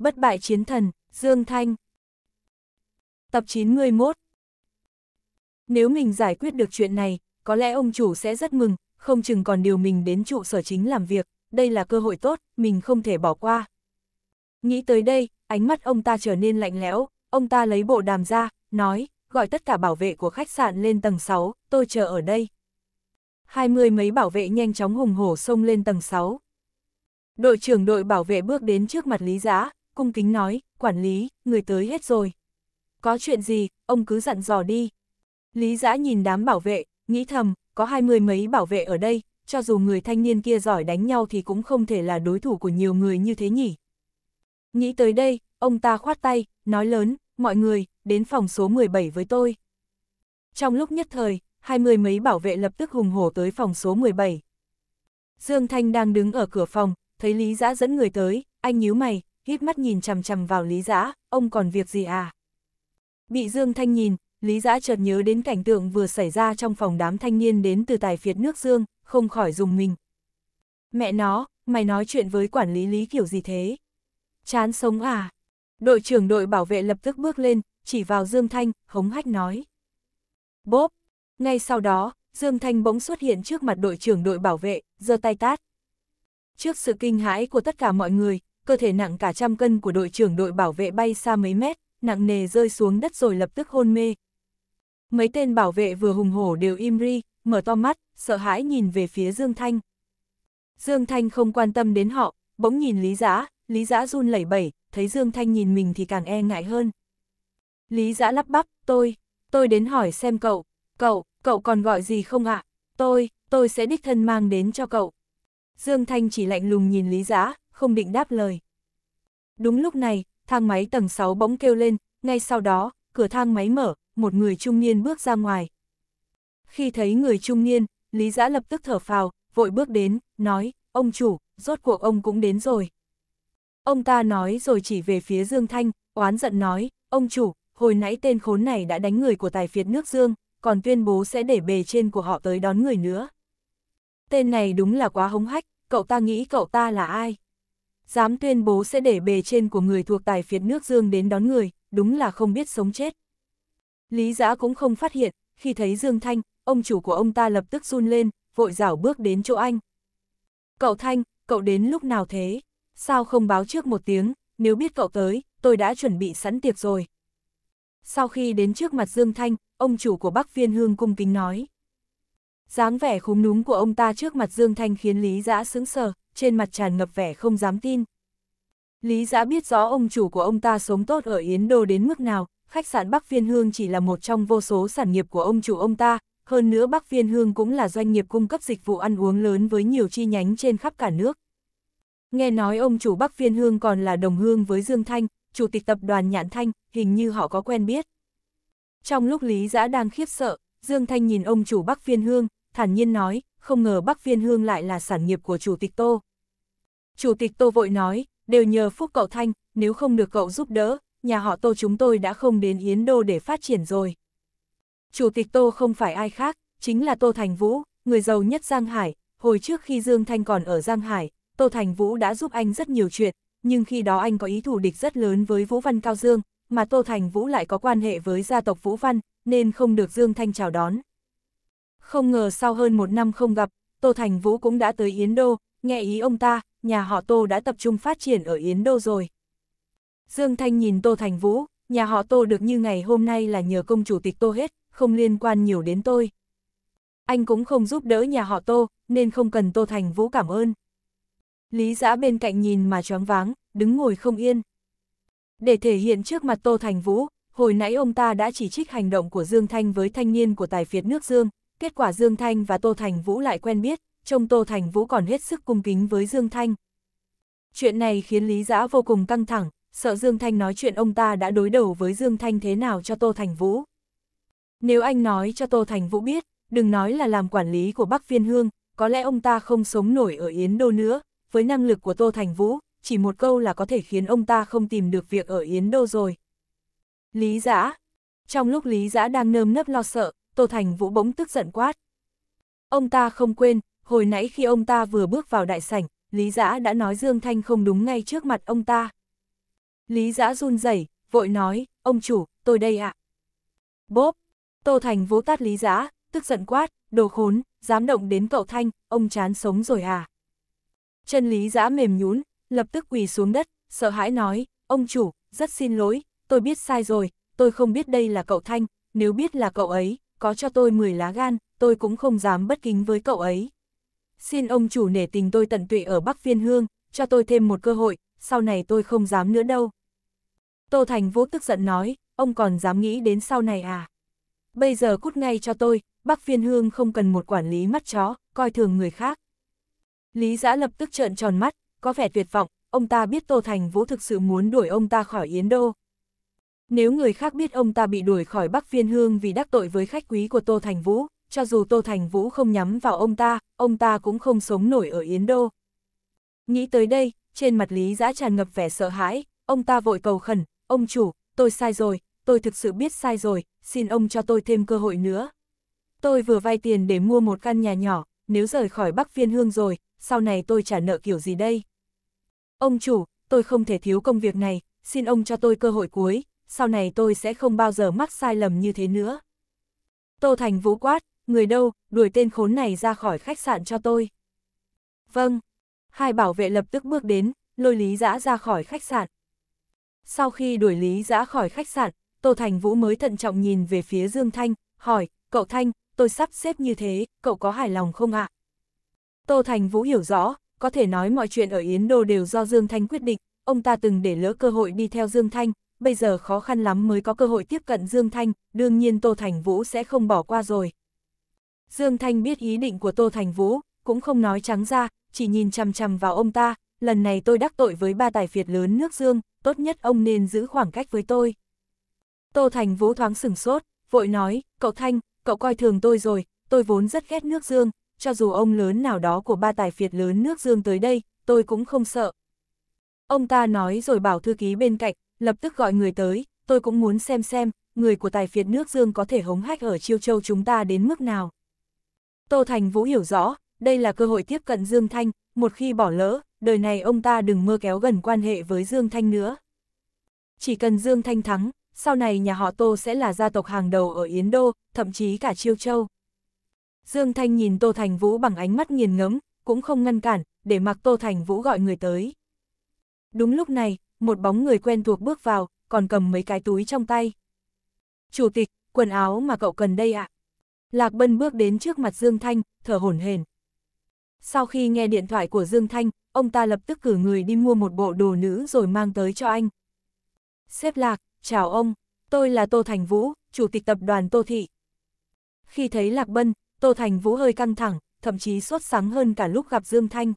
Bất bại chiến thần, Dương Thanh. Tập 91 Nếu mình giải quyết được chuyện này, có lẽ ông chủ sẽ rất mừng, không chừng còn điều mình đến trụ sở chính làm việc, đây là cơ hội tốt, mình không thể bỏ qua. Nghĩ tới đây, ánh mắt ông ta trở nên lạnh lẽo, ông ta lấy bộ đàm ra, nói, gọi tất cả bảo vệ của khách sạn lên tầng 6, tôi chờ ở đây. Hai mươi mấy bảo vệ nhanh chóng hùng hổ xông lên tầng 6. Đội trưởng đội bảo vệ bước đến trước mặt Lý giá cung kính nói, quản lý, người tới hết rồi. Có chuyện gì, ông cứ dặn dò đi. Lý giã nhìn đám bảo vệ, nghĩ thầm, có hai mươi mấy bảo vệ ở đây, cho dù người thanh niên kia giỏi đánh nhau thì cũng không thể là đối thủ của nhiều người như thế nhỉ. Nghĩ tới đây, ông ta khoát tay, nói lớn, mọi người, đến phòng số 17 với tôi. Trong lúc nhất thời, hai mươi mấy bảo vệ lập tức hùng hổ tới phòng số 17. Dương Thanh đang đứng ở cửa phòng, thấy Lý Giã dẫn người tới, anh nhíu mày, híp mắt nhìn chằm chằm vào Lý Giã, ông còn việc gì à? Bị Dương Thanh nhìn, Lý Giã chợt nhớ đến cảnh tượng vừa xảy ra trong phòng đám thanh niên đến từ tài phiệt nước Dương, không khỏi dùng mình. Mẹ nó, mày nói chuyện với quản lý Lý kiểu gì thế? Chán sống à? Đội trưởng đội bảo vệ lập tức bước lên, chỉ vào Dương Thanh, hống hách nói. Bốp! Ngay sau đó, Dương Thanh bỗng xuất hiện trước mặt đội trưởng đội bảo vệ, giơ tay tát. Trước sự kinh hãi của tất cả mọi người, cơ thể nặng cả trăm cân của đội trưởng đội bảo vệ bay xa mấy mét, nặng nề rơi xuống đất rồi lập tức hôn mê. Mấy tên bảo vệ vừa hùng hổ đều im ri, mở to mắt, sợ hãi nhìn về phía Dương Thanh. Dương Thanh không quan tâm đến họ, bỗng nhìn Lý Giã, Lý Giã run lẩy bẩy, thấy Dương Thanh nhìn mình thì càng e ngại hơn. Lý Giã lắp bắp, tôi, tôi đến hỏi xem cậu, cậu, cậu còn gọi gì không ạ? Tôi, tôi sẽ đích thân mang đến cho cậu. Dương Thanh chỉ lạnh lùng nhìn Lý Giã, không định đáp lời. Đúng lúc này, thang máy tầng 6 bỗng kêu lên, ngay sau đó, cửa thang máy mở, một người trung niên bước ra ngoài. Khi thấy người trung niên, Lý Giã lập tức thở phào, vội bước đến, nói, ông chủ, rốt cuộc ông cũng đến rồi. Ông ta nói rồi chỉ về phía Dương Thanh, oán giận nói, ông chủ, hồi nãy tên khốn này đã đánh người của tài phiệt nước Dương, còn tuyên bố sẽ để bề trên của họ tới đón người nữa. Tên này đúng là quá hống hách, cậu ta nghĩ cậu ta là ai? dám tuyên bố sẽ để bề trên của người thuộc tài phiệt nước Dương đến đón người, đúng là không biết sống chết. Lý giã cũng không phát hiện, khi thấy Dương Thanh, ông chủ của ông ta lập tức run lên, vội rảo bước đến chỗ anh. Cậu Thanh, cậu đến lúc nào thế? Sao không báo trước một tiếng, nếu biết cậu tới, tôi đã chuẩn bị sẵn tiệc rồi. Sau khi đến trước mặt Dương Thanh, ông chủ của Bắc Viên Hương cung kính nói dáng vẻ khúm núm của ông ta trước mặt Dương Thanh khiến Lý Giã sững sờ, trên mặt tràn ngập vẻ không dám tin. Lý Giã biết rõ ông chủ của ông ta sống tốt ở Yến Đô đến mức nào, khách sạn Bắc Viên Hương chỉ là một trong vô số sản nghiệp của ông chủ ông ta, hơn nữa Bắc Viên Hương cũng là doanh nghiệp cung cấp dịch vụ ăn uống lớn với nhiều chi nhánh trên khắp cả nước. Nghe nói ông chủ Bắc Viên Hương còn là đồng hương với Dương Thanh, chủ tịch tập đoàn Nhạn Thanh, hình như họ có quen biết. Trong lúc Lý Giã đang khiếp sợ, Dương Thanh nhìn ông chủ Bắc Viên Hương, thản nhiên nói, không ngờ Bắc Viên Hương lại là sản nghiệp của Chủ tịch Tô. Chủ tịch Tô vội nói, đều nhờ Phúc cậu Thanh, nếu không được cậu giúp đỡ, nhà họ Tô chúng tôi đã không đến Yến Đô để phát triển rồi. Chủ tịch Tô không phải ai khác, chính là Tô Thành Vũ, người giàu nhất Giang Hải, hồi trước khi Dương Thanh còn ở Giang Hải, Tô Thành Vũ đã giúp anh rất nhiều chuyện, nhưng khi đó anh có ý thù địch rất lớn với Vũ Văn Cao Dương, mà Tô Thành Vũ lại có quan hệ với gia tộc Vũ Văn, nên không được Dương Thanh chào đón. Không ngờ sau hơn một năm không gặp, Tô Thành Vũ cũng đã tới Yến Đô, nghe ý ông ta, nhà họ Tô đã tập trung phát triển ở Yến Đô rồi. Dương Thanh nhìn Tô Thành Vũ, nhà họ Tô được như ngày hôm nay là nhờ công chủ tịch Tô hết, không liên quan nhiều đến tôi. Anh cũng không giúp đỡ nhà họ Tô, nên không cần Tô Thành Vũ cảm ơn. Lý giã bên cạnh nhìn mà choáng váng, đứng ngồi không yên. Để thể hiện trước mặt Tô Thành Vũ, hồi nãy ông ta đã chỉ trích hành động của Dương Thanh với thanh niên của tài phiệt nước Dương, Kết quả Dương Thanh và Tô Thành Vũ lại quen biết, trông Tô Thành Vũ còn hết sức cung kính với Dương Thanh. Chuyện này khiến Lý Giã vô cùng căng thẳng, sợ Dương Thanh nói chuyện ông ta đã đối đầu với Dương Thanh thế nào cho Tô Thành Vũ. Nếu anh nói cho Tô Thành Vũ biết, đừng nói là làm quản lý của Bắc Viên Hương, có lẽ ông ta không sống nổi ở Yến Đô nữa, với năng lực của Tô Thành Vũ, chỉ một câu là có thể khiến ông ta không tìm được việc ở Yến Đô rồi. Lý Giã Trong lúc Lý Giã đang nơm nấp lo sợ, Tô Thành Vũ bỗng tức giận quát. Ông ta không quên, hồi nãy khi ông ta vừa bước vào đại sảnh, Lý Giã đã nói Dương Thanh không đúng ngay trước mặt ông ta. Lý Giã run rẩy, vội nói, ông chủ, tôi đây ạ. À. Bốp, Tô Thành Vũ tát Lý Giã, tức giận quát, đồ khốn, dám động đến cậu Thanh, ông chán sống rồi à. Chân Lý Giã mềm nhún, lập tức quỳ xuống đất, sợ hãi nói, ông chủ, rất xin lỗi, tôi biết sai rồi, tôi không biết đây là cậu Thanh, nếu biết là cậu ấy, có cho tôi 10 lá gan, tôi cũng không dám bất kính với cậu ấy. Xin ông chủ nể tình tôi tận tụy ở Bắc Phiên Hương, cho tôi thêm một cơ hội, sau này tôi không dám nữa đâu. Tô Thành Vũ tức giận nói, ông còn dám nghĩ đến sau này à? Bây giờ cút ngay cho tôi, Bắc Phiên Hương không cần một quản lý mắt chó, coi thường người khác. Lý giã lập tức trợn tròn mắt, có vẻ tuyệt vọng, ông ta biết Tô Thành Vũ thực sự muốn đuổi ông ta khỏi Yến Đô. Nếu người khác biết ông ta bị đuổi khỏi Bắc Viên Hương vì đắc tội với khách quý của Tô Thành Vũ, cho dù Tô Thành Vũ không nhắm vào ông ta, ông ta cũng không sống nổi ở Yến Đô. Nghĩ tới đây, trên mặt Lý Giã tràn ngập vẻ sợ hãi, ông ta vội cầu khẩn, ông chủ, tôi sai rồi, tôi thực sự biết sai rồi, xin ông cho tôi thêm cơ hội nữa. Tôi vừa vay tiền để mua một căn nhà nhỏ, nếu rời khỏi Bắc Viên Hương rồi, sau này tôi trả nợ kiểu gì đây? Ông chủ, tôi không thể thiếu công việc này, xin ông cho tôi cơ hội cuối, sau này tôi sẽ không bao giờ mắc sai lầm như thế nữa. Tô Thành Vũ quát, người đâu, đuổi tên khốn này ra khỏi khách sạn cho tôi. Vâng, hai bảo vệ lập tức bước đến, lôi Lý Giã ra khỏi khách sạn. Sau khi đuổi Lý Giã khỏi khách sạn, Tô Thành Vũ mới thận trọng nhìn về phía Dương Thanh, hỏi, cậu Thanh, tôi sắp xếp như thế, cậu có hài lòng không ạ? Tô Thành Vũ hiểu rõ, có thể nói mọi chuyện ở Yến Đô đều do Dương Thanh quyết định, ông ta từng để lỡ cơ hội đi theo Dương Thanh, bây giờ khó khăn lắm mới có cơ hội tiếp cận Dương Thanh, đương nhiên Tô Thành Vũ sẽ không bỏ qua rồi. Dương Thanh biết ý định của Tô Thành Vũ, cũng không nói trắng ra, chỉ nhìn chằm chằm vào ông ta, lần này tôi đắc tội với ba tài phiệt lớn nước Dương, tốt nhất ông nên giữ khoảng cách với tôi. Tô Thành Vũ thoáng sửng sốt, vội nói, cậu Thanh, cậu coi thường tôi rồi, tôi vốn rất ghét nước Dương, cho dù ông lớn nào đó của ba tài phiệt lớn nước Dương tới đây, tôi cũng không sợ. Ông ta nói rồi bảo thư ký bên cạnh, lập tức gọi người tới, tôi cũng muốn xem xem, người của tài phiệt nước Dương có thể hống hách ở Chiêu Châu chúng ta đến mức nào. Tô Thành Vũ hiểu rõ, đây là cơ hội tiếp cận Dương Thanh, một khi bỏ lỡ, đời này ông ta đừng mơ kéo gần quan hệ với Dương Thanh nữa. Chỉ cần Dương Thanh thắng, sau này nhà họ Tô sẽ là gia tộc hàng đầu ở Yến Đô, thậm chí cả Chiêu Châu. Dương Thanh nhìn Tô Thành Vũ bằng ánh mắt nghiền ngấm, cũng không ngăn cản, để mặc Tô Thành Vũ gọi người tới. Đúng lúc này, một bóng người quen thuộc bước vào, còn cầm mấy cái túi trong tay. Chủ tịch, quần áo mà cậu cần đây ạ. À? Lạc Bân bước đến trước mặt Dương Thanh, thở hổn hển. Sau khi nghe điện thoại của Dương Thanh, ông ta lập tức cử người đi mua một bộ đồ nữ rồi mang tới cho anh. Xếp Lạc, chào ông, tôi là Tô Thành Vũ, Chủ tịch Tập đoàn Tô Thị. Khi thấy Lạc Bân, Tô Thành Vũ hơi căng thẳng, thậm chí sốt sáng hơn cả lúc gặp Dương Thanh.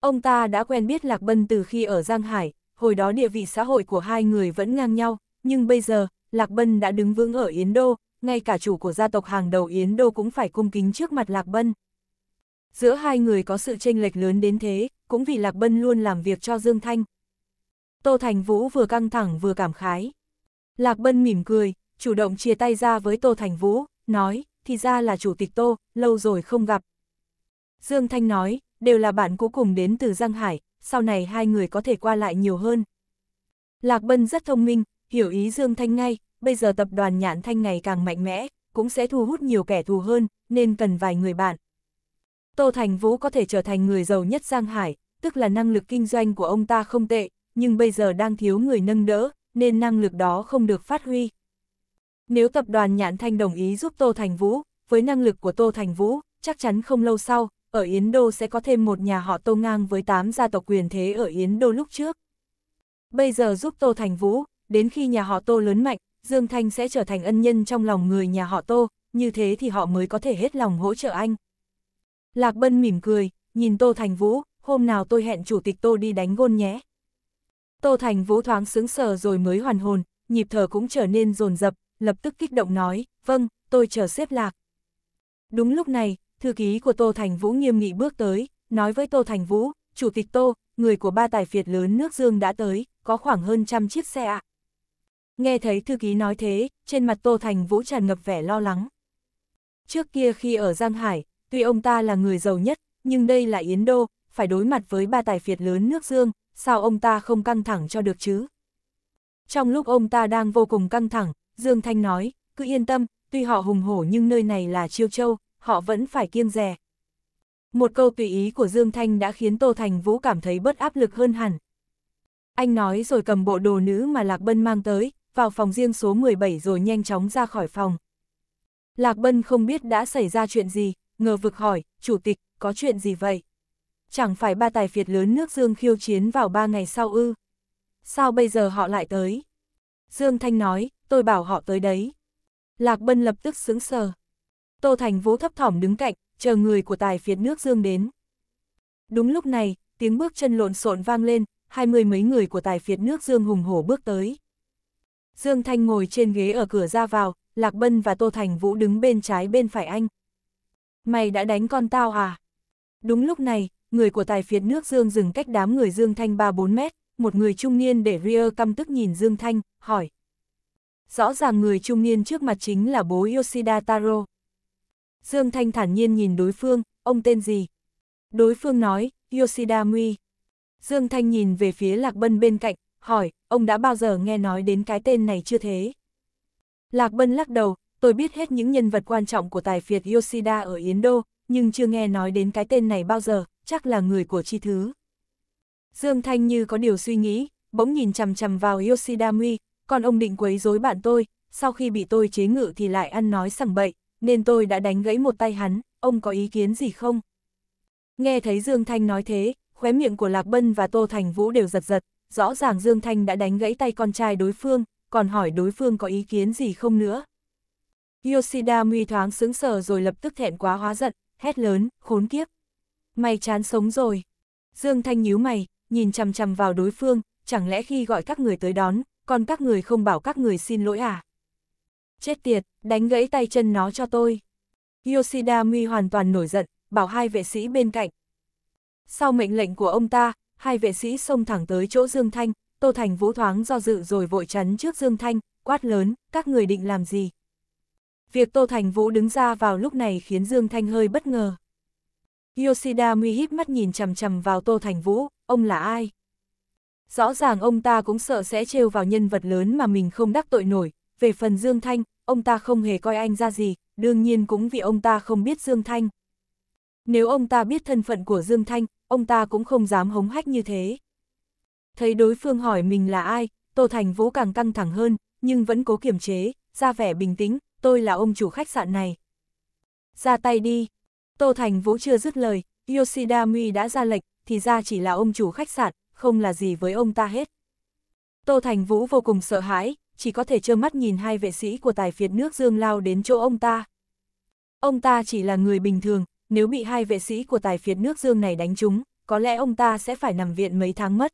Ông ta đã quen biết Lạc Bân từ khi ở Giang Hải, hồi đó địa vị xã hội của hai người vẫn ngang nhau, nhưng bây giờ, Lạc Bân đã đứng vững ở Yến Đô, ngay cả chủ của gia tộc hàng đầu Yến Đô cũng phải cung kính trước mặt Lạc Bân. Giữa hai người có sự chênh lệch lớn đến thế, cũng vì Lạc Bân luôn làm việc cho Dương Thanh. Tô Thành Vũ vừa căng thẳng vừa cảm khái. Lạc Bân mỉm cười, chủ động chia tay ra với Tô Thành Vũ, nói, thì ra là chủ tịch Tô, lâu rồi không gặp. Dương Thanh nói, đều là bạn cũ cùng đến từ Giang Hải, sau này hai người có thể qua lại nhiều hơn. Lạc Bân rất thông minh, hiểu ý Dương Thanh ngay, bây giờ tập đoàn Nhãn Thanh ngày càng mạnh mẽ, cũng sẽ thu hút nhiều kẻ thù hơn, nên cần vài người bạn. Tô Thành Vũ có thể trở thành người giàu nhất Giang Hải, tức là năng lực kinh doanh của ông ta không tệ, nhưng bây giờ đang thiếu người nâng đỡ, nên năng lực đó không được phát huy. Nếu tập đoàn Nhãn Thanh đồng ý giúp Tô Thành Vũ, với năng lực của Tô Thành Vũ, chắc chắn không lâu sau, ở Yến Đô sẽ có thêm một nhà họ Tô ngang với 8 gia tộc quyền thế ở Yến Đô lúc trước. Bây giờ giúp Tô Thành Vũ, đến khi nhà họ Tô lớn mạnh, Dương Thanh sẽ trở thành ân nhân trong lòng người nhà họ Tô, như thế thì họ mới có thể hết lòng hỗ trợ anh. Lạc Bân mỉm cười, nhìn Tô Thành Vũ, hôm nào tôi hẹn chủ tịch Tô đi đánh gôn nhé. Tô Thành Vũ thoáng sướng sờ rồi mới hoàn hồn, nhịp thở cũng trở nên rồn rập, lập tức kích động nói, vâng, tôi chờ xếp lạc. Đúng lúc này, thư ký của Tô Thành Vũ nghiêm nghị bước tới, nói với Tô Thành Vũ, Chủ tịch Tô, người của ba tài phiệt lớn nước Dương đã tới, có khoảng hơn trăm chiếc xe ạ. Nghe thấy thư ký nói thế, trên mặt Tô Thành Vũ tràn ngập vẻ lo lắng. Trước kia khi ở Giang Hải, tuy ông ta là người giàu nhất, nhưng đây là Yến Đô, phải đối mặt với ba tài phiệt lớn nước Dương, sao ông ta không căng thẳng cho được chứ? Trong lúc ông ta đang vô cùng căng thẳng, Dương Thanh nói, cứ yên tâm, tuy họ hùng hổ nhưng nơi này là Chiêu Châu, họ vẫn phải kiêng rè. Một câu tùy ý của Dương Thanh đã khiến Tô Thành Vũ cảm thấy bớt áp lực hơn hẳn. Anh nói rồi cầm bộ đồ nữ mà Lạc Bân mang tới, vào phòng riêng số 17 rồi nhanh chóng ra khỏi phòng. Lạc Bân không biết đã xảy ra chuyện gì, ngờ vực hỏi, chủ tịch, có chuyện gì vậy? Chẳng phải ba tài phiệt lớn nước Dương khiêu chiến vào ba ngày sau ư? Sao bây giờ họ lại tới? Dương Thanh nói, tôi bảo họ tới đấy. Lạc Bân lập tức sững sờ. Tô Thành Vũ thấp thỏm đứng cạnh, chờ người của tài phiệt nước Dương đến. Đúng lúc này, tiếng bước chân lộn xộn vang lên, hai mươi mấy người của tài phiệt nước Dương hùng hổ bước tới. Dương Thanh ngồi trên ghế ở cửa ra vào, Lạc Bân và Tô Thành Vũ đứng bên trái bên phải anh. Mày đã đánh con tao à? Đúng lúc này, người của tài phiệt nước Dương dừng cách đám người Dương Thanh 3-4 mét, một người trung niên để Ria căm tức nhìn Dương Thanh, hỏi. Rõ ràng người trung niên trước mặt chính là bố Yoshida Taro. Dương Thanh thản nhiên nhìn đối phương, ông tên gì? Đối phương nói, Yoshida Mui. Dương Thanh nhìn về phía Lạc Bân bên cạnh, hỏi, ông đã bao giờ nghe nói đến cái tên này chưa thế? Lạc Bân lắc đầu, tôi biết hết những nhân vật quan trọng của tài phiệt Yoshida ở Yến Đô, nhưng chưa nghe nói đến cái tên này bao giờ, chắc là người của chi thứ. Dương Thanh như có điều suy nghĩ, bỗng nhìn chằm chằm vào Yoshida Mui, còn ông định quấy rối bạn tôi, sau khi bị tôi chế ngự thì lại ăn nói sằng bậy, nên tôi đã đánh gãy một tay hắn, ông có ý kiến gì không? Nghe thấy Dương Thanh nói thế, khóe miệng của Lạc Bân và Tô Thành Vũ đều giật giật, rõ ràng Dương Thanh đã đánh gãy tay con trai đối phương, còn hỏi đối phương có ý kiến gì không nữa. Yoshida Mui thoáng sững sờ rồi lập tức thẹn quá hóa giận, hét lớn, khốn kiếp. Mày chán sống rồi. Dương Thanh nhíu mày, nhìn chằm chằm vào đối phương, chẳng lẽ khi gọi các người tới đón, còn các người không bảo các người xin lỗi à? chết tiệt, đánh gãy tay chân nó cho tôi. Yoshida Mui hoàn toàn nổi giận, bảo hai vệ sĩ bên cạnh. Sau mệnh lệnh của ông ta, hai vệ sĩ xông thẳng tới chỗ Dương Thanh, Tô Thành Vũ thoáng do dự rồi vội chắn trước Dương Thanh, quát lớn, các người định làm gì? Việc Tô Thành Vũ đứng ra vào lúc này khiến Dương Thanh hơi bất ngờ. Yoshida Mui híp mắt nhìn chằm chằm vào Tô Thành Vũ, ông là ai? Rõ ràng ông ta cũng sợ sẽ trêu vào nhân vật lớn mà mình không đắc tội nổi, về phần Dương Thanh, ông ta không hề coi anh ra gì, đương nhiên cũng vì ông ta không biết Dương Thanh. Nếu ông ta biết thân phận của Dương Thanh, ông ta cũng không dám hống hách như thế. Thấy đối phương hỏi mình là ai, Tô Thành Vũ càng căng thẳng hơn, nhưng vẫn cố kiềm chế, ra vẻ bình tĩnh, tôi là ông chủ khách sạn này. Ra tay đi. Tô Thành Vũ chưa dứt lời, Yoshida Mui đã ra lệch thì ra chỉ là ông chủ khách sạn, không là gì với ông ta hết. Tô Thành Vũ vô cùng sợ hãi, chỉ có thể trơ mắt nhìn hai vệ sĩ của tài phiệt nước Dương lao đến chỗ ông ta. Ông ta chỉ là người bình thường, nếu bị hai vệ sĩ của tài phiệt nước Dương này đánh trúng, có lẽ ông ta sẽ phải nằm viện mấy tháng mất.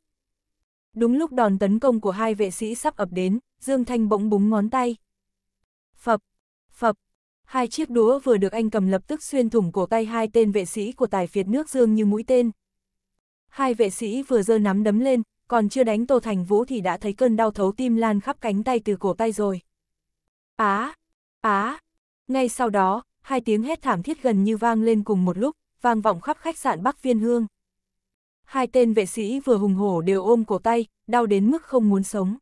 Đúng lúc đòn tấn công của hai vệ sĩ sắp ập đến, Dương Thanh bỗng búng ngón tay. Phập, phập, hai chiếc đũa vừa được anh cầm lập tức xuyên thủng cổ tay hai tên vệ sĩ của tài phiệt nước Dương như mũi tên. Hai vệ sĩ vừa giơ nắm đấm lên, còn chưa đánh Tô Thành Vũ thì đã thấy cơn đau thấu tim lan khắp cánh tay từ cổ tay rồi. Á, á, ngay sau đó, hai tiếng hét thảm thiết gần như vang lên cùng một lúc, vang vọng khắp khách sạn Bắc Viên Hương. Hai tên vệ sĩ vừa hùng hổ đều ôm cổ tay, đau đến mức không muốn sống.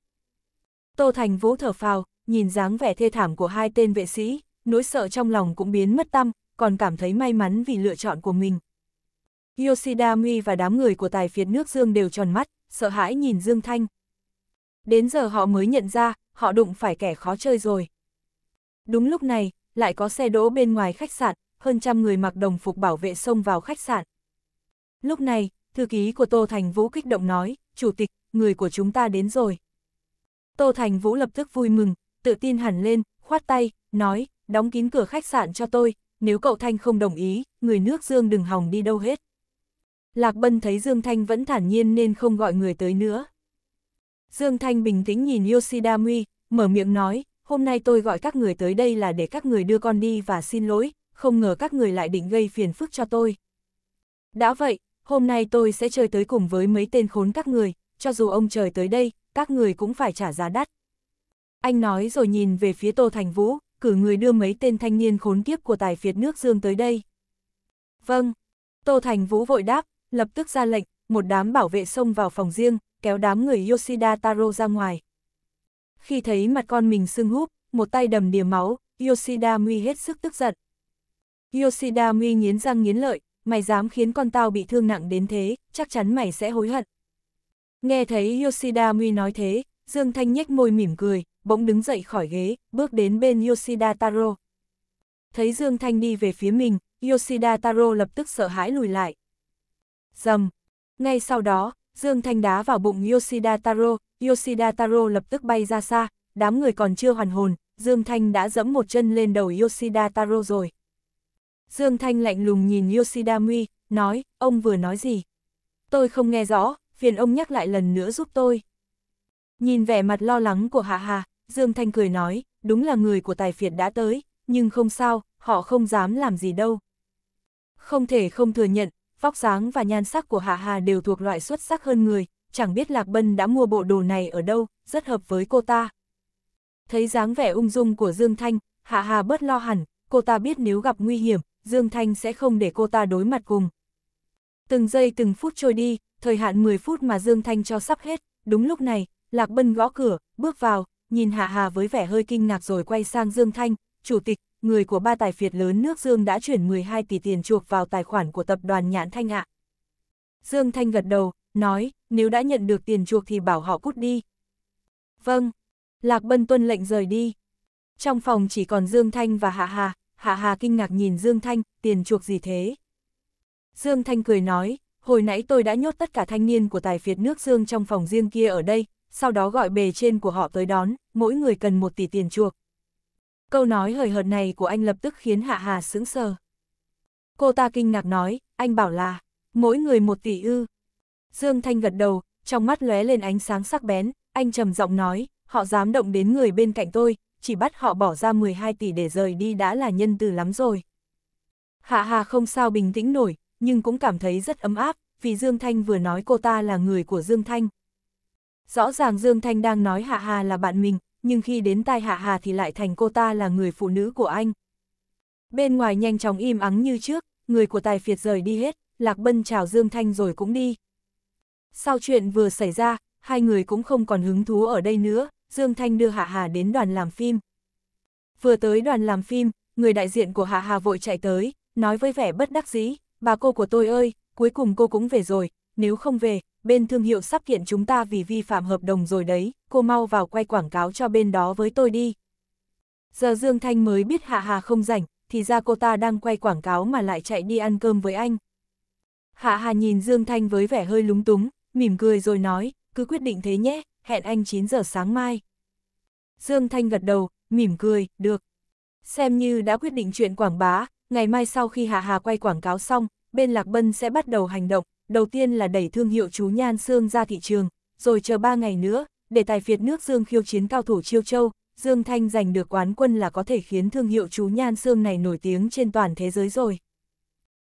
Tô Thành Vũ thở phào, nhìn dáng vẻ thê thảm của hai tên vệ sĩ, nỗi sợ trong lòng cũng biến mất tâm, còn cảm thấy may mắn vì lựa chọn của mình. Yoshida mui và đám người của tài phiệt nước Dương đều tròn mắt, sợ hãi nhìn Dương Thanh. Đến giờ họ mới nhận ra, họ đụng phải kẻ khó chơi rồi. Đúng lúc này, lại có xe đỗ bên ngoài khách sạn, hơn trăm người mặc đồng phục bảo vệ xông vào khách sạn. Lúc này, thư ký của Tô Thành Vũ kích động nói, Chủ tịch, người của chúng ta đến rồi. Tô Thành Vũ lập tức vui mừng, tự tin hẳn lên, khoát tay, nói, đóng kín cửa khách sạn cho tôi, nếu cậu Thanh không đồng ý, người nước dương đừng hòng đi đâu hết. Lạc Bân thấy Dương Thanh vẫn thản nhiên nên không gọi người tới nữa. Dương Thanh bình tĩnh nhìn Yoshida Mui, mở miệng nói, hôm nay tôi gọi các người tới đây là để các người đưa con đi và xin lỗi, không ngờ các người lại định gây phiền phức cho tôi. Đã vậy, hôm nay tôi sẽ chơi tới cùng với mấy tên khốn các người, cho dù ông trời tới đây, các người cũng phải trả giá đắt. Anh nói rồi nhìn về phía Tô Thành Vũ, cử người đưa mấy tên thanh niên khốn kiếp của tài phiệt nước Dương tới đây. Vâng, Tô Thành Vũ vội đáp, lập tức ra lệnh, một đám bảo vệ xông vào phòng riêng, kéo đám người Yoshida Taro ra ngoài. Khi thấy mặt con mình sưng húp, một tay đầm đìa máu, Yoshida Mui hết sức tức giận. Yoshida Mui nghiến răng nghiến lợi, mày dám khiến con tao bị thương nặng đến thế, chắc chắn mày sẽ hối hận. Nghe thấy Yoshida Mui nói thế, Dương Thanh nhếch môi mỉm cười, bỗng đứng dậy khỏi ghế, bước đến bên Yoshida Taro. Thấy Dương Thanh đi về phía mình, Yoshida Taro lập tức sợ hãi lùi lại, dầm. Ngay sau đó, Dương Thanh đá vào bụng Yoshida Taro, Yoshida Taro lập tức bay ra xa, đám người còn chưa hoàn hồn, Dương Thanh đã dẫm một chân lên đầu Yoshida Taro rồi. Dương Thanh lạnh lùng nhìn Yoshida Mui, nói, ông vừa nói gì? Tôi không nghe rõ, phiền ông nhắc lại lần nữa giúp tôi. Nhìn vẻ mặt lo lắng của Hạ Hà, Dương Thanh cười nói, đúng là người của tài phiệt đã tới, nhưng không sao, họ không dám làm gì đâu. Không thể không thừa nhận, vóc dáng và nhan sắc của Hạ Hà đều thuộc loại xuất sắc hơn người, chẳng biết Lạc Bân đã mua bộ đồ này ở đâu, rất hợp với cô ta. Thấy dáng vẻ ung dung của Dương Thanh, Hạ Hà bớt lo hẳn, cô ta biết nếu gặp nguy hiểm, Dương Thanh sẽ không để cô ta đối mặt cùng. Từng giây từng phút trôi đi, thời hạn 10 phút mà Dương Thanh cho sắp hết, đúng lúc này, Lạc Bân gõ cửa, bước vào, nhìn Hạ Hà với vẻ hơi kinh ngạc rồi quay sang Dương Thanh, Chủ tịch, người của ba tài phiệt lớn nước Dương đã chuyển 12 tỷ tiền chuộc vào tài khoản của tập đoàn Nhãn Thanh ạ. Dương Thanh gật đầu, nói, nếu đã nhận được tiền chuộc thì bảo họ cút đi. Vâng, Lạc Bân tuân lệnh rời đi. Trong phòng chỉ còn Dương Thanh và Hạ Hà, Hạ Hà kinh ngạc nhìn Dương Thanh, tiền chuộc gì thế? Dương Thanh cười nói, hồi nãy tôi đã nhốt tất cả thanh niên của tài phiệt nước Dương trong phòng riêng kia ở đây, sau đó gọi bề trên của họ tới đón, mỗi người cần một tỷ tiền chuộc. Câu nói hời hợt này của anh lập tức khiến Hạ Hà sững sờ. Cô ta kinh ngạc nói, anh bảo là, mỗi người một tỷ ư. Dương Thanh gật đầu, trong mắt lóe lên ánh sáng sắc bén, anh trầm giọng nói, họ dám động đến người bên cạnh tôi, chỉ bắt họ bỏ ra 12 tỷ để rời đi đã là nhân từ lắm rồi. Hạ Hà không sao bình tĩnh nổi, nhưng cũng cảm thấy rất ấm áp, vì Dương Thanh vừa nói cô ta là người của Dương Thanh. Rõ ràng Dương Thanh đang nói Hạ Hà là bạn mình, nhưng khi đến tai Hạ Hà thì lại thành cô ta là người phụ nữ của anh. Bên ngoài nhanh chóng im ắng như trước, người của tài phiệt rời đi hết, Lạc Bân chào Dương Thanh rồi cũng đi. Sau chuyện vừa xảy ra, hai người cũng không còn hứng thú ở đây nữa, Dương Thanh đưa Hạ Hà đến đoàn làm phim. Vừa tới đoàn làm phim, người đại diện của Hạ Hà vội chạy tới, nói với vẻ bất đắc dĩ, bà cô của tôi ơi, cuối cùng cô cũng về rồi, nếu không về, bên thương hiệu sắp kiện chúng ta vì vi phạm hợp đồng rồi đấy, cô mau vào quay quảng cáo cho bên đó với tôi đi. Giờ Dương Thanh mới biết Hạ Hà không rảnh, thì ra cô ta đang quay quảng cáo mà lại chạy đi ăn cơm với anh. Hạ Hà nhìn Dương Thanh với vẻ hơi lúng túng, mỉm cười rồi nói, cứ quyết định thế nhé, hẹn anh 9 giờ sáng mai. Dương Thanh gật đầu, mỉm cười, được. Xem như đã quyết định chuyện quảng bá, ngày mai sau khi Hạ Hà quay quảng cáo xong, bên Lạc Bân sẽ bắt đầu hành động, đầu tiên là đẩy thương hiệu chú Nhan xương ra thị trường, rồi chờ 3 ngày nữa, để tài phiệt nước Dương khiêu chiến cao thủ Chiêu Châu, Dương Thanh giành được quán quân là có thể khiến thương hiệu chú Nhan xương này nổi tiếng trên toàn thế giới rồi.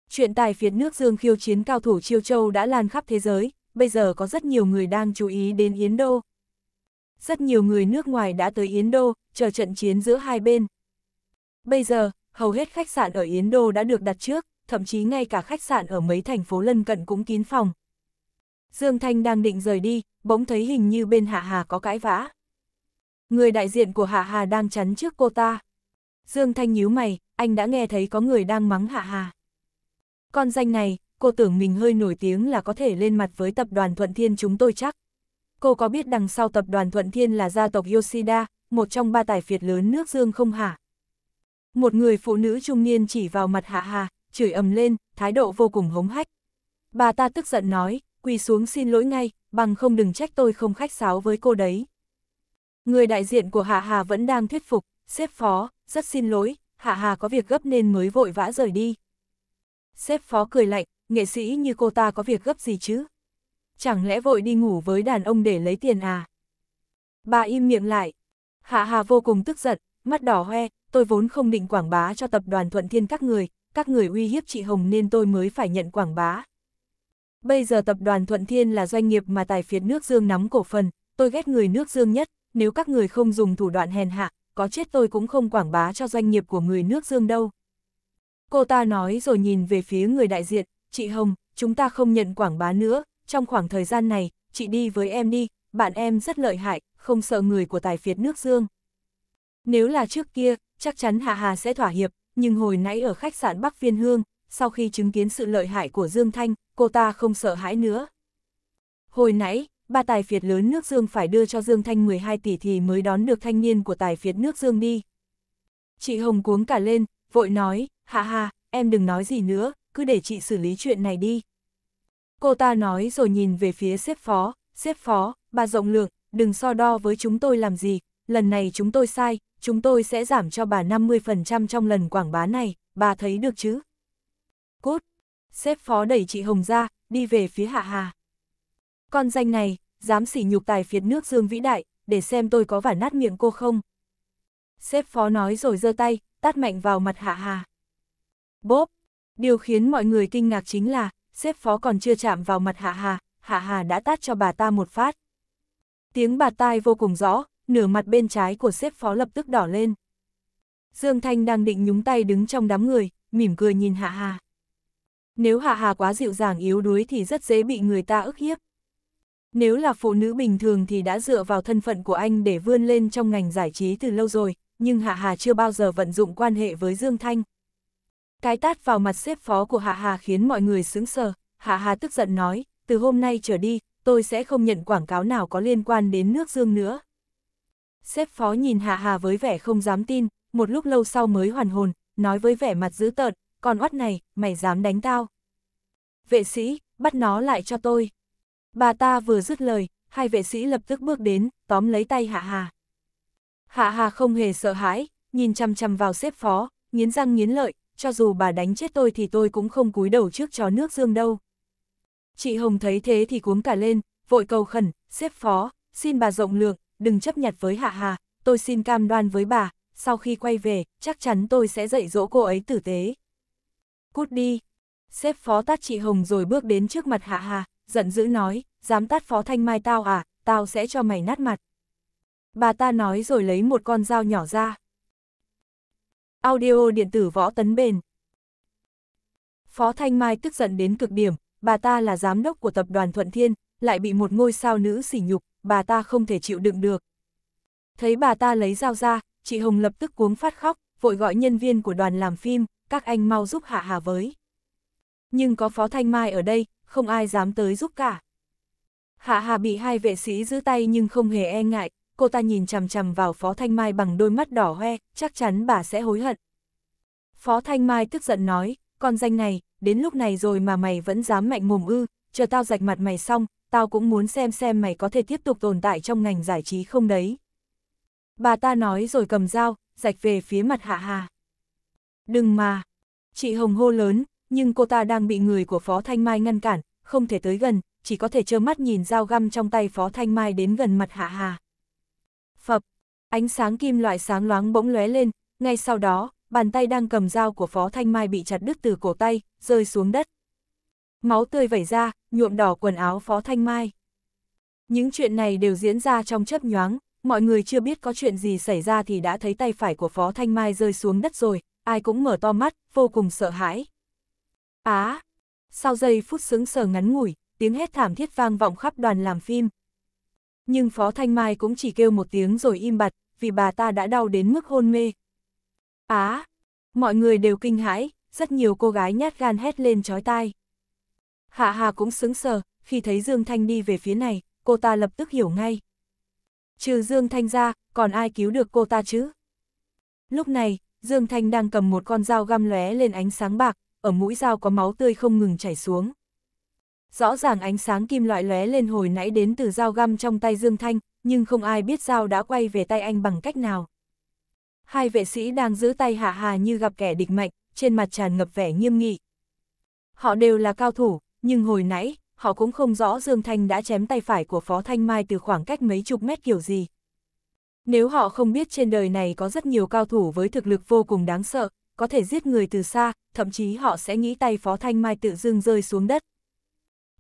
Chuyện tài phiệt nước Dương khiêu chiến cao thủ Chiêu Châu đã lan khắp thế giới, bây giờ có rất nhiều người đang chú ý đến Yến Đô. Rất nhiều người nước ngoài đã tới Yến Đô, chờ trận chiến giữa hai bên. Bây giờ, hầu hết khách sạn ở Yến Đô đã được đặt trước, thậm chí ngay cả khách sạn ở mấy thành phố lân cận cũng kín phòng. Dương Thanh đang định rời đi, bỗng thấy hình như bên Hạ Hà có cãi vã. Người đại diện của Hạ Hà đang chắn trước cô ta. Dương Thanh nhíu mày, anh đã nghe thấy có người đang mắng Hạ Hà. Con danh này, cô tưởng mình hơi nổi tiếng là có thể lên mặt với tập đoàn Thuận Thiên chúng tôi chắc. Cô có biết đằng sau tập đoàn Thuận Thiên là gia tộc Yoshida, một trong ba tài phiệt lớn nước Dương không hả? Một người phụ nữ trung niên chỉ vào mặt Hạ Hà, chửi ầm lên, thái độ vô cùng hống hách. Bà ta tức giận nói, quỳ xuống xin lỗi ngay, bằng không đừng trách tôi không khách sáo với cô đấy. Người đại diện của Hạ Hà vẫn đang thuyết phục, xếp phó, rất xin lỗi, Hạ Hà có việc gấp nên mới vội vã rời đi. Xếp phó cười lạnh, nghệ sĩ như cô ta có việc gấp gì chứ? Chẳng lẽ vội đi ngủ với đàn ông để lấy tiền à? Bà im miệng lại. Hạ Hà vô cùng tức giận, mắt đỏ hoe, tôi vốn không định quảng bá cho tập đoàn Thuận Thiên các người, các người uy hiếp chị Hồng nên tôi mới phải nhận quảng bá. Bây giờ tập đoàn Thuận Thiên là doanh nghiệp mà tài phiệt nước Dương nắm cổ phần, tôi ghét người nước Dương nhất, nếu các người không dùng thủ đoạn hèn hạ, có chết tôi cũng không quảng bá cho doanh nghiệp của người nước Dương đâu. Cô ta nói rồi nhìn về phía người đại diện, chị Hồng, chúng ta không nhận quảng bá nữa, trong khoảng thời gian này, chị đi với em đi, bạn em rất lợi hại, không sợ người của tài phiệt nước Dương. Nếu là trước kia, chắc chắn Hạ Hà sẽ thỏa hiệp, nhưng hồi nãy ở khách sạn Bắc Viên Hương, sau khi chứng kiến sự lợi hại của Dương Thanh, cô ta không sợ hãi nữa. Hồi nãy, ba tài phiệt lớn nước Dương phải đưa cho Dương Thanh 12 tỷ thì mới đón được thanh niên của tài phiệt nước Dương đi. Chị Hồng cuống cả lên, vội nói, hạ hà em đừng nói gì nữa, cứ để chị xử lý chuyện này đi. Cô ta nói rồi nhìn về phía xếp phó, xếp phó, bà rộng lượng, đừng so đo với chúng tôi làm gì, lần này chúng tôi sai, chúng tôi sẽ giảm cho bà 50% trong lần quảng bá này, bà thấy được chứ? cút sếp phó đẩy chị Hồng ra, đi về phía Hạ Hà. Con danh này, dám sỉ nhục tài phiệt nước Dương vĩ đại, để xem tôi có vả nát miệng cô không. Sếp phó nói rồi giơ tay, tát mạnh vào mặt Hạ Hà. Bốp, điều khiến mọi người kinh ngạc chính là, sếp phó còn chưa chạm vào mặt Hạ Hà, Hạ Hà đã tát cho bà ta một phát. Tiếng bà tai vô cùng rõ, nửa mặt bên trái của xếp phó lập tức đỏ lên. Dương Thanh đang định nhúng tay đứng trong đám người, mỉm cười nhìn Hạ Hà. Nếu Hạ Hà quá dịu dàng yếu đuối thì rất dễ bị người ta ức hiếp. Nếu là phụ nữ bình thường thì đã dựa vào thân phận của anh để vươn lên trong ngành giải trí từ lâu rồi, nhưng Hạ Hà chưa bao giờ vận dụng quan hệ với Dương Thanh. Cái tát vào mặt xếp phó của Hạ Hà khiến mọi người sững sờ, Hạ Hà tức giận nói, từ hôm nay trở đi, tôi sẽ không nhận quảng cáo nào có liên quan đến nước Dương nữa. Xếp phó nhìn Hạ Hà với vẻ không dám tin, một lúc lâu sau mới hoàn hồn, nói với vẻ mặt dữ tợn, còn oát này, mày dám đánh tao. Vệ sĩ, bắt nó lại cho tôi. Bà ta vừa dứt lời, hai vệ sĩ lập tức bước đến, tóm lấy tay Hạ Hà. Hạ Hà không hề sợ hãi, nhìn chăm chăm vào xếp phó, nghiến răng nghiến lợi, cho dù bà đánh chết tôi thì tôi cũng không cúi đầu trước chó nước dương đâu. Chị Hồng thấy thế thì cuống cả lên, vội cầu khẩn, xếp phó, xin bà rộng lượng, đừng chấp nhặt với Hạ Hà, tôi xin cam đoan với bà, sau khi quay về, chắc chắn tôi sẽ dạy dỗ cô ấy tử tế. Cút đi. Xếp phó tát chị Hồng rồi bước đến trước mặt Hạ Hà, giận dữ nói, dám tát phó thanh mai tao à, tao sẽ cho mày nát mặt. Bà ta nói rồi lấy một con dao nhỏ ra. Audio điện tử võ tấn bền. Phó Thanh Mai tức giận đến cực điểm, bà ta là giám đốc của tập đoàn Thuận Thiên, lại bị một ngôi sao nữ sỉ nhục, bà ta không thể chịu đựng được. Thấy bà ta lấy dao ra, chị Hồng lập tức cuống phát khóc, vội gọi nhân viên của đoàn làm phim, các anh mau giúp Hạ Hà với. Nhưng có Phó Thanh Mai ở đây, không ai dám tới giúp cả. Hạ Hà bị hai vệ sĩ giữ tay nhưng không hề e ngại, cô ta nhìn chằm chằm vào Phó Thanh Mai bằng đôi mắt đỏ hoe, chắc chắn bà sẽ hối hận. Phó Thanh Mai tức giận nói, con danh này, đến lúc này rồi mà mày vẫn dám mạnh mồm ư, chờ tao rạch mặt mày xong, tao cũng muốn xem xem mày có thể tiếp tục tồn tại trong ngành giải trí không đấy. Bà ta nói rồi cầm dao, rạch về phía mặt hạ hà. Đừng mà! Chị Hồng hô lớn, nhưng cô ta đang bị người của Phó Thanh Mai ngăn cản, không thể tới gần, chỉ có thể trơ mắt nhìn dao găm trong tay Phó Thanh Mai đến gần mặt hạ hà. Phập! Ánh sáng kim loại sáng loáng bỗng lóe lên, ngay sau đó, bàn tay đang cầm dao của Phó Thanh Mai bị chặt đứt từ cổ tay, rơi xuống đất máu tươi vẩy ra, nhuộm đỏ quần áo Phó Thanh Mai. Những chuyện này đều diễn ra trong chớp nhoáng, mọi người chưa biết có chuyện gì xảy ra thì đã thấy tay phải của Phó Thanh Mai rơi xuống đất rồi, ai cũng mở to mắt, vô cùng sợ hãi. Á! À, sau giây phút sững sờ ngắn ngủi, tiếng hét thảm thiết vang vọng khắp đoàn làm phim. Nhưng Phó Thanh Mai cũng chỉ kêu một tiếng rồi im bặt, vì bà ta đã đau đến mức hôn mê. Á! À, mọi người đều kinh hãi, rất nhiều cô gái nhát gan hét lên chói tai. Hạ Hà cũng sững sờ, khi thấy Dương Thanh đi về phía này, cô ta lập tức hiểu ngay. Trừ Dương Thanh ra, còn ai cứu được cô ta chứ? Lúc này, Dương Thanh đang cầm một con dao găm lóe lên ánh sáng bạc, ở mũi dao có máu tươi không ngừng chảy xuống. Rõ ràng ánh sáng kim loại lóe lên hồi nãy đến từ dao găm trong tay Dương Thanh, nhưng không ai biết dao đã quay về tay anh bằng cách nào. Hai vệ sĩ đang giữ tay Hạ Hà như gặp kẻ địch mạnh, trên mặt tràn ngập vẻ nghiêm nghị. Họ đều là cao thủ, nhưng hồi nãy, họ cũng không rõ Dương Thanh đã chém tay phải của Phó Thanh Mai từ khoảng cách mấy chục mét kiểu gì. Nếu họ không biết trên đời này có rất nhiều cao thủ với thực lực vô cùng đáng sợ, có thể giết người từ xa, thậm chí họ sẽ nghĩ tay Phó Thanh Mai tự dưng rơi xuống đất.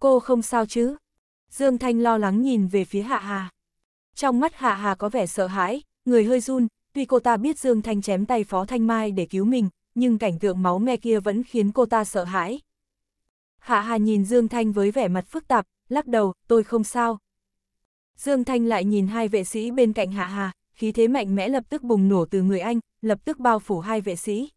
Cô không sao chứ? Dương Thanh lo lắng nhìn về phía Hạ Hà. Trong mắt Hạ Hà có vẻ sợ hãi, người hơi run, tuy cô ta biết Dương Thanh chém tay Phó Thanh Mai để cứu mình, nhưng cảnh tượng máu me kia vẫn khiến cô ta sợ hãi. Hạ Hà nhìn Dương Thanh với vẻ mặt phức tạp, lắc đầu, tôi không sao. Dương Thanh lại nhìn hai vệ sĩ bên cạnh Hạ Hà, khí thế mạnh mẽ lập tức bùng nổ từ người anh, lập tức bao phủ hai vệ sĩ.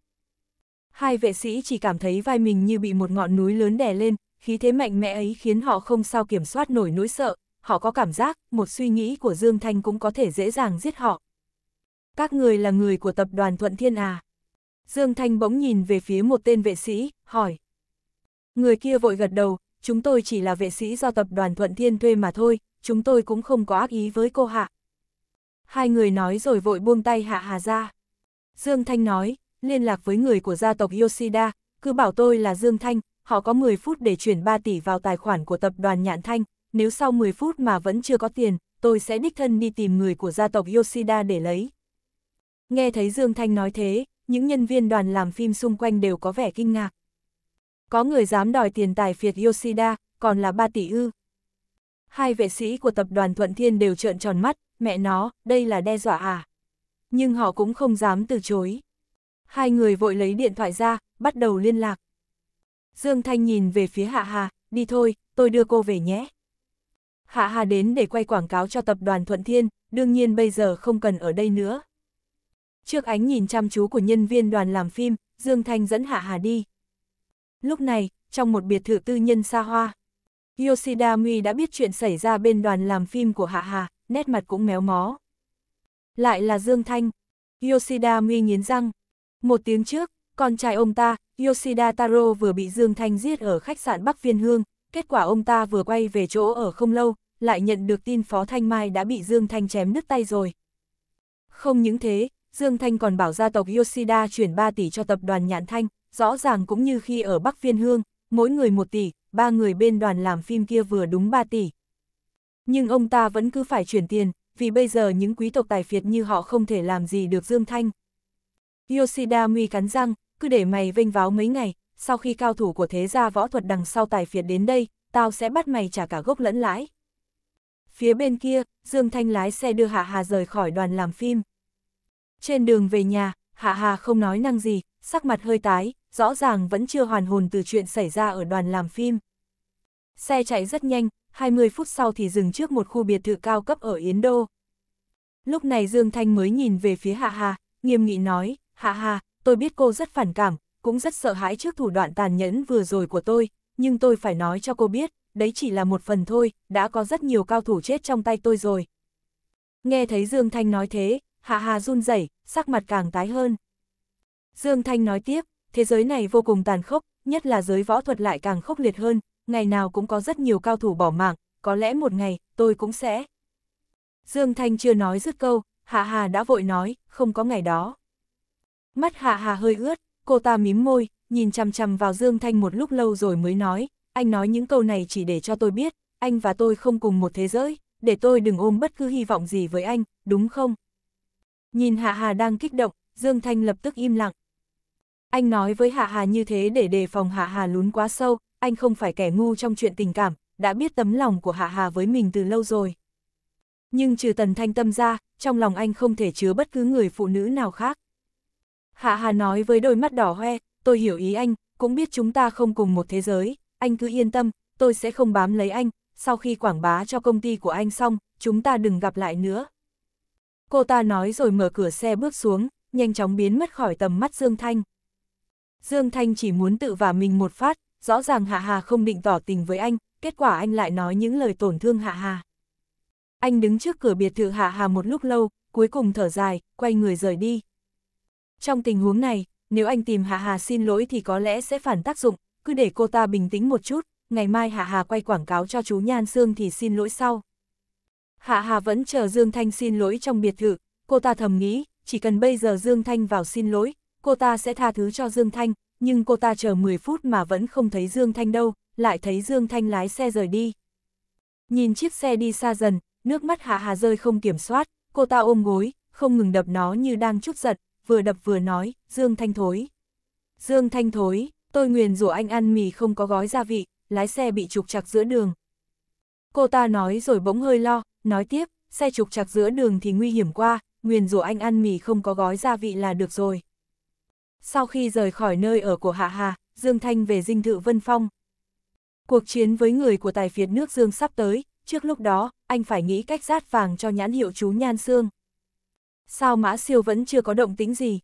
Hai vệ sĩ chỉ cảm thấy vai mình như bị một ngọn núi lớn đè lên, khí thế mạnh mẽ ấy khiến họ không sao kiểm soát nổi nỗi sợ, họ có cảm giác một suy nghĩ của Dương Thanh cũng có thể dễ dàng giết họ. Các người là người của tập đoàn Thuận Thiên à? Dương Thanh bỗng nhìn về phía một tên vệ sĩ, hỏi. Người kia vội gật đầu, chúng tôi chỉ là vệ sĩ do tập đoàn Thuận Thiên thuê mà thôi, chúng tôi cũng không có ác ý với cô hạ. Hai người nói rồi vội buông tay hạ hà ra. Dương Thanh nói, liên lạc với người của gia tộc Yoshida, cứ bảo tôi là Dương Thanh, họ có 10 phút để chuyển 3 tỷ vào tài khoản của tập đoàn Nhạn Thanh, nếu sau 10 phút mà vẫn chưa có tiền, tôi sẽ đích thân đi tìm người của gia tộc Yoshida để lấy. Nghe thấy Dương Thanh nói thế, những nhân viên đoàn làm phim xung quanh đều có vẻ kinh ngạc có người dám đòi tiền tài phiệt Yoshida, còn là 3 tỷ ư. Hai vệ sĩ của tập đoàn Thuận Thiên đều trợn tròn mắt, mẹ nó, đây là đe dọa à. Nhưng họ cũng không dám từ chối. Hai người vội lấy điện thoại ra, bắt đầu liên lạc. Dương Thanh nhìn về phía Hạ Hà, đi thôi, tôi đưa cô về nhé. Hạ Hà đến để quay quảng cáo cho tập đoàn Thuận Thiên, đương nhiên bây giờ không cần ở đây nữa. Trước ánh nhìn chăm chú của nhân viên đoàn làm phim, Dương Thanh dẫn Hạ Hà đi. Lúc này, trong một biệt thự tư nhân xa hoa, Yoshida Mui đã biết chuyện xảy ra bên đoàn làm phim của Hạ Hà, nét mặt cũng méo mó. Lại là Dương Thanh. Yoshida Mui nghiến răng. Một tiếng trước, con trai ông ta, Yoshida Taro vừa bị Dương Thanh giết ở khách sạn Bắc Viên Hương, kết quả ông ta vừa quay về chỗ ở không lâu, lại nhận được tin Phó Thanh Mai đã bị Dương Thanh chém nứt tay rồi. Không những thế, Dương Thanh còn bảo gia tộc Yoshida chuyển 3 tỷ cho tập đoàn Nhạn Thanh, rõ ràng cũng như khi ở Bắc Phiên Hương, mỗi người một tỷ, ba người bên đoàn làm phim kia vừa đúng ba tỷ. Nhưng ông ta vẫn cứ phải chuyển tiền, vì bây giờ những quý tộc tài phiệt như họ không thể làm gì được Dương Thanh. Yoshida Mui cắn răng, cứ để mày vênh váo mấy ngày, sau khi cao thủ của thế gia võ thuật đằng sau tài phiệt đến đây, tao sẽ bắt mày trả cả gốc lẫn lãi. Phía bên kia, Dương Thanh lái xe đưa Hạ Hà rời khỏi đoàn làm phim. Trên đường về nhà, Hạ Hà không nói năng gì, sắc mặt hơi tái, rõ ràng vẫn chưa hoàn hồn từ chuyện xảy ra ở đoàn làm phim. Xe chạy rất nhanh, 20 phút sau thì dừng trước một khu biệt thự cao cấp ở Yến Đô. Lúc này Dương Thanh mới nhìn về phía Hạ Hà, nghiêm nghị nói, Hạ Hà, tôi biết cô rất phản cảm, cũng rất sợ hãi trước thủ đoạn tàn nhẫn vừa rồi của tôi, nhưng tôi phải nói cho cô biết, đấy chỉ là một phần thôi, đã có rất nhiều cao thủ chết trong tay tôi rồi. Nghe thấy Dương Thanh nói thế, Hạ Hà run rẩy, sắc mặt càng tái hơn. Dương Thanh nói tiếp, thế giới này vô cùng tàn khốc, nhất là giới võ thuật lại càng khốc liệt hơn, ngày nào cũng có rất nhiều cao thủ bỏ mạng, có lẽ một ngày, tôi cũng sẽ. Dương Thanh chưa nói dứt câu, Hạ Hà đã vội nói, không có ngày đó. Mắt Hạ Hà hơi ướt, cô ta mím môi, nhìn chằm chằm vào Dương Thanh một lúc lâu rồi mới nói, anh nói những câu này chỉ để cho tôi biết, anh và tôi không cùng một thế giới, để tôi đừng ôm bất cứ hy vọng gì với anh, đúng không? Nhìn Hạ Hà đang kích động, Dương Thanh lập tức im lặng. Anh nói với Hạ Hà như thế để đề phòng Hạ Hà lún quá sâu, anh không phải kẻ ngu trong chuyện tình cảm, đã biết tấm lòng của Hạ Hà với mình từ lâu rồi. Nhưng trừ Tần Thanh Tâm ra, trong lòng anh không thể chứa bất cứ người phụ nữ nào khác. Hạ Hà nói với đôi mắt đỏ hoe, tôi hiểu ý anh, cũng biết chúng ta không cùng một thế giới, anh cứ yên tâm, tôi sẽ không bám lấy anh, sau khi quảng bá cho công ty của anh xong, chúng ta đừng gặp lại nữa. Cô ta nói rồi mở cửa xe bước xuống, nhanh chóng biến mất khỏi tầm mắt Dương Thanh. Dương Thanh chỉ muốn tự vả mình một phát, rõ ràng Hạ Hà không định tỏ tình với anh, kết quả anh lại nói những lời tổn thương Hạ Hà. Anh đứng trước cửa biệt thự Hạ Hà một lúc lâu, cuối cùng thở dài, quay người rời đi. Trong tình huống này, nếu anh tìm Hạ Hà xin lỗi thì có lẽ sẽ phản tác dụng, cứ để cô ta bình tĩnh một chút, ngày mai Hạ Hà quay quảng cáo cho chú Nhan Sương thì xin lỗi sau. Hạ Hà vẫn chờ Dương Thanh xin lỗi trong biệt thự, cô ta thầm nghĩ, chỉ cần bây giờ Dương Thanh vào xin lỗi, cô ta sẽ tha thứ cho Dương Thanh, nhưng cô ta chờ 10 phút mà vẫn không thấy Dương Thanh đâu, lại thấy Dương Thanh lái xe rời đi. Nhìn chiếc xe đi xa dần, nước mắt Hạ Hà rơi không kiểm soát, cô ta ôm gối, không ngừng đập nó như đang chút giật, vừa đập vừa nói, Dương Thanh thối. Dương Thanh thối, tôi nguyền rủa anh ăn mì không có gói gia vị, lái xe bị trục chặt giữa đường. Cô ta nói rồi bỗng hơi lo, nói tiếp, xe trục chặt giữa đường thì nguy hiểm qua, nguyền rủa anh ăn mì không có gói gia vị là được rồi. Sau khi rời khỏi nơi ở của Hạ Hà, Dương Thanh về dinh thự Vân Phong. Cuộc chiến với người của tài phiệt nước Dương sắp tới, trước lúc đó, anh phải nghĩ cách rát vàng cho nhãn hiệu chú Nhan Sương. Sao Mã Siêu vẫn chưa có động tính gì?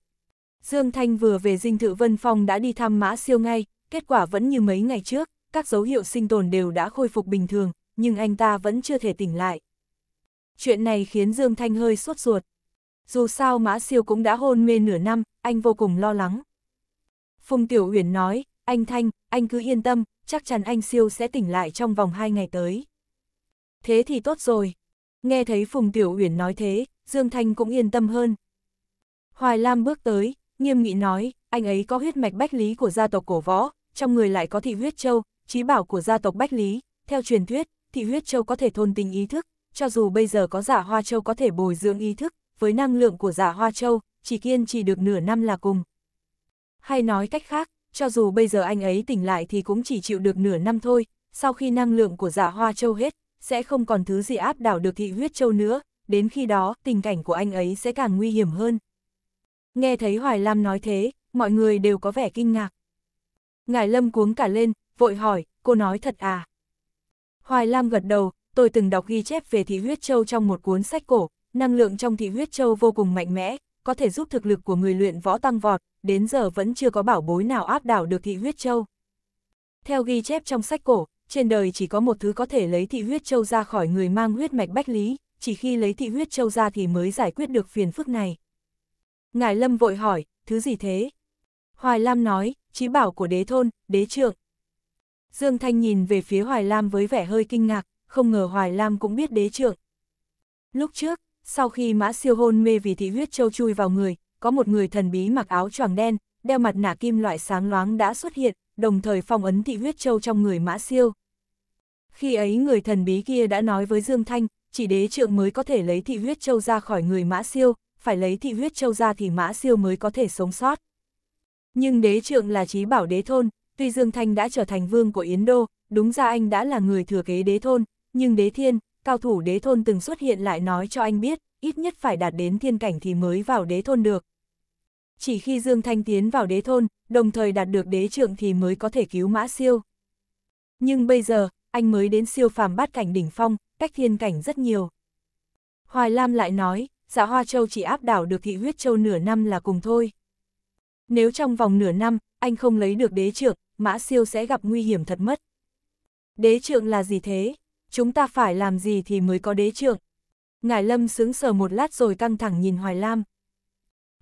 Dương Thanh vừa về dinh thự Vân Phong đã đi thăm Mã Siêu ngay, kết quả vẫn như mấy ngày trước, các dấu hiệu sinh tồn đều đã khôi phục bình thường, nhưng anh ta vẫn chưa thể tỉnh lại. Chuyện này khiến Dương Thanh hơi sốt ruột, dù sao Mã Siêu cũng đã hôn mê nửa năm, anh vô cùng lo lắng. Phùng Tiểu Uyển nói, anh Thanh, anh cứ yên tâm, chắc chắn anh Siêu sẽ tỉnh lại trong vòng hai ngày tới. Thế thì tốt rồi. Nghe thấy Phùng Tiểu Uyển nói thế, Dương Thanh cũng yên tâm hơn. Hoài Lam bước tới, nghiêm nghị nói, anh ấy có huyết mạch bách lý của gia tộc cổ võ, trong người lại có thị huyết châu, trí bảo của gia tộc bách lý. Theo truyền thuyết, thị huyết châu có thể thôn tình ý thức, cho dù bây giờ có giả hoa châu có thể bồi dưỡng ý thức, với năng lượng của giả dạ Hoa Châu, chỉ kiên chỉ được nửa năm là cùng. Hay nói cách khác, cho dù bây giờ anh ấy tỉnh lại thì cũng chỉ chịu được nửa năm thôi, sau khi năng lượng của giả dạ Hoa Châu hết, sẽ không còn thứ gì áp đảo được thị huyết châu nữa, đến khi đó tình cảnh của anh ấy sẽ càng nguy hiểm hơn. Nghe thấy Hoài Lam nói thế, mọi người đều có vẻ kinh ngạc. Ngài Lâm cuống cả lên, vội hỏi, cô nói thật à? Hoài Lam gật đầu, tôi từng đọc ghi chép về thị huyết châu trong một cuốn sách cổ, năng lượng trong thị huyết châu vô cùng mạnh mẽ, có thể giúp thực lực của người luyện võ tăng vọt, đến giờ vẫn chưa có bảo bối nào áp đảo được thị huyết châu. Theo ghi chép trong sách cổ, trên đời chỉ có một thứ có thể lấy thị huyết châu ra khỏi người mang huyết mạch bách lý, chỉ khi lấy thị huyết châu ra thì mới giải quyết được phiền phức này. Ngài Lâm vội hỏi, thứ gì thế? Hoài Lam nói, trí bảo của đế thôn, đế trượng. Dương Thanh nhìn về phía Hoài Lam với vẻ hơi kinh ngạc, không ngờ Hoài Lam cũng biết đế trượng. Lúc trước, sau khi mã siêu hôn mê vì thị huyết châu chui vào người, có một người thần bí mặc áo choàng đen, đeo mặt nạ kim loại sáng loáng đã xuất hiện, đồng thời phong ấn thị huyết châu trong người mã siêu. Khi ấy người thần bí kia đã nói với Dương Thanh, chỉ đế trượng mới có thể lấy thị huyết châu ra khỏi người mã siêu, phải lấy thị huyết châu ra thì mã siêu mới có thể sống sót. Nhưng đế trượng là trí bảo đế thôn, tuy Dương Thanh đã trở thành vương của Yến Đô, đúng ra anh đã là người thừa kế đế thôn, nhưng đế thiên, cao thủ đế thôn từng xuất hiện lại nói cho anh biết, ít nhất phải đạt đến thiên cảnh thì mới vào đế thôn được. Chỉ khi Dương Thanh tiến vào đế thôn, đồng thời đạt được đế trượng thì mới có thể cứu mã siêu. Nhưng bây giờ, anh mới đến siêu phàm bát cảnh đỉnh phong, cách thiên cảnh rất nhiều. Hoài Lam lại nói, dạ Hoa Châu chỉ áp đảo được thị huyết châu nửa năm là cùng thôi. Nếu trong vòng nửa năm, anh không lấy được đế trượng, mã siêu sẽ gặp nguy hiểm thật mất. Đế trượng là gì thế? chúng ta phải làm gì thì mới có đế trượng. Ngải Lâm sững sờ một lát rồi căng thẳng nhìn Hoài Lam.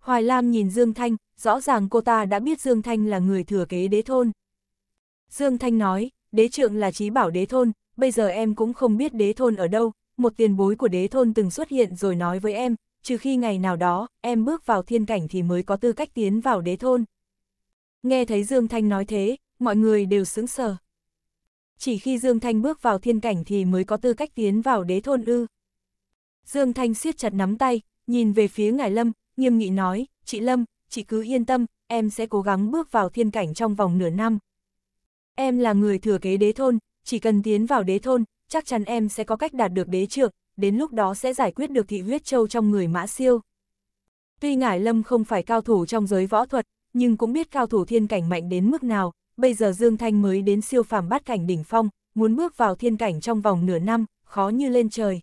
Hoài Lam nhìn Dương Thanh, rõ ràng cô ta đã biết Dương Thanh là người thừa kế đế thôn. Dương Thanh nói, đế trượng là trí bảo đế thôn, bây giờ em cũng không biết đế thôn ở đâu, một tiền bối của đế thôn từng xuất hiện rồi nói với em, trừ khi ngày nào đó, em bước vào thiên cảnh thì mới có tư cách tiến vào đế thôn. Nghe thấy Dương Thanh nói thế, mọi người đều sững sờ. Chỉ khi Dương Thanh bước vào thiên cảnh thì mới có tư cách tiến vào đế thôn ư. Dương Thanh siết chặt nắm tay, nhìn về phía ngài Lâm, nghiêm nghị nói, chị Lâm, chị cứ yên tâm, em sẽ cố gắng bước vào thiên cảnh trong vòng nửa năm. Em là người thừa kế đế thôn, chỉ cần tiến vào đế thôn, chắc chắn em sẽ có cách đạt được đế trượng, đến lúc đó sẽ giải quyết được thị huyết châu trong người mã siêu. Tuy Ngải Lâm không phải cao thủ trong giới võ thuật, nhưng cũng biết cao thủ thiên cảnh mạnh đến mức nào, bây giờ Dương Thanh mới đến siêu phàm bát cảnh đỉnh phong, muốn bước vào thiên cảnh trong vòng nửa năm, khó như lên trời.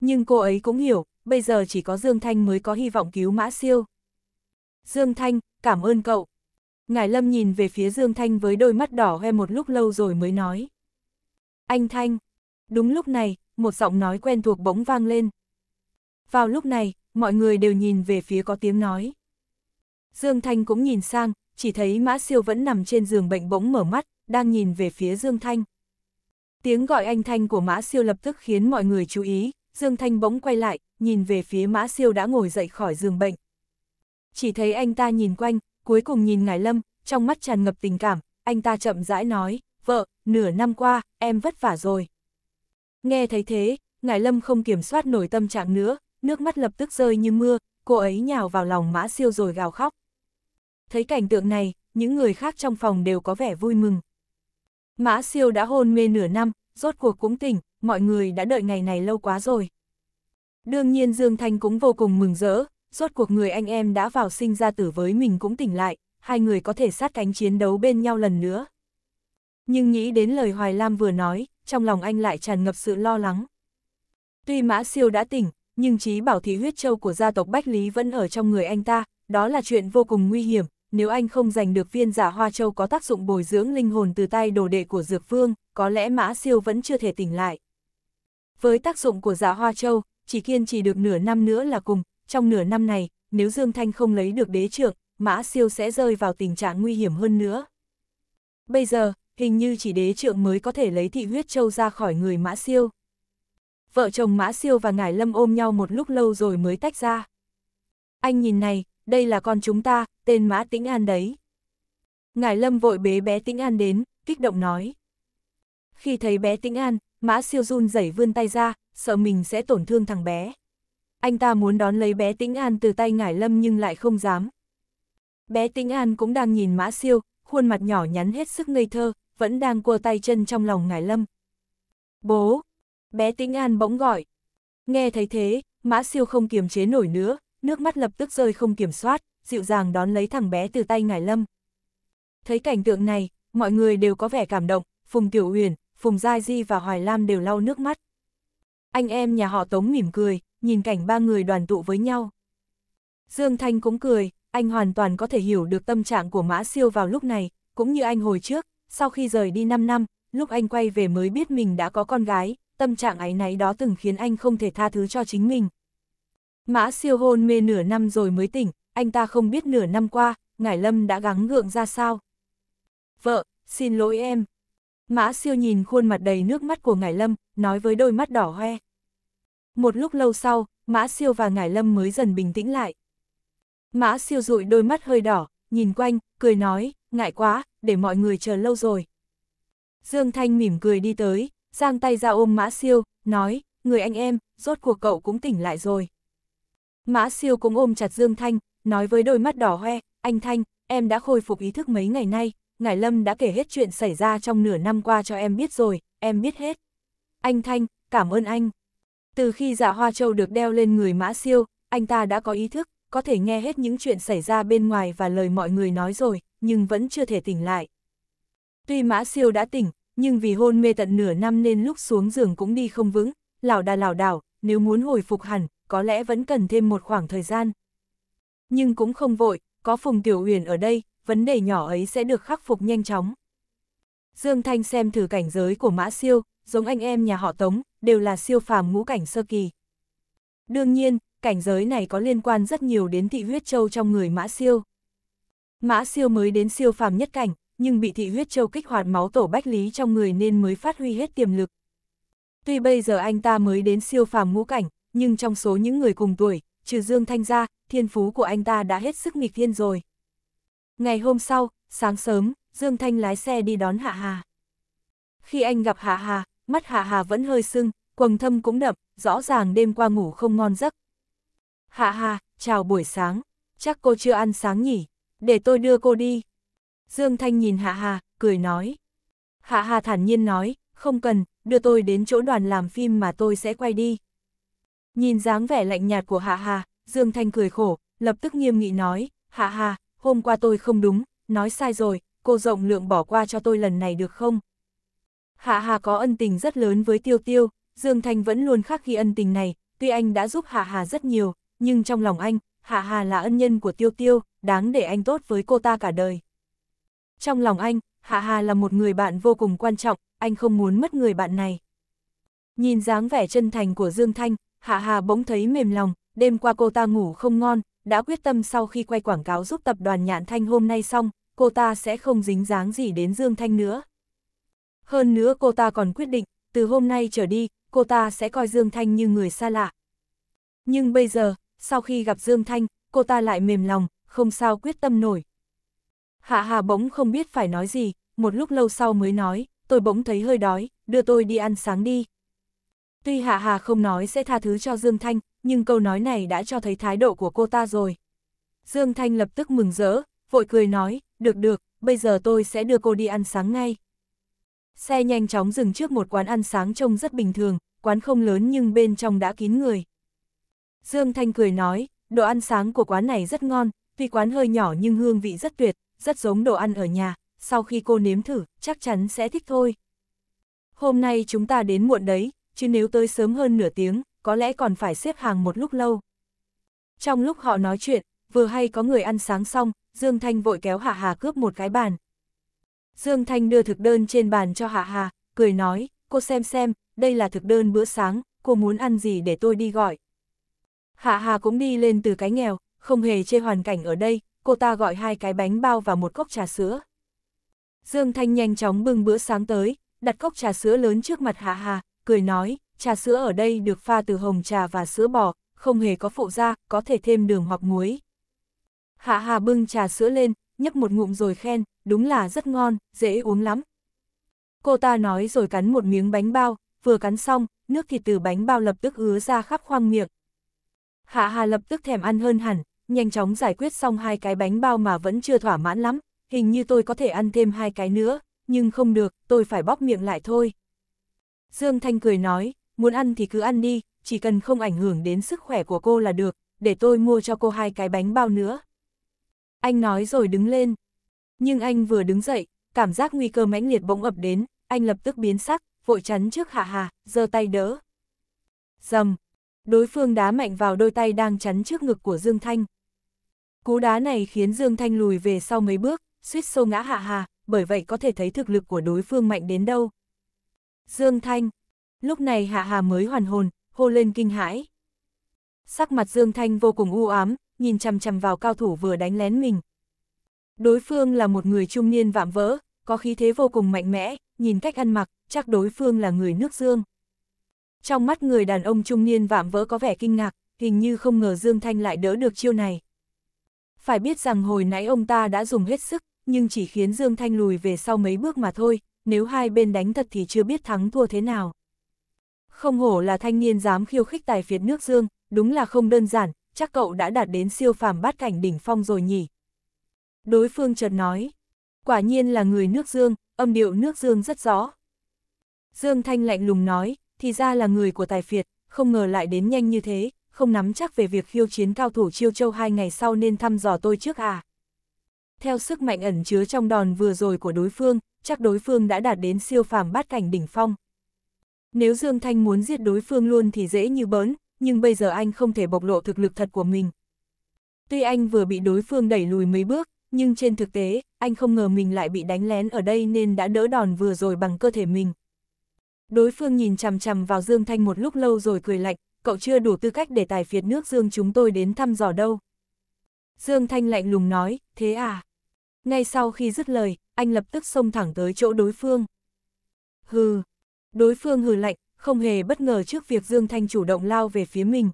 Nhưng cô ấy cũng hiểu, bây giờ chỉ có Dương Thanh mới có hy vọng cứu Mã Siêu. Dương Thanh, cảm ơn cậu. Ngài Lâm nhìn về phía Dương Thanh với đôi mắt đỏ hoe một lúc lâu rồi mới nói. Anh Thanh. Đúng lúc này, một giọng nói quen thuộc bỗng vang lên. Vào lúc này, mọi người đều nhìn về phía có tiếng nói. Dương Thanh cũng nhìn sang, chỉ thấy Mã Siêu vẫn nằm trên giường bệnh bỗng mở mắt, đang nhìn về phía Dương Thanh. Tiếng gọi anh Thanh của Mã Siêu lập tức khiến mọi người chú ý, Dương Thanh bỗng quay lại, nhìn về phía Mã Siêu đã ngồi dậy khỏi giường bệnh. Chỉ thấy anh ta nhìn quanh, cuối cùng nhìn ngài Lâm, trong mắt tràn ngập tình cảm, anh ta chậm rãi nói, vợ, nửa năm qua, em vất vả rồi. Nghe thấy thế, ngài Lâm không kiểm soát nổi tâm trạng nữa, nước mắt lập tức rơi như mưa, cô ấy nhào vào lòng Mã Siêu rồi gào khóc thấy cảnh tượng này, những người khác trong phòng đều có vẻ vui mừng. Mã siêu đã hôn mê nửa năm, rốt cuộc cũng tỉnh, mọi người đã đợi ngày này lâu quá rồi. Đương nhiên Dương Thanh cũng vô cùng mừng rỡ, rốt cuộc người anh em đã vào sinh ra tử với mình cũng tỉnh lại, hai người có thể sát cánh chiến đấu bên nhau lần nữa. Nhưng nghĩ đến lời Hoài Lam vừa nói, trong lòng anh lại tràn ngập sự lo lắng. Tuy Mã Siêu đã tỉnh, nhưng trí bảo thị huyết châu của gia tộc Bách Lý vẫn ở trong người anh ta, đó là chuyện vô cùng nguy hiểm, nếu anh không giành được viên giả Hoa Châu có tác dụng bồi dưỡng linh hồn từ tay đồ đệ của Dược phương, có lẽ Mã Siêu vẫn chưa thể tỉnh lại. Với tác dụng của giả Hoa Châu, chỉ kiên trì được nửa năm nữa là cùng, trong nửa năm này, nếu Dương Thanh không lấy được đế trưởng, Mã Siêu sẽ rơi vào tình trạng nguy hiểm hơn nữa. Bây giờ, hình như chỉ đế trưởng mới có thể lấy thị huyết châu ra khỏi người Mã Siêu. Vợ chồng Mã Siêu và Ngải Lâm ôm nhau một lúc lâu rồi mới tách ra. Anh nhìn này, đây là con chúng ta, tên Mã Tĩnh An đấy. ngài Lâm vội bế bé Tĩnh An đến, kích động nói. Khi thấy bé Tĩnh An, Mã Siêu run rẩy vươn tay ra, sợ mình sẽ tổn thương thằng bé. Anh ta muốn đón lấy bé Tĩnh An từ tay Ngải Lâm nhưng lại không dám. Bé Tĩnh An cũng đang nhìn Mã Siêu, khuôn mặt nhỏ nhắn hết sức ngây thơ, vẫn đang cua tay chân trong lòng Ngải Lâm. Bố! Bé Tĩnh An bỗng gọi. Nghe thấy thế, Mã Siêu không kiềm chế nổi nữa, nước mắt lập tức rơi không kiểm soát, dịu dàng đón lấy thằng bé từ tay Ngải Lâm. Thấy cảnh tượng này, mọi người đều có vẻ cảm động, Phùng Tiểu Huyền, Phùng Gia Di và Hoài Lam đều lau nước mắt. Anh em nhà họ Tống mỉm cười, nhìn cảnh ba người đoàn tụ với nhau. Dương Thanh cũng cười, anh hoàn toàn có thể hiểu được tâm trạng của Mã Siêu vào lúc này, cũng như anh hồi trước, sau khi rời đi 5 năm, lúc anh quay về mới biết mình đã có con gái, tâm trạng ấy náy đó từng khiến anh không thể tha thứ cho chính mình. Mã siêu hôn mê nửa năm rồi mới tỉnh, anh ta không biết nửa năm qua, Ngải Lâm đã gắng gượng ra sao. Vợ, xin lỗi em. Mã siêu nhìn khuôn mặt đầy nước mắt của Ngải Lâm, nói với đôi mắt đỏ hoe. Một lúc lâu sau, Mã siêu và Ngải Lâm mới dần bình tĩnh lại. Mã siêu dụi đôi mắt hơi đỏ, nhìn quanh, cười nói, ngại quá, để mọi người chờ lâu rồi. Dương Thanh mỉm cười đi tới, giang tay ra ôm Mã siêu, nói, người anh em, rốt cuộc cậu cũng tỉnh lại rồi. Mã siêu cũng ôm chặt Dương Thanh, nói với đôi mắt đỏ hoe, anh Thanh, em đã khôi phục ý thức mấy ngày nay, Ngải Lâm đã kể hết chuyện xảy ra trong nửa năm qua cho em biết rồi, em biết hết. Anh Thanh, cảm ơn anh. Từ khi dạ hoa châu được đeo lên người mã siêu, anh ta đã có ý thức, có thể nghe hết những chuyện xảy ra bên ngoài và lời mọi người nói rồi, nhưng vẫn chưa thể tỉnh lại. Tuy mã siêu đã tỉnh, nhưng vì hôn mê tận nửa năm nên lúc xuống giường cũng đi không vững, lảo đà lảo đảo, nếu muốn hồi phục hẳn, có lẽ vẫn cần thêm một khoảng thời gian. Nhưng cũng không vội, có Phùng Tiểu Huyền ở đây, vấn đề nhỏ ấy sẽ được khắc phục nhanh chóng. Dương Thanh xem thử cảnh giới của Mã Siêu, giống anh em nhà họ Tống, đều là siêu phàm ngũ cảnh sơ kỳ. Đương nhiên, cảnh giới này có liên quan rất nhiều đến thị huyết châu trong người Mã Siêu. Mã Siêu mới đến siêu phàm nhất cảnh, nhưng bị thị huyết châu kích hoạt máu tổ bách lý trong người nên mới phát huy hết tiềm lực. Tuy bây giờ anh ta mới đến siêu phàm ngũ cảnh, nhưng trong số những người cùng tuổi, trừ Dương Thanh ra, thiên phú của anh ta đã hết sức nghịch thiên rồi. Ngày hôm sau, sáng sớm, Dương Thanh lái xe đi đón Hạ Hà. Khi anh gặp Hạ Hà, mắt Hạ Hà vẫn hơi sưng, quầng thâm cũng đậm, rõ ràng đêm qua ngủ không ngon giấc. Hạ Hà, chào buổi sáng, chắc cô chưa ăn sáng nhỉ, để tôi đưa cô đi. Dương Thanh nhìn Hạ Hà, cười nói. Hạ Hà thản nhiên nói, không cần, đưa tôi đến chỗ đoàn làm phim mà tôi sẽ quay đi. Nhìn dáng vẻ lạnh nhạt của Hạ Hà, Dương Thanh cười khổ, lập tức nghiêm nghị nói, Hạ Hà, hôm qua tôi không đúng, nói sai rồi, cô rộng lượng bỏ qua cho tôi lần này được không? Hạ Hà có ân tình rất lớn với Tiêu Tiêu, Dương Thanh vẫn luôn khắc ghi ân tình này, tuy anh đã giúp Hạ Hà rất nhiều, nhưng trong lòng anh, Hạ Hà là ân nhân của Tiêu Tiêu, đáng để anh tốt với cô ta cả đời. Trong lòng anh, Hạ Hà là một người bạn vô cùng quan trọng, anh không muốn mất người bạn này. Nhìn dáng vẻ chân thành của Dương Thanh, Hạ Hà bỗng thấy mềm lòng, đêm qua cô ta ngủ không ngon, đã quyết tâm sau khi quay quảng cáo giúp tập đoàn Nhạn Thanh hôm nay xong, cô ta sẽ không dính dáng gì đến Dương Thanh nữa. Hơn nữa cô ta còn quyết định, từ hôm nay trở đi, cô ta sẽ coi Dương Thanh như người xa lạ. Nhưng bây giờ, sau khi gặp Dương Thanh, cô ta lại mềm lòng, không sao quyết tâm nổi. Hạ Hà bỗng không biết phải nói gì, một lúc lâu sau mới nói, tôi bỗng thấy hơi đói, đưa tôi đi ăn sáng đi, Tuy Hạ Hà không nói sẽ tha thứ cho Dương Thanh, nhưng câu nói này đã cho thấy thái độ của cô ta rồi. Dương Thanh lập tức mừng rỡ, vội cười nói, được được, bây giờ tôi sẽ đưa cô đi ăn sáng ngay. Xe nhanh chóng dừng trước một quán ăn sáng trông rất bình thường, quán không lớn nhưng bên trong đã kín người. Dương Thanh cười nói, đồ ăn sáng của quán này rất ngon, tuy quán hơi nhỏ nhưng hương vị rất tuyệt, rất giống đồ ăn ở nhà, sau khi cô nếm thử, chắc chắn sẽ thích thôi. Hôm nay chúng ta đến muộn đấy, chứ nếu tới sớm hơn nửa tiếng, có lẽ còn phải xếp hàng một lúc lâu. Trong lúc họ nói chuyện, vừa hay có người ăn sáng xong, Dương Thanh vội kéo Hạ Hà cướp một cái bàn. Dương Thanh đưa thực đơn trên bàn cho Hạ Hà, cười nói, cô xem xem, đây là thực đơn bữa sáng, cô muốn ăn gì để tôi đi gọi. Hạ Hà cũng đi lên từ cái nghèo, không hề chê hoàn cảnh ở đây, cô ta gọi hai cái bánh bao và một cốc trà sữa. Dương Thanh nhanh chóng bưng bữa sáng tới, đặt cốc trà sữa lớn trước mặt Hạ Hà, cười nói, trà sữa ở đây được pha từ hồng trà và sữa bò, không hề có phụ gia có thể thêm đường hoặc muối. Hạ Hà bưng trà sữa lên, nhấp một ngụm rồi khen, đúng là rất ngon, dễ uống lắm. Cô ta nói rồi cắn một miếng bánh bao, vừa cắn xong, nước thịt từ bánh bao lập tức ứa ra khắp khoang miệng. Hạ Hà lập tức thèm ăn hơn hẳn, nhanh chóng giải quyết xong hai cái bánh bao mà vẫn chưa thỏa mãn lắm, hình như tôi có thể ăn thêm hai cái nữa, nhưng không được, tôi phải bóp miệng lại thôi. Dương Thanh cười nói, muốn ăn thì cứ ăn đi, chỉ cần không ảnh hưởng đến sức khỏe của cô là được, để tôi mua cho cô hai cái bánh bao nữa. Anh nói rồi đứng lên. Nhưng anh vừa đứng dậy, cảm giác nguy cơ mãnh liệt bỗng ập đến, anh lập tức biến sắc, vội chắn trước hạ hà, giơ tay đỡ. Dầm! Đối phương đá mạnh vào đôi tay đang chắn trước ngực của Dương Thanh. Cú đá này khiến Dương Thanh lùi về sau mấy bước, suýt sâu ngã hạ hà, bởi vậy có thể thấy thực lực của đối phương mạnh đến đâu. Dương Thanh. Lúc này Hạ Hà mới hoàn hồn, hô lên kinh hãi. Sắc mặt Dương Thanh vô cùng u ám, nhìn chằm chằm vào cao thủ vừa đánh lén mình. Đối phương là một người trung niên vạm vỡ, có khí thế vô cùng mạnh mẽ, nhìn cách ăn mặc, chắc đối phương là người nước Dương. Trong mắt người đàn ông trung niên vạm vỡ có vẻ kinh ngạc, hình như không ngờ Dương Thanh lại đỡ được chiêu này. Phải biết rằng hồi nãy ông ta đã dùng hết sức, nhưng chỉ khiến Dương Thanh lùi về sau mấy bước mà thôi, nếu hai bên đánh thật thì chưa biết thắng thua thế nào. Không hổ là thanh niên dám khiêu khích tài phiệt nước Dương, đúng là không đơn giản, chắc cậu đã đạt đến siêu phàm bát cảnh đỉnh phong rồi nhỉ. Đối phương chợt nói, quả nhiên là người nước Dương, âm điệu nước Dương rất rõ. Dương Thanh lạnh lùng nói, thì ra là người của tài phiệt, không ngờ lại đến nhanh như thế, không nắm chắc về việc khiêu chiến cao thủ chiêu châu hai ngày sau nên thăm dò tôi trước à. Theo sức mạnh ẩn chứa trong đòn vừa rồi của đối phương, chắc đối phương đã đạt đến siêu phàm bát cảnh đỉnh phong. Nếu Dương Thanh muốn giết đối phương luôn thì dễ như bỡn, nhưng bây giờ anh không thể bộc lộ thực lực thật của mình. Tuy anh vừa bị đối phương đẩy lùi mấy bước, nhưng trên thực tế, anh không ngờ mình lại bị đánh lén ở đây nên đã đỡ đòn vừa rồi bằng cơ thể mình. Đối phương nhìn chằm chằm vào Dương Thanh một lúc lâu rồi cười lạnh, cậu chưa đủ tư cách để tài phiệt nước Dương chúng tôi đến thăm dò đâu. Dương Thanh lạnh lùng nói, thế à? Ngay sau khi dứt lời, anh lập tức xông thẳng tới chỗ đối phương. Hừ. Đối phương hừ lạnh, không hề bất ngờ trước việc Dương Thanh chủ động lao về phía mình.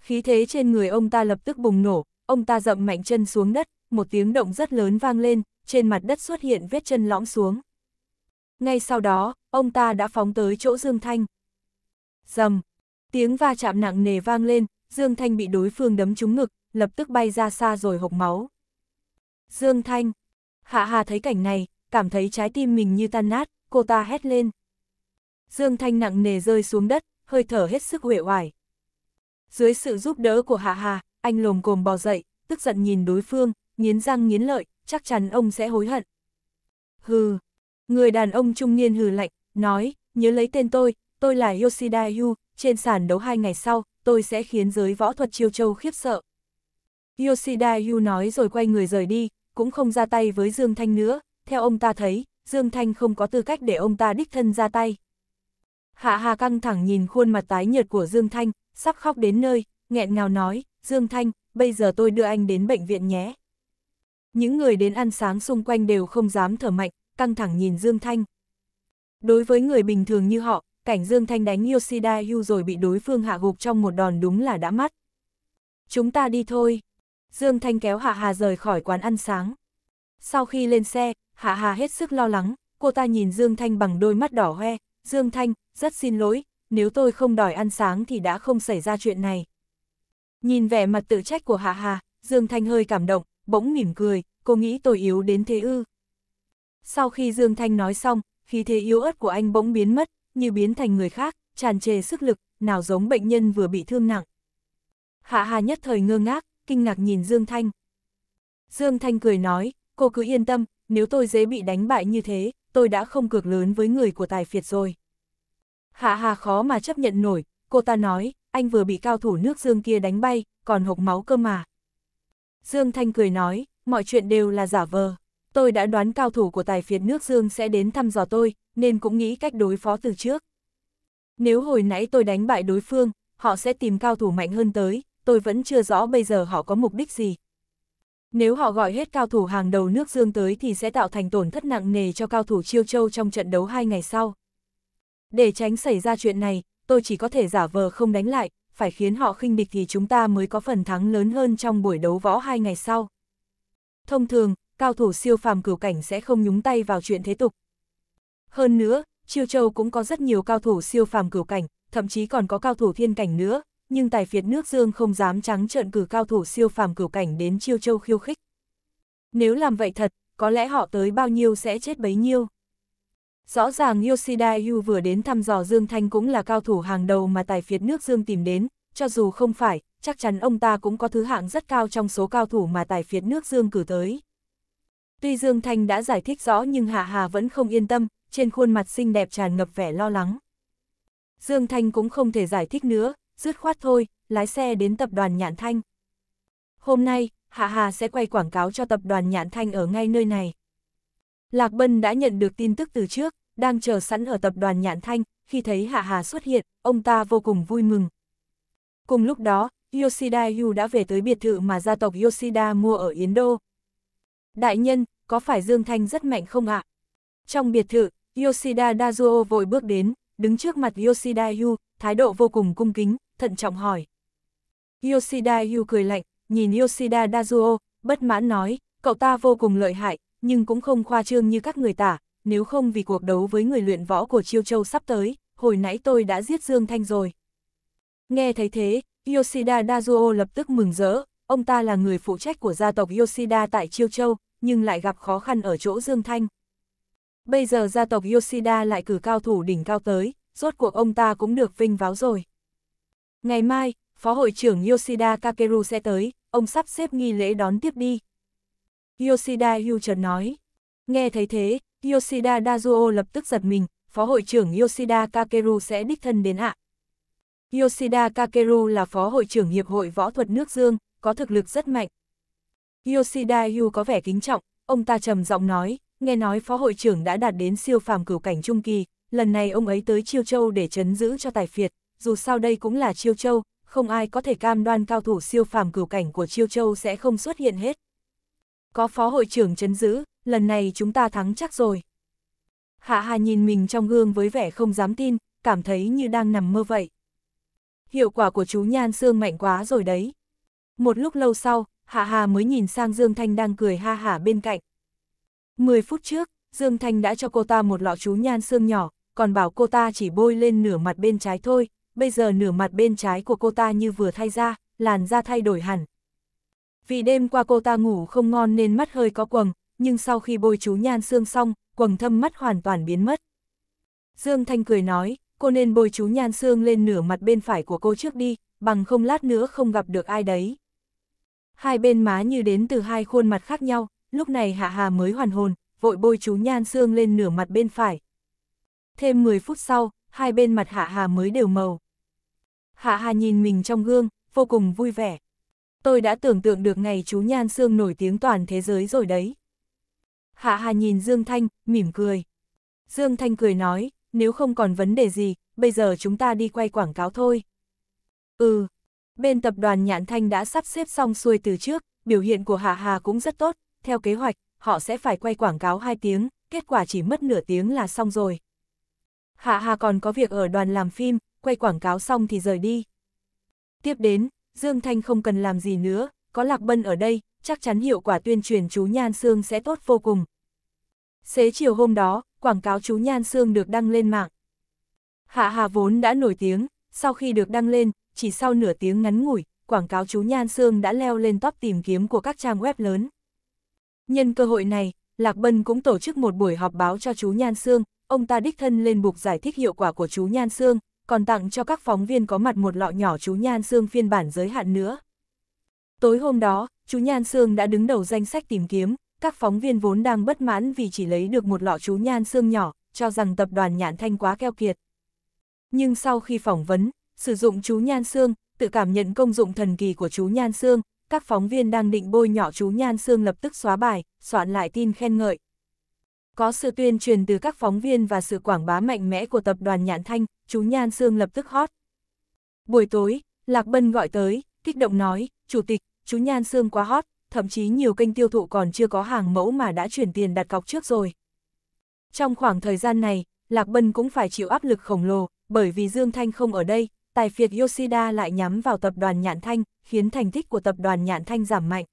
Khí thế trên người ông ta lập tức bùng nổ, ông ta dậm mạnh chân xuống đất, một tiếng động rất lớn vang lên, trên mặt đất xuất hiện vết chân lõm xuống. Ngay sau đó, ông ta đã phóng tới chỗ Dương Thanh. Dầm, tiếng va chạm nặng nề vang lên, Dương Thanh bị đối phương đấm trúng ngực, lập tức bay ra xa rồi hộc máu. Dương Thanh. Hạ Hà thấy cảnh này, cảm thấy trái tim mình như tan nát, cô ta hét lên. Dương Thanh nặng nề rơi xuống đất, hơi thở hết sức uể hoài. Dưới sự giúp đỡ của Hạ Hà, anh lồm cồm bò dậy, tức giận nhìn đối phương, nghiến răng nghiến lợi, chắc chắn ông sẽ hối hận. Hừ, người đàn ông trung niên hừ lạnh, nói, nhớ lấy tên tôi, tôi là Yoshida Yu, trên sàn đấu hai ngày sau, tôi sẽ khiến giới võ thuật chiêu châu khiếp sợ. Yoshida Yu nói rồi quay người rời đi, cũng không ra tay với Dương Thanh nữa, theo ông ta thấy, Dương Thanh không có tư cách để ông ta đích thân ra tay. Hạ Hà căng thẳng nhìn khuôn mặt tái nhợt của Dương Thanh, sắp khóc đến nơi, nghẹn ngào nói, Dương Thanh, bây giờ tôi đưa anh đến bệnh viện nhé. Những người đến ăn sáng xung quanh đều không dám thở mạnh, căng thẳng nhìn Dương Thanh. Đối với người bình thường như họ, cảnh Dương Thanh đánh Yoshida Yu rồi bị đối phương hạ gục trong một đòn đúng là đã mắt. Chúng ta đi thôi. Dương Thanh kéo Hạ Hà rời khỏi quán ăn sáng. Sau khi lên xe, Hạ Hà hết sức lo lắng, cô ta nhìn Dương Thanh bằng đôi mắt đỏ hoe. Dương Thanh, rất xin lỗi, nếu tôi không đòi ăn sáng thì đã không xảy ra chuyện này. Nhìn vẻ mặt tự trách của Hạ Hà, Dương Thanh hơi cảm động, bỗng mỉm cười, cô nghĩ tôi yếu đến thế ư. Sau khi Dương Thanh nói xong, khí thế yếu ớt của anh bỗng biến mất, như biến thành người khác, tràn trề sức lực, nào giống bệnh nhân vừa bị thương nặng. Hạ Hà nhất thời ngơ ngác, kinh ngạc nhìn Dương Thanh. Dương Thanh cười nói, cô cứ yên tâm, nếu tôi dễ bị đánh bại như thế, tôi đã không cược lớn với người của tài phiệt rồi. Hạ hà khó mà chấp nhận nổi, cô ta nói, anh vừa bị cao thủ nước Dương kia đánh bay, còn hộc máu cơ mà. Dương Thanh cười nói, mọi chuyện đều là giả vờ. Tôi đã đoán cao thủ của tài phiệt nước Dương sẽ đến thăm dò tôi, nên cũng nghĩ cách đối phó từ trước. Nếu hồi nãy tôi đánh bại đối phương, họ sẽ tìm cao thủ mạnh hơn tới, tôi vẫn chưa rõ bây giờ họ có mục đích gì. Nếu họ gọi hết cao thủ hàng đầu nước Dương tới thì sẽ tạo thành tổn thất nặng nề cho cao thủ Chiêu Châu trong trận đấu hai ngày sau. Để tránh xảy ra chuyện này, tôi chỉ có thể giả vờ không đánh lại, phải khiến họ khinh địch thì chúng ta mới có phần thắng lớn hơn trong buổi đấu võ hai ngày sau. Thông thường, cao thủ siêu phàm cửu cảnh sẽ không nhúng tay vào chuyện thế tục. Hơn nữa, Chiêu Châu cũng có rất nhiều cao thủ siêu phàm cửu cảnh, thậm chí còn có cao thủ thiên cảnh nữa, nhưng tài phiệt nước Dương không dám trắng trợn cử cao thủ siêu phàm cửu cảnh đến chiêu châu khiêu khích. Nếu làm vậy thật, có lẽ họ tới bao nhiêu sẽ chết bấy nhiêu. Rõ ràng Yoshida Yu vừa đến thăm dò Dương Thanh cũng là cao thủ hàng đầu mà tài phiệt nước Dương tìm đến, cho dù không phải, chắc chắn ông ta cũng có thứ hạng rất cao trong số cao thủ mà tài phiệt nước Dương cử tới. Tuy Dương Thanh đã giải thích rõ nhưng Hạ Hà vẫn không yên tâm, trên khuôn mặt xinh đẹp tràn ngập vẻ lo lắng. Dương Thanh cũng không thể giải thích nữa, dứt khoát thôi, lái xe đến tập đoàn Nhạn Thanh. Hôm nay, Hạ Hà sẽ quay quảng cáo cho tập đoàn Nhạn Thanh ở ngay nơi này. Lạc Bân đã nhận được tin tức từ trước, đang chờ sẵn ở tập đoàn Nhạn Thanh, khi thấy Hạ Hà xuất hiện, ông ta vô cùng vui mừng. Cùng lúc đó, Yoshida Yu đã về tới biệt thự mà gia tộc Yoshida mua ở Yến Đô. Đại nhân, có phải Dương Thanh rất mạnh không ạ? Trong biệt thự, Yoshida Dazuo vội bước đến, đứng trước mặt Yoshida Yu, thái độ vô cùng cung kính, thận trọng hỏi. Yoshida Yu cười lạnh, nhìn Yoshida Dazuo, bất mãn nói, cậu ta vô cùng lợi hại, nhưng cũng không khoa trương như các người tả, nếu không vì cuộc đấu với người luyện võ của Chiêu Châu sắp tới, hồi nãy tôi đã giết Dương Thanh rồi. Nghe thấy thế, Yoshida Dazuo lập tức mừng rỡ, ông ta là người phụ trách của gia tộc Yoshida tại Chiêu Châu, nhưng lại gặp khó khăn ở chỗ Dương Thanh. Bây giờ gia tộc Yoshida lại cử cao thủ đỉnh cao tới, rốt cuộc ông ta cũng được vinh váo rồi. Ngày mai, Phó Hội trưởng Yoshida Kakeru sẽ tới, ông sắp xếp nghi lễ đón tiếp đi. Yoshida Yuchert nói. Nghe thấy thế, Yoshida Dazuo lập tức giật mình, Phó Hội trưởng Yoshida Kakeru sẽ đích thân đến hạ. Yoshida Kakeru là Phó Hội trưởng Hiệp hội Võ thuật nước Dương, có thực lực rất mạnh. Yoshida Yu có vẻ kính trọng, ông ta trầm giọng nói, nghe nói Phó Hội trưởng đã đạt đến siêu phàm cửu cảnh trung kỳ, lần này ông ấy tới Chiêu Châu để chấn giữ cho tài phiệt, dù sao đây cũng là Chiêu Châu, không ai có thể cam đoan cao thủ siêu phàm cửu cảnh của Chiêu Châu sẽ không xuất hiện hết. Có phó hội trưởng chấn giữ, lần này chúng ta thắng chắc rồi. Hạ Hà nhìn mình trong gương với vẻ không dám tin, cảm thấy như đang nằm mơ vậy. Hiệu quả của chú Nhan xương mạnh quá rồi đấy. Một lúc lâu sau, Hạ Hà mới nhìn sang Dương Thanh đang cười ha hả bên cạnh. Mười phút trước, Dương Thanh đã cho cô ta một lọ chú Nhan xương nhỏ, còn bảo cô ta chỉ bôi lên nửa mặt bên trái thôi, bây giờ nửa mặt bên trái của cô ta như vừa thay ra, làn da thay đổi hẳn. Vì đêm qua cô ta ngủ không ngon nên mắt hơi có quầng, nhưng sau khi bôi chú nhan xương xong, quầng thâm mắt hoàn toàn biến mất. Dương Thanh cười nói, cô nên bôi chú nhan xương lên nửa mặt bên phải của cô trước đi, bằng không lát nữa không gặp được ai đấy. Hai bên má như đến từ hai khuôn mặt khác nhau, lúc này Hạ Hà mới hoàn hồn, vội bôi chú nhan xương lên nửa mặt bên phải. Thêm 10 phút sau, hai bên mặt Hạ Hà mới đều màu. Hạ Hà nhìn mình trong gương, vô cùng vui vẻ. Tôi đã tưởng tượng được ngày chú Nhan Sương nổi tiếng toàn thế giới rồi đấy. Hạ Hà nhìn Dương Thanh, mỉm cười. Dương Thanh cười nói, nếu không còn vấn đề gì, bây giờ chúng ta đi quay quảng cáo thôi. Ừ, bên tập đoàn Nhãn Thanh đã sắp xếp xong xuôi từ trước, biểu hiện của Hạ Hà cũng rất tốt, theo kế hoạch, họ sẽ phải quay quảng cáo 2 tiếng, kết quả chỉ mất nửa tiếng là xong rồi. Hạ Hà còn có việc ở đoàn làm phim, quay quảng cáo xong thì rời đi. Tiếp đến, Dương Thanh không cần làm gì nữa, có Lạc Bân ở đây, chắc chắn hiệu quả tuyên truyền chú Nhan Sương sẽ tốt vô cùng. Xế chiều hôm đó, quảng cáo chú Nhan Sương được đăng lên mạng. Hạ Hà vốn đã nổi tiếng, sau khi được đăng lên, chỉ sau nửa tiếng ngắn ngủi, quảng cáo chú Nhan Sương đã leo lên top tìm kiếm của các trang web lớn. Nhân cơ hội này, Lạc Bân cũng tổ chức một buổi họp báo cho chú Nhan Sương, ông ta đích thân lên bục giải thích hiệu quả của chú Nhan Sương, còn tặng cho các phóng viên có mặt một lọ nhỏ chú Nhan Sương phiên bản giới hạn nữa. Tối hôm đó, chú Nhan Sương đã đứng đầu danh sách tìm kiếm, các phóng viên vốn đang bất mãn vì chỉ lấy được một lọ chú Nhan Sương nhỏ, cho rằng tập đoàn Nhãn Thanh quá keo kiệt. Nhưng sau khi phỏng vấn, sử dụng chú Nhan Sương, tự cảm nhận công dụng thần kỳ của chú Nhan Sương, các phóng viên đang định bôi nhỏ chú Nhan Sương lập tức xóa bài, soạn lại tin khen ngợi, có sự tuyên truyền từ các phóng viên và sự quảng bá mạnh mẽ của tập đoàn Nhãn Thanh, chú Nhan Sương lập tức hot. Buổi tối, Lạc Bân gọi tới, kích động nói, Chủ tịch, chú Nhan Sương quá hot, thậm chí nhiều kênh tiêu thụ còn chưa có hàng mẫu mà đã chuyển tiền đặt cọc trước rồi. Trong khoảng thời gian này, Lạc Bân cũng phải chịu áp lực khổng lồ, bởi vì Dương Thanh không ở đây, tài phiệt Yoshida lại nhắm vào tập đoàn Nhạn Thanh, khiến thành tích của tập đoàn Nhạn Thanh giảm mạnh.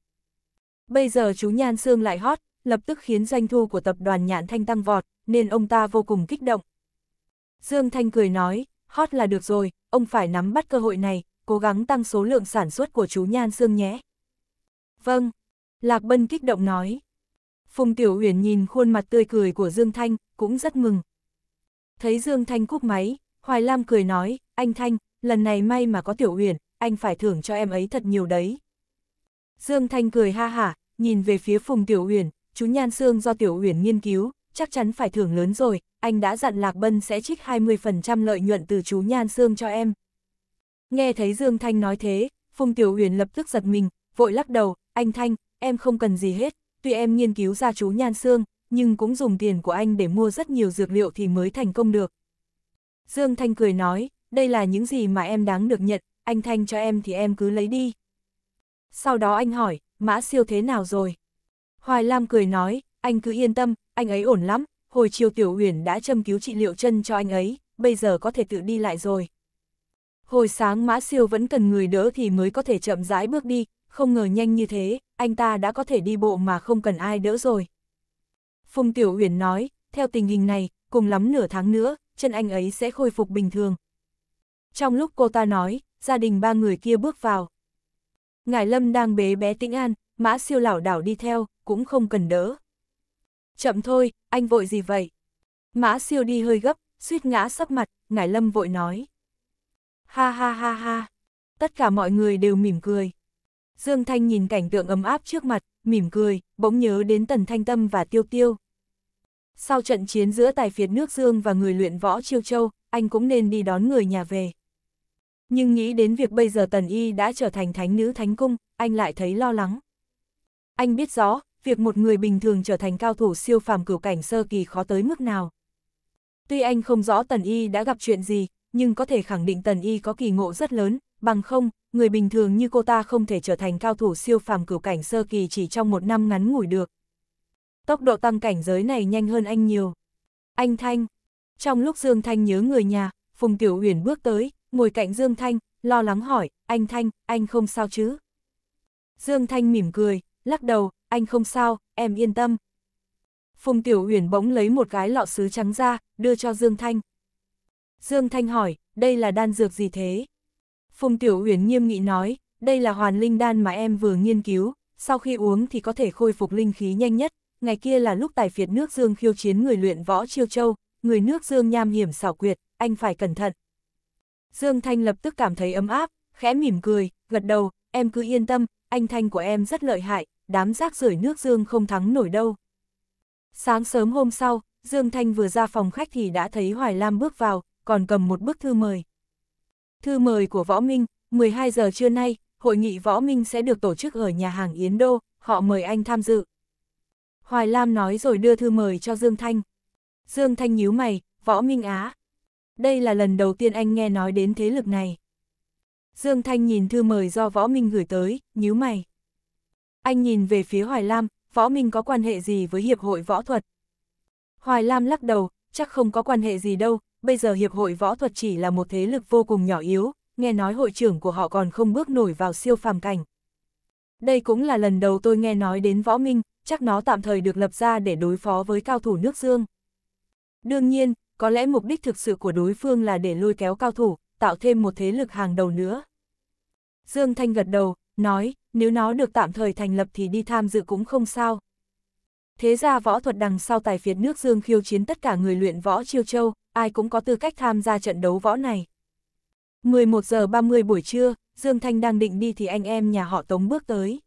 Bây giờ chú Nhan Sương lại hot, lập tức khiến doanh thu của tập đoàn Nhạn Thanh tăng vọt, nên ông ta vô cùng kích động. Dương Thanh cười nói, hot là được rồi, ông phải nắm bắt cơ hội này, cố gắng tăng số lượng sản xuất của chú Nhan dương nhé. Vâng, Lạc Bân kích động nói. Phùng Tiểu Huyền nhìn khuôn mặt tươi cười của Dương Thanh, cũng rất mừng. Thấy Dương Thanh cúp máy, Hoài Lam cười nói, anh Thanh, lần này may mà có Tiểu Huyền, anh phải thưởng cho em ấy thật nhiều đấy. Dương Thanh cười ha hả, nhìn về phía Phùng Tiểu Huyền, chú Nhan xương do Tiểu Uyển nghiên cứu, chắc chắn phải thưởng lớn rồi, anh đã dặn Lạc Bân sẽ trích 20% lợi nhuận từ chú Nhan xương cho em. Nghe thấy Dương Thanh nói thế, Phùng Tiểu Uyển lập tức giật mình, vội lắc đầu, anh Thanh, em không cần gì hết, tuy em nghiên cứu ra chú Nhan xương nhưng cũng dùng tiền của anh để mua rất nhiều dược liệu thì mới thành công được. Dương Thanh cười nói, đây là những gì mà em đáng được nhận, anh Thanh cho em thì em cứ lấy đi. Sau đó anh hỏi, mã siêu thế nào rồi? Hoài Lam cười nói, anh cứ yên tâm, anh ấy ổn lắm, hồi chiều Tiểu Uyển đã châm cứu trị liệu chân cho anh ấy, bây giờ có thể tự đi lại rồi. Hồi sáng Mã Siêu vẫn cần người đỡ thì mới có thể chậm rãi bước đi, không ngờ nhanh như thế, anh ta đã có thể đi bộ mà không cần ai đỡ rồi. Phùng Tiểu Uyển nói, theo tình hình này, cùng lắm nửa tháng nữa, chân anh ấy sẽ khôi phục bình thường. Trong lúc cô ta nói, gia đình ba người kia bước vào. Ngải Lâm đang bế bé Tĩnh An, Mã Siêu lảo đảo đi theo, cũng không cần đỡ. Chậm thôi, anh vội gì vậy? Mã siêu đi hơi gấp, suýt ngã sấp mặt, ngải lâm vội nói. Ha ha ha ha, tất cả mọi người đều mỉm cười. Dương Thanh nhìn cảnh tượng ấm áp trước mặt, mỉm cười, bỗng nhớ đến Tần Thanh Tâm và Tiêu Tiêu. Sau trận chiến giữa tài phiệt nước Dương và người luyện võ Chiêu Châu, anh cũng nên đi đón người nhà về. Nhưng nghĩ đến việc bây giờ Tần Y đã trở thành thánh nữ thánh cung, anh lại thấy lo lắng. Anh biết rõ, việc một người bình thường trở thành cao thủ siêu phàm cửu cảnh sơ kỳ khó tới mức nào. Tuy anh không rõ Tần Y đã gặp chuyện gì, nhưng có thể khẳng định Tần Y có kỳ ngộ rất lớn, bằng không, người bình thường như cô ta không thể trở thành cao thủ siêu phàm cửu cảnh sơ kỳ chỉ trong một năm ngắn ngủi được. Tốc độ tăng cảnh giới này nhanh hơn anh nhiều. Anh Thanh. Trong lúc Dương Thanh nhớ người nhà, Phùng Tiểu Uyển bước tới, ngồi cạnh Dương Thanh, lo lắng hỏi, anh Thanh, anh không sao chứ? Dương Thanh mỉm cười, lắc đầu, anh không sao, em yên tâm. Phùng Tiểu uyển bỗng lấy một cái lọ sứ trắng ra, đưa cho Dương Thanh. Dương Thanh hỏi, đây là đan dược gì thế? Phùng Tiểu uyển nghiêm nghị nói, đây là hoàn linh đan mà em vừa nghiên cứu, sau khi uống thì có thể khôi phục linh khí nhanh nhất. Ngày kia là lúc tài phiệt nước Dương khiêu chiến người luyện võ Chiêu Châu, người nước Dương nham hiểm xảo quyệt, anh phải cẩn thận. Dương Thanh lập tức cảm thấy ấm áp, khẽ mỉm cười, gật đầu, em cứ yên tâm, anh Thanh của em rất lợi hại, đám rác rưởi nước Dương không thắng nổi đâu. Sáng sớm hôm sau, Dương Thanh vừa ra phòng khách thì đã thấy Hoài Lam bước vào, còn cầm một bức thư mời. Thư mời của Võ Minh, 12 giờ trưa nay, hội nghị Võ Minh sẽ được tổ chức ở nhà hàng Yến Đô, họ mời anh tham dự. Hoài Lam nói rồi đưa thư mời cho Dương Thanh. Dương Thanh nhíu mày, Võ Minh Á. Đây là lần đầu tiên anh nghe nói đến thế lực này. Dương Thanh nhìn thư mời do Võ Minh gửi tới, nhíu mày. Anh nhìn về phía Hoài Lam, Võ Minh có quan hệ gì với Hiệp hội Võ thuật? Hoài Lam lắc đầu, chắc không có quan hệ gì đâu, bây giờ Hiệp hội Võ thuật chỉ là một thế lực vô cùng nhỏ yếu, nghe nói hội trưởng của họ còn không bước nổi vào siêu phàm cảnh. Đây cũng là lần đầu tôi nghe nói đến Võ Minh, chắc nó tạm thời được lập ra để đối phó với cao thủ nước dương. Đương nhiên, có lẽ mục đích thực sự của đối phương là để lôi kéo cao thủ, tạo thêm một thế lực hàng đầu nữa. Dương Thanh gật đầu, nói, nếu nó được tạm thời thành lập thì đi tham dự cũng không sao. Thế ra võ thuật đằng sau tài phiệt nước Dương khiêu chiến tất cả người luyện võ chiêu châu, ai cũng có tư cách tham gia trận đấu võ này. 11 giờ 30 buổi trưa, Dương Thanh đang định đi thì anh em nhà họ Tống bước tới.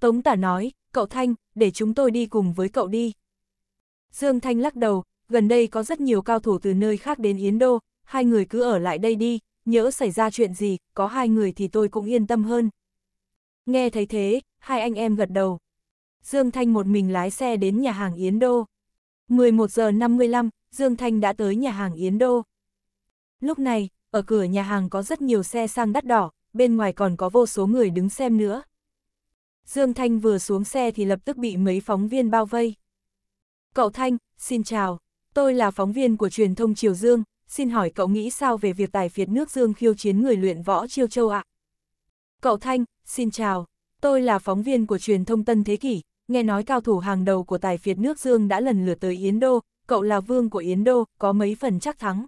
Tống tả nói, cậu Thanh, để chúng tôi đi cùng với cậu đi. Dương Thanh lắc đầu, gần đây có rất nhiều cao thủ từ nơi khác đến Yến Đô, hai người cứ ở lại đây đi, nhớ xảy ra chuyện gì, có hai người thì tôi cũng yên tâm hơn. Nghe thấy thế, hai anh em gật đầu. Dương Thanh một mình lái xe đến nhà hàng Yến Đô. 11 giờ 55, Dương Thanh đã tới nhà hàng Yến Đô. Lúc này, ở cửa nhà hàng có rất nhiều xe sang đắt đỏ, bên ngoài còn có vô số người đứng xem nữa. Dương Thanh vừa xuống xe thì lập tức bị mấy phóng viên bao vây. Cậu Thanh, xin chào, tôi là phóng viên của truyền thông Triều Dương, xin hỏi cậu nghĩ sao về việc tài phiệt nước Dương khiêu chiến người luyện võ Chiêu Châu ạ? À? Cậu Thanh, xin chào, tôi là phóng viên của truyền thông Tân Thế Kỷ, nghe nói cao thủ hàng đầu của tài phiệt nước Dương đã lần lượt tới Yến Đô, cậu là vương của Yến Đô, có mấy phần chắc thắng.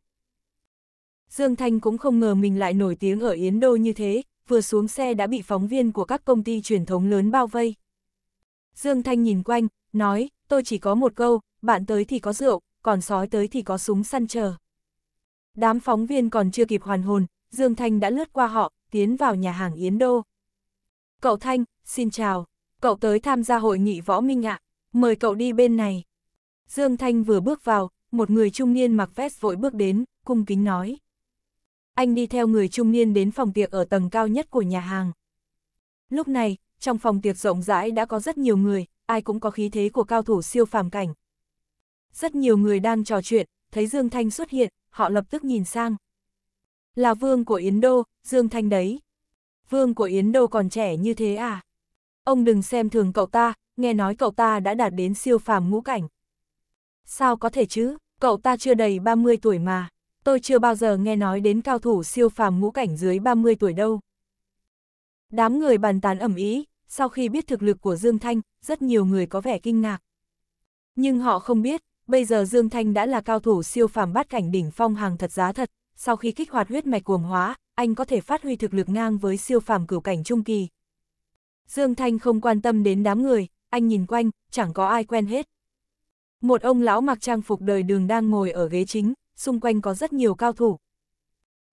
Dương Thanh cũng không ngờ mình lại nổi tiếng ở Yến Đô như thế, vừa xuống xe đã bị phóng viên của các công ty truyền thống lớn bao vây. Dương Thanh nhìn quanh, nói, tôi chỉ có một câu, bạn tới thì có rượu, còn sói tới thì có súng săn chờ. Đám phóng viên còn chưa kịp hoàn hồn, Dương Thanh đã lướt qua họ, tiến vào nhà hàng Yến Đô. Cậu Thanh, xin chào, cậu tới tham gia hội nghị võ minh ạ, mời cậu đi bên này. Dương Thanh vừa bước vào, một người trung niên mặc vest vội bước đến, cung kính nói. Anh đi theo người trung niên đến phòng tiệc ở tầng cao nhất của nhà hàng. Lúc này, trong phòng tiệc rộng rãi đã có rất nhiều người, ai cũng có khí thế của cao thủ siêu phàm cảnh. Rất nhiều người đang trò chuyện, thấy Dương Thanh xuất hiện, họ lập tức nhìn sang. Là vương của Yến Đô, Dương Thanh đấy vương của Yến đâu còn trẻ như thế à? Ông đừng xem thường cậu ta, nghe nói cậu ta đã đạt đến siêu phàm ngũ cảnh. Sao có thể chứ, cậu ta chưa đầy 30 tuổi mà, tôi chưa bao giờ nghe nói đến cao thủ siêu phàm ngũ cảnh dưới 30 tuổi đâu. Đám người bàn tán ẩm ý, sau khi biết thực lực của Dương Thanh, rất nhiều người có vẻ kinh ngạc. Nhưng họ không biết, bây giờ Dương Thanh đã là cao thủ siêu phàm bát cảnh đỉnh phong hàng thật giá thật, sau khi kích hoạt huyết mạch cuồng hóa, anh có thể phát huy thực lực ngang với siêu phàm cửu cảnh trung kỳ. Dương Thanh không quan tâm đến đám người, anh nhìn quanh, chẳng có ai quen hết. Một ông lão mặc trang phục đời đường đang ngồi ở ghế chính, xung quanh có rất nhiều cao thủ.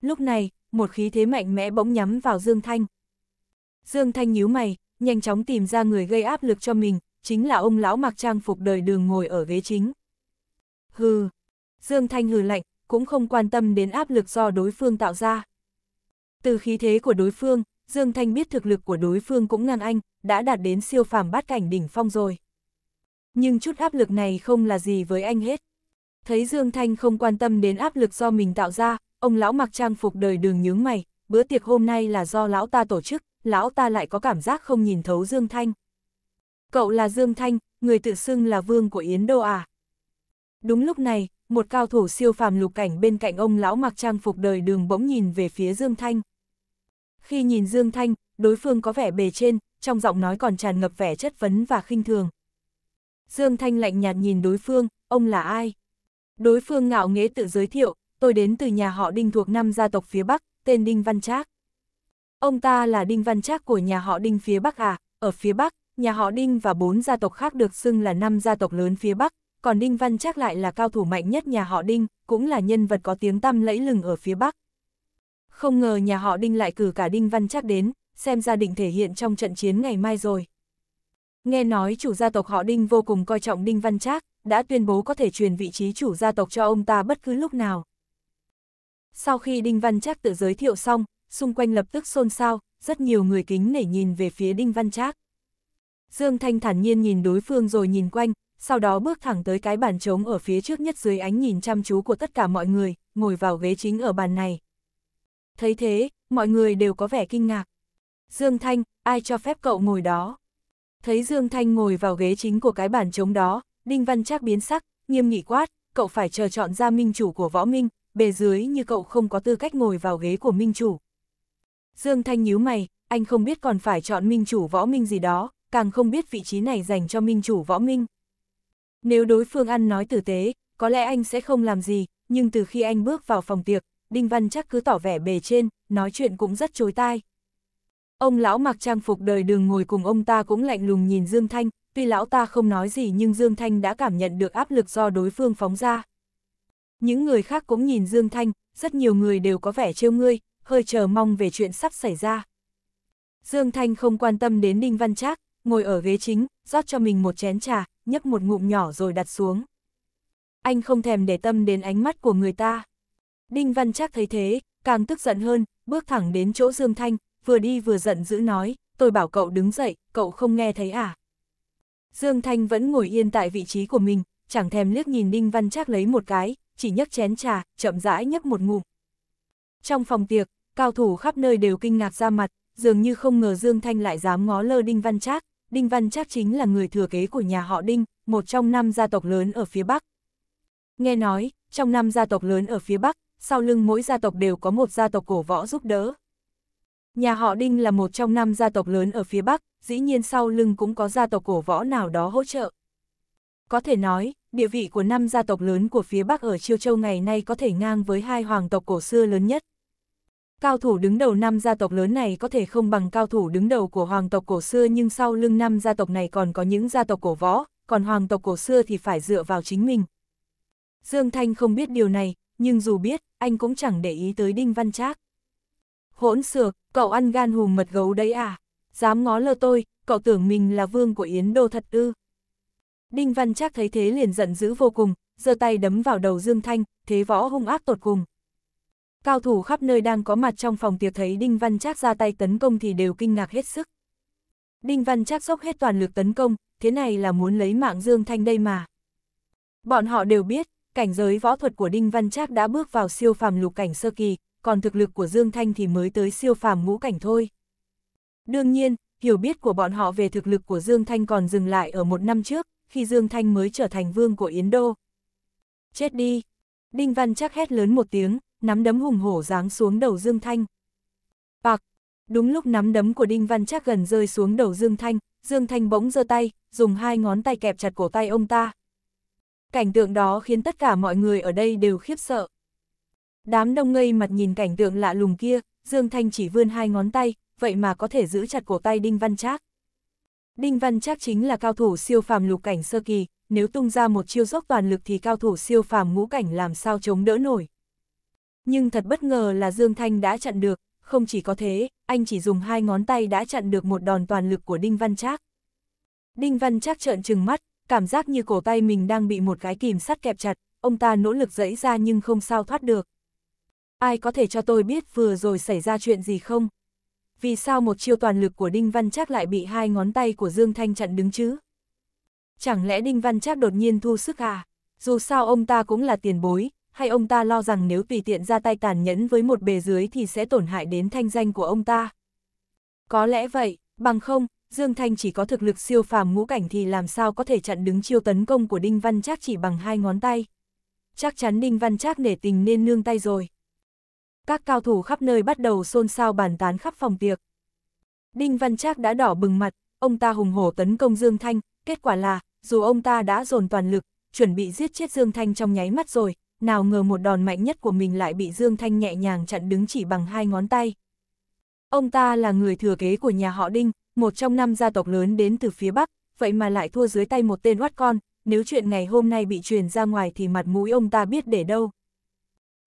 Lúc này, một khí thế mạnh mẽ bỗng nhắm vào Dương Thanh. Dương Thanh nhíu mày, nhanh chóng tìm ra người gây áp lực cho mình, chính là ông lão mặc trang phục đời đường ngồi ở ghế chính. Hừ, Dương Thanh hừ lạnh, cũng không quan tâm đến áp lực do đối phương tạo ra. Từ khí thế của đối phương, Dương Thanh biết thực lực của đối phương cũng ngang anh, đã đạt đến siêu phàm bát cảnh đỉnh phong rồi. Nhưng chút áp lực này không là gì với anh hết. Thấy Dương Thanh không quan tâm đến áp lực do mình tạo ra, ông lão mặc trang phục đời đường nhướng mày, bữa tiệc hôm nay là do lão ta tổ chức, lão ta lại có cảm giác không nhìn thấu Dương Thanh. Cậu là Dương Thanh, người tự xưng là vương của Yến Đô à? Đúng lúc này, một cao thủ siêu phàm lục cảnh bên cạnh ông lão mặc trang phục đời đường bỗng nhìn về phía Dương Thanh. Khi nhìn Dương Thanh, đối phương có vẻ bề trên, trong giọng nói còn tràn ngập vẻ chất vấn và khinh thường. Dương Thanh lạnh nhạt nhìn đối phương, ông là ai? Đối phương ngạo nghễ tự giới thiệu, tôi đến từ nhà họ Đinh thuộc năm gia tộc phía Bắc, tên Đinh Văn Trác. Ông ta là Đinh Văn Trác của nhà họ Đinh phía Bắc à, ở phía Bắc, nhà họ Đinh và bốn gia tộc khác được xưng là năm gia tộc lớn phía Bắc, còn Đinh Văn Trác lại là cao thủ mạnh nhất nhà họ Đinh, cũng là nhân vật có tiếng tăm lẫy lừng ở phía Bắc. Không ngờ nhà họ Đinh lại cử cả Đinh Văn Trác đến, xem ra định thể hiện trong trận chiến ngày mai rồi. Nghe nói chủ gia tộc họ Đinh vô cùng coi trọng Đinh Văn Trác, đã tuyên bố có thể truyền vị trí chủ gia tộc cho ông ta bất cứ lúc nào. Sau khi Đinh Văn Trác tự giới thiệu xong, xung quanh lập tức xôn xao, rất nhiều người kính nể nhìn về phía Đinh Văn Trác. Dương Thanh thản nhiên nhìn đối phương rồi nhìn quanh, sau đó bước thẳng tới cái bàn trống ở phía trước nhất dưới ánh nhìn chăm chú của tất cả mọi người, ngồi vào ghế chính ở bàn này. Thấy thế, mọi người đều có vẻ kinh ngạc. Dương Thanh, ai cho phép cậu ngồi đó? Thấy Dương Thanh ngồi vào ghế chính của cái bàn trống đó, Đinh Văn Trác biến sắc, nghiêm nghị quát, cậu phải chờ chọn ra minh chủ của võ minh, bề dưới như cậu không có tư cách ngồi vào ghế của minh chủ. Dương Thanh nhíu mày, anh không biết còn phải chọn minh chủ võ minh gì đó, càng không biết vị trí này dành cho minh chủ võ minh. Nếu đối phương ăn nói tử tế, có lẽ anh sẽ không làm gì, nhưng từ khi anh bước vào phòng tiệc, Đinh Văn chắc cứ tỏ vẻ bề trên, nói chuyện cũng rất chối tai. Ông lão mặc trang phục đời đường ngồi cùng ông ta cũng lạnh lùng nhìn Dương Thanh, tuy lão ta không nói gì nhưng Dương Thanh đã cảm nhận được áp lực do đối phương phóng ra. Những người khác cũng nhìn Dương Thanh, rất nhiều người đều có vẻ trêu ngươi, hơi chờ mong về chuyện sắp xảy ra. Dương Thanh không quan tâm đến Đinh Văn Trác, ngồi ở ghế chính, rót cho mình một chén trà, nhấp một ngụm nhỏ rồi đặt xuống. Anh không thèm để tâm đến ánh mắt của người ta. Đinh Văn Trác thấy thế, càng tức giận hơn, bước thẳng đến chỗ Dương Thanh, vừa đi vừa giận dữ nói, tôi bảo cậu đứng dậy, cậu không nghe thấy à? Dương Thanh vẫn ngồi yên tại vị trí của mình, chẳng thèm liếc nhìn Đinh Văn Trác lấy một cái, chỉ nhấc chén trà, chậm rãi nhấp một ngụm. Trong phòng tiệc, cao thủ khắp nơi đều kinh ngạc ra mặt, dường như không ngờ Dương Thanh lại dám ngó lơ Đinh Văn Trác. Đinh Văn Trác chính là người thừa kế của nhà họ Đinh, một trong năm gia tộc lớn ở phía Bắc. Nghe nói, trong năm gia tộc lớn ở phía Bắc, sau lưng mỗi gia tộc đều có một gia tộc cổ võ giúp đỡ. Nhà họ Đinh là một trong năm gia tộc lớn ở phía Bắc, dĩ nhiên sau lưng cũng có gia tộc cổ võ nào đó hỗ trợ. Có thể nói, địa vị của năm gia tộc lớn của phía Bắc ở Chiêu Châu ngày nay có thể ngang với hai hoàng tộc cổ xưa lớn nhất. Cao thủ đứng đầu năm gia tộc lớn này có thể không bằng cao thủ đứng đầu của hoàng tộc cổ xưa nhưng sau lưng năm gia tộc này còn có những gia tộc cổ võ, còn hoàng tộc cổ xưa thì phải dựa vào chính mình. Dương Thanh không biết điều này, nhưng dù biết, anh cũng chẳng để ý tới Đinh Văn Trác. Hỗn xược, cậu ăn gan hùm mật gấu đấy à? Dám ngó lơ tôi, cậu tưởng mình là vương của Yến Đô thật ư? Đinh Văn Trác thấy thế liền giận dữ vô cùng, giơ tay đấm vào đầu Dương Thanh, thế võ hung ác tột cùng. Cao thủ khắp nơi đang có mặt trong phòng tiệc thấy Đinh Văn Trác ra tay tấn công thì đều kinh ngạc hết sức. Đinh Văn Trác dốc hết toàn lực tấn công, thế này là muốn lấy mạng Dương Thanh đây mà. Bọn họ đều biết, cảnh giới võ thuật của Đinh Văn Trác đã bước vào siêu phàm lục cảnh sơ kỳ, còn thực lực của Dương Thanh thì mới tới siêu phàm ngũ cảnh thôi. Đương nhiên, hiểu biết của bọn họ về thực lực của Dương Thanh còn dừng lại ở một năm trước, khi Dương Thanh mới trở thành vương của Yến Đô. Chết đi! Đinh Văn Trác hét lớn một tiếng, nắm đấm hùng hổ giáng xuống đầu Dương Thanh. Bạc! Đúng lúc nắm đấm của Đinh Văn Trác gần rơi xuống đầu Dương Thanh, Dương Thanh bỗng giơ tay, dùng hai ngón tay kẹp chặt cổ tay ông ta cảnh tượng đó khiến tất cả mọi người ở đây đều khiếp sợ. Đám đông ngây mặt nhìn cảnh tượng lạ lùng kia, Dương Thanh chỉ vươn hai ngón tay, vậy mà có thể giữ chặt cổ tay Đinh Văn Trác. Đinh Văn Trác chính là cao thủ siêu phàm lục cảnh sơ kỳ, nếu tung ra một chiêu dốc toàn lực thì cao thủ siêu phàm ngũ cảnh làm sao chống đỡ nổi. Nhưng thật bất ngờ là Dương Thanh đã chặn được, không chỉ có thế, anh chỉ dùng hai ngón tay đã chặn được một đòn toàn lực của Đinh Văn Trác. Đinh Văn Trác trợn trừng mắt, cảm giác như cổ tay mình đang bị một cái kìm sắt kẹp chặt, ông ta nỗ lực dẫy ra nhưng không sao thoát được. Ai có thể cho tôi biết vừa rồi xảy ra chuyện gì không? Vì sao một chiêu toàn lực của Đinh Văn Trác lại bị hai ngón tay của Dương Thanh chặn đứng chứ? Chẳng lẽ Đinh Văn Trác đột nhiên thu sức à? Dù sao ông ta cũng là tiền bối, hay ông ta lo rằng nếu tùy tiện ra tay tàn nhẫn với một bề dưới thì sẽ tổn hại đến thanh danh của ông ta? Có lẽ vậy, bằng không, Dương Thanh chỉ có thực lực siêu phàm ngũ cảnh thì làm sao có thể chặn đứng chiêu tấn công của Đinh Văn Trác chỉ bằng hai ngón tay. Chắc chắn Đinh Văn Trác nể tình nên nương tay rồi. Các cao thủ khắp nơi bắt đầu xôn xao bàn tán khắp phòng tiệc. Đinh Văn Trác đã đỏ bừng mặt, ông ta hùng hổ tấn công Dương Thanh, kết quả là, dù ông ta đã dồn toàn lực, chuẩn bị giết chết Dương Thanh trong nháy mắt rồi, nào ngờ một đòn mạnh nhất của mình lại bị Dương Thanh nhẹ nhàng chặn đứng chỉ bằng hai ngón tay. Ông ta là người thừa kế của nhà họ Đinh, một trong năm gia tộc lớn đến từ phía Bắc, vậy mà lại thua dưới tay một tên oát con, nếu chuyện ngày hôm nay bị truyền ra ngoài thì mặt mũi ông ta biết để đâu.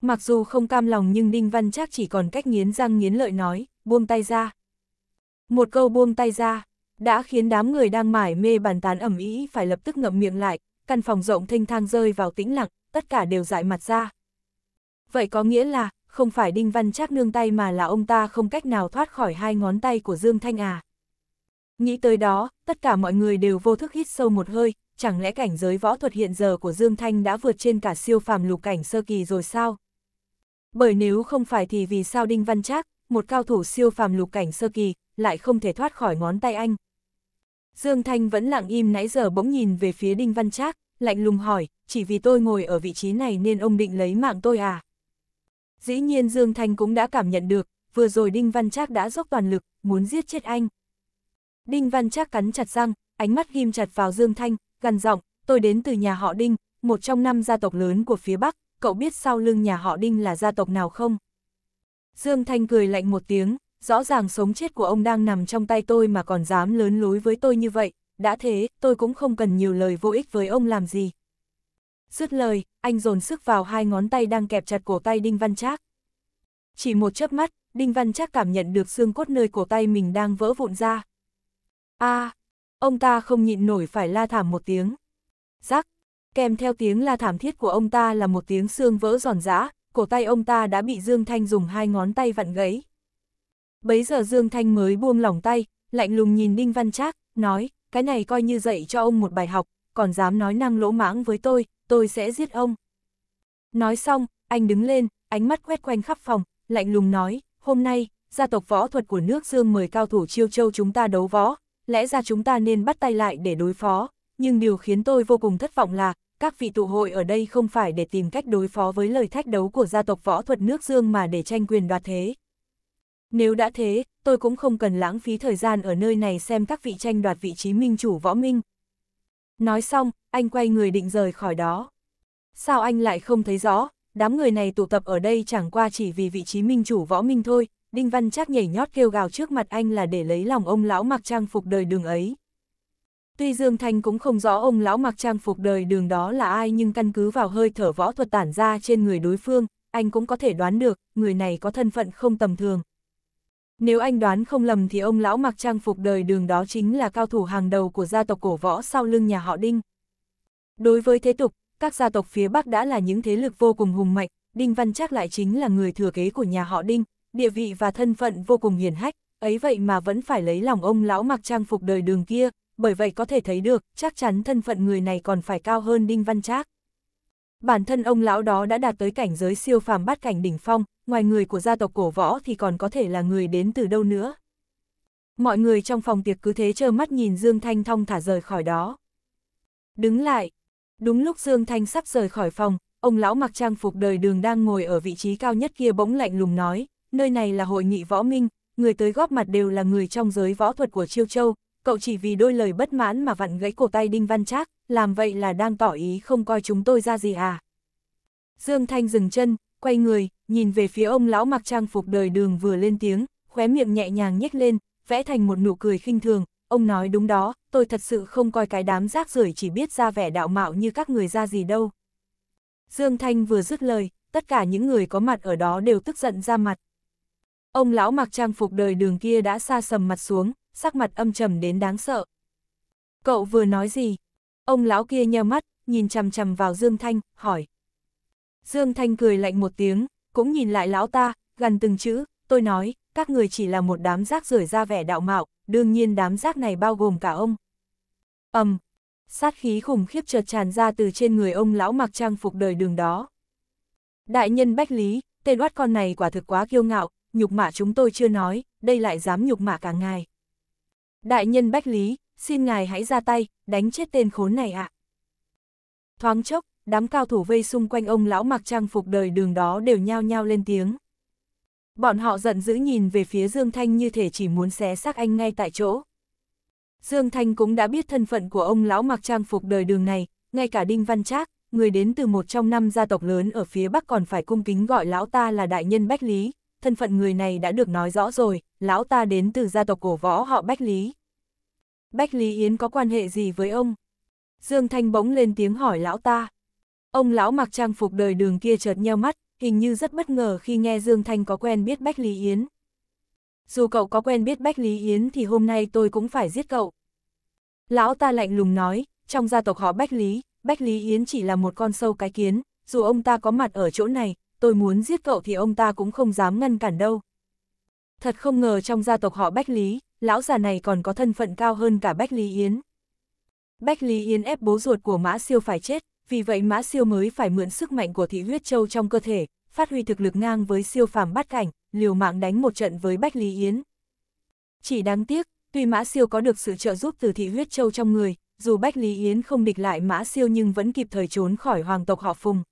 Mặc dù không cam lòng nhưng Đinh Văn Trác chỉ còn cách nghiến răng nghiến lợi nói, buông tay ra. Một câu buông tay ra, đã khiến đám người đang mải mê bàn tán ẩm ý phải lập tức ngậm miệng lại, căn phòng rộng thênh thang rơi vào tĩnh lặng, tất cả đều dại mặt ra. Vậy có nghĩa là, không phải Đinh Văn Trác nương tay mà là ông ta không cách nào thoát khỏi hai ngón tay của Dương Thanh à. Nghĩ tới đó, tất cả mọi người đều vô thức hít sâu một hơi, chẳng lẽ cảnh giới võ thuật hiện giờ của Dương Thanh đã vượt trên cả siêu phàm lục cảnh sơ kỳ rồi sao? Bởi nếu không phải thì vì sao Đinh Văn Trác, một cao thủ siêu phàm lục cảnh sơ kỳ, lại không thể thoát khỏi ngón tay anh? Dương Thanh vẫn lặng im nãy giờ bỗng nhìn về phía Đinh Văn Trác, lạnh lùng hỏi, chỉ vì tôi ngồi ở vị trí này nên ông định lấy mạng tôi à? Dĩ nhiên Dương Thanh cũng đã cảm nhận được, vừa rồi Đinh Văn Trác đã dốc toàn lực, muốn giết chết anh. Đinh Văn Trác cắn chặt răng, ánh mắt ghim chặt vào Dương Thanh, gần giọng, "Tôi đến từ nhà họ Đinh, một trong năm gia tộc lớn của phía Bắc, cậu biết sau lưng nhà họ Đinh là gia tộc nào không?" Dương Thanh cười lạnh một tiếng, rõ ràng sống chết của ông đang nằm trong tay tôi mà còn dám lớn lối với tôi như vậy, đã thế, tôi cũng không cần nhiều lời vô ích với ông làm gì. Dứt lời, anh dồn sức vào hai ngón tay đang kẹp chặt cổ tay Đinh Văn Trác. Chỉ một chớp mắt, Đinh Văn Trác cảm nhận được xương cốt nơi cổ tay mình đang vỡ vụn ra a à, ông ta không nhịn nổi phải la thảm một tiếng. Rắc, kèm theo tiếng la thảm thiết của ông ta là một tiếng xương vỡ giòn giã, cổ tay ông ta đã bị Dương Thanh dùng hai ngón tay vặn gãy. Bấy giờ Dương Thanh mới buông lỏng tay, lạnh lùng nhìn Đinh Văn Trác, nói, cái này coi như dạy cho ông một bài học, còn dám nói năng lỗ mãng với tôi, tôi sẽ giết ông. Nói xong, anh đứng lên, ánh mắt quét quanh khắp phòng, lạnh lùng nói, hôm nay, gia tộc võ thuật của nước Dương mời cao thủ chiêu châu chúng ta đấu võ, lẽ ra chúng ta nên bắt tay lại để đối phó, nhưng điều khiến tôi vô cùng thất vọng là, các vị tụ hội ở đây không phải để tìm cách đối phó với lời thách đấu của gia tộc võ thuật nước Dương mà để tranh quyền đoạt thế. Nếu đã thế, tôi cũng không cần lãng phí thời gian ở nơi này xem các vị tranh đoạt vị trí minh chủ võ minh. Nói xong, anh quay người định rời khỏi đó. Sao anh lại không thấy rõ, đám người này tụ tập ở đây chẳng qua chỉ vì vị trí minh chủ võ minh thôi, Đinh Văn Trác nhảy nhót kêu gào trước mặt anh là để lấy lòng ông lão mặc trang phục đời đường ấy. Tuy Dương Thanh cũng không rõ ông lão mặc trang phục đời đường đó là ai nhưng căn cứ vào hơi thở võ thuật tản ra trên người đối phương, anh cũng có thể đoán được, người này có thân phận không tầm thường. Nếu anh đoán không lầm thì ông lão mặc trang phục đời đường đó chính là cao thủ hàng đầu của gia tộc cổ võ sau lưng nhà họ Đinh. Đối với thế tục, các gia tộc phía Bắc đã là những thế lực vô cùng hùng mạnh, Đinh Văn Trác lại chính là người thừa kế của nhà họ Đinh, địa vị và thân phận vô cùng hiền hách, ấy vậy mà vẫn phải lấy lòng ông lão mặc trang phục đời đường kia, bởi vậy có thể thấy được, chắc chắn thân phận người này còn phải cao hơn Đinh Văn Trác. Bản thân ông lão đó đã đạt tới cảnh giới siêu phàm bát cảnh đỉnh phong, ngoài người của gia tộc cổ võ thì còn có thể là người đến từ đâu nữa. Mọi người trong phòng tiệc cứ thế trơ mắt nhìn Dương Thanh thong thả rời khỏi đó. Đứng lại, đúng lúc Dương Thanh sắp rời khỏi phòng, ông lão mặc trang phục đời đường đang ngồi ở vị trí cao nhất kia bỗng lạnh lùng nói, nơi này là hội nghị võ minh, người tới góp mặt đều là người trong giới võ thuật của Chiêu Châu, cậu chỉ vì đôi lời bất mãn mà vặn gãy cổ tay Đinh Văn Trác, làm vậy là đang tỏ ý không coi chúng tôi ra gì à. Dương Thanh dừng chân, quay người, nhìn về phía ông lão mặc trang phục đời đường vừa lên tiếng, khóe miệng nhẹ nhàng nhếch lên, vẽ thành một nụ cười khinh thường, ông nói đúng đó, tôi thật sự không coi cái đám rác rưởi chỉ biết ra vẻ đạo mạo như các người ra gì đâu. Dương Thanh vừa dứt lời, tất cả những người có mặt ở đó đều tức giận ra mặt, Ông lão mặc trang phục đời đường kia đã xa sầm mặt xuống, sắc mặt âm trầm đến đáng sợ. Cậu vừa nói gì? Ông lão kia nheo mắt, nhìn chằm chằm vào Dương Thanh, hỏi. Dương Thanh cười lạnh một tiếng, cũng nhìn lại lão ta, gần từng chữ, tôi nói, các người chỉ là một đám rác rưởi ra vẻ đạo mạo, đương nhiên đám rác này bao gồm cả ông. ầm, um, sát khí khủng khiếp chợt tràn ra từ trên người ông lão mặc trang phục đời đường đó. Đại nhân Bách Lý, tên oát con này quả thực quá kiêu ngạo, nhục mạ chúng tôi chưa nói, đây lại dám nhục mạ cả ngài. Đại nhân Bách Lý, xin ngài hãy ra tay, đánh chết tên khốn này ạ. Thoáng chốc, đám cao thủ vây xung quanh ông lão mặc trang phục đời đường đó đều nhao nhao lên tiếng. Bọn họ giận dữ nhìn về phía Dương Thanh như thể chỉ muốn xé xác anh ngay tại chỗ. Dương Thanh cũng đã biết thân phận của ông lão mặc trang phục đời đường này, ngay cả Đinh Văn Trác, người đến từ một trong năm gia tộc lớn ở phía Bắc còn phải cung kính gọi lão ta là đại nhân Bách Lý, thân phận người này đã được nói rõ rồi, lão ta đến từ gia tộc cổ võ họ Bách Lý. Bách Lý Yến có quan hệ gì với ông? Dương Thanh bỗng lên tiếng hỏi lão ta. Ông lão mặc trang phục đời đường kia chợt nheo mắt, hình như rất bất ngờ khi nghe Dương Thanh có quen biết Bách Lý Yến. Dù cậu có quen biết Bách Lý Yến thì hôm nay tôi cũng phải giết cậu. Lão ta lạnh lùng nói, trong gia tộc họ Bách Lý, Bách Lý Yến chỉ là một con sâu cái kiến, dù ông ta có mặt ở chỗ này, tôi muốn giết cậu thì ông ta cũng không dám ngăn cản đâu. Thật không ngờ trong gia tộc họ Bách Lý, lão già này còn có thân phận cao hơn cả Bách Lý Yến. Bách Lý Yến ép bố ruột của Mã Siêu phải chết, vì vậy Mã Siêu mới phải mượn sức mạnh của thị huyết châu trong cơ thể, phát huy thực lực ngang với siêu phàm bát cảnh, liều mạng đánh một trận với Bách Lý Yến. Chỉ đáng tiếc, tuy Mã Siêu có được sự trợ giúp từ thị huyết châu trong người, dù Bách Lý Yến không địch lại Mã Siêu nhưng vẫn kịp thời trốn khỏi hoàng tộc họ Phùng.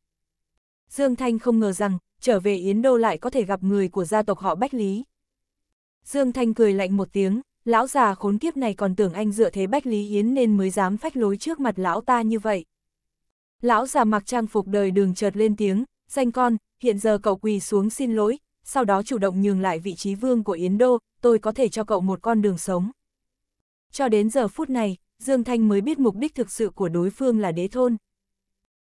Dương Thanh không ngờ rằng, trở về Yến Đô lại có thể gặp người của gia tộc họ Bách Lý. Dương Thanh cười lạnh một tiếng, lão già khốn kiếp này còn tưởng anh dựa thế Bách Lý Yến nên mới dám phách lối trước mặt lão ta như vậy. Lão già mặc trang phục đời đường chợt lên tiếng, danh con, hiện giờ cậu quỳ xuống xin lỗi, sau đó chủ động nhường lại vị trí vương của Yến Đô, tôi có thể cho cậu một con đường sống. Cho đến giờ phút này, Dương Thanh mới biết mục đích thực sự của đối phương là đế thôn.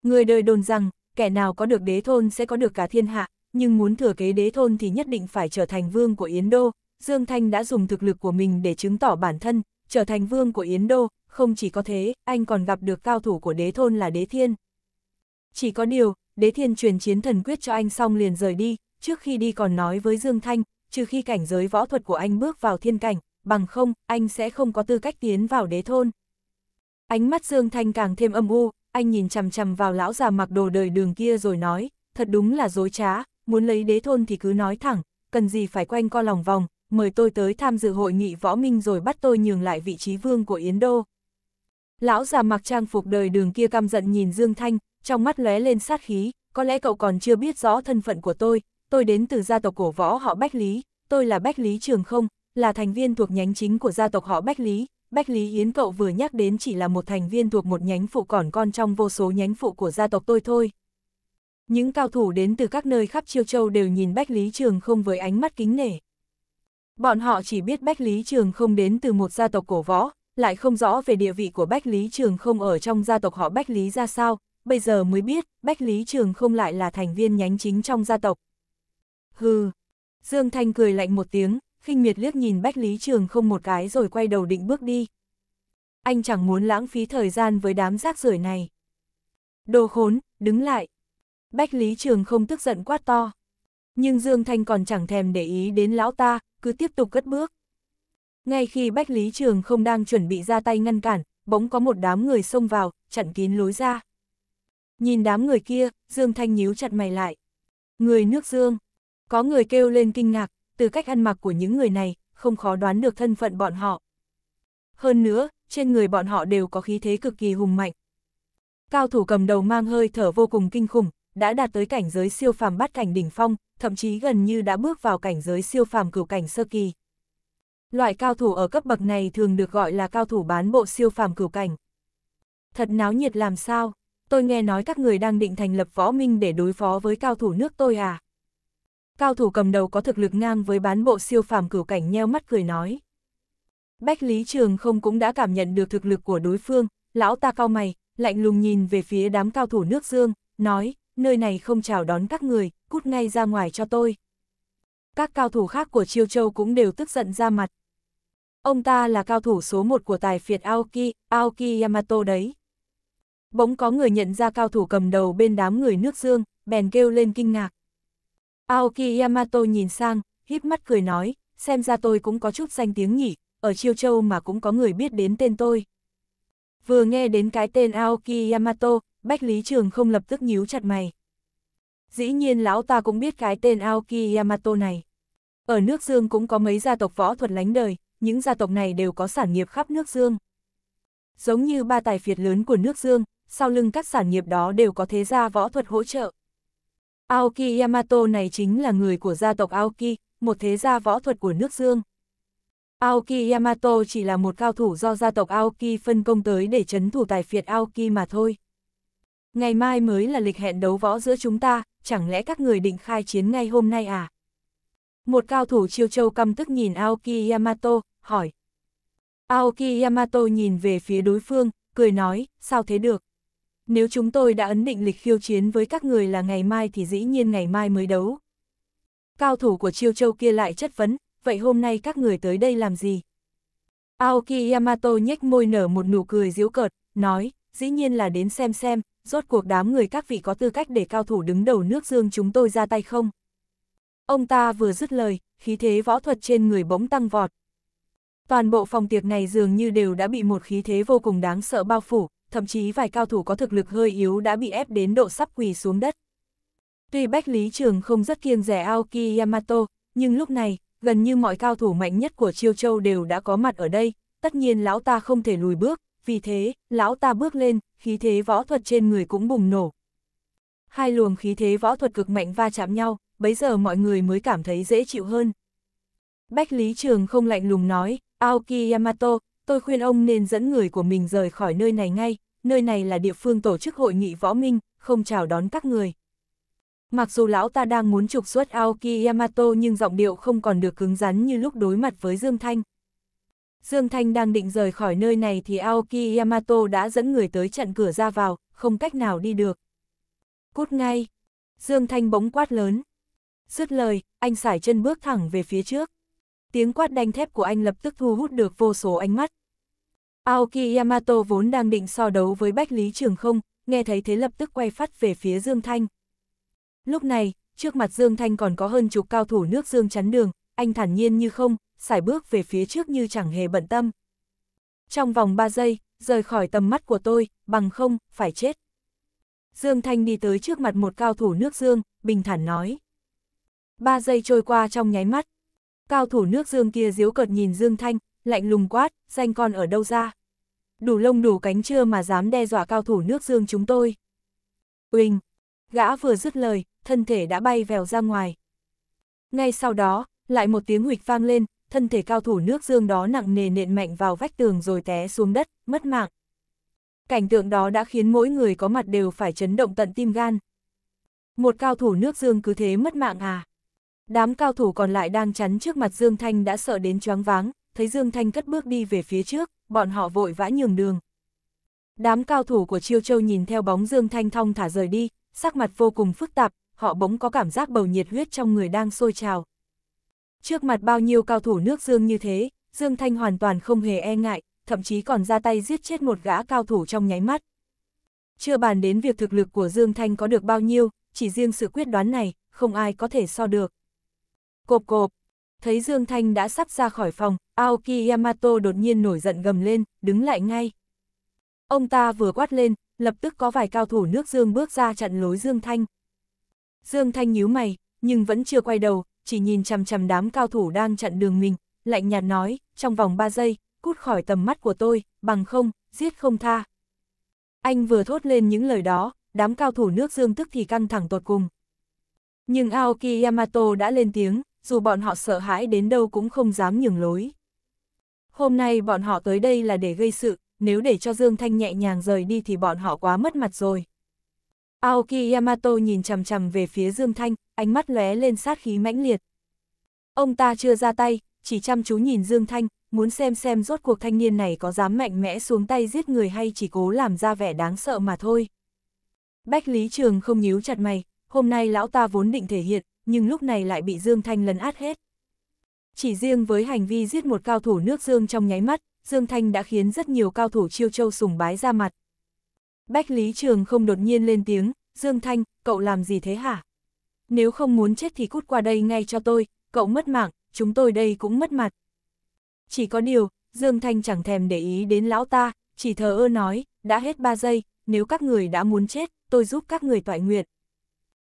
Người đời đồn rằng, kẻ nào có được đế thôn sẽ có được cả thiên hạ, nhưng muốn thừa kế đế thôn thì nhất định phải trở thành vương của Yến Đô. Dương Thanh đã dùng thực lực của mình để chứng tỏ bản thân, trở thành vương của Yến Đô, không chỉ có thế, anh còn gặp được cao thủ của đế thôn là đế thiên. Chỉ có điều, đế thiên truyền chiến thần quyết cho anh xong liền rời đi, trước khi đi còn nói với Dương Thanh, trừ khi cảnh giới võ thuật của anh bước vào thiên cảnh, bằng không, anh sẽ không có tư cách tiến vào đế thôn. Ánh mắt Dương Thanh càng thêm âm u, anh nhìn chằm chằm vào lão già mặc đồ đời đường kia rồi nói, thật đúng là dối trá, muốn lấy đế thôn thì cứ nói thẳng, cần gì phải quanh co lòng vòng, mời tôi tới tham dự hội nghị võ minh rồi bắt tôi nhường lại vị trí vương của Yến Đô. Lão già mặc trang phục đời đường kia căm giận nhìn Dương Thanh, trong mắt lóe lên sát khí, có lẽ cậu còn chưa biết rõ thân phận của tôi, tôi đến từ gia tộc cổ võ họ Bách Lý, tôi là Bách Lý Trường Không, là thành viên thuộc nhánh chính của gia tộc họ Bách Lý, Bách Lý Yến cậu vừa nhắc đến chỉ là một thành viên thuộc một nhánh phụ còn con trong vô số nhánh phụ của gia tộc tôi thôi. Những cao thủ đến từ các nơi khắp chiêu châu đều nhìn Bách Lý Trường không với ánh mắt kính nể. Bọn họ chỉ biết Bách Lý Trường không đến từ một gia tộc cổ võ, lại không rõ về địa vị của Bách Lý Trường không ở trong gia tộc họ Bách Lý ra sao, bây giờ mới biết Bách Lý Trường không lại là thành viên nhánh chính trong gia tộc. Hừ, Dương Thanh cười lạnh một tiếng, khinh miệt liếc nhìn Bách Lý Trường không một cái rồi quay đầu định bước đi. Anh chẳng muốn lãng phí thời gian với đám rác rưởi này. Đồ khốn, đứng lại. Bách Lý Trường không tức giận quá to. Nhưng Dương Thanh còn chẳng thèm để ý đến lão ta, cứ tiếp tục cất bước. Ngay khi Bách Lý Trường không đang chuẩn bị ra tay ngăn cản, bỗng có một đám người xông vào, chặn kín lối ra. Nhìn đám người kia, Dương Thanh nhíu chặt mày lại. Người nước Dương. Có người kêu lên kinh ngạc, từ cách ăn mặc của những người này, không khó đoán được thân phận bọn họ. Hơn nữa, trên người bọn họ đều có khí thế cực kỳ hùng mạnh. Cao thủ cầm đầu mang hơi thở vô cùng kinh khủng, đã đạt tới cảnh giới siêu phàm bát cảnh đỉnh phong, thậm chí gần như đã bước vào cảnh giới siêu phàm cửu cảnh sơ kỳ. Loại cao thủ ở cấp bậc này thường được gọi là cao thủ bán bộ siêu phàm cửu cảnh. Thật náo nhiệt làm sao, tôi nghe nói các người đang định thành lập võ minh để đối phó với cao thủ nước tôi à? cao thủ cầm đầu có thực lực ngang với bán bộ siêu phàm cửu cảnh nheo mắt cười nói. Bách Lý Trường không cũng đã cảm nhận được thực lực của đối phương, lão ta cao mày, lạnh lùng nhìn về phía đám cao thủ nước dương, nói, nơi này không chào đón các người, cút ngay ra ngoài cho tôi. Các cao thủ khác của Chiêu Châu cũng đều tức giận ra mặt. Ông ta là cao thủ số một của tài phiệt Aoki, Aoki Yamato đấy. Bỗng có người nhận ra cao thủ cầm đầu bên đám người nước dương, bèn kêu lên kinh ngạc. Aoki Yamato nhìn sang, híp mắt cười nói, xem ra tôi cũng có chút danh tiếng nhỉ, ở Chiêu Châu mà cũng có người biết đến tên tôi. Vừa nghe đến cái tên Aoki Yamato, Bách Lý Trường không lập tức nhíu chặt mày. Dĩ nhiên lão ta cũng biết cái tên Aoki Yamato này. Ở nước Dương cũng có mấy gia tộc võ thuật lánh đời, những gia tộc này đều có sản nghiệp khắp nước Dương. Giống như ba tài phiệt lớn của nước Dương, sau lưng các sản nghiệp đó đều có thế gia võ thuật hỗ trợ. Aoki Yamato này chính là người của gia tộc Aoki, một thế gia võ thuật của nước Dương. Aoki Yamato chỉ là một cao thủ do gia tộc Aoki phân công tới để chấn thủ tài phiệt Aoki mà thôi. Ngày mai mới là lịch hẹn đấu võ giữa chúng ta, chẳng lẽ các người định khai chiến ngay hôm nay à? Một cao thủ chiêu châu căm tức nhìn Aoki Yamato, hỏi. Aoki Yamato nhìn về phía đối phương, cười nói, sao thế được? Nếu chúng tôi đã ấn định lịch khiêu chiến với các người là ngày mai thì dĩ nhiên ngày mai mới đấu. Cao thủ của Chiêu Châu kia lại chất vấn, vậy hôm nay các người tới đây làm gì? Aoki Yamato nhếch môi nở một nụ cười giễu cợt, nói, dĩ nhiên là đến xem xem, rốt cuộc đám người các vị có tư cách để cao thủ đứng đầu nước dương chúng tôi ra tay không? Ông ta vừa dứt lời, khí thế võ thuật trên người bỗng tăng vọt. Toàn bộ phòng tiệc này dường như đều đã bị một khí thế vô cùng đáng sợ bao phủ, thậm chí vài cao thủ có thực lực hơi yếu đã bị ép đến độ sắp quỳ xuống đất. Tuy Bách Lý Trường không rất kiêng rẻ Aoki Yamato, nhưng lúc này, gần như mọi cao thủ mạnh nhất của Chiêu Châu đều đã có mặt ở đây, tất nhiên lão ta không thể lùi bước, vì thế, lão ta bước lên, khí thế võ thuật trên người cũng bùng nổ. Hai luồng khí thế võ thuật cực mạnh va chạm nhau, bấy giờ mọi người mới cảm thấy dễ chịu hơn. Bách Lý Trường không lạnh lùng nói, Aoki Yamato, tôi khuyên ông nên dẫn người của mình rời khỏi nơi này ngay, nơi này là địa phương tổ chức hội nghị võ minh, không chào đón các người. Mặc dù lão ta đang muốn trục xuất Aoki Yamato nhưng giọng điệu không còn được cứng rắn như lúc đối mặt với Dương Thanh. Dương Thanh đang định rời khỏi nơi này thì Aoki Yamato đã dẫn người tới chặn cửa ra vào, không cách nào đi được. Cút ngay! Dương Thanh bỗng quát lớn. Dứt lời, anh sải chân bước thẳng về phía trước tiếng quát đanh thép của anh lập tức thu hút được vô số ánh mắt. Aoki Yamato vốn đang định so đấu với Bách Lý Trường không, nghe thấy thế lập tức quay phát về phía Dương Thanh. Lúc này, trước mặt Dương Thanh còn có hơn chục cao thủ nước Dương chắn đường, anh thản nhiên như không, xài bước về phía trước như chẳng hề bận tâm. Trong vòng 3 giây, rời khỏi tầm mắt của tôi, bằng không, phải chết. Dương Thanh đi tới trước mặt một cao thủ nước Dương, bình thản nói. 3 giây trôi qua trong nháy mắt, Cao thủ nước Dương kia diếu cợt nhìn Dương Thanh, lạnh lùng quát, danh con ở đâu ra? Đủ lông đủ cánh chưa mà dám đe dọa cao thủ nước Dương chúng tôi. Uỳnh! Gã vừa dứt lời, thân thể đã bay vèo ra ngoài. Ngay sau đó, lại một tiếng huịch vang lên, thân thể cao thủ nước Dương đó nặng nề nện mạnh vào vách tường rồi té xuống đất, mất mạng. Cảnh tượng đó đã khiến mỗi người có mặt đều phải chấn động tận tim gan. Một cao thủ nước Dương cứ thế mất mạng à? Đám cao thủ còn lại đang chắn trước mặt Dương Thanh đã sợ đến choáng váng, thấy Dương Thanh cất bước đi về phía trước, bọn họ vội vã nhường đường. Đám cao thủ của Chiêu Châu nhìn theo bóng Dương Thanh thong thả rời đi, sắc mặt vô cùng phức tạp, họ bỗng có cảm giác bầu nhiệt huyết trong người đang sôi trào. Trước mặt bao nhiêu cao thủ nước Dương như thế, Dương Thanh hoàn toàn không hề e ngại, thậm chí còn ra tay giết chết một gã cao thủ trong nháy mắt. Chưa bàn đến việc thực lực của Dương Thanh có được bao nhiêu, chỉ riêng sự quyết đoán này, không ai có thể so được. Cộp cộp, thấy Dương Thanh đã sắp ra khỏi phòng, Aoki Yamato đột nhiên nổi giận gầm lên, đứng lại ngay. Ông ta vừa quát lên, lập tức có vài cao thủ nước Dương bước ra chặn lối Dương Thanh. Dương Thanh nhíu mày, nhưng vẫn chưa quay đầu, chỉ nhìn chằm chằm đám cao thủ đang chặn đường mình, lạnh nhạt nói, trong vòng 3 giây, cút khỏi tầm mắt của tôi, bằng không, giết không tha. Anh vừa thốt lên những lời đó, đám cao thủ nước Dương tức thì căng thẳng tột cùng. Nhưng Aoki Yamato đã lên tiếng, dù bọn họ sợ hãi đến đâu cũng không dám nhường lối. Hôm nay bọn họ tới đây là để gây sự, nếu để cho Dương Thanh nhẹ nhàng rời đi thì bọn họ quá mất mặt rồi. Aoki Yamato nhìn chằm chằm về phía Dương Thanh, ánh mắt lóe lên sát khí mãnh liệt. Ông ta chưa ra tay, chỉ chăm chú nhìn Dương Thanh, muốn xem xem rốt cuộc thanh niên này có dám mạnh mẽ xuống tay giết người hay chỉ cố làm ra vẻ đáng sợ mà thôi. Bách Lý Trường không nhíu chặt mày, hôm nay lão ta vốn định thể hiện, nhưng lúc này lại bị Dương Thanh lấn át hết. Chỉ riêng với hành vi giết một cao thủ nước Dương trong nháy mắt, Dương Thanh đã khiến rất nhiều cao thủ chiêu châu sùng bái ra mặt. Bách Lý Trường không đột nhiên lên tiếng, Dương Thanh, cậu làm gì thế hả? Nếu không muốn chết thì cút qua đây ngay cho tôi, cậu mất mạng, chúng tôi đây cũng mất mặt. Chỉ có điều, Dương Thanh chẳng thèm để ý đến lão ta, chỉ thờ ơ nói, đã hết ba giây, nếu các người đã muốn chết, tôi giúp các người tọa nguyện,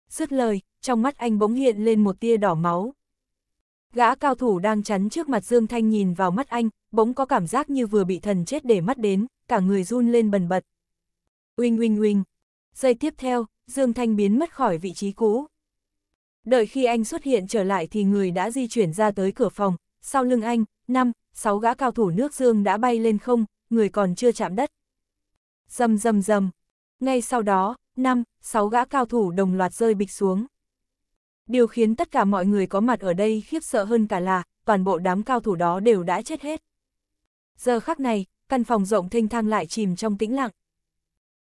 Dứt lời, trong mắt anh bỗng hiện lên một tia đỏ máu. Gã cao thủ đang chắn trước mặt Dương Thanh nhìn vào mắt anh, bỗng có cảm giác như vừa bị thần chết để mắt đến, cả người run lên bần bật. Uinh uinh uinh. Giây tiếp theo, Dương Thanh biến mất khỏi vị trí cũ. Đợi khi anh xuất hiện trở lại thì người đã di chuyển ra tới cửa phòng, sau lưng anh, năm, sáu gã cao thủ nước Dương đã bay lên không, người còn chưa chạm đất. Dầm dầm dầm. Ngay sau đó, 5, 6 gã cao thủ đồng loạt rơi bịch xuống. Điều khiến tất cả mọi người có mặt ở đây khiếp sợ hơn cả là, toàn bộ đám cao thủ đó đều đã chết hết. Giờ khắc này, căn phòng rộng thênh thang lại chìm trong tĩnh lặng.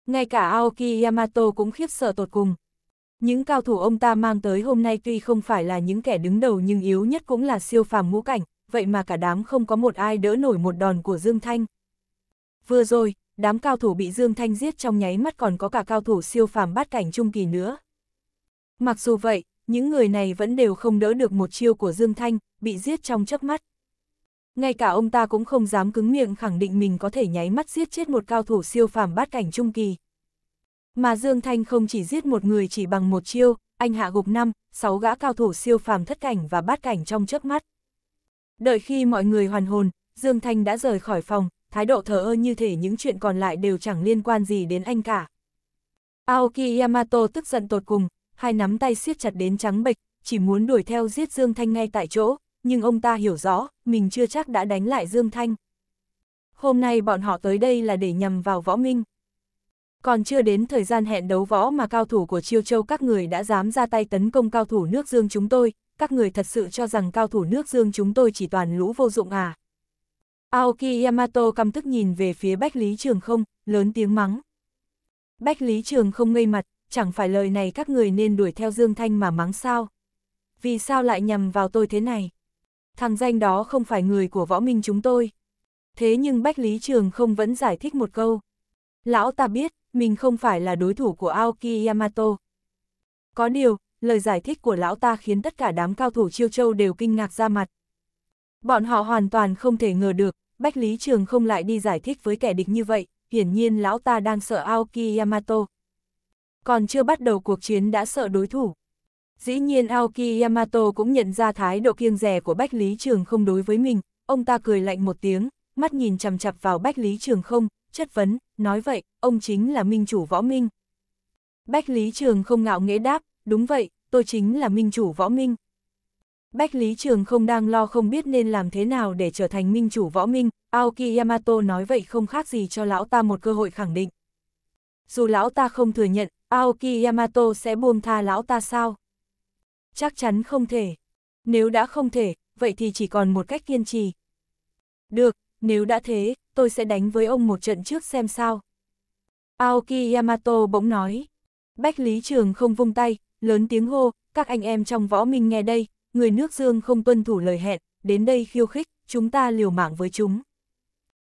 Ngay cả Aoki Yamato cũng khiếp sợ tột cùng. Những cao thủ ông ta mang tới hôm nay tuy không phải là những kẻ đứng đầu nhưng yếu nhất cũng là siêu phàm ngũ cảnh, vậy mà cả đám không có một ai đỡ nổi một đòn của Dương Thanh. Vừa rồi, đám cao thủ bị Dương Thanh giết trong nháy mắt còn có cả cao thủ siêu phàm bát cảnh trung kỳ nữa. Mặc dù vậy, những người này vẫn đều không đỡ được một chiêu của Dương Thanh, bị giết trong chớp mắt. Ngay cả ông ta cũng không dám cứng miệng khẳng định mình có thể nháy mắt giết chết một cao thủ siêu phàm bát cảnh trung kỳ. Mà Dương Thanh không chỉ giết một người chỉ bằng một chiêu, anh hạ gục năm, sáu gã cao thủ siêu phàm thất cảnh và bát cảnh trong chớp mắt. Đợi khi mọi người hoàn hồn, Dương Thanh đã rời khỏi phòng, thái độ thờ ơ như thể những chuyện còn lại đều chẳng liên quan gì đến anh cả. Aoki Yamato tức giận tột cùng, hai nắm tay siết chặt đến trắng bệch, chỉ muốn đuổi theo giết Dương Thanh ngay tại chỗ, nhưng ông ta hiểu rõ, mình chưa chắc đã đánh lại Dương Thanh. Hôm nay bọn họ tới đây là để nhằm vào võ minh. Còn chưa đến thời gian hẹn đấu võ mà cao thủ của Chiêu Châu các người đã dám ra tay tấn công cao thủ nước Dương chúng tôi, các người thật sự cho rằng cao thủ nước Dương chúng tôi chỉ toàn lũ vô dụng à. Aoki Yamato căm tức nhìn về phía Bách Lý Trường không, lớn tiếng mắng. Bách Lý Trường không ngây mặt, chẳng phải lời này các người nên đuổi theo Dương Thanh mà mắng sao. Vì sao lại nhầm vào tôi thế này? Thằng danh đó không phải người của võ minh chúng tôi. Thế nhưng Bách Lý Trường không vẫn giải thích một câu. Lão ta biết, mình không phải là đối thủ của Aoki Yamato. Có điều, lời giải thích của lão ta khiến tất cả đám cao thủ chiêu châu đều kinh ngạc ra mặt. Bọn họ hoàn toàn không thể ngờ được, Bách Lý Trường không lại đi giải thích với kẻ địch như vậy, hiển nhiên lão ta đang sợ Aoki Yamato. Còn chưa bắt đầu cuộc chiến đã sợ đối thủ. Dĩ nhiên Aoki Yamato cũng nhận ra thái độ kiêng rẻ của Bách Lý Trường không đối với mình, ông ta cười lạnh một tiếng, mắt nhìn chằm chặp vào Bách Lý Trường không, chất vấn, nói vậy, ông chính là minh chủ võ minh. Bách Lý Trường không ngạo nghễ đáp, đúng vậy, tôi chính là minh chủ võ minh. Bách Lý Trường không đang lo không biết nên làm thế nào để trở thành minh chủ võ minh, Aoki Yamato nói vậy không khác gì cho lão ta một cơ hội khẳng định. Dù lão ta không thừa nhận, Aoki Yamato sẽ buông tha lão ta sao? Chắc chắn không thể. Nếu đã không thể, vậy thì chỉ còn một cách kiên trì. Được, nếu đã thế, tôi sẽ đánh với ông một trận trước xem sao. Aoki Yamato bỗng nói. Bách Lý Trường không vung tay, lớn tiếng hô, các anh em trong võ minh nghe đây, người nước dương không tuân thủ lời hẹn, đến đây khiêu khích, chúng ta liều mạng với chúng.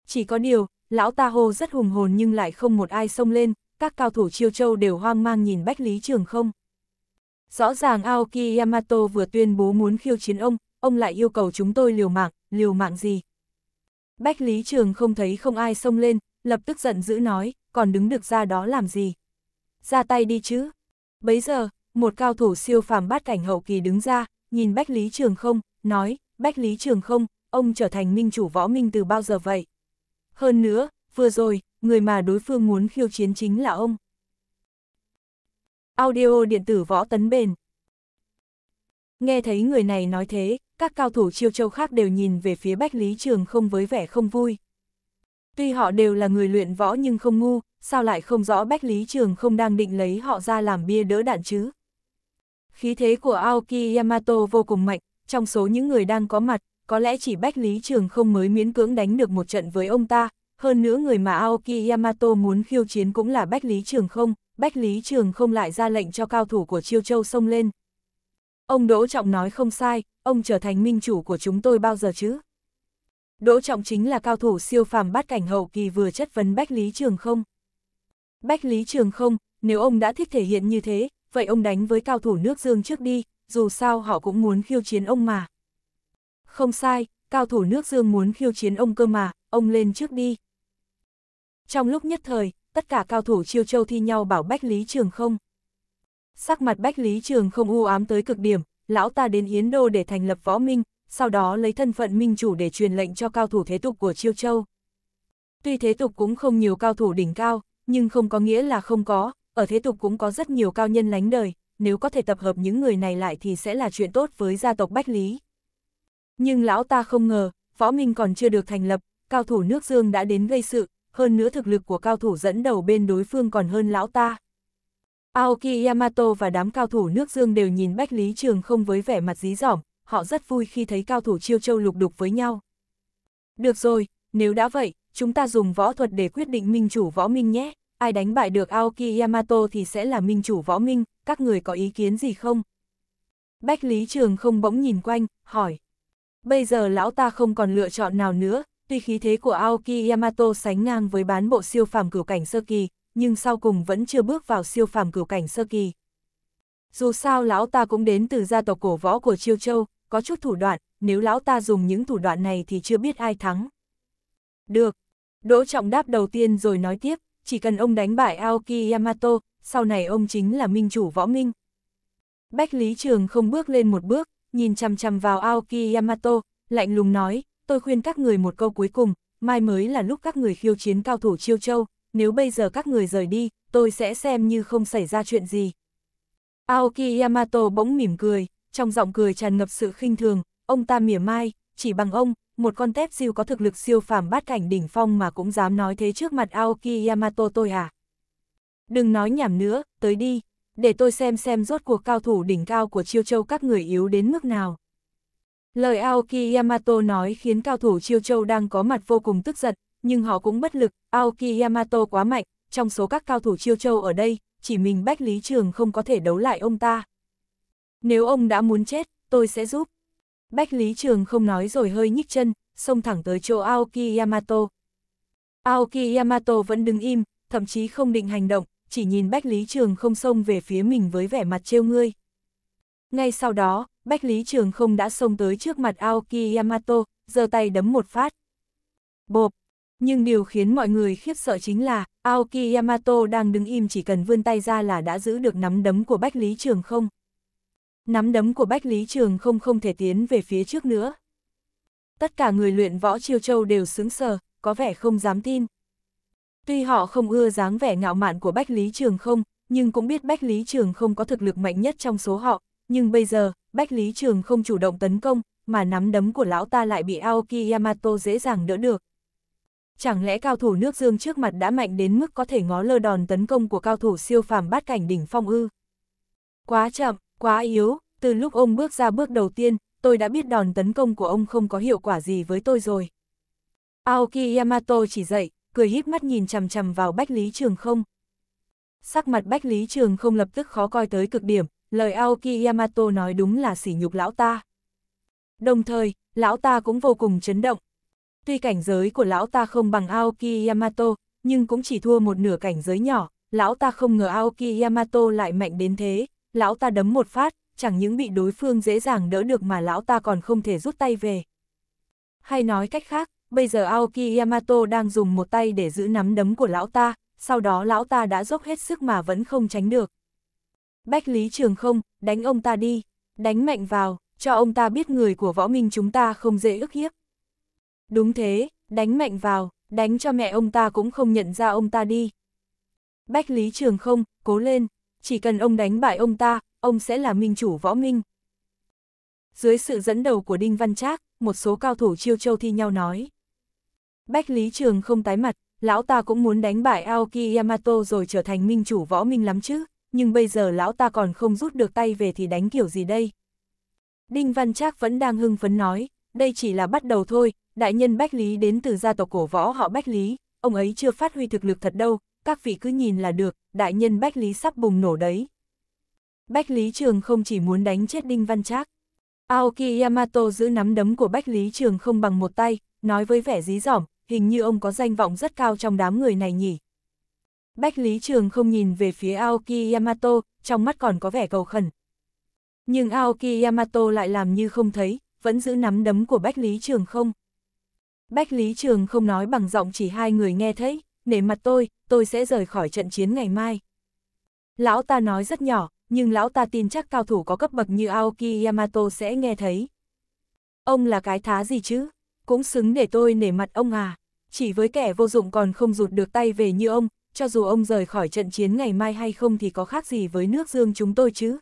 Chỉ có điều, lão ta hô rất hùng hồn nhưng lại không một ai xông lên, các cao thủ chiêu châu đều hoang mang nhìn Bách Lý Trường không. Rõ ràng Aoki Yamato vừa tuyên bố muốn khiêu chiến ông, ông lại yêu cầu chúng tôi liều mạng, liều mạng gì? Bách Lý Trường không thấy không ai xông lên, lập tức giận dữ nói, còn đứng được ra đó làm gì? Ra tay đi chứ. Bấy giờ, một cao thủ siêu phàm bát cảnh hậu kỳ đứng ra, nhìn Bách Lý Trường không, nói, Bách Lý Trường không, ông trở thành minh chủ võ minh từ bao giờ vậy? Hơn nữa, vừa rồi, người mà đối phương muốn khiêu chiến chính là ông. Audio điện tử võ tấn bền Nghe thấy người này nói thế, các cao thủ chiêu châu khác đều nhìn về phía Bách Lý Trường không với vẻ không vui. Tuy họ đều là người luyện võ nhưng không ngu, sao lại không rõ Bách Lý Trường không đang định lấy họ ra làm bia đỡ đạn chứ? Khí thế của Aoki Yamato vô cùng mạnh, trong số những người đang có mặt, có lẽ chỉ Bách Lý Trường không mới miễn cưỡng đánh được một trận với ông ta, hơn nữa người mà Aoki Yamato muốn khiêu chiến cũng là Bách Lý Trường không, Bách Lý Trường không lại ra lệnh cho cao thủ của Chiêu Châu xông lên. Ông Đỗ Trọng nói không sai, ông trở thành minh chủ của chúng tôi bao giờ chứ? Đỗ Trọng chính là cao thủ siêu phàm bát cảnh hậu kỳ vừa chất vấn Bách Lý Trường không. Bách Lý Trường không, nếu ông đã thích thể hiện như thế, vậy ông đánh với cao thủ nước Dương trước đi, dù sao họ cũng muốn khiêu chiến ông mà. Không sai, cao thủ nước Dương muốn khiêu chiến ông cơ mà, ông lên trước đi. Trong lúc nhất thời, tất cả cao thủ chiêu châu thi nhau bảo Bách Lý Trường không. Sắc mặt Bách Lý Trường không u ám tới cực điểm, lão ta đến Yến Đô để thành lập võ minh, sau đó lấy thân phận minh chủ để truyền lệnh cho cao thủ thế tục của chiêu châu. Tuy thế tục cũng không nhiều cao thủ đỉnh cao, nhưng không có nghĩa là không có, ở thế tục cũng có rất nhiều cao nhân lánh đời, nếu có thể tập hợp những người này lại thì sẽ là chuyện tốt với gia tộc Bách Lý. Nhưng lão ta không ngờ, Võ Minh còn chưa được thành lập, cao thủ nước Dương đã đến gây sự, hơn nữa thực lực của cao thủ dẫn đầu bên đối phương còn hơn lão ta. Aoki Yamato và đám cao thủ nước Dương đều nhìn Bách Lý Trường không với vẻ mặt dí dỏm, họ rất vui khi thấy cao thủ chiêu châu lục đục với nhau. Được rồi, nếu đã vậy, chúng ta dùng võ thuật để quyết định minh chủ võ minh nhé ai đánh bại được Aoki Yamato thì sẽ là minh chủ võ minh, các người có ý kiến gì không? Bách Lý Trường không bỗng nhìn quanh, hỏi. Bây giờ lão ta không còn lựa chọn nào nữa, tuy khí thế của Aoki Yamato sánh ngang với bán bộ siêu phàm cửu cảnh sơ kỳ, nhưng sau cùng vẫn chưa bước vào siêu phàm cửu cảnh sơ kỳ. Dù sao lão ta cũng đến từ gia tộc cổ võ của Chiêu Châu, có chút thủ đoạn, nếu lão ta dùng những thủ đoạn này thì chưa biết ai thắng. Được. Đỗ Trọng đáp đầu tiên rồi nói tiếp, chỉ cần ông đánh bại Aoki Yamato, sau này ông chính là minh chủ võ minh. Bách Lý Trường không bước lên một bước, nhìn chằm chằm vào Aoki Yamato, lạnh lùng nói, tôi khuyên các người một câu cuối cùng, mai mới là lúc các người khiêu chiến cao thủ chiêu châu, nếu bây giờ các người rời đi, tôi sẽ xem như không xảy ra chuyện gì. Aoki Yamato bỗng mỉm cười, trong giọng cười tràn ngập sự khinh thường, ông ta mỉa mai, chỉ bằng ông, một con tép siêu có thực lực siêu phàm bát cảnh đỉnh phong mà cũng dám nói thế trước mặt Aoki Yamato tôi à. Đừng nói nhảm nữa, tới đi, để tôi xem xem rốt cuộc cao thủ đỉnh cao của Chiêu Châu các người yếu đến mức nào. Lời Aoki Yamato nói khiến cao thủ Chiêu Châu đang có mặt vô cùng tức giận, nhưng họ cũng bất lực, Aoki Yamato quá mạnh, trong số các cao thủ Chiêu Châu ở đây, chỉ mình Bách Lý Trường không có thể đấu lại ông ta. Nếu ông đã muốn chết, tôi sẽ giúp. Bách Lý Trường không nói rồi hơi nhích chân, xông thẳng tới chỗ Aoki Yamato. Aoki Yamato vẫn đứng im, thậm chí không định hành động, chỉ nhìn Bách Lý Trường không xông về phía mình với vẻ mặt trêu ngươi. Ngay sau đó, Bách Lý Trường không đã xông tới trước mặt Aoki Yamato, giơ tay đấm một phát. Bộp! Nhưng điều khiến mọi người khiếp sợ chính là, Aoki Yamato đang đứng im chỉ cần vươn tay ra là đã giữ được nắm đấm của Bách Lý Trường không. Nắm đấm của Bách Lý Trường không không thể tiến về phía trước nữa. Tất cả người luyện võ Chiêu Châu đều sướng sờ, có vẻ không dám tin. Tuy họ không ưa dáng vẻ ngạo mạn của Bách Lý Trường không, nhưng cũng biết Bách Lý Trường không có thực lực mạnh nhất trong số họ, nhưng bây giờ, Bách Lý Trường không chủ động tấn công, mà nắm đấm của lão ta lại bị Aoki Yamato dễ dàng đỡ được. Chẳng lẽ cao thủ nước dương trước mặt đã mạnh đến mức có thể ngó lơ đòn tấn công của cao thủ siêu phàm bát cảnh đỉnh phong ư? Quá chậm, Quá yếu, từ lúc ông bước ra bước đầu tiên, tôi đã biết đòn tấn công của ông không có hiệu quả gì với tôi rồi. Aoki Yamato chỉ dậy, cười híp mắt nhìn chằm chằm vào Bách Lý Trường không. Sắc mặt Bách Lý Trường không lập tức khó coi tới cực điểm, lời Aoki Yamato nói đúng là sỉ nhục lão ta. Đồng thời, lão ta cũng vô cùng chấn động. Tuy cảnh giới của lão ta không bằng Aoki Yamato, nhưng cũng chỉ thua một nửa cảnh giới nhỏ, lão ta không ngờ Aoki Yamato lại mạnh đến thế lão ta đấm một phát, chẳng những bị đối phương dễ dàng đỡ được mà lão ta còn không thể rút tay về. Hay nói cách khác, bây giờ Aoki Yamato đang dùng một tay để giữ nắm đấm của lão ta, sau đó lão ta đã dốc hết sức mà vẫn không tránh được. Bách Lý Trường không, đánh ông ta đi, đánh mạnh vào, cho ông ta biết người của võ minh chúng ta không dễ ức hiếp. Đúng thế, đánh mạnh vào, đánh cho mẹ ông ta cũng không nhận ra ông ta đi. Bách Lý Trường không, cố lên, chỉ cần ông đánh bại ông ta, ông sẽ là minh chủ võ minh. Dưới sự dẫn đầu của Đinh Văn Trác, một số cao thủ chiêu châu thi nhau nói. Bách Lý Trường không tái mặt, lão ta cũng muốn đánh bại Aoki Yamato rồi trở thành minh chủ võ minh lắm chứ, nhưng bây giờ lão ta còn không rút được tay về thì đánh kiểu gì đây? Đinh Văn Trác vẫn đang hưng phấn nói, đây chỉ là bắt đầu thôi, đại nhân Bách Lý đến từ gia tộc cổ võ họ Bách Lý, ông ấy chưa phát huy thực lực thật đâu, các vị cứ nhìn là được, đại nhân Bách Lý sắp bùng nổ đấy. Bách Lý Trường không chỉ muốn đánh chết Đinh Văn Trác. Aoki Yamato giữ nắm đấm của Bách Lý Trường không bằng một tay, nói với vẻ dí dỏm, hình như ông có danh vọng rất cao trong đám người này nhỉ. Bách Lý Trường không nhìn về phía Aoki Yamato, trong mắt còn có vẻ cầu khẩn. Nhưng Aoki Yamato lại làm như không thấy, vẫn giữ nắm đấm của Bách Lý Trường không. Bách Lý Trường không nói bằng giọng chỉ hai người nghe thấy nể mặt tôi, tôi sẽ rời khỏi trận chiến ngày mai. Lão ta nói rất nhỏ, nhưng lão ta tin chắc cao thủ có cấp bậc như Aoki Yamato sẽ nghe thấy. Ông là cái thá gì chứ? Cũng xứng để tôi nể mặt ông à? Chỉ với kẻ vô dụng còn không rụt được tay về như ông, cho dù ông rời khỏi trận chiến ngày mai hay không thì có khác gì với nước dương chúng tôi chứ?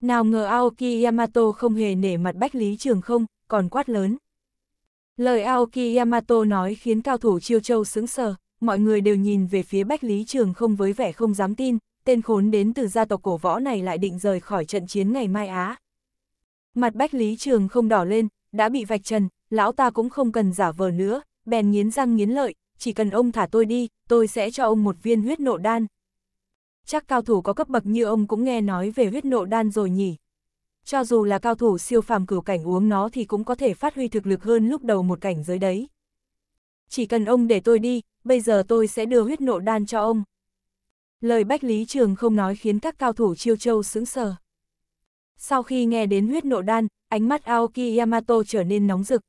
Nào ngờ Aoki Yamato không hề nể mặt Bách Lý Trường không, còn quát lớn. Lời Aoki Yamato nói khiến cao thủ Chiêu Châu sững sờ mọi người đều nhìn về phía Bách Lý Trường không với vẻ không dám tin, tên khốn đến từ gia tộc cổ võ này lại định rời khỏi trận chiến ngày mai Á. Mặt Bách Lý Trường không đỏ lên, đã bị vạch trần, lão ta cũng không cần giả vờ nữa, bèn nghiến răng nghiến lợi, chỉ cần ông thả tôi đi, tôi sẽ cho ông một viên huyết nộ đan. Chắc cao thủ có cấp bậc như ông cũng nghe nói về huyết nộ đan rồi nhỉ. Cho dù là cao thủ siêu phàm cửu cảnh uống nó thì cũng có thể phát huy thực lực hơn lúc đầu một cảnh giới đấy. Chỉ cần ông để tôi đi, bây giờ tôi sẽ đưa huyết nộ đan cho ông. Lời Bách Lý Trường không nói khiến các cao thủ chiêu châu sững sờ. Sau khi nghe đến huyết nộ đan, ánh mắt Aoki Yamato trở nên nóng rực.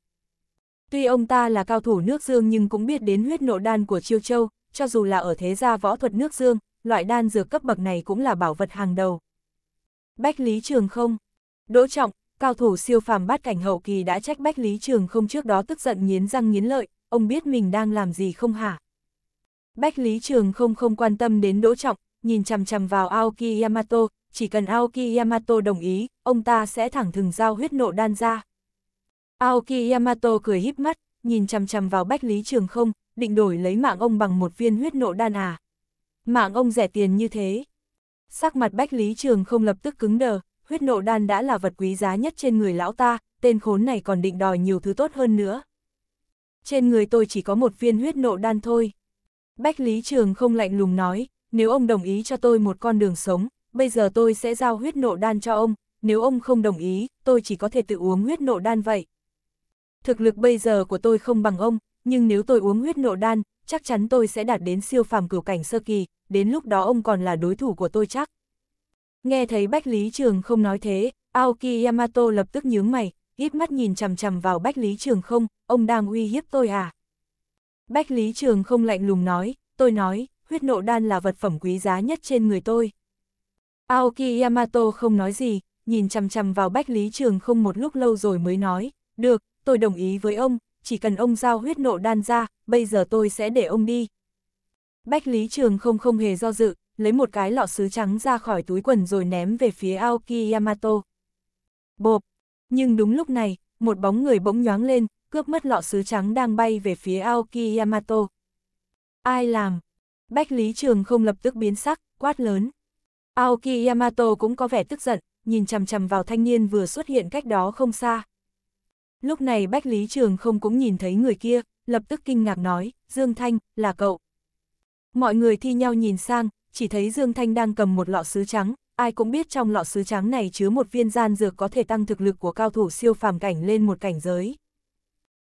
Tuy ông ta là cao thủ nước dương nhưng cũng biết đến huyết nộ đan của chiêu châu, cho dù là ở thế gia võ thuật nước dương, loại đan dược cấp bậc này cũng là bảo vật hàng đầu. Bách Lý Trường không? Đỗ Trọng, cao thủ siêu phàm bát cảnh hậu kỳ đã trách Bách Lý Trường không trước đó tức giận nghiến răng nghiến lợi, ông biết mình đang làm gì không hả? Bách Lý Trường không không quan tâm đến Đỗ Trọng, nhìn chằm chằm vào Aoki Yamato, chỉ cần Aoki Yamato đồng ý, ông ta sẽ thẳng thừng giao huyết nộ đan ra. Aoki Yamato cười híp mắt, nhìn chằm chằm vào Bách Lý Trường không, định đổi lấy mạng ông bằng một viên huyết nộ đan à. Mạng ông rẻ tiền như thế. Sắc mặt Bách Lý Trường không lập tức cứng đờ, huyết nộ đan đã là vật quý giá nhất trên người lão ta, tên khốn này còn định đòi nhiều thứ tốt hơn nữa. Trên người tôi chỉ có một viên huyết nộ đan thôi. Bách Lý Trường không lạnh lùng nói, nếu ông đồng ý cho tôi một con đường sống, bây giờ tôi sẽ giao huyết nộ đan cho ông, nếu ông không đồng ý, tôi chỉ có thể tự uống huyết nộ đan vậy. Thực lực bây giờ của tôi không bằng ông, nhưng nếu tôi uống huyết nộ đan, chắc chắn tôi sẽ đạt đến siêu phàm cửu cảnh sơ kỳ, đến lúc đó ông còn là đối thủ của tôi chắc. Nghe thấy Bách Lý Trường không nói thế, Aoki Yamato lập tức nhướng mày, hít mắt nhìn chằm chằm vào Bách Lý Trường không, ông đang uy hiếp tôi à? Bách Lý Trường không lạnh lùng nói, tôi nói, huyết nộ đan là vật phẩm quý giá nhất trên người tôi. Aoki Yamato không nói gì, nhìn chằm chằm vào Bách Lý Trường không một lúc lâu rồi mới nói, được, tôi đồng ý với ông, chỉ cần ông giao huyết nộ đan ra, bây giờ tôi sẽ để ông đi. Bách Lý Trường không không hề do dự, lấy một cái lọ sứ trắng ra khỏi túi quần rồi ném về phía Aoki Yamato. Bộp! Nhưng đúng lúc này, một bóng người bỗng nhoáng lên, cướp mất lọ sứ trắng đang bay về phía Aoki Yamato. Ai làm? Bách Lý Trường không lập tức biến sắc, quát lớn. Aoki Yamato cũng có vẻ tức giận, nhìn chằm chằm vào thanh niên vừa xuất hiện cách đó không xa. Lúc này Bách Lý Trường không cũng nhìn thấy người kia, lập tức kinh ngạc nói, Dương Thanh, là cậu. Mọi người thi nhau nhìn sang, chỉ thấy Dương Thanh đang cầm một lọ sứ trắng, ai cũng biết trong lọ sứ trắng này chứa một viên gian dược có thể tăng thực lực của cao thủ siêu phàm cảnh lên một cảnh giới.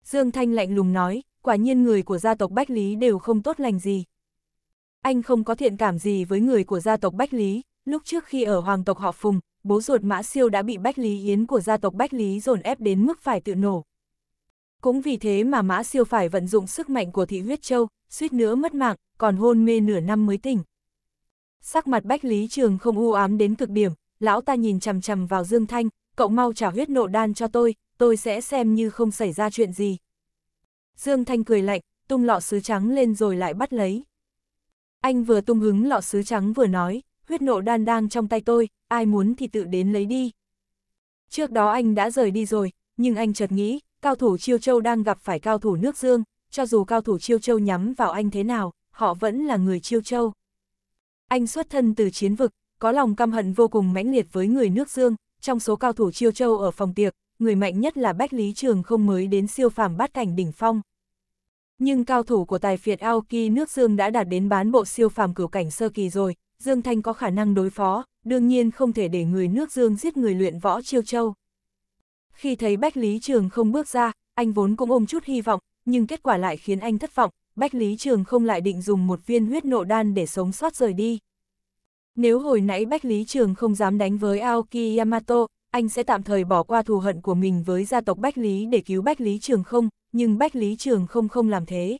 Dương Thanh lạnh lùng nói, quả nhiên người của gia tộc Bách Lý đều không tốt lành gì. Anh không có thiện cảm gì với người của gia tộc Bách Lý, lúc trước khi ở hoàng tộc họ Phùng, bố ruột Mã Siêu đã bị Bách Lý Yến của gia tộc Bách Lý dồn ép đến mức phải tự nổ. Cũng vì thế mà Mã Siêu phải vận dụng sức mạnh của thị huyết châu, suýt nữa mất mạng, còn hôn mê nửa năm mới tỉnh. Sắc mặt Bách Lý Trường không u ám đến cực điểm, lão ta nhìn chằm chằm vào Dương Thanh, cậu mau trả huyết nộ đan cho tôi, tôi sẽ xem như không xảy ra chuyện gì. Dương Thanh cười lạnh, tung lọ sứ trắng lên rồi lại bắt lấy. Anh vừa tung hứng lọ sứ trắng vừa nói, huyết nộ đan đang trong tay tôi, ai muốn thì tự đến lấy đi. Trước đó anh đã rời đi rồi, nhưng anh chợt nghĩ, cao thủ Chiêu Châu đang gặp phải cao thủ nước Dương, cho dù cao thủ Chiêu Châu nhắm vào anh thế nào, họ vẫn là người Chiêu Châu. Anh xuất thân từ chiến vực, có lòng căm hận vô cùng mãnh liệt với người nước Dương, trong số cao thủ Chiêu Châu ở phòng tiệc, người mạnh nhất là Bách Lý Trường không mới đến siêu phàm bát cảnh đỉnh phong. Nhưng cao thủ của tài phiệt Aoki nước Dương đã đạt đến bán bộ siêu phàm cửu cảnh sơ kỳ rồi, Dương Thanh có khả năng đối phó, đương nhiên không thể để người nước Dương giết người luyện võ chiêu châu. Khi thấy Bách Lý Trường không bước ra, anh vốn cũng ôm chút hy vọng, nhưng kết quả lại khiến anh thất vọng, Bách Lý Trường không lại định dùng một viên huyết nộ đan để sống sót rời đi. Nếu hồi nãy Bách Lý Trường không dám đánh với Aoki Yamato, anh sẽ tạm thời bỏ qua thù hận của mình với gia tộc Bách Lý để cứu Bách Lý Trường không, nhưng Bách Lý Trường không không làm thế.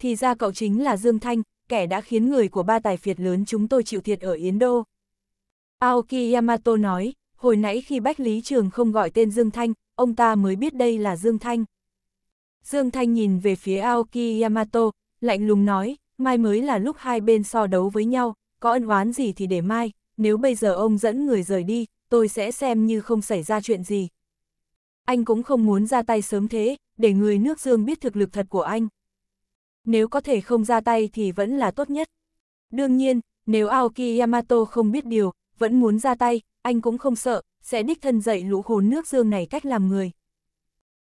Thì ra cậu chính là Dương Thanh, kẻ đã khiến người của ba tài phiệt lớn chúng tôi chịu thiệt ở Yến Đô. Aoki Yamato nói, hồi nãy khi Bách Lý Trường không gọi tên Dương Thanh, ông ta mới biết đây là Dương Thanh. Dương Thanh nhìn về phía Aoki Yamato, lạnh lùng nói, mai mới là lúc hai bên so đấu với nhau, có ân oán gì thì để mai, nếu bây giờ ông dẫn người rời đi, tôi sẽ xem như không xảy ra chuyện gì. Anh cũng không muốn ra tay sớm thế, để người nước dương biết thực lực thật của anh. Nếu có thể không ra tay thì vẫn là tốt nhất. Đương nhiên, nếu Aoki Yamato không biết điều, vẫn muốn ra tay, anh cũng không sợ, sẽ đích thân dạy lũ hồn nước dương này cách làm người.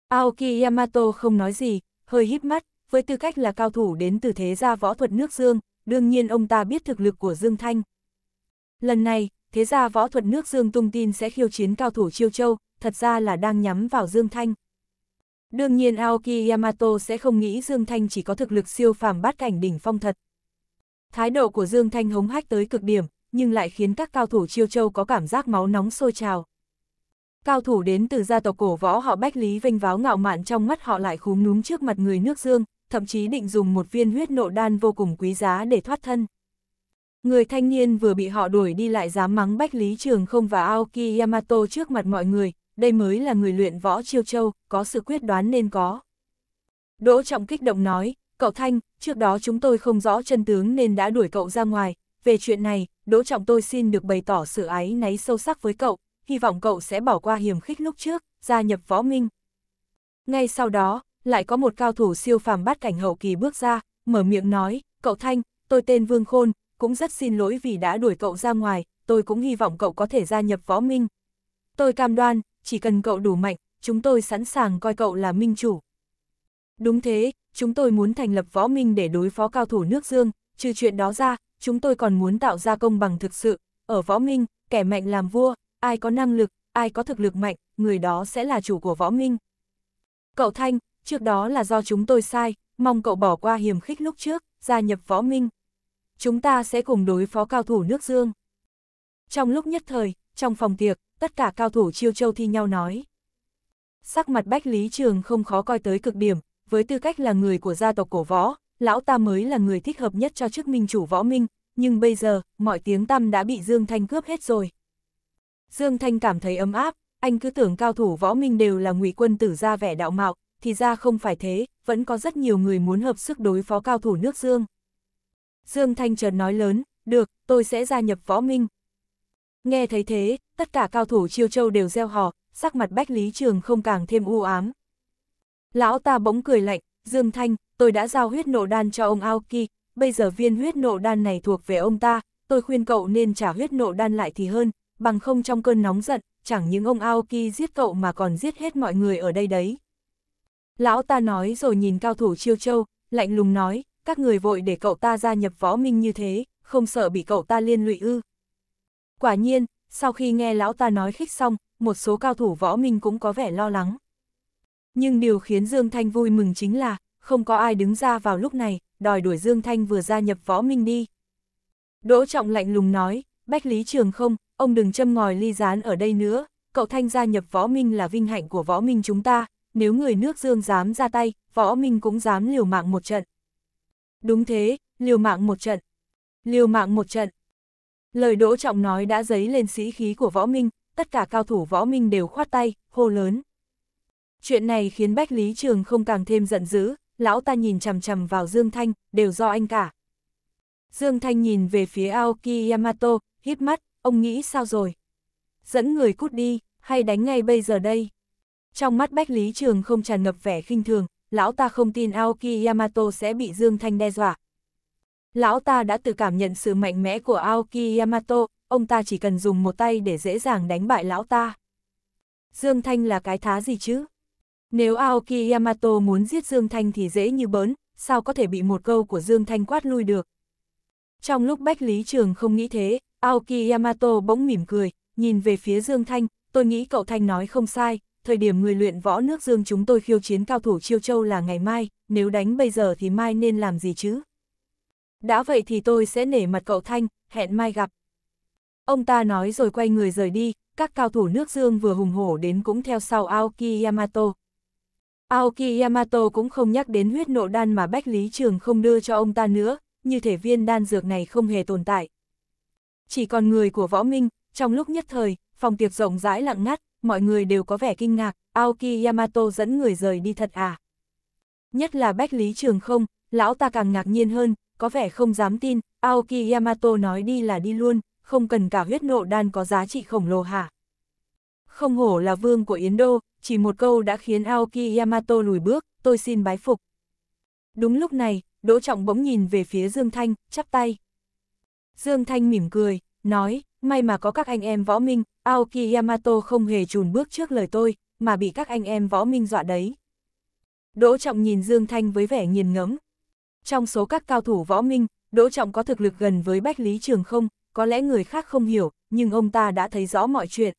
Aoki Yamato không nói gì, hơi híp mắt, với tư cách là cao thủ đến từ thế gia võ thuật nước dương, đương nhiên ông ta biết thực lực của Dương Thanh. Lần này, thế ra võ thuật nước Dương tung tin sẽ khiêu chiến cao thủ Chiêu Châu, thật ra là đang nhắm vào Dương Thanh. Đương nhiên Aoki Yamato sẽ không nghĩ Dương Thanh chỉ có thực lực siêu phàm bát cảnh đỉnh phong thật. Thái độ của Dương Thanh hống hách tới cực điểm, nhưng lại khiến các cao thủ Chiêu Châu có cảm giác máu nóng sôi trào. Cao thủ đến từ gia tộc cổ võ họ Bách Lý vênh váo ngạo mạn trong mắt họ lại khúm núm trước mặt người nước Dương, thậm chí định dùng một viên huyết nộ đan vô cùng quý giá để thoát thân. Người thanh niên vừa bị họ đuổi đi lại dám mắng Bách Lý Trường không và Aoki Yamato trước mặt mọi người, đây mới là người luyện võ chiêu châu, có sự quyết đoán nên có. Đỗ Trọng kích động nói, cậu Thanh, trước đó chúng tôi không rõ chân tướng nên đã đuổi cậu ra ngoài, về chuyện này, Đỗ Trọng tôi xin được bày tỏ sự ái náy sâu sắc với cậu, hy vọng cậu sẽ bỏ qua hiểm khích lúc trước, gia nhập võ minh. Ngay sau đó, lại có một cao thủ siêu phàm bát cảnh hậu kỳ bước ra, mở miệng nói, cậu Thanh, tôi tên Vương Khôn, cũng rất xin lỗi vì đã đuổi cậu ra ngoài, tôi cũng hy vọng cậu có thể gia nhập võ minh. Tôi cam đoan, chỉ cần cậu đủ mạnh, chúng tôi sẵn sàng coi cậu là minh chủ. Đúng thế, chúng tôi muốn thành lập võ minh để đối phó cao thủ nước dương, trừ chuyện đó ra, chúng tôi còn muốn tạo ra công bằng thực sự. Ở võ minh, kẻ mạnh làm vua, ai có năng lực, ai có thực lực mạnh, người đó sẽ là chủ của võ minh. Cậu Thanh, trước đó là do chúng tôi sai, mong cậu bỏ qua hiềm khích lúc trước, gia nhập võ minh chúng ta sẽ cùng đối phó cao thủ nước dương. Trong lúc nhất thời, trong phòng tiệc, tất cả cao thủ chiêu châu thi nhau nói. Sắc mặt Bách Lý Trường không khó coi tới cực điểm, với tư cách là người của gia tộc cổ võ, lão ta mới là người thích hợp nhất cho chức minh chủ võ minh, nhưng bây giờ, mọi tiếng tăm đã bị Dương Thanh cướp hết rồi. Dương Thanh cảm thấy ấm áp, anh cứ tưởng cao thủ võ minh đều là ngụy quân tử ra vẻ đạo mạo, thì ra không phải thế, vẫn có rất nhiều người muốn hợp sức đối phó cao thủ nước Dương. Dương Thanh Trần nói lớn, được, tôi sẽ gia nhập võ minh. Nghe thấy thế, tất cả cao thủ chiêu châu đều gieo hò, sắc mặt Bách Lý Trường không càng thêm u ám. Lão ta bỗng cười lạnh, Dương Thanh, tôi đã giao huyết nộ đan cho ông Aoki, bây giờ viên huyết nộ đan này thuộc về ông ta, tôi khuyên cậu nên trả huyết nộ đan lại thì hơn, bằng không trong cơn nóng giận, chẳng những ông Aoki giết cậu mà còn giết hết mọi người ở đây đấy. Lão ta nói rồi nhìn cao thủ chiêu châu, lạnh lùng nói, các người vội để cậu ta gia nhập võ minh như thế, không sợ bị cậu ta liên lụy ư. Quả nhiên, sau khi nghe lão ta nói khích xong, một số cao thủ võ minh cũng có vẻ lo lắng. Nhưng điều khiến Dương Thanh vui mừng chính là, không có ai đứng ra vào lúc này, đòi đuổi Dương Thanh vừa gia nhập võ minh đi. Đỗ Trọng lạnh lùng nói, Bách Lý Trường không, ông đừng châm ngòi ly gián ở đây nữa, cậu Thanh gia nhập võ minh là vinh hạnh của võ minh chúng ta, nếu người nước Dương dám ra tay, võ minh cũng dám liều mạng một trận. Đúng thế, liều mạng một trận. Liều mạng một trận. Lời Đỗ Trọng nói đã dấy lên sĩ khí của võ minh, tất cả cao thủ võ minh đều khoát tay, hô lớn. Chuyện này khiến Bách Lý Trường không càng thêm giận dữ, lão ta nhìn chằm chằm vào Dương Thanh, đều do anh cả. Dương Thanh nhìn về phía Aoki Yamato, hít mắt, ông nghĩ sao rồi? Dẫn người cút đi, hay đánh ngay bây giờ đây? Trong mắt Bách Lý Trường không tràn ngập vẻ khinh thường, lão ta không tin Aoki Yamato sẽ bị Dương Thanh đe dọa. Lão ta đã tự cảm nhận sự mạnh mẽ của Aoki Yamato, ông ta chỉ cần dùng một tay để dễ dàng đánh bại lão ta. Dương Thanh là cái thá gì chứ? Nếu Aoki Yamato muốn giết Dương Thanh thì dễ như bớn, sao có thể bị một câu của Dương Thanh quát lui được? Trong lúc Bách Lý Trường không nghĩ thế, Aoki Yamato bỗng mỉm cười, nhìn về phía Dương Thanh, tôi nghĩ cậu Thanh nói không sai, thời điểm người luyện võ nước dương chúng tôi khiêu chiến cao thủ Chiêu Châu là ngày mai, nếu đánh bây giờ thì mai nên làm gì chứ? Đã vậy thì tôi sẽ nể mặt cậu Thanh, hẹn mai gặp. Ông ta nói rồi quay người rời đi, các cao thủ nước dương vừa hùng hổ đến cũng theo sau Aoki Yamato. Aoki Yamato cũng không nhắc đến huyết nộ đan mà Bách Lý Trường không đưa cho ông ta nữa, như thể viên đan dược này không hề tồn tại. Chỉ còn người của võ minh, trong lúc nhất thời, phòng tiệc rộng rãi lặng ngắt, mọi người đều có vẻ kinh ngạc, Aoki Yamato dẫn người rời đi thật à. Nhất là Bách Lý Trường không, lão ta càng ngạc nhiên hơn, có vẻ không dám tin, Aoki Yamato nói đi là đi luôn, không cần cả huyết nộ đan có giá trị khổng lồ hả. Không hổ là vương của Yến Đô, chỉ một câu đã khiến Aoki Yamato lùi bước, tôi xin bái phục. Đúng lúc này, Đỗ Trọng bỗng nhìn về phía Dương Thanh, chắp tay. Dương Thanh mỉm cười, nói, may mà có các anh em võ minh, Aoki Yamato không hề chùn bước trước lời tôi, mà bị các anh em võ minh dọa đấy. Đỗ Trọng nhìn Dương Thanh với vẻ nghiền ngẫm. Trong số các cao thủ võ minh, Đỗ Trọng có thực lực gần với Bách Lý Trường không, có lẽ người khác không hiểu, nhưng ông ta đã thấy rõ mọi chuyện.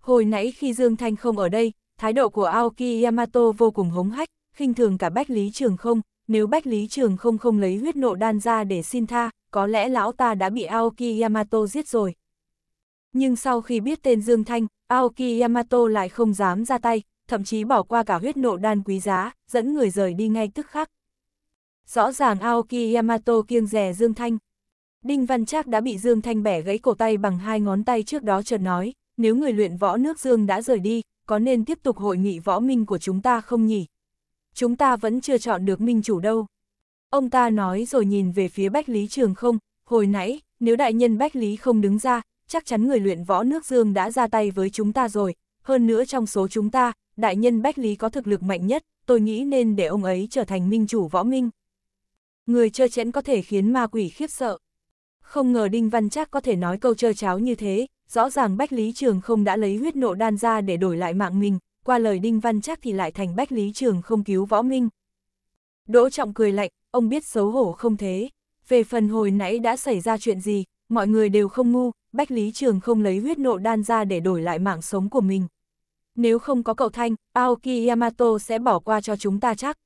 Hồi nãy khi Dương Thanh không ở đây, thái độ của Aoki Yamato vô cùng hống hách, khinh thường cả Bách Lý Trường không, nếu Bách Lý Trường không không lấy huyết nộ đan ra để xin tha, có lẽ lão ta đã bị Aoki Yamato giết rồi. Nhưng sau khi biết tên Dương Thanh, Aoki Yamato lại không dám ra tay, thậm chí bỏ qua cả huyết nộ đan quý giá, dẫn người rời đi ngay tức khắc. Rõ ràng Aoki Yamato kiêng rẻ Dương Thanh. Đinh Văn Trác đã bị Dương Thanh bẻ gãy cổ tay bằng hai ngón tay trước đó chợt nói, nếu người luyện võ nước Dương đã rời đi, có nên tiếp tục hội nghị võ minh của chúng ta không nhỉ? chúng ta vẫn chưa chọn được minh chủ đâu. Ông ta nói rồi nhìn về phía Bách Lý Trường không, hồi nãy, nếu đại nhân Bách Lý không đứng ra, chắc chắn người luyện võ nước dương đã ra tay với chúng ta rồi, hơn nữa trong số chúng ta, đại nhân Bách Lý có thực lực mạnh nhất, tôi nghĩ nên để ông ấy trở thành minh chủ võ minh. Người chơi chẽn có thể khiến ma quỷ khiếp sợ. Không ngờ Đinh Văn Trác có thể nói câu trơ cháo như thế, rõ ràng Bách Lý Trường không đã lấy huyết nộ đan ra để đổi lại mạng mình, qua lời Đinh Văn chắc thì lại thành Bách Lý Trường không cứu võ minh. Đỗ Trọng cười lạnh, ông biết xấu hổ không thế. Về phần hồi nãy đã xảy ra chuyện gì, mọi người đều không ngu, Bách Lý Trường không lấy huyết nộ đan ra để đổi lại mạng sống của mình. Nếu không có cậu Thanh, Aoki Yamato sẽ bỏ qua cho chúng ta chắc.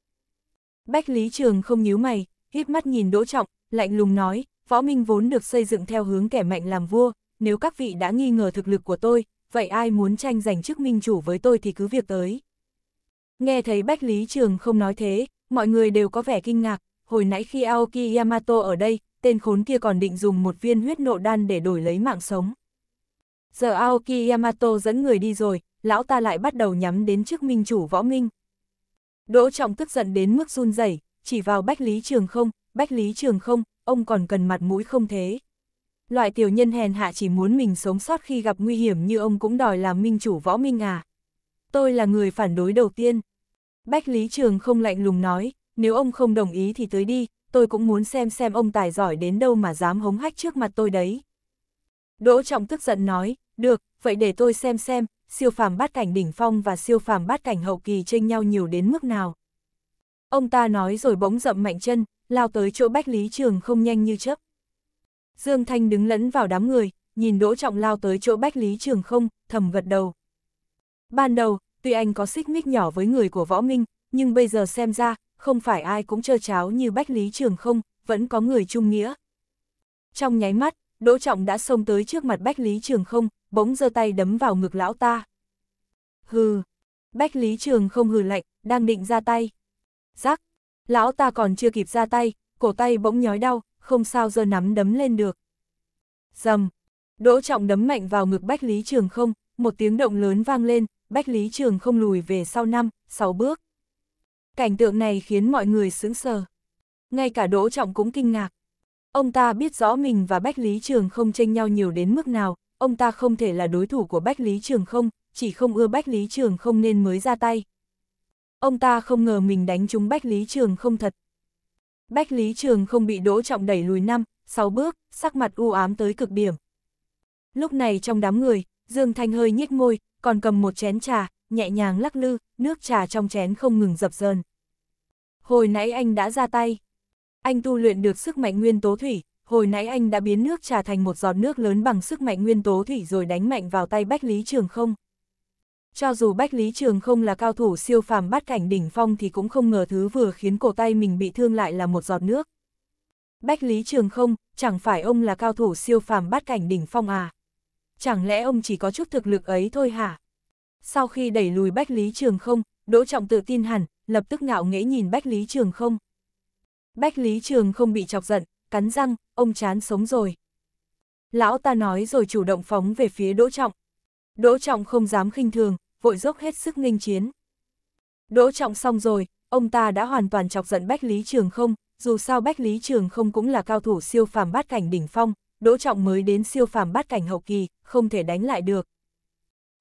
Bách Lý Trường không nhíu mày, híp mắt nhìn Đỗ Trọng, lạnh lùng nói, võ minh vốn được xây dựng theo hướng kẻ mạnh làm vua, nếu các vị đã nghi ngờ thực lực của tôi, vậy ai muốn tranh giành chức minh chủ với tôi thì cứ việc tới. Nghe thấy Bách Lý Trường không nói thế, mọi người đều có vẻ kinh ngạc, hồi nãy khi Aoki Yamato ở đây, tên khốn kia còn định dùng một viên huyết nộ đan để đổi lấy mạng sống. Giờ Aoki Yamato dẫn người đi rồi, lão ta lại bắt đầu nhắm đến chức minh chủ võ minh. Đỗ Trọng tức giận đến mức run rẩy, chỉ vào Bách Lý Trường không, Bách Lý Trường không, ông còn cần mặt mũi không thế loại tiểu nhân hèn hạ chỉ muốn mình sống sót khi gặp nguy hiểm như ông cũng đòi làm minh chủ võ minh à. Tôi là người phản đối đầu tiên. Bách Lý Trường không lạnh lùng nói, nếu ông không đồng ý thì tới đi, tôi cũng muốn xem xem ông tài giỏi đến đâu mà dám hống hách trước mặt tôi đấy. Đỗ Trọng tức giận nói, được, vậy để tôi xem xem, siêu phàm bát cảnh đỉnh phong và siêu phàm bát cảnh hậu kỳ tranh nhau nhiều đến mức nào. Ông ta nói rồi bỗng dậm mạnh chân, lao tới chỗ Bách Lý Trường không nhanh như chớp. Dương Thanh đứng lẫn vào đám người, nhìn Đỗ Trọng lao tới chỗ Bách Lý Trường không, thầm gật đầu. Ban đầu, tuy anh có xích mích nhỏ với người của Võ Minh, nhưng bây giờ xem ra, không phải ai cũng trơ cháo như Bách Lý Trường không, vẫn có người trung nghĩa. Trong nháy mắt, Đỗ Trọng đã xông tới trước mặt Bách Lý Trường không, bỗng giơ tay đấm vào ngực lão ta. Hừ, Bách Lý Trường không hừ lạnh, đang định ra tay. Giác, lão ta còn chưa kịp ra tay, cổ tay bỗng nhói đau, không sao giờ nắm đấm lên được. Dầm! Đỗ trọng đấm mạnh vào ngực Bách Lý Trường không, một tiếng động lớn vang lên, Bách Lý Trường không lùi về sau năm, sáu bước. Cảnh tượng này khiến mọi người sững sờ. Ngay cả Đỗ Trọng cũng kinh ngạc. Ông ta biết rõ mình và Bách Lý Trường không tranh nhau nhiều đến mức nào, ông ta không thể là đối thủ của Bách Lý Trường không, chỉ không ưa Bách Lý Trường không nên mới ra tay. Ông ta không ngờ mình đánh trúng Bách Lý Trường không thật, Bách Lý Trường không bị Đỗ Trọng đẩy lùi năm, sáu bước, sắc mặt u ám tới cực điểm. Lúc này trong đám người, Dương Thanh hơi nhếch môi, còn cầm một chén trà, nhẹ nhàng lắc lư, nước trà trong chén không ngừng dập dờn. Hồi nãy anh đã ra tay. Anh tu luyện được sức mạnh nguyên tố thủy, hồi nãy anh đã biến nước trà thành một giọt nước lớn bằng sức mạnh nguyên tố thủy rồi đánh mạnh vào tay Bách Lý Trường không. Cho dù Bách Lý Trường không là cao thủ siêu phàm bát cảnh đỉnh phong thì cũng không ngờ thứ vừa khiến cổ tay mình bị thương lại là một giọt nước. Bách Lý Trường không, chẳng phải ông là cao thủ siêu phàm bát cảnh đỉnh phong à? Chẳng lẽ ông chỉ có chút thực lực ấy thôi hả? Sau khi đẩy lùi Bách Lý Trường không, Đỗ Trọng tự tin hẳn, lập tức ngạo nghễ nhìn Bách Lý Trường không. Bách Lý Trường không bị chọc giận, cắn răng, ông chán sống rồi. Lão ta nói rồi chủ động phóng về phía Đỗ Trọng. Đỗ Trọng không dám khinh thường, vội dốc hết sức nghênh chiến. Đỗ trọng xong rồi, ông ta đã hoàn toàn chọc giận Bách Lý Trường không, dù sao Bách Lý Trường không cũng là cao thủ siêu phàm bát cảnh đỉnh phong, Đỗ Trọng mới đến siêu phàm bát cảnh hậu kỳ, không thể đánh lại được.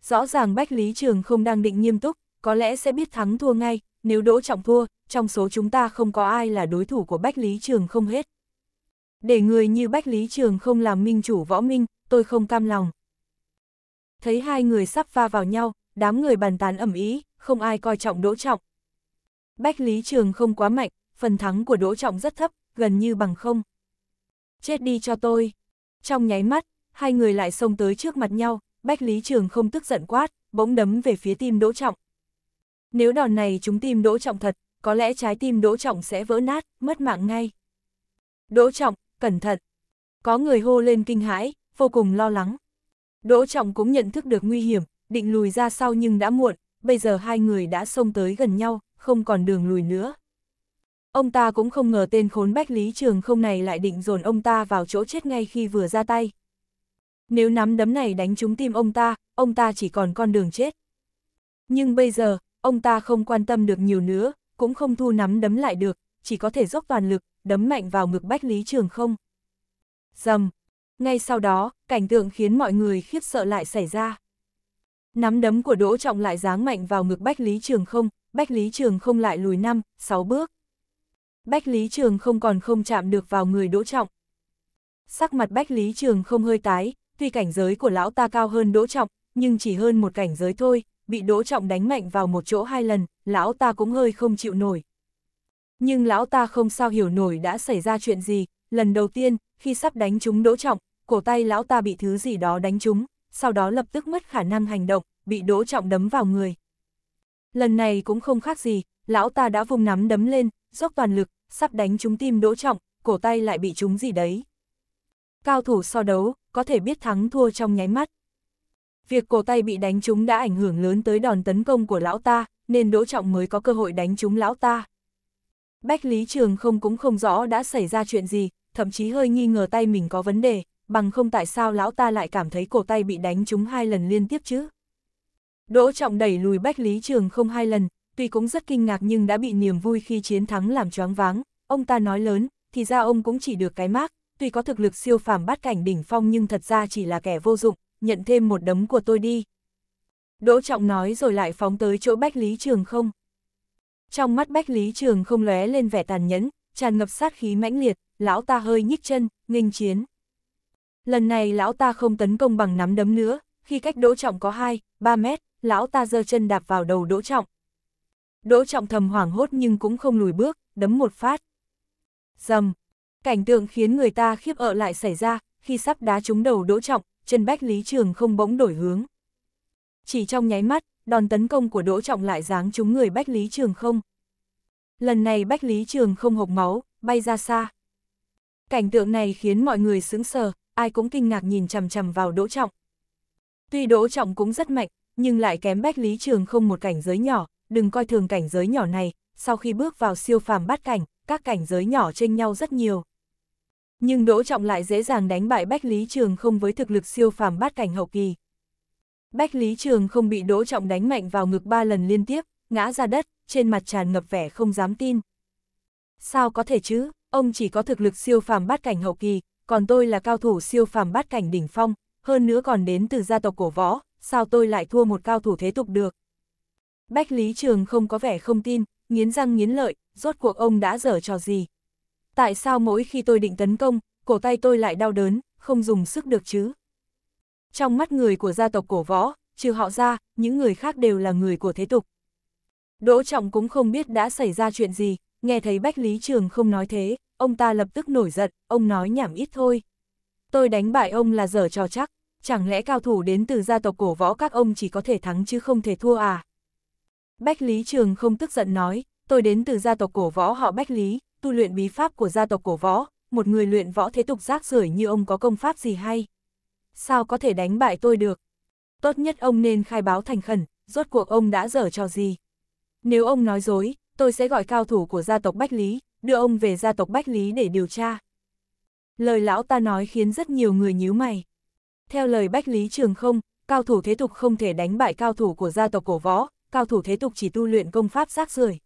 Rõ ràng Bách Lý Trường không đang định nghiêm túc, có lẽ sẽ biết thắng thua ngay, nếu Đỗ Trọng thua, trong số chúng ta không có ai là đối thủ của Bách Lý Trường không hết. Để người như Bách Lý Trường không làm minh chủ võ minh, tôi không cam lòng. Thấy hai người sắp va vào nhau, đám người bàn tán ẩm ý, không ai coi trọng Đỗ Trọng. Bách Lý Trường không quá mạnh, phần thắng của Đỗ Trọng rất thấp, gần như bằng không. Chết đi cho tôi. Trong nháy mắt, hai người lại xông tới trước mặt nhau, Bách Lý Trường không tức giận quát, bỗng đấm về phía tim Đỗ Trọng. Nếu đòn này chúng tim Đỗ Trọng thật, có lẽ trái tim Đỗ Trọng sẽ vỡ nát, mất mạng ngay. Đỗ Trọng, cẩn thận. Có người hô lên kinh hãi, vô cùng lo lắng. Đỗ Trọng cũng nhận thức được nguy hiểm, định lùi ra sau nhưng đã muộn, bây giờ hai người đã xông tới gần nhau, không còn đường lùi nữa. Ông ta cũng không ngờ tên khốn bách lý trường không này lại định dồn ông ta vào chỗ chết ngay khi vừa ra tay. Nếu nắm đấm này đánh trúng tim ông ta, ông ta chỉ còn con đường chết. Nhưng bây giờ, ông ta không quan tâm được nhiều nữa, cũng không thu nắm đấm lại được, chỉ có thể dốc toàn lực, đấm mạnh vào ngực Bách Lý Trường không. Dầm! Ngay sau đó, cảnh tượng khiến mọi người khiếp sợ lại xảy ra. Nắm đấm của Đỗ Trọng lại giáng mạnh vào ngực Bách Lý Trường không, Bách Lý Trường không lại lùi 5, 6 bước. Bách Lý Trường không còn không chạm được vào người Đỗ Trọng. Sắc mặt Bách Lý Trường không hơi tái, tuy cảnh giới của lão ta cao hơn Đỗ Trọng, nhưng chỉ hơn một cảnh giới thôi, bị Đỗ Trọng đánh mạnh vào một chỗ hai lần, lão ta cũng hơi không chịu nổi. Nhưng lão ta không sao hiểu nổi đã xảy ra chuyện gì, lần đầu tiên, khi sắp đánh trúng Đỗ Trọng, cổ tay lão ta bị thứ gì đó đánh trúng, sau đó lập tức mất khả năng hành động, bị đỗ trọng đấm vào người. Lần này cũng không khác gì, lão ta đã vùng nắm đấm lên, dốc toàn lực, sắp đánh trúng tim đỗ trọng, cổ tay lại bị trúng gì đấy. Cao thủ so đấu, có thể biết thắng thua trong nháy mắt. Việc cổ tay bị đánh trúng đã ảnh hưởng lớn tới đòn tấn công của lão ta, nên đỗ trọng mới có cơ hội đánh trúng lão ta. Bách Lý Trường không cũng không rõ đã xảy ra chuyện gì, thậm chí hơi nghi ngờ tay mình có vấn đề, bằng không tại sao lão ta lại cảm thấy cổ tay bị đánh trúng hai lần liên tiếp chứ. Đỗ Trọng đẩy lùi Bách Lý Trường không hai lần, tuy cũng rất kinh ngạc nhưng đã bị niềm vui khi chiến thắng làm choáng váng, ông ta nói lớn, thì ra ông cũng chỉ được cái mác, tuy có thực lực siêu phàm bát cảnh đỉnh phong nhưng thật ra chỉ là kẻ vô dụng, nhận thêm một đấm của tôi đi. Đỗ Trọng nói rồi lại phóng tới chỗ Bách Lý Trường không. Trong mắt Bách Lý Trường không lóe lên vẻ tàn nhẫn, tràn ngập sát khí mãnh liệt, lão ta hơi nhích chân, nghênh chiến. Lần này lão ta không tấn công bằng nắm đấm nữa, khi cách đỗ trọng có 2, 3 mét, lão ta giơ chân đạp vào đầu đỗ trọng. Đỗ trọng thầm hoảng hốt nhưng cũng không lùi bước, đấm một phát. Dầm, cảnh tượng khiến người ta khiếp ở lại xảy ra, khi sắp đá trúng đầu đỗ trọng, chân bách lý trường không bỗng đổi hướng. Chỉ trong nháy mắt, đòn tấn công của đỗ trọng lại giáng trúng người bách lý trường không. Lần này bách lý trường không hộc máu, bay ra xa. Cảnh tượng này khiến mọi người sững sờ, ai cũng kinh ngạc nhìn chằm chằm vào Đỗ Trọng. Tuy Đỗ Trọng cũng rất mạnh, nhưng lại kém Bách Lý Trường không một cảnh giới nhỏ, đừng coi thường cảnh giới nhỏ này, sau khi bước vào siêu phàm bát cảnh, các cảnh giới nhỏ chênh nhau rất nhiều. Nhưng Đỗ Trọng lại dễ dàng đánh bại Bách Lý Trường không với thực lực siêu phàm bát cảnh hậu kỳ. Bách Lý Trường không bị Đỗ Trọng đánh mạnh vào ngực ba lần liên tiếp, ngã ra đất, trên mặt tràn ngập vẻ không dám tin. Sao có thể chứ, ông chỉ có thực lực siêu phàm bát cảnh hậu kỳ, còn tôi là cao thủ siêu phàm bát cảnh đỉnh phong, hơn nữa còn đến từ gia tộc cổ võ, sao tôi lại thua một cao thủ thế tục được. Bách Lý Trường không có vẻ không tin, nghiến răng nghiến lợi, rốt cuộc ông đã dở trò gì. Tại sao mỗi khi tôi định tấn công, cổ tay tôi lại đau đớn, không dùng sức được chứ? Trong mắt người của gia tộc cổ võ, trừ họ ra, những người khác đều là người của thế tục. Đỗ Trọng cũng không biết đã xảy ra chuyện gì, Nghe thấy Bách Lý Trường không nói thế, ông ta lập tức nổi giận, ông nói nhảm ít thôi. Tôi đánh bại ông là dở trò chắc, chẳng lẽ cao thủ đến từ gia tộc cổ võ các ông chỉ có thể thắng chứ không thể thua à? Bách Lý Trường không tức giận nói, tôi đến từ gia tộc cổ võ họ Bách Lý, tu luyện bí pháp của gia tộc cổ võ, một người luyện võ thế tục rác rưởi như ông có công pháp gì hay? Sao có thể đánh bại tôi được? Tốt nhất ông nên khai báo thành khẩn, rốt cuộc ông đã dở trò gì? Nếu ông nói dối, tôi sẽ gọi cao thủ của gia tộc Bách Lý, đưa ông về gia tộc Bách Lý để điều tra. Lời lão ta nói khiến rất nhiều người nhíu mày. Theo lời Bách Lý Trường không, cao thủ thế tục không thể đánh bại cao thủ của gia tộc cổ võ, cao thủ thế tục chỉ tu luyện công pháp rác rưởi.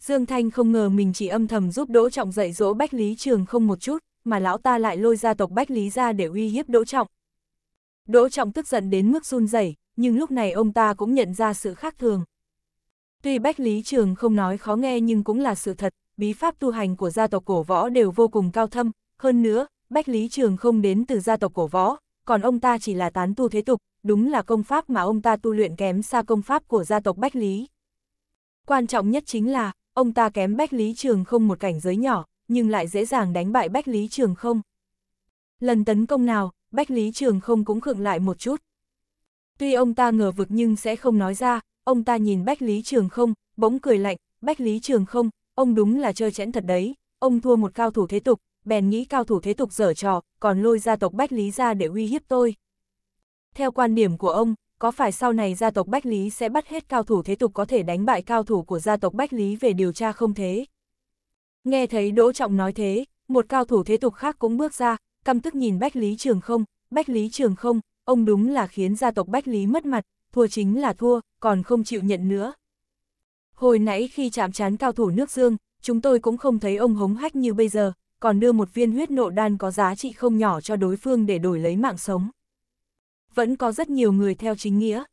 Dương Thanh không ngờ mình chỉ âm thầm giúp Đỗ Trọng dạy dỗ Bách Lý Trường không một chút, mà lão ta lại lôi gia tộc Bách Lý ra để uy hiếp Đỗ Trọng. Đỗ Trọng tức giận đến mức run rẩy, nhưng lúc này ông ta cũng nhận ra sự khác thường. Tuy Bách Lý Trường không nói khó nghe nhưng cũng là sự thật, bí pháp tu hành của gia tộc cổ võ đều vô cùng cao thâm, hơn nữa, Bách Lý Trường không đến từ gia tộc cổ võ, còn ông ta chỉ là tán tu thế tục, đúng là công pháp mà ông ta tu luyện kém xa công pháp của gia tộc Bách Lý. Quan trọng nhất chính là, ông ta kém Bách Lý Trường không một cảnh giới nhỏ, nhưng lại dễ dàng đánh bại Bách Lý Trường không. Lần tấn công nào, Bách Lý Trường không cũng khựng lại một chút. Tuy ông ta ngờ vực nhưng sẽ không nói ra, ông ta nhìn Bách Lý Trường không, bỗng cười lạnh, Bách Lý Trường không, ông đúng là chơi chẽn thật đấy, ông thua một cao thủ thế tục, bèn nghĩ cao thủ thế tục dở trò, còn lôi gia tộc Bách Lý ra để uy hiếp tôi. Theo quan điểm của ông, có phải sau này gia tộc Bách Lý sẽ bắt hết cao thủ thế tục có thể đánh bại cao thủ của gia tộc Bách Lý về điều tra không thế? Nghe thấy Đỗ Trọng nói thế, một cao thủ thế tục khác cũng bước ra, căm tức nhìn Bách Lý Trường không, Bách Lý Trường không, ông đúng là khiến gia tộc Bách Lý mất mặt, thua chính là thua, còn không chịu nhận nữa. Hồi nãy khi chạm trán cao thủ nước dương, chúng tôi cũng không thấy ông hống hách như bây giờ, còn đưa một viên huyết nộ đan có giá trị không nhỏ cho đối phương để đổi lấy mạng sống. Vẫn có rất nhiều người theo chính nghĩa.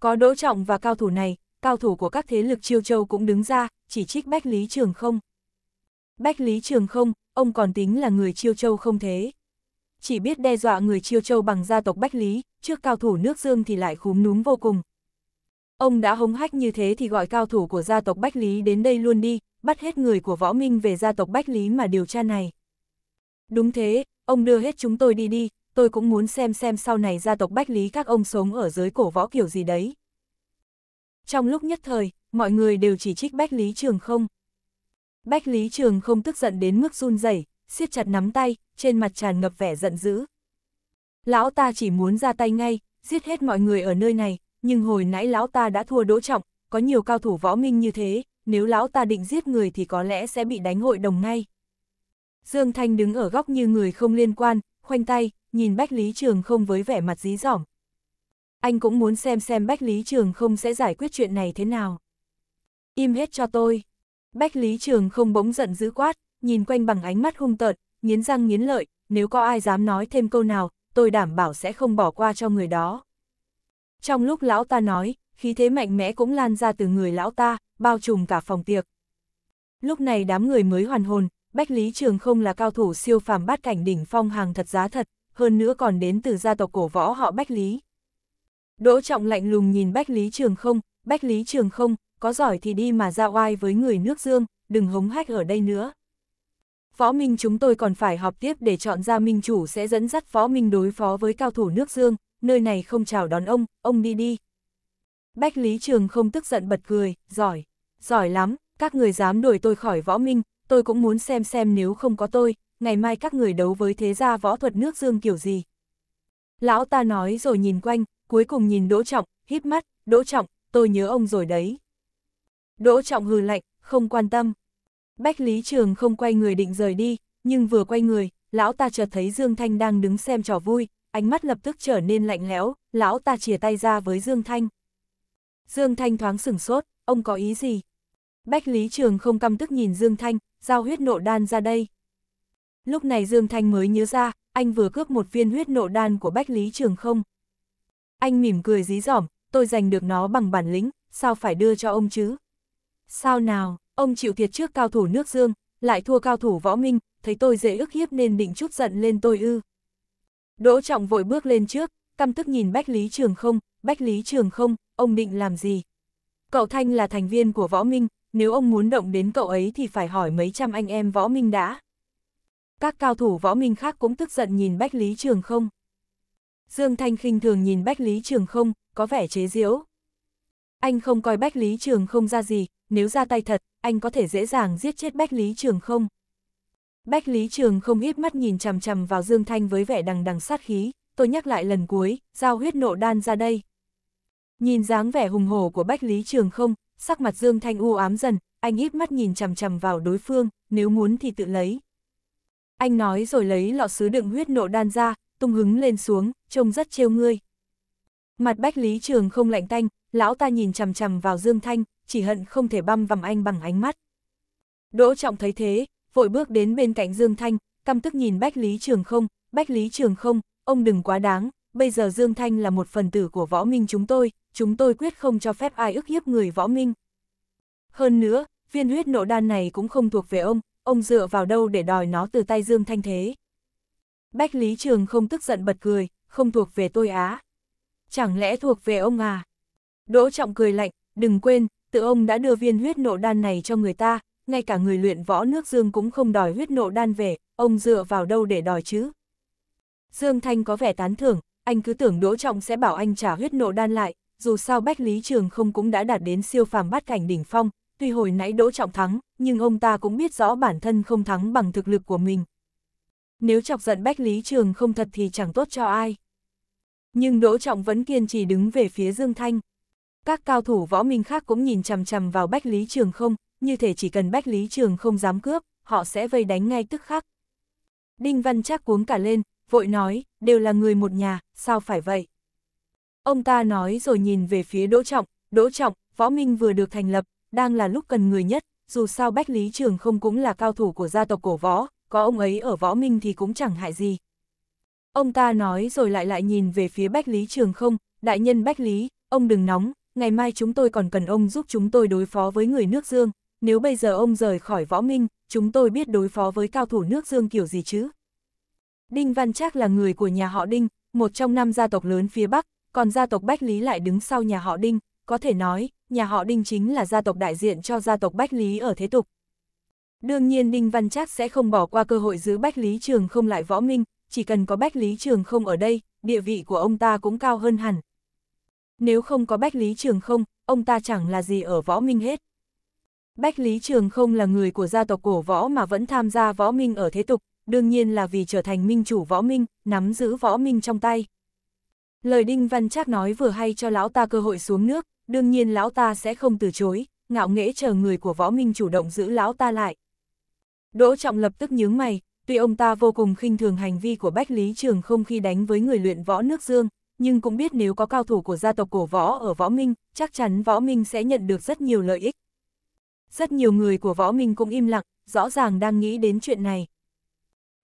Có đỗ trọng và cao thủ này, cao thủ của các thế lực chiêu châu cũng đứng ra, chỉ trích Bách Lý Trường không. Bách Lý Trường không, ông còn tính là người chiêu châu không thế chỉ biết đe dọa người chiêu châu bằng gia tộc Bách Lý, trước cao thủ nước dương thì lại khúm núm vô cùng. Ông đã hống hách như thế thì gọi cao thủ của gia tộc Bách Lý đến đây luôn đi, bắt hết người của võ minh về gia tộc Bách Lý mà điều tra này. Đúng thế, ông đưa hết chúng tôi đi đi, tôi cũng muốn xem xem sau này gia tộc Bách Lý các ông sống ở dưới cổ võ kiểu gì đấy. Trong lúc nhất thời, mọi người đều chỉ trích Bách Lý Trường không. Bách Lý Trường không tức giận đến mức run rẩy siết chặt nắm tay, trên mặt tràn ngập vẻ giận dữ. Lão ta chỉ muốn ra tay ngay, giết hết mọi người ở nơi này, nhưng hồi nãy lão ta đã thua đỗ trọng, có nhiều cao thủ võ minh như thế, nếu lão ta định giết người thì có lẽ sẽ bị đánh hội đồng ngay. Dương Thanh đứng ở góc như người không liên quan, khoanh tay, nhìn Bách Lý Trường không với vẻ mặt dí dỏm. Anh cũng muốn xem xem Bách Lý Trường không sẽ giải quyết chuyện này thế nào. Im hết cho tôi. Bách Lý Trường không bỗng giận dữ quát nhìn quanh bằng ánh mắt hung tợn, nghiến răng nghiến lợi, nếu có ai dám nói thêm câu nào, tôi đảm bảo sẽ không bỏ qua cho người đó. Trong lúc lão ta nói, khí thế mạnh mẽ cũng lan ra từ người lão ta, bao trùm cả phòng tiệc. Lúc này đám người mới hoàn hồn, Bách Lý Trường không là cao thủ siêu phàm bát cảnh đỉnh phong hàng thật giá thật, hơn nữa còn đến từ gia tộc cổ võ họ Bách Lý. Đỗ Trọng lạnh lùng nhìn Bách Lý Trường không, Bách Lý Trường không, có giỏi thì đi mà ra oai với người nước dương, đừng hống hách ở đây nữa. Võ Minh chúng tôi còn phải họp tiếp để chọn ra Minh chủ sẽ dẫn dắt Võ Minh đối phó với cao thủ nước Dương, nơi này không chào đón ông, ông đi đi. Bách Lý Trường không tức giận bật cười, giỏi, giỏi lắm, các người dám đuổi tôi khỏi Võ Minh, tôi cũng muốn xem xem nếu không có tôi, ngày mai các người đấu với thế gia võ thuật nước Dương kiểu gì. Lão ta nói rồi nhìn quanh, cuối cùng nhìn Đỗ Trọng, hít mắt, Đỗ Trọng, tôi nhớ ông rồi đấy. Đỗ Trọng hừ lạnh, không quan tâm. Bách Lý Trường không quay người định rời đi, nhưng vừa quay người, lão ta chợt thấy Dương Thanh đang đứng xem trò vui, ánh mắt lập tức trở nên lạnh lẽo, lão ta chìa tay ra với Dương Thanh. Dương Thanh thoáng sửng sốt, ông có ý gì? Bách Lý Trường không căm tức nhìn Dương Thanh, giao huyết nộ đan ra đây. Lúc này Dương Thanh mới nhớ ra, anh vừa cướp một viên huyết nộ đan của Bách Lý Trường không. Anh mỉm cười dí dỏm, tôi giành được nó bằng bản lĩnh, sao phải đưa cho ông chứ? Sao nào? Ông chịu thiệt trước cao thủ nước Dương, lại thua cao thủ võ minh, thấy tôi dễ ức hiếp nên định chút giận lên tôi ư. Đỗ Trọng vội bước lên trước, căm tức nhìn Bách Lý Trường không, Bách Lý Trường không, ông định làm gì? Cậu Thanh là thành viên của võ minh, nếu ông muốn động đến cậu ấy thì phải hỏi mấy trăm anh em võ minh đã. Các cao thủ võ minh khác cũng tức giận nhìn Bách Lý Trường không. Dương Thanh khinh thường nhìn Bách Lý Trường không, có vẻ chế diễu anh không coi Bách Lý Trường không ra gì, nếu ra tay thật, anh có thể dễ dàng giết chết Bách Lý Trường không? Bách Lý Trường không híp mắt nhìn chằm chằm vào Dương Thanh với vẻ đằng đằng sát khí, tôi nhắc lại lần cuối, giao huyết nộ đan ra đây. Nhìn dáng vẻ hùng hổ của Bách Lý Trường không, sắc mặt Dương Thanh u ám dần, anh híp mắt nhìn chằm chằm vào đối phương, nếu muốn thì tự lấy. Anh nói rồi lấy lọ sứ đựng huyết nộ đan ra, tung hứng lên xuống, trông rất trêu ngươi. Mặt Bách Lý Trường không lạnh tanh, lão ta nhìn chằm chằm vào Dương Thanh, chỉ hận không thể băm vằm anh bằng ánh mắt. Đỗ Trọng thấy thế, vội bước đến bên cạnh Dương Thanh, căm tức nhìn Bách Lý Trường không, Bách Lý Trường không, ông đừng quá đáng, bây giờ Dương Thanh là một phần tử của võ minh chúng tôi, chúng tôi quyết không cho phép ai ức hiếp người võ minh. Hơn nữa, viên huyết nộ đan này cũng không thuộc về ông, ông dựa vào đâu để đòi nó từ tay Dương Thanh thế. Bách Lý Trường không tức giận bật cười, không thuộc về tôi á. Chẳng lẽ thuộc về ông à? Đỗ Trọng cười lạnh, đừng quên, tự ông đã đưa viên huyết nộ đan này cho người ta, ngay cả người luyện võ nước Dương cũng không đòi huyết nộ đan về, ông dựa vào đâu để đòi chứ? Dương Thanh có vẻ tán thưởng, anh cứ tưởng Đỗ Trọng sẽ bảo anh trả huyết nộ đan lại, dù sao Bách Lý Trường không cũng đã đạt đến siêu phàm bát cảnh đỉnh phong, tuy hồi nãy Đỗ Trọng thắng, nhưng ông ta cũng biết rõ bản thân không thắng bằng thực lực của mình. Nếu chọc giận Bách Lý Trường không thật thì chẳng tốt cho ai. Nhưng Đỗ Trọng vẫn kiên trì đứng về phía Dương Thanh. Các cao thủ võ minh khác cũng nhìn chằm chằm vào Bách Lý Trường không, như thể chỉ cần Bách Lý Trường không dám cướp, họ sẽ vây đánh ngay tức khắc. Đinh Văn Trác cuống cả lên, vội nói, đều là người một nhà, sao phải vậy? Ông ta nói rồi nhìn về phía Đỗ Trọng, Đỗ Trọng, võ minh vừa được thành lập, đang là lúc cần người nhất, dù sao Bách Lý Trường không cũng là cao thủ của gia tộc cổ võ, có ông ấy ở võ minh thì cũng chẳng hại gì. Ông ta nói rồi lại lại nhìn về phía Bách Lý Trường không, đại nhân Bách Lý, ông đừng nóng, ngày mai chúng tôi còn cần ông giúp chúng tôi đối phó với người nước Dương, nếu bây giờ ông rời khỏi võ minh, chúng tôi biết đối phó với cao thủ nước Dương kiểu gì chứ. Đinh Văn Trác là người của nhà họ Đinh, một trong năm gia tộc lớn phía Bắc, còn gia tộc Bách Lý lại đứng sau nhà họ Đinh, có thể nói, nhà họ Đinh chính là gia tộc đại diện cho gia tộc Bách Lý ở thế tục. Đương nhiên Đinh Văn Trác sẽ không bỏ qua cơ hội giữ Bách Lý Trường không lại võ minh, chỉ cần có Bách Lý Trường không ở đây, địa vị của ông ta cũng cao hơn hẳn, nếu không có Bách Lý Trường không, ông ta chẳng là gì ở võ minh hết. Bách Lý Trường không là người của gia tộc cổ võ mà vẫn tham gia võ minh ở thế tục, đương nhiên là vì trở thành minh chủ võ minh, nắm giữ võ minh trong tay. Lời Đinh Văn Trác nói vừa hay cho lão ta cơ hội xuống nước, đương nhiên lão ta sẽ không từ chối, ngạo nghễ chờ người của võ minh chủ động giữ lão ta lại. Đỗ Trọng lập tức nhướng mày, tuy ông ta vô cùng khinh thường hành vi của Bách Lý Trường không khi đánh với người luyện võ nước dương, nhưng cũng biết nếu có cao thủ của gia tộc cổ võ ở võ minh, chắc chắn võ minh sẽ nhận được rất nhiều lợi ích. Rất nhiều người của võ minh cũng im lặng, rõ ràng đang nghĩ đến chuyện này.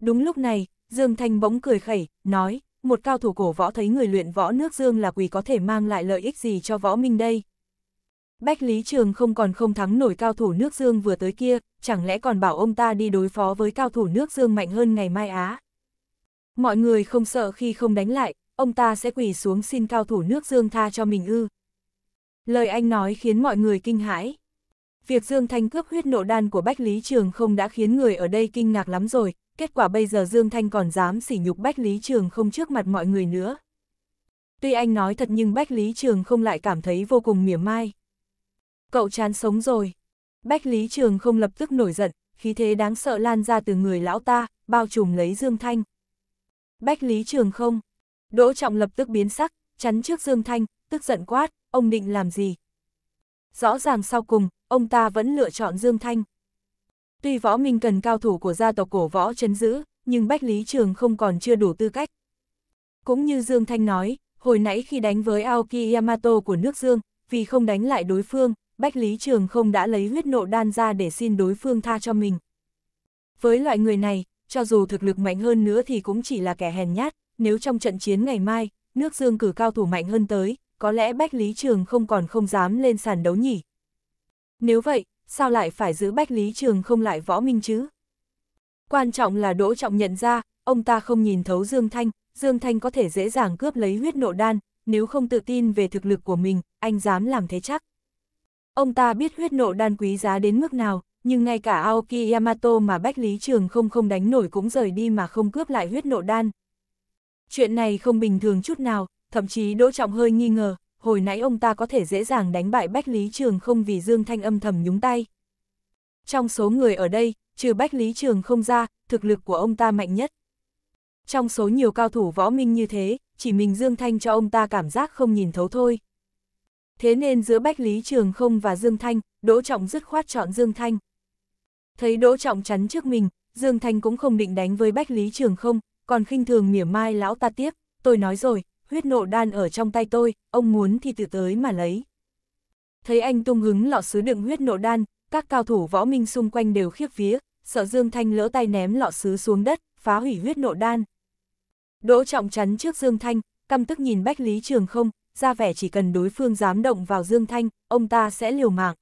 Đúng lúc này, Dương Thanh bỗng cười khẩy, nói, một cao thủ cổ võ thấy người luyện võ nước Dương là quỷ có thể mang lại lợi ích gì cho võ minh đây. Bách Lý Trường không còn không thắng nổi cao thủ nước Dương vừa tới kia, chẳng lẽ còn bảo ông ta đi đối phó với cao thủ nước Dương mạnh hơn ngày mai á. Mọi người không sợ khi không đánh lại, ông ta sẽ quỳ xuống xin cao thủ nước Dương tha cho mình ư. Lời anh nói khiến mọi người kinh hãi. Việc Dương Thanh cướp huyết nộ đan của Bách Lý Trường không đã khiến người ở đây kinh ngạc lắm rồi, kết quả bây giờ Dương Thanh còn dám sỉ nhục Bách Lý Trường không trước mặt mọi người nữa. Tuy anh nói thật nhưng Bách Lý Trường không lại cảm thấy vô cùng mỉa mai. Cậu chán sống rồi. Bách Lý Trường không lập tức nổi giận, khí thế đáng sợ lan ra từ người lão ta, bao trùm lấy Dương Thanh. Bách Lý Trường không, Đỗ Trọng lập tức biến sắc, chắn trước Dương Thanh, tức giận quát, ông định làm gì? Rõ ràng sau cùng, ông ta vẫn lựa chọn Dương Thanh. Tuy võ minh cần cao thủ của gia tộc cổ võ chấn giữ, nhưng Bách Lý Trường không còn chưa đủ tư cách. Cũng như Dương Thanh nói, hồi nãy khi đánh với Aoki Yamato của nước Dương, vì không đánh lại đối phương, Bách Lý Trường không đã lấy huyết nộ đan ra để xin đối phương tha cho mình. Với loại người này, cho dù thực lực mạnh hơn nữa thì cũng chỉ là kẻ hèn nhát, nếu trong trận chiến ngày mai, nước Dương cử cao thủ mạnh hơn tới, có lẽ Bách Lý Trường không còn không dám lên sàn đấu nhỉ. Nếu vậy, sao lại phải giữ Bách Lý Trường không lại võ minh chứ? Quan trọng là Đỗ Trọng nhận ra, ông ta không nhìn thấu Dương Thanh, Dương Thanh có thể dễ dàng cướp lấy huyết nộ đan, nếu không tự tin về thực lực của mình, anh dám làm thế chắc. Ông ta biết huyết nộ đan quý giá đến mức nào, nhưng ngay cả Aoki Yamato mà Bách Lý Trường không không đánh nổi cũng rời đi mà không cướp lại huyết nộ đan, Chuyện này không bình thường chút nào, thậm chí Đỗ Trọng hơi nghi ngờ, hồi nãy ông ta có thể dễ dàng đánh bại Bách Lý Trường không vì Dương Thanh âm thầm nhúng tay. Trong số người ở đây, trừ Bách Lý Trường không ra, thực lực của ông ta mạnh nhất. Trong số nhiều cao thủ võ minh như thế, chỉ mình Dương Thanh cho ông ta cảm giác không nhìn thấu thôi. Thế nên giữa Bách Lý Trường không và Dương Thanh, Đỗ Trọng dứt khoát chọn Dương Thanh. Thấy Đỗ Trọng chắn trước mình, Dương Thanh cũng không định đánh với Bách Lý Trường không, còn khinh thường mỉa mai lão ta tiếp, tôi nói rồi, huyết nộ đan ở trong tay tôi, ông muốn thì tự tới mà lấy. Thấy anh tung hứng lọ sứ đựng huyết nộ đan, các cao thủ võ minh xung quanh đều khiếp vía, sợ Dương Thanh lỡ tay ném lọ sứ xuống đất, phá hủy huyết nộ đan. Đỗ trọng chắn trước Dương Thanh, căm tức nhìn Bách Lý Trường không, ra vẻ chỉ cần đối phương dám động vào Dương Thanh, ông ta sẽ liều mạng.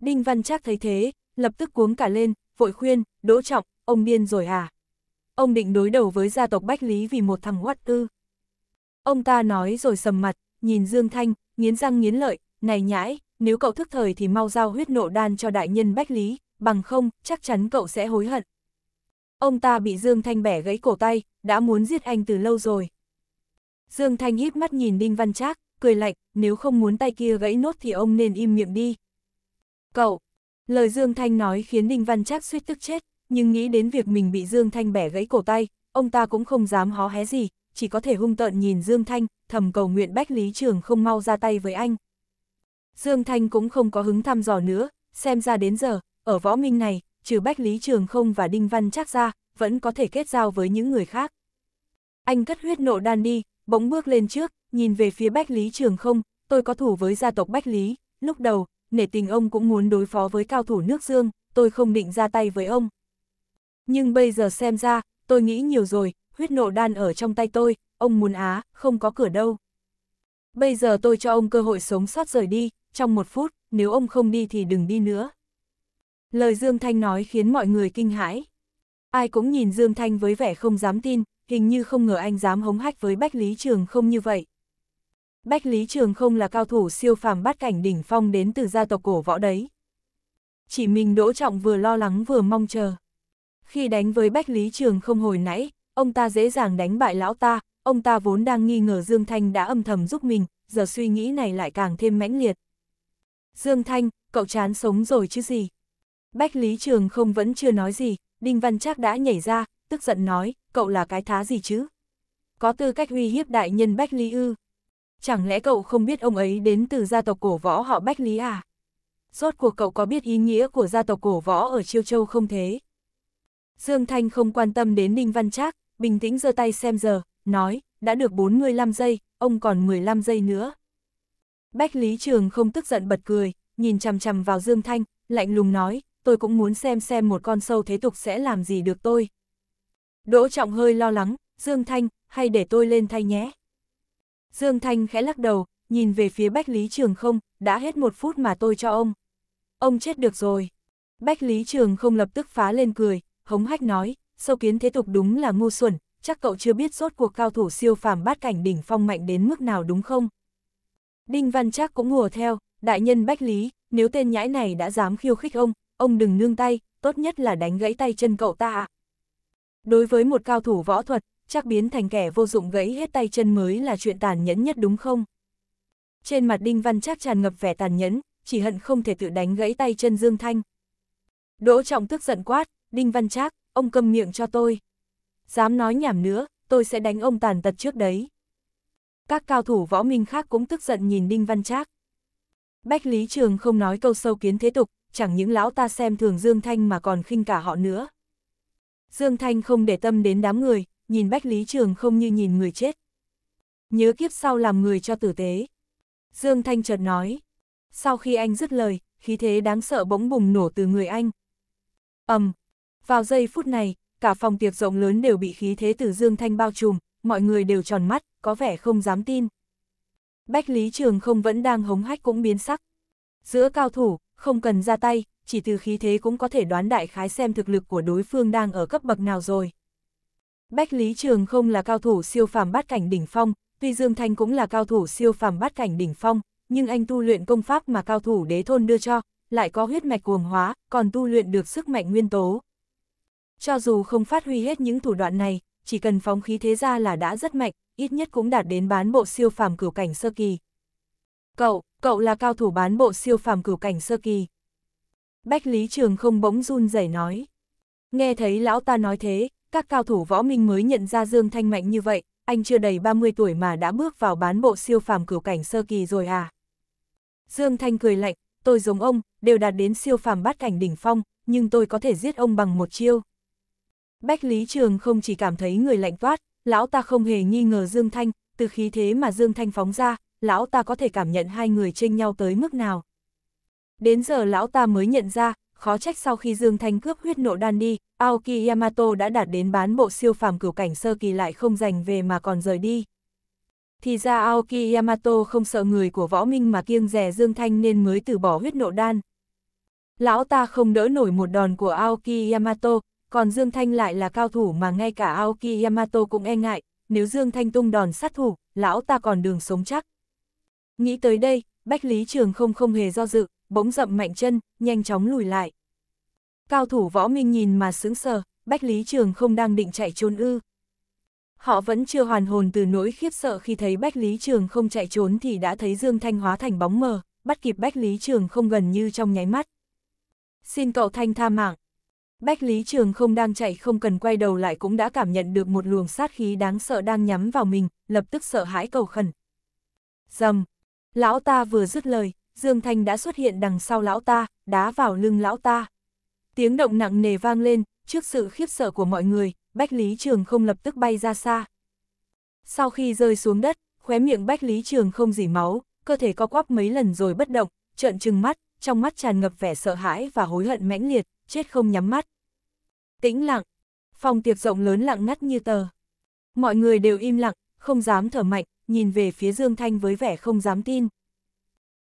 Đinh Văn Trác thấy thế, lập tức cuống cả lên, vội khuyên, Đỗ Trọng, ông điên rồi à? ông định đối đầu với gia tộc Bách Lý vì một thằng Hoát Tư. Ông ta nói rồi sầm mặt, nhìn Dương Thanh, nghiến răng nghiến lợi, này nhãi, nếu cậu thức thời thì mau giao huyết nộ đan cho đại nhân Bách Lý, bằng không, chắc chắn cậu sẽ hối hận. Ông ta bị Dương Thanh bẻ gãy cổ tay, đã muốn giết anh từ lâu rồi. Dương Thanh híp mắt nhìn Đinh Văn Trác, cười lạnh, nếu không muốn tay kia gãy nốt thì ông nên im miệng đi. Cậu, lời Dương Thanh nói khiến Đinh Văn Trác suýt tức chết, nhưng nghĩ đến việc mình bị Dương Thanh bẻ gãy cổ tay, ông ta cũng không dám hó hé gì, chỉ có thể hung tợn nhìn Dương Thanh, thầm cầu nguyện Bách Lý Trường không mau ra tay với anh. Dương Thanh cũng không có hứng thăm dò nữa, xem ra đến giờ, ở võ minh này, trừ Bách Lý Trường không và Đinh Văn chắc ra, vẫn có thể kết giao với những người khác. Anh cất huyết nộ đan đi, bỗng bước lên trước, nhìn về phía Bách Lý Trường không, tôi có thủ với gia tộc Bách Lý, lúc đầu, nể tình ông cũng muốn đối phó với cao thủ nước Dương, tôi không định ra tay với ông, nhưng bây giờ xem ra, tôi nghĩ nhiều rồi, huyết nộ đan ở trong tay tôi, ông muốn á, không có cửa đâu. Bây giờ tôi cho ông cơ hội sống sót rời đi, trong một phút, nếu ông không đi thì đừng đi nữa. Lời Dương Thanh nói khiến mọi người kinh hãi. Ai cũng nhìn Dương Thanh với vẻ không dám tin, hình như không ngờ anh dám hống hách với Bách Lý Trường không như vậy. Bách Lý Trường không là cao thủ siêu phàm bát cảnh đỉnh phong đến từ gia tộc cổ võ đấy. Chỉ mình Đỗ Trọng vừa lo lắng vừa mong chờ. Khi đánh với Bách Lý Trường không hồi nãy, ông ta dễ dàng đánh bại lão ta, ông ta vốn đang nghi ngờ Dương Thanh đã âm thầm giúp mình, giờ suy nghĩ này lại càng thêm mãnh liệt. Dương Thanh, cậu chán sống rồi chứ gì? Bách Lý Trường không vẫn chưa nói gì, Đinh Văn Trác đã nhảy ra, tức giận nói, cậu là cái thá gì chứ? Có tư cách uy hiếp đại nhân Bách Lý ư? Chẳng lẽ cậu không biết ông ấy đến từ gia tộc cổ võ họ Bách Lý à? Rốt cuộc cậu có biết ý nghĩa của gia tộc cổ võ ở Chiêu Châu không thế? Dương Thanh không quan tâm đến Ninh Văn Trác, bình tĩnh giơ tay xem giờ, nói, đã được 45 giây, ông còn 15 giây nữa. Bách Lý Trường không tức giận bật cười, nhìn chằm chằm vào Dương Thanh, lạnh lùng nói, tôi cũng muốn xem xem một con sâu thế tục sẽ làm gì được tôi. Đỗ Trọng hơi lo lắng, Dương Thanh, hay để tôi lên thay nhé. Dương Thanh khẽ lắc đầu, nhìn về phía Bách Lý Trường không, đã hết một phút mà tôi cho ông. Ông chết được rồi. Bách Lý Trường không lập tức phá lên cười, hống hách nói, sâu kiến thế tục đúng là ngu xuẩn, chắc cậu chưa biết rốt cuộc cao thủ siêu phàm bát cảnh đỉnh phong mạnh đến mức nào đúng không? Đinh Văn Trác cũng ngùa theo, đại nhân bách lý, nếu tên nhãi này đã dám khiêu khích ông, ông đừng nương tay, tốt nhất là đánh gãy tay chân cậu ta ạ. Đối với một cao thủ võ thuật, chắc biến thành kẻ vô dụng gãy hết tay chân mới là chuyện tàn nhẫn nhất đúng không? Trên mặt Đinh Văn Trác tràn ngập vẻ tàn nhẫn, chỉ hận không thể tự đánh gãy tay chân Dương Thanh. Đỗ Trọng tức giận quát, Đinh Văn Trác, ông cầm miệng cho tôi. Dám nói nhảm nữa, tôi sẽ đánh ông tàn tật trước đấy. Các cao thủ võ minh khác cũng tức giận nhìn Đinh Văn Trác. Bách Lý Trường không nói câu sâu kiến thế tục, chẳng những lão ta xem thường Dương Thanh mà còn khinh cả họ nữa. Dương Thanh không để tâm đến đám người, nhìn Bách Lý Trường không như nhìn người chết. Nhớ kiếp sau làm người cho tử tế. Dương Thanh chợt nói. Sau khi anh dứt lời, khí thế đáng sợ bỗng bùng nổ từ người anh. ầm, vào giây phút này, cả phòng tiệc rộng lớn đều bị khí thế từ Dương Thanh bao trùm, mọi người đều tròn mắt, có vẻ không dám tin. Bách Lý Trường không vẫn đang hống hách cũng biến sắc. Giữa cao thủ, không cần ra tay, chỉ từ khí thế cũng có thể đoán đại khái xem thực lực của đối phương đang ở cấp bậc nào rồi. Bách Lý Trường không là cao thủ siêu phàm bát cảnh đỉnh phong, tuy Dương Thanh cũng là cao thủ siêu phàm bát cảnh đỉnh phong, nhưng anh tu luyện công pháp mà cao thủ đế thôn đưa cho, lại có huyết mạch cuồng hóa, còn tu luyện được sức mạnh nguyên tố. Cho dù không phát huy hết những thủ đoạn này, chỉ cần phóng khí thế ra là đã rất mạnh, ít nhất cũng đạt đến bán bộ siêu phàm cửu cảnh sơ kỳ. Cậu, cậu là cao thủ bán bộ siêu phàm cửu cảnh sơ kỳ. Bách Lý Trường không bỗng run rẩy nói. Nghe thấy lão ta nói thế, các cao thủ võ minh mới nhận ra Dương Thanh mạnh như vậy, anh chưa đầy 30 tuổi mà đã bước vào bán bộ siêu phàm cửu cảnh sơ kỳ rồi à. Dương Thanh cười lạnh, tôi giống ông, đều đạt đến siêu phàm bát cảnh đỉnh phong, nhưng tôi có thể giết ông bằng một chiêu. Bách Lý Trường không chỉ cảm thấy người lạnh toát, lão ta không hề nghi ngờ Dương Thanh, từ khí thế mà Dương Thanh phóng ra, lão ta có thể cảm nhận hai người chênh nhau tới mức nào. Đến giờ lão ta mới nhận ra, khó trách sau khi Dương Thanh cướp huyết nộ đan đi, Aoki Yamato đã đạt đến bán bộ siêu phàm cửu cảnh sơ kỳ lại không giành về mà còn rời đi. Thì ra Aoki Yamato không sợ người của võ minh mà kiêng rẻ Dương Thanh nên mới từ bỏ huyết nộ đan. Lão ta không đỡ nổi một đòn của Aoki Yamato, còn Dương Thanh lại là cao thủ mà ngay cả Aoki Yamato cũng e ngại, nếu Dương Thanh tung đòn sát thủ, lão ta còn đường sống chắc. Nghĩ tới đây, Bách Lý Trường không không hề do dự, bỗng dậm mạnh chân, nhanh chóng lùi lại. Cao thủ võ minh nhìn mà sững sờ, Bách Lý Trường không đang định chạy trốn ư. Họ vẫn chưa hoàn hồn từ nỗi khiếp sợ khi thấy Bách Lý Trường không chạy trốn thì đã thấy Dương Thanh hóa thành bóng mờ, bắt kịp Bách Lý Trường không gần như trong nháy mắt. Xin cậu Thanh tha mạng. Bách Lý Trường không đang chạy không cần quay đầu lại cũng đã cảm nhận được một luồng sát khí đáng sợ đang nhắm vào mình, lập tức sợ hãi cầu khẩn. Dầm! Lão ta vừa dứt lời, Dương Thanh đã xuất hiện đằng sau lão ta, đá vào lưng lão ta. Tiếng động nặng nề vang lên, trước sự khiếp sợ của mọi người, Bách Lý Trường không lập tức bay ra xa. Sau khi rơi xuống đất, khóe miệng Bách Lý Trường không dỉ máu, cơ thể co quắp mấy lần rồi bất động, trợn trừng mắt, trong mắt tràn ngập vẻ sợ hãi và hối hận mãnh liệt chết không nhắm mắt. Tĩnh lặng, phòng tiệc rộng lớn lặng ngắt như tờ. Mọi người đều im lặng, không dám thở mạnh, nhìn về phía Dương Thanh với vẻ không dám tin.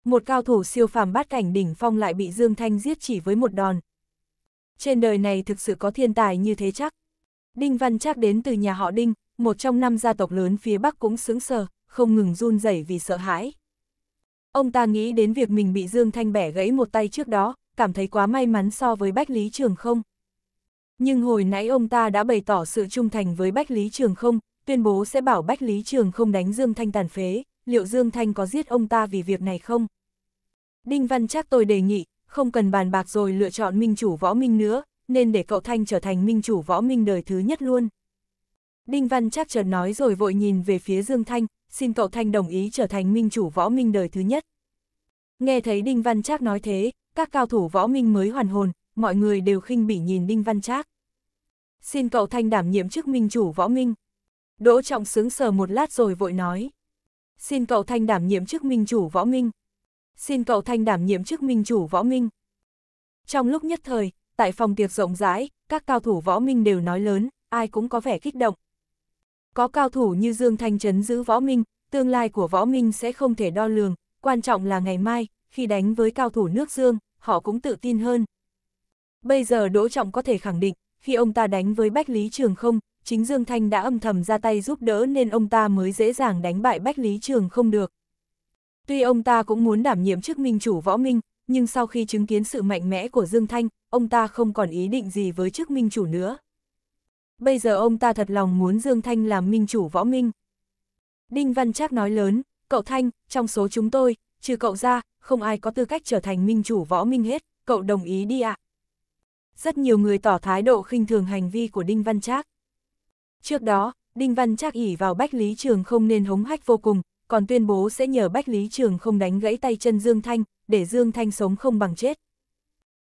Một cao thủ siêu phàm bát cảnh đỉnh phong lại bị Dương Thanh giết chỉ với một đòn. Trên đời này thực sự có thiên tài như thế chắc. Đinh Văn chắc đến từ nhà họ Đinh, một trong năm gia tộc lớn phía Bắc cũng sững sờ, không ngừng run rẩy vì sợ hãi. Ông ta nghĩ đến việc mình bị Dương Thanh bẻ gãy một tay trước đó, cảm thấy quá may mắn so với Bách Lý Trường không. Nhưng hồi nãy ông ta đã bày tỏ sự trung thành với Bách Lý Trường không, tuyên bố sẽ bảo Bách Lý Trường không đánh Dương Thanh tàn phế, liệu Dương Thanh có giết ông ta vì việc này không? Đinh Văn chắc tôi đề nghị, không cần bàn bạc rồi lựa chọn minh chủ võ minh nữa, nên để cậu Thanh trở thành minh chủ võ minh đời thứ nhất luôn. Đinh Văn chắc chợt nói rồi vội nhìn về phía Dương Thanh, xin cậu Thanh đồng ý trở thành minh chủ võ minh đời thứ nhất. Nghe thấy Đinh Văn Trác nói thế, các cao thủ võ minh mới hoàn hồn, mọi người đều khinh bỉ nhìn Đinh Văn Trác. Xin cậu Thanh đảm nhiệm chức minh chủ võ minh. Đỗ Trọng sướng sờ một lát rồi vội nói. Xin cậu Thanh đảm nhiệm chức minh chủ võ minh. Xin cậu Thanh đảm nhiệm chức minh chủ võ minh. Trong lúc nhất thời, tại phòng tiệc rộng rãi, các cao thủ võ minh đều nói lớn, ai cũng có vẻ kích động. Có cao thủ như Dương Thanh Trấn giữ võ minh, tương lai của võ minh sẽ không thể đo lường, quan trọng là ngày mai, khi đánh với cao thủ nước Dương, họ cũng tự tin hơn. Bây giờ Đỗ Trọng có thể khẳng định, khi ông ta đánh với Bách Lý Trường không, chính Dương Thanh đã âm thầm ra tay giúp đỡ nên ông ta mới dễ dàng đánh bại Bách Lý Trường không được. Tuy ông ta cũng muốn đảm nhiệm chức minh chủ võ minh, nhưng sau khi chứng kiến sự mạnh mẽ của Dương Thanh, ông ta không còn ý định gì với chức minh chủ nữa. Bây giờ ông ta thật lòng muốn Dương Thanh làm minh chủ võ minh. Đinh Văn Trác nói lớn, cậu Thanh, trong số chúng tôi, trừ cậu ra, không ai có tư cách trở thành minh chủ võ minh hết, cậu đồng ý đi ạ. À. Rất nhiều người tỏ thái độ khinh thường hành vi của Đinh Văn Trác. Trước đó, Đinh Văn Trác ỉ vào Bách Lý Trường không nên hống hách vô cùng, còn tuyên bố sẽ nhờ Bách Lý Trường không đánh gãy tay chân Dương Thanh, để Dương Thanh sống không bằng chết.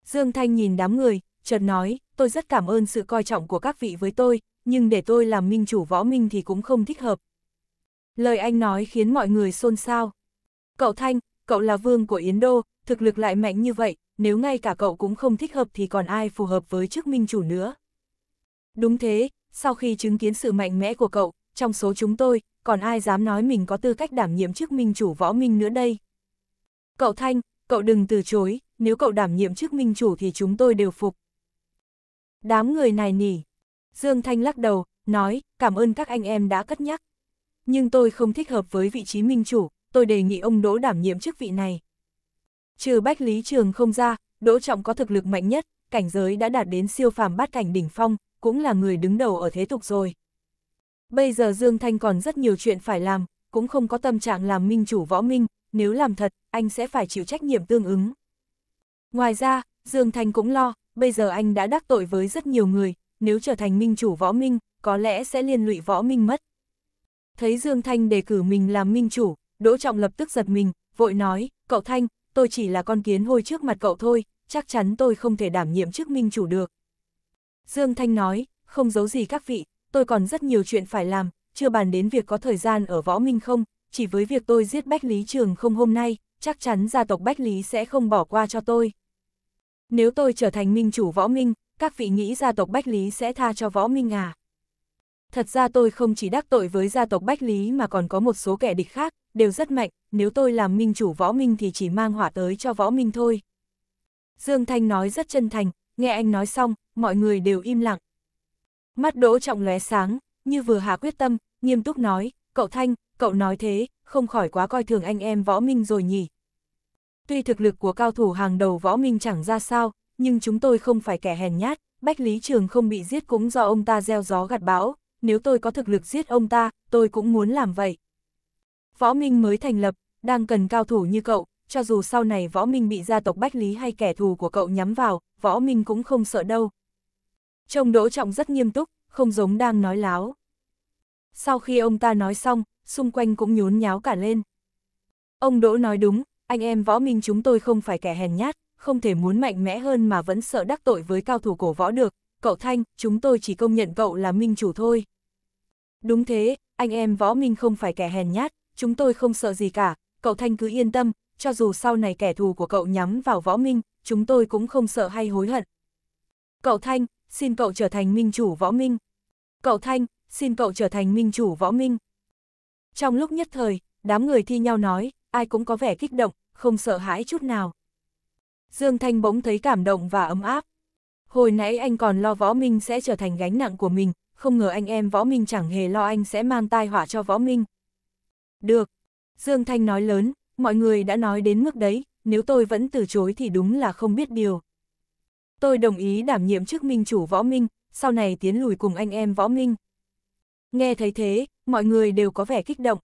Dương Thanh nhìn đám người, chợt nói, tôi rất cảm ơn sự coi trọng của các vị với tôi, nhưng để tôi làm minh chủ võ minh thì cũng không thích hợp. Lời anh nói khiến mọi người xôn xao. Cậu Thanh, cậu là vương của Yến Đô, thực lực lại mạnh như vậy, nếu ngay cả cậu cũng không thích hợp thì còn ai phù hợp với chức minh chủ nữa. Đúng thế, sau khi chứng kiến sự mạnh mẽ của cậu, trong số chúng tôi, còn ai dám nói mình có tư cách đảm nhiệm chức minh chủ võ minh nữa đây. Cậu Thanh, cậu đừng từ chối, nếu cậu đảm nhiệm chức minh chủ thì chúng tôi đều phục. Đám người này nỉ. Dương Thanh lắc đầu, nói, cảm ơn các anh em đã cất nhắc. Nhưng tôi không thích hợp với vị trí minh chủ, tôi đề nghị ông Đỗ đảm nhiệm chức vị này. Trừ Bách Lý Trường không ra, Đỗ Trọng có thực lực mạnh nhất, cảnh giới đã đạt đến siêu phàm bát cảnh đỉnh phong, cũng là người đứng đầu ở thế tục rồi. Bây giờ Dương Thanh còn rất nhiều chuyện phải làm, cũng không có tâm trạng làm minh chủ võ minh, nếu làm thật, anh sẽ phải chịu trách nhiệm tương ứng. Ngoài ra, Dương Thanh cũng lo, bây giờ anh đã đắc tội với rất nhiều người, nếu trở thành minh chủ võ minh, có lẽ sẽ liên lụy võ minh mất. Thấy Dương Thanh đề cử mình làm minh chủ, Đỗ Trọng lập tức giật mình, vội nói, cậu Thanh, tôi chỉ là con kiến hôi trước mặt cậu thôi, chắc chắn tôi không thể đảm nhiệm chức minh chủ được. Dương Thanh nói, không giấu gì các vị, tôi còn rất nhiều chuyện phải làm, chưa bàn đến việc có thời gian ở võ minh không, chỉ với việc tôi giết Bách Lý Trường không hôm nay, chắc chắn gia tộc Bách Lý sẽ không bỏ qua cho tôi. Nếu tôi trở thành minh chủ võ minh, các vị nghĩ gia tộc Bách Lý sẽ tha cho võ minh à? Thật ra tôi không chỉ đắc tội với gia tộc Bách Lý mà còn có một số kẻ địch khác, đều rất mạnh, nếu tôi làm minh chủ võ minh thì chỉ mang hỏa tới cho võ minh thôi. Dương Thanh nói rất chân thành, nghe anh nói xong, mọi người đều im lặng. Mắt đỗ trọng lóe sáng, như vừa hạ quyết tâm, nghiêm túc nói, cậu Thanh, cậu nói thế, không khỏi quá coi thường anh em võ minh rồi nhỉ. Tuy thực lực của cao thủ hàng đầu võ minh chẳng ra sao, nhưng chúng tôi không phải kẻ hèn nhát, Bách Lý Trường không bị giết cũng do ông ta gieo gió gặt bão, nếu tôi có thực lực giết ông ta, tôi cũng muốn làm vậy. Võ Minh mới thành lập, đang cần cao thủ như cậu, cho dù sau này Võ Minh bị gia tộc Bách Lý hay kẻ thù của cậu nhắm vào, Võ Minh cũng không sợ đâu. Trông Đỗ Trọng rất nghiêm túc, không giống đang nói láo. Sau khi ông ta nói xong, xung quanh cũng nhốn nháo cả lên. Ông Đỗ nói đúng, anh em Võ Minh chúng tôi không phải kẻ hèn nhát, không thể muốn mạnh mẽ hơn mà vẫn sợ đắc tội với cao thủ cổ võ được. Cậu Thanh, chúng tôi chỉ công nhận cậu là minh chủ thôi. Đúng thế, anh em võ minh không phải kẻ hèn nhát, chúng tôi không sợ gì cả, cậu Thanh cứ yên tâm, cho dù sau này kẻ thù của cậu nhắm vào võ minh, chúng tôi cũng không sợ hay hối hận. Cậu Thanh, xin cậu trở thành minh chủ võ minh. Cậu Thanh, xin cậu trở thành minh chủ võ minh. Trong lúc nhất thời, đám người thi nhau nói, ai cũng có vẻ kích động, không sợ hãi chút nào. Dương Thanh bỗng thấy cảm động và ấm áp. Hồi nãy anh còn lo võ minh sẽ trở thành gánh nặng của mình, không ngờ anh em Võ Minh chẳng hề lo anh sẽ mang tai họa cho Võ Minh. Được, Dương Thanh nói lớn, mọi người đã nói đến mức đấy, nếu tôi vẫn từ chối thì đúng là không biết điều. Tôi đồng ý đảm nhiệm chức minh chủ Võ Minh, sau này tiến lùi cùng anh em Võ Minh. Nghe thấy thế, mọi người đều có vẻ kích động.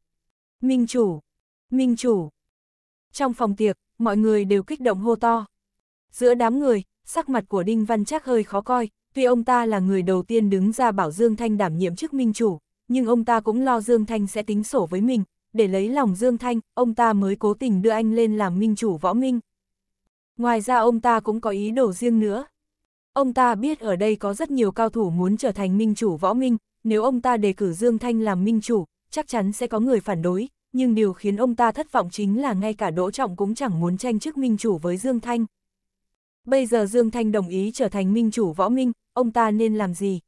Minh chủ, minh chủ. Trong phòng tiệc, mọi người đều kích động hô to. Giữa đám người, sắc mặt của Đinh Văn chắc hơi khó coi, Tuy ông ta là người đầu tiên đứng ra bảo Dương Thanh đảm nhiệm chức minh chủ, nhưng ông ta cũng lo Dương Thanh sẽ tính sổ với mình, để lấy lòng Dương Thanh, ông ta mới cố tình đưa anh lên làm minh chủ võ minh. Ngoài ra ông ta cũng có ý đồ riêng nữa. Ông ta biết ở đây có rất nhiều cao thủ muốn trở thành minh chủ võ minh, nếu ông ta đề cử Dương Thanh làm minh chủ, chắc chắn sẽ có người phản đối, nhưng điều khiến ông ta thất vọng chính là ngay cả Đỗ Trọng cũng chẳng muốn tranh chức minh chủ với Dương Thanh. Bây giờ Dương Thanh đồng ý trở thành minh chủ võ minh, ông ta nên làm gì?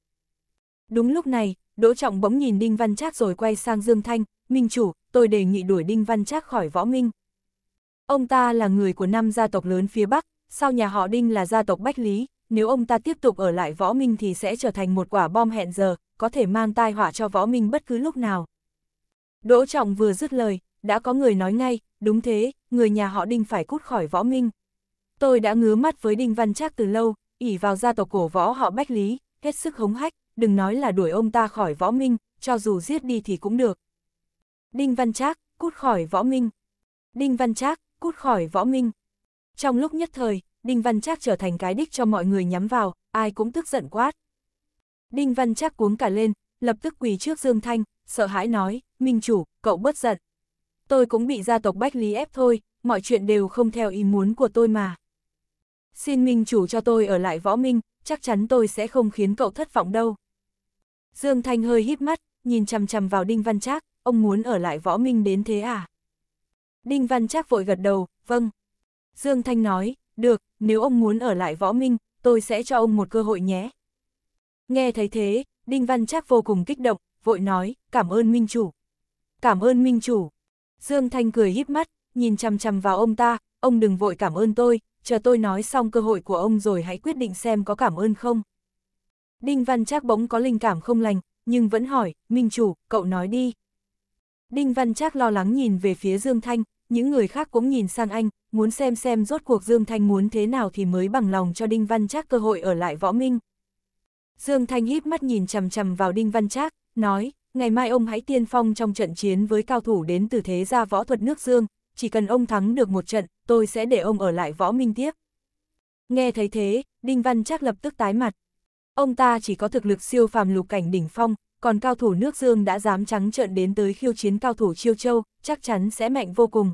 Đúng lúc này, Đỗ Trọng bỗng nhìn Đinh Văn Trác rồi quay sang Dương Thanh, minh chủ, tôi đề nghị đuổi Đinh Văn Trác khỏi võ minh. Ông ta là người của năm gia tộc lớn phía Bắc, sau nhà họ Đinh là gia tộc Bách Lý, nếu ông ta tiếp tục ở lại võ minh thì sẽ trở thành một quả bom hẹn giờ, có thể mang tai họa cho võ minh bất cứ lúc nào. Đỗ Trọng vừa dứt lời, đã có người nói ngay, đúng thế, người nhà họ Đinh phải cút khỏi võ minh. Tôi đã ngứa mắt với Đinh Văn Trác từ lâu, ỉ vào gia tộc cổ võ họ Bách Lý, hết sức hống hách, đừng nói là đuổi ông ta khỏi võ minh, cho dù giết đi thì cũng được. Đinh Văn Trác, cút khỏi võ minh. Đinh Văn Trác, cút khỏi võ minh. Trong lúc nhất thời, Đinh Văn Trác trở thành cái đích cho mọi người nhắm vào, ai cũng tức giận quát. Đinh Văn Trác cuống cả lên, lập tức quỳ trước Dương Thanh, sợ hãi nói, Minh Chủ, cậu bớt giận. Tôi cũng bị gia tộc Bách Lý ép thôi, mọi chuyện đều không theo ý muốn của tôi mà. Xin minh chủ cho tôi ở lại võ minh, chắc chắn tôi sẽ không khiến cậu thất vọng đâu. Dương Thanh hơi híp mắt, nhìn chằm chằm vào Đinh Văn Trác, ông muốn ở lại võ minh đến thế à? Đinh Văn Trác vội gật đầu, vâng. Dương Thanh nói, được, nếu ông muốn ở lại võ minh, tôi sẽ cho ông một cơ hội nhé. Nghe thấy thế, Đinh Văn Trác vô cùng kích động, vội nói, cảm ơn minh chủ. Cảm ơn minh chủ. Dương Thanh cười híp mắt, nhìn chằm chằm vào ông ta, ông đừng vội cảm ơn tôi, chờ tôi nói xong cơ hội của ông rồi hãy quyết định xem có cảm ơn không. Đinh Văn Trác bỗng có linh cảm không lành, nhưng vẫn hỏi, Minh Chủ, cậu nói đi. Đinh Văn Trác lo lắng nhìn về phía Dương Thanh, những người khác cũng nhìn sang anh, muốn xem xem rốt cuộc Dương Thanh muốn thế nào thì mới bằng lòng cho Đinh Văn Trác cơ hội ở lại võ minh. Dương Thanh híp mắt nhìn chằm chằm vào Đinh Văn Trác, nói, ngày mai ông hãy tiên phong trong trận chiến với cao thủ đến từ thế gia võ thuật nước Dương, chỉ cần ông thắng được một trận, tôi sẽ để ông ở lại võ minh tiếp. Nghe thấy thế, Đinh Văn chắc lập tức tái mặt. Ông ta chỉ có thực lực siêu phàm lục cảnh đỉnh phong, còn cao thủ nước dương đã dám trắng trợn đến tới khiêu chiến cao thủ chiêu châu, chắc chắn sẽ mạnh vô cùng.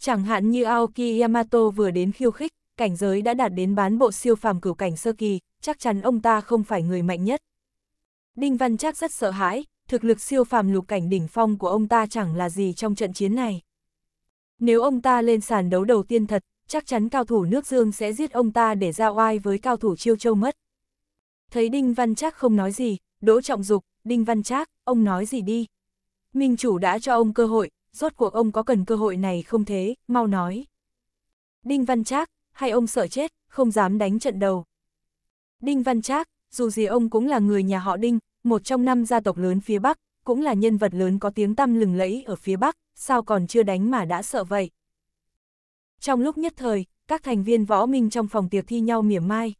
Chẳng hạn như Aoki Yamato vừa đến khiêu khích, cảnh giới đã đạt đến bán bộ siêu phàm cửu cảnh sơ kỳ, chắc chắn ông ta không phải người mạnh nhất. Đinh Văn chắc rất sợ hãi, thực lực siêu phàm lục cảnh đỉnh phong của ông ta chẳng là gì trong trận chiến này. Nếu ông ta lên sàn đấu đầu tiên thật, chắc chắn cao thủ nước Dương sẽ giết ông ta để ra oai với cao thủ chiêu châu mất. Thấy Đinh Văn Trác không nói gì, Đỗ Trọng Dục, Đinh Văn Trác, ông nói gì đi. Minh chủ đã cho ông cơ hội, rốt cuộc ông có cần cơ hội này không thế, mau nói. Đinh Văn Trác, hay ông sợ chết, không dám đánh trận đầu. Đinh Văn Trác, dù gì ông cũng là người nhà họ Đinh, một trong năm gia tộc lớn phía Bắc, cũng là nhân vật lớn có tiếng tăm lừng lẫy ở phía Bắc, sao còn chưa đánh mà đã sợ vậy. Trong lúc nhất thời, các thành viên võ minh trong phòng tiệc thi nhau mỉa mai.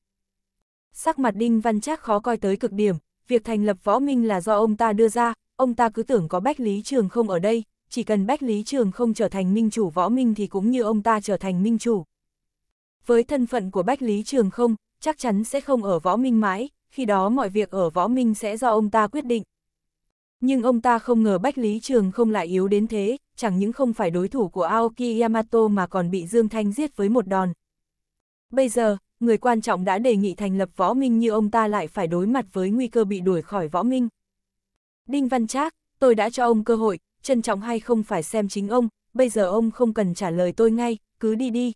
Sắc mặt Đinh Văn Trác khó coi tới cực điểm, việc thành lập võ minh là do ông ta đưa ra, ông ta cứ tưởng có Bách Lý Trường không ở đây, chỉ cần Bách Lý Trường không trở thành minh chủ võ minh thì cũng như ông ta trở thành minh chủ. Với thân phận của Bách Lý Trường không, chắc chắn sẽ không ở võ minh mãi, khi đó mọi việc ở võ minh sẽ do ông ta quyết định. Nhưng ông ta không ngờ Bách Lý Trường không lại yếu đến thế, chẳng những không phải đối thủ của Aoki Yamato mà còn bị Dương Thanh giết với một đòn. Bây giờ, người quan trọng đã đề nghị thành lập võ minh như ông ta lại phải đối mặt với nguy cơ bị đuổi khỏi võ minh. Đinh Văn Trác, tôi đã cho ông cơ hội, trân trọng hay không phải xem chính ông, bây giờ ông không cần trả lời tôi ngay, cứ đi đi.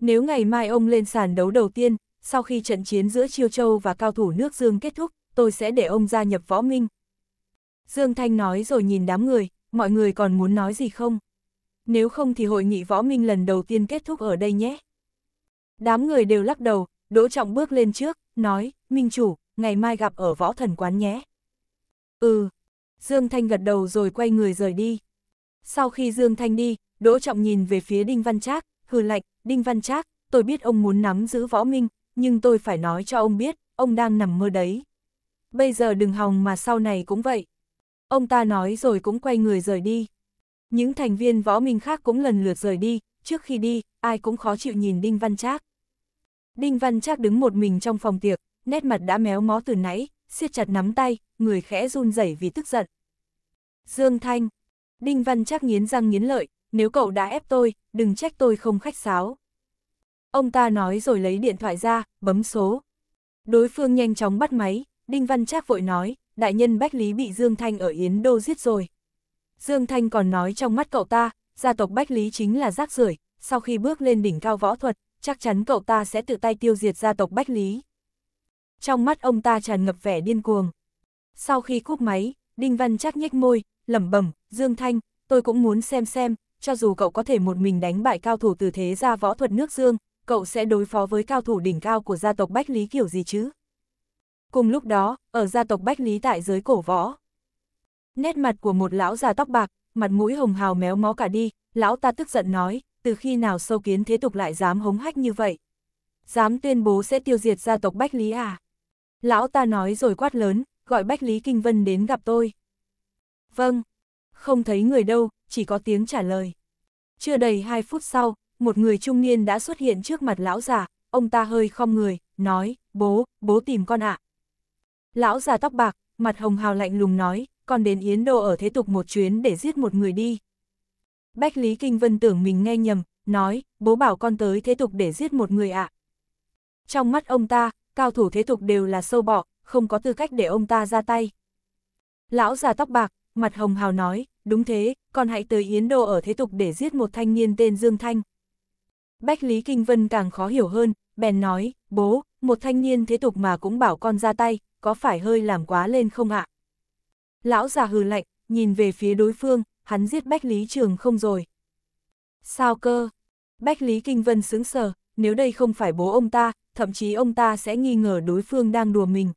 Nếu ngày mai ông lên sàn đấu đầu tiên, sau khi trận chiến giữa Chiêu Châu và cao thủ nước Dương kết thúc, tôi sẽ để ông gia nhập võ minh, Dương Thanh nói rồi nhìn đám người, mọi người còn muốn nói gì không? Nếu không thì hội nghị võ minh lần đầu tiên kết thúc ở đây nhé. Đám người đều lắc đầu, Đỗ Trọng bước lên trước, nói, Minh Chủ, ngày mai gặp ở võ thần quán nhé. Ừ, Dương Thanh gật đầu rồi quay người rời đi. Sau khi Dương Thanh đi, Đỗ Trọng nhìn về phía Đinh Văn Trác, hừ lạnh, Đinh Văn Trác, tôi biết ông muốn nắm giữ võ minh, nhưng tôi phải nói cho ông biết, ông đang nằm mơ đấy. Bây giờ đừng hòng mà sau này cũng vậy. Ông ta nói rồi cũng quay người rời đi. Những thành viên võ minh khác cũng lần lượt rời đi, trước khi đi, ai cũng khó chịu nhìn Đinh Văn Trác. Đinh Văn Trác đứng một mình trong phòng tiệc, nét mặt đã méo mó từ nãy, siết chặt nắm tay, người khẽ run rẩy vì tức giận. Dương Thanh, Đinh Văn Trác nghiến răng nghiến lợi, nếu cậu đã ép tôi, đừng trách tôi không khách sáo. Ông ta nói rồi lấy điện thoại ra, bấm số. Đối phương nhanh chóng bắt máy, Đinh Văn Trác vội nói, đại nhân Bách Lý bị Dương Thanh ở Yến Đô giết rồi. Dương Thanh còn nói trong mắt cậu ta, gia tộc Bách Lý chính là rác rưởi sau khi bước lên đỉnh cao võ thuật, chắc chắn cậu ta sẽ tự tay tiêu diệt gia tộc Bách Lý. Trong mắt ông ta tràn ngập vẻ điên cuồng. Sau khi cúp máy, Đinh Văn chắc nhếch môi, lẩm bẩm, Dương Thanh, tôi cũng muốn xem xem, cho dù cậu có thể một mình đánh bại cao thủ từ thế gia võ thuật nước Dương, cậu sẽ đối phó với cao thủ đỉnh cao của gia tộc Bách Lý kiểu gì chứ? Cùng lúc đó, ở gia tộc Bách Lý tại giới cổ võ. Nét mặt của một lão già tóc bạc, mặt mũi hồng hào méo mó cả đi, lão ta tức giận nói, từ khi nào sâu kiến thế tục lại dám hống hách như vậy? Dám tuyên bố sẽ tiêu diệt gia tộc Bách Lý à? Lão ta nói rồi quát lớn, gọi Bách Lý Kinh Vân đến gặp tôi. Vâng, không thấy người đâu, chỉ có tiếng trả lời. Chưa đầy hai phút sau, một người trung niên đã xuất hiện trước mặt lão già, ông ta hơi khom người, nói, bố, bố tìm con ạ. À. Lão già tóc bạc, mặt hồng hào lạnh lùng nói, còn đến Yến Đô ở thế tục một chuyến để giết một người đi. Bách Lý Kinh Vân tưởng mình nghe nhầm, nói, bố bảo con tới thế tục để giết một người ạ. À. Trong mắt ông ta, cao thủ thế tục đều là sâu bọ, không có tư cách để ông ta ra tay. Lão già tóc bạc, mặt hồng hào nói, đúng thế, con hãy tới Yến Đô ở thế tục để giết một thanh niên tên Dương Thanh. Bách Lý Kinh Vân càng khó hiểu hơn, bèn nói, bố, một thanh niên thế tục mà cũng bảo con ra tay, có phải hơi làm quá lên không ạ? Lão già hừ lạnh, nhìn về phía đối phương, hắn giết Bách Lý Trường không rồi. Sao cơ? Bách Lý Kinh Vân sướng sờ, nếu đây không phải bố ông ta, thậm chí ông ta sẽ nghi ngờ đối phương đang đùa mình.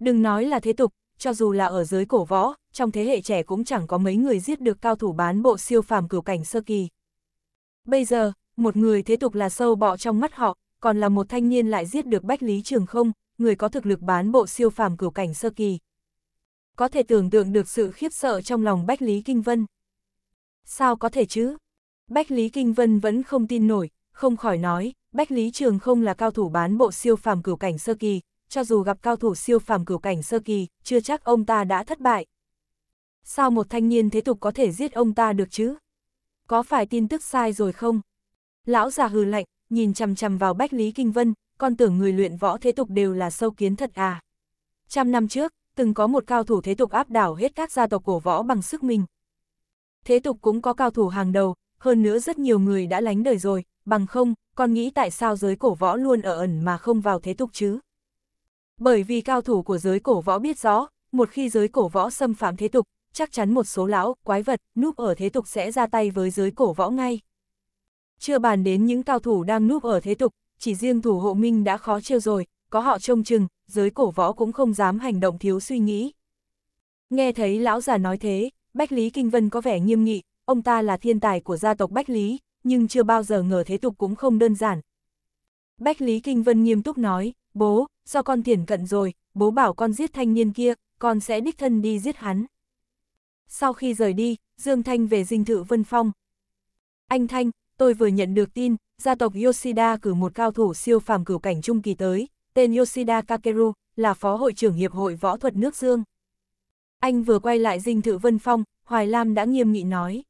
Đừng nói là thế tục, cho dù là ở giới cổ võ, trong thế hệ trẻ cũng chẳng có mấy người giết được cao thủ bán bộ siêu phàm cửu cảnh sơ kỳ. Bây giờ, một người thế tục là sâu bọ trong mắt họ, còn là một thanh niên lại giết được Bách Lý Trường không, người có thực lực bán bộ siêu phàm cửu cảnh sơ kỳ. Có thể tưởng tượng được sự khiếp sợ trong lòng Bách Lý Kinh Vân. Sao có thể chứ? Bách Lý Kinh Vân vẫn không tin nổi, không khỏi nói, Bách Lý Trường không là cao thủ bán bộ siêu phàm cửu cảnh sơ kỳ, cho dù gặp cao thủ siêu phàm cửu cảnh sơ kỳ, chưa chắc ông ta đã thất bại. Sao một thanh niên thế tục có thể giết ông ta được chứ? Có phải tin tức sai rồi không? Lão già hừ lạnh, nhìn chằm chằm vào Bách Lý Kinh Vân, con tưởng người luyện võ thế tục đều là sâu kiến thật à. Trăm năm trước, từng có một cao thủ thế tục áp đảo hết các gia tộc cổ võ bằng sức mình. Thế tục cũng có cao thủ hàng đầu, hơn nữa rất nhiều người đã lánh đời rồi, bằng không, con nghĩ tại sao giới cổ võ luôn ở ẩn mà không vào thế tục chứ. Bởi vì cao thủ của giới cổ võ biết rõ, một khi giới cổ võ xâm phạm thế tục, chắc chắn một số lão, quái vật, núp ở thế tục sẽ ra tay với giới cổ võ ngay. Chưa bàn đến những cao thủ đang núp ở thế tục, chỉ riêng thủ hộ minh đã khó trêu rồi, có họ trông chừng, giới cổ võ cũng không dám hành động thiếu suy nghĩ. Nghe thấy lão già nói thế, Bách Lý Kinh Vân có vẻ nghiêm nghị, ông ta là thiên tài của gia tộc Bách Lý, nhưng chưa bao giờ ngờ thế tục cũng không đơn giản. Bách Lý Kinh Vân nghiêm túc nói, bố, do con thiển cận rồi, bố bảo con giết thanh niên kia, con sẽ đích thân đi giết hắn. Sau khi rời đi, Dương Thanh về dinh thự Vân Phong. Anh Thanh, tôi vừa nhận được tin, gia tộc Yoshida cử một cao thủ siêu phàm cửu cảnh trung kỳ tới, tên Yoshida Kakeru, là phó hội trưởng Hiệp hội Võ thuật nước Dương. Anh vừa quay lại dinh thự Vân Phong, Hoài Lam đã nghiêm nghị nói.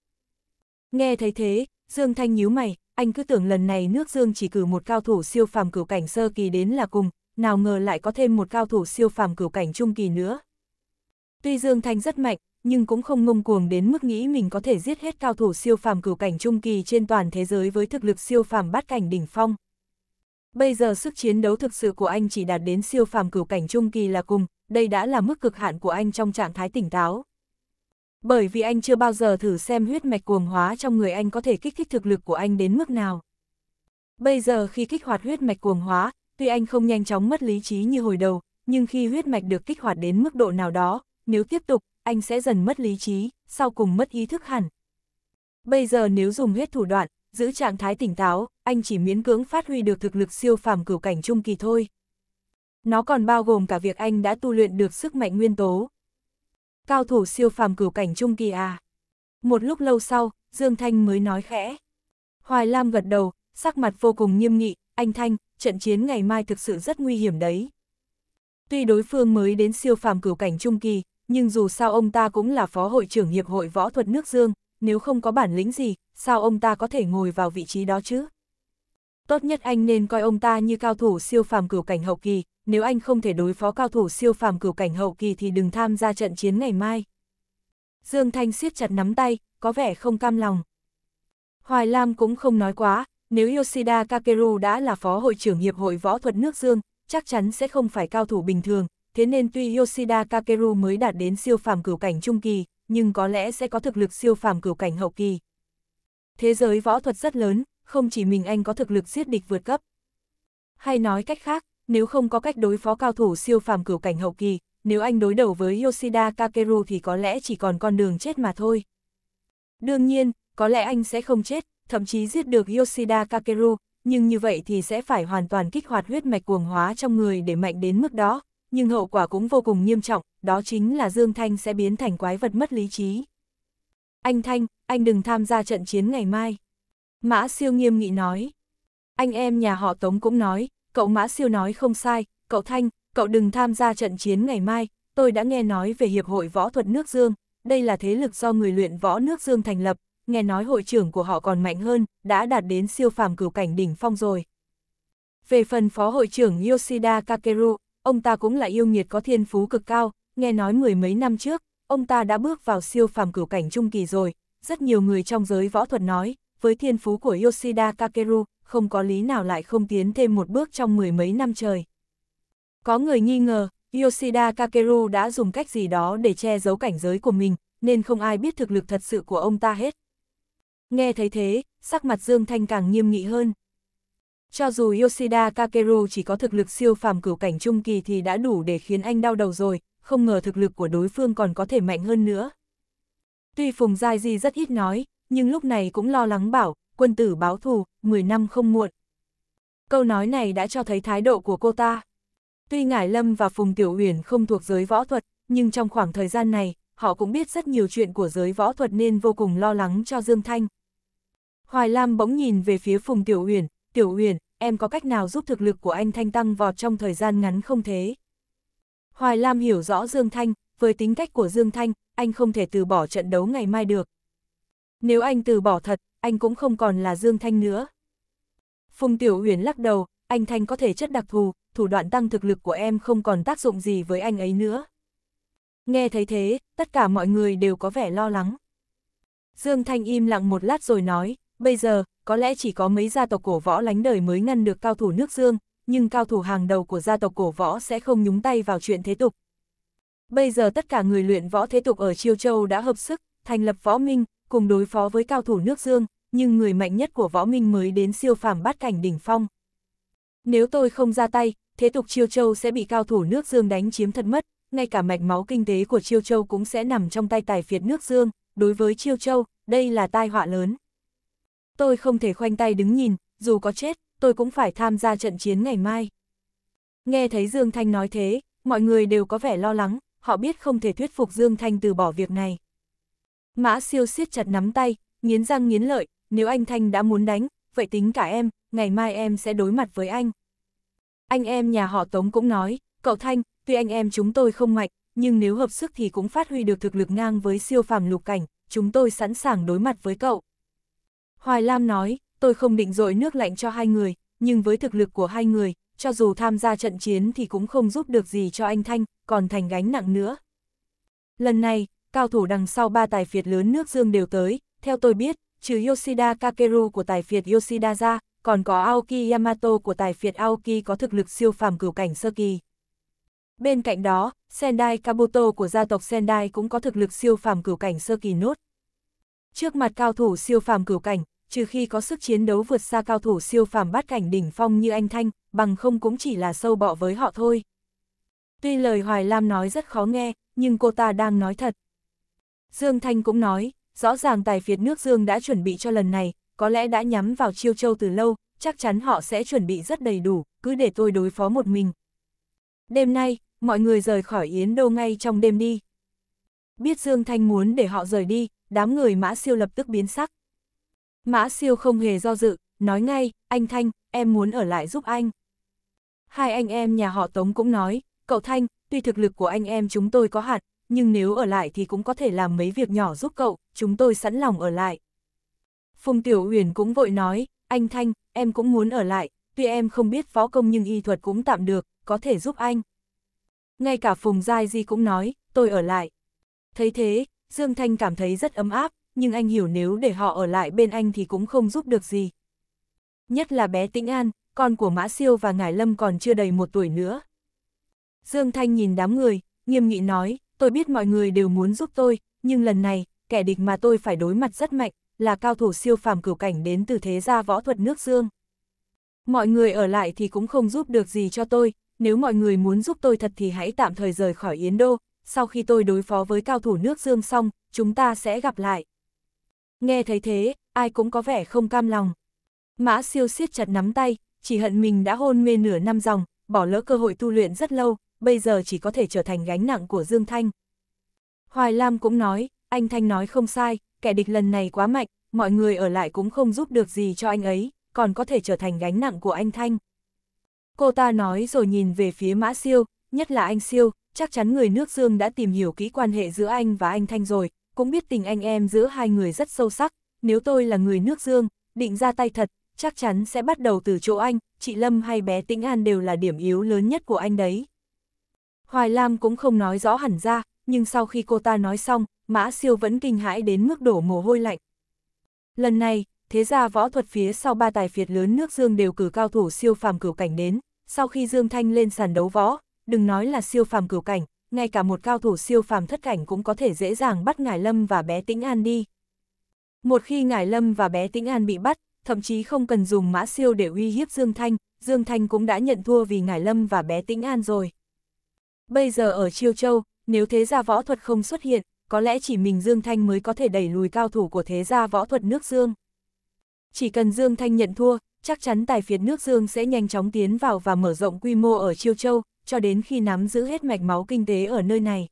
Nghe thấy thế, Dương Thanh nhíu mày, anh cứ tưởng lần này nước Dương chỉ cử một cao thủ siêu phàm cửu cảnh sơ kỳ đến là cùng, nào ngờ lại có thêm một cao thủ siêu phàm cửu cảnh trung kỳ nữa. Tuy Dương Thanh rất mạnh, nhưng cũng không ngông cuồng đến mức nghĩ mình có thể giết hết cao thủ siêu phàm cửu cảnh trung kỳ trên toàn thế giới với thực lực siêu phàm bát cảnh đỉnh phong. Bây giờ sức chiến đấu thực sự của anh chỉ đạt đến siêu phàm cửu cảnh trung kỳ là cùng, đây đã là mức cực hạn của anh trong trạng thái tỉnh táo. Bởi vì anh chưa bao giờ thử xem huyết mạch cuồng hóa trong người anh có thể kích thích thực lực của anh đến mức nào. Bây giờ khi kích hoạt huyết mạch cuồng hóa, tuy anh không nhanh chóng mất lý trí như hồi đầu, nhưng khi huyết mạch được kích hoạt đến mức độ nào đó, nếu tiếp tục, anh sẽ dần mất lý trí, sau cùng mất ý thức hẳn. Bây giờ nếu dùng hết thủ đoạn, giữ trạng thái tỉnh táo, anh chỉ miễn cưỡng phát huy được thực lực siêu phàm cửu cảnh trung kỳ thôi. Nó còn bao gồm cả việc anh đã tu luyện được sức mạnh nguyên tố. Cao thủ siêu phàm cửu cảnh trung kỳ à? Một lúc lâu sau, Dương Thanh mới nói khẽ. Hoài Lam gật đầu, sắc mặt vô cùng nghiêm nghị, anh Thanh, trận chiến ngày mai thực sự rất nguy hiểm đấy. Tuy đối phương mới đến siêu phàm cửu cảnh trung kỳ, nhưng dù sao ông ta cũng là phó hội trưởng Hiệp hội Võ thuật nước Dương, nếu không có bản lĩnh gì, sao ông ta có thể ngồi vào vị trí đó chứ? Tốt nhất anh nên coi ông ta như cao thủ siêu phàm cửu cảnh hậu kỳ, nếu anh không thể đối phó cao thủ siêu phàm cửu cảnh hậu kỳ thì đừng tham gia trận chiến ngày mai. Dương Thanh siết chặt nắm tay, có vẻ không cam lòng. Hoài Lam cũng không nói quá, nếu Yoshida Kakeru đã là phó hội trưởng Hiệp hội Võ thuật nước Dương, chắc chắn sẽ không phải cao thủ bình thường, thế nên tuy Yoshida Kakeru mới đạt đến siêu phàm cửu cảnh trung kỳ, nhưng có lẽ sẽ có thực lực siêu phàm cửu cảnh hậu kỳ. Thế giới võ thuật rất lớn, không chỉ mình anh có thực lực giết địch vượt cấp. Hay nói cách khác, nếu không có cách đối phó cao thủ siêu phàm cửu cảnh hậu kỳ, nếu anh đối đầu với Yoshida Kakeru thì có lẽ chỉ còn con đường chết mà thôi. Đương nhiên, có lẽ anh sẽ không chết, thậm chí giết được Yoshida Kakeru, nhưng như vậy thì sẽ phải hoàn toàn kích hoạt huyết mạch cuồng hóa trong người để mạnh đến mức đó, nhưng hậu quả cũng vô cùng nghiêm trọng, đó chính là Dương Thanh sẽ biến thành quái vật mất lý trí. Anh Thanh, anh đừng tham gia trận chiến ngày mai. Mã siêu nghiêm nghị nói. Anh em nhà họ Tống cũng nói, cậu Mã siêu nói không sai, cậu Thanh, cậu đừng tham gia trận chiến ngày mai, tôi đã nghe nói về Hiệp hội Võ thuật nước Dương, đây là thế lực do người luyện võ nước Dương thành lập, nghe nói hội trưởng của họ còn mạnh hơn, đã đạt đến siêu phàm cửu cảnh đỉnh phong rồi. Về phần phó hội trưởng Yoshida Kakeru, ông ta cũng là yêu nghiệt có thiên phú cực cao, nghe nói mười mấy năm trước, ông ta đã bước vào siêu phàm cửu cảnh trung kỳ rồi, rất nhiều người trong giới võ thuật nói, với thiên phú của Yoshida Kakeru không có lý nào lại không tiến thêm một bước trong mười mấy năm trời. Có người nghi ngờ, Yoshida Kakeru đã dùng cách gì đó để che giấu cảnh giới của mình, nên không ai biết thực lực thật sự của ông ta hết. Nghe thấy thế, sắc mặt Dương Thanh càng nghiêm nghị hơn. Cho dù Yoshida Kakeru chỉ có thực lực siêu phàm cửu cảnh trung kỳ thì đã đủ để khiến anh đau đầu rồi, không ngờ thực lực của đối phương còn có thể mạnh hơn nữa. Tuy Phùng Giai Di rất ít nói, nhưng lúc này cũng lo lắng bảo, quân tử báo thù, 10 năm không muộn. Câu nói này đã cho thấy thái độ của cô ta. Tuy Ngải Lâm và Phùng Tiểu Uyển không thuộc giới võ thuật, nhưng trong khoảng thời gian này, họ cũng biết rất nhiều chuyện của giới võ thuật nên vô cùng lo lắng cho Dương Thanh. Hoài Lam bỗng nhìn về phía Phùng Tiểu Uyển, Tiểu Uyển, em có cách nào giúp thực lực của anh Thanh tăng vọt trong thời gian ngắn không thế? Hoài Lam hiểu rõ Dương Thanh, với tính cách của Dương Thanh, anh không thể từ bỏ trận đấu ngày mai được. Nếu anh từ bỏ thật, anh cũng không còn là Dương Thanh nữa. Phùng Tiểu Uyển lắc đầu, anh Thanh có thể chất đặc thù, thủ đoạn tăng thực lực của em không còn tác dụng gì với anh ấy nữa. Nghe thấy thế, tất cả mọi người đều có vẻ lo lắng. Dương Thanh im lặng một lát rồi nói, Bây giờ, có lẽ chỉ có mấy gia tộc cổ võ lánh đời mới ngăn được cao thủ nước dương, nhưng cao thủ hàng đầu của gia tộc cổ võ sẽ không nhúng tay vào chuyện thế tục. Bây giờ tất cả người luyện võ thế tục ở Chiêu Châu đã hợp sức, thành lập võ minh, cùng đối phó với cao thủ nước dương, nhưng người mạnh nhất của võ minh mới đến siêu phàm bát cảnh đỉnh phong. Nếu tôi không ra tay, thế tục Chiêu Châu sẽ bị cao thủ nước dương đánh chiếm thật mất, ngay cả mạch máu kinh tế của Chiêu Châu cũng sẽ nằm trong tay tài phiệt nước dương, đối với Chiêu Châu, đây là tai họa lớn tôi không thể khoanh tay đứng nhìn, dù có chết, tôi cũng phải tham gia trận chiến ngày mai. Nghe thấy Dương Thanh nói thế, mọi người đều có vẻ lo lắng, họ biết không thể thuyết phục Dương Thanh từ bỏ việc này. Mã siêu siết chặt nắm tay, nghiến răng nghiến lợi, nếu anh Thanh đã muốn đánh, vậy tính cả em, ngày mai em sẽ đối mặt với anh. Anh em nhà họ Tống cũng nói, cậu Thanh, tuy anh em chúng tôi không mạnh, nhưng nếu hợp sức thì cũng phát huy được thực lực ngang với siêu phàm lục cảnh, chúng tôi sẵn sàng đối mặt với cậu. Hoài Lam nói, tôi không định dội nước lạnh cho hai người, nhưng với thực lực của hai người, cho dù tham gia trận chiến thì cũng không giúp được gì cho anh Thanh, còn thành gánh nặng nữa. Lần này, cao thủ đằng sau ba tài phiệt lớn nước dương đều tới, theo tôi biết, trừ Yoshida Kakeru của tài phiệt Yoshida ra, còn có Aoki Yamato của tài phiệt Aoki có thực lực siêu phàm cửu cảnh sơ kỳ. Bên cạnh đó, Sendai Kabuto của gia tộc Sendai cũng có thực lực siêu phàm cửu cảnh sơ kỳ nốt. Trước mặt cao thủ siêu phàm cửu cảnh, trừ khi có sức chiến đấu vượt xa cao thủ siêu phàm bát cảnh đỉnh phong như anh Thanh, bằng không cũng chỉ là sâu bọ với họ thôi. Tuy lời Hoài Lam nói rất khó nghe, nhưng cô ta đang nói thật. Dương Thanh cũng nói, rõ ràng tài phiệt nước Dương đã chuẩn bị cho lần này, có lẽ đã nhắm vào chiêu châu từ lâu, chắc chắn họ sẽ chuẩn bị rất đầy đủ, cứ để tôi đối phó một mình. Đêm nay, mọi người rời khỏi Yến Đô ngay trong đêm đi. Biết Dương Thanh muốn để họ rời đi, đám người mã siêu lập tức biến sắc. Mã siêu không hề do dự, nói ngay, anh Thanh, em muốn ở lại giúp anh. Hai anh em nhà họ Tống cũng nói, cậu Thanh, tuy thực lực của anh em chúng tôi có hạn, nhưng nếu ở lại thì cũng có thể làm mấy việc nhỏ giúp cậu, chúng tôi sẵn lòng ở lại. Phùng Tiểu Uyển cũng vội nói, anh Thanh, em cũng muốn ở lại, tuy em không biết võ công nhưng y thuật cũng tạm được, có thể giúp anh. Ngay cả Phùng Giai Di cũng nói, tôi ở lại. Thấy thế, Dương Thanh cảm thấy rất ấm áp, nhưng anh hiểu nếu để họ ở lại bên anh thì cũng không giúp được gì. Nhất là bé Tĩnh An, con của Mã Siêu và Ngải Lâm còn chưa đầy một tuổi nữa. Dương Thanh nhìn đám người, nghiêm nghị nói, tôi biết mọi người đều muốn giúp tôi, nhưng lần này, kẻ địch mà tôi phải đối mặt rất mạnh, là cao thủ siêu phàm cửu cảnh đến từ thế gia võ thuật nước Dương. Mọi người ở lại thì cũng không giúp được gì cho tôi, nếu mọi người muốn giúp tôi thật thì hãy tạm thời rời khỏi Yến Đô, sau khi tôi đối phó với cao thủ nước Dương xong, chúng ta sẽ gặp lại. Nghe thấy thế, ai cũng có vẻ không cam lòng. Mã siêu siết chặt nắm tay, chỉ hận mình đã hôn mê nửa năm dòng, bỏ lỡ cơ hội tu luyện rất lâu, bây giờ chỉ có thể trở thành gánh nặng của Dương Thanh. Hoài Lam cũng nói, anh Thanh nói không sai, kẻ địch lần này quá mạnh, mọi người ở lại cũng không giúp được gì cho anh ấy, còn có thể trở thành gánh nặng của anh Thanh. Cô ta nói rồi nhìn về phía Mã Siêu, nhất là anh Siêu, chắc chắn người nước Dương đã tìm hiểu kỹ quan hệ giữa anh và anh Thanh rồi, cũng biết tình anh em giữa hai người rất sâu sắc, nếu tôi là người nước dương, định ra tay thật, chắc chắn sẽ bắt đầu từ chỗ anh, chị Lâm hay bé Tĩnh An đều là điểm yếu lớn nhất của anh đấy. Hoài Lam cũng không nói rõ hẳn ra, nhưng sau khi cô ta nói xong, Mã Siêu vẫn kinh hãi đến mức đổ mồ hôi lạnh. Lần này, thế ra võ thuật phía sau ba tài phiệt lớn nước Dương đều cử cao thủ siêu phàm cửu cảnh đến, sau khi Dương Thanh lên sàn đấu võ, đừng nói là siêu phàm cửu cảnh, ngay cả một cao thủ siêu phàm thất cảnh cũng có thể dễ dàng bắt Ngải Lâm và bé Tĩnh An đi. Một khi Ngải Lâm và bé Tĩnh An bị bắt, thậm chí không cần dùng mã siêu để uy hiếp Dương Thanh, Dương Thanh cũng đã nhận thua vì Ngải Lâm và bé Tĩnh An rồi. Bây giờ ở Chiêu Châu, nếu thế gia võ thuật không xuất hiện, có lẽ chỉ mình Dương Thanh mới có thể đẩy lùi cao thủ của thế gia võ thuật nước Dương. Chỉ cần Dương Thanh nhận thua, chắc chắn tài phiệt nước Dương sẽ nhanh chóng tiến vào và mở rộng quy mô ở Chiêu Châu, cho đến khi nắm giữ hết mạch máu kinh tế ở nơi này.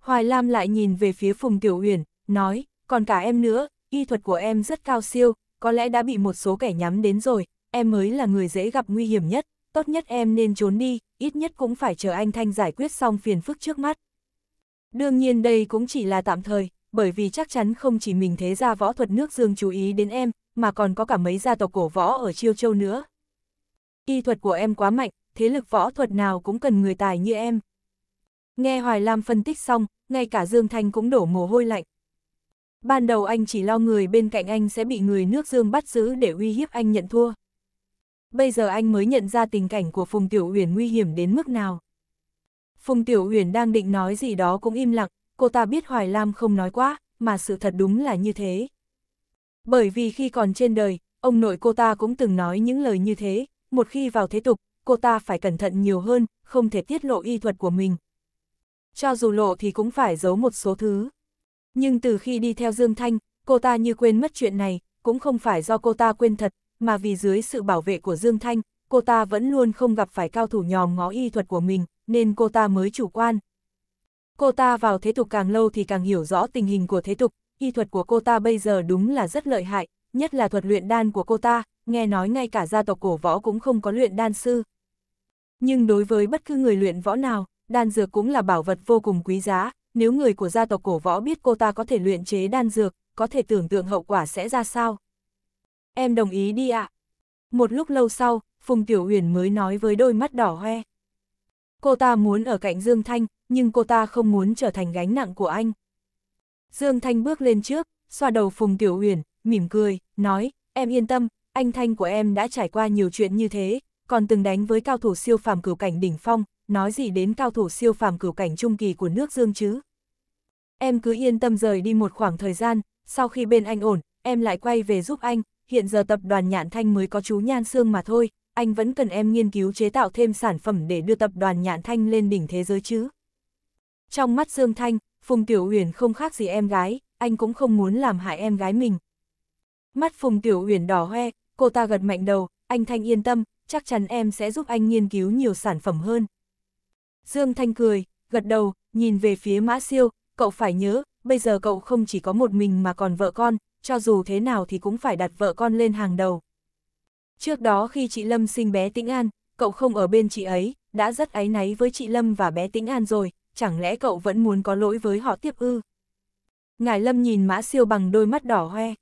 Hoài Lam lại nhìn về phía Phùng Tiểu Uyển, nói, còn cả em nữa, y thuật của em rất cao siêu, có lẽ đã bị một số kẻ nhắm đến rồi, em mới là người dễ gặp nguy hiểm nhất, tốt nhất em nên trốn đi, ít nhất cũng phải chờ anh Thanh giải quyết xong phiền phức trước mắt. Đương nhiên đây cũng chỉ là tạm thời, bởi vì chắc chắn không chỉ mình thế gia võ thuật nước dương chú ý đến em, mà còn có cả mấy gia tộc cổ võ ở Chiêu Châu nữa. Y thuật của em quá mạnh, thế lực võ thuật nào cũng cần người tài như em. Nghe Hoài Lam phân tích xong, ngay cả Dương Thanh cũng đổ mồ hôi lạnh. Ban đầu anh chỉ lo người bên cạnh anh sẽ bị người nước Dương bắt giữ để uy hiếp anh nhận thua. Bây giờ anh mới nhận ra tình cảnh của Phùng Tiểu Uyển nguy hiểm đến mức nào. Phùng Tiểu Uyển đang định nói gì đó cũng im lặng, cô ta biết Hoài Lam không nói quá, mà sự thật đúng là như thế. Bởi vì khi còn trên đời, ông nội cô ta cũng từng nói những lời như thế, một khi vào thế tục, cô ta phải cẩn thận nhiều hơn, không thể tiết lộ y thuật của mình. Cho dù lộ thì cũng phải giấu một số thứ. Nhưng từ khi đi theo Dương Thanh, cô ta như quên mất chuyện này, cũng không phải do cô ta quên thật, mà vì dưới sự bảo vệ của Dương Thanh, cô ta vẫn luôn không gặp phải cao thủ nhòm ngó y thuật của mình, nên cô ta mới chủ quan. Cô ta vào thế tục càng lâu thì càng hiểu rõ tình hình của thế tục, y thuật của cô ta bây giờ đúng là rất lợi hại, nhất là thuật luyện đan của cô ta, nghe nói ngay cả gia tộc cổ võ cũng không có luyện đan sư, nhưng đối với bất cứ người luyện võ nào, đan dược cũng là bảo vật vô cùng quý giá, nếu người của gia tộc cổ võ biết cô ta có thể luyện chế đan dược, có thể tưởng tượng hậu quả sẽ ra sao. Em đồng ý đi ạ. Một lúc lâu sau, Phùng Tiểu Huyền mới nói với đôi mắt đỏ hoe. Cô ta muốn ở cạnh Dương Thanh, nhưng cô ta không muốn trở thành gánh nặng của anh. Dương Thanh bước lên trước, xoa đầu Phùng Tiểu Huyền, mỉm cười, nói, em yên tâm, anh Thanh của em đã trải qua nhiều chuyện như thế, còn từng đánh với cao thủ siêu phàm cửu cảnh đỉnh phong, nói gì đến cao thủ siêu phàm cửu cảnh trung kỳ của nước Dương chứ. Em cứ yên tâm rời đi một khoảng thời gian, sau khi bên anh ổn, em lại quay về giúp anh, hiện giờ tập đoàn Nhạn Thanh mới có chú Nhan Sương mà thôi, anh vẫn cần em nghiên cứu chế tạo thêm sản phẩm để đưa tập đoàn Nhạn Thanh lên đỉnh thế giới chứ. Trong mắt Dương Thanh, Phùng Tiểu Uyển không khác gì em gái, anh cũng không muốn làm hại em gái mình. Mắt Phùng Tiểu Uyển đỏ hoe, cô ta gật mạnh đầu, anh Thanh yên tâm, chắc chắn em sẽ giúp anh nghiên cứu nhiều sản phẩm hơn. Dương Thanh cười, gật đầu, nhìn về phía Mã Siêu, cậu phải nhớ, bây giờ cậu không chỉ có một mình mà còn vợ con, cho dù thế nào thì cũng phải đặt vợ con lên hàng đầu. Trước đó khi chị Lâm sinh bé Tĩnh An, cậu không ở bên chị ấy, đã rất áy náy với chị Lâm và bé Tĩnh An rồi, chẳng lẽ cậu vẫn muốn có lỗi với họ tiếp ư? Ngài Lâm nhìn Mã Siêu bằng đôi mắt đỏ hoe.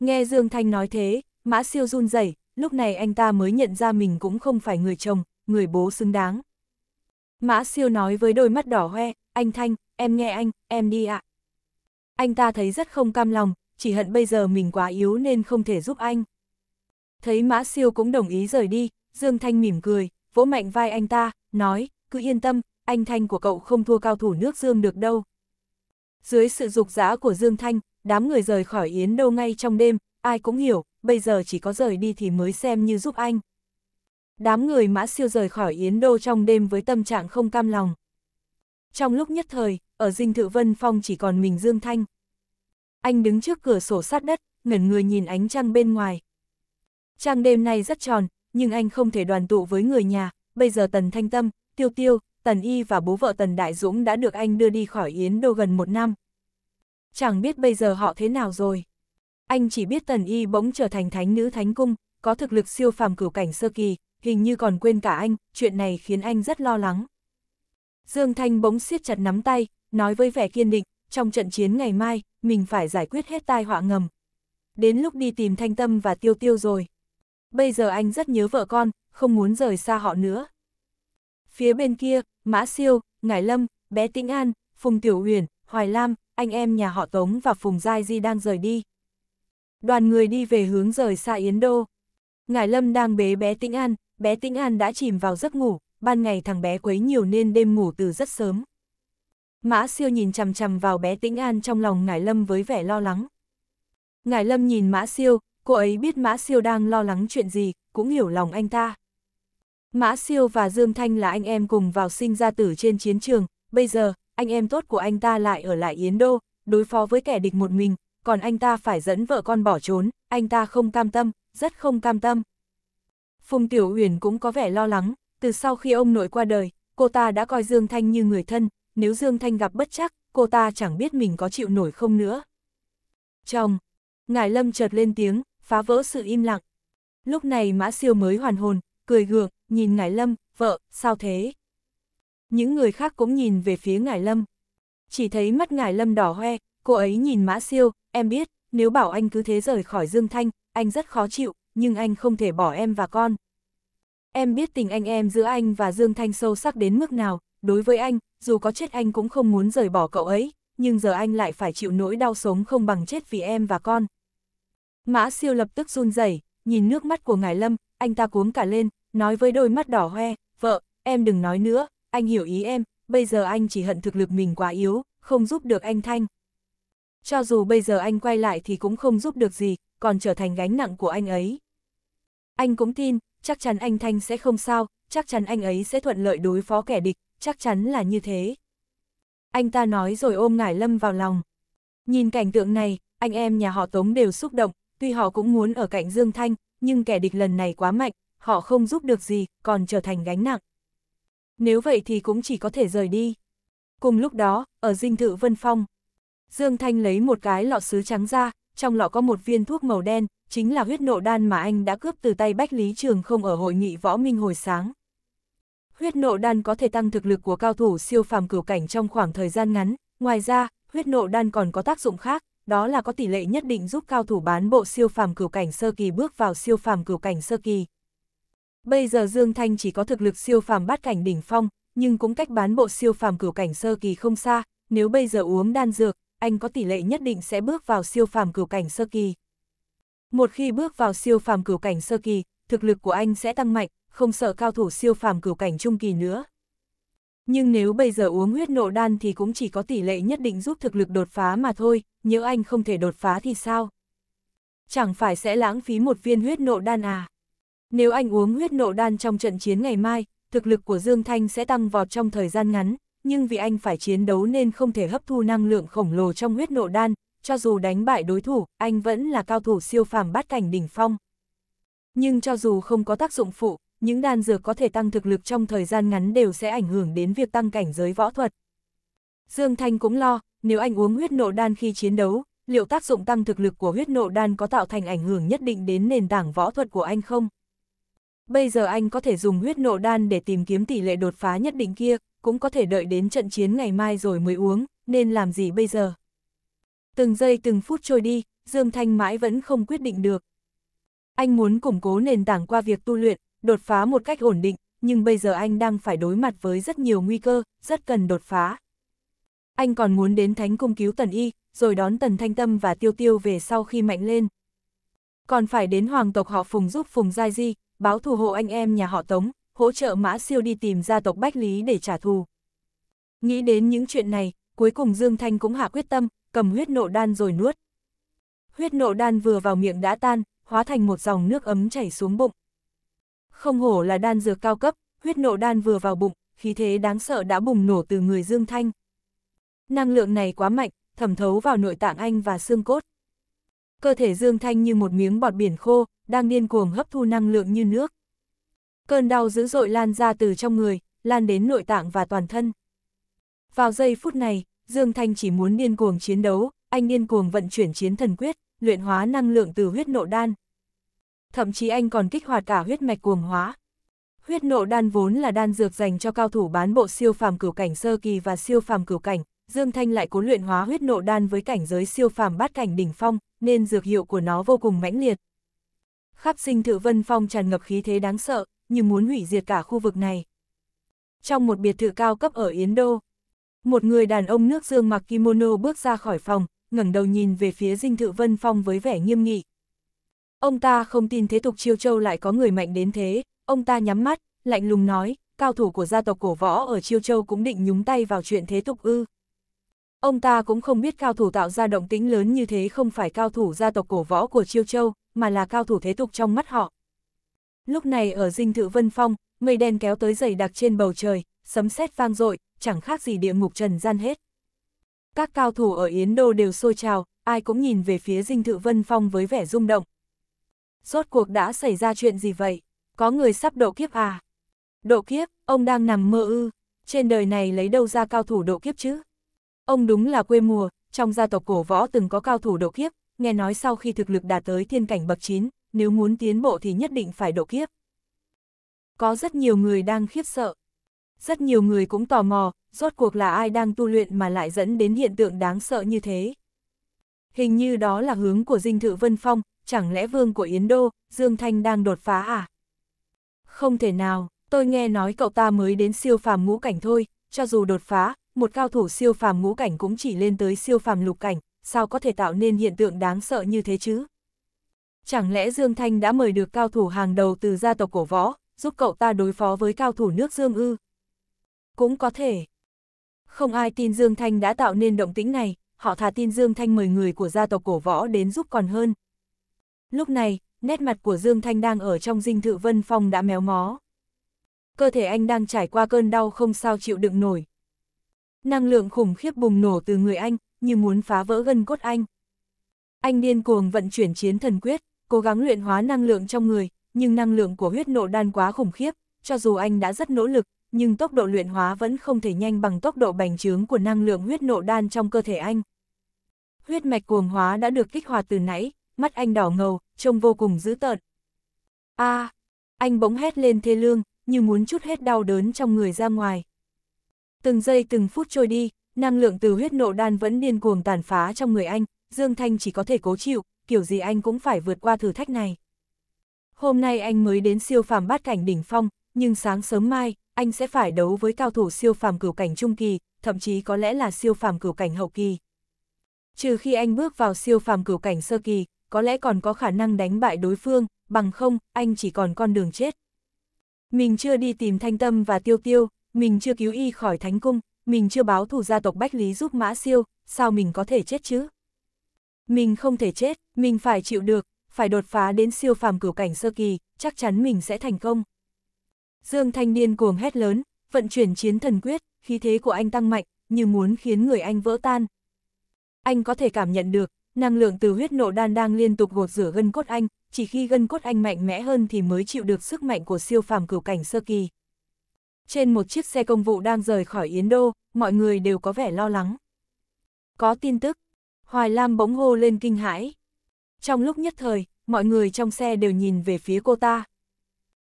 Nghe Dương Thanh nói thế, Mã Siêu run rẩy, lúc này anh ta mới nhận ra mình cũng không phải người chồng, người bố xứng đáng. Mã siêu nói với đôi mắt đỏ hoe, anh Thanh, em nghe anh, em đi ạ. Anh ta thấy rất không cam lòng, chỉ hận bây giờ mình quá yếu nên không thể giúp anh. Thấy mã siêu cũng đồng ý rời đi, Dương Thanh mỉm cười, vỗ mạnh vai anh ta, nói, cứ yên tâm, anh Thanh của cậu không thua cao thủ nước Dương được đâu. Dưới sự dục dã của Dương Thanh, đám người rời khỏi Yến Đô ngay trong đêm, ai cũng hiểu, bây giờ chỉ có rời đi thì mới xem như giúp anh. Đám người mã siêu rời khỏi Yến Đô trong đêm với tâm trạng không cam lòng. Trong lúc nhất thời, ở dinh thự Vân Phong chỉ còn mình Dương Thanh. Anh đứng trước cửa sổ sát đất, ngẩn người nhìn ánh trăng bên ngoài. Trăng đêm nay rất tròn, nhưng anh không thể đoàn tụ với người nhà, bây giờ Tần Thanh Tâm, Tiêu Tiêu, Tần Y và bố vợ Tần Đại Dũng đã được anh đưa đi khỏi Yến Đô gần một năm. Chẳng biết bây giờ họ thế nào rồi. Anh chỉ biết tần y bỗng trở thành thánh nữ thánh cung, có thực lực siêu phàm cửu cảnh sơ kỳ, hình như còn quên cả anh, chuyện này khiến anh rất lo lắng. Dương Thanh bỗng siết chặt nắm tay, nói với vẻ kiên định, trong trận chiến ngày mai, mình phải giải quyết hết tai họa ngầm. Đến lúc đi tìm Thanh Tâm và Tiêu Tiêu rồi. Bây giờ anh rất nhớ vợ con, không muốn rời xa họ nữa. Phía bên kia, Mã Siêu, Ngải Lâm, bé Tĩnh An, Phùng Tiểu uyển Hoài Lam, anh em nhà họ Tống và Phùng Giai Di đang rời đi đoàn người đi về hướng rời xa Yến Đô. Ngải Lâm đang bế bé Tĩnh An, bé Tĩnh An đã chìm vào giấc ngủ, ban ngày thằng bé quấy nhiều nên đêm ngủ từ rất sớm. Mã siêu nhìn chằm chằm vào bé Tĩnh An trong lòng Ngải Lâm với vẻ lo lắng. Ngải Lâm nhìn Mã siêu, cô ấy biết Mã siêu đang lo lắng chuyện gì, cũng hiểu lòng anh ta. Mã siêu và Dương Thanh là anh em cùng vào sinh ra tử trên chiến trường, bây giờ, anh em tốt của anh ta lại ở lại Yến Đô, đối phó với kẻ địch một mình, còn anh ta phải dẫn vợ con bỏ trốn, anh ta không cam tâm, rất không cam tâm. Phùng Tiểu Uyển cũng có vẻ lo lắng, từ sau khi ông nội qua đời, cô ta đã coi Dương Thanh như người thân, nếu Dương Thanh gặp bất chắc, cô ta chẳng biết mình có chịu nổi không nữa. Chồng, ngài Lâm chợt lên tiếng, phá vỡ sự im lặng. Lúc này Mã Siêu mới hoàn hồn, cười gượng, nhìn ngài Lâm, vợ, sao thế? Những người khác cũng nhìn về phía ngài Lâm. Chỉ thấy mắt ngài Lâm đỏ hoe, cô ấy nhìn Mã Siêu, Em biết, nếu bảo anh cứ thế rời khỏi Dương Thanh, anh rất khó chịu, nhưng anh không thể bỏ em và con. Em biết tình anh em giữa anh và Dương Thanh sâu sắc đến mức nào, đối với anh, dù có chết anh cũng không muốn rời bỏ cậu ấy, nhưng giờ anh lại phải chịu nỗi đau sống không bằng chết vì em và con. Mã siêu lập tức run rẩy, nhìn nước mắt của Ngài Lâm, anh ta cuống cả lên, nói với đôi mắt đỏ hoe, vợ, em đừng nói nữa, anh hiểu ý em, bây giờ anh chỉ hận thực lực mình quá yếu, không giúp được anh Thanh cho dù bây giờ anh quay lại thì cũng không giúp được gì, còn trở thành gánh nặng của anh ấy. Anh cũng tin, chắc chắn anh Thanh sẽ không sao, chắc chắn anh ấy sẽ thuận lợi đối phó kẻ địch, chắc chắn là như thế. Anh ta nói rồi ôm Ngải Lâm vào lòng. Nhìn cảnh tượng này, anh em nhà họ Tống đều xúc động, tuy họ cũng muốn ở cạnh Dương Thanh, nhưng kẻ địch lần này quá mạnh, họ không giúp được gì, còn trở thành gánh nặng. Nếu vậy thì cũng chỉ có thể rời đi. Cùng lúc đó, ở dinh thự Vân Phong, Dương Thanh lấy một cái lọ sứ trắng ra, trong lọ có một viên thuốc màu đen, chính là huyết nộ đan mà anh đã cướp từ tay Bách Lý Trường không ở hội nghị võ minh hồi sáng. Huyết nộ đan có thể tăng thực lực của cao thủ siêu phàm cửu cảnh trong khoảng thời gian ngắn, ngoài ra, huyết nộ đan còn có tác dụng khác, đó là có tỷ lệ nhất định giúp cao thủ bán bộ siêu phàm cửu cảnh sơ kỳ bước vào siêu phàm cửu cảnh sơ kỳ. Bây giờ Dương Thanh chỉ có thực lực siêu phàm bát cảnh đỉnh phong, nhưng cũng cách bán bộ siêu phàm cửu cảnh sơ kỳ không xa, nếu bây giờ uống đan dược, anh có tỷ lệ nhất định sẽ bước vào siêu phàm cửu cảnh sơ kỳ. Một khi bước vào siêu phàm cửu cảnh sơ kỳ, thực lực của anh sẽ tăng mạnh, không sợ cao thủ siêu phàm cửu cảnh trung kỳ nữa. Nhưng nếu bây giờ uống huyết nộ đan thì cũng chỉ có tỷ lệ nhất định giúp thực lực đột phá mà thôi, nếu anh không thể đột phá thì sao? Chẳng phải sẽ lãng phí một viên huyết nộ đan à? Nếu anh uống huyết nộ đan trong trận chiến ngày mai, thực lực của Dương Thanh sẽ tăng vọt trong thời gian ngắn, nhưng vì anh phải chiến đấu nên không thể hấp thu năng lượng khổng lồ trong huyết nộ đan, cho dù đánh bại đối thủ, anh vẫn là cao thủ siêu phàm bát cảnh đỉnh phong. Nhưng cho dù không có tác dụng phụ, những đan dược có thể tăng thực lực trong thời gian ngắn đều sẽ ảnh hưởng đến việc tăng cảnh giới võ thuật. Dương Thanh cũng lo, nếu anh uống huyết nộ đan khi chiến đấu, liệu tác dụng tăng thực lực của huyết nộ đan có tạo thành ảnh hưởng nhất định đến nền tảng võ thuật của anh không? Bây giờ anh có thể dùng huyết nộ đan để tìm kiếm tỷ lệ đột phá nhất định kia, cũng có thể đợi đến trận chiến ngày mai rồi mới uống, nên làm gì bây giờ? Từng giây từng phút trôi đi, Dương Thanh mãi vẫn không quyết định được. Anh muốn củng cố nền tảng qua việc tu luyện, đột phá một cách ổn định, nhưng bây giờ anh đang phải đối mặt với rất nhiều nguy cơ, rất cần đột phá. Anh còn muốn đến Thánh Cung cứu Tần Y, rồi đón Tần Thanh Tâm và Tiêu Tiêu về sau khi mạnh lên. Còn phải đến Hoàng tộc họ Phùng giúp Phùng Giai Di, báo thù hộ anh em nhà họ Tống, hỗ trợ Mã Siêu đi tìm gia tộc Bách Lý để trả thù. Nghĩ đến những chuyện này, cuối cùng Dương Thanh cũng hạ quyết tâm, cầm huyết nộ đan rồi nuốt. Huyết nộ đan vừa vào miệng đã tan, hóa thành một dòng nước ấm chảy xuống bụng. Không hổ là đan dược cao cấp, huyết nộ đan vừa vào bụng, khí thế đáng sợ đã bùng nổ từ người Dương Thanh. Năng lượng này quá mạnh, thẩm thấu vào nội tạng anh và xương cốt. Cơ thể Dương Thanh như một miếng bọt biển khô, đang điên cuồng hấp thu năng lượng như nước. Cơn đau dữ dội lan ra từ trong người, lan đến nội tạng và toàn thân. Vào giây phút này, Dương Thanh chỉ muốn điên cuồng chiến đấu, anh điên cuồng vận chuyển chiến thần quyết, luyện hóa năng lượng từ huyết nộ đan. Thậm chí anh còn kích hoạt cả huyết mạch cuồng hóa. Huyết nộ đan vốn là đan dược dành cho cao thủ bán bộ siêu phàm cửu cảnh sơ kỳ và siêu phàm cửu cảnh, Dương Thanh lại cố luyện hóa huyết nộ đan với cảnh giới siêu phàm bát cảnh đỉnh phong, nên dược hiệu của nó vô cùng mãnh liệt. Khắp sinh thự vân phong tràn ngập khí thế đáng sợ, như muốn hủy diệt cả khu vực này. Trong một biệt thự cao cấp ở Yến Đô, một người đàn ông nước dương mặc kimono bước ra khỏi phòng, ngẩng đầu nhìn về phía dinh thự Vân Phong với vẻ nghiêm nghị. Ông ta không tin thế tục chiêu châu lại có người mạnh đến thế, ông ta nhắm mắt, lạnh lùng nói, cao thủ của gia tộc cổ võ ở chiêu châu cũng định nhúng tay vào chuyện thế tục ư. Ông ta cũng không biết cao thủ tạo ra động tĩnh lớn như thế không phải cao thủ gia tộc cổ võ của chiêu châu, mà là cao thủ thế tục trong mắt họ. Lúc này ở dinh thự Vân Phong, mây đen kéo tới dày đặc trên bầu trời, sấm sét vang dội, chẳng khác gì địa ngục trần gian hết. Các cao thủ ở Yến Đô đều sôi trào, ai cũng nhìn về phía dinh thự Vân Phong với vẻ rung động. Rốt cuộc đã xảy ra chuyện gì vậy? Có người sắp độ kiếp à? Độ kiếp, ông đang nằm mơ ư? Trên đời này lấy đâu ra cao thủ độ kiếp chứ? Ông đúng là quê mùa, trong gia tộc cổ võ từng có cao thủ độ kiếp, nghe nói sau khi thực lực đạt tới thiên cảnh bậc 9, nếu muốn tiến bộ thì nhất định phải độ kiếp. Có rất nhiều người đang khiếp sợ. Rất nhiều người cũng tò mò, rốt cuộc là ai đang tu luyện mà lại dẫn đến hiện tượng đáng sợ như thế. Hình như đó là hướng của dinh thự Vân Phong, chẳng lẽ vương của Yến Đô, Dương Thanh đang đột phá à? Không thể nào, tôi nghe nói cậu ta mới đến siêu phàm ngũ cảnh thôi, cho dù đột phá, một cao thủ siêu phàm ngũ cảnh cũng chỉ lên tới siêu phàm lục cảnh, sao có thể tạo nên hiện tượng đáng sợ như thế chứ? Chẳng lẽ Dương Thanh đã mời được cao thủ hàng đầu từ gia tộc cổ võ, giúp cậu ta đối phó với cao thủ nước Dương ư? Cũng có thể. Không ai tin Dương Thanh đã tạo nên động tĩnh này, họ thà tin Dương Thanh mời người của gia tộc cổ võ đến giúp còn hơn. Lúc này, nét mặt của Dương Thanh đang ở trong dinh thự Vân Phong đã méo mó. Cơ thể anh đang trải qua cơn đau không sao chịu đựng nổi. Năng lượng khủng khiếp bùng nổ từ người anh, như muốn phá vỡ gân cốt anh. Anh điên cuồng vận chuyển chiến thần quyết, cố gắng luyện hóa năng lượng trong người, nhưng năng lượng của huyết nộ đan quá khủng khiếp, cho dù anh đã rất nỗ lực, nhưng tốc độ luyện hóa vẫn không thể nhanh bằng tốc độ bành trướng của năng lượng huyết nộ đan trong cơ thể anh. Huyết mạch cuồng hóa đã được kích hoạt từ nãy, mắt anh đỏ ngầu, trông vô cùng dữ tợn. A, à, anh bỗng hét lên thê lương, như muốn chút hết đau đớn trong người ra ngoài. Từng giây từng phút trôi đi, năng lượng từ huyết nộ đan vẫn điên cuồng tàn phá trong người anh, Dương Thanh chỉ có thể cố chịu, kiểu gì anh cũng phải vượt qua thử thách này. Hôm nay anh mới đến siêu phàm bát cảnh đỉnh phong, nhưng sáng sớm mai, anh sẽ phải đấu với cao thủ siêu phàm cửu cảnh trung kỳ, thậm chí có lẽ là siêu phàm cửu cảnh hậu kỳ. Trừ khi anh bước vào siêu phàm cửu cảnh sơ kỳ, có lẽ còn có khả năng đánh bại đối phương, bằng không, anh chỉ còn con đường chết. Mình chưa đi tìm thanh tâm và tiêu tiêu, mình chưa cứu y khỏi thánh cung, mình chưa báo thù gia tộc Bách Lý giúp mã siêu, sao mình có thể chết chứ? Mình không thể chết, mình phải chịu được, phải đột phá đến siêu phàm cửu cảnh sơ kỳ, chắc chắn mình sẽ thành công. Dương Thanh Niên cuồng hét lớn, vận chuyển chiến thần quyết, khí thế của anh tăng mạnh, như muốn khiến người anh vỡ tan. Anh có thể cảm nhận được, năng lượng từ huyết nộ đan đang liên tục gột rửa gân cốt anh, chỉ khi gân cốt anh mạnh mẽ hơn thì mới chịu được sức mạnh của siêu phàm cửu cảnh sơ kỳ. Trên một chiếc xe công vụ đang rời khỏi Yến Đô, mọi người đều có vẻ lo lắng. Có tin tức, Hoài Lam bỗng hô lên kinh hãi. Trong lúc nhất thời, mọi người trong xe đều nhìn về phía cô ta.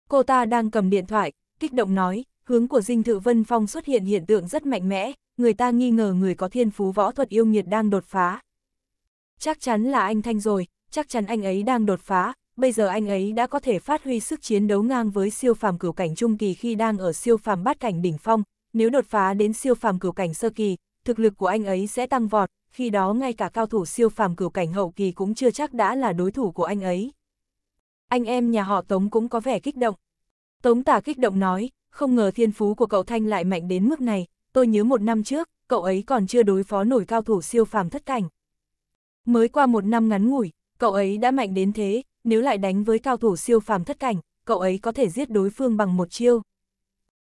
Cô ta đang cầm điện thoại, kích động nói, hướng của Dinh Thự Vân Phong xuất hiện hiện tượng rất mạnh mẽ, người ta nghi ngờ người có thiên phú võ thuật yêu nghiệt đang đột phá. Chắc chắn là anh Thanh rồi, chắc chắn anh ấy đang đột phá, bây giờ anh ấy đã có thể phát huy sức chiến đấu ngang với siêu phàm cửu cảnh trung kỳ khi đang ở siêu phàm bát cảnh đỉnh phong, nếu đột phá đến siêu phàm cửu cảnh sơ kỳ, thực lực của anh ấy sẽ tăng vọt, khi đó ngay cả cao thủ siêu phàm cửu cảnh hậu kỳ cũng chưa chắc đã là đối thủ của anh ấy. Anh em nhà họ Tống cũng có vẻ kích động. Tống tả kích động nói, không ngờ thiên phú của cậu Thanh lại mạnh đến mức này, tôi nhớ một năm trước, cậu ấy còn chưa đối phó nổi cao thủ siêu phàm thất cảnh. Mới qua một năm ngắn ngủi, cậu ấy đã mạnh đến thế, nếu lại đánh với cao thủ siêu phàm thất cảnh, cậu ấy có thể giết đối phương bằng một chiêu.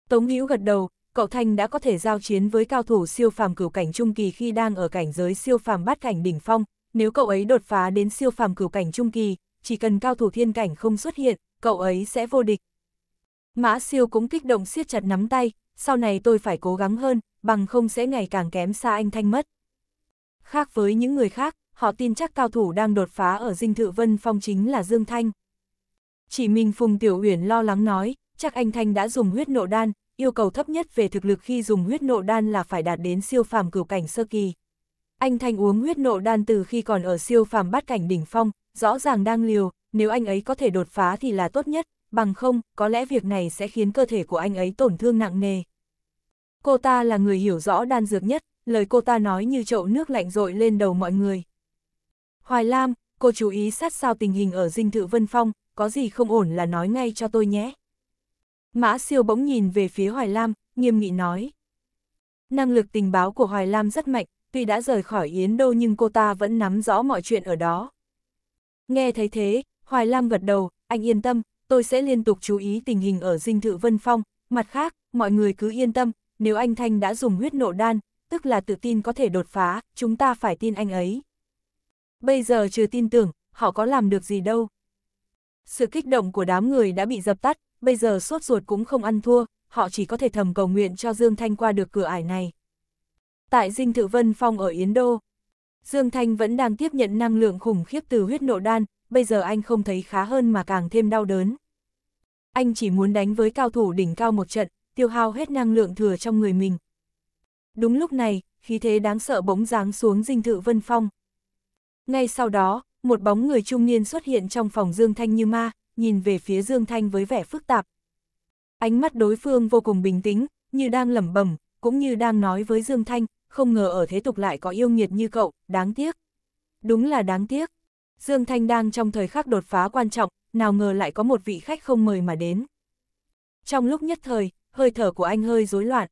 Tống Hữu gật đầu, cậu Thanh đã có thể giao chiến với cao thủ siêu phàm cửu cảnh trung kỳ khi đang ở cảnh giới siêu phàm bát cảnh đỉnh phong, nếu cậu ấy đột phá đến siêu phàm cửu cảnh trung kỳ, chỉ cần cao thủ thiên cảnh không xuất hiện, cậu ấy sẽ vô địch. Mã siêu cũng kích động siết chặt nắm tay, sau này tôi phải cố gắng hơn, bằng không sẽ ngày càng kém xa anh Thanh mất. Khác với những người khác, họ tin chắc cao thủ đang đột phá ở dinh thự Vân Phong chính là Dương Thanh. Chỉ mình Phùng Tiểu Uyển lo lắng nói, chắc anh Thanh đã dùng huyết nộ đan, yêu cầu thấp nhất về thực lực khi dùng huyết nộ đan là phải đạt đến siêu phàm cửu cảnh sơ kỳ. Anh Thanh uống huyết nộ đan từ khi còn ở siêu phàm bát cảnh đỉnh phong, rõ ràng đang liều, nếu anh ấy có thể đột phá thì là tốt nhất, bằng không, có lẽ việc này sẽ khiến cơ thể của anh ấy tổn thương nặng nề. Cô ta là người hiểu rõ đan dược nhất, lời cô ta nói như chậu nước lạnh rội lên đầu mọi người. Hoài Lam, cô chú ý sát sao tình hình ở dinh thự Vân Phong, có gì không ổn là nói ngay cho tôi nhé. Mã siêu bỗng nhìn về phía Hoài Lam, nghiêm nghị nói. Năng lực tình báo của Hoài Lam rất mạnh, tuy đã rời khỏi Yến Đô nhưng cô ta vẫn nắm rõ mọi chuyện ở đó. Nghe thấy thế, Hoài Lam gật đầu, anh yên tâm, tôi sẽ liên tục chú ý tình hình ở dinh thự Vân Phong. Mặt khác, mọi người cứ yên tâm, nếu anh Thanh đã dùng huyết nộ đan, tức là tự tin có thể đột phá, chúng ta phải tin anh ấy. Bây giờ chưa tin tưởng, họ có làm được gì đâu. Sự kích động của đám người đã bị dập tắt, bây giờ sốt ruột cũng không ăn thua, họ chỉ có thể thầm cầu nguyện cho Dương Thanh qua được cửa ải này. Tại Dinh Thự Vân Phong ở Yến Đô, Dương Thanh vẫn đang tiếp nhận năng lượng khủng khiếp từ huyết nộ đan, bây giờ anh không thấy khá hơn mà càng thêm đau đớn. Anh chỉ muốn đánh với cao thủ đỉnh cao một trận, tiêu hao hết năng lượng thừa trong người mình. Đúng lúc này, khí thế đáng sợ bỗng giáng xuống dinh thự Vân Phong. Ngay sau đó, một bóng người trung niên xuất hiện trong phòng Dương Thanh như ma, nhìn về phía Dương Thanh với vẻ phức tạp. Ánh mắt đối phương vô cùng bình tĩnh, như đang lẩm bẩm, cũng như đang nói với Dương Thanh, không ngờ ở thế tục lại có yêu nghiệt như cậu, đáng tiếc. Đúng là đáng tiếc. Dương Thanh đang trong thời khắc đột phá quan trọng, nào ngờ lại có một vị khách không mời mà đến. Trong lúc nhất thời, hơi thở của anh hơi rối loạn.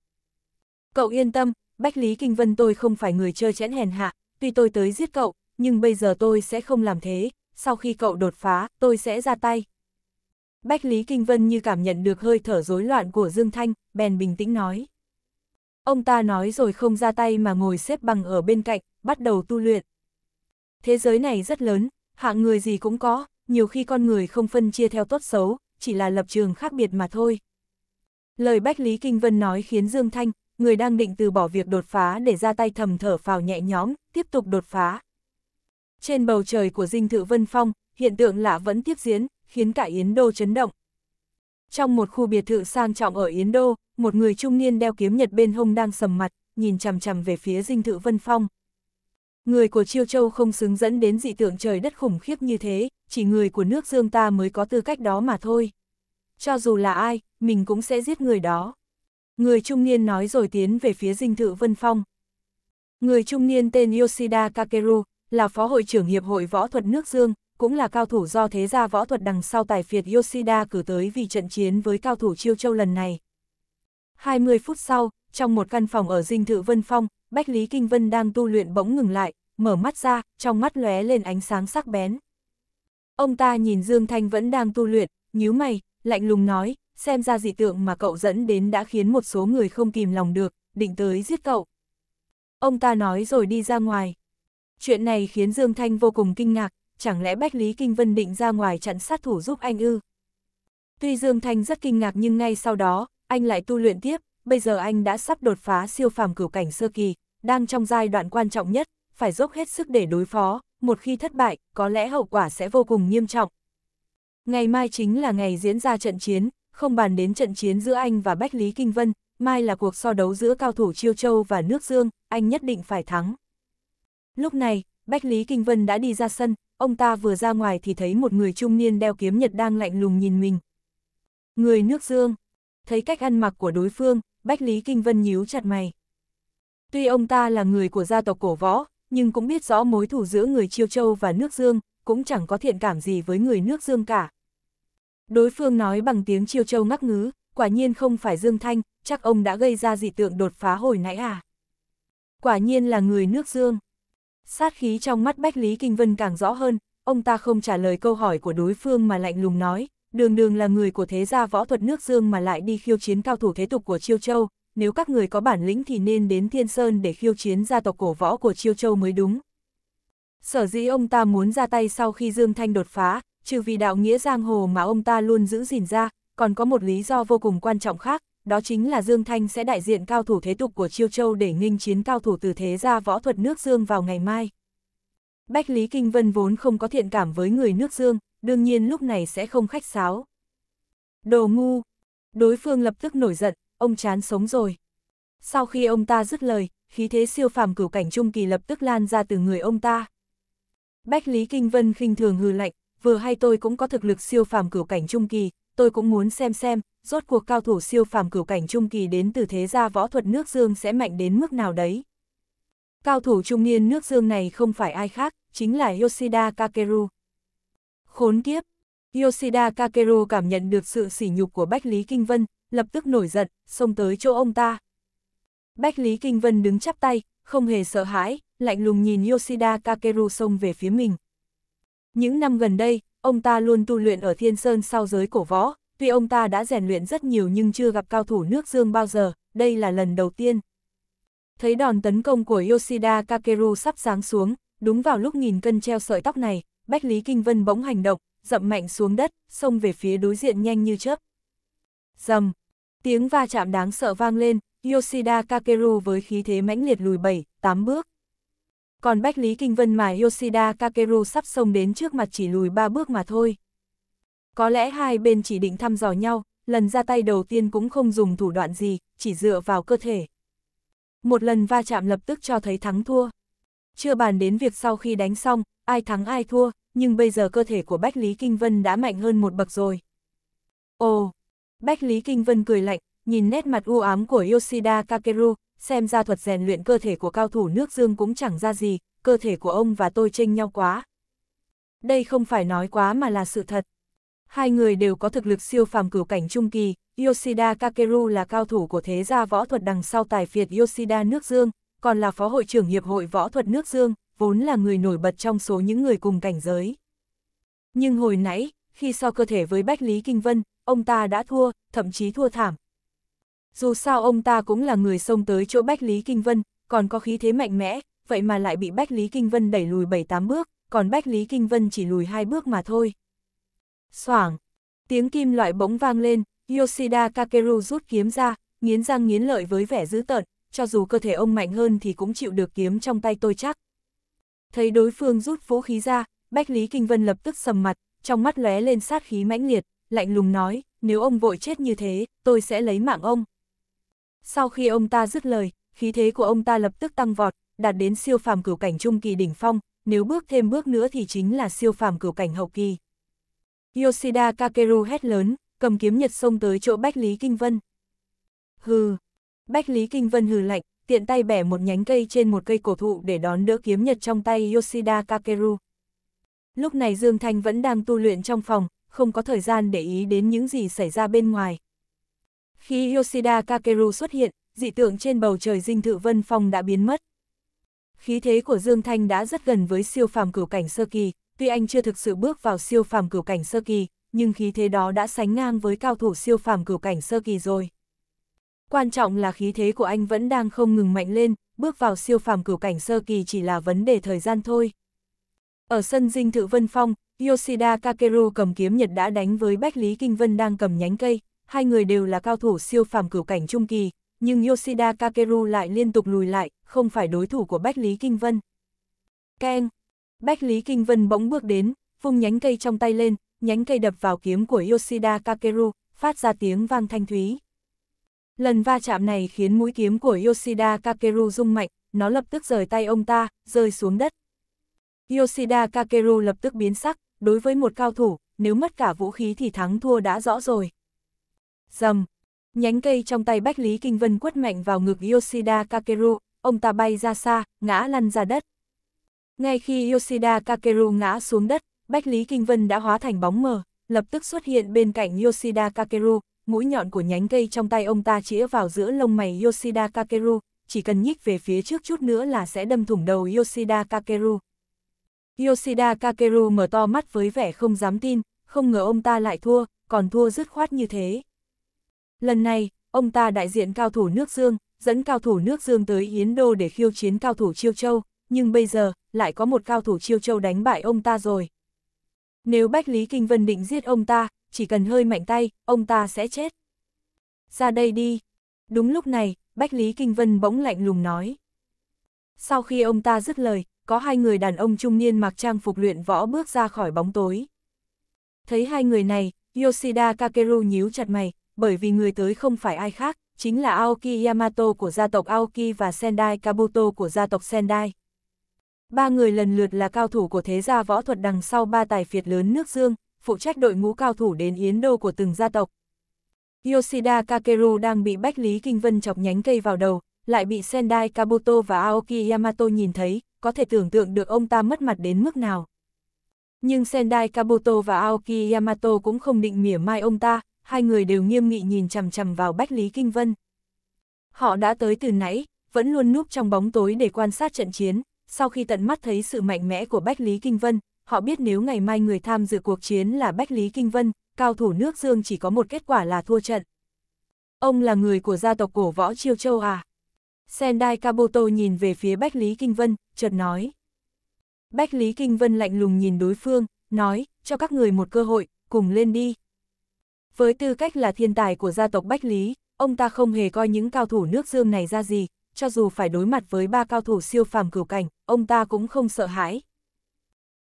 Cậu yên tâm, Bách Lý Kinh Vân tôi không phải người chơi chẽn hèn hạ, tuy tôi tới giết cậu, nhưng bây giờ tôi sẽ không làm thế, sau khi cậu đột phá, tôi sẽ ra tay. Bách Lý Kinh Vân như cảm nhận được hơi thở rối loạn của Dương Thanh, bèn bình tĩnh nói. Ông ta nói rồi không ra tay mà ngồi xếp bằng ở bên cạnh, bắt đầu tu luyện. Thế giới này rất lớn, hạng người gì cũng có, nhiều khi con người không phân chia theo tốt xấu, chỉ là lập trường khác biệt mà thôi. Lời Bách Lý Kinh Vân nói khiến Dương Thanh, người đang định từ bỏ việc đột phá để ra tay thầm thở phào nhẹ nhõm, tiếp tục đột phá. Trên bầu trời của dinh thự Vân Phong, hiện tượng lạ vẫn tiếp diễn, khiến cả Yến Đô chấn động. Trong một khu biệt thự sang trọng ở Yến Đô, một người trung niên đeo kiếm nhật bên hông đang sầm mặt, nhìn chằm chằm về phía dinh thự Vân Phong. Người của Chiêu Châu không xứng dẫn đến dị tượng trời đất khủng khiếp như thế, chỉ người của nước dương ta mới có tư cách đó mà thôi. Cho dù là ai, mình cũng sẽ giết người đó. Người trung niên nói rồi tiến về phía dinh thự Vân Phong. Người trung niên tên Yoshida Kakeru, là phó hội trưởng Hiệp hội Võ thuật nước Dương, cũng là cao thủ do thế gia võ thuật đằng sau tài phiệt Yoshida cử tới vì trận chiến với cao thủ Chiêu Châu lần này. 20 phút sau, trong một căn phòng ở dinh thự Vân Phong, Bách Lý Kinh Vân đang tu luyện bỗng ngừng lại, mở mắt ra, trong mắt lóe lên ánh sáng sắc bén. Ông ta nhìn Dương Thanh vẫn đang tu luyện, nhíu mày, lạnh lùng nói, xem ra dị tượng mà cậu dẫn đến đã khiến một số người không kìm lòng được, định tới giết cậu. Ông ta nói rồi đi ra ngoài. Chuyện này khiến Dương Thanh vô cùng kinh ngạc, chẳng lẽ Bách Lý Kinh Vân định ra ngoài chặn sát thủ giúp anh ư? Tuy Dương Thanh rất kinh ngạc nhưng ngay sau đó, anh lại tu luyện tiếp, bây giờ anh đã sắp đột phá siêu phàm cửu cảnh sơ kỳ, đang trong giai đoạn quan trọng nhất, phải dốc hết sức để đối phó, một khi thất bại, có lẽ hậu quả sẽ vô cùng nghiêm trọng. Ngày mai chính là ngày diễn ra trận chiến, không bàn đến trận chiến giữa anh và Bách Lý Kinh Vân, mai là cuộc so đấu giữa cao thủ Chiêu Châu và nước Dương, anh nhất định phải thắng. Lúc này, Bách Lý Kinh Vân đã đi ra sân, ông ta vừa ra ngoài thì thấy một người trung niên đeo kiếm nhật đang lạnh lùng nhìn mình. Người nước dương. Thấy cách ăn mặc của đối phương, Bách Lý Kinh Vân nhíu chặt mày. Tuy ông ta là người của gia tộc cổ võ, nhưng cũng biết rõ mối thù giữa người Chiêu Châu và nước Dương, cũng chẳng có thiện cảm gì với người nước Dương cả. Đối phương nói bằng tiếng Chiêu Châu ngắc ngứ, quả nhiên không phải Dương Thanh, chắc ông đã gây ra dị tượng đột phá hồi nãy à. Quả nhiên là người nước Dương. Sát khí trong mắt Bách Lý Kinh Vân càng rõ hơn, ông ta không trả lời câu hỏi của đối phương mà lạnh lùng nói, đường đường là người của thế gia võ thuật nước dương mà lại đi khiêu chiến cao thủ thế tục của Chiêu Châu, nếu các người có bản lĩnh thì nên đến Thiên Sơn để khiêu chiến gia tộc cổ võ của Chiêu Châu mới đúng. Sở dĩ ông ta muốn ra tay sau khi Dương Thanh đột phá, trừ vì đạo nghĩa giang hồ mà ông ta luôn giữ gìn ra, còn có một lý do vô cùng quan trọng khác, đó chính là Dương Thanh sẽ đại diện cao thủ thế tục của Chiêu Châu để nghinh chiến cao thủ từ thế gia võ thuật nước Dương vào ngày mai. Bách Lý Kinh Vân vốn không có thiện cảm với người nước Dương, đương nhiên lúc này sẽ không khách sáo. Đồ ngu! Đối phương lập tức nổi giận, ông chán sống rồi. Sau khi ông ta dứt lời, khí thế siêu phàm cửu cảnh trung kỳ lập tức lan ra từ người ông ta. Bách Lý Kinh Vân khinh thường hừ lạnh, vừa hay tôi cũng có thực lực siêu phàm cửu cảnh trung kỳ, tôi cũng muốn xem xem, rốt cuộc cao thủ siêu phàm cửu cảnh trung kỳ đến từ thế gia võ thuật nước dương sẽ mạnh đến mức nào đấy. Cao thủ trung niên nước dương này không phải ai khác, chính là Yoshida Kakeru. Khốn kiếp! Yoshida Kakeru cảm nhận được sự sỉ nhục của Bách Lý Kinh Vân, lập tức nổi giận, xông tới chỗ ông ta. Bách Lý Kinh Vân đứng chắp tay, không hề sợ hãi, lạnh lùng nhìn Yoshida Kakeru xông về phía mình. Những năm gần đây, ông ta luôn tu luyện ở Thiên Sơn sau giới cổ võ, tuy ông ta đã rèn luyện rất nhiều nhưng chưa gặp cao thủ nước dương bao giờ, đây là lần đầu tiên. Thấy đòn tấn công của Yoshida Kakeru sắp giáng xuống, đúng vào lúc nghìn cân treo sợi tóc này, Bách Lý Kinh Vân bỗng hành động, dậm mạnh xuống đất, xông về phía đối diện nhanh như chớp. Dầm! Tiếng va chạm đáng sợ vang lên, Yoshida Kakeru với khí thế mãnh liệt lùi 7, 8 bước còn Bách Lý Kinh Vân mà Yoshida Kakeru sắp xông đến trước mặt chỉ lùi ba bước mà thôi. Có lẽ hai bên chỉ định thăm dò nhau, lần ra tay đầu tiên cũng không dùng thủ đoạn gì, chỉ dựa vào cơ thể. Một lần va chạm lập tức cho thấy thắng thua. Chưa bàn đến việc sau khi đánh xong, ai thắng ai thua, nhưng bây giờ cơ thể của Bách Lý Kinh Vân đã mạnh hơn một bậc rồi. Ồ! Bách Lý Kinh Vân cười lạnh, nhìn nét mặt u ám của Yoshida Kakeru, xem ra thuật rèn luyện cơ thể của cao thủ nước dương cũng chẳng ra gì, cơ thể của ông và tôi chênh nhau quá. Đây không phải nói quá mà là sự thật. Hai người đều có thực lực siêu phàm cửu cảnh trung kỳ, Yoshida Kakeru là cao thủ của thế gia võ thuật đằng sau tài phiệt Yoshida nước dương, còn là phó hội trưởng Hiệp hội Võ thuật nước dương, vốn là người nổi bật trong số những người cùng cảnh giới. Nhưng hồi nãy, khi so cơ thể với Bách Lý Kinh Vân, ông ta đã thua, thậm chí thua thảm, dù sao ông ta cũng là người xông tới chỗ Bách Lý Kinh Vân, còn có khí thế mạnh mẽ, vậy mà lại bị Bách Lý Kinh Vân đẩy lùi 7-8 bước, còn Bách Lý Kinh Vân chỉ lùi hai bước mà thôi. Soảng! Tiếng kim loại bỗng vang lên, Yoshida Kakeru rút kiếm ra, nghiến răng nghiến lợi với vẻ dữ tợn, cho dù cơ thể ông mạnh hơn thì cũng chịu được kiếm trong tay tôi chắc. Thấy đối phương rút vũ khí ra, Bách Lý Kinh Vân lập tức sầm mặt, trong mắt lóe lên sát khí mãnh liệt, lạnh lùng nói, nếu ông vội chết như thế, tôi sẽ lấy mạng ông. Sau khi ông ta dứt lời, khí thế của ông ta lập tức tăng vọt, đạt đến siêu phàm cửu cảnh trung kỳ đỉnh phong, nếu bước thêm bước nữa thì chính là siêu phàm cửu cảnh hậu kỳ. Yoshida Kakeru hét lớn, cầm kiếm nhật xông tới chỗ Bách Lý Kinh Vân. Hừ! Bách Lý Kinh Vân hừ lạnh, tiện tay bẻ một nhánh cây trên một cây cổ thụ để đón đỡ kiếm nhật trong tay Yoshida Kakeru. Lúc này Dương Thanh vẫn đang tu luyện trong phòng, không có thời gian để ý đến những gì xảy ra bên ngoài, khi Yoshida Kakeru xuất hiện, dị tượng trên bầu trời dinh thự Vân Phong đã biến mất. Khí thế của Dương Thanh đã rất gần với siêu phàm cửu cảnh sơ kỳ, tuy anh chưa thực sự bước vào siêu phàm cửu cảnh sơ kỳ, nhưng khí thế đó đã sánh ngang với cao thủ siêu phàm cửu cảnh sơ kỳ rồi. Quan trọng là khí thế của anh vẫn đang không ngừng mạnh lên, bước vào siêu phàm cửu cảnh sơ kỳ chỉ là vấn đề thời gian thôi. Ở sân dinh thự Vân Phong, Yoshida Kakeru cầm kiếm Nhật đã đánh với Bách Lý Kinh Vân đang cầm nhánh cây, hai người đều là cao thủ siêu phàm cửu cảnh trung kỳ, nhưng Yoshida Kakeru lại liên tục lùi lại, không phải đối thủ của Bách Lý Kinh Vân. Keng! Bách Lý Kinh Vân bỗng bước đến, vung nhánh cây trong tay lên, nhánh cây đập vào kiếm của Yoshida Kakeru, phát ra tiếng vang thanh thúy. Lần va chạm này khiến mũi kiếm của Yoshida Kakeru rung mạnh, nó lập tức rời tay ông ta, rơi xuống đất. Yoshida Kakeru lập tức biến sắc, đối với một cao thủ, nếu mất cả vũ khí thì thắng thua đã rõ rồi. Dầm! Nhánh cây trong tay Bách Lý Kinh Vân quất mạnh vào ngực Yoshida Kakeru, ông ta bay ra xa, ngã lăn ra đất. Ngay khi Yoshida Kakeru ngã xuống đất, Bách Lý Kinh Vân đã hóa thành bóng mờ, lập tức xuất hiện bên cạnh Yoshida Kakeru, mũi nhọn của nhánh cây trong tay ông ta chĩa vào giữa lông mày Yoshida Kakeru, chỉ cần nhích về phía trước chút nữa là sẽ đâm thủng đầu Yoshida Kakeru. Yoshida Kakeru mở to mắt với vẻ không dám tin, không ngờ ông ta lại thua, còn thua dứt khoát như thế. Lần này, ông ta đại diện cao thủ nước Dương, dẫn cao thủ nước Dương tới Yến Đô để khiêu chiến cao thủ Chiêu Châu, nhưng bây giờ, lại có một cao thủ Chiêu Châu đánh bại ông ta rồi. Nếu Bách Lý Kinh Vân định giết ông ta, chỉ cần hơi mạnh tay, ông ta sẽ chết. Ra đây đi. Đúng lúc này, Bách Lý Kinh Vân bỗng lạnh lùng nói. Sau khi ông ta dứt lời, có hai người đàn ông trung niên mặc trang phục luyện võ bước ra khỏi bóng tối. Thấy hai người này, Yoshida Kakeru nhíu chặt mày, bởi vì người tới không phải ai khác, chính là Aoki Yamato của gia tộc Aoki và Sendai Kabuto của gia tộc Sendai. Ba người lần lượt là cao thủ của thế gia võ thuật đằng sau ba tài phiệt lớn nước Dương, phụ trách đội ngũ cao thủ đến Yến Đô của từng gia tộc. Yoshida Kakeru đang bị Bách Lý Kinh Vân chọc nhánh cây vào đầu, lại bị Sendai Kabuto và Aoki Yamato nhìn thấy, có thể tưởng tượng được ông ta mất mặt đến mức nào. Nhưng Sendai Kabuto và Aoki Yamato cũng không định mỉa mai ông ta, hai người đều nghiêm nghị nhìn chằm chằm vào Bách Lý Kinh Vân. Họ đã tới từ nãy, vẫn luôn núp trong bóng tối để quan sát trận chiến, sau khi tận mắt thấy sự mạnh mẽ của Bách Lý Kinh Vân, họ biết nếu ngày mai người tham dự cuộc chiến là Bách Lý Kinh Vân, cao thủ nước Dương chỉ có một kết quả là thua trận. Ông là người của gia tộc cổ võ Chiêu Châu à? Sendai Kabuto nhìn về phía Bách Lý Kinh Vân, chợt nói. Bách Lý Kinh Vân lạnh lùng nhìn đối phương, nói, cho các người một cơ hội, cùng lên đi. Với tư cách là thiên tài của gia tộc Bách Lý, ông ta không hề coi những cao thủ nước dương này ra gì, cho dù phải đối mặt với ba cao thủ siêu phàm cửu cảnh, ông ta cũng không sợ hãi.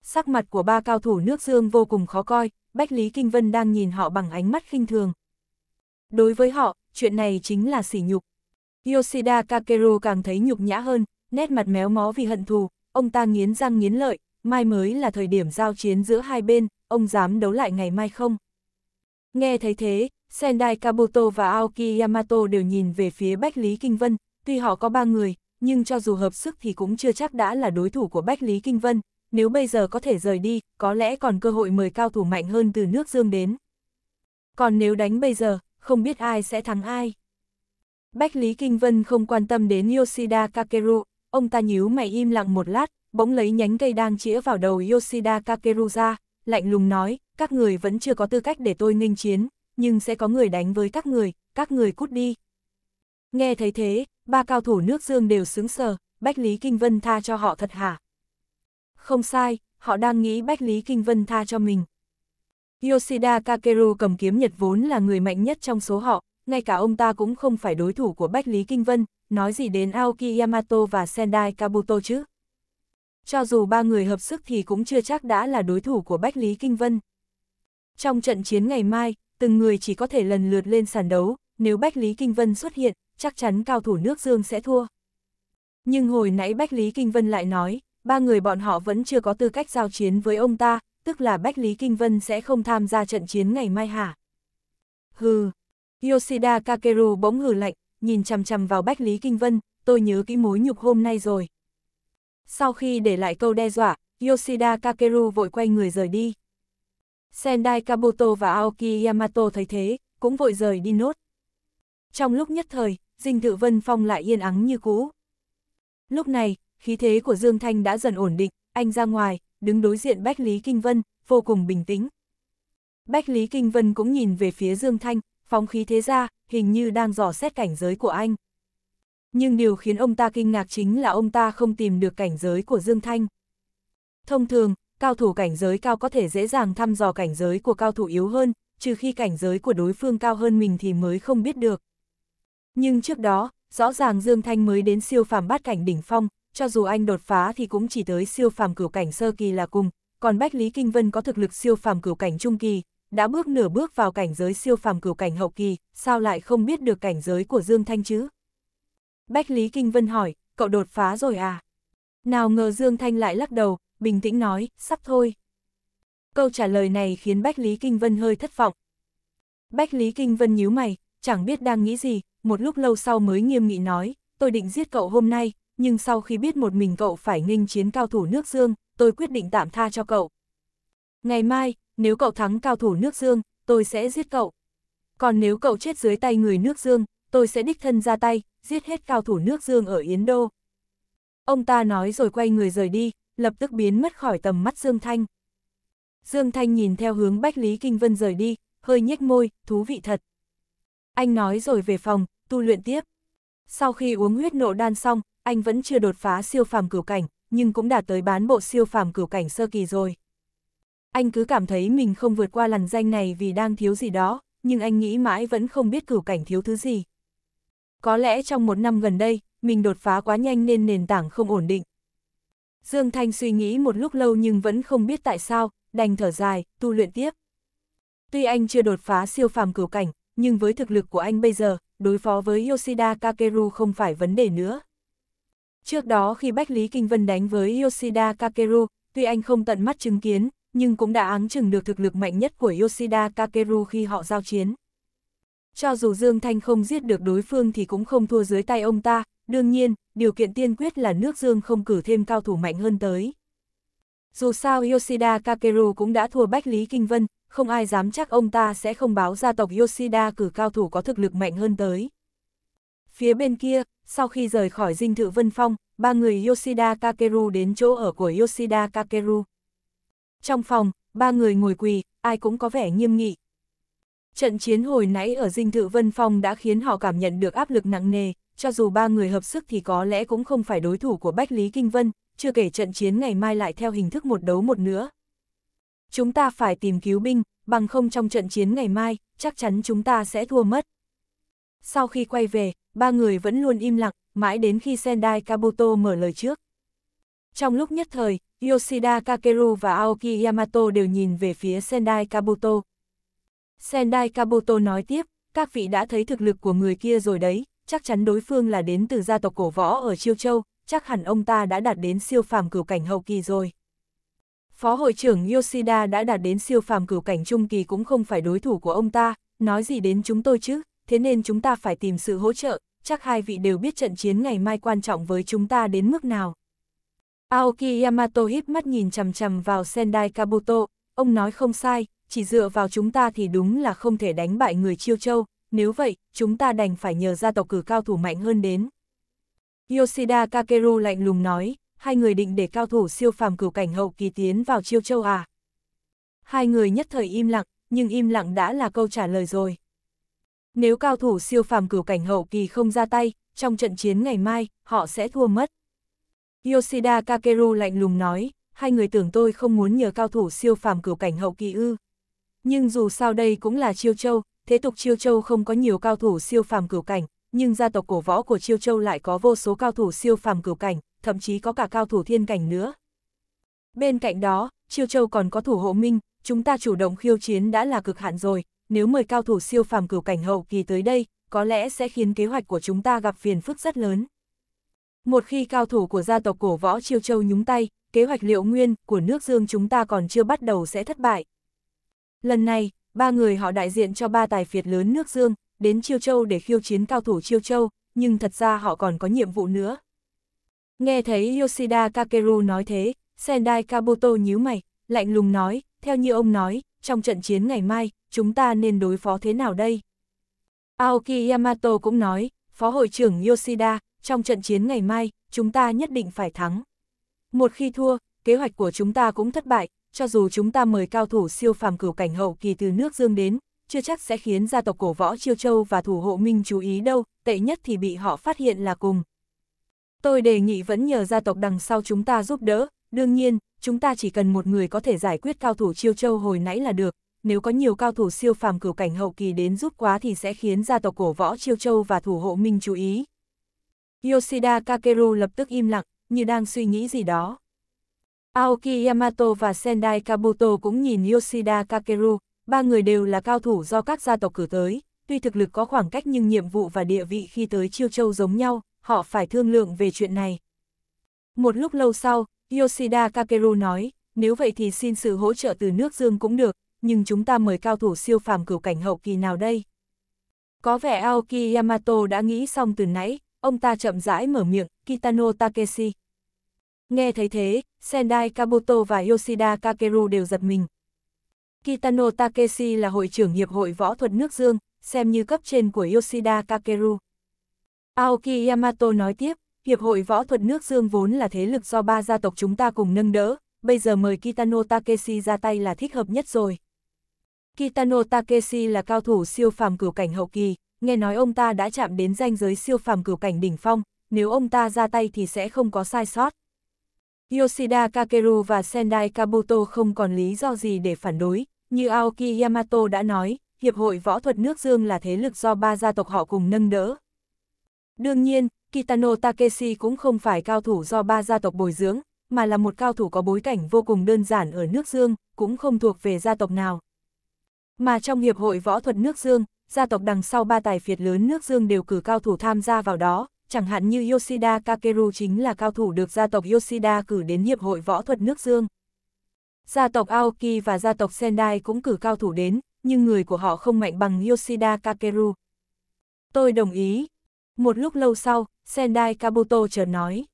Sắc mặt của ba cao thủ nước dương vô cùng khó coi, Bách Lý Kinh Vân đang nhìn họ bằng ánh mắt khinh thường. Đối với họ, chuyện này chính là sỉ nhục. Yoshida Kakeru càng thấy nhục nhã hơn, nét mặt méo mó vì hận thù, ông ta nghiến răng nghiến lợi, mai mới là thời điểm giao chiến giữa hai bên, ông dám đấu lại ngày mai không? Nghe thấy thế, Sendai Kabuto và Aoki Yamato đều nhìn về phía Bách Lý Kinh Vân, tuy họ có ba người, nhưng cho dù hợp sức thì cũng chưa chắc đã là đối thủ của Bách Lý Kinh Vân, nếu bây giờ có thể rời đi, có lẽ còn cơ hội mời cao thủ mạnh hơn từ nước Dương đến. Còn nếu đánh bây giờ, không biết ai sẽ thắng ai. Bách Lý Kinh Vân không quan tâm đến Yoshida Kakeru, ông ta nhíu mày im lặng một lát, bỗng lấy nhánh cây đang chĩa vào đầu Yoshida Kakeru ra, lạnh lùng nói, các người vẫn chưa có tư cách để tôi nghênh chiến, nhưng sẽ có người đánh với các người, các người cút đi. Nghe thấy thế, ba cao thủ nước dương đều sướng sờ, Bách Lý Kinh Vân tha cho họ thật hả? Không sai, họ đang nghĩ Bách Lý Kinh Vân tha cho mình. Yoshida Kakeru cầm kiếm Nhật vốn là người mạnh nhất trong số họ, ngay cả ông ta cũng không phải đối thủ của Bách Lý Kinh Vân, nói gì đến Aoki Yamato và Sendai Kabuto chứ. Cho dù ba người hợp sức thì cũng chưa chắc đã là đối thủ của Bách Lý Kinh Vân. Trong trận chiến ngày mai, từng người chỉ có thể lần lượt lên sàn đấu, nếu Bách Lý Kinh Vân xuất hiện, chắc chắn cao thủ nước Dương sẽ thua. Nhưng hồi nãy Bách Lý Kinh Vân lại nói, ba người bọn họ vẫn chưa có tư cách giao chiến với ông ta, tức là Bách Lý Kinh Vân sẽ không tham gia trận chiến ngày mai hả? Hừ, Yoshida Kakeru bỗng hừ lạnh, nhìn chằm chằm vào Bách Lý Kinh Vân, tôi nhớ kỹ mối nhục hôm nay rồi. Sau khi để lại câu đe dọa, Yoshida Kakeru vội quay người rời đi. Sendai Kabuto và Aoki Yamato thấy thế, cũng vội rời đi nốt. Trong lúc nhất thời, dinh thự vân phong lại yên ắng như cũ. Lúc này, khí thế của Dương Thanh đã dần ổn định, anh ra ngoài, đứng đối diện Bách Lý Kinh Vân, vô cùng bình tĩnh. Bách Lý Kinh Vân cũng nhìn về phía Dương Thanh, phóng khí thế ra, hình như đang dò xét cảnh giới của anh. Nhưng điều khiến ông ta kinh ngạc chính là ông ta không tìm được cảnh giới của Dương Thanh. Thông thường, cao thủ cảnh giới cao có thể dễ dàng thăm dò cảnh giới của cao thủ yếu hơn, trừ khi cảnh giới của đối phương cao hơn mình thì mới không biết được. Nhưng trước đó, rõ ràng Dương Thanh mới đến siêu phàm bát cảnh đỉnh phong, cho dù anh đột phá thì cũng chỉ tới siêu phàm cửu cảnh sơ kỳ là cùng, còn Bách Lý Kinh Vân có thực lực siêu phàm cửu cảnh trung kỳ, đã bước nửa bước vào cảnh giới siêu phàm cửu cảnh hậu kỳ, sao lại không biết được cảnh giới của Dương Thanh chứ? Bách Lý Kinh Vân hỏi, cậu đột phá rồi à? Nào ngờ Dương Thanh lại lắc đầu, bình tĩnh nói, sắp thôi. Câu trả lời này khiến Bách Lý Kinh Vân hơi thất vọng. Bách Lý Kinh Vân nhíu mày, chẳng biết đang nghĩ gì, một lúc lâu sau mới nghiêm nghị nói, tôi định giết cậu hôm nay, nhưng sau khi biết một mình cậu phải nghênh chiến cao thủ nước Dương, tôi quyết định tạm tha cho cậu. Ngày mai, nếu cậu thắng cao thủ nước Dương, tôi sẽ giết cậu. Còn nếu cậu chết dưới tay người nước Dương, tôi sẽ đích thân ra tay, giết hết cao thủ nước Dương ở Yến Đô. Ông ta nói rồi quay người rời đi, lập tức biến mất khỏi tầm mắt Dương Thanh. Dương Thanh nhìn theo hướng Bách Lý Kinh Vân rời đi, hơi nhếch môi, thú vị thật. Anh nói rồi về phòng, tu luyện tiếp. Sau khi uống huyết nộ đan xong, anh vẫn chưa đột phá siêu phàm cửu cảnh, nhưng cũng đã tới bán bộ siêu phàm cửu cảnh sơ kỳ rồi. Anh cứ cảm thấy mình không vượt qua lằn danh này vì đang thiếu gì đó, nhưng anh nghĩ mãi vẫn không biết cửu cảnh thiếu thứ gì. Có lẽ trong một năm gần đây, mình đột phá quá nhanh nên nền tảng không ổn định, Dương Thanh suy nghĩ một lúc lâu nhưng vẫn không biết tại sao, đành thở dài, tu luyện tiếp. Tuy anh chưa đột phá siêu phàm cửu cảnh, nhưng với thực lực của anh bây giờ, đối phó với Yoshida Kakeru không phải vấn đề nữa. Trước đó khi Bách Lý Kinh Vân đánh với Yoshida Kakeru, tuy anh không tận mắt chứng kiến, nhưng cũng đã áng chừng được thực lực mạnh nhất của Yoshida Kakeru khi họ giao chiến. Cho dù Dương Thanh không giết được đối phương thì cũng không thua dưới tay ông ta, Đương nhiên, điều kiện tiên quyết là nước Dương không cử thêm cao thủ mạnh hơn tới. Dù sao Yoshida Kakeru cũng đã thua Bách Lý Kinh Vân, không ai dám chắc ông ta sẽ không báo gia tộc Yoshida cử cao thủ có thực lực mạnh hơn tới. Phía bên kia, sau khi rời khỏi dinh thự Vân Phong, ba người Yoshida Kakeru đến chỗ ở của Yoshida Kakeru. Trong phòng, ba người ngồi quỳ, ai cũng có vẻ nghiêm nghị. Trận chiến hồi nãy ở dinh thự Vân Phong đã khiến họ cảm nhận được áp lực nặng nề, cho dù ba người hợp sức thì có lẽ cũng không phải đối thủ của Bách Lý Kinh Vân, chưa kể trận chiến ngày mai lại theo hình thức một đấu một nữa. Chúng ta phải tìm cứu binh, bằng không trong trận chiến ngày mai, chắc chắn chúng ta sẽ thua mất. Sau khi quay về, ba người vẫn luôn im lặng, mãi đến khi Sendai Kabuto mở lời trước. Trong lúc nhất thời, Yoshida Kakeru và Aoki Yamato đều nhìn về phía Sendai Kabuto. Sendai Kabuto nói tiếp, các vị đã thấy thực lực của người kia rồi đấy, chắc chắn đối phương là đến từ gia tộc cổ võ ở Chiêu Châu, chắc hẳn ông ta đã đạt đến siêu phàm cửu cảnh hậu kỳ rồi. Phó hội trưởng Yoshida đã đạt đến siêu phàm cửu cảnh trung kỳ cũng không phải đối thủ của ông ta, nói gì đến chúng tôi chứ, thế nên chúng ta phải tìm sự hỗ trợ, chắc hai vị đều biết trận chiến ngày mai quan trọng với chúng ta đến mức nào. Aoki Yamato híp mắt nhìn chằm chằm vào Sendai Kabuto, ông nói không sai, chỉ dựa vào chúng ta thì đúng là không thể đánh bại người Chiêu Châu, nếu vậy, chúng ta đành phải nhờ gia tộc cử cao thủ mạnh hơn đến. Yoshida Kakeru lạnh lùng nói, hai người định để cao thủ siêu phàm cửu cảnh hậu kỳ tiến vào chiêu châu à. Hai người nhất thời im lặng, nhưng im lặng đã là câu trả lời rồi. Nếu cao thủ siêu phàm cửu cảnh hậu kỳ không ra tay, trong trận chiến ngày mai, họ sẽ thua mất. Yoshida Kakeru lạnh lùng nói, hai người tưởng tôi không muốn nhờ cao thủ siêu phàm cửu cảnh hậu kỳ ư. Nhưng dù sao đây cũng là chiêu châu, thế tục Chiêu Châu không có nhiều cao thủ siêu phàm cửu cảnh, nhưng gia tộc cổ võ của Chiêu Châu lại có vô số cao thủ siêu phàm cửu cảnh, thậm chí có cả cao thủ thiên cảnh nữa. Bên cạnh đó, Chiêu Châu còn có thủ hộ minh, chúng ta chủ động khiêu chiến đã là cực hạn rồi, nếu mời cao thủ siêu phàm cửu cảnh hậu kỳ tới đây, có lẽ sẽ khiến kế hoạch của chúng ta gặp phiền phức rất lớn. Một khi cao thủ của gia tộc cổ võ Chiêu Châu nhúng tay, kế hoạch liệu nguyên của nước Dương chúng ta còn chưa bắt đầu sẽ thất bại. Lần này, ba người họ đại diện cho ba tài phiệt lớn nước Dương, đến Chiêu Châu để khiêu chiến cao thủ Chiêu Châu, nhưng thật ra họ còn có nhiệm vụ nữa. Nghe thấy Yoshida Kakeru nói thế, Sendai Kabuto nhíu mày, lạnh lùng nói, theo như ông nói, trong trận chiến ngày mai, chúng ta nên đối phó thế nào đây? Aoki Yamato cũng nói, Phó hội trưởng Yoshida, trong trận chiến ngày mai, chúng ta nhất định phải thắng. Một khi thua, kế hoạch của chúng ta cũng thất bại, cho dù chúng ta mời cao thủ siêu phàm cửu cảnh hậu kỳ từ nước dương đến, chưa chắc sẽ khiến gia tộc cổ võ Chiêu Châu và thủ hộ Minh chú ý đâu, tệ nhất thì bị họ phát hiện là cùng. Tôi đề nghị vẫn nhờ gia tộc đằng sau chúng ta giúp đỡ, đương nhiên, chúng ta chỉ cần một người có thể giải quyết cao thủ Chiêu Châu hồi nãy là được, nếu có nhiều cao thủ siêu phàm cửu cảnh hậu kỳ đến giúp quá thì sẽ khiến gia tộc cổ võ Chiêu Châu và thủ hộ Minh chú ý. Yoshida Kakeru lập tức im lặng, như đang suy nghĩ gì đó. Aoki Yamato và Sendai Kabuto cũng nhìn Yoshida Kakeru, ba người đều là cao thủ do các gia tộc cử tới, tuy thực lực có khoảng cách nhưng nhiệm vụ và địa vị khi tới Chiêu Châu giống nhau, họ phải thương lượng về chuyện này. Một lúc lâu sau, Yoshida Kakeru nói, nếu vậy thì xin sự hỗ trợ từ nước dương cũng được, nhưng chúng ta mời cao thủ siêu phàm cửu cảnh hậu kỳ nào đây? Có vẻ Aoki Yamato đã nghĩ xong từ nãy, ông ta chậm rãi mở miệng, Kitano Takeshi. Nghe thấy thế, Sendai Kabuto và Yoshida Kakeru đều giật mình. Kitano Takeshi là hội trưởng Hiệp hội Võ thuật nước Dương, xem như cấp trên của Yoshida Kakeru. Aoki Yamato nói tiếp, Hiệp hội Võ thuật nước Dương vốn là thế lực do ba gia tộc chúng ta cùng nâng đỡ, bây giờ mời Kitano Takeshi ra tay là thích hợp nhất rồi. Kitano Takeshi là cao thủ siêu phàm cửu cảnh hậu kỳ, nghe nói ông ta đã chạm đến danh giới siêu phàm cửu cảnh đỉnh phong, nếu ông ta ra tay thì sẽ không có sai sót. Yoshida Kakeru và Sendai Kabuto không còn lý do gì để phản đối, như Aoki Yamato đã nói, Hiệp hội Võ thuật nước Dương là thế lực do ba gia tộc họ cùng nâng đỡ. Đương nhiên, Kitano Takeshi cũng không phải cao thủ do ba gia tộc bồi dưỡng, mà là một cao thủ có bối cảnh vô cùng đơn giản ở nước Dương, cũng không thuộc về gia tộc nào. Mà trong Hiệp hội Võ thuật nước Dương, gia tộc đằng sau ba tài phiệt lớn nước Dương đều cử cao thủ tham gia vào đó, chẳng hạn như Yoshida Kakeru chính là cao thủ được gia tộc Yoshida cử đến Hiệp hội Võ thuật nước Dương. Gia tộc Aoki và gia tộc Sendai cũng cử cao thủ đến, nhưng người của họ không mạnh bằng Yoshida Kakeru. Tôi đồng ý. Một lúc lâu sau, Sendai Kabuto chợt nói.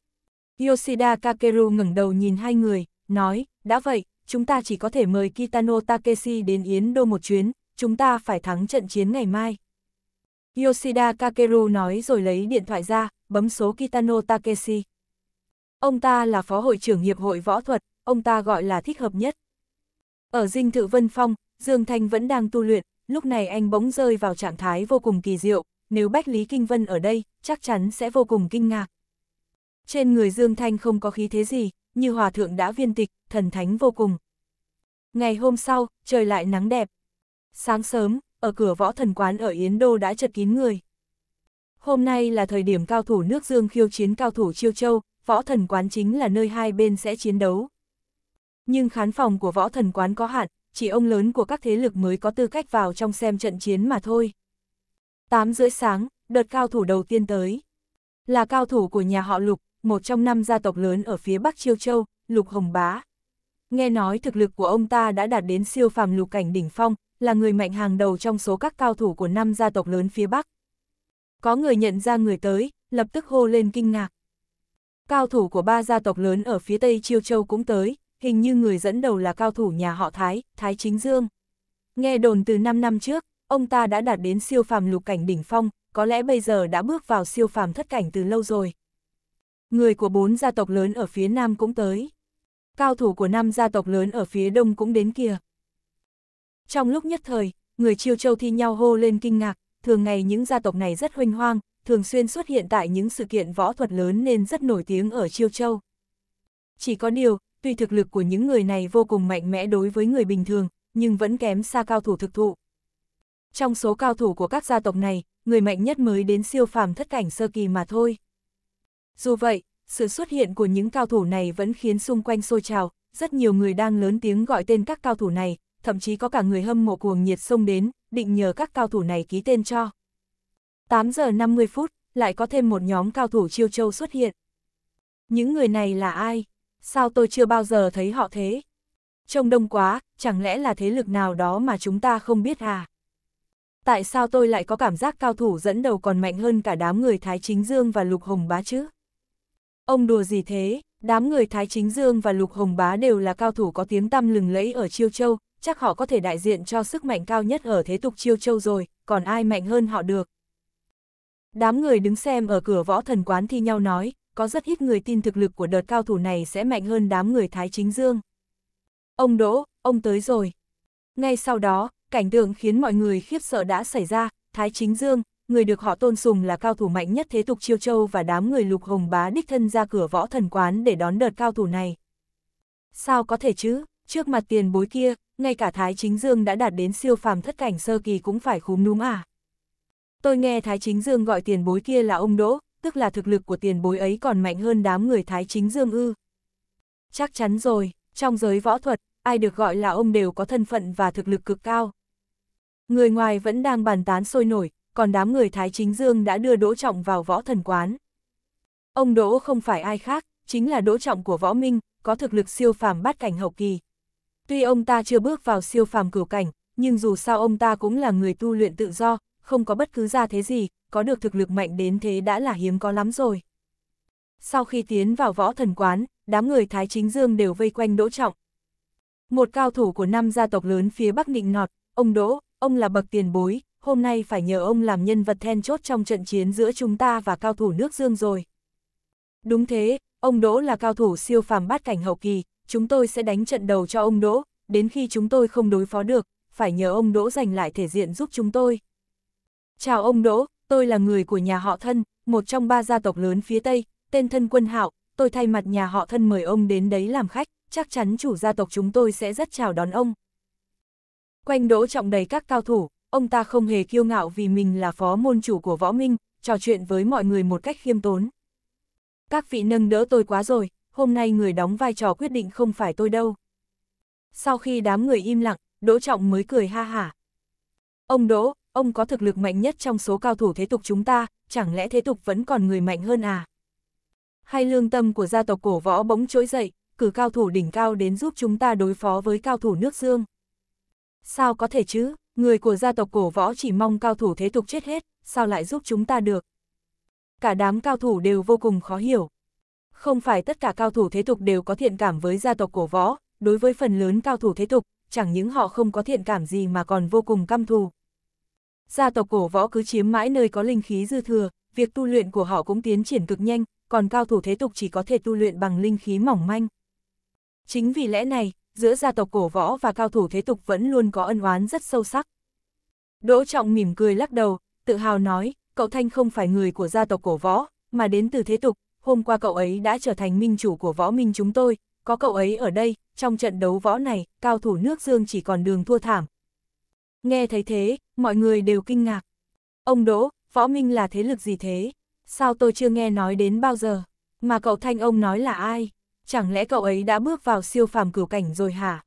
Yoshida Kakeru ngẩng đầu nhìn hai người, nói, đã vậy, chúng ta chỉ có thể mời Kitano Takeshi đến Yến Đô một chuyến, chúng ta phải thắng trận chiến ngày mai. Yoshida Kakeru nói rồi lấy điện thoại ra, bấm số Kitano Takeshi. Ông ta là phó hội trưởng Hiệp hội Võ thuật, ông ta gọi là thích hợp nhất. Ở dinh thự Vân Phong, Dương Thanh vẫn đang tu luyện, lúc này anh bỗng rơi vào trạng thái vô cùng kỳ diệu, nếu Bách Lý Kinh Vân ở đây, chắc chắn sẽ vô cùng kinh ngạc. Trên người Dương Thanh không có khí thế gì, như hòa thượng đã viên tịch, thần thánh vô cùng. Ngày hôm sau, trời lại nắng đẹp. Sáng sớm, ở cửa võ thần quán ở Yến Đô đã chật kín người. Hôm nay là thời điểm cao thủ nước Dương khiêu chiến cao thủ Chiêu Châu, võ thần quán chính là nơi hai bên sẽ chiến đấu. Nhưng khán phòng của võ thần quán có hạn, chỉ ông lớn của các thế lực mới có tư cách vào trong xem trận chiến mà thôi. 8 rưỡi sáng, đợt cao thủ đầu tiên tới. Là cao thủ của nhà họ Lục, một trong năm gia tộc lớn ở phía Bắc Chiêu Châu, Lục Hồng Bá. Nghe nói thực lực của ông ta đã đạt đến siêu phàm lục cảnh đỉnh phong, là người mạnh hàng đầu trong số các cao thủ của năm gia tộc lớn phía Bắc. Có người nhận ra người tới, lập tức hô lên kinh ngạc. Cao thủ của ba gia tộc lớn ở phía Tây Chiêu Châu cũng tới, hình như người dẫn đầu là cao thủ nhà họ Thái, Thái Chính Dương. Nghe đồn từ 5 năm trước, ông ta đã đạt đến siêu phàm lục cảnh đỉnh phong, có lẽ bây giờ đã bước vào siêu phàm thất cảnh từ lâu rồi. Người của bốn gia tộc lớn ở phía Nam cũng tới. Cao thủ của năm gia tộc lớn ở phía Đông cũng đến kìa. Trong lúc nhất thời, người Chiêu Châu thi nhau hô lên kinh ngạc, thường ngày những gia tộc này rất hoành hoang, thường xuyên xuất hiện tại những sự kiện võ thuật lớn nên rất nổi tiếng ở Chiêu Châu. Chỉ có điều, tuy thực lực của những người này vô cùng mạnh mẽ đối với người bình thường, nhưng vẫn kém xa cao thủ thực thụ. Trong số cao thủ của các gia tộc này, người mạnh nhất mới đến siêu phàm thất cảnh sơ kỳ mà thôi. Dù vậy, sự xuất hiện của những cao thủ này vẫn khiến xung quanh xôi trào, rất nhiều người đang lớn tiếng gọi tên các cao thủ này, thậm chí có cả người hâm mộ cuồng nhiệt xông đến, định nhờ các cao thủ này ký tên cho. 8 giờ 50 phút, lại có thêm một nhóm cao thủ chiêu châu xuất hiện. Những người này là ai? Sao tôi chưa bao giờ thấy họ thế? Trông đông quá, chẳng lẽ là thế lực nào đó mà chúng ta không biết à? Tại sao tôi lại có cảm giác cao thủ dẫn đầu còn mạnh hơn cả đám người Thái Chính Dương và Lục Hồng Bá chứ? Ông đùa gì thế? Đám người Thái Chính Dương và Lục Hồng Bá đều là cao thủ có tiếng tăm lừng lẫy ở Chiêu Châu, chắc họ có thể đại diện cho sức mạnh cao nhất ở thế tục chiêu châu rồi, còn ai mạnh hơn họ được. Đám người đứng xem ở cửa võ thần quán thi nhau nói, có rất ít người tin thực lực của đợt cao thủ này sẽ mạnh hơn đám người Thái Chính Dương. Ông Đỗ, ông tới rồi. Ngay sau đó, cảnh tượng khiến mọi người khiếp sợ đã xảy ra, Thái Chính Dương, người được họ tôn sùng là cao thủ mạnh nhất thế tục chiêu châu và đám người lục hồng bá đích thân ra cửa võ thần quán để đón đợt cao thủ này. Sao có thể chứ? trước mặt tiền bối kia, ngay cả Thái Chính Dương đã đạt đến siêu phàm thất cảnh sơ kỳ cũng phải khúm núm à. Tôi nghe Thái Chính Dương gọi tiền bối kia là ông Đỗ, tức là thực lực của tiền bối ấy còn mạnh hơn đám người Thái Chính Dương ư. Chắc chắn rồi, trong giới võ thuật, ai được gọi là ông đều có thân phận và thực lực cực cao. Người ngoài vẫn đang bàn tán sôi nổi, còn đám người Thái Chính Dương đã đưa Đỗ Trọng vào võ thần quán. Ông Đỗ không phải ai khác, chính là Đỗ Trọng của võ minh, có thực lực siêu phàm bát cảnh hậu kỳ, Tuy ông ta chưa bước vào siêu phàm cửu cảnh, nhưng dù sao ông ta cũng là người tu luyện tự do, không có bất cứ gia thế gì, có được thực lực mạnh đến thế đã là hiếm có lắm rồi. Sau khi tiến vào võ thần quán, đám người Thái Chính Dương đều vây quanh Đỗ Trọng. Một cao thủ của năm gia tộc lớn phía Bắc Nịnh Nọt, ông Đỗ, ông là bậc tiền bối, hôm nay phải nhờ ông làm nhân vật then chốt trong trận chiến giữa chúng ta và cao thủ nước Dương rồi. Đúng thế, ông Đỗ là cao thủ siêu phàm bát cảnh hậu kỳ, chúng tôi sẽ đánh trận đầu cho ông Đỗ, đến khi chúng tôi không đối phó được, phải nhờ ông Đỗ giành lại thể diện giúp chúng tôi. Chào ông Đỗ, tôi là người của nhà họ thân, một trong ba gia tộc lớn phía Tây, tên thân quân hạo, tôi thay mặt nhà họ thân mời ông đến đấy làm khách, chắc chắn chủ gia tộc chúng tôi sẽ rất chào đón ông. Quanh Đỗ trọng đầy các cao thủ, ông ta không hề kiêu ngạo vì mình là phó môn chủ của võ minh, trò chuyện với mọi người một cách khiêm tốn. Các vị nâng đỡ tôi quá rồi, hôm nay người đóng vai trò quyết định không phải tôi đâu. Sau khi đám người im lặng, Đỗ Trọng mới cười ha hả. Ông Đỗ, ông có thực lực mạnh nhất trong số cao thủ thế tục chúng ta, chẳng lẽ thế tục vẫn còn người mạnh hơn à? Hay lương tâm của gia tộc cổ võ bỗng trỗi dậy, cử cao thủ đỉnh cao đến giúp chúng ta đối phó với cao thủ nước dương? Sao có thể chứ, người của gia tộc cổ võ chỉ mong cao thủ thế tục chết hết, sao lại giúp chúng ta được? Cả đám cao thủ đều vô cùng khó hiểu. Không phải tất cả cao thủ thế tục đều có thiện cảm với gia tộc cổ võ, đối với phần lớn cao thủ thế tục, chẳng những họ không có thiện cảm gì mà còn vô cùng căm thù. Gia tộc cổ võ cứ chiếm mãi nơi có linh khí dư thừa, việc tu luyện của họ cũng tiến triển cực nhanh, còn cao thủ thế tục chỉ có thể tu luyện bằng linh khí mỏng manh. Chính vì lẽ này, giữa gia tộc cổ võ và cao thủ thế tục vẫn luôn có ân oán rất sâu sắc. Đỗ Trọng mỉm cười lắc đầu, tự hào nói, cậu Thanh không phải người của gia tộc cổ võ, mà đến từ thế tục, hôm qua cậu ấy đã trở thành minh chủ của võ minh chúng tôi, có cậu ấy ở đây, trong trận đấu võ này, cao thủ nước Dương chỉ còn đường thua thảm. Nghe thấy thế, mọi người đều kinh ngạc. Ông Đỗ, võ minh là thế lực gì thế? Sao tôi chưa nghe nói đến bao giờ? Mà cậu Thanh ông nói là ai? Chẳng lẽ cậu ấy đã bước vào siêu phàm cửu cảnh rồi hả?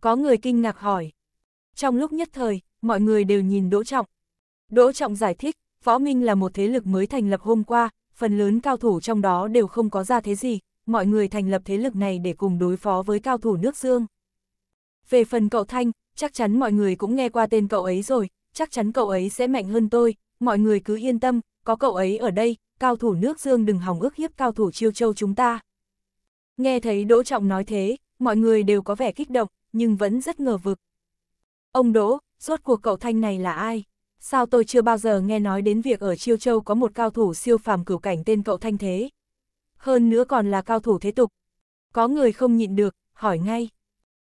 Có người kinh ngạc hỏi. Trong lúc nhất thời, mọi người đều nhìn Đỗ Trọng. Đỗ Trọng giải thích, Võ Minh là một thế lực mới thành lập hôm qua, phần lớn cao thủ trong đó đều không có ra thế gì, mọi người thành lập thế lực này để cùng đối phó với cao thủ nước dương. Về phần cậu Thanh, chắc chắn mọi người cũng nghe qua tên cậu ấy rồi, chắc chắn cậu ấy sẽ mạnh hơn tôi, mọi người cứ yên tâm, có cậu ấy ở đây, cao thủ nước dương đừng hòng ước hiếp cao thủ chiêu châu chúng ta. Nghe thấy Đỗ Trọng nói thế, mọi người đều có vẻ kích động, nhưng vẫn rất ngờ vực. Ông Đỗ, rốt cuộc cậu Thanh này là ai? sao tôi chưa bao giờ nghe nói đến việc ở Chiêu Châu có một cao thủ siêu phàm cửu cảnh tên cậu Thanh Thế. Hơn nữa còn là cao thủ thế tục. Có người không nhịn được, hỏi ngay.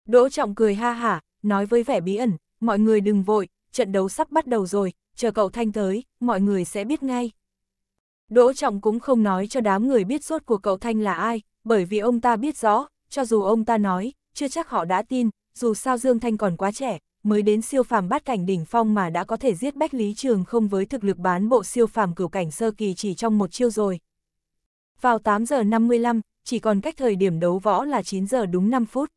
Đỗ Trọng cười ha hả, nói với vẻ bí ẩn, mọi người đừng vội, trận đấu sắp bắt đầu rồi, chờ cậu Thanh tới, mọi người sẽ biết ngay. Đỗ Trọng cũng không nói cho đám người biết rốt của cậu Thanh là ai, bởi vì ông ta biết rõ, cho dù ông ta nói, chưa chắc họ đã tin, dù sao Dương Thanh còn quá trẻ, mới đến siêu phàm bát cảnh đỉnh phong mà đã có thể giết Bách Lý Trường không với thực lực bán bộ siêu phàm cửu cảnh sơ kỳ chỉ trong một chiêu rồi. Vào 8 giờ 55, chỉ còn cách thời điểm đấu võ là 9 giờ đúng 5 phút.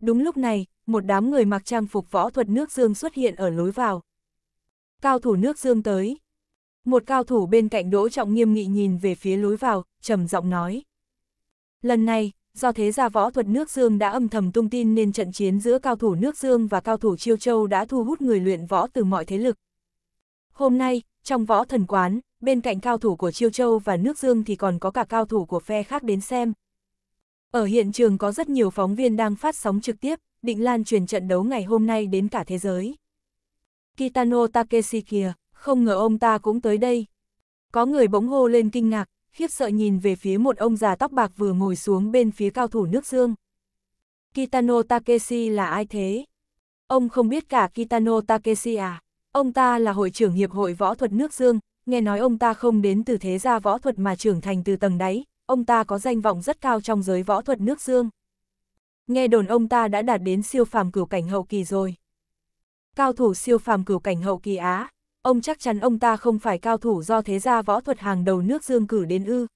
Đúng lúc này, một đám người mặc trang phục võ thuật nước dương xuất hiện ở lối vào. Cao thủ nước dương tới. Một cao thủ bên cạnh Đỗ Trọng nghiêm nghị nhìn về phía lối vào, trầm giọng nói. Lần này, do thế gia võ thuật nước Dương đã âm thầm tung tin nên trận chiến giữa cao thủ nước Dương và cao thủ Chiêu Châu đã thu hút người luyện võ từ mọi thế lực. Hôm nay, trong võ thần quán, bên cạnh cao thủ của Chiêu Châu và nước Dương thì còn có cả cao thủ của phe khác đến xem. Ở hiện trường có rất nhiều phóng viên đang phát sóng trực tiếp, định lan truyền trận đấu ngày hôm nay đến cả thế giới. Kitano Takeshi kìa, không ngờ ông ta cũng tới đây. Có người bỗng hô lên kinh ngạc, khiếp sợ nhìn về phía một ông già tóc bạc vừa ngồi xuống bên phía cao thủ nước dương. Kitano Takeshi là ai thế? Ông không biết cả Kitano Takeshi à? Ông ta là hội trưởng Hiệp hội Võ thuật nước Dương, nghe nói ông ta không đến từ thế gia võ thuật mà trưởng thành từ tầng đáy, ông ta có danh vọng rất cao trong giới võ thuật nước Dương. Nghe đồn ông ta đã đạt đến siêu phàm cửu cảnh hậu kỳ rồi. Cao thủ siêu phàm cửu cảnh hậu kỳ Á, ông chắc chắn ông ta không phải cao thủ do thế gia võ thuật hàng đầu nước dương cử đến ư.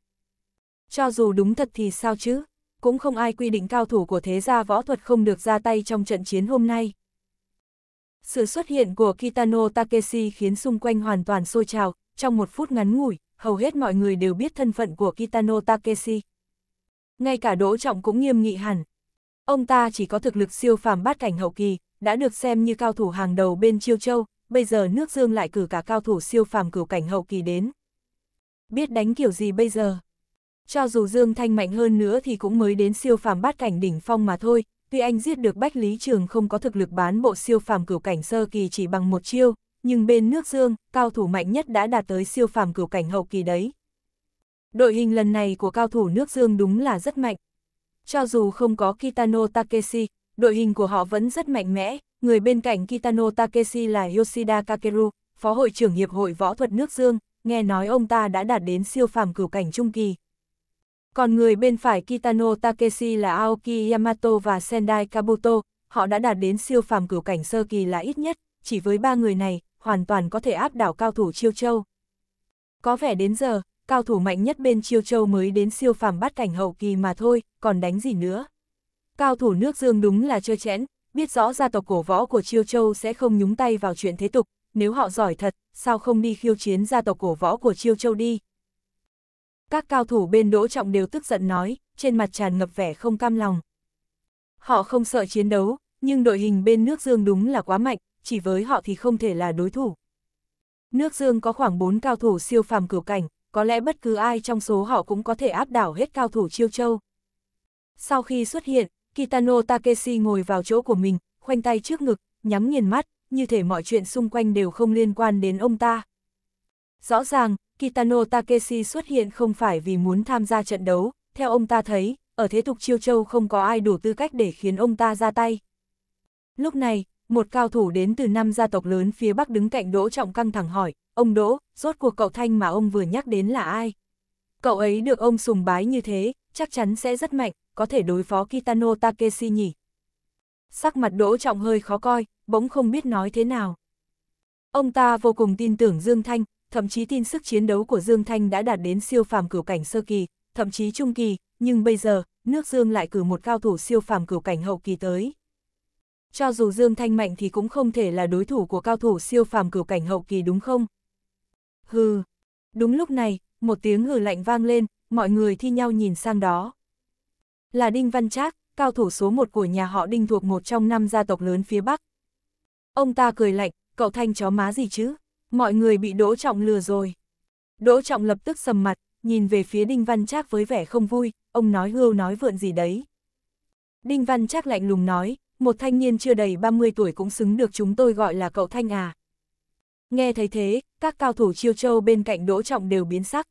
Cho dù đúng thật thì sao chứ, cũng không ai quy định cao thủ của thế gia võ thuật không được ra tay trong trận chiến hôm nay. Sự xuất hiện của Kitano Takeshi khiến xung quanh hoàn toàn sôi trào, trong một phút ngắn ngủi, hầu hết mọi người đều biết thân phận của Kitano Takeshi. Ngay cả Đỗ Trọng cũng nghiêm nghị hẳn. Ông ta chỉ có thực lực siêu phàm bát cảnh hậu kỳ, đã được xem như cao thủ hàng đầu bên Chiêu Châu, bây giờ nước Dương lại cử cả cao thủ siêu phàm cửu cảnh hậu kỳ đến. Biết đánh kiểu gì bây giờ? Cho dù Dương Thanh mạnh hơn nữa thì cũng mới đến siêu phàm bát cảnh đỉnh phong mà thôi, tuy anh giết được Bách Lý Trường không có thực lực bán bộ siêu phàm cửu cảnh sơ kỳ chỉ bằng một chiêu, nhưng bên nước Dương, cao thủ mạnh nhất đã đạt tới siêu phàm cửu cảnh hậu kỳ đấy. Đội hình lần này của cao thủ nước Dương đúng là rất mạnh. Cho dù không có Kitano Takeshi, đội hình của họ vẫn rất mạnh mẽ, người bên cạnh Kitano Takeshi là Yoshida Kakeru, phó hội trưởng Hiệp hội Võ thuật nước Dương, nghe nói ông ta đã đạt đến siêu phàm cửu cảnh trung kỳ. Còn người bên phải Kitano Takeshi là Aoki Yamato và Sendai Kabuto, họ đã đạt đến siêu phàm cửu cảnh sơ kỳ là ít nhất, chỉ với ba người này, hoàn toàn có thể áp đảo cao thủ Chiêu Châu. Có vẻ đến giờ, cao thủ mạnh nhất bên Chiêu Châu mới đến siêu phàm bát cảnh hậu kỳ mà thôi, còn đánh gì nữa. Cao thủ nước Dương đúng là chơi chẽn, biết rõ gia tộc cổ võ của Chiêu Châu sẽ không nhúng tay vào chuyện thế tục, nếu họ giỏi thật, sao không đi khiêu chiến gia tộc cổ võ của Chiêu Châu đi. Các cao thủ bên Đỗ Trọng đều tức giận nói, trên mặt tràn ngập vẻ không cam lòng. Họ không sợ chiến đấu, nhưng đội hình bên nước Dương đúng là quá mạnh, chỉ với họ thì không thể là đối thủ. Nước Dương có khoảng 4 cao thủ siêu phàm cửu cảnh, có lẽ bất cứ ai trong số họ cũng có thể áp đảo hết cao thủ Chiêu Châu. Sau khi xuất hiện, Kitano Takeshi ngồi vào chỗ của mình, khoanh tay trước ngực, nhắm nghiền mắt, như thể mọi chuyện xung quanh đều không liên quan đến ông ta. Rõ ràng, Kitano Takeshi xuất hiện không phải vì muốn tham gia trận đấu, theo ông ta thấy, ở thế tục chiêu châu không có ai đủ tư cách để khiến ông ta ra tay. Lúc này, một cao thủ đến từ năm gia tộc lớn phía Bắc đứng cạnh Đỗ Trọng căng thẳng hỏi, ông Đỗ, rốt cuộc cậu Thanh mà ông vừa nhắc đến là ai? Cậu ấy được ông sùng bái như thế, chắc chắn sẽ rất mạnh, có thể đối phó Kitano Takeshi nhỉ? Sắc mặt Đỗ Trọng hơi khó coi, bỗng không biết nói thế nào. Ông ta vô cùng tin tưởng Dương Thanh, thậm chí tin sức chiến đấu của Dương Thanh đã đạt đến siêu phàm cửu cảnh sơ kỳ, thậm chí trung kỳ, nhưng bây giờ, nước Dương lại cử một cao thủ siêu phàm cửu cảnh hậu kỳ tới. Cho dù Dương Thanh mạnh thì cũng không thể là đối thủ của cao thủ siêu phàm cửu cảnh hậu kỳ đúng không? Hừ. Đúng lúc này, một tiếng hừ lạnh vang lên, mọi người thi nhau nhìn sang đó. Là Đinh Văn Trác, cao thủ số một của nhà họ Đinh thuộc một trong năm gia tộc lớn phía Bắc. Ông ta cười lạnh, cậu thanh chó má gì chứ? Mọi người bị Đỗ Trọng lừa rồi. Đỗ Trọng lập tức sầm mặt, nhìn về phía Đinh Văn Trác với vẻ không vui, ông nói hưu nói vượn gì đấy. Đinh Văn Trác lạnh lùng nói, một thanh niên chưa đầy 30 tuổi cũng xứng được chúng tôi gọi là cậu thanh à. Nghe thấy thế, các cao thủ chiêu châu bên cạnh Đỗ Trọng đều biến sắc.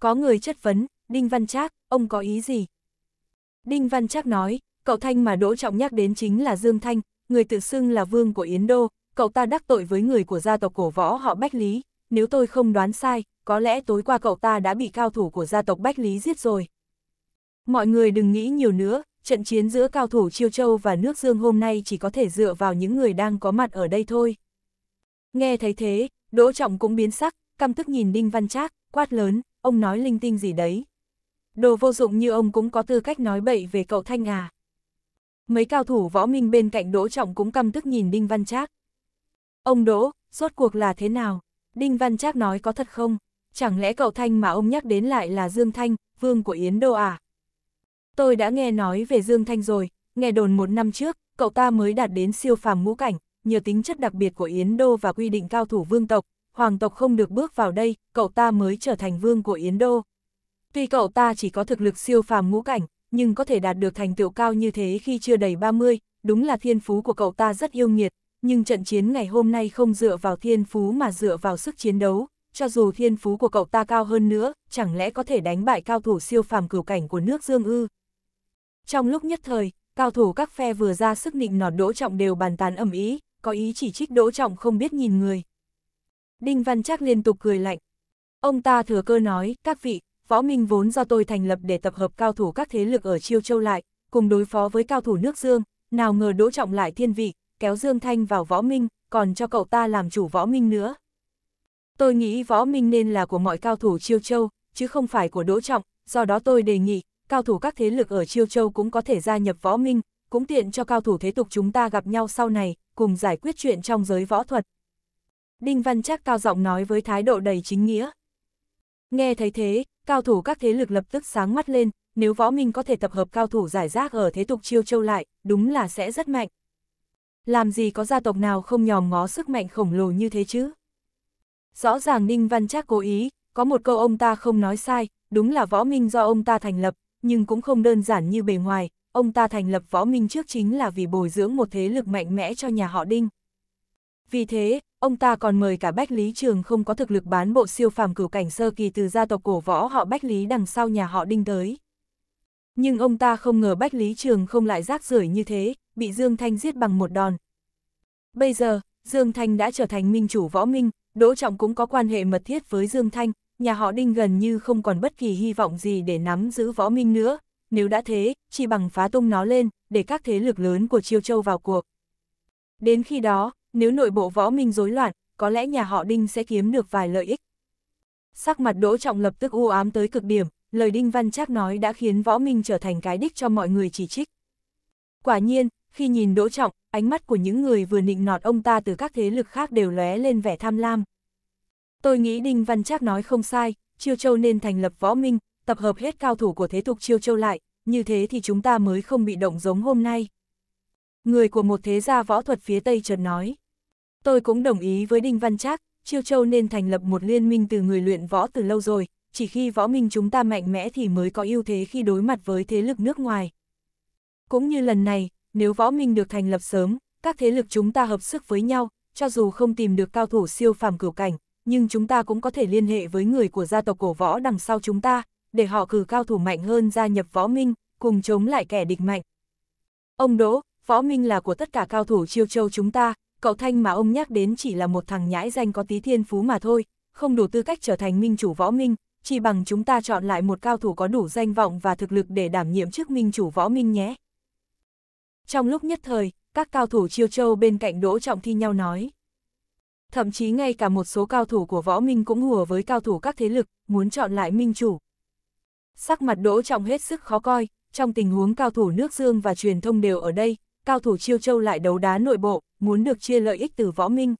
Có người chất vấn, Đinh Văn Trác, ông có ý gì, Đinh Văn Trác nói, cậu Thanh mà Đỗ Trọng nhắc đến chính là Dương Thanh, người tự xưng là vương của Yến Đô, cậu ta đắc tội với người của gia tộc cổ võ họ Bách Lý, nếu tôi không đoán sai, có lẽ tối qua cậu ta đã bị cao thủ của gia tộc Bách Lý giết rồi. Mọi người đừng nghĩ nhiều nữa, trận chiến giữa cao thủ Chiêu Châu và nước Dương hôm nay chỉ có thể dựa vào những người đang có mặt ở đây thôi. Nghe thấy thế, Đỗ Trọng cũng biến sắc, căm tức nhìn Đinh Văn Trác, quát lớn, ông nói linh tinh gì đấy đồ vô dụng như ông cũng có tư cách nói bậy về cậu Thanh à. Mấy cao thủ võ minh bên cạnh Đỗ Trọng cũng căm tức nhìn Đinh Văn Trác. Ông Đỗ, rốt cuộc là thế nào? Đinh Văn Trác nói có thật không? Chẳng lẽ cậu Thanh mà ông nhắc đến lại là Dương Thanh, vương của Yến Đô à? Tôi đã nghe nói về Dương Thanh rồi, nghe đồn một năm trước, cậu ta mới đạt đến siêu phàm ngũ cảnh, nhờ tính chất đặc biệt của Yến Đô và quy định cao thủ vương tộc, hoàng tộc không được bước vào đây, cậu ta mới trở thành vương của Yến Đô, Tuy cậu ta chỉ có thực lực siêu phàm ngũ cảnh, nhưng có thể đạt được thành tựu cao như thế khi chưa đầy 30, đúng là thiên phú của cậu ta rất yêu nghiệt, nhưng trận chiến ngày hôm nay không dựa vào thiên phú mà dựa vào sức chiến đấu, cho dù thiên phú của cậu ta cao hơn nữa, chẳng lẽ có thể đánh bại cao thủ siêu phàm cửu cảnh của nước Dương ư? Trong lúc nhất thời, cao thủ các phe vừa ra sức nịnh nọt Đỗ Trọng đều bàn tán ầm ý, có ý chỉ trích Đỗ Trọng không biết nhìn người. Đinh Văn Trác liên tục cười lạnh. Ông ta thừa cơ nói, các vị, võ minh vốn do tôi thành lập để tập hợp cao thủ các thế lực ở Chiêu Châu lại, cùng đối phó với cao thủ nước Dương, nào ngờ đỗ trọng lại thiên vị, kéo Dương Thanh vào võ minh, còn cho cậu ta làm chủ võ minh nữa. Tôi nghĩ võ minh nên là của mọi cao thủ Chiêu Châu, chứ không phải của đỗ trọng, do đó tôi đề nghị, cao thủ các thế lực ở Chiêu Châu cũng có thể gia nhập võ minh, cũng tiện cho cao thủ thế tục chúng ta gặp nhau sau này, cùng giải quyết chuyện trong giới võ thuật. Đinh Văn Trác cao giọng nói với thái độ đầy chính nghĩa. Nghe thấy thế, Cao thủ các thế lực lập tức sáng mắt lên, nếu võ minh có thể tập hợp cao thủ giải rác ở thế tục chiêu châu lại, đúng là sẽ rất mạnh. Làm gì có gia tộc nào không nhòm ngó sức mạnh khổng lồ như thế chứ? Rõ ràng Ninh Văn Trác cố ý, có một câu ông ta không nói sai, đúng là võ minh do ông ta thành lập, nhưng cũng không đơn giản như bề ngoài, ông ta thành lập võ minh trước chính là vì bồi dưỡng một thế lực mạnh mẽ cho nhà họ Đinh. Vì thế, ông ta còn mời cả Bách Lý Trường không có thực lực bán bộ siêu phàm cửu cảnh sơ kỳ từ gia tộc cổ võ họ Bách Lý đằng sau nhà họ Đinh tới. Nhưng ông ta không ngờ Bách Lý Trường không lại rác rưởi như thế, bị Dương Thanh giết bằng một đòn. Bây giờ, Dương Thanh đã trở thành minh chủ võ minh, Đỗ Trọng cũng có quan hệ mật thiết với Dương Thanh, nhà họ Đinh gần như không còn bất kỳ hy vọng gì để nắm giữ võ minh nữa, nếu đã thế, chỉ bằng phá tung nó lên, để các thế lực lớn của Chiêu Châu vào cuộc. Đến khi đó, nếu nội bộ võ minh rối loạn, có lẽ nhà họ Đinh sẽ kiếm được vài lợi ích. Sắc mặt Đỗ Trọng lập tức u ám tới cực điểm, lời Đinh Văn Trác nói đã khiến võ minh trở thành cái đích cho mọi người chỉ trích. Quả nhiên, khi nhìn Đỗ Trọng, ánh mắt của những người vừa nịnh nọt ông ta từ các thế lực khác đều lóe lên vẻ tham lam. Tôi nghĩ Đinh Văn Trác nói không sai, Chiêu Châu nên thành lập võ minh, tập hợp hết cao thủ của thế tục Chiêu Châu lại, như thế thì chúng ta mới không bị động giống hôm nay. Người của một thế gia võ thuật phía Tây chợt nói. Tôi cũng đồng ý với Đinh Văn Trác, Chiêu Châu nên thành lập một liên minh từ người luyện võ từ lâu rồi, chỉ khi võ minh chúng ta mạnh mẽ thì mới có ưu thế khi đối mặt với thế lực nước ngoài. Cũng như lần này, nếu võ minh được thành lập sớm, các thế lực chúng ta hợp sức với nhau, cho dù không tìm được cao thủ siêu phàm cửu cảnh, nhưng chúng ta cũng có thể liên hệ với người của gia tộc cổ võ đằng sau chúng ta, để họ cử cao thủ mạnh hơn gia nhập võ minh, cùng chống lại kẻ địch mạnh. Ông Đỗ, võ minh là của tất cả cao thủ chiêu châu chúng ta, cậu Thanh mà ông nhắc đến chỉ là một thằng nhãi danh có tí thiên phú mà thôi, không đủ tư cách trở thành minh chủ võ minh, chỉ bằng chúng ta chọn lại một cao thủ có đủ danh vọng và thực lực để đảm nhiệm chức minh chủ võ minh nhé. Trong lúc nhất thời, các cao thủ chiêu châu bên cạnh Đỗ Trọng Thi nhau nói. Thậm chí ngay cả một số cao thủ của võ minh cũng hùa với cao thủ các thế lực, muốn chọn lại minh chủ. Sắc mặt Đỗ Trọng hết sức khó coi, trong tình huống cao thủ nước Dương và truyền thông đều ở đây, cao thủ chiêu châu lại đấu đá nội bộ, muốn được chia lợi ích từ võ minh.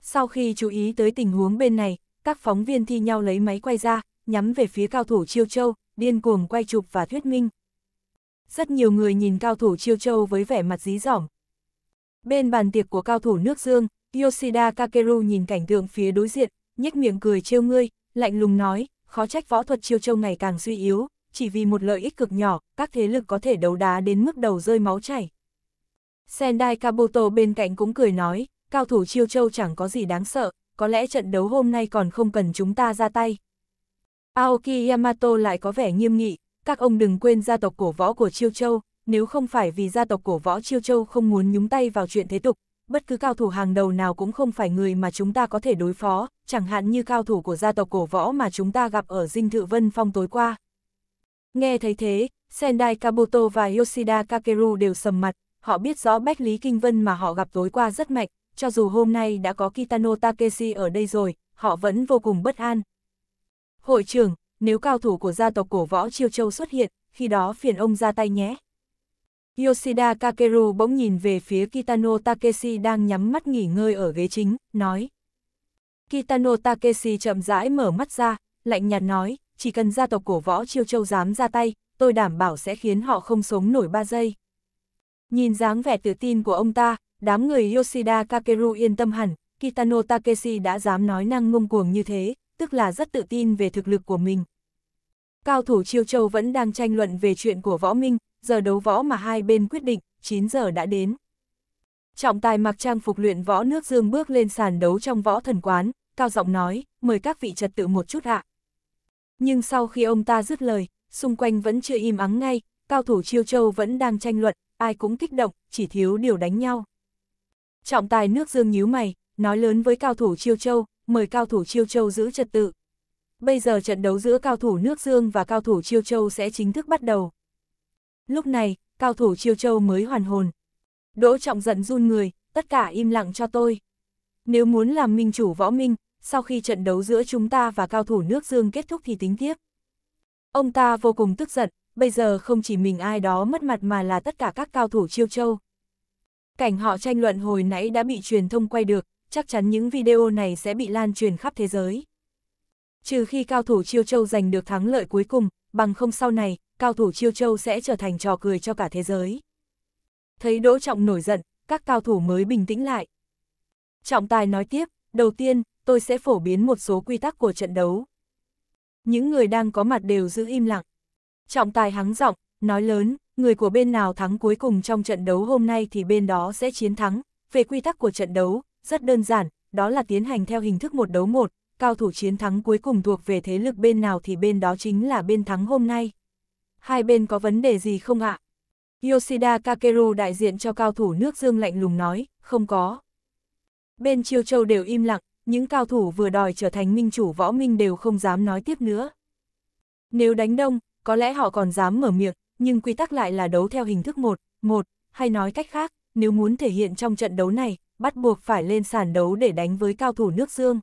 Sau khi chú ý tới tình huống bên này, các phóng viên thi nhau lấy máy quay ra, nhắm về phía cao thủ chiêu châu, điên cuồng quay chụp và thuyết minh. Rất nhiều người nhìn cao thủ chiêu châu với vẻ mặt dí dỏm. Bên bàn tiệc của cao thủ nước dương, Yoshida Kakeru nhìn cảnh tượng phía đối diện, nhếch miệng cười trêu ngươi, lạnh lùng nói, khó trách võ thuật chiêu châu ngày càng suy yếu, chỉ vì một lợi ích cực nhỏ, các thế lực có thể đấu đá đến mức đầu rơi máu chảy. Sendai Kabuto bên cạnh cũng cười nói, cao thủ chiêu châu chẳng có gì đáng sợ, có lẽ trận đấu hôm nay còn không cần chúng ta ra tay. Aoki Yamato lại có vẻ nghiêm nghị, các ông đừng quên gia tộc cổ võ của chiêu châu, nếu không phải vì gia tộc cổ võ chiêu châu không muốn nhúng tay vào chuyện thế tục, bất cứ cao thủ hàng đầu nào cũng không phải người mà chúng ta có thể đối phó, chẳng hạn như cao thủ của gia tộc cổ võ mà chúng ta gặp ở Dinh Thự Vân Phong tối qua. Nghe thấy thế, Sendai Kabuto và Yoshida Kakeru đều sầm mặt, họ biết rõ Bách Lý Kinh Vân mà họ gặp tối qua rất mạnh, cho dù hôm nay đã có Kitano Takeshi ở đây rồi, họ vẫn vô cùng bất an. Hội trưởng, nếu cao thủ của gia tộc cổ võ Chiêu Châu xuất hiện, khi đó phiền ông ra tay nhé. Yoshida Kakeru bỗng nhìn về phía Kitano Takeshi đang nhắm mắt nghỉ ngơi ở ghế chính, nói. Kitano Takeshi chậm rãi mở mắt ra, lạnh nhạt nói, chỉ cần gia tộc cổ võ Chiêu Châu dám ra tay, tôi đảm bảo sẽ khiến họ không sống nổi ba giây. Nhìn dáng vẻ tự tin của ông ta, đám người Yoshida Kakeru yên tâm hẳn, Kitano Takeshi đã dám nói năng ngông cuồng như thế, tức là rất tự tin về thực lực của mình. Cao thủ Chiêu Châu vẫn đang tranh luận về chuyện của võ minh, giờ đấu võ mà hai bên quyết định, 9 giờ đã đến. Trọng tài mặc trang phục luyện võ nước dương bước lên sàn đấu trong võ thần quán, cao giọng nói, mời các vị trật tự một chút ạ. Nhưng sau khi ông ta dứt lời, xung quanh vẫn chưa im ắng ngay, cao thủ Chiêu Châu vẫn đang tranh luận, ai cũng kích động, chỉ thiếu điều đánh nhau. Trọng tài nước dương nhíu mày, nói lớn với cao thủ Chiêu Châu, mời cao thủ Chiêu Châu giữ trật tự. Bây giờ trận đấu giữa cao thủ nước dương và cao thủ Chiêu Châu sẽ chính thức bắt đầu. Lúc này, cao thủ Chiêu Châu mới hoàn hồn. Đỗ trọng giận run người, tất cả im lặng cho tôi. Nếu muốn làm minh chủ võ minh, sau khi trận đấu giữa chúng ta và cao thủ nước dương kết thúc thì tính tiếp. Ông ta vô cùng tức giận, bây giờ không chỉ mình ai đó mất mặt mà là tất cả các cao thủ chiêu châu. Cảnh họ tranh luận hồi nãy đã bị truyền thông quay được, chắc chắn những video này sẽ bị lan truyền khắp thế giới. Trừ khi cao thủ chiêu châu giành được thắng lợi cuối cùng, bằng không sau này, cao thủ chiêu châu sẽ trở thành trò cười cho cả thế giới. Thấy Đỗ Trọng nổi giận, các cao thủ mới bình tĩnh lại. Trọng tài nói tiếp, đầu tiên, tôi sẽ phổ biến một số quy tắc của trận đấu. Những người đang có mặt đều giữ im lặng. Trọng tài hắng giọng, nói lớn, người của bên nào thắng cuối cùng trong trận đấu hôm nay thì bên đó sẽ chiến thắng. Về quy tắc của trận đấu, rất đơn giản, đó là tiến hành theo hình thức một đấu một, cao thủ chiến thắng cuối cùng thuộc về thế lực bên nào thì bên đó chính là bên thắng hôm nay. Hai bên có vấn đề gì không ạ? Yoshida Kakeru đại diện cho cao thủ nước dương lạnh lùng nói, không có. Bên Chiêu Châu đều im lặng, những cao thủ vừa đòi trở thành minh chủ võ minh đều không dám nói tiếp nữa. Nếu đánh đông, có lẽ họ còn dám mở miệng, nhưng quy tắc lại là đấu theo hình thức một, một, hay nói cách khác, nếu muốn thể hiện trong trận đấu này, bắt buộc phải lên sàn đấu để đánh với cao thủ nước Dương.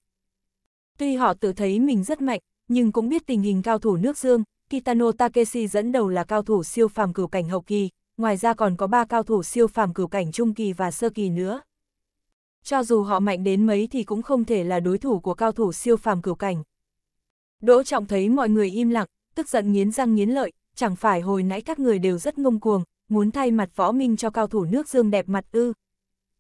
Tuy họ tự thấy mình rất mạnh, nhưng cũng biết tình hình cao thủ nước Dương, Kitano Takeshi dẫn đầu là cao thủ siêu phàm cửu cảnh hậu kỳ, ngoài ra còn có ba cao thủ siêu phàm cửu cảnh trung kỳ và sơ kỳ nữa. Cho dù họ mạnh đến mấy thì cũng không thể là đối thủ của cao thủ siêu phàm cửu cảnh. Đỗ Trọng thấy mọi người im lặng, tức giận nghiến răng nghiến lợi, chẳng phải hồi nãy các người đều rất ngông cuồng, muốn thay mặt võ minh cho cao thủ nước dương đẹp mặt ư.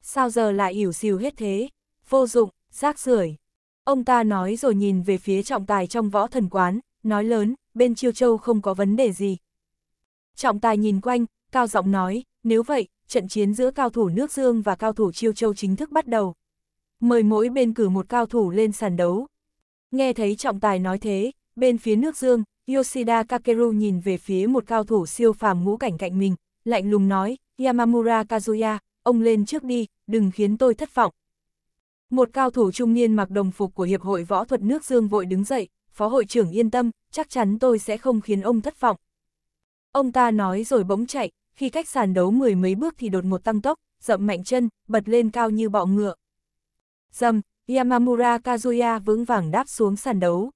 Sao giờ lại ỉu xìu hết thế? Vô dụng, rác rưởi. Ông ta nói rồi nhìn về phía trọng tài trong võ thần quán, nói lớn, bên chiêu châu không có vấn đề gì. Trọng tài nhìn quanh, cao giọng nói, nếu vậy, trận chiến giữa cao thủ nước dương và cao thủ chiêu châu chính thức bắt đầu. Mời mỗi bên cử một cao thủ lên sàn đấu. Nghe thấy trọng tài nói thế, bên phía nước dương, Yoshida Kakeru nhìn về phía một cao thủ siêu phàm ngũ cảnh cạnh mình, lạnh lùng nói, Yamamura Kazuya, ông lên trước đi, đừng khiến tôi thất vọng. Một cao thủ trung niên mặc đồng phục của Hiệp hội Võ thuật nước Dương vội đứng dậy, Phó hội trưởng yên tâm, chắc chắn tôi sẽ không khiến ông thất vọng. Ông ta nói rồi bỗng chạy, khi cách sàn đấu mười mấy bước thì đột một tăng tốc, dậm mạnh chân, bật lên cao như bọ ngựa. Dầm, Yamamura Kazuya vững vàng đáp xuống sàn đấu.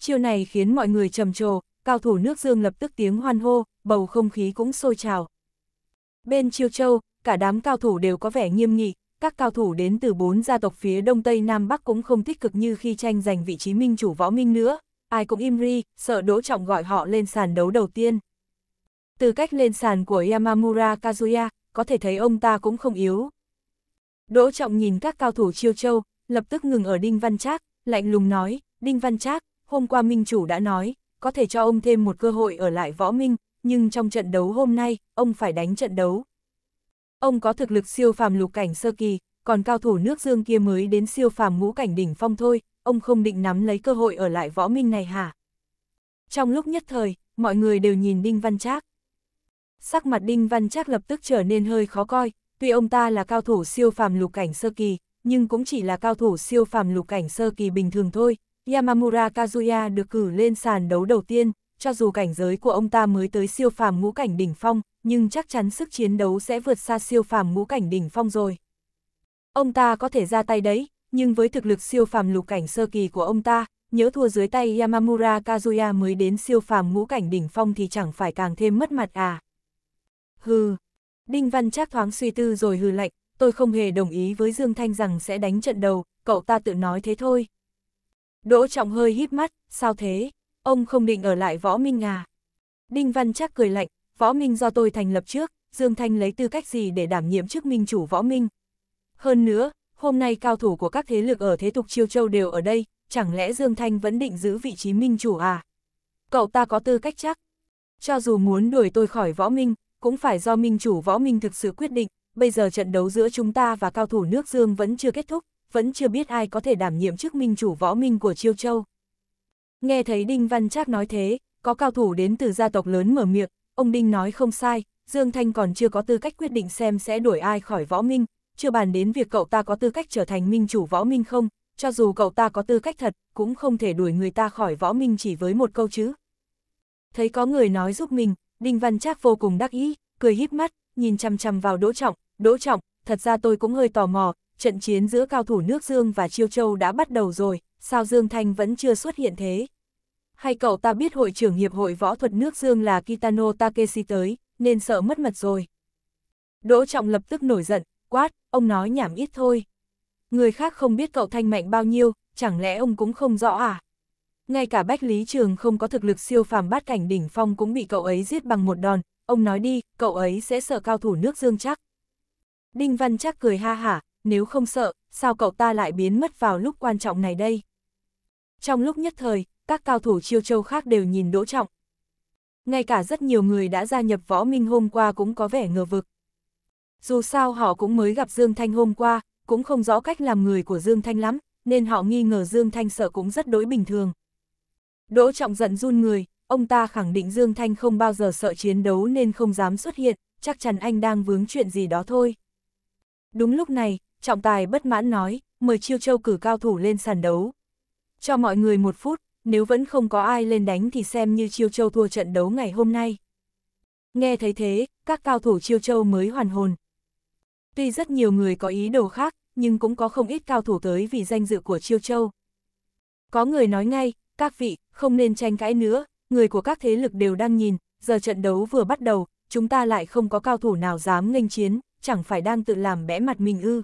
Chiêu này khiến mọi người trầm trồ, cao thủ nước dương lập tức tiếng hoan hô, bầu không khí cũng sôi trào. Bên Chiêu Châu, cả đám cao thủ đều có vẻ nghiêm nghị, các cao thủ đến từ bốn gia tộc phía Đông Tây Nam Bắc cũng không tích cực như khi tranh giành vị trí minh chủ võ minh nữa, ai cũng im ri, sợ Đỗ Trọng gọi họ lên sàn đấu đầu tiên. Từ cách lên sàn của Yamamura Kazuya, có thể thấy ông ta cũng không yếu. Đỗ Trọng nhìn các cao thủ Chiêu Châu, lập tức ngừng ở Đinh Văn Trác, lạnh lùng nói, Đinh Văn Trác, hôm qua Minh Chủ đã nói, có thể cho ông thêm một cơ hội ở lại võ minh, nhưng trong trận đấu hôm nay, ông phải đánh trận đấu. Ông có thực lực siêu phàm lục cảnh sơ kỳ, còn cao thủ nước dương kia mới đến siêu phàm ngũ cảnh đỉnh phong thôi, ông không định nắm lấy cơ hội ở lại võ minh này hả? Trong lúc nhất thời, mọi người đều nhìn Đinh Văn Trác. Sắc mặt Đinh Văn Trác lập tức trở nên hơi khó coi, tuy ông ta là cao thủ siêu phàm lục cảnh sơ kỳ, nhưng cũng chỉ là cao thủ siêu phàm lục cảnh sơ kỳ bình thường thôi, Yamamura Kazuya được cử lên sàn đấu đầu tiên, cho dù cảnh giới của ông ta mới tới siêu phàm ngũ cảnh đỉnh phong, nhưng chắc chắn sức chiến đấu sẽ vượt xa siêu phàm ngũ cảnh đỉnh phong rồi. Ông ta có thể ra tay đấy, nhưng với thực lực siêu phàm lục cảnh sơ kỳ của ông ta, nhớ thua dưới tay Yamamura Kazuya mới đến siêu phàm ngũ cảnh đỉnh phong thì chẳng phải càng thêm mất mặt à. Hừ, Đinh Văn chắc thoáng suy tư rồi hừ lạnh, tôi không hề đồng ý với Dương Thanh rằng sẽ đánh trận đầu, cậu ta tự nói thế thôi. Đỗ Trọng hơi híp mắt, sao thế, ông không định ở lại Võ Minh à? Đinh Văn chắc cười lạnh, Võ Minh do tôi thành lập trước, Dương Thanh lấy tư cách gì để đảm nhiệm chức minh chủ Võ Minh? Hơn nữa, hôm nay cao thủ của các thế lực ở thế tục chiêu châu đều ở đây, chẳng lẽ Dương Thanh vẫn định giữ vị trí minh chủ à? Cậu ta có tư cách chắc. Cho dù muốn đuổi tôi khỏi Võ Minh, cũng phải do minh chủ Võ Minh thực sự quyết định, bây giờ trận đấu giữa chúng ta và cao thủ nước Dương vẫn chưa kết thúc vẫn chưa biết ai có thể đảm nhiệm chức minh chủ võ minh của Chiêu Châu. Nghe thấy Đinh Văn Trác nói thế, có cao thủ đến từ gia tộc lớn mở miệng, ông Đinh nói không sai, Dương Thanh còn chưa có tư cách quyết định xem sẽ đuổi ai khỏi võ minh, chưa bàn đến việc cậu ta có tư cách trở thành minh chủ võ minh không, cho dù cậu ta có tư cách thật, cũng không thể đuổi người ta khỏi võ minh chỉ với một câu chứ. Thấy có người nói giúp mình, Đinh Văn Trác vô cùng đắc ý, cười híp mắt, nhìn chăm chăm vào Đỗ Trọng, Đỗ Trọng, thật ra tôi cũng hơi tò mò, trận chiến giữa cao thủ nước Dương và Chiêu Châu đã bắt đầu rồi, sao Dương Thanh vẫn chưa xuất hiện thế? Hay cậu ta biết hội trưởng Hiệp hội Võ thuật nước Dương là Kitano Takeshi tới, nên sợ mất mật rồi. Đỗ Trọng lập tức nổi giận, quát, ông nói nhảm ít thôi. Người khác không biết cậu thanh mạnh bao nhiêu, chẳng lẽ ông cũng không rõ à? Ngay cả Bách Lý Trường không có thực lực siêu phàm bát cảnh đỉnh phong cũng bị cậu ấy giết bằng một đòn, ông nói đi, cậu ấy sẽ sợ cao thủ nước Dương chắc. Đinh Văn chắc cười ha hả, nếu không sợ, sao cậu ta lại biến mất vào lúc quan trọng này đây? Trong lúc nhất thời, các cao thủ chiêu châu khác đều nhìn Đỗ Trọng. Ngay cả rất nhiều người đã gia nhập võ minh hôm qua cũng có vẻ ngờ vực. Dù sao họ cũng mới gặp Dương Thanh hôm qua, cũng không rõ cách làm người của Dương Thanh lắm, nên họ nghi ngờ Dương Thanh sợ cũng rất đối bình thường. Đỗ Trọng giận run người, ông ta khẳng định Dương Thanh không bao giờ sợ chiến đấu nên không dám xuất hiện, chắc chắn anh đang vướng chuyện gì đó thôi. Đúng lúc này, trọng tài bất mãn nói, mời Chiêu Châu cử cao thủ lên sàn đấu. Cho mọi người một phút, nếu vẫn không có ai lên đánh thì xem như Chiêu Châu thua trận đấu ngày hôm nay. Nghe thấy thế, các cao thủ Chiêu Châu mới hoàn hồn. Tuy rất nhiều người có ý đồ khác, nhưng cũng có không ít cao thủ tới vì danh dự của Chiêu Châu. Có người nói ngay, các vị, không nên tranh cãi nữa, người của các thế lực đều đang nhìn, giờ trận đấu vừa bắt đầu, chúng ta lại không có cao thủ nào dám nghênh chiến, chẳng phải đang tự làm bẽ mặt mình ư.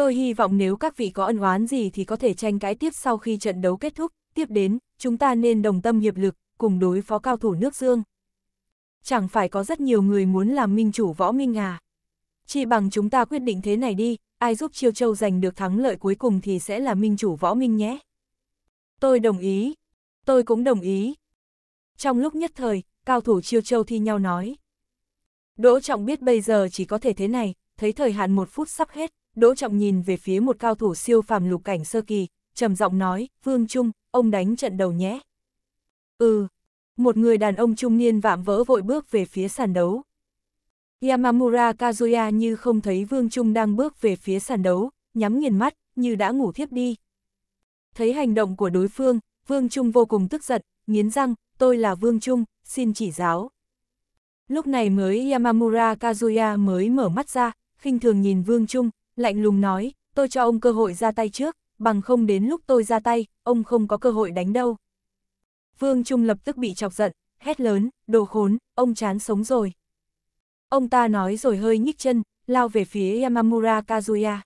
Tôi hy vọng nếu các vị có ân oán gì thì có thể tranh cãi tiếp sau khi trận đấu kết thúc, tiếp đến, chúng ta nên đồng tâm hiệp lực, cùng đối phó cao thủ nước Dương. Chẳng phải có rất nhiều người muốn làm minh chủ võ minh à? Chỉ bằng chúng ta quyết định thế này đi, ai giúp Chiêu Châu giành được thắng lợi cuối cùng thì sẽ là minh chủ võ minh nhé. Tôi đồng ý. Tôi cũng đồng ý. Trong lúc nhất thời, cao thủ Chiêu Châu thi nhau nói. Đỗ Trọng biết bây giờ chỉ có thể thế này, thấy thời hạn một phút sắp hết, Đỗ Trọng nhìn về phía một cao thủ siêu phàm lục cảnh sơ kỳ, trầm giọng nói, Vương Trung, ông đánh trận đầu nhé. Ừ, một người đàn ông trung niên vạm vỡ vội bước về phía sàn đấu. Yamamura Kazuya như không thấy Vương Trung đang bước về phía sàn đấu, nhắm nghiền mắt, như đã ngủ thiếp đi. Thấy hành động của đối phương, Vương Trung vô cùng tức giận, nghiến răng, tôi là Vương Trung, xin chỉ giáo. Lúc này mới Yamamura Kazuya mới mở mắt ra, khinh thường nhìn Vương Trung, lạnh lùng nói, tôi cho ông cơ hội ra tay trước, bằng không đến lúc tôi ra tay, ông không có cơ hội đánh đâu. Vương Trung lập tức bị chọc giận, hét lớn, đồ khốn, ông chán sống rồi. Ông ta nói rồi hơi nhích chân, lao về phía Yamamura Kazuya.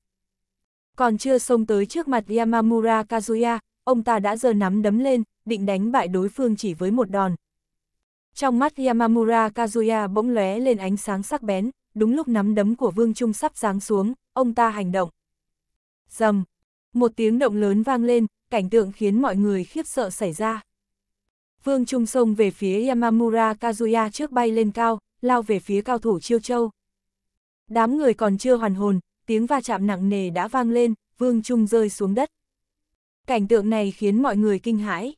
Còn chưa xông tới trước mặt Yamamura Kazuya, ông ta đã giơ nắm đấm lên, định đánh bại đối phương chỉ với một đòn. Trong mắt Yamamura Kazuya bỗng lóe lên ánh sáng sắc bén, đúng lúc nắm đấm của Vương Trung sắp giáng xuống, ông ta hành động. Dầm! Một tiếng động lớn vang lên, cảnh tượng khiến mọi người khiếp sợ xảy ra. Vương Trung sông về phía Yamamura Kazuya trước bay lên cao, lao về phía cao thủ Chiêu Châu. Đám người còn chưa hoàn hồn, tiếng va chạm nặng nề đã vang lên, Vương Trung rơi xuống đất. Cảnh tượng này khiến mọi người kinh hãi.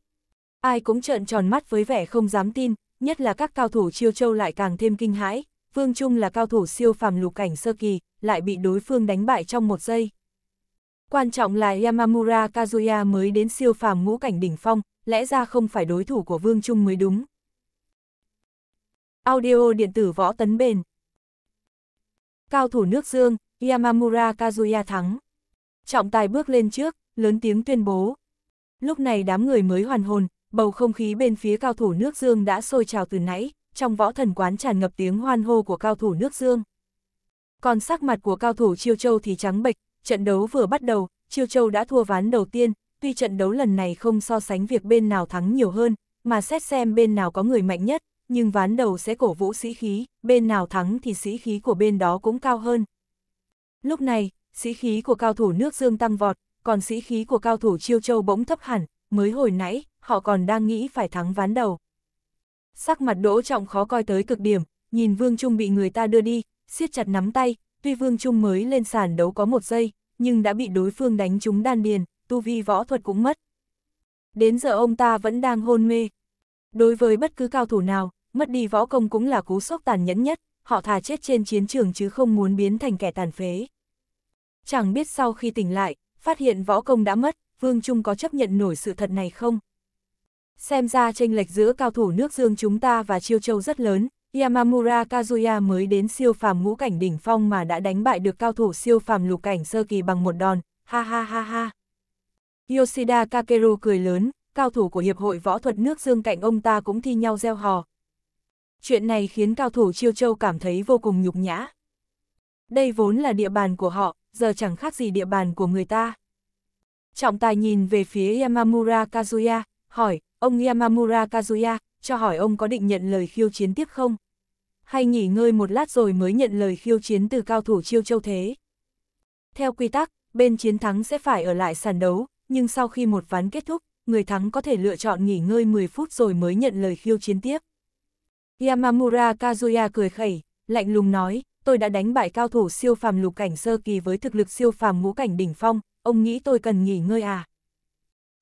Ai cũng trợn tròn mắt với vẻ không dám tin, nhất là các cao thủ Chiêu Châu lại càng thêm kinh hãi, Vương Trung là cao thủ siêu phàm lục cảnh sơ kỳ, lại bị đối phương đánh bại trong một giây. Quan trọng là Yamamura Kazuya mới đến siêu phàm ngũ cảnh đỉnh phong, lẽ ra không phải đối thủ của Vương Trung mới đúng. Audio điện tử võ tấn bền. Cao thủ nước Dương, Yamamura Kazuya thắng. Trọng tài bước lên trước, lớn tiếng tuyên bố. Lúc này đám người mới hoàn hồn, bầu không khí bên phía cao thủ nước Dương đã sôi trào từ nãy, trong võ thần quán tràn ngập tiếng hoan hô của cao thủ nước dương. Còn sắc mặt của cao thủ Chiêu Châu thì trắng bệch, trận đấu vừa bắt đầu, Chiêu Châu đã thua ván đầu tiên, tuy trận đấu lần này không so sánh việc bên nào thắng nhiều hơn, mà xét xem bên nào có người mạnh nhất, nhưng ván đầu sẽ cổ vũ sĩ khí, bên nào thắng thì sĩ khí của bên đó cũng cao hơn. Lúc này, sĩ khí của cao thủ nước Dương tăng vọt, còn sĩ khí của cao thủ Chiêu Châu bỗng thấp hẳn, mới hồi nãy, họ còn đang nghĩ phải thắng ván đầu sắc mặt đỗ trọng khó coi tới cực điểm, nhìn Vương Trung bị người ta đưa đi, siết chặt nắm tay, tuy Vương Trung mới lên sàn đấu có một giây, nhưng đã bị đối phương đánh trúng đan điền, tu vi võ thuật cũng mất. Đến giờ ông ta vẫn đang hôn mê. Đối với bất cứ cao thủ nào, mất đi võ công cũng là cú sốc tàn nhẫn nhất, họ thà chết trên chiến trường chứ không muốn biến thành kẻ tàn phế. Chẳng biết sau khi tỉnh lại, phát hiện võ công đã mất, Vương Trung có chấp nhận nổi sự thật này không? Xem ra tranh lệch giữa cao thủ nước dương chúng ta và Chiêu Châu rất lớn, Yamamura Kazuya mới đến siêu phàm ngũ cảnh đỉnh phong mà đã đánh bại được cao thủ siêu phàm lục cảnh sơ kỳ bằng một đòn, ha ha ha ha. Yoshida Kakeru cười lớn, cao thủ của Hiệp hội Võ thuật nước dương cạnh ông ta cũng thi nhau gieo hò. Chuyện này khiến cao thủ Chiêu Châu cảm thấy vô cùng nhục nhã. Đây vốn là địa bàn của họ, giờ chẳng khác gì địa bàn của người ta. Trọng tài nhìn về phía Yamamura Kazuya, hỏi, ông Yamamura Kazuya, cho hỏi ông có định nhận lời khiêu chiến tiếp không? Hay nghỉ ngơi một lát rồi mới nhận lời khiêu chiến từ cao thủ chiêu châu thế? Theo quy tắc, bên chiến thắng sẽ phải ở lại sàn đấu, nhưng sau khi một ván kết thúc, người thắng có thể lựa chọn nghỉ ngơi 10 phút rồi mới nhận lời khiêu chiến tiếp. Yamamura Kazuya cười khẩy, lạnh lùng nói, tôi đã đánh bại cao thủ siêu phàm lục cảnh sơ kỳ với thực lực siêu phàm ngũ cảnh đỉnh phong, ông nghĩ tôi cần nghỉ ngơi à?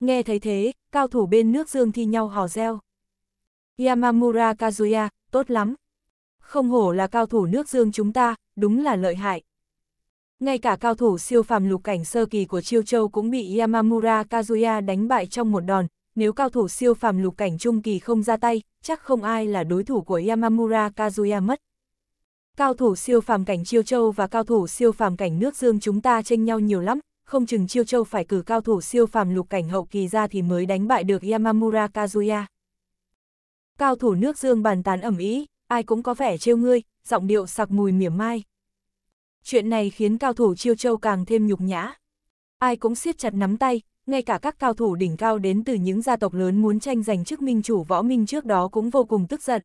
Nghe thấy thế, cao thủ bên nước dương thi nhau hò reo. Yamamura Kazuya, tốt lắm. Không hổ là cao thủ nước dương chúng ta, đúng là lợi hại. Ngay cả cao thủ siêu phàm lục cảnh sơ kỳ của Chiêu Châu cũng bị Yamamura Kazuya đánh bại trong một đòn, nếu cao thủ siêu phàm lục cảnh trung kỳ không ra tay, chắc không ai là đối thủ của Yamamura Kazuya mất. Cao thủ siêu phàm cảnh Chiêu Châu và cao thủ siêu phàm cảnh nước Dương chúng ta tranh nhau nhiều lắm, không chừng Chiêu Châu phải cử cao thủ siêu phàm lục cảnh hậu kỳ ra thì mới đánh bại được Yamamura Kazuya. Cao thủ nước dương bàn tán ẩm ý, ai cũng có vẻ trêu ngươi, giọng điệu sặc mùi mỉa mai. Chuyện này khiến cao thủ Chiêu Châu càng thêm nhục nhã. Ai cũng siết chặt nắm tay, ngay cả các cao thủ đỉnh cao đến từ những gia tộc lớn muốn tranh giành chức minh chủ võ minh trước đó cũng vô cùng tức giận.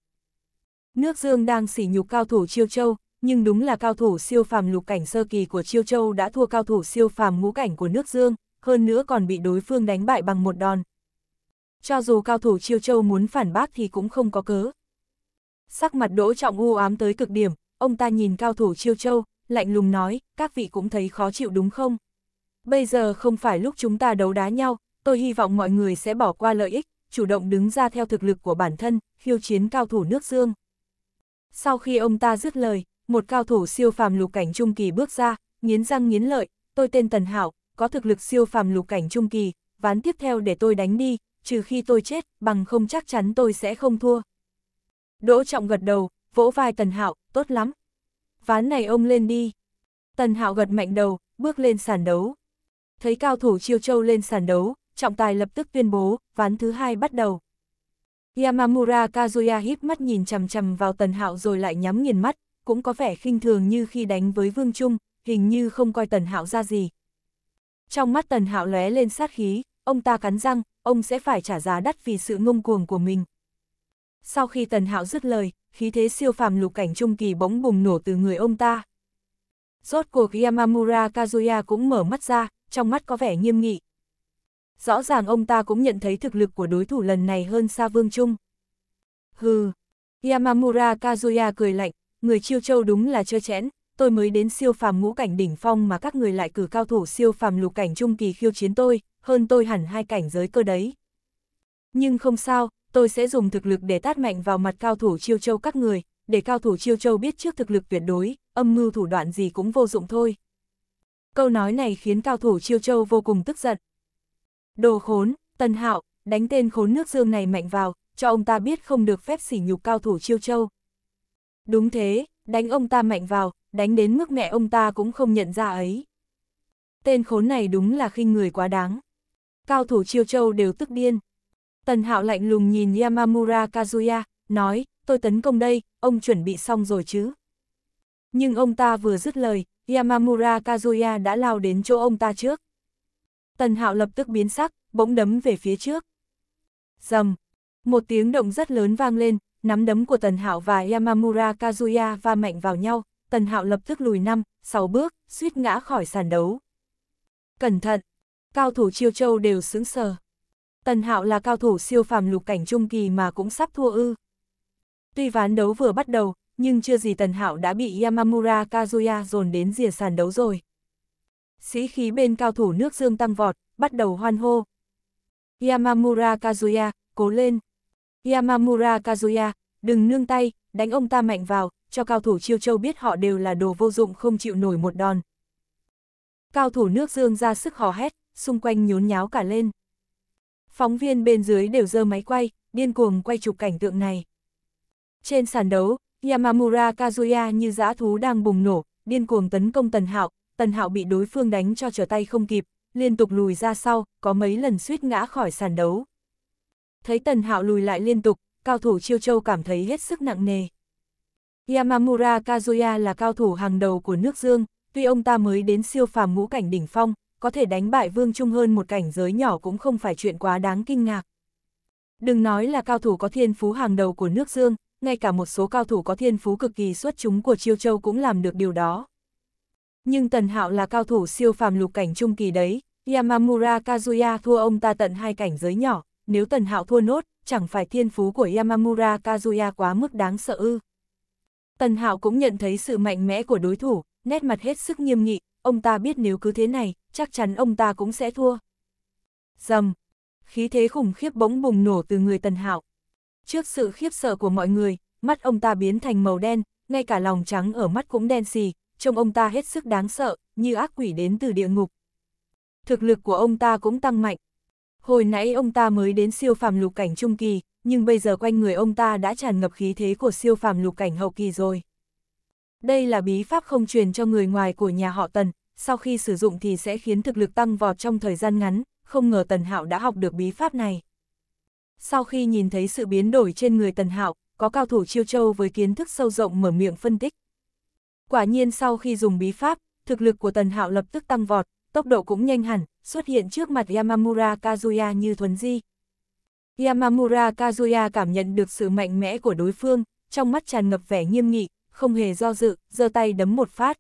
Nước Dương đang sỉ nhục cao thủ Chiêu Châu, nhưng đúng là cao thủ siêu phàm lục cảnh sơ kỳ của Chiêu Châu đã thua cao thủ siêu phàm ngũ cảnh của nước Dương, hơn nữa còn bị đối phương đánh bại bằng một đòn. Cho dù cao thủ Chiêu Châu muốn phản bác thì cũng không có cớ. Sắc mặt Đỗ Trọng u ám tới cực điểm, ông ta nhìn cao thủ Chiêu Châu, lạnh lùng nói, các vị cũng thấy khó chịu đúng không? Bây giờ không phải lúc chúng ta đấu đá nhau, tôi hy vọng mọi người sẽ bỏ qua lợi ích, chủ động đứng ra theo thực lực của bản thân, khiêu chiến cao thủ nước Dương. Sau khi ông ta dứt lời, một cao thủ siêu phàm lục cảnh trung kỳ bước ra, nghiến răng nghiến lợi, tôi tên Tần Hảo, có thực lực siêu phàm lục cảnh trung kỳ, ván tiếp theo để tôi đánh đi, trừ khi tôi chết, bằng không chắc chắn tôi sẽ không thua. Đỗ Trọng gật đầu, vỗ vai Tần Hạo, tốt lắm. Ván này ông lên đi. Tần Hạo gật mạnh đầu, bước lên sàn đấu. Thấy cao thủ chiêu châu lên sàn đấu, trọng tài lập tức tuyên bố, ván thứ hai bắt đầu. Yamamura Kazuya híp mắt nhìn chằm chằm vào Tần Hạo rồi lại nhắm nghiền mắt, cũng có vẻ khinh thường như khi đánh với Vương Trung, hình như không coi Tần Hạo ra gì. Trong mắt Tần Hạo lóe lên sát khí, ông ta cắn răng, ông sẽ phải trả giá đắt vì sự ngông cuồng của mình. Sau khi Tần Hạo dứt lời, khí thế siêu phàm lục cảnh trung kỳ bỗng bùng nổ từ người ông ta. Rốt cuộc Yamamura Kazuya cũng mở mắt ra, trong mắt có vẻ nghiêm nghị. Rõ ràng ông ta cũng nhận thấy thực lực của đối thủ lần này hơn xa Vương Trung. Hừ, Yamamura Kazuya cười lạnh, người chiêu châu đúng là chơ chẽn, tôi mới đến siêu phàm ngũ cảnh đỉnh phong mà các người lại cử cao thủ siêu phàm lục cảnh trung kỳ khiêu chiến tôi, hơn tôi hẳn hai cảnh giới cơ đấy. Nhưng không sao, tôi sẽ dùng thực lực để tát mạnh vào mặt cao thủ chiêu châu các người, để cao thủ chiêu châu biết trước thực lực tuyệt đối, âm mưu thủ đoạn gì cũng vô dụng thôi. Câu nói này khiến cao thủ chiêu châu vô cùng tức giận. Đồ khốn, tần hạo, đánh tên khốn nước dương này mạnh vào, cho ông ta biết không được phép sỉ nhục cao thủ chiêu châu. Đúng thế, đánh ông ta mạnh vào, đánh đến mức mẹ ông ta cũng không nhận ra ấy. Tên khốn này đúng là khinh người quá đáng. Cao thủ chiêu châu đều tức điên. Tần hạo lạnh lùng nhìn Yamamura Kazuya, nói, tôi tấn công đây, ông chuẩn bị xong rồi chứ. Nhưng ông ta vừa dứt lời, Yamamura Kazuya đã lao đến chỗ ông ta trước. Tần hạo lập tức biến sắc, bỗng đấm về phía trước. Dầm, một tiếng động rất lớn vang lên, nắm đấm của Tần Hạo và Yamamura Kazuya va mạnh vào nhau, Tần Hạo lập tức lùi 5, 6 bước, suýt ngã khỏi sàn đấu. Cẩn thận! Cao thủ Chiêu Châu đều sững sờ. Tần Hạo là cao thủ siêu phàm lục cảnh trung kỳ mà cũng sắp thua ư. Tuy ván đấu vừa bắt đầu, nhưng chưa gì Tần Hạo đã bị Yamamura Kazuya dồn đến rìa sàn đấu rồi. Sĩ khí bên cao thủ nước dương tăng vọt, bắt đầu hoan hô. Yamamura Kazuya, cố lên, Yamamura Kazuya, đừng nương tay, đánh ông ta mạnh vào, cho cao thủ chiêu châu biết họ đều là đồ vô dụng không chịu nổi một đòn. Cao thủ nước dương ra sức hò hét, xung quanh nhốn nháo cả lên. Phóng viên bên dưới đều dơ máy quay, điên cuồng quay chụp cảnh tượng này. Trên sàn đấu, Yamamura Kazuya như dã thú đang bùng nổ, điên cuồng tấn công Tần Hạo, Tần Hạo bị đối phương đánh cho trở tay không kịp, liên tục lùi ra sau, có mấy lần suýt ngã khỏi sàn đấu thấy Tần Hạo lùi lại liên tục, cao thủ Chiêu Châu cảm thấy hết sức nặng nề. Yamamura Kazuya là cao thủ hàng đầu của nước Dương, tuy ông ta mới đến siêu phàm ngũ cảnh đỉnh phong, có thể đánh bại Vương Trung hơn một cảnh giới nhỏ cũng không phải chuyện quá đáng kinh ngạc. Đừng nói là cao thủ có thiên phú hàng đầu của nước Dương, ngay cả một số cao thủ có thiên phú cực kỳ xuất chúng của Chiêu Châu cũng làm được điều đó. Nhưng Tần Hạo là cao thủ siêu phàm lục cảnh trung kỳ đấy, Yamamura Kazuya thua ông ta tận hai cảnh giới nhỏ, nếu Tần Hạo thua nốt, chẳng phải thiên phú của Yamamura Kazuya quá mức đáng sợ ư. Tần Hạo cũng nhận thấy sự mạnh mẽ của đối thủ, nét mặt hết sức nghiêm nghị, ông ta biết nếu cứ thế này, chắc chắn ông ta cũng sẽ thua. Dầm! Khí thế khủng khiếp bỗng bùng nổ từ người Tần Hạo. Trước sự khiếp sợ của mọi người, mắt ông ta biến thành màu đen, ngay cả lòng trắng ở mắt cũng đen xì, trông ông ta hết sức đáng sợ, như ác quỷ đến từ địa ngục. Thực lực của ông ta cũng tăng mạnh, Hồi nãy ông ta mới đến siêu phàm lục cảnh trung kỳ, nhưng bây giờ quanh người ông ta đã tràn ngập khí thế của siêu phàm lục cảnh hậu kỳ rồi. Đây là bí pháp không truyền cho người ngoài của nhà họ Tần, sau khi sử dụng thì sẽ khiến thực lực tăng vọt trong thời gian ngắn, không ngờ Tần Hạo đã học được bí pháp này. Sau khi nhìn thấy sự biến đổi trên người Tần Hạo, có cao thủ chiêu châu với kiến thức sâu rộng mở miệng phân tích. Quả nhiên sau khi dùng bí pháp, thực lực của Tần Hạo lập tức tăng vọt, tốc độ cũng nhanh hẳn, xuất hiện trước mặt Yamamura Kazuya như thuần di. Yamamura Kazuya cảm nhận được sự mạnh mẽ của đối phương, trong mắt tràn ngập vẻ nghiêm nghị, không hề do dự, giơ tay đấm một phát.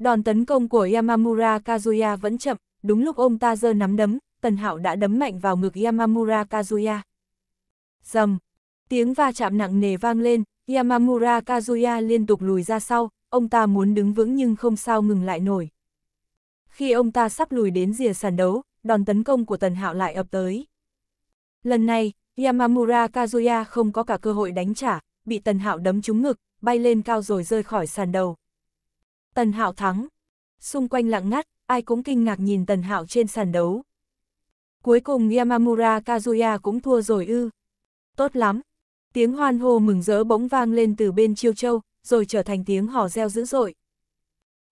Đòn tấn công của Yamamura Kazuya vẫn chậm, đúng lúc ông ta giơ nắm đấm, Tần Hạo đã đấm mạnh vào ngực Yamamura Kazuya. Dầm, tiếng va chạm nặng nề vang lên, Yamamura Kazuya liên tục lùi ra sau, ông ta muốn đứng vững nhưng không sao ngừng lại nổi khi ông ta sắp lùi đến rìa sàn đấu, đòn tấn công của Tần Hạo lại ập tới. Lần này, Yamamura Kazuya không có cả cơ hội đánh trả, bị Tần Hạo đấm trúng ngực, bay lên cao rồi rơi khỏi sàn đầu. Tần Hạo thắng. Xung quanh lặng ngắt, ai cũng kinh ngạc nhìn Tần Hạo trên sàn đấu. Cuối cùng Yamamura Kazuya cũng thua rồi ư. Tốt lắm. Tiếng hoan hô mừng rỡ bỗng vang lên từ bên Chiêu Châu, rồi trở thành tiếng hò reo dữ dội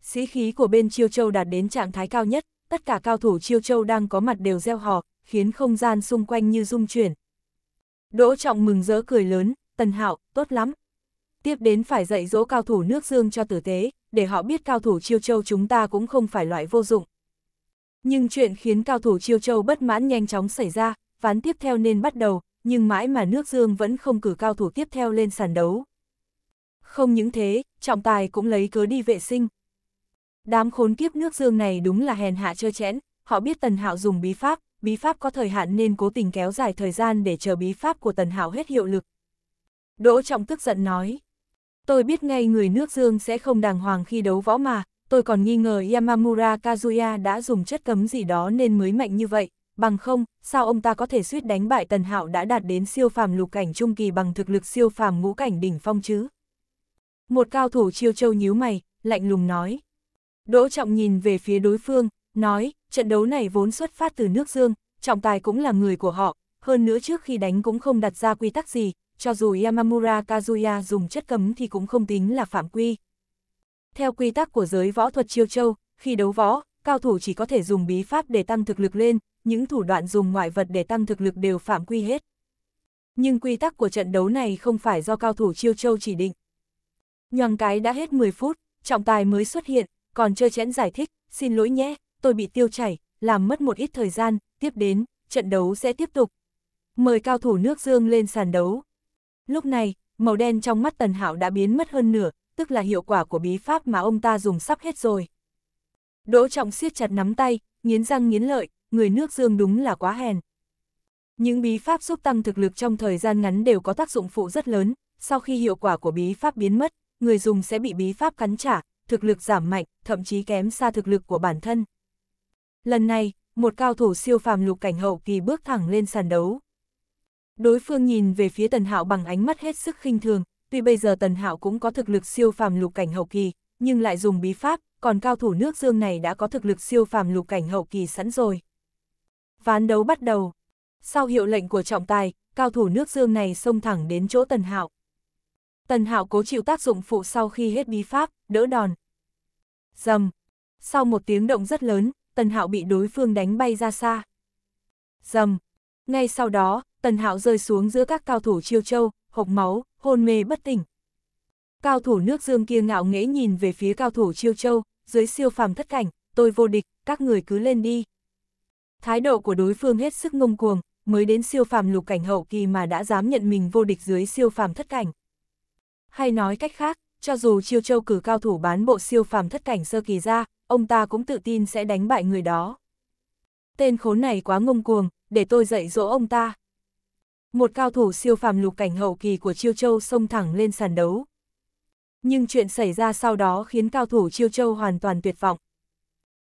sĩ khí của bên Chiêu Châu đạt đến trạng thái cao nhất, tất cả cao thủ Chiêu Châu đang có mặt đều gieo hò, khiến không gian xung quanh như rung chuyển. Đỗ Trọng mừng rỡ cười lớn, Tần Hạo, tốt lắm. Tiếp đến phải dạy dỗ cao thủ nước dương cho tử tế, để họ biết cao thủ Chiêu Châu chúng ta cũng không phải loại vô dụng. Nhưng chuyện khiến cao thủ Chiêu Châu bất mãn nhanh chóng xảy ra, ván tiếp theo nên bắt đầu, nhưng mãi mà nước dương vẫn không cử cao thủ tiếp theo lên sàn đấu. Không những thế, trọng tài cũng lấy cớ đi vệ sinh, Đám khốn kiếp nước dương này đúng là hèn hạ chơ chẽn, họ biết Tần Hạo dùng bí pháp, bí pháp có thời hạn nên cố tình kéo dài thời gian để chờ bí pháp của Tần Hạo hết hiệu lực. Đỗ Trọng tức giận nói, tôi biết ngay người nước dương sẽ không đàng hoàng khi đấu võ mà, tôi còn nghi ngờ Yamamura Kazuya đã dùng chất cấm gì đó nên mới mạnh như vậy, bằng không, sao ông ta có thể suýt đánh bại Tần Hạo đã đạt đến siêu phàm lục cảnh trung kỳ bằng thực lực siêu phàm ngũ cảnh đỉnh phong chứ? Một cao thủ chiêu châu nhíu mày, lạnh lùng nói, Đỗ Trọng nhìn về phía đối phương, nói, trận đấu này vốn xuất phát từ nước Dương, trọng tài cũng là người của họ, hơn nữa trước khi đánh cũng không đặt ra quy tắc gì, cho dù Yamamura Kazuya dùng chất cấm thì cũng không tính là phạm quy. Theo quy tắc của giới võ thuật chiêu châu, khi đấu võ, cao thủ chỉ có thể dùng bí pháp để tăng thực lực lên, những thủ đoạn dùng ngoại vật để tăng thực lực đều phạm quy hết. Nhưng quy tắc của trận đấu này không phải do cao thủ chiêu châu chỉ định. Nhoàng cái đã hết 10 phút, trọng tài mới xuất hiện, còn chơi chẽn giải thích, xin lỗi nhé, tôi bị tiêu chảy, làm mất một ít thời gian, tiếp đến, trận đấu sẽ tiếp tục. Mời cao thủ nước dương lên sàn đấu. Lúc này, màu đen trong mắt Tần Hạo đã biến mất hơn nửa, tức là hiệu quả của bí pháp mà ông ta dùng sắp hết rồi. Đỗ Trọng siết chặt nắm tay, nghiến răng nghiến lợi, người nước dương đúng là quá hèn. Những bí pháp giúp tăng thực lực trong thời gian ngắn đều có tác dụng phụ rất lớn, sau khi hiệu quả của bí pháp biến mất, người dùng sẽ bị bí pháp cắn trả, thực lực giảm mạnh, thậm chí kém xa thực lực của bản thân. Lần này, một cao thủ siêu phàm lục cảnh hậu kỳ bước thẳng lên sàn đấu. Đối phương nhìn về phía Tần Hạo bằng ánh mắt hết sức khinh thường, tuy bây giờ Tần Hạo cũng có thực lực siêu phàm lục cảnh hậu kỳ, nhưng lại dùng bí pháp, còn cao thủ nước Dương này đã có thực lực siêu phàm lục cảnh hậu kỳ sẵn rồi. Ván đấu bắt đầu. Sau hiệu lệnh của trọng tài, cao thủ nước Dương này xông thẳng đến chỗ Tần Hạo. Tần Hạo cố chịu tác dụng phụ sau khi hết bí pháp, đỡ đòn. Dầm. Sau một tiếng động rất lớn, Tần Hạo bị đối phương đánh bay ra xa. Dầm. Ngay sau đó, Tần Hạo rơi xuống giữa các cao thủ chiêu châu, hộc máu, hôn mê bất tỉnh. Cao thủ nước dương kia ngạo nghễ nhìn về phía cao thủ chiêu châu, dưới siêu phàm thất cảnh, tôi vô địch, các người cứ lên đi. Thái độ của đối phương hết sức ngông cuồng, mới đến siêu phàm lục cảnh hậu kỳ mà đã dám nhận mình vô địch dưới siêu phàm thất cảnh. Hay nói cách khác, cho dù Chiêu Châu cử cao thủ bán bộ siêu phàm thất cảnh sơ kỳ ra, ông ta cũng tự tin sẽ đánh bại người đó. Tên khốn này quá ngông cuồng, để tôi dạy dỗ ông ta. Một cao thủ siêu phàm lục cảnh hậu kỳ của Chiêu Châu xông thẳng lên sàn đấu. Nhưng chuyện xảy ra sau đó khiến cao thủ Chiêu Châu hoàn toàn tuyệt vọng.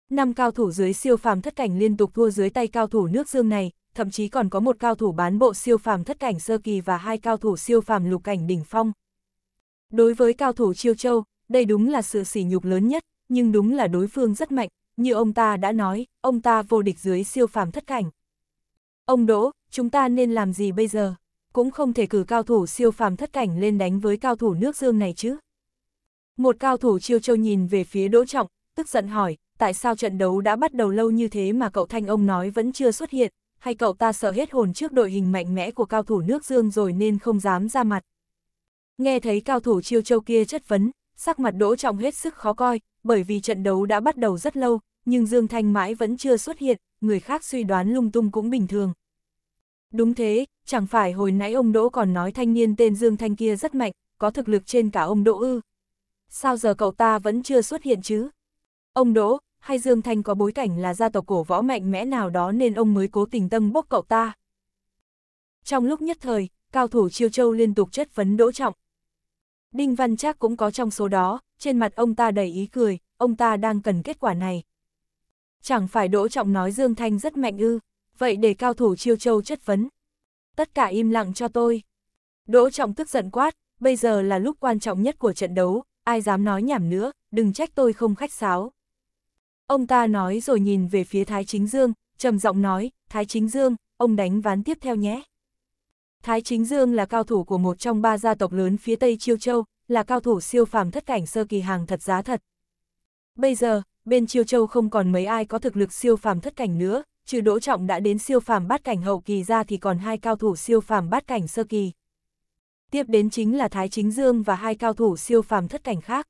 Năm cao thủ dưới siêu phàm thất cảnh liên tục thua dưới tay cao thủ nước dương này, thậm chí còn có một cao thủ bán bộ siêu phàm thất cảnh sơ kỳ và hai cao thủ siêu phàm lục cảnh đỉnh phong. Đối với cao thủ Chiêu Châu, đây đúng là sự sỉ nhục lớn nhất, nhưng đúng là đối phương rất mạnh, như ông ta đã nói, ông ta vô địch dưới siêu phàm thất cảnh. Ông Đỗ, chúng ta nên làm gì bây giờ? Cũng không thể cử cao thủ siêu phàm thất cảnh lên đánh với cao thủ nước dương này chứ. Một cao thủ Chiêu Châu nhìn về phía Đỗ Trọng, tức giận hỏi, tại sao trận đấu đã bắt đầu lâu như thế mà cậu Thanh ông nói vẫn chưa xuất hiện, hay cậu ta sợ hết hồn trước đội hình mạnh mẽ của cao thủ nước dương rồi nên không dám ra mặt. Nghe thấy cao thủ chiêu châu kia chất vấn, sắc mặt Đỗ Trọng hết sức khó coi, bởi vì trận đấu đã bắt đầu rất lâu, nhưng Dương Thanh mãi vẫn chưa xuất hiện, người khác suy đoán lung tung cũng bình thường. Đúng thế, chẳng phải hồi nãy ông Đỗ còn nói thanh niên tên Dương Thanh kia rất mạnh, có thực lực trên cả ông Đỗ ư. Sao giờ cậu ta vẫn chưa xuất hiện chứ? Ông Đỗ, hay Dương Thanh có bối cảnh là gia tộc cổ võ mạnh mẽ nào đó nên ông mới cố tình tâng bốc cậu ta? Trong lúc nhất thời, cao thủ Chiêu Châu liên tục chất vấn Đỗ Trọng, Đinh Văn Trác cũng có trong số đó, trên mặt ông ta đầy ý cười, ông ta đang cần kết quả này. Chẳng phải Đỗ Trọng nói Dương Thanh rất mạnh ư, vậy để cao thủ chiêu châu chất vấn. Tất cả im lặng cho tôi. Đỗ Trọng tức giận quát, bây giờ là lúc quan trọng nhất của trận đấu, ai dám nói nhảm nữa, đừng trách tôi không khách sáo. Ông ta nói rồi nhìn về phía Thái Chính Dương, trầm giọng nói, Thái Chính Dương, ông đánh ván tiếp theo nhé. Thái Chính Dương là cao thủ của một trong ba gia tộc lớn phía Tây Chiêu Châu, là cao thủ siêu phàm thất cảnh sơ kỳ hàng thật giá thật. Bây giờ, bên Chiêu Châu không còn mấy ai có thực lực siêu phàm thất cảnh nữa, trừ Đỗ Trọng đã đến siêu phàm bát cảnh hậu kỳ ra thì còn hai cao thủ siêu phàm bát cảnh sơ kỳ. Tiếp đến chính là Thái Chính Dương và hai cao thủ siêu phàm thất cảnh khác.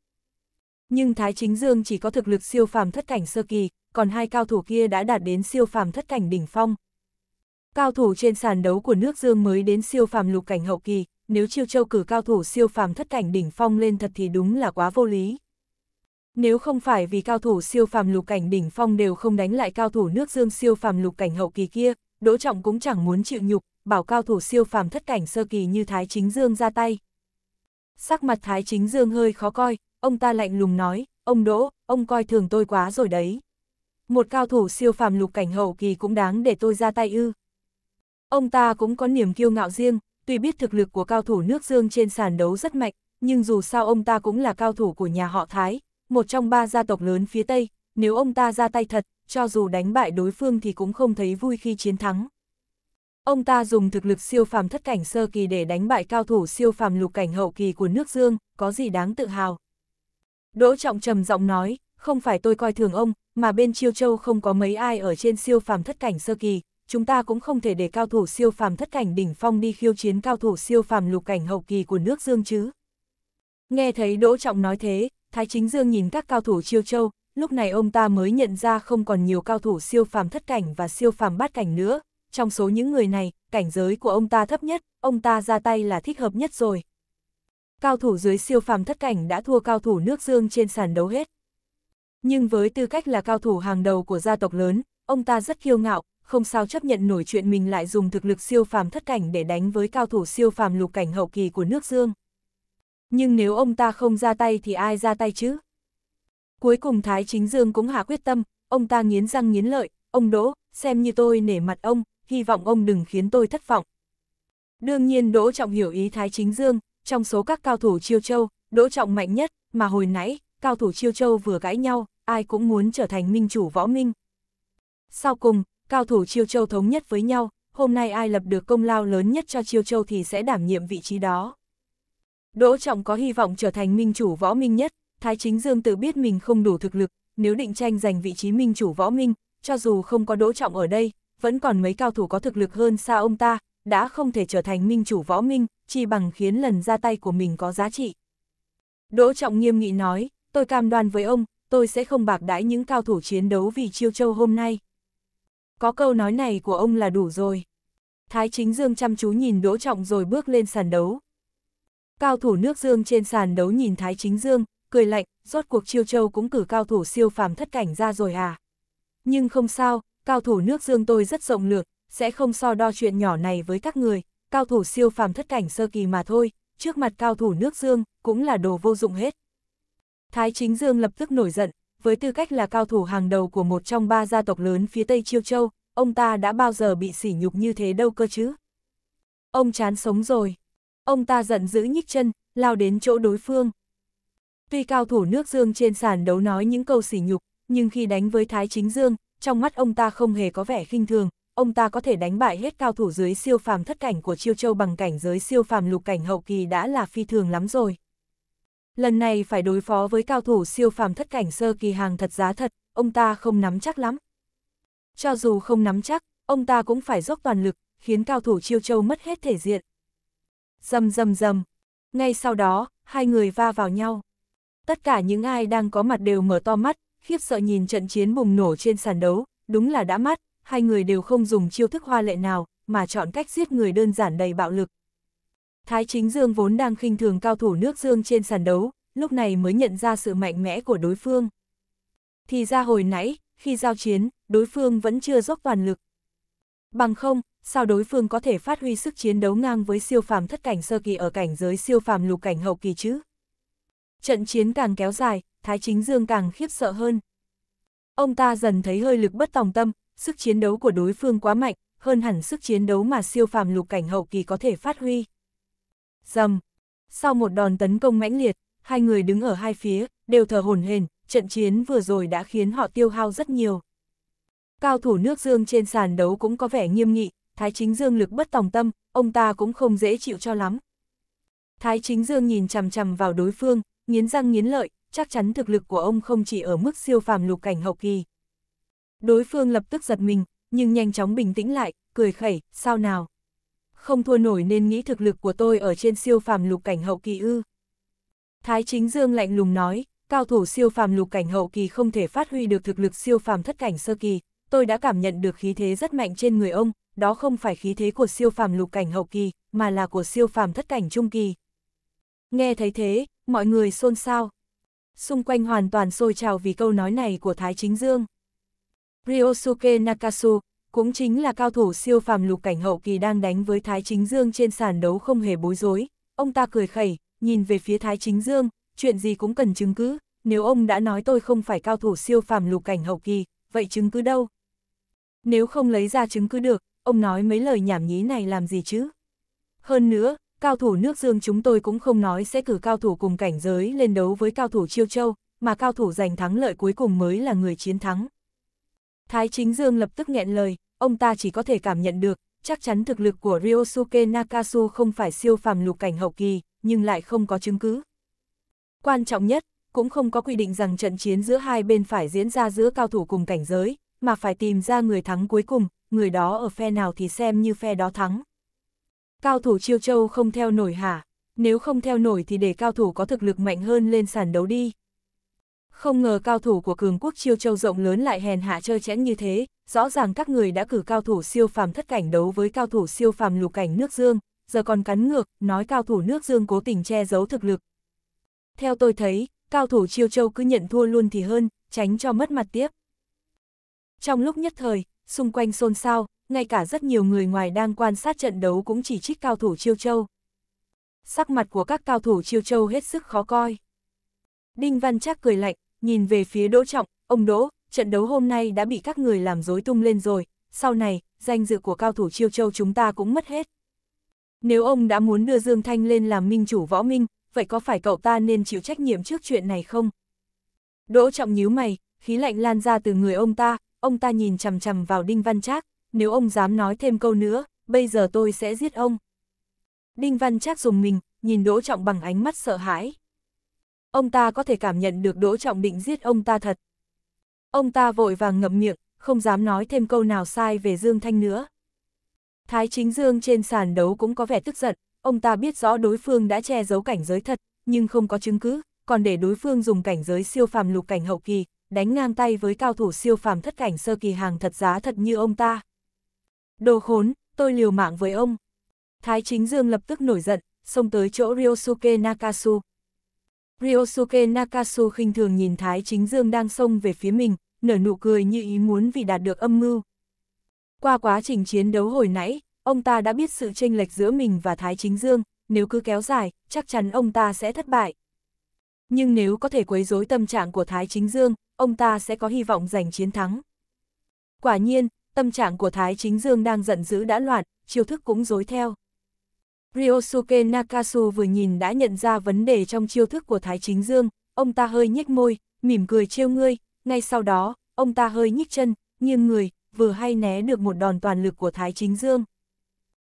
Nhưng Thái Chính Dương chỉ có thực lực siêu phàm thất cảnh sơ kỳ, còn hai cao thủ kia đã đạt đến siêu phàm thất cảnh đỉnh phong, Cao thủ trên sàn đấu của nước Dương mới đến siêu phàm lục cảnh hậu kỳ, nếu chiêu châu cử cao thủ siêu phàm thất cảnh đỉnh phong lên thật thì đúng là quá vô lý. Nếu không phải vì cao thủ siêu phàm lục cảnh đỉnh phong đều không đánh lại cao thủ nước Dương siêu phàm lục cảnh hậu kỳ kia, Đỗ Trọng cũng chẳng muốn chịu nhục, bảo cao thủ siêu phàm thất cảnh sơ kỳ như Thái Chính Dương ra tay. Sắc mặt Thái Chính Dương hơi khó coi, ông ta lạnh lùng nói, ông Đỗ, ông coi thường tôi quá rồi đấy. Một cao thủ siêu phàm lục cảnh hậu kỳ cũng đáng để tôi ra tay ư. Ông ta cũng có niềm kiêu ngạo riêng, tuy biết thực lực của cao thủ nước Dương trên sàn đấu rất mạnh, nhưng dù sao ông ta cũng là cao thủ của nhà họ Thái, một trong ba gia tộc lớn phía Tây, nếu ông ta ra tay thật, cho dù đánh bại đối phương thì cũng không thấy vui khi chiến thắng. Ông ta dùng thực lực siêu phàm thất cảnh sơ kỳ để đánh bại cao thủ siêu phàm lục cảnh hậu kỳ của nước Dương, có gì đáng tự hào. Đỗ Trọng trầm giọng nói, không phải tôi coi thường ông, mà bên Chiêu Châu không có mấy ai ở trên siêu phàm thất cảnh sơ kỳ, chúng ta cũng không thể để cao thủ siêu phàm thất cảnh đỉnh phong đi khiêu chiến cao thủ siêu phàm lục cảnh hậu kỳ của nước Dương chứ. Nghe thấy Đỗ Trọng nói thế, Thái Chính Dương nhìn các cao thủ chiêu châu, lúc này ông ta mới nhận ra không còn nhiều cao thủ siêu phàm thất cảnh và siêu phàm bát cảnh nữa. Trong số những người này, cảnh giới của ông ta thấp nhất, ông ta ra tay là thích hợp nhất rồi. Cao thủ dưới siêu phàm thất cảnh đã thua cao thủ nước Dương trên sàn đấu hết. Nhưng với tư cách là cao thủ hàng đầu của gia tộc lớn, ông ta rất kiêu ngạo, không sao chấp nhận nổi chuyện mình lại dùng thực lực siêu phàm thất cảnh để đánh với cao thủ siêu phàm lục cảnh hậu kỳ của nước Dương. Nhưng nếu ông ta không ra tay thì ai ra tay chứ? Cuối cùng Thái Chính Dương cũng hạ quyết tâm, ông ta nghiến răng nghiến lợi, ông Đỗ, xem như tôi nể mặt ông, hy vọng ông đừng khiến tôi thất vọng. Đương nhiên Đỗ Trọng hiểu ý Thái Chính Dương, trong số các cao thủ chiêu châu, Đỗ Trọng mạnh nhất, mà hồi nãy, cao thủ chiêu châu vừa gãi nhau, ai cũng muốn trở thành minh chủ võ minh. Sau cùng, cao thủ Chiêu Châu thống nhất với nhau, hôm nay ai lập được công lao lớn nhất cho Chiêu Châu thì sẽ đảm nhiệm vị trí đó. Đỗ Trọng có hy vọng trở thành minh chủ võ minh nhất, Thái Chính Dương tự biết mình không đủ thực lực, nếu định tranh giành vị trí minh chủ võ minh, cho dù không có Đỗ Trọng ở đây, vẫn còn mấy cao thủ có thực lực hơn xa ông ta, đã không thể trở thành minh chủ võ minh, chỉ bằng khiến lần ra tay của mình có giá trị. Đỗ Trọng nghiêm nghị nói, tôi cam đoan với ông, tôi sẽ không bạc đãi những cao thủ chiến đấu vì Chiêu Châu hôm nay. Có câu nói này của ông là đủ rồi. Thái chính Dương chăm chú nhìn Đỗ Trọng rồi bước lên sàn đấu. Cao thủ nước Dương trên sàn đấu nhìn Thái chính Dương, cười lạnh, rốt cuộc chiêu châu cũng cử cao thủ siêu phàm thất cảnh ra rồi à. Nhưng không sao, cao thủ nước Dương tôi rất rộng lược, sẽ không so đo chuyện nhỏ này với các người, cao thủ siêu phàm thất cảnh sơ kỳ mà thôi, trước mặt cao thủ nước Dương, cũng là đồ vô dụng hết. Thái chính Dương lập tức nổi giận, với tư cách là cao thủ hàng đầu của một trong ba gia tộc lớn phía Tây Chiêu Châu, ông ta đã bao giờ bị sỉ nhục như thế đâu cơ chứ. Ông chán sống rồi. Ông ta giận dữ nhích chân, lao đến chỗ đối phương. Tuy cao thủ nước Dương trên sàn đấu nói những câu sỉ nhục, nhưng khi đánh với Thái Chính Dương, trong mắt ông ta không hề có vẻ khinh thường, ông ta có thể đánh bại hết cao thủ dưới siêu phàm thất cảnh của Chiêu Châu bằng cảnh giới siêu phàm lục cảnh hậu kỳ đã là phi thường lắm rồi lần này phải đối phó với cao thủ siêu phàm thất cảnh sơ kỳ hàng thật giá thật, ông ta không nắm chắc lắm. Cho dù không nắm chắc, ông ta cũng phải dốc toàn lực, khiến cao thủ chiêu châu mất hết thể diện. Dầm dầm dầm, ngay sau đó, hai người va vào nhau. Tất cả những ai đang có mặt đều mở to mắt, khiếp sợ nhìn trận chiến bùng nổ trên sàn đấu, đúng là đã mắt, hai người đều không dùng chiêu thức hoa lệ nào, mà chọn cách giết người đơn giản đầy bạo lực. Thái chính Dương vốn đang khinh thường cao thủ nước Dương trên sàn đấu, lúc này mới nhận ra sự mạnh mẽ của đối phương. Thì ra hồi nãy, khi giao chiến, đối phương vẫn chưa dốc toàn lực. Bằng không, sao đối phương có thể phát huy sức chiến đấu ngang với siêu phàm thất cảnh sơ kỳ ở cảnh giới siêu phàm lục cảnh hậu kỳ chứ? Trận chiến càng kéo dài, Thái Chính Dương càng khiếp sợ hơn. Ông ta dần thấy hơi lực bất tòng tâm, sức chiến đấu của đối phương quá mạnh, hơn hẳn sức chiến đấu mà siêu phàm lục cảnh hậu kỳ có thể phát huy. Dầm. Sau một đòn tấn công mãnh liệt, hai người đứng ở hai phía, đều thở hổn hển, trận chiến vừa rồi đã khiến họ tiêu hao rất nhiều. Cao thủ nước Dương trên sàn đấu cũng có vẻ nghiêm nghị, Thái Chính Dương lực bất tòng tâm, ông ta cũng không dễ chịu cho lắm. Thái Chính Dương nhìn chằm chằm vào đối phương, nghiến răng nghiến lợi, chắc chắn thực lực của ông không chỉ ở mức siêu phàm lục cảnh hậu kỳ. Đối phương lập tức giật mình, nhưng nhanh chóng bình tĩnh lại, cười khẩy, sao nào? không thua nổi nên nghĩ thực lực của tôi ở trên siêu phàm lục cảnh hậu kỳ ư. Thái Chính Dương lạnh lùng nói, cao thủ siêu phàm lục cảnh hậu kỳ không thể phát huy được thực lực siêu phàm thất cảnh sơ kỳ, tôi đã cảm nhận được khí thế rất mạnh trên người ông, đó không phải khí thế của siêu phàm lục cảnh hậu kỳ, mà là của siêu phàm thất cảnh trung kỳ. Nghe thấy thế, mọi người xôn xao. Xung quanh hoàn toàn sôi trào vì câu nói này của Thái Chính Dương. Ryosuke Nakasu, cũng chính là cao thủ siêu phàm lục cảnh hậu kỳ đang đánh với Thái Chính Dương trên sàn đấu không hề bối rối. Ông ta cười khẩy, nhìn về phía Thái Chính Dương, chuyện gì cũng cần chứng cứ, nếu ông đã nói tôi không phải cao thủ siêu phàm lục cảnh hậu kỳ, vậy chứng cứ đâu? Nếu không lấy ra chứng cứ được, ông nói mấy lời nhảm nhí này làm gì chứ? Hơn nữa, cao thủ nước dương chúng tôi cũng không nói sẽ cử cao thủ cùng cảnh giới lên đấu với cao thủ chiêu châu, mà cao thủ giành thắng lợi cuối cùng mới là người chiến thắng. Thái Chính Dương lập tức nghẹn lời, ông ta chỉ có thể cảm nhận được, chắc chắn thực lực của Ryosuke Nakasu không phải siêu phàm lục cảnh hậu kỳ, nhưng lại không có chứng cứ. Quan trọng nhất, cũng không có quy định rằng trận chiến giữa hai bên phải diễn ra giữa cao thủ cùng cảnh giới, mà phải tìm ra người thắng cuối cùng, người đó ở phe nào thì xem như phe đó thắng. Cao thủ chiêu châu không theo nổi hả? Nếu không theo nổi thì để cao thủ có thực lực mạnh hơn lên sàn đấu đi, không ngờ cao thủ của cường quốc chiêu châu rộng lớn lại hèn hạ chơi chẽn như thế, rõ ràng các người đã cử cao thủ siêu phàm thất cảnh đấu với cao thủ siêu phàm lục cảnh nước dương, giờ còn cắn ngược, nói cao thủ nước dương cố tình che giấu thực lực. Theo tôi thấy, cao thủ chiêu châu cứ nhận thua luôn thì hơn, tránh cho mất mặt tiếp. Trong lúc nhất thời, xung quanh xôn xao, ngay cả rất nhiều người ngoài đang quan sát trận đấu cũng chỉ trích cao thủ chiêu châu. Sắc mặt của các cao thủ chiêu châu hết sức khó coi. Đinh Văn Trác cười lạnh, nhìn về phía Đỗ Trọng, ông Đỗ, trận đấu hôm nay đã bị các người làm dối tung lên rồi, sau này, danh dự của cao thủ chiêu châu chúng ta cũng mất hết. Nếu ông đã muốn đưa Dương Thanh lên làm minh chủ võ minh, vậy có phải cậu ta nên chịu trách nhiệm trước chuyện này không? Đỗ Trọng nhíu mày, khí lạnh lan ra từ người ông ta, ông ta nhìn chằm chằm vào Đinh Văn Trác, nếu ông dám nói thêm câu nữa, bây giờ tôi sẽ giết ông. Đinh Văn Trác dùng mình, nhìn Đỗ Trọng bằng ánh mắt sợ hãi ông ta có thể cảm nhận được Đỗ Trọng Định giết ông ta thật. Ông ta vội vàng ngậm miệng, không dám nói thêm câu nào sai về Dương Thanh nữa. Thái Chính Dương trên sàn đấu cũng có vẻ tức giận, ông ta biết rõ đối phương đã che giấu cảnh giới thật, nhưng không có chứng cứ, còn để đối phương dùng cảnh giới siêu phàm lục cảnh hậu kỳ, đánh ngang tay với cao thủ siêu phàm thất cảnh sơ kỳ hàng thật giá thật như ông ta. Đồ khốn, tôi liều mạng với ông. Thái Chính Dương lập tức nổi giận, xông tới chỗ Ryosuke Nakasu, Ryosuke Nakasu khinh thường nhìn Thái Chính Dương đang xông về phía mình, nở nụ cười như ý muốn vì đạt được âm mưu. Qua quá trình chiến đấu hồi nãy, ông ta đã biết sự chênh lệch giữa mình và Thái Chính Dương, nếu cứ kéo dài, chắc chắn ông ta sẽ thất bại. Nhưng nếu có thể quấy rối tâm trạng của Thái Chính Dương, ông ta sẽ có hy vọng giành chiến thắng. Quả nhiên, tâm trạng của Thái Chính Dương đang giận dữ đã loạn, chiêu thức cũng dối theo. Ryosuke Nakasu vừa nhìn đã nhận ra vấn đề trong chiêu thức của Thái Chính Dương, ông ta hơi nhếch môi, mỉm cười trêu ngươi, ngay sau đó, ông ta hơi nhích chân, nghiêng người, vừa hay né được một đòn toàn lực của Thái Chính Dương.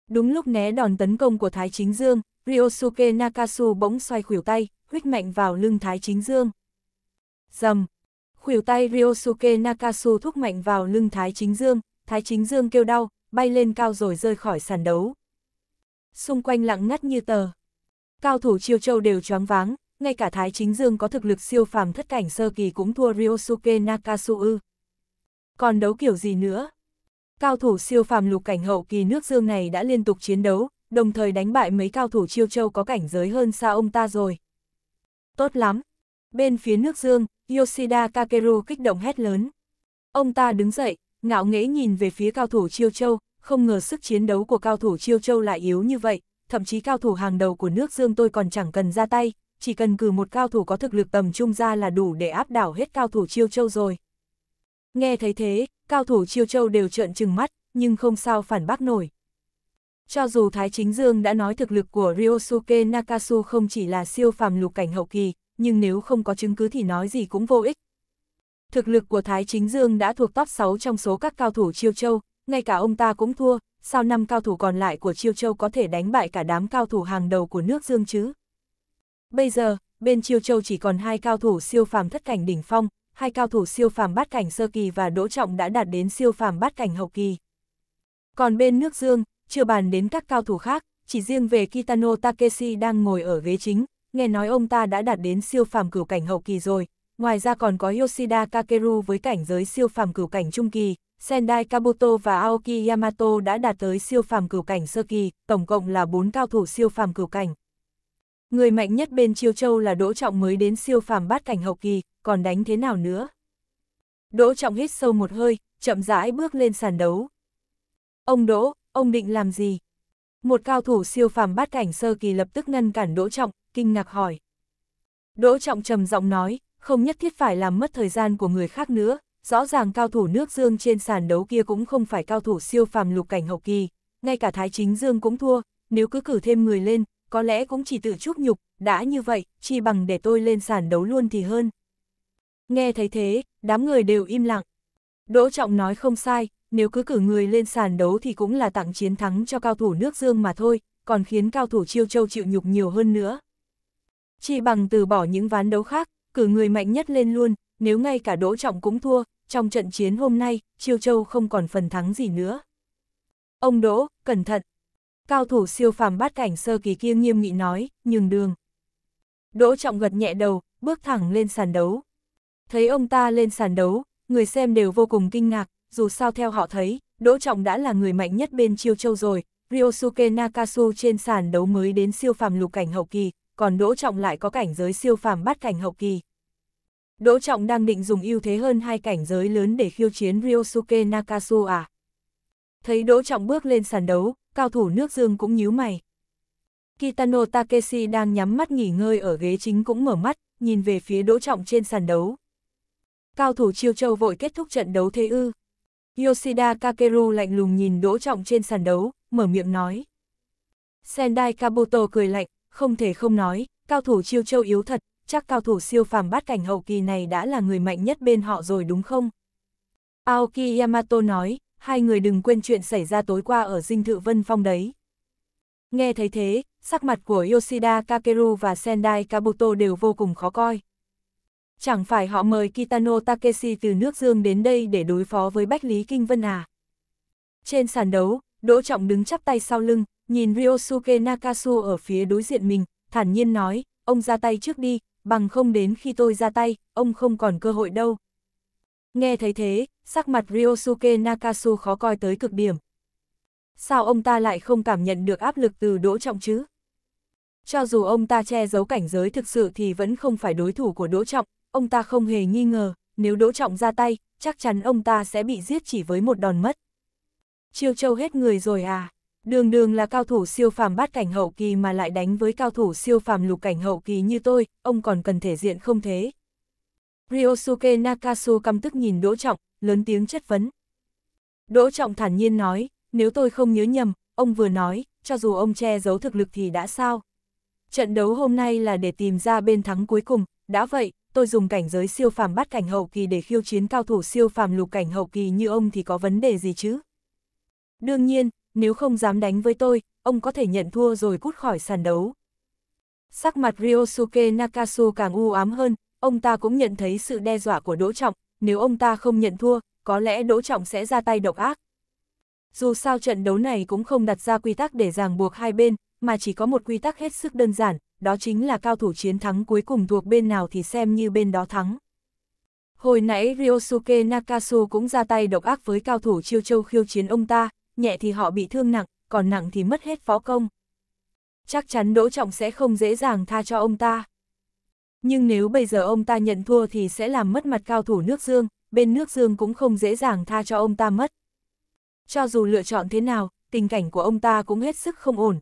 Đúng lúc né đòn tấn công của Thái Chính Dương, Ryosuke Nakasu bỗng xoay khuỷu tay, huyết mạnh vào lưng Thái Chính Dương. Dầm! Khuỷu tay Ryosuke Nakasu thúc mạnh vào lưng Thái Chính Dương, Thái Chính Dương kêu đau, bay lên cao rồi rơi khỏi sàn đấu xung quanh lặng ngắt như tờ. Cao thủ chiêu châu đều choáng váng, ngay cả Thái Chính Dương có thực lực siêu phàm thất cảnh sơ kỳ cũng thua Ryosuke Nakasuu. Còn đấu kiểu gì nữa? Cao thủ siêu phàm lục cảnh hậu kỳ nước Dương này đã liên tục chiến đấu, đồng thời đánh bại mấy cao thủ chiêu châu có cảnh giới hơn xa ông ta rồi. Tốt lắm. Bên phía nước Dương, Yoshida Kakeru kích động hét lớn. Ông ta đứng dậy, ngạo nghễ nhìn về phía cao thủ chiêu châu, không ngờ sức chiến đấu của cao thủ Chiêu Châu lại yếu như vậy, thậm chí cao thủ hàng đầu của nước Dương tôi còn chẳng cần ra tay, chỉ cần cử một cao thủ có thực lực tầm trung ra là đủ để áp đảo hết cao thủ Chiêu Châu rồi. Nghe thấy thế, cao thủ Chiêu Châu đều trợn trừng mắt, nhưng không sao phản bác nổi. Cho dù Thái Chính Dương đã nói thực lực của Ryosuke Nakasu không chỉ là siêu phàm lục cảnh hậu kỳ, nhưng nếu không có chứng cứ thì nói gì cũng vô ích. Thực lực của Thái Chính Dương đã thuộc top 6 trong số các cao thủ Chiêu Châu, ngay cả ông ta cũng thua, sao năm cao thủ còn lại của Chiêu Châu có thể đánh bại cả đám cao thủ hàng đầu của nước Dương chứ? Bây giờ, bên Chiêu Châu chỉ còn hai cao thủ siêu phàm thất cảnh đỉnh phong, hai cao thủ siêu phàm bát cảnh sơ kỳ và Đỗ Trọng đã đạt đến siêu phàm bát cảnh hậu kỳ. Còn bên nước Dương, chưa bàn đến các cao thủ khác, chỉ riêng về Kitano Takeshi đang ngồi ở ghế chính, nghe nói ông ta đã đạt đến siêu phàm cửu cảnh hậu kỳ rồi, ngoài ra còn có Yoshida Kakeru với cảnh giới siêu phàm cửu cảnh trung kỳ, Sendai Kabuto và Aoki Yamato đã đạt tới siêu phàm cửu cảnh sơ kỳ, tổng cộng là 4 cao thủ siêu phàm cửu cảnh. Người mạnh nhất bên Chiêu Châu là Đỗ Trọng mới đến siêu phàm bát cảnh hậu kỳ, còn đánh thế nào nữa? Đỗ Trọng hít sâu một hơi, chậm rãi bước lên sàn đấu. Ông Đỗ, ông định làm gì? Một cao thủ siêu phàm bát cảnh sơ kỳ lập tức ngăn cản Đỗ Trọng, kinh ngạc hỏi. Đỗ Trọng trầm giọng nói, không nhất thiết phải làm mất thời gian của người khác nữa, rõ ràng cao thủ nước dương trên sàn đấu kia cũng không phải cao thủ siêu phàm lục cảnh hậu kỳ, ngay cả thái chính dương cũng thua, nếu cứ cử thêm người lên, có lẽ cũng chỉ tự chúc nhục, đã như vậy, chi bằng để tôi lên sàn đấu luôn thì hơn. Nghe thấy thế, đám người đều im lặng. Đỗ Trọng nói không sai, nếu cứ cử người lên sàn đấu thì cũng là tặng chiến thắng cho cao thủ nước dương mà thôi, còn khiến cao thủ chiêu châu chịu nhục nhiều hơn nữa. chi bằng từ bỏ những ván đấu khác, cử người mạnh nhất lên luôn, nếu ngay cả Đỗ Trọng cũng thua, trong trận chiến hôm nay, Chiêu Châu không còn phần thắng gì nữa. Ông Đỗ, cẩn thận. Cao thủ siêu phàm bát cảnh sơ kỳ kia nghiêm nghị nói, nhường đường. Đỗ Trọng gật nhẹ đầu, bước thẳng lên sàn đấu. Thấy ông ta lên sàn đấu, người xem đều vô cùng kinh ngạc, dù sao theo họ thấy, Đỗ Trọng đã là người mạnh nhất bên Chiêu Châu rồi, Ryosuke Nakasu trên sàn đấu mới đến siêu phàm lục cảnh hậu kỳ, còn Đỗ Trọng lại có cảnh giới siêu phàm bát cảnh hậu kỳ. Đỗ Trọng đang định dùng ưu thế hơn hai cảnh giới lớn để khiêu chiến Ryosuke Nakasu à? Thấy Đỗ Trọng bước lên sàn đấu, cao thủ nước dương cũng nhíu mày. Kitano Takeshi đang nhắm mắt nghỉ ngơi ở ghế chính cũng mở mắt, nhìn về phía Đỗ Trọng trên sàn đấu. Cao thủ chiêu châu vội kết thúc trận đấu thế ư. Yoshida Kakeru lạnh lùng nhìn Đỗ Trọng trên sàn đấu, mở miệng nói. Sendai Kabuto cười lạnh, không thể không nói, cao thủ chiêu châu yếu thật, chắc cao thủ siêu phàm bát cảnh hậu kỳ này đã là người mạnh nhất bên họ rồi đúng không? Aoki Yamato nói, hai người đừng quên chuyện xảy ra tối qua ở dinh thự Vân Phong đấy. Nghe thấy thế, sắc mặt của Yoshida Kakeru và Sendai Kabuto đều vô cùng khó coi. Chẳng phải họ mời Kitano Takeshi từ nước Dương đến đây để đối phó với Bách Lý Kinh Vân à? Trên sàn đấu, Đỗ Trọng đứng chắp tay sau lưng, nhìn Ryosuke Nakasu ở phía đối diện mình, thản nhiên nói, ông ra tay trước đi, bằng không đến khi tôi ra tay, ông không còn cơ hội đâu. Nghe thấy thế, sắc mặt Ryosuke Nakasu khó coi tới cực điểm. Sao ông ta lại không cảm nhận được áp lực từ Đỗ Trọng chứ? Cho dù ông ta che giấu cảnh giới thực sự thì vẫn không phải đối thủ của Đỗ Trọng, ông ta không hề nghi ngờ, nếu Đỗ Trọng ra tay, chắc chắn ông ta sẽ bị giết chỉ với một đòn mất. Chiêu châu hết người rồi à? Đường đường là cao thủ siêu phàm bát cảnh hậu kỳ mà lại đánh với cao thủ siêu phàm lục cảnh hậu kỳ như tôi, ông còn cần thể diện không thế? Ryosuke Nakasu căm tức nhìn Đỗ Trọng, lớn tiếng chất vấn. Đỗ Trọng thản nhiên nói, nếu tôi không nhớ nhầm, ông vừa nói, cho dù ông che giấu thực lực thì đã sao? Trận đấu hôm nay là để tìm ra bên thắng cuối cùng, đã vậy, tôi dùng cảnh giới siêu phàm bát cảnh hậu kỳ để khiêu chiến cao thủ siêu phàm lục cảnh hậu kỳ như ông thì có vấn đề gì chứ? Đương nhiên, nếu không dám đánh với tôi, ông có thể nhận thua rồi cút khỏi sàn đấu. Sắc mặt Ryosuke Nakasu càng u ám hơn, ông ta cũng nhận thấy sự đe dọa của Đỗ Trọng, nếu ông ta không nhận thua, có lẽ Đỗ Trọng sẽ ra tay độc ác. Dù sao trận đấu này cũng không đặt ra quy tắc để ràng buộc hai bên, mà chỉ có một quy tắc hết sức đơn giản, đó chính là cao thủ chiến thắng cuối cùng thuộc bên nào thì xem như bên đó thắng. Hồi nãy Ryosuke Nakasu cũng ra tay độc ác với cao thủ chiêu châu khiêu chiến ông ta, nhẹ thì họ bị thương nặng, còn nặng thì mất hết phó công. Chắc chắn Đỗ Trọng sẽ không dễ dàng tha cho ông ta. Nhưng nếu bây giờ ông ta nhận thua thì sẽ làm mất mặt cao thủ nước Dương, bên nước Dương cũng không dễ dàng tha cho ông ta mất. Cho dù lựa chọn thế nào, tình cảnh của ông ta cũng hết sức không ổn.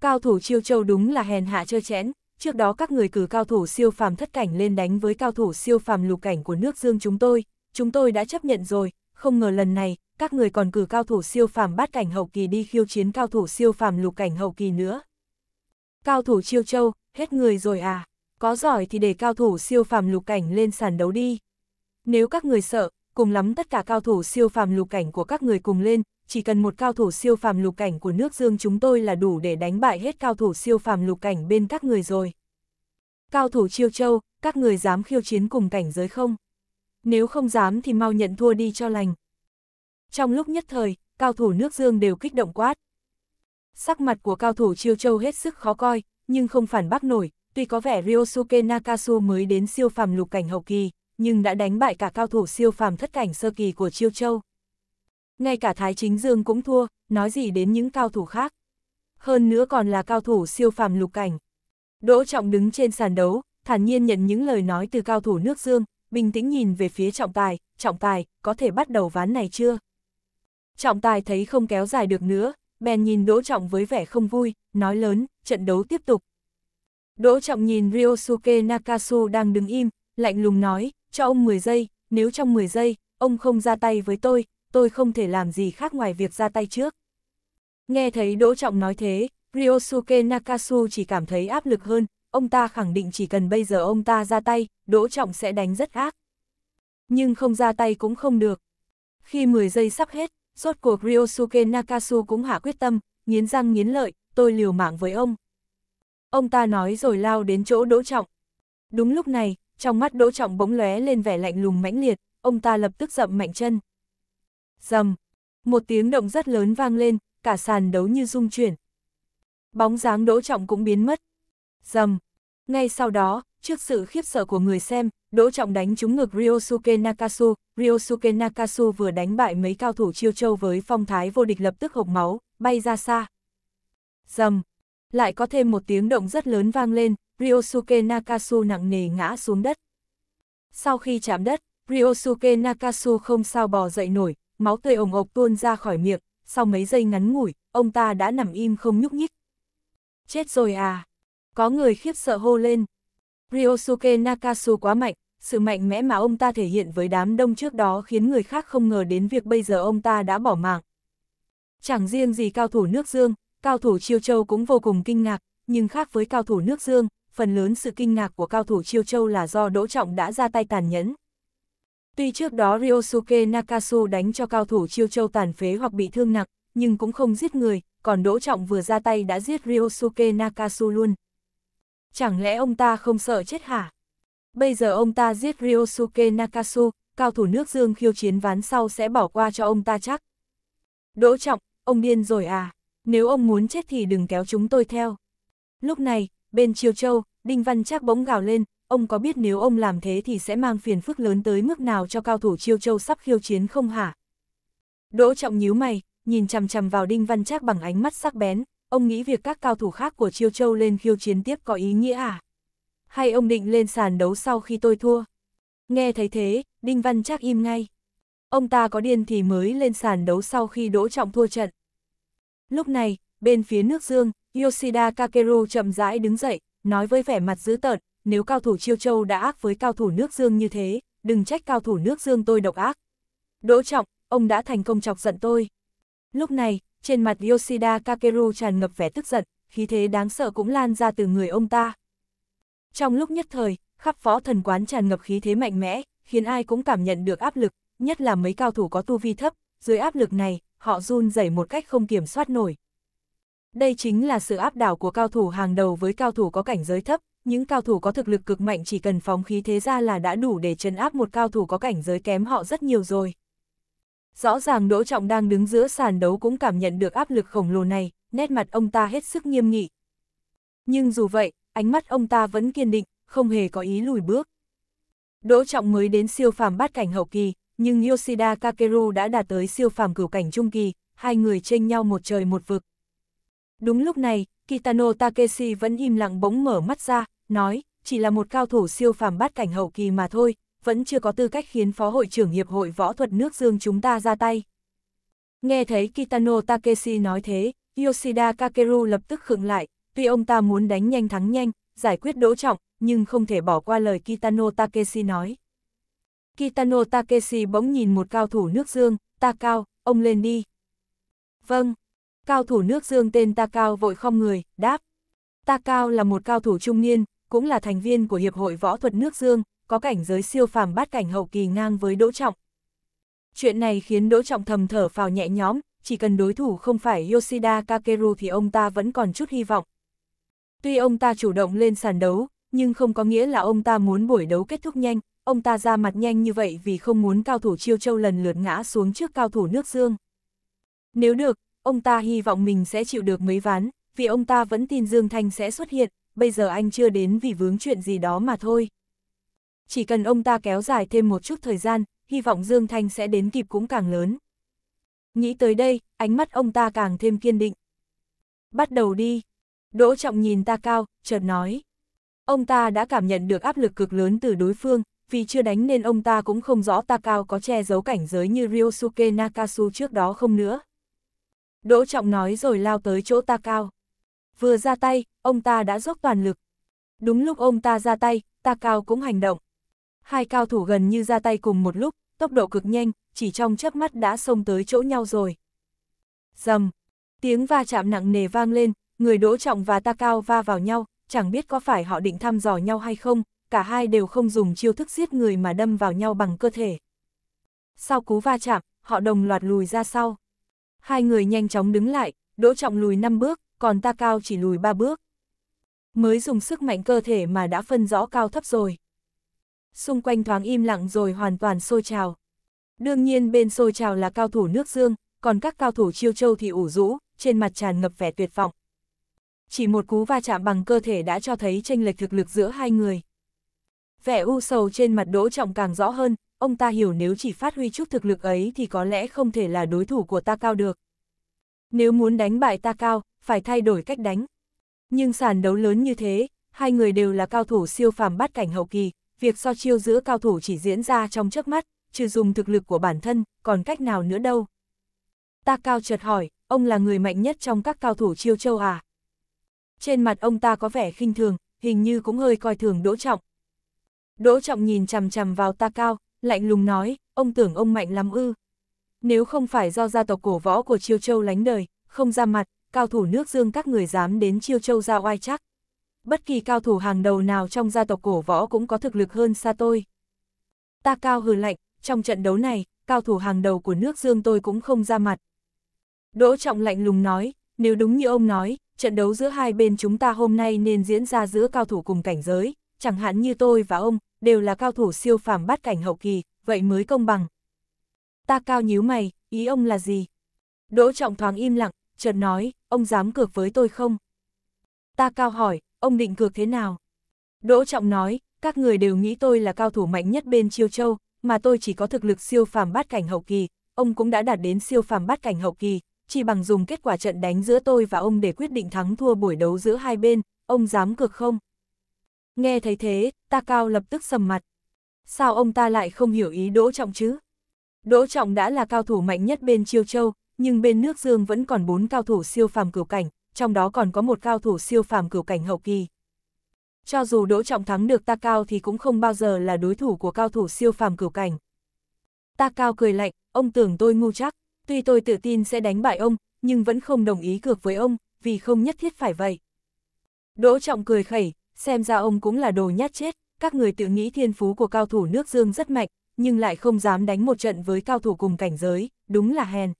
Cao thủ chiêu châu đúng là hèn hạ chơi chén. trước đó các người cử cao thủ siêu phàm thất cảnh lên đánh với cao thủ siêu phàm lục cảnh của nước Dương chúng tôi, chúng tôi đã chấp nhận rồi, không ngờ lần này, các người còn cử cao thủ siêu phàm bát cảnh hậu kỳ đi khiêu chiến cao thủ siêu phàm lục cảnh hậu kỳ nữa. Cao thủ chiêu châu, hết người rồi à, có giỏi thì để cao thủ siêu phàm lục cảnh lên sàn đấu đi. Nếu các người sợ, cùng lắm tất cả cao thủ siêu phàm lục cảnh của các người cùng lên, chỉ cần một cao thủ siêu phàm lục cảnh của nước dương chúng tôi là đủ để đánh bại hết cao thủ siêu phàm lục cảnh bên các người rồi. Cao thủ chiêu châu, các người dám khiêu chiến cùng cảnh giới không? nếu không dám thì mau nhận thua đi cho lành. Trong lúc nhất thời, cao thủ nước dương đều kích động quát. Sắc mặt của cao thủ chiêu châu hết sức khó coi, nhưng không phản bác nổi, tuy có vẻ Ryosuke Nakasu mới đến siêu phàm lục cảnh hậu kỳ, nhưng đã đánh bại cả cao thủ siêu phàm thất cảnh sơ kỳ của chiêu châu. Ngay cả Thái Chính Dương cũng thua, nói gì đến những cao thủ khác. Hơn nữa còn là cao thủ siêu phàm lục cảnh. Đỗ Trọng đứng trên sàn đấu, thản nhiên nhận những lời nói từ cao thủ nước Dương, bình tĩnh nhìn về phía trọng tài, trọng tài, có thể bắt đầu ván này chưa? Trọng tài thấy không kéo dài được nữa, bèn nhìn Đỗ Trọng với vẻ không vui, nói lớn, trận đấu tiếp tục. Đỗ Trọng nhìn Ryosuke Nakasu đang đứng im, lạnh lùng nói, cho ông 10 giây, nếu trong 10 giây, ông không ra tay với tôi, tôi không thể làm gì khác ngoài việc ra tay trước. Nghe thấy Đỗ Trọng nói thế, Ryosuke Nakasu chỉ cảm thấy áp lực hơn, ông ta khẳng định chỉ cần bây giờ ông ta ra tay, Đỗ Trọng sẽ đánh rất ác. Nhưng không ra tay cũng không được. Khi 10 giây sắp hết, rốt cuộc Ryosuke Nakasu cũng hạ quyết tâm, nghiến răng nghiến lợi, tôi liều mạng với ông. Ông ta nói rồi lao đến chỗ Đỗ Trọng. Đúng lúc này, trong mắt Đỗ Trọng bỗng lóe lên vẻ lạnh lùng mãnh liệt, ông ta lập tức dậm mạnh chân. Dầm, một tiếng động rất lớn vang lên, cả sàn đấu như rung chuyển. Bóng dáng Đỗ Trọng cũng biến mất. Dầm, ngay sau đó, trước sự khiếp sợ của người xem, Đỗ Trọng đánh trúng ngực Ryosuke Nakasu, Ryosuke Nakasu vừa đánh bại mấy cao thủ chiêu châu với phong thái vô địch lập tức hộc máu, bay ra xa. Dầm! Lại có thêm một tiếng động rất lớn vang lên, Ryosuke Nakasu nặng nề ngã xuống đất. Sau khi chạm đất, Ryosuke Nakasu không sao bò dậy nổi, máu tươi ồng ộc tuôn ra khỏi miệng, sau mấy giây ngắn ngủi, ông ta đã nằm im không nhúc nhích. Chết rồi à! Có người khiếp sợ hô lên. Ryosuke Nakasu quá mạnh, sự mạnh mẽ mà ông ta thể hiện với đám đông trước đó khiến người khác không ngờ đến việc bây giờ ông ta đã bỏ mạng. Chẳng riêng gì cao thủ nước dương, cao thủ Chiêu Châu cũng vô cùng kinh ngạc, nhưng khác với cao thủ nước dương, phần lớn sự kinh ngạc của cao thủ Chiêu Châu là do Đỗ Trọng đã ra tay tàn nhẫn. Tuy trước đó Ryosuke Nakasu đánh cho cao thủ Chiêu Châu tàn phế hoặc bị thương nặng, nhưng cũng không giết người, còn Đỗ Trọng vừa ra tay đã giết Ryosuke Nakasu luôn chẳng lẽ ông ta không sợ chết hả? Bây giờ ông ta giết Ryosuke Nakasu, cao thủ nước dương khiêu chiến ván sau sẽ bỏ qua cho ông ta chắc. Đỗ Trọng, ông điên rồi à? Nếu ông muốn chết thì đừng kéo chúng tôi theo. Lúc này, bên Triều Châu, Đinh Văn Trác bỗng gào lên, ông có biết nếu ông làm thế thì sẽ mang phiền phức lớn tới mức nào cho cao thủ Triều Châu sắp khiêu chiến không hả? Đỗ Trọng nhíu mày, nhìn chằm chằm vào Đinh Văn Trác bằng ánh mắt sắc bén, ông nghĩ việc các cao thủ khác của Chiêu Châu lên khiêu chiến tiếp có ý nghĩa à? Hay ông định lên sàn đấu sau khi tôi thua? Nghe thấy thế, Đinh Văn chắc im ngay. Ông ta có điên thì mới lên sàn đấu sau khi Đỗ Trọng thua trận. Lúc này, bên phía nước dương, Yoshida Kakeru chậm rãi đứng dậy, nói với vẻ mặt dữ tợn, nếu cao thủ Chiêu Châu đã ác với cao thủ nước dương như thế, đừng trách cao thủ nước dương tôi độc ác. Đỗ Trọng, ông đã thành công chọc giận tôi. Lúc này, trên mặt Yoshida Kakeru tràn ngập vẻ tức giận, khí thế đáng sợ cũng lan ra từ người ông ta. Trong lúc nhất thời, khắp phó thần quán tràn ngập khí thế mạnh mẽ, khiến ai cũng cảm nhận được áp lực, nhất là mấy cao thủ có tu vi thấp, dưới áp lực này, họ run rẩy một cách không kiểm soát nổi. Đây chính là sự áp đảo của cao thủ hàng đầu với cao thủ có cảnh giới thấp, những cao thủ có thực lực cực mạnh chỉ cần phóng khí thế ra là đã đủ để chấn áp một cao thủ có cảnh giới kém họ rất nhiều rồi. Rõ ràng Đỗ Trọng đang đứng giữa sàn đấu cũng cảm nhận được áp lực khổng lồ này, nét mặt ông ta hết sức nghiêm nghị. Nhưng dù vậy, ánh mắt ông ta vẫn kiên định, không hề có ý lùi bước. Đỗ Trọng mới đến siêu phàm bát cảnh hậu kỳ, nhưng Yoshida Kakeru đã đạt tới siêu phàm cửu cảnh trung kỳ, hai người tranh nhau một trời một vực. Đúng lúc này, Kitano Takeshi vẫn im lặng bỗng mở mắt ra, nói, chỉ là một cao thủ siêu phàm bát cảnh hậu kỳ mà thôi, vẫn chưa có tư cách khiến Phó Hội trưởng Hiệp hội Võ thuật nước Dương chúng ta ra tay. Nghe thấy Kitano Takeshi nói thế, Yoshida Kakeru lập tức khựng lại, tuy ông ta muốn đánh nhanh thắng nhanh, giải quyết đỗ trọng, nhưng không thể bỏ qua lời Kitano Takeshi nói. Kitano Takeshi bỗng nhìn một cao thủ nước dương, Ta cao, ông lên đi. Vâng, cao thủ nước dương tên Ta cao vội không người, đáp. Ta cao là một cao thủ trung niên, cũng là thành viên của Hiệp hội Võ thuật nước dương, có cảnh giới siêu phàm bát cảnh hậu kỳ ngang với Đỗ Trọng. Chuyện này khiến Đỗ Trọng thầm thở phào nhẹ nhõm, chỉ cần đối thủ không phải Yoshida Kakeru thì ông ta vẫn còn chút hy vọng. Tuy ông ta chủ động lên sàn đấu, nhưng không có nghĩa là ông ta muốn buổi đấu kết thúc nhanh, ông ta ra mặt nhanh như vậy vì không muốn cao thủ chiêu châu lần lượt ngã xuống trước cao thủ nước Dương. Nếu được, ông ta hy vọng mình sẽ chịu được mấy ván, vì ông ta vẫn tin Dương Thanh sẽ xuất hiện, bây giờ anh chưa đến vì vướng chuyện gì đó mà thôi. Chỉ cần ông ta kéo dài thêm một chút thời gian, hy vọng Dương Thanh sẽ đến kịp cũng càng lớn. Nghĩ tới đây, ánh mắt ông ta càng thêm kiên định. Bắt đầu đi. Đỗ Trọng nhìn ta cao, chợt nói. Ông ta đã cảm nhận được áp lực cực lớn từ đối phương, vì chưa đánh nên ông ta cũng không rõ ta cao có che giấu cảnh giới như Ryosuke Nakasu trước đó không nữa. Đỗ Trọng nói rồi lao tới chỗ ta cao. Vừa ra tay, ông ta đã dốc toàn lực. Đúng lúc ông ta ra tay, ta cao cũng hành động hai cao thủ gần như ra tay cùng một lúc, tốc độ cực nhanh, chỉ trong chớp mắt đã xông tới chỗ nhau rồi. Dầm, tiếng va chạm nặng nề vang lên, người Đỗ Trọng và Ta Cao va vào nhau, chẳng biết có phải họ định thăm dò nhau hay không, cả hai đều không dùng chiêu thức giết người mà đâm vào nhau bằng cơ thể. Sau cú va chạm, họ đồng loạt lùi ra sau. Hai người nhanh chóng đứng lại, Đỗ Trọng lùi 5 bước, còn Ta Cao chỉ lùi 3 bước. Mới dùng sức mạnh cơ thể mà đã phân rõ cao thấp rồi xung quanh thoáng im lặng rồi hoàn toàn sôi trào. Đương nhiên bên sôi trào là cao thủ nước dương, còn các cao thủ chiêu châu thì ủ rũ, trên mặt tràn ngập vẻ tuyệt vọng. Chỉ một cú va chạm bằng cơ thể đã cho thấy tranh lệch thực lực giữa hai người. Vẻ u sầu trên mặt Đỗ Trọng càng rõ hơn, ông ta hiểu nếu chỉ phát huy chút thực lực ấy thì có lẽ không thể là đối thủ của ta cao được. Nếu muốn đánh bại ta cao, phải thay đổi cách đánh. Nhưng sàn đấu lớn như thế, hai người đều là cao thủ siêu phàm bát cảnh hậu kỳ, việc so chiêu giữa cao thủ chỉ diễn ra trong trước mắt, trừ dùng thực lực của bản thân, còn cách nào nữa đâu. Ta cao chợt hỏi, ông là người mạnh nhất trong các cao thủ chiêu châu à? Trên mặt ông ta có vẻ khinh thường, hình như cũng hơi coi thường Đỗ Trọng. Đỗ Trọng nhìn chằm chằm vào ta cao, lạnh lùng nói, ông tưởng ông mạnh lắm ư. Nếu không phải do gia tộc cổ võ của Chiêu Châu lánh đời, không ra mặt, cao thủ nước dương các người dám đến Chiêu Châu ra oai chắc bất kỳ cao thủ hàng đầu nào trong gia tộc cổ võ cũng có thực lực hơn xa tôi. Ta cao hừ lạnh, trong trận đấu này, cao thủ hàng đầu của nước dương tôi cũng không ra mặt. Đỗ Trọng lạnh lùng nói, nếu đúng như ông nói, trận đấu giữa hai bên chúng ta hôm nay nên diễn ra giữa cao thủ cùng cảnh giới, chẳng hạn như tôi và ông, đều là cao thủ siêu phàm bát cảnh hậu kỳ, vậy mới công bằng. Ta cao nhíu mày, ý ông là gì? Đỗ Trọng thoáng im lặng, chợt nói, ông dám cược với tôi không? Ta cao hỏi, ông định cược thế nào? Đỗ Trọng nói, các người đều nghĩ tôi là cao thủ mạnh nhất bên Chiêu Châu, mà tôi chỉ có thực lực siêu phàm bát cảnh hậu kỳ, ông cũng đã đạt đến siêu phàm bát cảnh hậu kỳ, chỉ bằng dùng kết quả trận đánh giữa tôi và ông để quyết định thắng thua buổi đấu giữa hai bên, ông dám cược không? Nghe thấy thế, ta cao lập tức sầm mặt. Sao ông ta lại không hiểu ý Đỗ Trọng chứ? Đỗ Trọng đã là cao thủ mạnh nhất bên Chiêu Châu, nhưng bên nước Dương vẫn còn bốn cao thủ siêu phàm cửu cảnh, trong đó còn có một cao thủ siêu phàm cửu cảnh hậu kỳ. Cho dù Đỗ Trọng thắng được ta cao thì cũng không bao giờ là đối thủ của cao thủ siêu phàm cửu cảnh. Ta cao cười lạnh, ông tưởng tôi ngu chắc, tuy tôi tự tin sẽ đánh bại ông, nhưng vẫn không đồng ý cược với ông, vì không nhất thiết phải vậy. Đỗ Trọng cười khẩy, xem ra ông cũng là đồ nhát chết, các người tự nghĩ thiên phú của cao thủ nước dương rất mạnh, nhưng lại không dám đánh một trận với cao thủ cùng cảnh giới, đúng là hèn.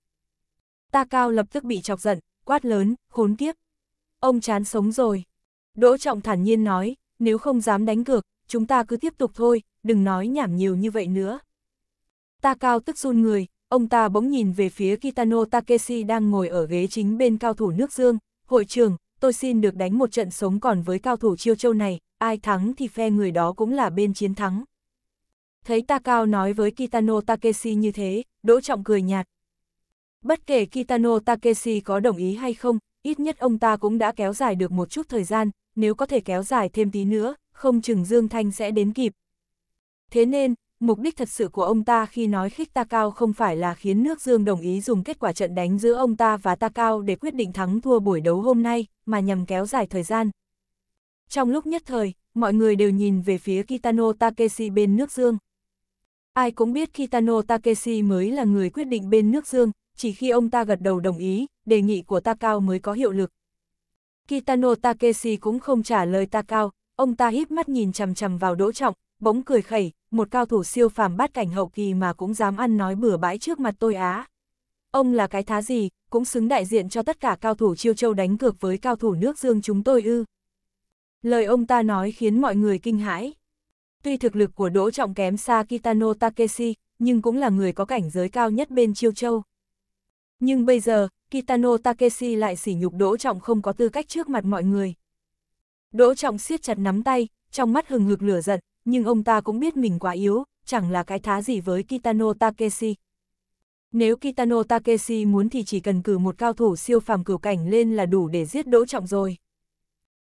Ta cao lập tức bị chọc giận, quát lớn, khốn kiếp. Ông chán sống rồi. Đỗ Trọng thản nhiên nói, nếu không dám đánh cược, chúng ta cứ tiếp tục thôi, đừng nói nhảm nhiều như vậy nữa. Ta cao tức run người, ông ta bỗng nhìn về phía Kitano Takeshi đang ngồi ở ghế chính bên cao thủ nước dương, hội trưởng, tôi xin được đánh một trận sống còn với cao thủ chiêu châu này, ai thắng thì phe người đó cũng là bên chiến thắng. Thấy ta cao nói với Kitano Takeshi như thế, Đỗ Trọng cười nhạt, Bất kể Kitano Takeshi có đồng ý hay không, ít nhất ông ta cũng đã kéo dài được một chút thời gian, nếu có thể kéo dài thêm tí nữa, không chừng Dương Thanh sẽ đến kịp. Thế nên, mục đích thật sự của ông ta khi nói khích ta cao không phải là khiến nước Dương đồng ý dùng kết quả trận đánh giữa ông ta và ta cao để quyết định thắng thua buổi đấu hôm nay, mà nhằm kéo dài thời gian. Trong lúc nhất thời, mọi người đều nhìn về phía Kitano Takeshi bên nước Dương. Ai cũng biết Kitano Takeshi mới là người quyết định bên nước Dương, chỉ khi ông ta gật đầu đồng ý, đề nghị của Takao mới có hiệu lực. Kitano Takeshi cũng không trả lời Takao, ông ta híp mắt nhìn chằm chằm vào Đỗ Trọng, bỗng cười khẩy, một cao thủ siêu phàm bát cảnh hậu kỳ mà cũng dám ăn nói bừa bãi trước mặt tôi á. Ông là cái thá gì, cũng xứng đại diện cho tất cả cao thủ chiêu châu đánh cược với cao thủ nước dương chúng tôi ư. Lời ông ta nói khiến mọi người kinh hãi. Tuy thực lực của Đỗ Trọng kém xa Kitano Takeshi, nhưng cũng là người có cảnh giới cao nhất bên chiêu châu. Nhưng bây giờ, Kitano Takeshi lại sỉ nhục Đỗ Trọng không có tư cách trước mặt mọi người. Đỗ Trọng siết chặt nắm tay, trong mắt hừng hực lửa giận, nhưng ông ta cũng biết mình quá yếu, chẳng là cái thá gì với Kitano Takeshi. Nếu Kitano Takeshi muốn thì chỉ cần cử một cao thủ siêu phàm cửu cảnh lên là đủ để giết Đỗ Trọng rồi.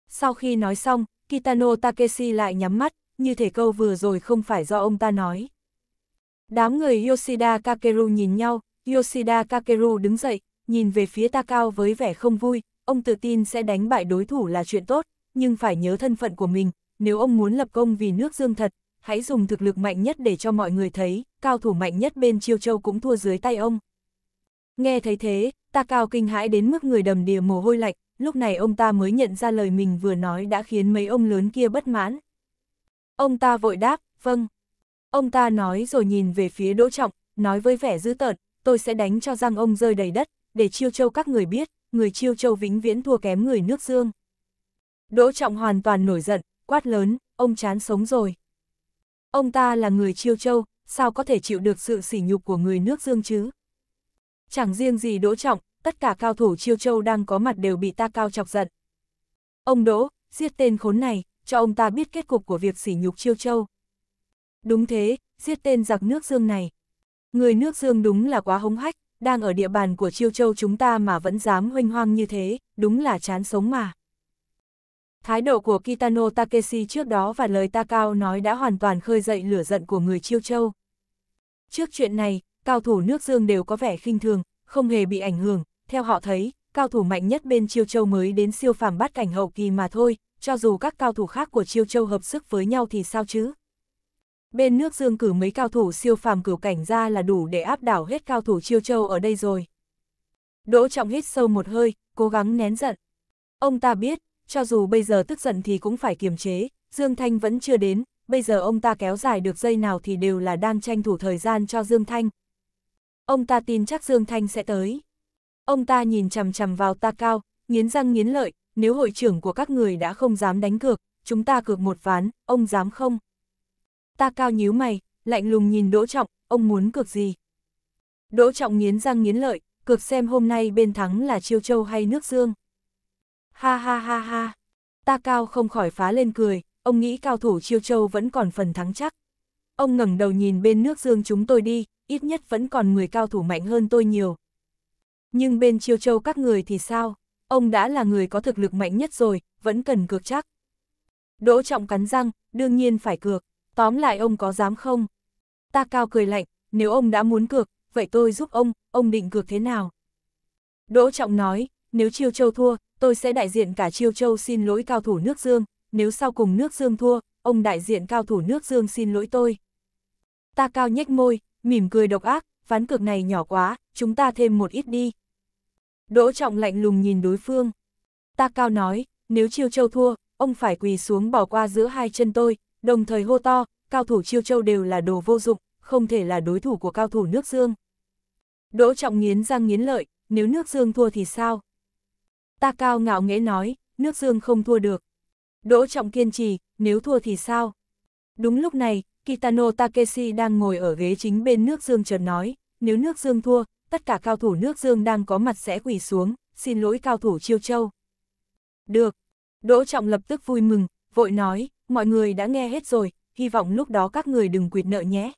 Sau khi nói xong, Kitano Takeshi lại nhắm mắt, như thể câu vừa rồi không phải do ông ta nói. Đám người Yoshida Kakeru nhìn nhau, Yoshida Kakeru đứng dậy, nhìn về phía Takao với vẻ không vui, ông tự tin sẽ đánh bại đối thủ là chuyện tốt, nhưng phải nhớ thân phận của mình, nếu ông muốn lập công vì nước dương thật, hãy dùng thực lực mạnh nhất để cho mọi người thấy, cao thủ mạnh nhất bên Chiêu Châu cũng thua dưới tay ông. Nghe thấy thế, Takao kinh hãi đến mức người đầm đìa mồ hôi lạnh, lúc này ông ta mới nhận ra lời mình vừa nói đã khiến mấy ông lớn kia bất mãn. Ông ta vội đáp, vâng. Ông ta nói rồi nhìn về phía Đỗ Trọng, nói với vẻ dữ tợn, tôi sẽ đánh cho răng ông rơi đầy đất, để chiêu châu các người biết, người chiêu châu vĩnh viễn thua kém người nước dương. Đỗ Trọng hoàn toàn nổi giận, quát lớn, ông chán sống rồi. Ông ta là người chiêu châu, sao có thể chịu được sự sỉ nhục của người nước dương chứ? Chẳng riêng gì Đỗ Trọng, tất cả cao thủ chiêu châu đang có mặt đều bị ta cao chọc giận. Ông Đỗ, giết tên khốn này, cho ông ta biết kết cục của việc sỉ nhục chiêu châu. Đúng thế, giết tên giặc nước dương này, Người nước dương đúng là quá hống hách, đang ở địa bàn của chiêu châu chúng ta mà vẫn dám hoanh hoang như thế, đúng là chán sống mà. Thái độ của Kitano Takeshi trước đó và lời Takao nói đã hoàn toàn khơi dậy lửa giận của người chiêu châu. Trước chuyện này, cao thủ nước dương đều có vẻ khinh thường, không hề bị ảnh hưởng, theo họ thấy, cao thủ mạnh nhất bên chiêu châu mới đến siêu phàm bát cảnh hậu kỳ mà thôi, cho dù các cao thủ khác của chiêu châu hợp sức với nhau thì sao chứ bên nước dương cử mấy cao thủ siêu phàm cửu cảnh ra là đủ để áp đảo hết cao thủ chiêu châu ở đây rồi. Đỗ trọng hít sâu một hơi, cố gắng nén giận. Ông ta biết, cho dù bây giờ tức giận thì cũng phải kiềm chế, Dương Thanh vẫn chưa đến, bây giờ ông ta kéo dài được dây nào thì đều là đang tranh thủ thời gian cho Dương Thanh. Ông ta tin chắc Dương Thanh sẽ tới. Ông ta nhìn chằm chằm vào ta cao, nghiến răng nghiến lợi, nếu hội trưởng của các người đã không dám đánh cược, chúng ta cược một ván, ông dám không? ta cao nhíu mày, lạnh lùng nhìn Đỗ Trọng, ông muốn cược gì? Đỗ Trọng nghiến răng nghiến lợi, cược xem hôm nay bên thắng là Chiêu Châu hay nước Dương. Ha ha ha ha, ta cao không khỏi phá lên cười, ông nghĩ cao thủ Chiêu Châu vẫn còn phần thắng chắc. Ông ngẩng đầu nhìn bên nước Dương chúng tôi đi, ít nhất vẫn còn người cao thủ mạnh hơn tôi nhiều. Nhưng bên Chiêu Châu các người thì sao? Ông đã là người có thực lực mạnh nhất rồi, vẫn cần cược chắc. Đỗ Trọng cắn răng, đương nhiên phải cược tóm lại ông có dám không? Ta cao cười lạnh, nếu ông đã muốn cược, vậy tôi giúp ông, ông định cược thế nào? Đỗ Trọng nói, nếu Chiêu Châu thua, tôi sẽ đại diện cả Chiêu Châu xin lỗi cao thủ nước Dương, nếu sau cùng nước Dương thua, ông đại diện cao thủ nước Dương xin lỗi tôi. Ta cao nhếch môi, mỉm cười độc ác, ván cược này nhỏ quá, chúng ta thêm một ít đi. Đỗ Trọng lạnh lùng nhìn đối phương. Ta cao nói, nếu Chiêu Châu thua, ông phải quỳ xuống bỏ qua giữa hai chân tôi, đồng thời hô to, cao thủ chiêu châu đều là đồ vô dụng, không thể là đối thủ của cao thủ nước dương. Đỗ trọng nghiến răng nghiến lợi, nếu nước dương thua thì sao? Ta cao ngạo nghễ nói, nước dương không thua được. Đỗ trọng kiên trì, nếu thua thì sao? Đúng lúc này, Kitano Takeshi đang ngồi ở ghế chính bên nước dương chợt nói, nếu nước dương thua, tất cả cao thủ nước dương đang có mặt sẽ quỳ xuống, xin lỗi cao thủ chiêu châu. Được. Đỗ trọng lập tức vui mừng, vội nói, mọi người đã nghe hết rồi, hy vọng lúc đó các người đừng quyệt nợ nhé.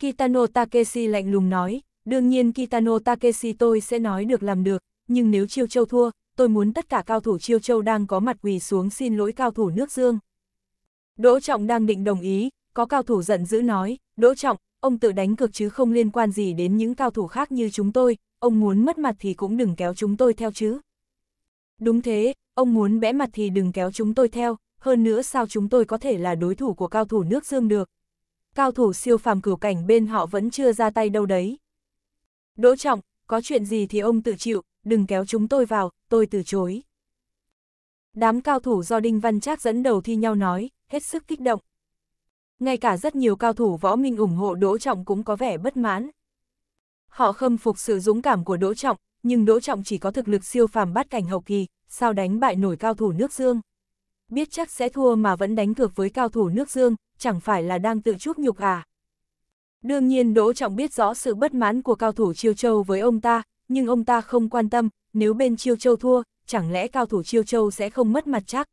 Kitano Takeshi lạnh lùng nói, đương nhiên Kitano Takeshi tôi sẽ nói được làm được, nhưng nếu Chiêu Châu thua, tôi muốn tất cả cao thủ Chiêu Châu đang có mặt quỳ xuống xin lỗi cao thủ nước Dương. Đỗ Trọng đang định đồng ý, có cao thủ giận dữ nói, Đỗ Trọng, ông tự đánh cược chứ không liên quan gì đến những cao thủ khác như chúng tôi, ông muốn mất mặt thì cũng đừng kéo chúng tôi theo chứ. Đúng thế, ông muốn bẽ mặt thì đừng kéo chúng tôi theo, hơn nữa sao chúng tôi có thể là đối thủ của cao thủ nước dương được. Cao thủ siêu phàm cửu cảnh bên họ vẫn chưa ra tay đâu đấy. Đỗ Trọng, có chuyện gì thì ông tự chịu, đừng kéo chúng tôi vào, tôi từ chối. Đám cao thủ do Đinh Văn Trác dẫn đầu thi nhau nói, hết sức kích động. Ngay cả rất nhiều cao thủ võ minh ủng hộ Đỗ Trọng cũng có vẻ bất mãn. Họ khâm phục sự dũng cảm của Đỗ Trọng, nhưng Đỗ Trọng chỉ có thực lực siêu phàm bát cảnh hậu kỳ, sao đánh bại nổi cao thủ nước Dương biết chắc sẽ thua mà vẫn đánh cược với cao thủ nước Dương, chẳng phải là đang tự chuốc nhục à. Đương nhiên Đỗ Trọng biết rõ sự bất mãn của cao thủ Chiêu Châu với ông ta, nhưng ông ta không quan tâm, nếu bên Chiêu Châu thua, chẳng lẽ cao thủ Chiêu Châu sẽ không mất mặt chắc.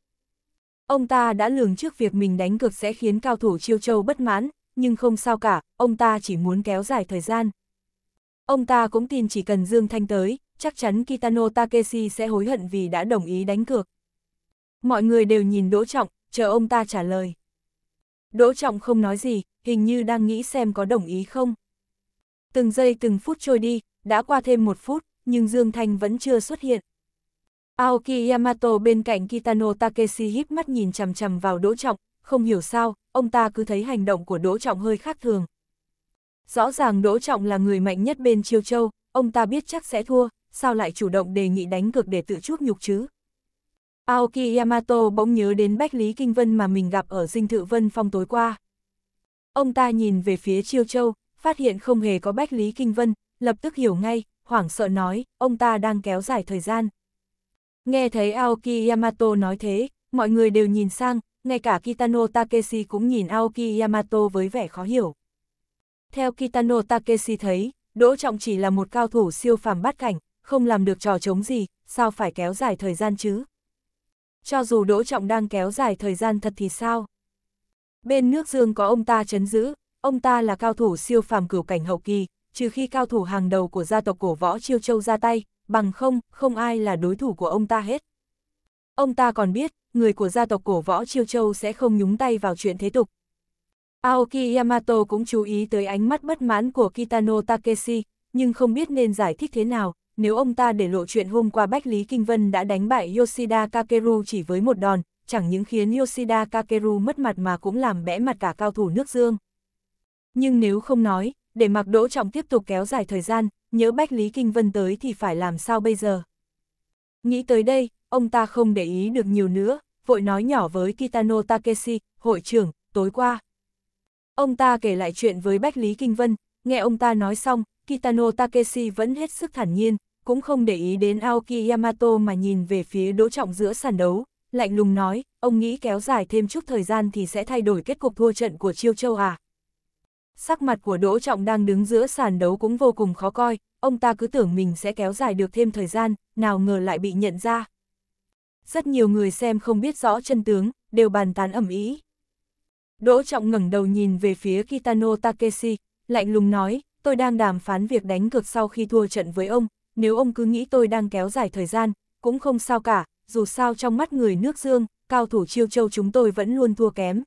Ông ta đã lường trước việc mình đánh cược sẽ khiến cao thủ Chiêu Châu bất mãn, nhưng không sao cả, ông ta chỉ muốn kéo dài thời gian. Ông ta cũng tin chỉ cần Dương Thanh tới, chắc chắn Kitano Takeshi sẽ hối hận vì đã đồng ý đánh cược. Mọi người đều nhìn Đỗ Trọng, chờ ông ta trả lời. Đỗ Trọng không nói gì, hình như đang nghĩ xem có đồng ý không. Từng giây từng phút trôi đi, đã qua thêm một phút, nhưng Dương Thanh vẫn chưa xuất hiện. Aoki Yamato bên cạnh Kitano Takeshi híp mắt nhìn chằm chằm vào Đỗ Trọng, không hiểu sao, ông ta cứ thấy hành động của Đỗ Trọng hơi khác thường. Rõ ràng Đỗ Trọng là người mạnh nhất bên Chiêu Châu, ông ta biết chắc sẽ thua, sao lại chủ động đề nghị đánh cược để tự chuốc nhục chứ? Aoki Yamato bỗng nhớ đến Bách Lý Kinh Vân mà mình gặp ở dinh thự Vân Phong tối qua. Ông ta nhìn về phía Chiêu Châu, phát hiện không hề có Bách Lý Kinh Vân, lập tức hiểu ngay, hoảng sợ nói, ông ta đang kéo dài thời gian. Nghe thấy Aoki Yamato nói thế, mọi người đều nhìn sang, ngay cả Kitano Takeshi cũng nhìn Aoki Yamato với vẻ khó hiểu. Theo Kitano Takeshi thấy, Đỗ Trọng chỉ là một cao thủ siêu phàm bát cảnh, không làm được trò chống gì, sao phải kéo dài thời gian chứ? Cho dù Đỗ Trọng đang kéo dài thời gian thật thì sao? Bên nước dương có ông ta chấn giữ, ông ta là cao thủ siêu phàm cửu cảnh hậu kỳ, trừ khi cao thủ hàng đầu của gia tộc cổ võ Chiêu Châu ra tay, bằng không, không ai là đối thủ của ông ta hết. Ông ta còn biết, người của gia tộc cổ võ Chiêu Châu sẽ không nhúng tay vào chuyện thế tục. Aoki Yamato cũng chú ý tới ánh mắt bất mãn của Kitano Takeshi, nhưng không biết nên giải thích thế nào, nếu ông ta để lộ chuyện hôm qua Bách Lý Kinh Vân đã đánh bại Yoshida Kakeru chỉ với một đòn, chẳng những khiến Yoshida Kakeru mất mặt mà cũng làm bẽ mặt cả cao thủ nước dương. Nhưng nếu không nói, để mặc Đỗ Trọng tiếp tục kéo dài thời gian, nhớ Bách Lý Kinh Vân tới thì phải làm sao bây giờ? Nghĩ tới đây, ông ta không để ý được nhiều nữa, vội nói nhỏ với Kitano Takeshi, hội trưởng, tối qua. Ông ta kể lại chuyện với Bách Lý Kinh Vân, nghe ông ta nói xong, Kitano Takeshi vẫn hết sức thản nhiên, cũng không để ý đến Aoki Yamato mà nhìn về phía đỗ trọng giữa sàn đấu, lạnh lùng nói, ông nghĩ kéo dài thêm chút thời gian thì sẽ thay đổi kết cục thua trận của Chiêu Châu à? Sắc mặt của Đỗ Trọng đang đứng giữa sàn đấu cũng vô cùng khó coi, ông ta cứ tưởng mình sẽ kéo dài được thêm thời gian, nào ngờ lại bị nhận ra. Rất nhiều người xem không biết rõ chân tướng, đều bàn tán ẩm ý. Đỗ Trọng ngẩng đầu nhìn về phía Kitano Takeshi, lạnh lùng nói, tôi đang đàm phán việc đánh cược sau khi thua trận với ông, nếu ông cứ nghĩ tôi đang kéo dài thời gian, cũng không sao cả, dù sao trong mắt người nước dương, cao thủ chiêu châu chúng tôi vẫn luôn thua kém.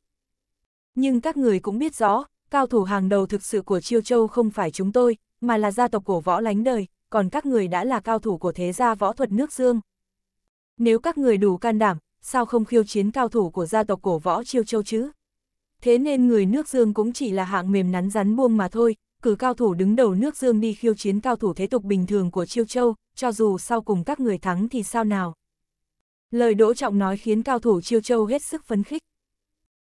Nhưng các người cũng biết rõ, cao thủ hàng đầu thực sự của chiêu châu không phải chúng tôi, mà là gia tộc cổ võ lánh đời, còn các người đã là cao thủ của thế gia võ thuật nước dương. Nếu các người đủ can đảm, sao không khiêu chiến cao thủ của gia tộc cổ võ chiêu châu chứ? Thế nên người nước dương cũng chỉ là hạng mềm nắn rắn buông mà thôi, cử cao thủ đứng đầu nước Dương đi khiêu chiến cao thủ thế tục bình thường của Chiêu Châu, cho dù sau cùng các người thắng thì sao nào. Lời Đỗ Trọng nói khiến cao thủ Chiêu Châu hết sức phấn khích.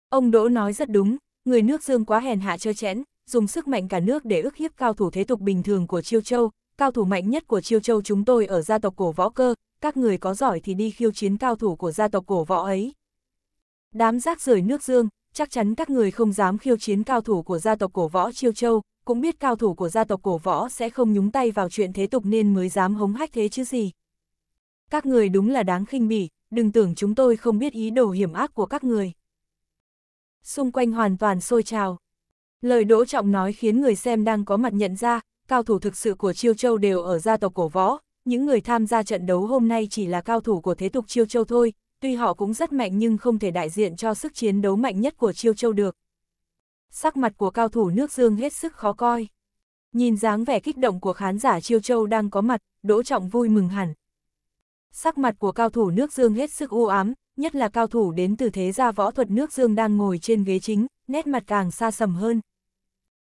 Ông Đỗ nói rất đúng, người nước Dương quá hèn hạ chơi chẽn, dùng sức mạnh cả nước để ức hiếp cao thủ thế tục bình thường của Chiêu Châu, cao thủ mạnh nhất của Chiêu Châu chúng tôi ở gia tộc cổ võ cơ, các người có giỏi thì đi khiêu chiến cao thủ của gia tộc cổ võ ấy. Đám rác rời nước Dương, chắc chắn các người không dám khiêu chiến cao thủ của gia tộc cổ võ Chiêu Châu, cũng biết cao thủ của gia tộc cổ võ sẽ không nhúng tay vào chuyện thế tục nên mới dám hống hách thế chứ gì. Các người đúng là đáng khinh bỉ, đừng tưởng chúng tôi không biết ý đồ hiểm ác của các người. Xung quanh hoàn toàn sôi trào. Lời Đỗ Trọng nói khiến người xem đang có mặt nhận ra, cao thủ thực sự của Chiêu Châu đều ở gia tộc cổ võ, những người tham gia trận đấu hôm nay chỉ là cao thủ của thế tục Chiêu Châu thôi, tuy họ cũng rất mạnh nhưng không thể đại diện cho sức chiến đấu mạnh nhất của Chiêu Châu được sắc mặt của cao thủ nước dương hết sức khó coi. Nhìn dáng vẻ kích động của khán giả Chiêu Châu đang có mặt, Đỗ Trọng vui mừng hẳn. Sắc mặt của cao thủ nước dương hết sức u ám, nhất là cao thủ đến từ thế gia võ thuật nước dương đang ngồi trên ghế chính, nét mặt càng xa sầm hơn.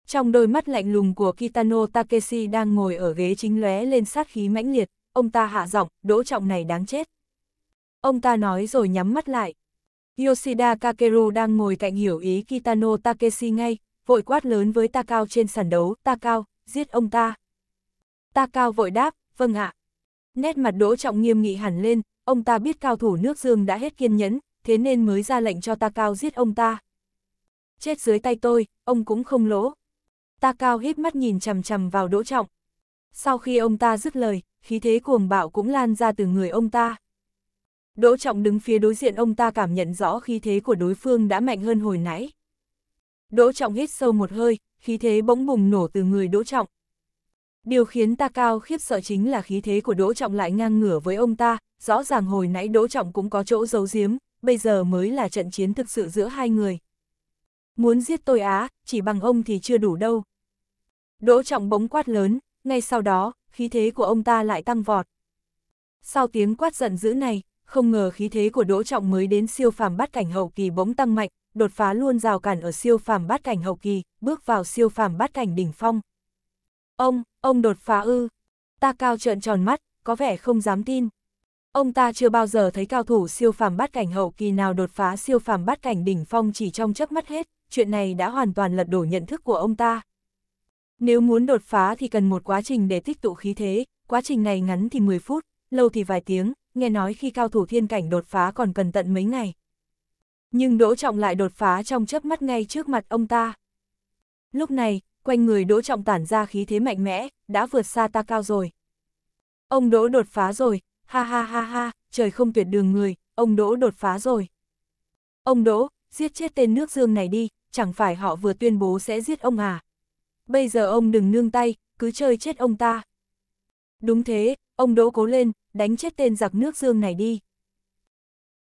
Trong đôi mắt lạnh lùng của Kitano Takeshi đang ngồi ở ghế chính lóe lên sát khí mãnh liệt, ông ta hạ giọng, Đỗ Trọng này đáng chết. Ông ta nói rồi nhắm mắt lại, Yoshida Kakeru đang ngồi cạnh hiểu ý Kitano Takeshi ngay, vội quát lớn với Takao trên sàn đấu, Takao, giết ông ta. Takao vội đáp, vâng ạ. Nét mặt đỗ trọng nghiêm nghị hẳn lên, ông ta biết cao thủ nước dương đã hết kiên nhẫn, thế nên mới ra lệnh cho Takao giết ông ta. Chết dưới tay tôi, ông cũng không lỗ. Takao híp mắt nhìn chằm chằm vào đỗ trọng. Sau khi ông ta dứt lời, khí thế cuồng bạo cũng lan ra từ người ông ta. Đỗ Trọng đứng phía đối diện ông ta cảm nhận rõ khí thế của đối phương đã mạnh hơn hồi nãy. Đỗ Trọng hít sâu một hơi, khí thế bỗng bùng nổ từ người Đỗ Trọng. Điều khiến ta cao khiếp sợ chính là khí thế của Đỗ Trọng lại ngang ngửa với ông ta, rõ ràng hồi nãy Đỗ Trọng cũng có chỗ giấu giếm, bây giờ mới là trận chiến thực sự giữa hai người. Muốn giết tôi á, chỉ bằng ông thì chưa đủ đâu. Đỗ Trọng bỗng quát lớn, ngay sau đó, khí thế của ông ta lại tăng vọt. Sau tiếng quát giận dữ này, không ngờ khí thế của Đỗ Trọng mới đến siêu phàm bát cảnh hậu kỳ bỗng tăng mạnh, đột phá luôn rào cản ở siêu phàm bát cảnh hậu kỳ, bước vào siêu phàm bát cảnh đỉnh phong. Ông, ông đột phá ư. Ta cao trợn tròn mắt, có vẻ không dám tin. Ông ta chưa bao giờ thấy cao thủ siêu phàm bát cảnh hậu kỳ nào đột phá siêu phàm bát cảnh đỉnh phong chỉ trong chớp mắt hết, chuyện này đã hoàn toàn lật đổ nhận thức của ông ta. Nếu muốn đột phá thì cần một quá trình để tích tụ khí thế, quá trình này ngắn thì 10 phút, lâu thì vài tiếng, nghe nói khi cao thủ thiên cảnh đột phá còn cần tận mấy ngày. Nhưng Đỗ Trọng lại đột phá trong chớp mắt ngay trước mặt ông ta. Lúc này, quanh người Đỗ Trọng tản ra khí thế mạnh mẽ, đã vượt xa ta cao rồi. Ông Đỗ đột phá rồi, ha ha ha ha, trời không tuyệt đường người, ông Đỗ đột phá rồi. Ông Đỗ, giết chết tên nước dương này đi, chẳng phải họ vừa tuyên bố sẽ giết ông à. Bây giờ ông đừng nương tay, cứ chơi chết ông ta. Đúng thế, ông Đỗ cố lên, đánh chết tên giặc nước dương này đi.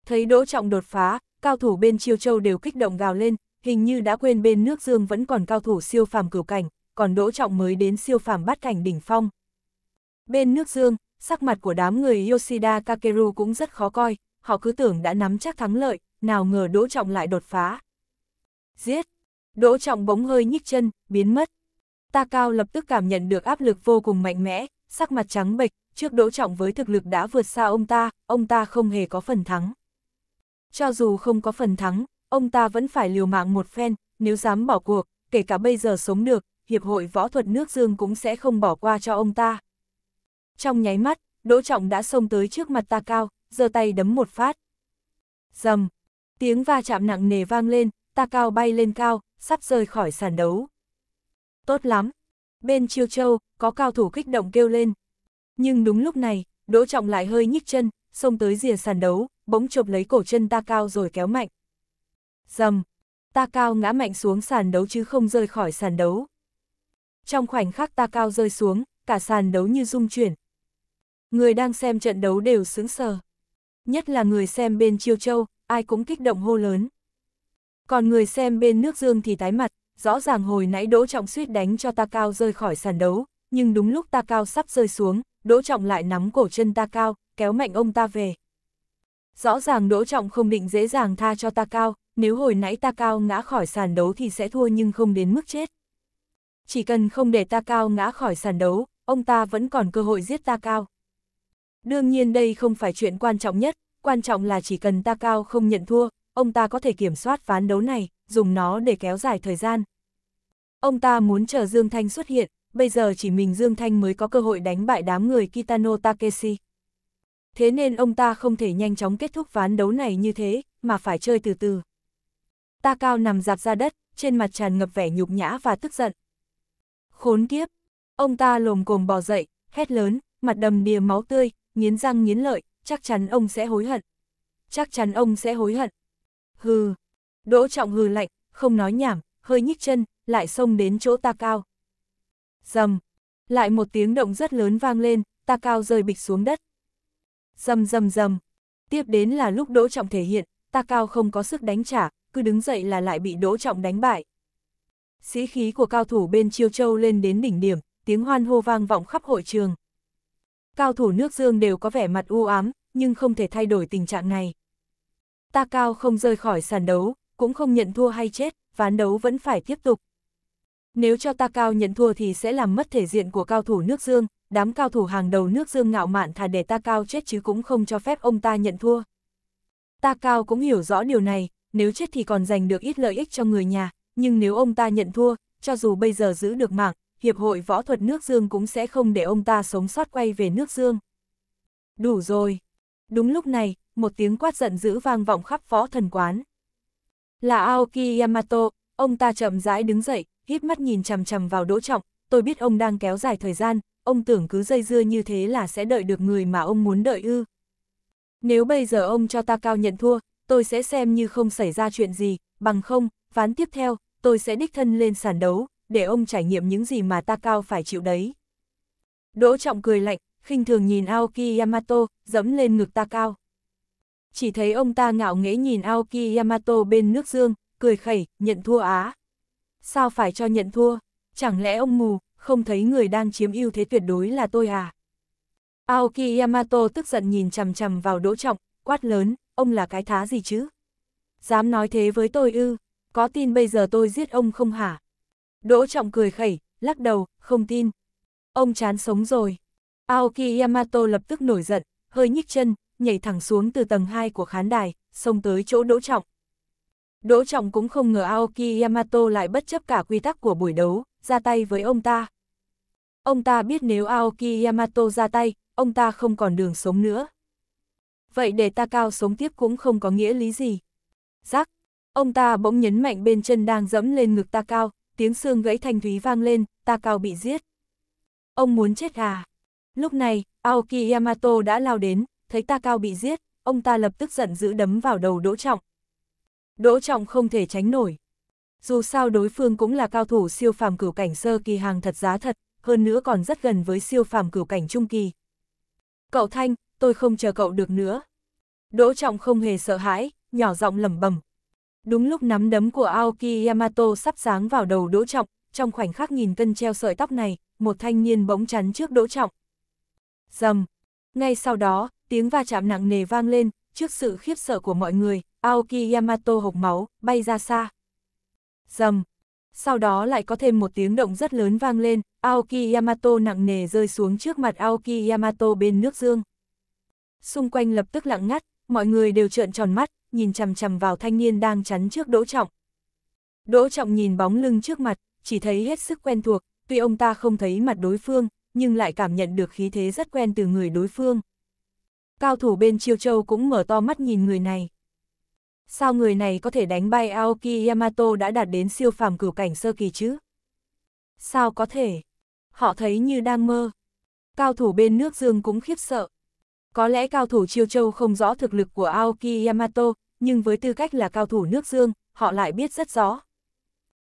Thấy Đỗ Trọng đột phá, cao thủ bên Chiêu Châu đều kích động gào lên, hình như đã quên bên nước dương vẫn còn cao thủ siêu phàm cửu cảnh, còn Đỗ Trọng mới đến siêu phàm bát cảnh đỉnh phong. Bên nước dương, sắc mặt của đám người Yoshida Kakeru cũng rất khó coi, họ cứ tưởng đã nắm chắc thắng lợi, nào ngờ Đỗ Trọng lại đột phá. Giết! Đỗ Trọng bóng hơi nhích chân, biến mất. Ta Cao lập tức cảm nhận được áp lực vô cùng mạnh mẽ, sắc mặt trắng bệch, trước Đỗ Trọng với thực lực đã vượt xa ông ta, ông ta không hề có phần thắng. Cho dù không có phần thắng, ông ta vẫn phải liều mạng một phen, nếu dám bỏ cuộc, kể cả bây giờ sống được, Hiệp hội Võ thuật nước Dương cũng sẽ không bỏ qua cho ông ta. Trong nháy mắt, Đỗ Trọng đã xông tới trước mặt ta cao, giơ tay đấm một phát. Dầm, tiếng va chạm nặng nề vang lên, ta cao bay lên cao, sắp rời khỏi sàn đấu. Tốt lắm, bên Chiêu Châu, có cao thủ kích động kêu lên. Nhưng đúng lúc này, Đỗ Trọng lại hơi nhích chân, xông tới rìa sàn đấu, bỗng chộp lấy cổ chân ta cao rồi kéo mạnh. Dầm! Ta cao ngã mạnh xuống sàn đấu chứ không rơi khỏi sàn đấu. Trong khoảnh khắc ta cao rơi xuống, cả sàn đấu như rung chuyển. Người đang xem trận đấu đều sướng sờ. Nhất là người xem bên Chiêu Châu, ai cũng kích động hô lớn. Còn người xem bên nước Dương thì tái mặt, rõ ràng hồi nãy Đỗ Trọng suýt đánh cho ta cao rơi khỏi sàn đấu, nhưng đúng lúc ta cao sắp rơi xuống, Đỗ Trọng lại nắm cổ chân ta cao, kéo mạnh ông ta về. Rõ ràng Đỗ Trọng không định dễ dàng tha cho ta cao, nếu hồi nãy ta cao ngã khỏi sàn đấu thì sẽ thua nhưng không đến mức chết. Chỉ cần không để ta cao ngã khỏi sàn đấu, ông ta vẫn còn cơ hội giết ta cao. Đương nhiên đây không phải chuyện quan trọng nhất, quan trọng là chỉ cần ta cao không nhận thua, ông ta có thể kiểm soát ván đấu này, dùng nó để kéo dài thời gian. Ông ta muốn chờ Dương Thanh xuất hiện, bây giờ chỉ mình Dương Thanh mới có cơ hội đánh bại đám người Kitano Takeshi. Thế nên ông ta không thể nhanh chóng kết thúc ván đấu này như thế, mà phải chơi từ từ. Ta cao nằm dạp ra đất, trên mặt tràn ngập vẻ nhục nhã và tức giận. Khốn kiếp! Ông ta lồm cồm bò dậy, hét lớn, mặt đầm đìa máu tươi, nghiến răng nghiến lợi, chắc chắn ông sẽ hối hận. Chắc chắn ông sẽ hối hận. Hừ! Đỗ trọng hừ lạnh, không nói nhảm, hơi nhích chân, lại xông đến chỗ ta cao rầm, lại một tiếng động rất lớn vang lên, ta cao rơi bịch xuống đất. rầm rầm rầm. tiếp đến là lúc Đỗ Trọng thể hiện, ta cao không có sức đánh trả, cứ đứng dậy là lại bị Đỗ Trọng đánh bại. Sĩ khí của cao thủ bên Chiêu Châu lên đến đỉnh điểm, tiếng hoan hô vang vọng khắp hội trường. Cao thủ nước Dương đều có vẻ mặt u ám, nhưng không thể thay đổi tình trạng này. Ta cao không rơi khỏi sàn đấu, cũng không nhận thua hay chết, ván đấu vẫn phải tiếp tục nếu cho ta cao nhận thua thì sẽ làm mất thể diện của cao thủ nước dương, đám cao thủ hàng đầu nước dương ngạo mạn thà để ta cao chết chứ cũng không cho phép ông ta nhận thua. Ta cao cũng hiểu rõ điều này, nếu chết thì còn giành được ít lợi ích cho người nhà, nhưng nếu ông ta nhận thua, cho dù bây giờ giữ được mạng, Hiệp hội Võ thuật nước Dương cũng sẽ không để ông ta sống sót quay về nước Dương. Đủ rồi. Đúng lúc này, một tiếng quát giận dữ vang vọng khắp võ thần quán. Là Aoki Yamato, ông ta chậm rãi đứng dậy, hít mắt nhìn chằm chằm vào Đỗ Trọng, tôi biết ông đang kéo dài thời gian, ông tưởng cứ dây dưa như thế là sẽ đợi được người mà ông muốn đợi ư. Nếu bây giờ ông cho ta cao nhận thua, tôi sẽ xem như không xảy ra chuyện gì, bằng không, ván tiếp theo, tôi sẽ đích thân lên sàn đấu, để ông trải nghiệm những gì mà ta cao phải chịu đấy. Đỗ Trọng cười lạnh, khinh thường nhìn Aoki Yamato, dẫm lên ngực ta cao. Chỉ thấy ông ta ngạo nghễ nhìn Aoki Yamato bên nước dương, cười khẩy, nhận thua á. Sao phải cho nhận thua? Chẳng lẽ ông mù, không thấy người đang chiếm ưu thế tuyệt đối là tôi à? Aoki Yamato tức giận nhìn chằm chằm vào Đỗ Trọng, quát lớn, ông là cái thá gì chứ? Dám nói thế với tôi ư, có tin bây giờ tôi giết ông không hả? Đỗ Trọng cười khẩy, lắc đầu, không tin. Ông chán sống rồi. Aoki Yamato lập tức nổi giận, hơi nhích chân, nhảy thẳng xuống từ tầng 2 của khán đài, xông tới chỗ Đỗ Trọng. Đỗ Trọng cũng không ngờ Aoki Yamato lại bất chấp cả quy tắc của buổi đấu, ra tay với ông ta. Ông ta biết nếu Aoki Yamato ra tay, ông ta không còn đường sống nữa. Vậy để ta cao sống tiếp cũng không có nghĩa lý gì. Giác, ông ta bỗng nhấn mạnh bên chân đang dẫm lên ngực ta cao, tiếng xương gãy thanh thúy vang lên, ta cao bị giết. Ông muốn chết à? Lúc này, Aoki Yamato đã lao đến, thấy ta cao bị giết, ông ta lập tức giận dữ đấm vào đầu Đỗ Trọng. Đỗ Trọng không thể tránh nổi. Dù sao đối phương cũng là cao thủ siêu phàm cửu cảnh sơ kỳ hàng thật giá thật, hơn nữa còn rất gần với siêu phàm cửu cảnh trung kỳ. Cậu Thanh, tôi không chờ cậu được nữa. Đỗ Trọng không hề sợ hãi, nhỏ giọng lẩm bẩm. Đúng lúc nắm đấm của Aoki Yamato sắp sáng vào đầu Đỗ Trọng, trong khoảnh khắc nghìn cân treo sợi tóc này, một thanh niên bỗng chắn trước Đỗ Trọng. Dầm! Ngay sau đó, tiếng va chạm nặng nề vang lên, trước sự khiếp sợ của mọi người, Aoki Yamato hộc máu, bay ra xa. Dầm. Sau đó lại có thêm một tiếng động rất lớn vang lên, Aoki Yamato nặng nề rơi xuống trước mặt Aoki Yamato bên nước dương. Xung quanh lập tức lặng ngắt, mọi người đều trợn tròn mắt, nhìn chằm chằm vào thanh niên đang chắn trước Đỗ Trọng. Đỗ Trọng nhìn bóng lưng trước mặt, chỉ thấy hết sức quen thuộc, tuy ông ta không thấy mặt đối phương, nhưng lại cảm nhận được khí thế rất quen từ người đối phương. Cao thủ bên Chiêu Châu cũng mở to mắt nhìn người này sao người này có thể đánh bay Aoki Yamato đã đạt đến siêu phàm cửu cảnh sơ kỳ chứ? Sao có thể? Họ thấy như đang mơ. Cao thủ bên nước dương cũng khiếp sợ. Có lẽ cao thủ Chiêu Châu không rõ thực lực của Aoki Yamato, nhưng với tư cách là cao thủ nước dương, họ lại biết rất rõ.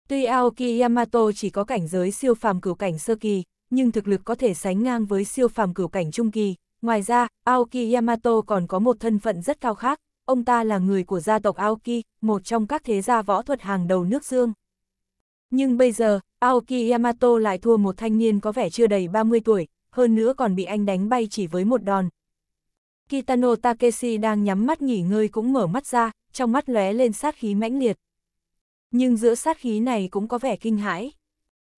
Tuy Aoki Yamato chỉ có cảnh giới siêu phàm cửu cảnh sơ kỳ, nhưng thực lực có thể sánh ngang với siêu phàm cửu cảnh trung kỳ. Ngoài ra, Aoki Yamato còn có một thân phận rất cao khác, ông ta là người của gia tộc Aoki, một trong các thế gia võ thuật hàng đầu nước Dương. Nhưng bây giờ, Aoki Yamato lại thua một thanh niên có vẻ chưa đầy 30 tuổi, hơn nữa còn bị anh đánh bay chỉ với một đòn. Kitano Takeshi đang nhắm mắt nghỉ ngơi cũng mở mắt ra, trong mắt lóe lên sát khí mãnh liệt. Nhưng giữa sát khí này cũng có vẻ kinh hãi.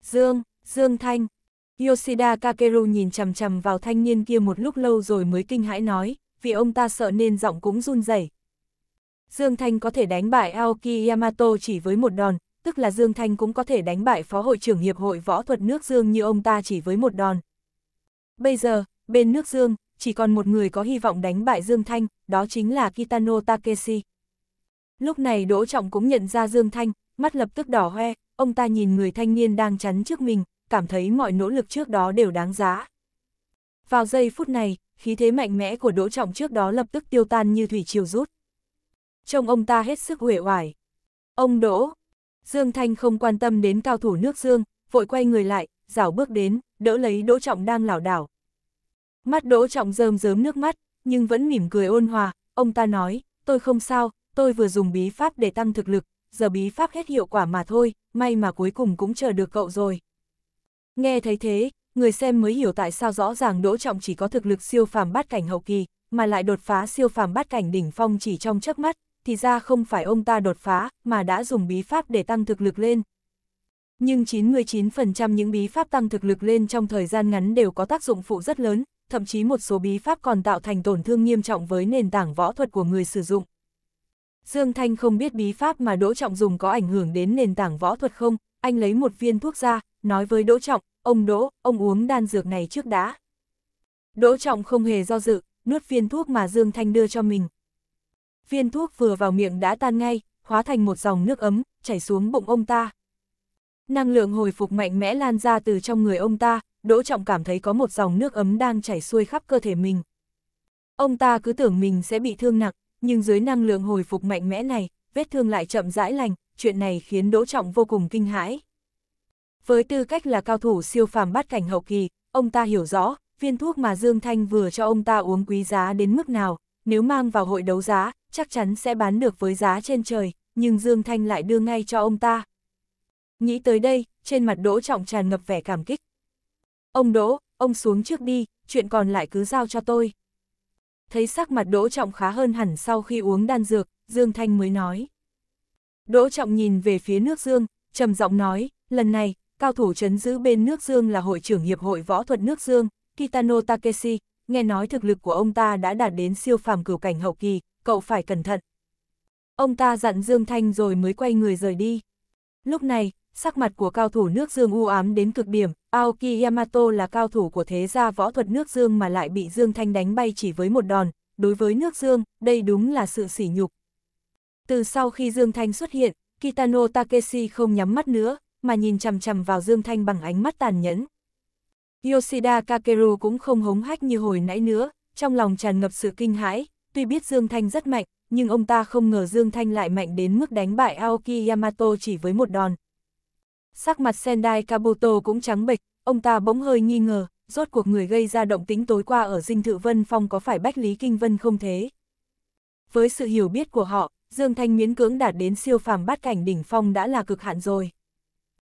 Dương, Dương Thanh. Yoshida Kakeru nhìn chằm chằm vào thanh niên kia một lúc lâu rồi mới kinh hãi nói, vì ông ta sợ nên giọng cũng run rẩy. Dương Thanh có thể đánh bại Aoki Yamato chỉ với một đòn, tức là Dương Thanh cũng có thể đánh bại Phó Hội trưởng Hiệp hội Võ thuật nước Dương như ông ta chỉ với một đòn. Bây giờ, bên nước Dương, chỉ còn một người có hy vọng đánh bại Dương Thanh, đó chính là Kitano Takeshi. Lúc này Đỗ Trọng cũng nhận ra Dương Thanh, mắt lập tức đỏ hoe, ông ta nhìn người thanh niên đang chắn trước mình, cảm thấy mọi nỗ lực trước đó đều đáng giá. Vào giây phút này, khí thế mạnh mẽ của Đỗ Trọng trước đó lập tức tiêu tan như thủy triều rút trông ông ta hết sức huệ hoài. Ông Đỗ, Dương Thanh không quan tâm đến cao thủ nước Dương, vội quay người lại, rảo bước đến, đỡ lấy Đỗ Trọng đang lảo đảo. Mắt Đỗ Trọng rơm rớm nước mắt, nhưng vẫn mỉm cười ôn hòa, ông ta nói, tôi không sao, tôi vừa dùng bí pháp để tăng thực lực, giờ bí pháp hết hiệu quả mà thôi, may mà cuối cùng cũng chờ được cậu rồi. Nghe thấy thế, người xem mới hiểu tại sao rõ ràng Đỗ Trọng chỉ có thực lực siêu phàm bát cảnh hậu kỳ, mà lại đột phá siêu phàm bát cảnh đỉnh phong chỉ trong chớp mắt, thì ra không phải ông ta đột phá, mà đã dùng bí pháp để tăng thực lực lên. Nhưng 99% những bí pháp tăng thực lực lên trong thời gian ngắn đều có tác dụng phụ rất lớn, thậm chí một số bí pháp còn tạo thành tổn thương nghiêm trọng với nền tảng võ thuật của người sử dụng. Dương Thanh không biết bí pháp mà Đỗ Trọng dùng có ảnh hưởng đến nền tảng võ thuật không, anh lấy một viên thuốc ra, nói với Đỗ Trọng, ông Đỗ, ông uống đan dược này trước đã. Đỗ Trọng không hề do dự, nuốt viên thuốc mà Dương Thanh đưa cho mình viên thuốc vừa vào miệng đã tan ngay, hóa thành một dòng nước ấm, chảy xuống bụng ông ta. Năng lượng hồi phục mạnh mẽ lan ra từ trong người ông ta, Đỗ Trọng cảm thấy có một dòng nước ấm đang chảy xuôi khắp cơ thể mình. Ông ta cứ tưởng mình sẽ bị thương nặng, nhưng dưới năng lượng hồi phục mạnh mẽ này, vết thương lại chậm rãi lành, chuyện này khiến Đỗ Trọng vô cùng kinh hãi. Với tư cách là cao thủ siêu phàm bát cảnh hậu kỳ, ông ta hiểu rõ, viên thuốc mà Dương Thanh vừa cho ông ta uống quý giá đến mức nào, nếu mang vào hội đấu giá, chắc chắn sẽ bán được với giá trên trời, nhưng Dương Thanh lại đưa ngay cho ông ta. Nghĩ tới đây, trên mặt Đỗ Trọng tràn ngập vẻ cảm kích. Ông Đỗ, ông xuống trước đi, chuyện còn lại cứ giao cho tôi. Thấy sắc mặt Đỗ Trọng khá hơn hẳn sau khi uống đan dược, Dương Thanh mới nói. Đỗ Trọng nhìn về phía nước Dương, trầm giọng nói, lần này, cao thủ chấn giữ bên nước Dương là hội trưởng Hiệp hội Võ thuật nước Dương, Kitano Takeshi, nghe nói thực lực của ông ta đã đạt đến siêu phàm cửu cảnh hậu kỳ, cậu phải cẩn thận. Ông ta dặn Dương Thanh rồi mới quay người rời đi. Lúc này, sắc mặt của cao thủ nước Dương u ám đến cực điểm, Aoki Yamato là cao thủ của thế gia võ thuật nước Dương mà lại bị Dương Thanh đánh bay chỉ với một đòn, đối với nước Dương, đây đúng là sự sỉ nhục. Từ sau khi Dương Thanh xuất hiện, Kitano Takeshi không nhắm mắt nữa, mà nhìn chằm chằm vào Dương Thanh bằng ánh mắt tàn nhẫn. Yoshida Kakeru cũng không hống hách như hồi nãy nữa, trong lòng tràn ngập sự kinh hãi, Tuy biết Dương Thanh rất mạnh, nhưng ông ta không ngờ Dương Thanh lại mạnh đến mức đánh bại Aoki Yamato chỉ với một đòn. Sắc mặt Sendai Kabuto cũng trắng bệch, ông ta bỗng hơi nghi ngờ, rốt cuộc người gây ra động tính tối qua ở dinh thự Vân Phong có phải Bách Lý Kinh Vân không thế? Với sự hiểu biết của họ, Dương Thanh miễn cưỡng đạt đến siêu phàm bát cảnh đỉnh phong đã là cực hạn rồi.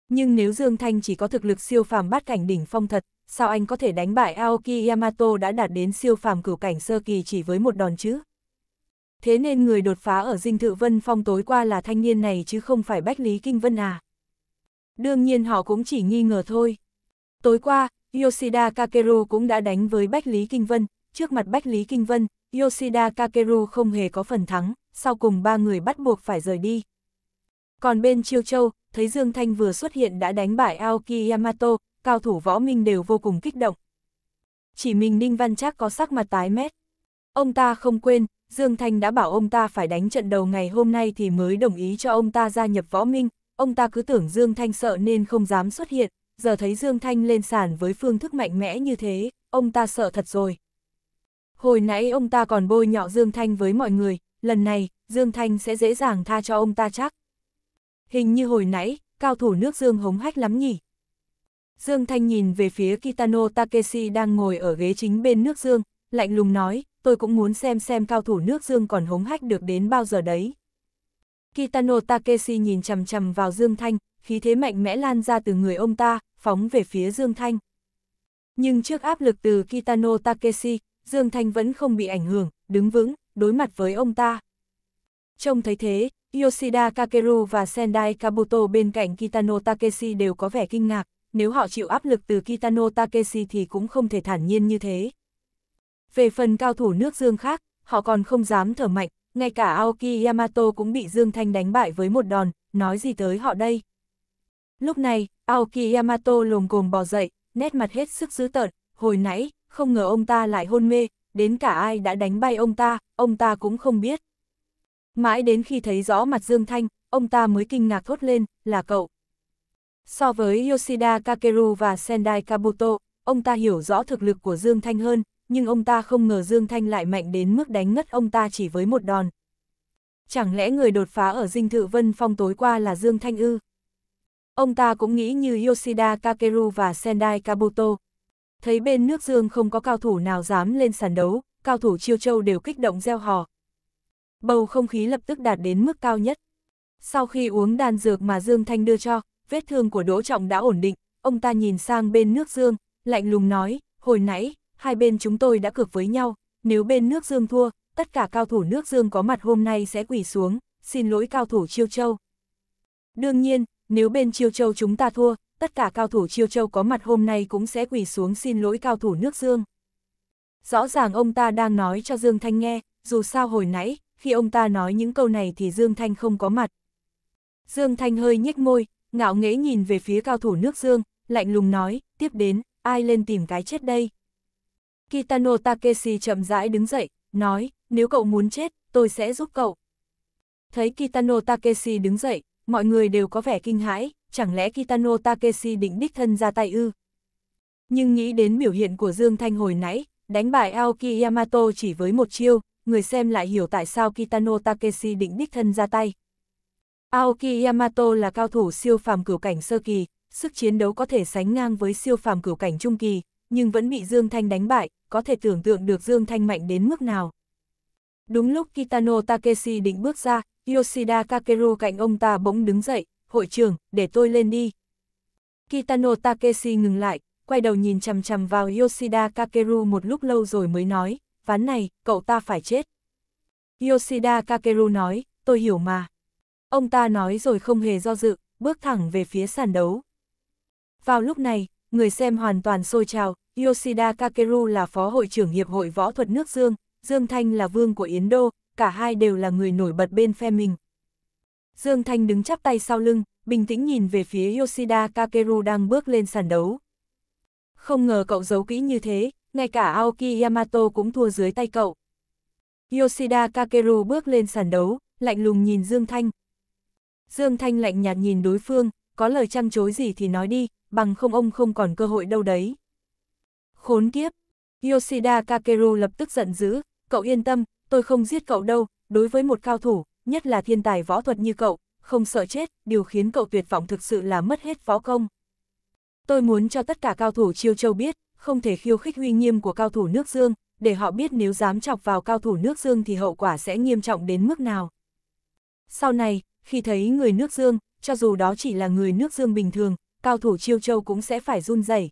Nhưng nếu Dương Thanh chỉ có thực lực siêu phàm bát cảnh đỉnh phong thật, sao anh có thể đánh bại Aoki Yamato đã đạt đến siêu phàm cửu cảnh sơ kỳ chỉ với một đòn chứ? Thế nên người đột phá ở dinh thự Vân Phong tối qua là thanh niên này chứ không phải Bách Lý Kinh Vân à? Đương nhiên họ cũng chỉ nghi ngờ thôi. Tối qua, Yoshida Kakeru cũng đã đánh với Bách Lý Kinh Vân, trước mặt Bách Lý Kinh Vân, Yoshida Kakeru không hề có phần thắng, sau cùng ba người bắt buộc phải rời đi. Còn bên Chiêu Châu, thấy Dương Thanh vừa xuất hiện đã đánh bại Aoki Yamato, cao thủ võ minh đều vô cùng kích động. Chỉ mình Ninh Văn Trác có sắc mặt tái mét. Ông ta không quên, Dương Thanh đã bảo ông ta phải đánh trận đầu ngày hôm nay thì mới đồng ý cho ông ta gia nhập võ minh, ông ta cứ tưởng Dương Thanh sợ nên không dám xuất hiện, giờ thấy Dương Thanh lên sàn với phương thức mạnh mẽ như thế, ông ta sợ thật rồi. Hồi nãy ông ta còn bôi nhọ Dương Thanh với mọi người, lần này, Dương Thanh sẽ dễ dàng tha cho ông ta chắc. Hình như hồi nãy, cao thủ nước Dương hống hách lắm nhỉ. Dương Thanh nhìn về phía Kitano Takeshi đang ngồi ở ghế chính bên nước Dương, lạnh lùng nói, tôi cũng muốn xem xem cao thủ nước Dương còn hống hách được đến bao giờ đấy. Kitano Takeshi nhìn chầm chầm vào Dương Thanh, khí thế mạnh mẽ lan ra từ người ông ta, phóng về phía Dương Thanh. Nhưng trước áp lực từ Kitano Takeshi, Dương Thanh vẫn không bị ảnh hưởng, đứng vững, đối mặt với ông ta. Trông thấy thế, Yoshida Kakeru và Sendai Kabuto bên cạnh Kitano Takeshi đều có vẻ kinh ngạc, nếu họ chịu áp lực từ Kitano Takeshi thì cũng không thể thản nhiên như thế. Về phần cao thủ nước Dương khác, họ còn không dám thở mạnh, ngay cả Aoki Yamato cũng bị Dương Thanh đánh bại với một đòn, nói gì tới họ đây. Lúc này, Aoki Yamato lồm cồm bò dậy, nét mặt hết sức dữ tợn, hồi nãy, không ngờ ông ta lại hôn mê, đến cả ai đã đánh bay ông ta, ông ta cũng không biết. Mãi đến khi thấy rõ mặt Dương Thanh, ông ta mới kinh ngạc thốt lên, là cậu. So với Yoshida Kakeru và Sendai Kabuto, ông ta hiểu rõ thực lực của Dương Thanh hơn, nhưng ông ta không ngờ Dương Thanh lại mạnh đến mức đánh ngất ông ta chỉ với một đòn. Chẳng lẽ người đột phá ở dinh thự Vân Phong tối qua là Dương Thanh ư? Ông ta cũng nghĩ như Yoshida Kakeru và Sendai Kabuto. Thấy bên nước Dương không có cao thủ nào dám lên sàn đấu, cao thủ chiêu châu đều kích động gieo hò. Bầu không khí lập tức đạt đến mức cao nhất. Sau khi uống đan dược mà Dương Thanh đưa cho, vết thương của Đỗ Trọng đã ổn định, ông ta nhìn sang bên nước dương, lạnh lùng nói, hồi nãy, hai bên chúng tôi đã cược với nhau, nếu bên nước dương thua, tất cả cao thủ nước dương có mặt hôm nay sẽ quỳ xuống, xin lỗi cao thủ Chiêu Châu. Đương nhiên, nếu bên Chiêu Châu chúng ta thua, tất cả cao thủ Chiêu Châu có mặt hôm nay cũng sẽ quỳ xuống xin lỗi cao thủ nước Dương. Rõ ràng ông ta đang nói cho Dương Thanh nghe, dù sao hồi nãy, khi ông ta nói những câu này thì Dương Thanh không có mặt. Dương Thanh hơi nhếch môi, ngạo nghễ nhìn về phía cao thủ nước dương, lạnh lùng nói, tiếp đến, ai lên tìm cái chết đây? Kitano Takeshi chậm rãi đứng dậy, nói, nếu cậu muốn chết, tôi sẽ giúp cậu. Thấy Kitano Takeshi đứng dậy, mọi người đều có vẻ kinh hãi, chẳng lẽ Kitano Takeshi định đích thân ra tay ư? Nhưng nghĩ đến biểu hiện của Dương Thanh hồi nãy, đánh bại Aoki Yamato chỉ với một chiêu, người xem lại hiểu tại sao Kitano Takeshi định đích thân ra tay. Aoki Yamato là cao thủ siêu phàm cửu cảnh sơ kỳ, sức chiến đấu có thể sánh ngang với siêu phàm cửu cảnh trung kỳ, nhưng vẫn bị Dương Thanh đánh bại, có thể tưởng tượng được Dương Thanh mạnh đến mức nào. Đúng lúc Kitano Takeshi định bước ra, Yoshida Kakeru cạnh ông ta bỗng đứng dậy, hội trưởng, để tôi lên đi. Kitano Takeshi ngừng lại, quay đầu nhìn chằm chằm vào Yoshida Kakeru một lúc lâu rồi mới nói, ván này, cậu ta phải chết. Yoshida Kakeru nói, tôi hiểu mà. Ông ta nói rồi không hề do dự, bước thẳng về phía sàn đấu. Vào lúc này, người xem hoàn toàn sôi trào, Yoshida Kakeru là phó hội trưởng Hiệp hội Võ thuật nước Dương, Dương Thanh là vương của Yến Đô, cả hai đều là người nổi bật bên phe mình. Dương Thanh đứng chắp tay sau lưng, bình tĩnh nhìn về phía Yoshida Kakeru đang bước lên sàn đấu. Không ngờ cậu giấu kỹ như thế, ngay cả Aoki Yamato cũng thua dưới tay cậu. Yoshida Kakeru bước lên sàn đấu, lạnh lùng nhìn Dương Thanh, Dương Thanh lạnh nhạt nhìn đối phương, có lời chăn chối gì thì nói đi, bằng không ông không còn cơ hội đâu đấy. Khốn kiếp! Yoshida Kakeru lập tức giận dữ, cậu yên tâm, tôi không giết cậu đâu, đối với một cao thủ, nhất là thiên tài võ thuật như cậu, không sợ chết, điều khiến cậu tuyệt vọng thực sự là mất hết võ công. Tôi muốn cho tất cả cao thủ chiêu châu biết, không thể khiêu khích uy nghiêm của cao thủ nước dương, để họ biết nếu dám chọc vào cao thủ nước dương thì hậu quả sẽ nghiêm trọng đến mức nào. Sau này, khi thấy người nước dương, cho dù đó chỉ là người nước dương bình thường, cao thủ chiêu châu cũng sẽ phải run rẩy.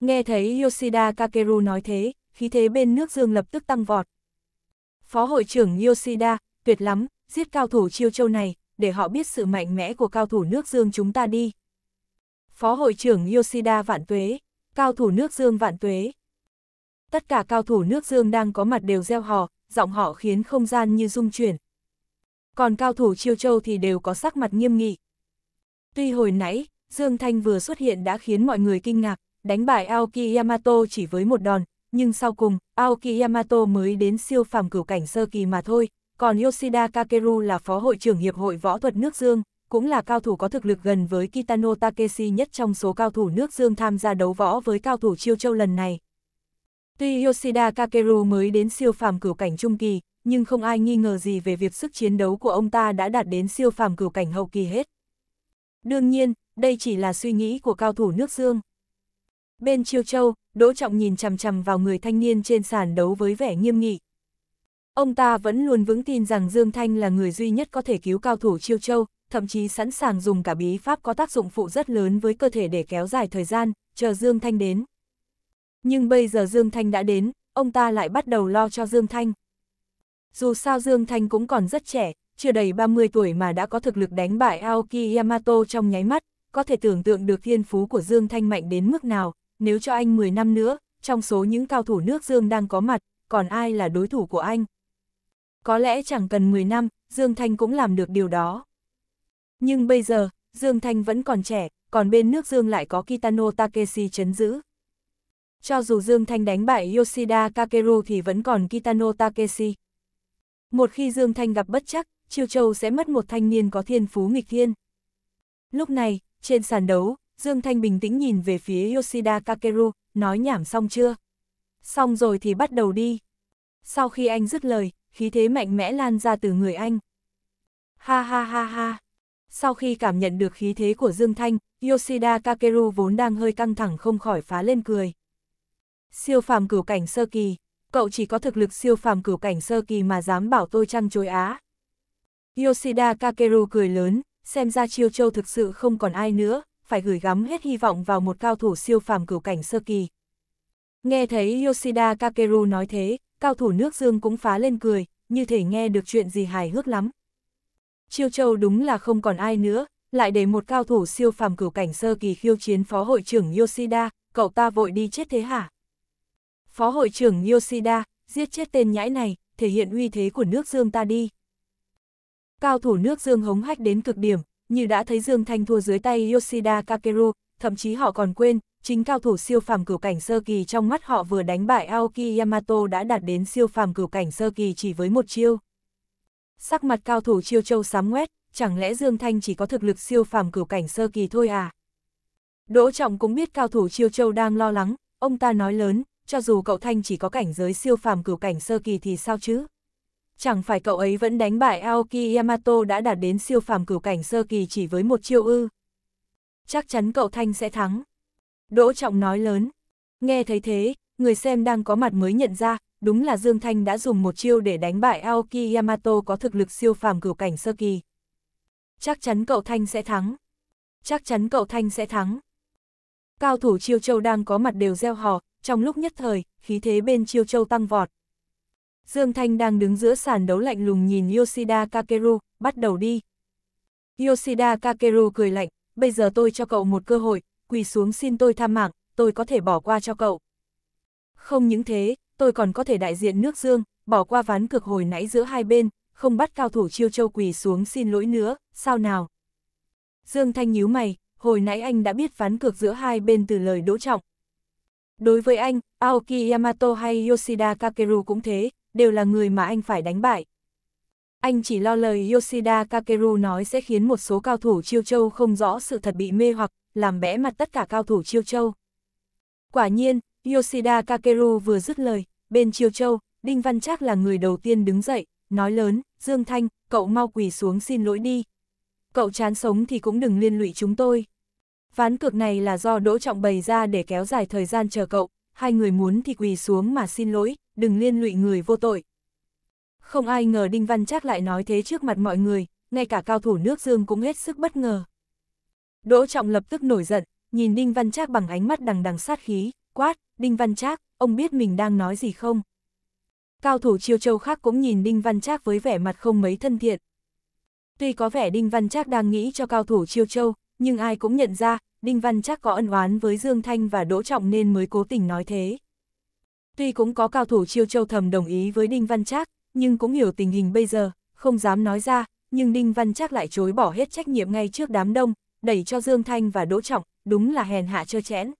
Nghe thấy Yoshida Kakeru nói thế, khí thế bên nước dương lập tức tăng vọt. Phó hội trưởng Yoshida, tuyệt lắm, giết cao thủ chiêu châu này, để họ biết sự mạnh mẽ của cao thủ nước dương chúng ta đi. Phó hội trưởng Yoshida vạn tuế, cao thủ nước dương vạn tuế. Tất cả cao thủ nước dương đang có mặt đều gieo hò, giọng họ khiến không gian như rung chuyển, còn cao thủ chiêu châu thì đều có sắc mặt nghiêm nghị. Tuy hồi nãy, Dương Thanh vừa xuất hiện đã khiến mọi người kinh ngạc, đánh bại Aoki Yamato chỉ với một đòn, nhưng sau cùng, Aoki Yamato mới đến siêu phàm cửu cảnh sơ kỳ mà thôi, còn Yoshida Kakeru là phó hội trưởng Hiệp hội Võ thuật nước Dương, cũng là cao thủ có thực lực gần với Kitano Takeshi nhất trong số cao thủ nước Dương tham gia đấu võ với cao thủ Chiêu Châu lần này. Tuy Yoshida Kakeru mới đến siêu phàm cửu cảnh trung kỳ, nhưng không ai nghi ngờ gì về việc sức chiến đấu của ông ta đã đạt đến siêu phàm cửu cảnh hậu kỳ hết. Đương nhiên, đây chỉ là suy nghĩ của cao thủ nước Dương. Bên Chiêu Châu, Đỗ Trọng nhìn chằm chằm vào người thanh niên trên sàn đấu với vẻ nghiêm nghị. Ông ta vẫn luôn vững tin rằng Dương Thanh là người duy nhất có thể cứu cao thủ Chiêu Châu, thậm chí sẵn sàng dùng cả bí pháp có tác dụng phụ rất lớn với cơ thể để kéo dài thời gian, chờ Dương Thanh đến. Nhưng bây giờ Dương Thanh đã đến, ông ta lại bắt đầu lo cho Dương Thanh. Dù sao Dương Thanh cũng còn rất trẻ, chưa đầy 30 tuổi mà đã có thực lực đánh bại Aoki Yamato trong nháy mắt, có thể tưởng tượng được thiên phú của Dương Thanh mạnh đến mức nào, nếu cho anh 10 năm nữa, trong số những cao thủ nước Dương đang có mặt, còn ai là đối thủ của anh? Có lẽ chẳng cần 10 năm, Dương Thanh cũng làm được điều đó. Nhưng bây giờ, Dương Thanh vẫn còn trẻ, còn bên nước Dương lại có Kitano Takeshi chấn giữ. Cho dù Dương Thanh đánh bại Yoshida Kakeru thì vẫn còn Kitano Takeshi, một khi Dương Thanh gặp bất chắc, Chiêu Châu sẽ mất một thanh niên có thiên phú nghịch thiên. Lúc này, trên sàn đấu, Dương Thanh bình tĩnh nhìn về phía Yoshida Kakeru, nói nhảm xong chưa? Xong rồi thì bắt đầu đi. Sau khi anh dứt lời, khí thế mạnh mẽ lan ra từ người anh. Ha ha ha ha. Sau khi cảm nhận được khí thế của Dương Thanh, Yoshida Kakeru vốn đang hơi căng thẳng không khỏi phá lên cười. Siêu phàm cửu cảnh sơ kỳ, cậu chỉ có thực lực siêu phàm cửu cảnh sơ kỳ mà dám bảo tôi chăn chối á. Yoshida Kakeru cười lớn, xem ra chiêu châu thực sự không còn ai nữa, phải gửi gắm hết hy vọng vào một cao thủ siêu phàm cửu cảnh sơ kỳ. Nghe thấy Yoshida Kakeru nói thế, cao thủ nước dương cũng phá lên cười, như thể nghe được chuyện gì hài hước lắm. Chiêu châu đúng là không còn ai nữa, lại để một cao thủ siêu phàm cửu cảnh sơ kỳ khiêu chiến phó hội trưởng Yoshida, cậu ta vội đi chết thế hả? Phó hội trưởng Yoshida, giết chết tên nhãi này, thể hiện uy thế của nước Dương ta đi. Cao thủ nước Dương hống hách đến cực điểm, như đã thấy Dương Thanh thua dưới tay Yoshida Kakeru, thậm chí họ còn quên, chính cao thủ siêu phàm cửu cảnh sơ kỳ trong mắt họ vừa đánh bại Aoki Yamato đã đạt đến siêu phàm cửu cảnh sơ kỳ chỉ với một chiêu. Sắc mặt cao thủ chiêu châu sám ngoét, chẳng lẽ Dương Thanh chỉ có thực lực siêu phàm cửu cảnh sơ kỳ thôi à? Đỗ Trọng cũng biết cao thủ chiêu châu đang lo lắng, ông ta nói lớn, cho dù cậu Thanh chỉ có cảnh giới siêu phàm cửu cảnh sơ kỳ thì sao chứ? Chẳng phải cậu ấy vẫn đánh bại Aoki Yamato đã đạt đến siêu phàm cửu cảnh sơ kỳ chỉ với một chiêu ư? Chắc chắn cậu Thanh sẽ thắng. Đỗ Trọng nói lớn. Nghe thấy thế, người xem đang có mặt mới nhận ra, đúng là Dương Thanh đã dùng một chiêu để đánh bại Aoki Yamato có thực lực siêu phàm cửu cảnh sơ kỳ. Chắc chắn cậu Thanh sẽ thắng. Chắc chắn cậu Thanh sẽ thắng. Cao thủ Chiêu Châu đang có mặt đều gieo hò, trong lúc nhất thời, khí thế bên Chiêu Châu tăng vọt. Dương Thanh đang đứng giữa sàn đấu lạnh lùng nhìn Yoshida Kakeru, bắt đầu đi. Yoshida Kakeru cười lạnh, bây giờ tôi cho cậu một cơ hội, quỳ xuống xin tôi tha mạng, tôi có thể bỏ qua cho cậu. Không những thế, tôi còn có thể đại diện nước Dương, bỏ qua ván cược hồi nãy giữa hai bên, không bắt cao thủ chiêu châu quỳ xuống xin lỗi nữa, sao nào? Dương Thanh nhíu mày, hồi nãy anh đã biết ván cược giữa hai bên từ lời Đỗ Trọng, Đối với anh, Aoki Yamato hay Yoshida Kakeru cũng thế, đều là người mà anh phải đánh bại. Anh chỉ lo lời Yoshida Kakeru nói sẽ khiến một số cao thủ chiêu châu không rõ sự thật bị mê hoặc, làm bẽ mặt tất cả cao thủ chiêu châu. Quả nhiên, Yoshida Kakeru vừa dứt lời, bên chiêu châu, Đinh Văn Trác là người đầu tiên đứng dậy, nói lớn, Dương Thanh, cậu mau quỳ xuống xin lỗi đi. Cậu chán sống thì cũng đừng liên lụy chúng tôi. Ván cược này là do Đỗ Trọng bày ra để kéo dài thời gian chờ cậu, hai người muốn thì quỳ xuống mà xin lỗi, đừng liên lụy người vô tội. Không ai ngờ Đinh Văn Trác lại nói thế trước mặt mọi người, ngay cả cao thủ nước Dương cũng hết sức bất ngờ. Đỗ Trọng lập tức nổi giận, nhìn Đinh Văn Trác bằng ánh mắt đằng đằng sát khí, quát, Đinh Văn Trác, ông biết mình đang nói gì không? Cao thủ chiêu châu khác cũng nhìn Đinh Văn Trác với vẻ mặt không mấy thân thiện. Tuy có vẻ Đinh Văn Trác đang nghĩ cho cao thủ chiêu châu, nhưng ai cũng nhận ra, Đinh Văn chắc có ân oán với Dương Thanh và Đỗ Trọng nên mới cố tình nói thế. Tuy cũng có cao thủ chiêu châu thầm đồng ý với Đinh Văn Trác, nhưng cũng hiểu tình hình bây giờ, không dám nói ra, nhưng Đinh Văn Trác lại chối bỏ hết trách nhiệm ngay trước đám đông, đẩy cho Dương Thanh và Đỗ Trọng, đúng là hèn hạ chơ chẽn.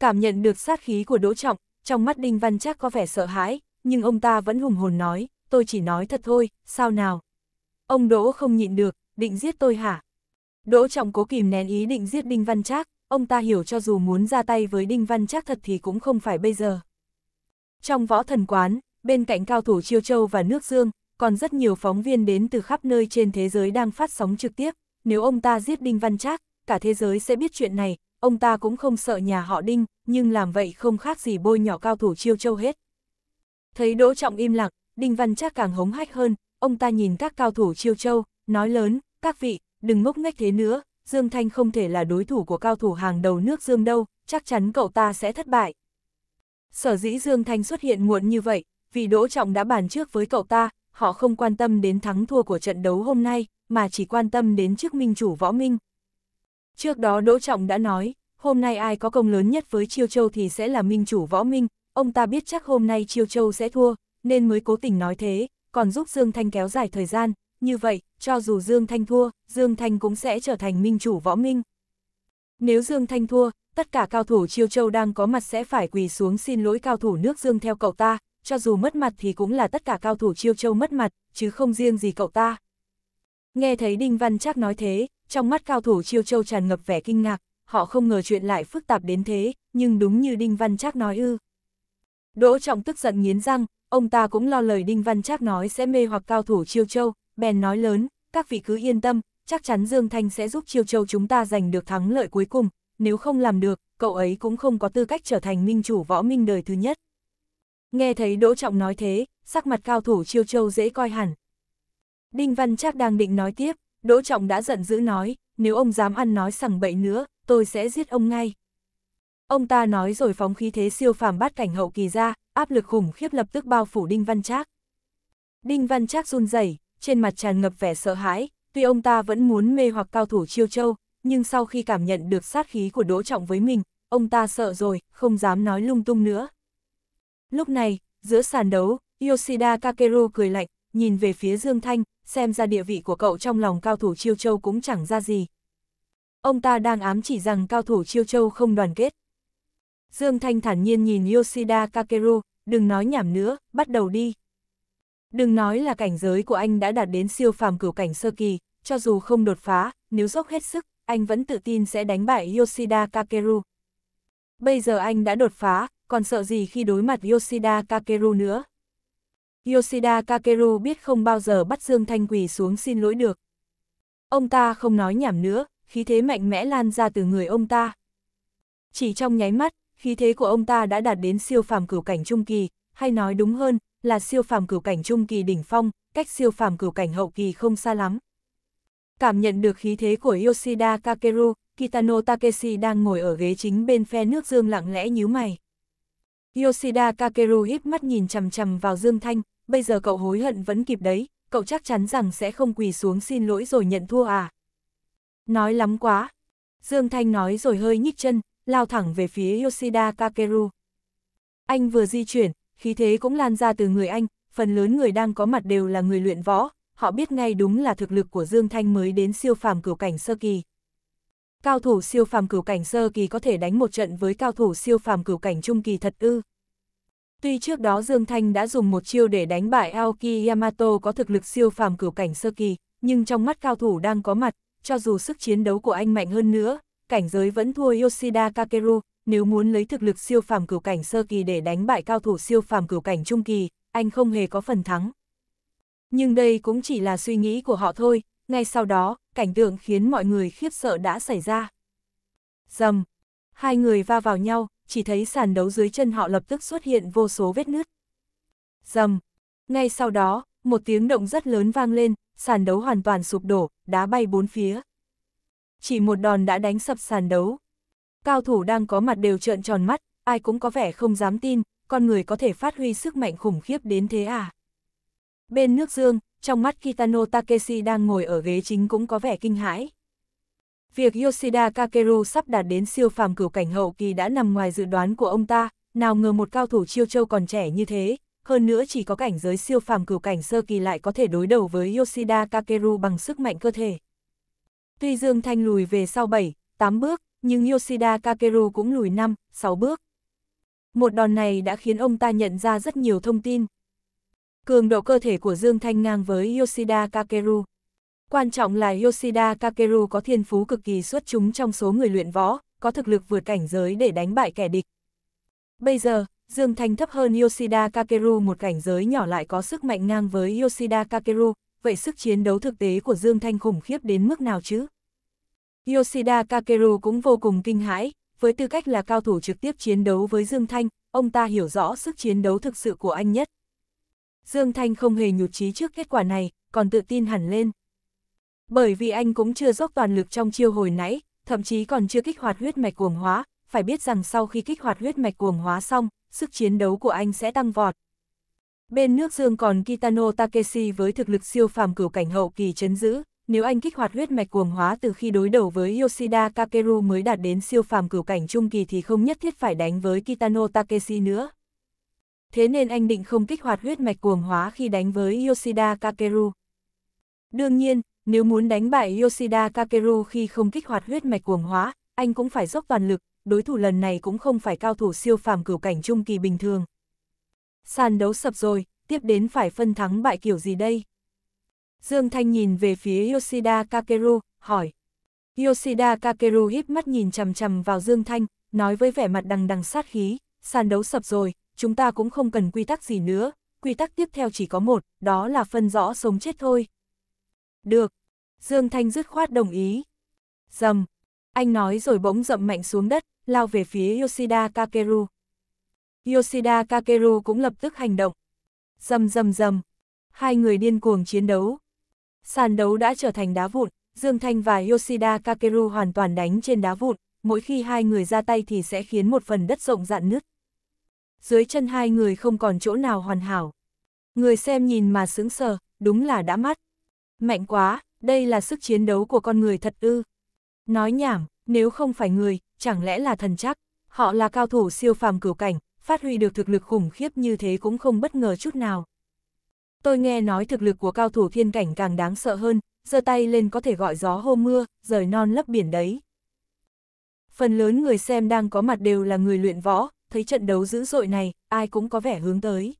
Cảm nhận được sát khí của Đỗ Trọng, trong mắt Đinh Văn Trác có vẻ sợ hãi, nhưng ông ta vẫn hùng hồn nói, tôi chỉ nói thật thôi, sao nào. Ông Đỗ không nhịn được, định giết tôi hả? Đỗ Trọng cố kìm nén ý định giết Đinh Văn Trác, ông ta hiểu cho dù muốn ra tay với Đinh Văn Trác thật thì cũng không phải bây giờ. Trong võ thần quán, bên cạnh cao thủ Chiêu Châu và nước Dương, còn rất nhiều phóng viên đến từ khắp nơi trên thế giới đang phát sóng trực tiếp, nếu ông ta giết Đinh Văn Trác, cả thế giới sẽ biết chuyện này, ông ta cũng không sợ nhà họ Đinh, nhưng làm vậy không khác gì bôi nhỏ cao thủ Chiêu Châu hết. Thấy Đỗ Trọng im lặng, Đinh Văn Trác càng hống hách hơn, ông ta nhìn các cao thủ Chiêu Châu, nói lớn, các vị, đừng ngốc nghếch thế nữa, Dương Thanh không thể là đối thủ của cao thủ hàng đầu nước Dương đâu, chắc chắn cậu ta sẽ thất bại. Sở dĩ Dương Thanh xuất hiện muộn như vậy, vì Đỗ Trọng đã bàn trước với cậu ta, họ không quan tâm đến thắng thua của trận đấu hôm nay, mà chỉ quan tâm đến trước minh chủ võ minh. Trước đó Đỗ Trọng đã nói, hôm nay ai có công lớn nhất với Chiêu Châu thì sẽ là minh chủ võ minh, ông ta biết chắc hôm nay Chiêu Châu sẽ thua, nên mới cố tình nói thế, còn giúp Dương Thanh kéo dài thời gian, như vậy, cho dù Dương Thanh thua, Dương Thanh cũng sẽ trở thành minh chủ võ minh. Nếu Dương Thanh thua, tất cả cao thủ Chiêu Châu đang có mặt sẽ phải quỳ xuống xin lỗi cao thủ nước Dương theo cậu ta, cho dù mất mặt thì cũng là tất cả cao thủ Chiêu Châu mất mặt, chứ không riêng gì cậu ta. Nghe thấy Đinh Văn chắc nói thế, trong mắt cao thủ Chiêu Châu tràn ngập vẻ kinh ngạc, họ không ngờ chuyện lại phức tạp đến thế, nhưng đúng như Đinh Văn chắc nói ư. Đỗ Trọng tức giận nghiến răng, ông ta cũng lo lời Đinh Văn chắc nói sẽ mê hoặc cao thủ Chiêu Châu, bèn nói lớn, các vị cứ yên tâm, chắc chắn Dương Thanh sẽ giúp Chiêu Châu chúng ta giành được thắng lợi cuối cùng, nếu không làm được, cậu ấy cũng không có tư cách trở thành minh chủ võ minh đời thứ nhất. Nghe thấy Đỗ Trọng nói thế, sắc mặt cao thủ Chiêu Châu dễ coi hẳn. Đinh Văn Trác đang định nói tiếp, Đỗ Trọng đã giận dữ nói, nếu ông dám ăn nói sằng bậy nữa, tôi sẽ giết ông ngay. Ông ta nói rồi phóng khí thế siêu phàm bát cảnh hậu kỳ ra, áp lực khủng khiếp lập tức bao phủ Đinh Văn Trác. Đinh Văn Trác run rẩy, trên mặt tràn ngập vẻ sợ hãi, tuy ông ta vẫn muốn mê hoặc cao thủ chiêu châu, nhưng sau khi cảm nhận được sát khí của Đỗ Trọng với mình, ông ta sợ rồi, không dám nói lung tung nữa. Lúc này, giữa sàn đấu, Yoshida Kakeru cười lạnh, nhìn về phía Dương Thanh, xem ra địa vị của cậu trong lòng cao thủ chiêu châu cũng chẳng ra gì. Ông ta đang ám chỉ rằng cao thủ chiêu châu không đoàn kết. Dương Thanh thản nhiên nhìn Yoshida Kakeru, đừng nói nhảm nữa, bắt đầu đi. Đừng nói là cảnh giới của anh đã đạt đến siêu phàm cửu cảnh sơ kỳ, cho dù không đột phá, nếu dốc hết sức, anh vẫn tự tin sẽ đánh bại Yoshida Kakeru. Bây giờ anh đã đột phá, còn sợ gì khi đối mặt Yoshida Kakeru nữa. Yoshida Kakeru biết không bao giờ bắt Dương Thanh quỳ xuống xin lỗi được. Ông ta không nói nhảm nữa, khí thế mạnh mẽ lan ra từ người ông ta. Chỉ trong nháy mắt, khí thế của ông ta đã đạt đến siêu phàm cửu cảnh trung kỳ, hay nói đúng hơn, là siêu phàm cửu cảnh trung kỳ đỉnh phong, cách siêu phàm cửu cảnh hậu kỳ không xa lắm. Cảm nhận được khí thế của Yoshida Kakeru, Kitano Takeshi đang ngồi ở ghế chính bên phe nước Dương lặng lẽ nhíu mày. Yoshida Kakeru híp mắt nhìn chằm chằm vào Dương Thanh, bây giờ cậu hối hận vẫn kịp đấy, cậu chắc chắn rằng sẽ không quỳ xuống xin lỗi rồi nhận thua à. Nói lắm quá. Dương Thanh nói rồi hơi nhích chân, lao thẳng về phía Yoshida Kakeru. Anh vừa di chuyển, khí thế cũng lan ra từ người anh, phần lớn người đang có mặt đều là người luyện võ, họ biết ngay đúng là thực lực của Dương Thanh mới đến siêu phàm cửu cảnh sơ kỳ. Cao thủ siêu phàm cửu cảnh sơ kỳ có thể đánh một trận với cao thủ siêu phàm cửu cảnh trung kỳ thật ư. Tuy trước đó Dương Thanh đã dùng một chiêu để đánh bại Aoki Yamato có thực lực siêu phàm cửu cảnh sơ kỳ, nhưng trong mắt cao thủ đang có mặt, cho dù sức chiến đấu của anh mạnh hơn nữa, cảnh giới vẫn thua Yoshida Kakeru, nếu muốn lấy thực lực siêu phàm cửu cảnh sơ kỳ để đánh bại cao thủ siêu phàm cửu cảnh trung kỳ, anh không hề có phần thắng. Nhưng đây cũng chỉ là suy nghĩ của họ thôi, ngay sau đó, cảnh tượng khiến mọi người khiếp sợ đã xảy ra. Dầm, hai người va vào nhau, chỉ thấy sàn đấu dưới chân họ lập tức xuất hiện vô số vết nứt. Dầm, ngay sau đó, một tiếng động rất lớn vang lên, sàn đấu hoàn toàn sụp đổ, đá bay bốn phía. Chỉ một đòn đã đánh sập sàn đấu, Cao thủ đang có mặt đều trợn tròn mắt, ai cũng có vẻ không dám tin, con người có thể phát huy sức mạnh khủng khiếp đến thế à. Bên nước dương, trong mắt Kitano Takeshi đang ngồi ở ghế chính cũng có vẻ kinh hãi. Việc Yoshida Kakeru sắp đạt đến siêu phàm cửu cảnh hậu kỳ đã nằm ngoài dự đoán của ông ta, nào ngờ một cao thủ chiêu châu còn trẻ như thế, hơn nữa chỉ có cảnh giới siêu phàm cửu cảnh sơ kỳ lại có thể đối đầu với Yoshida Kakeru bằng sức mạnh cơ thể. Tuy Dương Thanh lùi về sau 7, 8 bước, nhưng Yoshida Kakeru cũng lùi 5, 6 bước. Một đòn này đã khiến ông ta nhận ra rất nhiều thông tin. Cường độ cơ thể của Dương Thanh ngang với Yoshida Kakeru. Quan trọng là Yoshida Kakeru có thiên phú cực kỳ xuất chúng trong số người luyện võ, có thực lực vượt cảnh giới để đánh bại kẻ địch. Bây giờ, Dương Thanh thấp hơn Yoshida Kakeru một cảnh giới nhỏ lại có sức mạnh ngang với Yoshida Kakeru, vậy sức chiến đấu thực tế của Dương Thanh khủng khiếp đến mức nào chứ? Yoshida Kakeru cũng vô cùng kinh hãi, với tư cách là cao thủ trực tiếp chiến đấu với Dương Thanh, ông ta hiểu rõ sức chiến đấu thực sự của anh nhất. Dương Thanh không hề nhụt chí trước kết quả này, còn tự tin hẳn lên. Bởi vì anh cũng chưa dốc toàn lực trong chiêu hồi nãy, thậm chí còn chưa kích hoạt huyết mạch cuồng hóa, phải biết rằng sau khi kích hoạt huyết mạch cuồng hóa xong, sức chiến đấu của anh sẽ tăng vọt. Bên nước Dương còn Kitano Takeshi với thực lực siêu phàm cửu cảnh hậu kỳ chấn giữ, nếu anh kích hoạt huyết mạch cuồng hóa từ khi đối đầu với Yoshida Kakeru mới đạt đến siêu phàm cửu cảnh trung kỳ thì không nhất thiết phải đánh với Kitano Takeshi nữa. Thế nên anh định không kích hoạt huyết mạch cuồng hóa khi đánh với Yoshida Kakeru. Đương nhiên, nếu muốn đánh bại Yoshida Kakeru khi không kích hoạt huyết mạch cuồng hóa, anh cũng phải dốc toàn lực, đối thủ lần này cũng không phải cao thủ siêu phàm cửu cảnh trung kỳ bình thường. Sàn đấu sập rồi, tiếp đến phải phân thắng bại kiểu gì đây? Dương Thanh nhìn về phía Yoshida Kakeru, hỏi. Yoshida Kakeru híp mắt nhìn chằm chằm vào Dương Thanh, nói với vẻ mặt đằng đằng sát khí, sàn đấu sập rồi, chúng ta cũng không cần quy tắc gì nữa, quy tắc tiếp theo chỉ có một, đó là phân rõ sống chết thôi. Được. Dương Thanh dứt khoát đồng ý. Dầm. Anh nói rồi bỗng dậm mạnh xuống đất, lao về phía Yoshida Kakeru. Yoshida Kakeru cũng lập tức hành động. Dầm dầm dầm. Hai người điên cuồng chiến đấu, Sàn đấu đã trở thành đá vụn, Dương Thanh và Yoshida Kakeru hoàn toàn đánh trên đá vụn, mỗi khi hai người ra tay thì sẽ khiến một phần đất rộng dạn nứt. Dưới chân hai người không còn chỗ nào hoàn hảo. Người xem nhìn mà sững sờ, đúng là đã mắt. Mạnh quá, đây là sức chiến đấu của con người thật ư. Nói nhảm, nếu không phải người, chẳng lẽ là thần chắc, họ là cao thủ siêu phàm cửu cảnh, phát huy được thực lực khủng khiếp như thế cũng không bất ngờ chút nào. Tôi nghe nói thực lực của cao thủ thiên cảnh càng đáng sợ hơn, giơ tay lên có thể gọi gió hô mưa, rời non lấp biển đấy. Phần lớn người xem đang có mặt đều là người luyện võ, thấy trận đấu dữ dội này, ai cũng có vẻ hướng tới.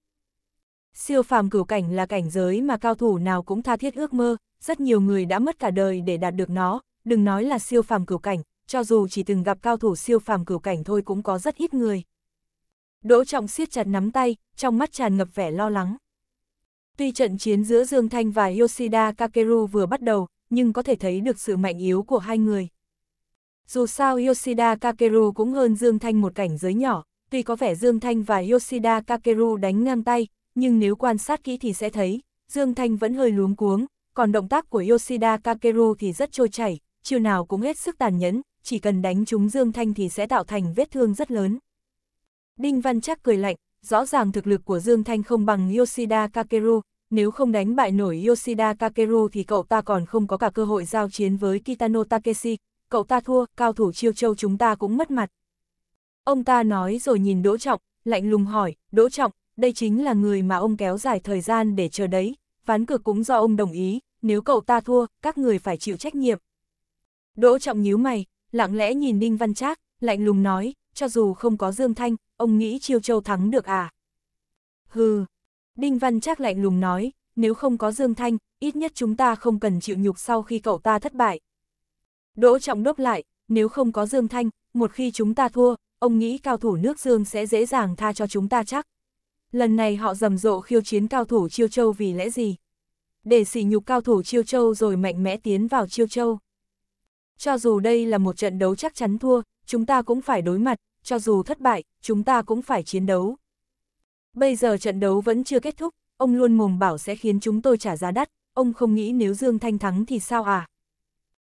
Siêu phàm cửu cảnh là cảnh giới mà cao thủ nào cũng tha thiết ước mơ, rất nhiều người đã mất cả đời để đạt được nó, đừng nói là siêu phàm cửu cảnh, cho dù chỉ từng gặp cao thủ siêu phàm cửu cảnh thôi cũng có rất ít người. Đỗ Trọng siết chặt nắm tay, trong mắt tràn ngập vẻ lo lắng. Tuy trận chiến giữa Dương Thanh và Yoshida Kakeru vừa bắt đầu, nhưng có thể thấy được sự mạnh yếu của hai người. Dù sao Yoshida Kakeru cũng hơn Dương Thanh một cảnh giới nhỏ, tuy có vẻ Dương Thanh và Yoshida Kakeru đánh ngang tay, nhưng nếu quan sát kỹ thì sẽ thấy, Dương Thanh vẫn hơi luống cuống, còn động tác của Yoshida Kakeru thì rất trôi chảy, chiều nào cũng hết sức tàn nhẫn, chỉ cần đánh trúng Dương Thanh thì sẽ tạo thành vết thương rất lớn. Đinh Văn Trác cười lạnh, rõ ràng thực lực của Dương Thanh không bằng Yoshida Kakeru, nếu không đánh bại nổi Yoshida Kakeru thì cậu ta còn không có cả cơ hội giao chiến với Kitano Takeshi, cậu ta thua, cao thủ chiêu châu chúng ta cũng mất mặt. Ông ta nói rồi nhìn Đỗ Trọng, lạnh lùng hỏi, Đỗ Trọng, đây chính là người mà ông kéo dài thời gian để chờ đấy, ván cược cũng do ông đồng ý, nếu cậu ta thua, các người phải chịu trách nhiệm. Đỗ Trọng nhíu mày, lặng lẽ nhìn Ninh Văn Trác, lạnh lùng nói, cho dù không có Dương Thanh, ông nghĩ Chiêu Châu thắng được à? Hừ, Đinh Văn chắc lạnh lùng nói, nếu không có Dương Thanh, ít nhất chúng ta không cần chịu nhục sau khi cậu ta thất bại. Đỗ Trọng đốc lại, nếu không có Dương Thanh, một khi chúng ta thua, ông nghĩ cao thủ nước Dương sẽ dễ dàng tha cho chúng ta chắc. Lần này họ rầm rộ khiêu chiến cao thủ Chiêu Châu vì lẽ gì? Để sỉ nhục cao thủ Chiêu Châu rồi mạnh mẽ tiến vào Chiêu Châu. Cho dù đây là một trận đấu chắc chắn thua, chúng ta cũng phải đối mặt, cho dù thất bại, chúng ta cũng phải chiến đấu. Bây giờ trận đấu vẫn chưa kết thúc, ông luôn mồm bảo sẽ khiến chúng tôi trả giá đắt, ông không nghĩ nếu Dương Thanh thắng thì sao à?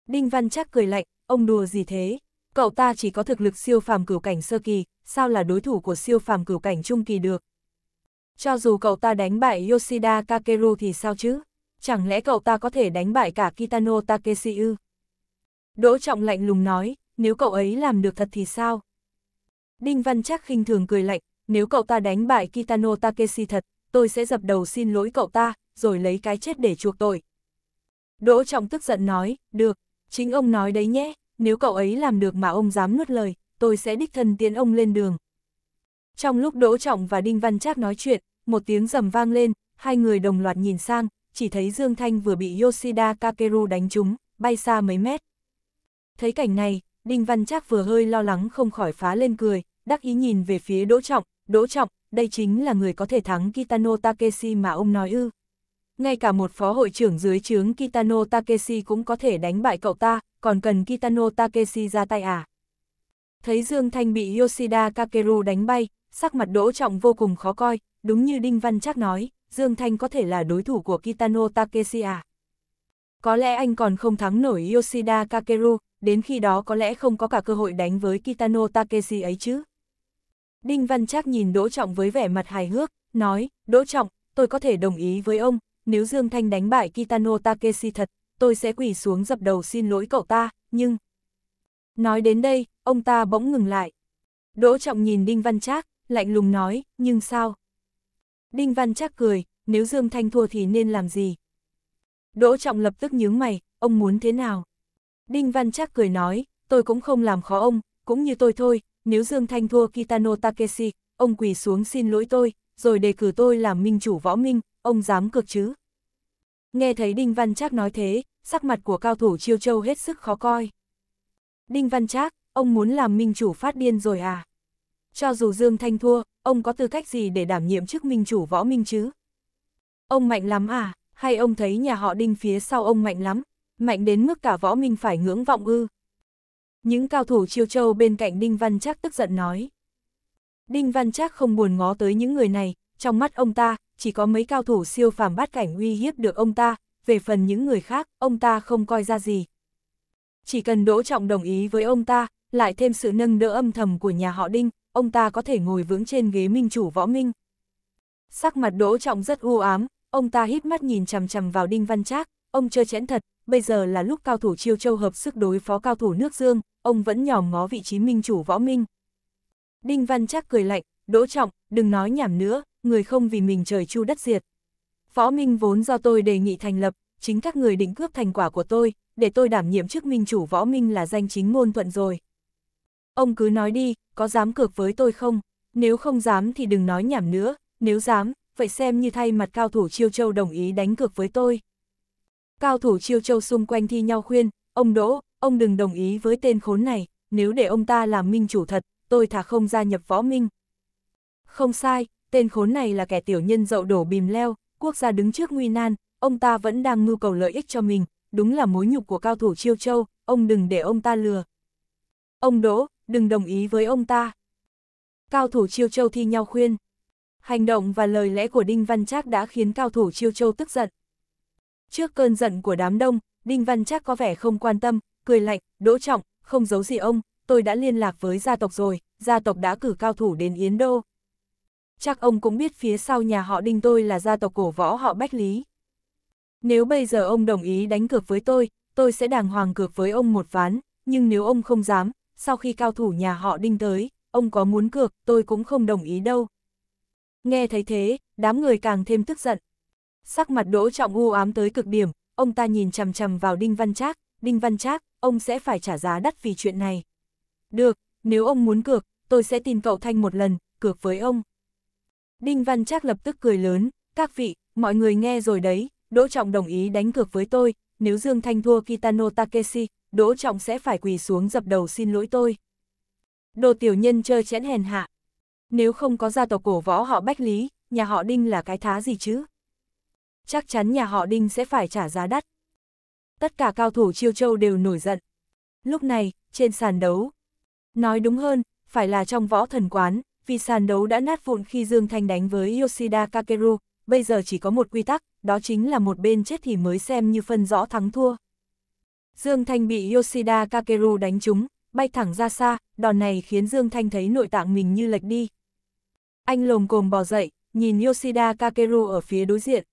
Đinh Văn chắc cười lạnh, ông đùa gì thế? Cậu ta chỉ có thực lực siêu phàm cửu cảnh sơ kỳ, sao là đối thủ của siêu phàm cửu cảnh trung kỳ được? Cho dù cậu ta đánh bại Yoshida Kakeru thì sao chứ? Chẳng lẽ cậu ta có thể đánh bại cả Kitano Takeshi ư? Đỗ Trọng lạnh lùng nói, nếu cậu ấy làm được thật thì sao? Đinh Văn Trác khinh thường cười lạnh, nếu cậu ta đánh bại Kitano Takeshi thật, tôi sẽ dập đầu xin lỗi cậu ta, rồi lấy cái chết để chuộc tội. Đỗ Trọng tức giận nói, được, chính ông nói đấy nhé, nếu cậu ấy làm được mà ông dám nuốt lời, tôi sẽ đích thân tiến ông lên đường. Trong lúc Đỗ Trọng và Đinh Văn Trác nói chuyện, một tiếng rầm vang lên, hai người đồng loạt nhìn sang, chỉ thấy Dương Thanh vừa bị Yoshida Kakeru đánh trúng, bay xa mấy mét. Thấy cảnh này, Đinh Văn Trác vừa hơi lo lắng không khỏi phá lên cười, đắc ý nhìn về phía Đỗ Trọng, Đỗ Trọng, đây chính là người có thể thắng Kitano Takeshi mà ông nói ư. Ngay cả một phó hội trưởng dưới trướng Kitano Takeshi cũng có thể đánh bại cậu ta, còn cần Kitano Takeshi ra tay à. Thấy Dương Thanh bị Yoshida Kakeru đánh bay, sắc mặt Đỗ Trọng vô cùng khó coi, đúng như Đinh Văn Trác nói, Dương Thanh có thể là đối thủ của Kitano Takeshi à. Có lẽ anh còn không thắng nổi Yoshida Kakeru, đến khi đó có lẽ không có cả cơ hội đánh với Kitano Takeshi ấy chứ. Đinh Văn Trác nhìn Đỗ Trọng với vẻ mặt hài hước, nói, Đỗ Trọng, tôi có thể đồng ý với ông, nếu Dương Thanh đánh bại Kitano Takeshi thật, tôi sẽ quỳ xuống dập đầu xin lỗi cậu ta, nhưng... Nói đến đây, ông ta bỗng ngừng lại. Đỗ Trọng nhìn Đinh Văn Trác, lạnh lùng nói, nhưng sao? Đinh Văn Trác cười, nếu Dương Thanh thua thì nên làm gì, Đỗ Trọng lập tức nhướng mày, ông muốn thế nào? Đinh Văn Trác cười nói, tôi cũng không làm khó ông, cũng như tôi thôi, nếu Dương Thanh thua Kitano Takeshi, ông quỳ xuống xin lỗi tôi, rồi đề cử tôi làm minh chủ võ minh, ông dám cược chứ? Nghe thấy Đinh Văn Trác nói thế, sắc mặt của cao thủ Chiêu Châu hết sức khó coi. Đinh Văn Trác, ông muốn làm minh chủ phát điên rồi à? Cho dù Dương Thanh thua, ông có tư cách gì để đảm nhiệm chức minh chủ võ minh chứ? Ông mạnh lắm à? hay ông thấy nhà họ đinh phía sau ông mạnh lắm, mạnh đến mức cả võ minh phải ngưỡng vọng ư. Những cao thủ chiêu châu bên cạnh Đinh Văn Trác tức giận nói. Đinh Văn Trác không buồn ngó tới những người này, trong mắt ông ta, chỉ có mấy cao thủ siêu phàm bát cảnh uy hiếp được ông ta, về phần những người khác, ông ta không coi ra gì. Chỉ cần Đỗ Trọng đồng ý với ông ta, lại thêm sự nâng đỡ âm thầm của nhà họ Đinh, ông ta có thể ngồi vững trên ghế minh chủ võ minh. Sắc mặt Đỗ Trọng rất u ám, ông ta hít mắt nhìn chằm chằm vào Đinh Văn Trác, ông chơ chẽn thật, bây giờ là lúc cao thủ chiêu châu hợp sức đối phó cao thủ nước Dương, ông vẫn nhòm ngó vị trí minh chủ võ minh. Đinh Văn Trác cười lạnh, đỗ trọng, đừng nói nhảm nữa, người không vì mình trời chu đất diệt. Võ minh vốn do tôi đề nghị thành lập, chính các người định cướp thành quả của tôi, để tôi đảm nhiệm chức minh chủ võ minh là danh chính ngôn thuận rồi. Ông cứ nói đi, có dám cược với tôi không? Nếu không dám thì đừng nói nhảm nữa, nếu dám, vậy xem như thay mặt cao thủ Chiêu Châu đồng ý đánh cược với tôi. Cao thủ Chiêu Châu xung quanh thi nhau khuyên, ông Đỗ, ông đừng đồng ý với tên khốn này, nếu để ông ta làm minh chủ thật, tôi thà không gia nhập võ minh. Không sai, tên khốn này là kẻ tiểu nhân dậu đổ bìm leo, quốc gia đứng trước nguy nan, ông ta vẫn đang mưu cầu lợi ích cho mình, đúng là mối nhục của cao thủ Chiêu Châu, ông đừng để ông ta lừa. Ông Đỗ, đừng đồng ý với ông ta. Cao thủ Chiêu Châu thi nhau khuyên. Hành động và lời lẽ của Đinh Văn Trác đã khiến cao thủ Chiêu Châu tức giận. Trước cơn giận của đám đông, Đinh Văn Trác có vẻ không quan tâm, cười lạnh, đỗ trọng, không giấu gì ông, tôi đã liên lạc với gia tộc rồi, gia tộc đã cử cao thủ đến Yến Đô. Chắc ông cũng biết phía sau nhà họ Đinh tôi là gia tộc cổ võ họ Bách Lý. Nếu bây giờ ông đồng ý đánh cược với tôi, tôi sẽ đàng hoàng cược với ông một ván, nhưng nếu ông không dám, sau khi cao thủ nhà họ Đinh tới, ông có muốn cược, tôi cũng không đồng ý đâu. Nghe thấy thế, đám người càng thêm tức giận. Sắc mặt Đỗ Trọng u ám tới cực điểm, ông ta nhìn chằm chằm vào Đinh Văn Trác, Đinh Văn Trác, ông sẽ phải trả giá đắt vì chuyện này. Được, nếu ông muốn cược, tôi sẽ tin cậu Thanh một lần, cược với ông. Đinh Văn Trác lập tức cười lớn, các vị, mọi người nghe rồi đấy, Đỗ Trọng đồng ý đánh cược với tôi, nếu Dương Thanh thua Kitano Takeshi, Đỗ Trọng sẽ phải quỳ xuống dập đầu xin lỗi tôi. Đồ tiểu nhân chơi chẽn hèn hạ, nếu không có gia tộc cổ võ họ Bách Lý, nhà họ Đinh là cái thá gì chứ? Chắc chắn nhà họ Đinh sẽ phải trả giá đắt. Tất cả cao thủ chiêu châu đều nổi giận. Lúc này, trên sàn đấu, nói đúng hơn, phải là trong võ thần quán, vì sàn đấu đã nát vụn khi Dương Thanh đánh với Yoshida Kakeru, bây giờ chỉ có một quy tắc, đó chính là một bên chết thì mới xem như phân rõ thắng thua. Dương Thanh bị Yoshida Kakeru đánh trúng, bay thẳng ra xa, đòn này khiến Dương Thanh thấy nội tạng mình như lệch đi, anh lồm cồm bò dậy, nhìn Yoshida Kakeru ở phía đối diện.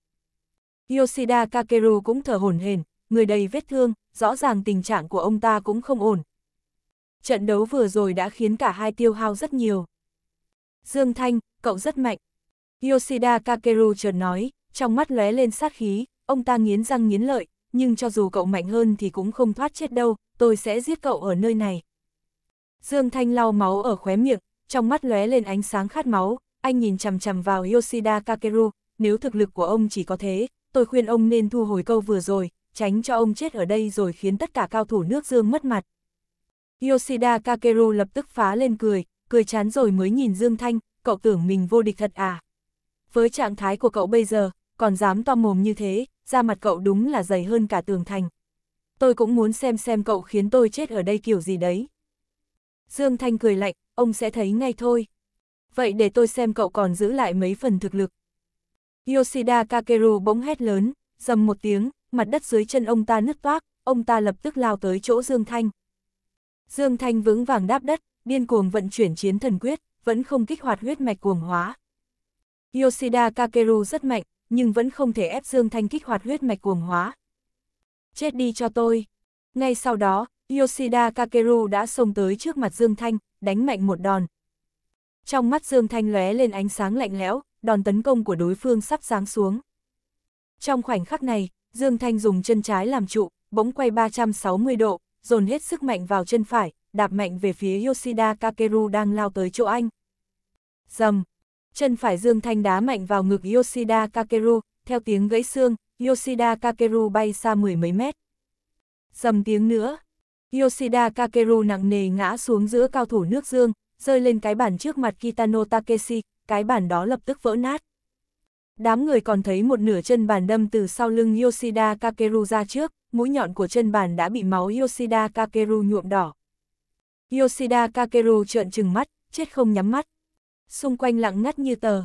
Yoshida Kakeru cũng thở hổn hển, người đầy vết thương, rõ ràng tình trạng của ông ta cũng không ổn. Trận đấu vừa rồi đã khiến cả hai tiêu hao rất nhiều. Dương Thanh, cậu rất mạnh. Yoshida Kakeru chợt nói, trong mắt lóe lên sát khí, ông ta nghiến răng nghiến lợi, nhưng cho dù cậu mạnh hơn thì cũng không thoát chết đâu, tôi sẽ giết cậu ở nơi này. Dương Thanh lau máu ở khóe miệng, trong mắt lóe lên ánh sáng khát máu, anh nhìn chằm chằm vào Yoshida Kakeru, nếu thực lực của ông chỉ có thế, tôi khuyên ông nên thu hồi câu vừa rồi, tránh cho ông chết ở đây rồi khiến tất cả cao thủ nước Dương mất mặt. Yoshida Kakeru lập tức phá lên cười, cười chán rồi mới nhìn Dương Thanh, cậu tưởng mình vô địch thật à. Với trạng thái của cậu bây giờ, còn dám to mồm như thế, da mặt cậu đúng là dày hơn cả tường thành. Tôi cũng muốn xem xem cậu khiến tôi chết ở đây kiểu gì đấy. Dương Thanh cười lạnh, ông sẽ thấy ngay thôi. Vậy để tôi xem cậu còn giữ lại mấy phần thực lực. Yoshida Kakeru bỗng hét lớn, dầm một tiếng, mặt đất dưới chân ông ta nứt toác, ông ta lập tức lao tới chỗ Dương Thanh. Dương Thanh vững vàng đáp đất, điên cuồng vận chuyển chiến thần quyết, vẫn không kích hoạt huyết mạch cuồng hóa. Yoshida Kakeru rất mạnh, nhưng vẫn không thể ép Dương Thanh kích hoạt huyết mạch cuồng hóa. Chết đi cho tôi. Ngay sau đó, Yoshida Kakeru đã xông tới trước mặt Dương Thanh, đánh mạnh một đòn. Trong mắt Dương Thanh lóe lên ánh sáng lạnh lẽo, đòn tấn công của đối phương sắp giáng xuống. Trong khoảnh khắc này, Dương Thanh dùng chân trái làm trụ, bỗng quay 360 độ, dồn hết sức mạnh vào chân phải, đạp mạnh về phía Yoshida Kakeru đang lao tới chỗ anh. Dầm! Chân phải Dương Thanh đá mạnh vào ngực Yoshida Kakeru, theo tiếng gãy xương, Yoshida Kakeru bay xa mười mấy mét. Dầm tiếng nữa, Yoshida Kakeru nặng nề ngã xuống giữa cao thủ nước dương, rơi lên cái bàn trước mặt Kitano Takeshi, cái bàn đó lập tức vỡ nát. Đám người còn thấy một nửa chân bàn đâm từ sau lưng Yoshida Kakeru ra trước, mũi nhọn của chân bàn đã bị máu Yoshida Kakeru nhuộm đỏ. Yoshida Kakeru trợn trừng mắt, chết không nhắm mắt. Xung quanh lặng ngắt như tờ.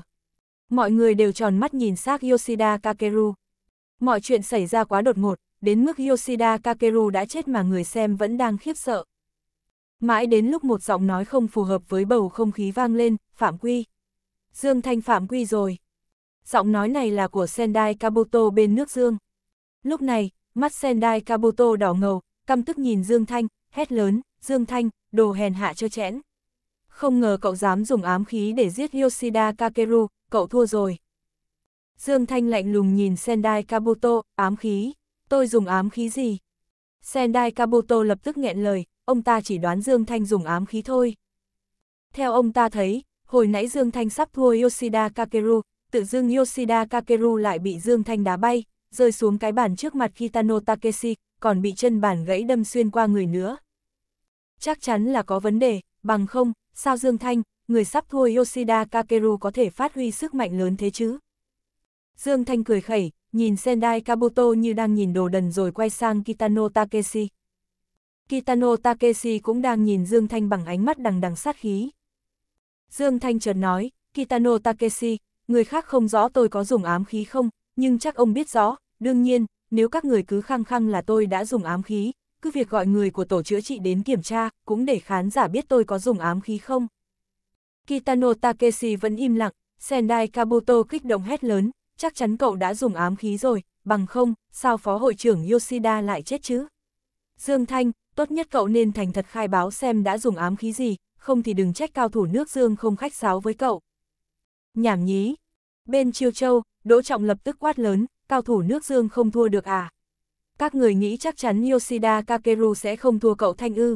Mọi người đều tròn mắt nhìn xác Yoshida Kakeru. Mọi chuyện xảy ra quá đột ngột, đến mức Yoshida Kakeru đã chết mà người xem vẫn đang khiếp sợ. Mãi đến lúc một giọng nói không phù hợp với bầu không khí vang lên, Phạm Quy. Dương Thanh Phạm Quy rồi. Giọng nói này là của Sendai Kabuto bên nước Dương. Lúc này, mắt Sendai Kabuto đỏ ngầu, căm tức nhìn Dương Thanh, hét lớn, Dương Thanh, đồ hèn hạ cho chẽn. Không ngờ cậu dám dùng ám khí để giết Yoshida Kakeru, cậu thua rồi. Dương Thanh lạnh lùng nhìn Sendai Kabuto, ám khí tôi dùng ám khí gì? Sendai Kabuto lập tức nghẹn lời, ông ta chỉ đoán Dương Thanh dùng ám khí thôi. Theo ông ta thấy, hồi nãy Dương Thanh sắp thua Yoshida Kakeru, tự dưng Yoshida Kakeru lại bị Dương Thanh đá bay, rơi xuống cái bàn trước mặt Kitano Takeshi, còn bị chân bàn gãy đâm xuyên qua người nữa. Chắc chắn là có vấn đề, bằng không, sao Dương Thanh, người sắp thua Yoshida Kakeru có thể phát huy sức mạnh lớn thế chứ? Dương Thanh cười khẩy, nhìn Sendai Kabuto như đang nhìn đồ đần rồi quay sang Kitano Takeshi. Kitano Takeshi cũng đang nhìn Dương Thanh bằng ánh mắt đằng đằng sát khí. Dương Thanh chợt nói, Kitano Takeshi, người khác không rõ tôi có dùng ám khí không, nhưng chắc ông biết rõ, đương nhiên, nếu các người cứ khăng khăng là tôi đã dùng ám khí, cứ việc gọi người của tổ chữa trị đến kiểm tra, cũng để khán giả biết tôi có dùng ám khí không. Kitano Takeshi vẫn im lặng, Sendai Kabuto kích động hét lớn, chắc chắn cậu đã dùng ám khí rồi, bằng không, sao Phó Hội trưởng Yoshida lại chết chứ? Dương Thanh, tốt nhất cậu nên thành thật khai báo xem đã dùng ám khí gì, không thì đừng trách cao thủ nước Dương không khách sáo với cậu. Nhảm nhí. Bên Chiêu Châu, Đỗ Trọng lập tức quát lớn, cao thủ nước Dương không thua được à? Các người nghĩ chắc chắn Yoshida Kakeru sẽ không thua cậu Thanh ư.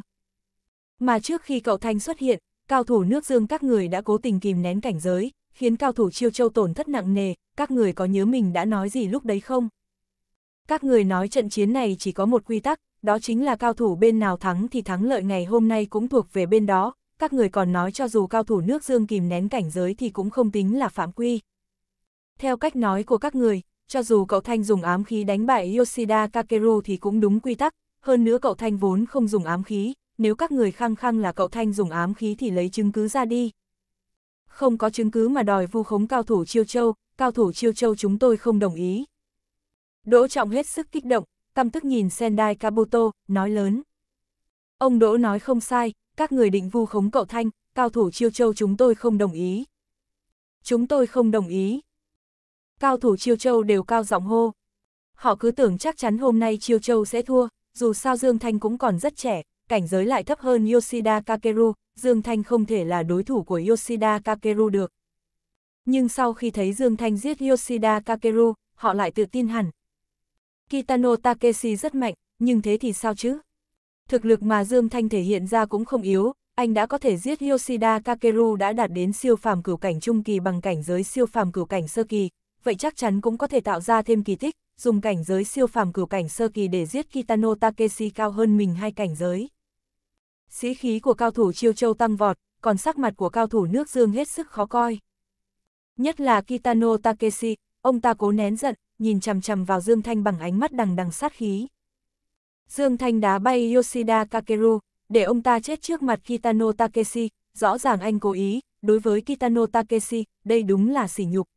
Mà trước khi cậu Thanh xuất hiện, cao thủ nước Dương các người đã cố tình kìm nén cảnh giới, khiến cao thủ chiêu châu tổn thất nặng nề, các người có nhớ mình đã nói gì lúc đấy không? Các người nói trận chiến này chỉ có một quy tắc, đó chính là cao thủ bên nào thắng thì thắng lợi ngày hôm nay cũng thuộc về bên đó, các người còn nói cho dù cao thủ nước dương kìm nén cảnh giới thì cũng không tính là phạm quy. Theo cách nói của các người, cho dù cậu Thanh dùng ám khí đánh bại Yoshida Kakeru thì cũng đúng quy tắc, hơn nữa cậu Thanh vốn không dùng ám khí, nếu các người khăng khăng là cậu Thanh dùng ám khí thì lấy chứng cứ ra đi không có chứng cứ mà đòi vu khống cao thủ chiêu châu, cao thủ chiêu châu chúng tôi không đồng ý. Đỗ Trọng hết sức kích động, căm tức nhìn Sendai Kabuto, nói lớn. Ông Đỗ nói không sai, các người định vu khống cậu Thanh, cao thủ chiêu châu chúng tôi không đồng ý. Chúng tôi không đồng ý. Cao thủ chiêu châu đều cao giọng hô. Họ cứ tưởng chắc chắn hôm nay chiêu châu sẽ thua, dù sao Dương Thanh cũng còn rất trẻ, cảnh giới lại thấp hơn Yoshida Kakeru, Dương Thanh không thể là đối thủ của Yoshida Kakeru được. Nhưng sau khi thấy Dương Thanh giết Yoshida Kakeru, họ lại tự tin hẳn. Kitano Takeshi rất mạnh, nhưng thế thì sao chứ? Thực lực mà Dương Thanh thể hiện ra cũng không yếu, anh đã có thể giết Yoshida Kakeru đã đạt đến siêu phàm cửu cảnh trung kỳ bằng cảnh giới siêu phàm cửu cảnh sơ kỳ, vậy chắc chắn cũng có thể tạo ra thêm kỳ tích, dùng cảnh giới siêu phàm cửu cảnh sơ kỳ để giết Kitano Takeshi cao hơn mình hai cảnh giới sĩ khí của cao thủ Chiêu Châu tăng vọt, còn sắc mặt của cao thủ nước Dương hết sức khó coi. Nhất là Kitano Takeshi, ông ta cố nén giận, nhìn chằm chằm vào Dương Thanh bằng ánh mắt đằng đằng sát khí. Dương Thanh đá bay Yoshida Kakeru, để ông ta chết trước mặt Kitano Takeshi, rõ ràng anh cố ý, đối với Kitano Takeshi, đây đúng là sỉ nhục.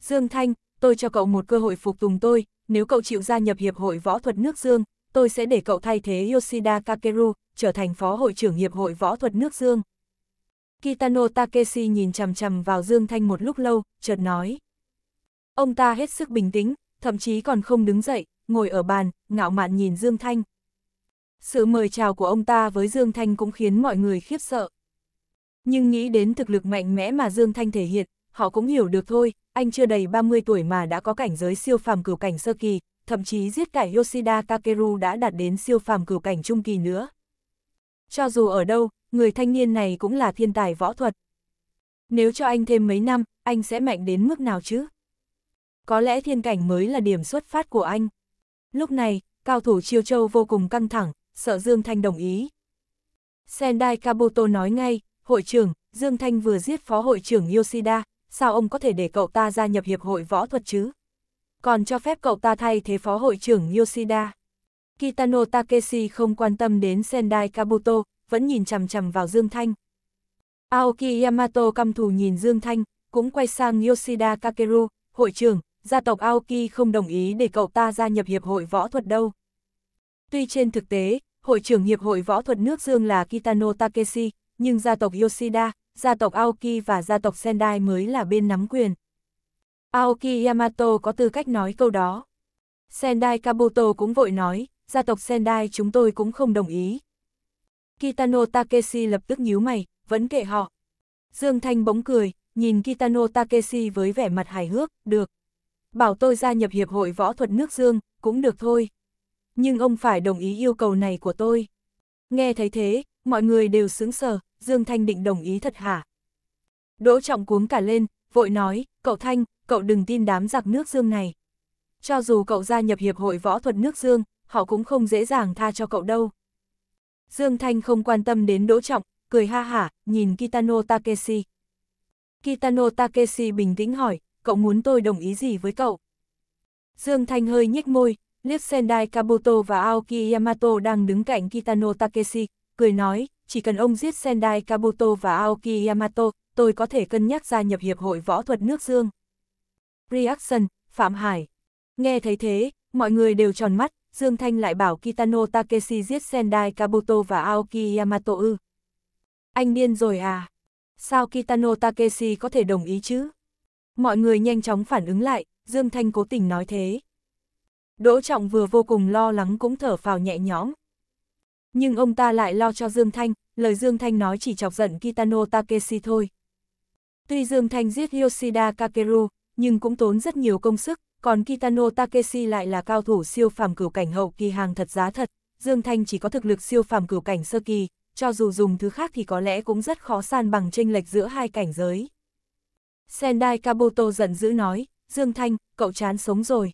Dương Thanh, tôi cho cậu một cơ hội phục tùng tôi, nếu cậu chịu gia nhập Hiệp hội Võ thuật nước Dương, tôi sẽ để cậu thay thế Yoshida Kakeru, trở thành phó hội trưởng Hiệp hội Võ thuật nước Dương. Kitano Takeshi nhìn chằm chằm vào Dương Thanh một lúc lâu, chợt nói. Ông ta hết sức bình tĩnh, thậm chí còn không đứng dậy, ngồi ở bàn, ngạo mạn nhìn Dương Thanh. Sự mời chào của ông ta với Dương Thanh cũng khiến mọi người khiếp sợ. Nhưng nghĩ đến thực lực mạnh mẽ mà Dương Thanh thể hiện, họ cũng hiểu được thôi, anh chưa đầy 30 tuổi mà đã có cảnh giới siêu phàm cửu cảnh sơ kỳ, thậm chí giết cải Yoshida Kakeru đã đạt đến siêu phàm cửu cảnh trung kỳ nữa. Cho dù ở đâu, người thanh niên này cũng là thiên tài võ thuật. Nếu cho anh thêm mấy năm, anh sẽ mạnh đến mức nào chứ? Có lẽ thiên cảnh mới là điểm xuất phát của anh. Lúc này, cao thủ Chiêu Châu vô cùng căng thẳng, sợ Dương Thanh đồng ý. Sendai Kabuto nói ngay, hội trưởng, Dương Thanh vừa giết phó hội trưởng Yoshida, sao ông có thể để cậu ta gia nhập hiệp hội võ thuật chứ? còn cho phép cậu ta thay thế phó hội trưởng Yoshida. Kitano Takeshi không quan tâm đến Sendai Kabuto, vẫn nhìn chằm chằm vào Dương Thanh. Aoki Yamato căm thù nhìn Dương Thanh, cũng quay sang Yoshida Kakeru, hội trưởng, gia tộc Aoki không đồng ý để cậu ta gia nhập hiệp hội võ thuật đâu. Tuy trên thực tế, hội trưởng hiệp hội võ thuật nước Dương là Kitano Takeshi, nhưng gia tộc Yoshida, gia tộc Aoki và gia tộc Sendai mới là bên nắm quyền. Aoki Yamato có tư cách nói câu đó. Sendai Kabuto cũng vội nói, gia tộc Sendai chúng tôi cũng không đồng ý. Kitano Takeshi lập tức nhíu mày, vẫn kệ họ. Dương Thanh bỗng cười, nhìn Kitano Takeshi với vẻ mặt hài hước, được. Bảo tôi gia nhập Hiệp hội Võ thuật nước Dương, cũng được thôi. Nhưng ông phải đồng ý yêu cầu này của tôi. Nghe thấy thế, mọi người đều sững sờ, Dương Thanh định đồng ý thật hả? Đỗ Trọng cuống cả lên, vội nói, cậu Thanh, cậu đừng tin đám giặc nước dương này. Cho dù cậu gia nhập Hiệp hội Võ thuật nước dương, họ cũng không dễ dàng tha cho cậu đâu. Dương Thanh không quan tâm đến Đỗ Trọng, cười ha hả, nhìn Kitano Takeshi. Kitano Takeshi bình tĩnh hỏi, cậu muốn tôi đồng ý gì với cậu? Dương Thanh hơi nhếch môi, liếc Sendai Kabuto và Aoki Yamato đang đứng cạnh Kitano Takeshi, cười nói, chỉ cần ông giết Sendai Kabuto và Aoki Yamato, tôi có thể cân nhắc gia nhập Hiệp hội Võ thuật nước Dương reaction, Phạm Hải. Nghe thấy thế, mọi người đều tròn mắt, Dương Thanh lại bảo Kitano Takeshi giết Sendai Kabuto và Aoki Yamato ư. Anh điên rồi à? Sao Kitano Takeshi có thể đồng ý chứ? Mọi người nhanh chóng phản ứng lại, Dương Thanh cố tình nói thế. Đỗ Trọng vừa vô cùng lo lắng cũng thở phào nhẹ nhõm. Nhưng ông ta lại lo cho Dương Thanh, lời Dương Thanh nói chỉ chọc giận Kitano Takeshi thôi. Tuy Dương Thanh giết Yoshida Kakeru, nhưng cũng tốn rất nhiều công sức, còn Kitano Takeshi lại là cao thủ siêu phàm cửu cảnh hậu kỳ hàng thật giá thật, Dương Thanh chỉ có thực lực siêu phàm cửu cảnh sơ kỳ, cho dù dùng thứ khác thì có lẽ cũng rất khó san bằng chênh lệch giữa hai cảnh giới. Sendai Kabuto giận dữ nói, Dương Thanh, cậu chán sống rồi.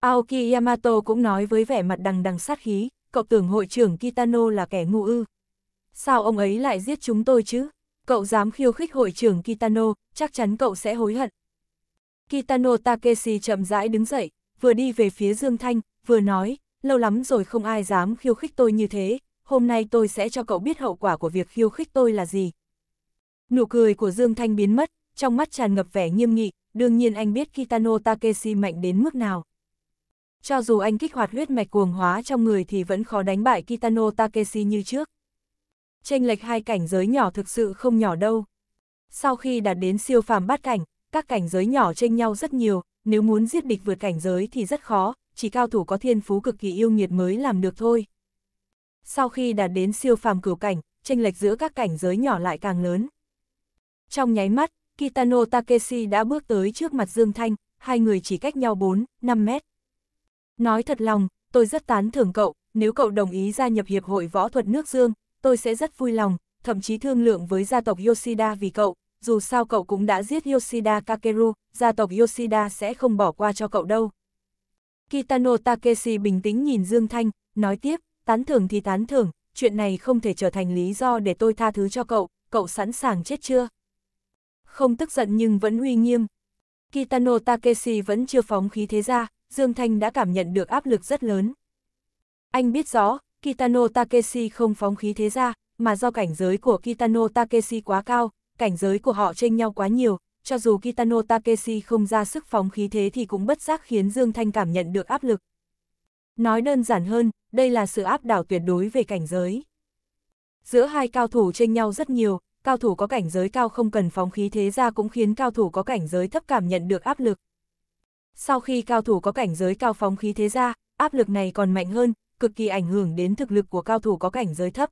Aoki Yamato cũng nói với vẻ mặt đằng đằng sát khí, cậu tưởng hội trưởng Kitano là kẻ ngu ư. Sao ông ấy lại giết chúng tôi chứ? Cậu dám khiêu khích hội trưởng Kitano, chắc chắn cậu sẽ hối hận. Kitano Takeshi chậm rãi đứng dậy, vừa đi về phía Dương Thanh, vừa nói, lâu lắm rồi không ai dám khiêu khích tôi như thế, hôm nay tôi sẽ cho cậu biết hậu quả của việc khiêu khích tôi là gì. Nụ cười của Dương Thanh biến mất, trong mắt tràn ngập vẻ nghiêm nghị, đương nhiên anh biết Kitano Takeshi mạnh đến mức nào. Cho dù anh kích hoạt huyết mạch cuồng hóa trong người thì vẫn khó đánh bại Kitano Takeshi như trước. Tranh lệch hai cảnh giới nhỏ thực sự không nhỏ đâu. Sau khi đạt đến siêu phàm bát cảnh, các cảnh giới nhỏ chênh nhau rất nhiều, nếu muốn giết địch vượt cảnh giới thì rất khó, chỉ cao thủ có thiên phú cực kỳ yêu nghiệt mới làm được thôi. Sau khi đạt đến siêu phàm cửu cảnh, tranh lệch giữa các cảnh giới nhỏ lại càng lớn. Trong nháy mắt, Kitano Takeshi đã bước tới trước mặt Dương Thanh, hai người chỉ cách nhau 4, 5 mét. Nói thật lòng, tôi rất tán thưởng cậu, nếu cậu đồng ý gia nhập Hiệp hội Võ thuật nước Dương, tôi sẽ rất vui lòng, thậm chí thương lượng với gia tộc Yoshida vì cậu, dù sao cậu cũng đã giết Yoshida Kakeru, gia tộc Yoshida sẽ không bỏ qua cho cậu đâu. Kitano Takeshi bình tĩnh nhìn Dương Thanh, nói tiếp, tán thưởng thì tán thưởng, chuyện này không thể trở thành lý do để tôi tha thứ cho cậu, cậu sẵn sàng chết chưa? Không tức giận nhưng vẫn uy nghiêm. Kitano Takeshi vẫn chưa phóng khí thế ra, Dương Thanh đã cảm nhận được áp lực rất lớn. Anh biết rõ, Kitano Takeshi không phóng khí thế ra, mà do cảnh giới của Kitano Takeshi quá cao, cảnh giới của họ chênh nhau quá nhiều, cho dù Kitano Takeshi không ra sức phóng khí thế thì cũng bất giác khiến Dương Thanh cảm nhận được áp lực. Nói đơn giản hơn, đây là sự áp đảo tuyệt đối về cảnh giới. Giữa hai cao thủ chênh nhau rất nhiều, cao thủ có cảnh giới cao không cần phóng khí thế ra cũng khiến cao thủ có cảnh giới thấp cảm nhận được áp lực. Sau khi cao thủ có cảnh giới cao phóng khí thế ra, áp lực này còn mạnh hơn, cực kỳ ảnh hưởng đến thực lực của cao thủ có cảnh giới thấp.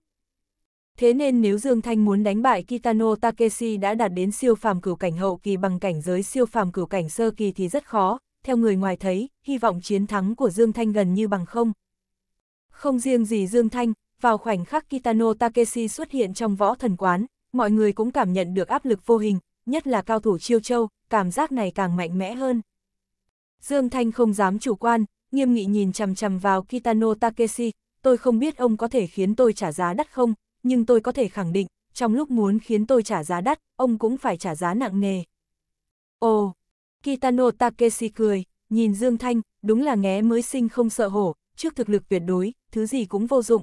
Thế nên nếu Dương Thanh muốn đánh bại Kitano Takeshi đã đạt đến siêu phàm cửu cảnh hậu kỳ bằng cảnh giới siêu phàm cửu cảnh sơ kỳ thì rất khó, theo người ngoài thấy, hy vọng chiến thắng của Dương Thanh gần như bằng không. Không riêng gì Dương Thanh, vào khoảnh khắc Kitano Takeshi xuất hiện trong võ thần quán, mọi người cũng cảm nhận được áp lực vô hình, nhất là cao thủ chiêu châu, cảm giác này càng mạnh mẽ hơn. Dương Thanh không dám chủ quan, nghiêm nghị nhìn chằm chằm vào Kitano Takeshi, tôi không biết ông có thể khiến tôi trả giá đắt không, nhưng tôi có thể khẳng định, trong lúc muốn khiến tôi trả giá đắt, ông cũng phải trả giá nặng nề. Ồ, Kitano Takeshi cười, nhìn Dương Thanh, đúng là nghé mới sinh không sợ hổ, trước thực lực tuyệt đối, thứ gì cũng vô dụng.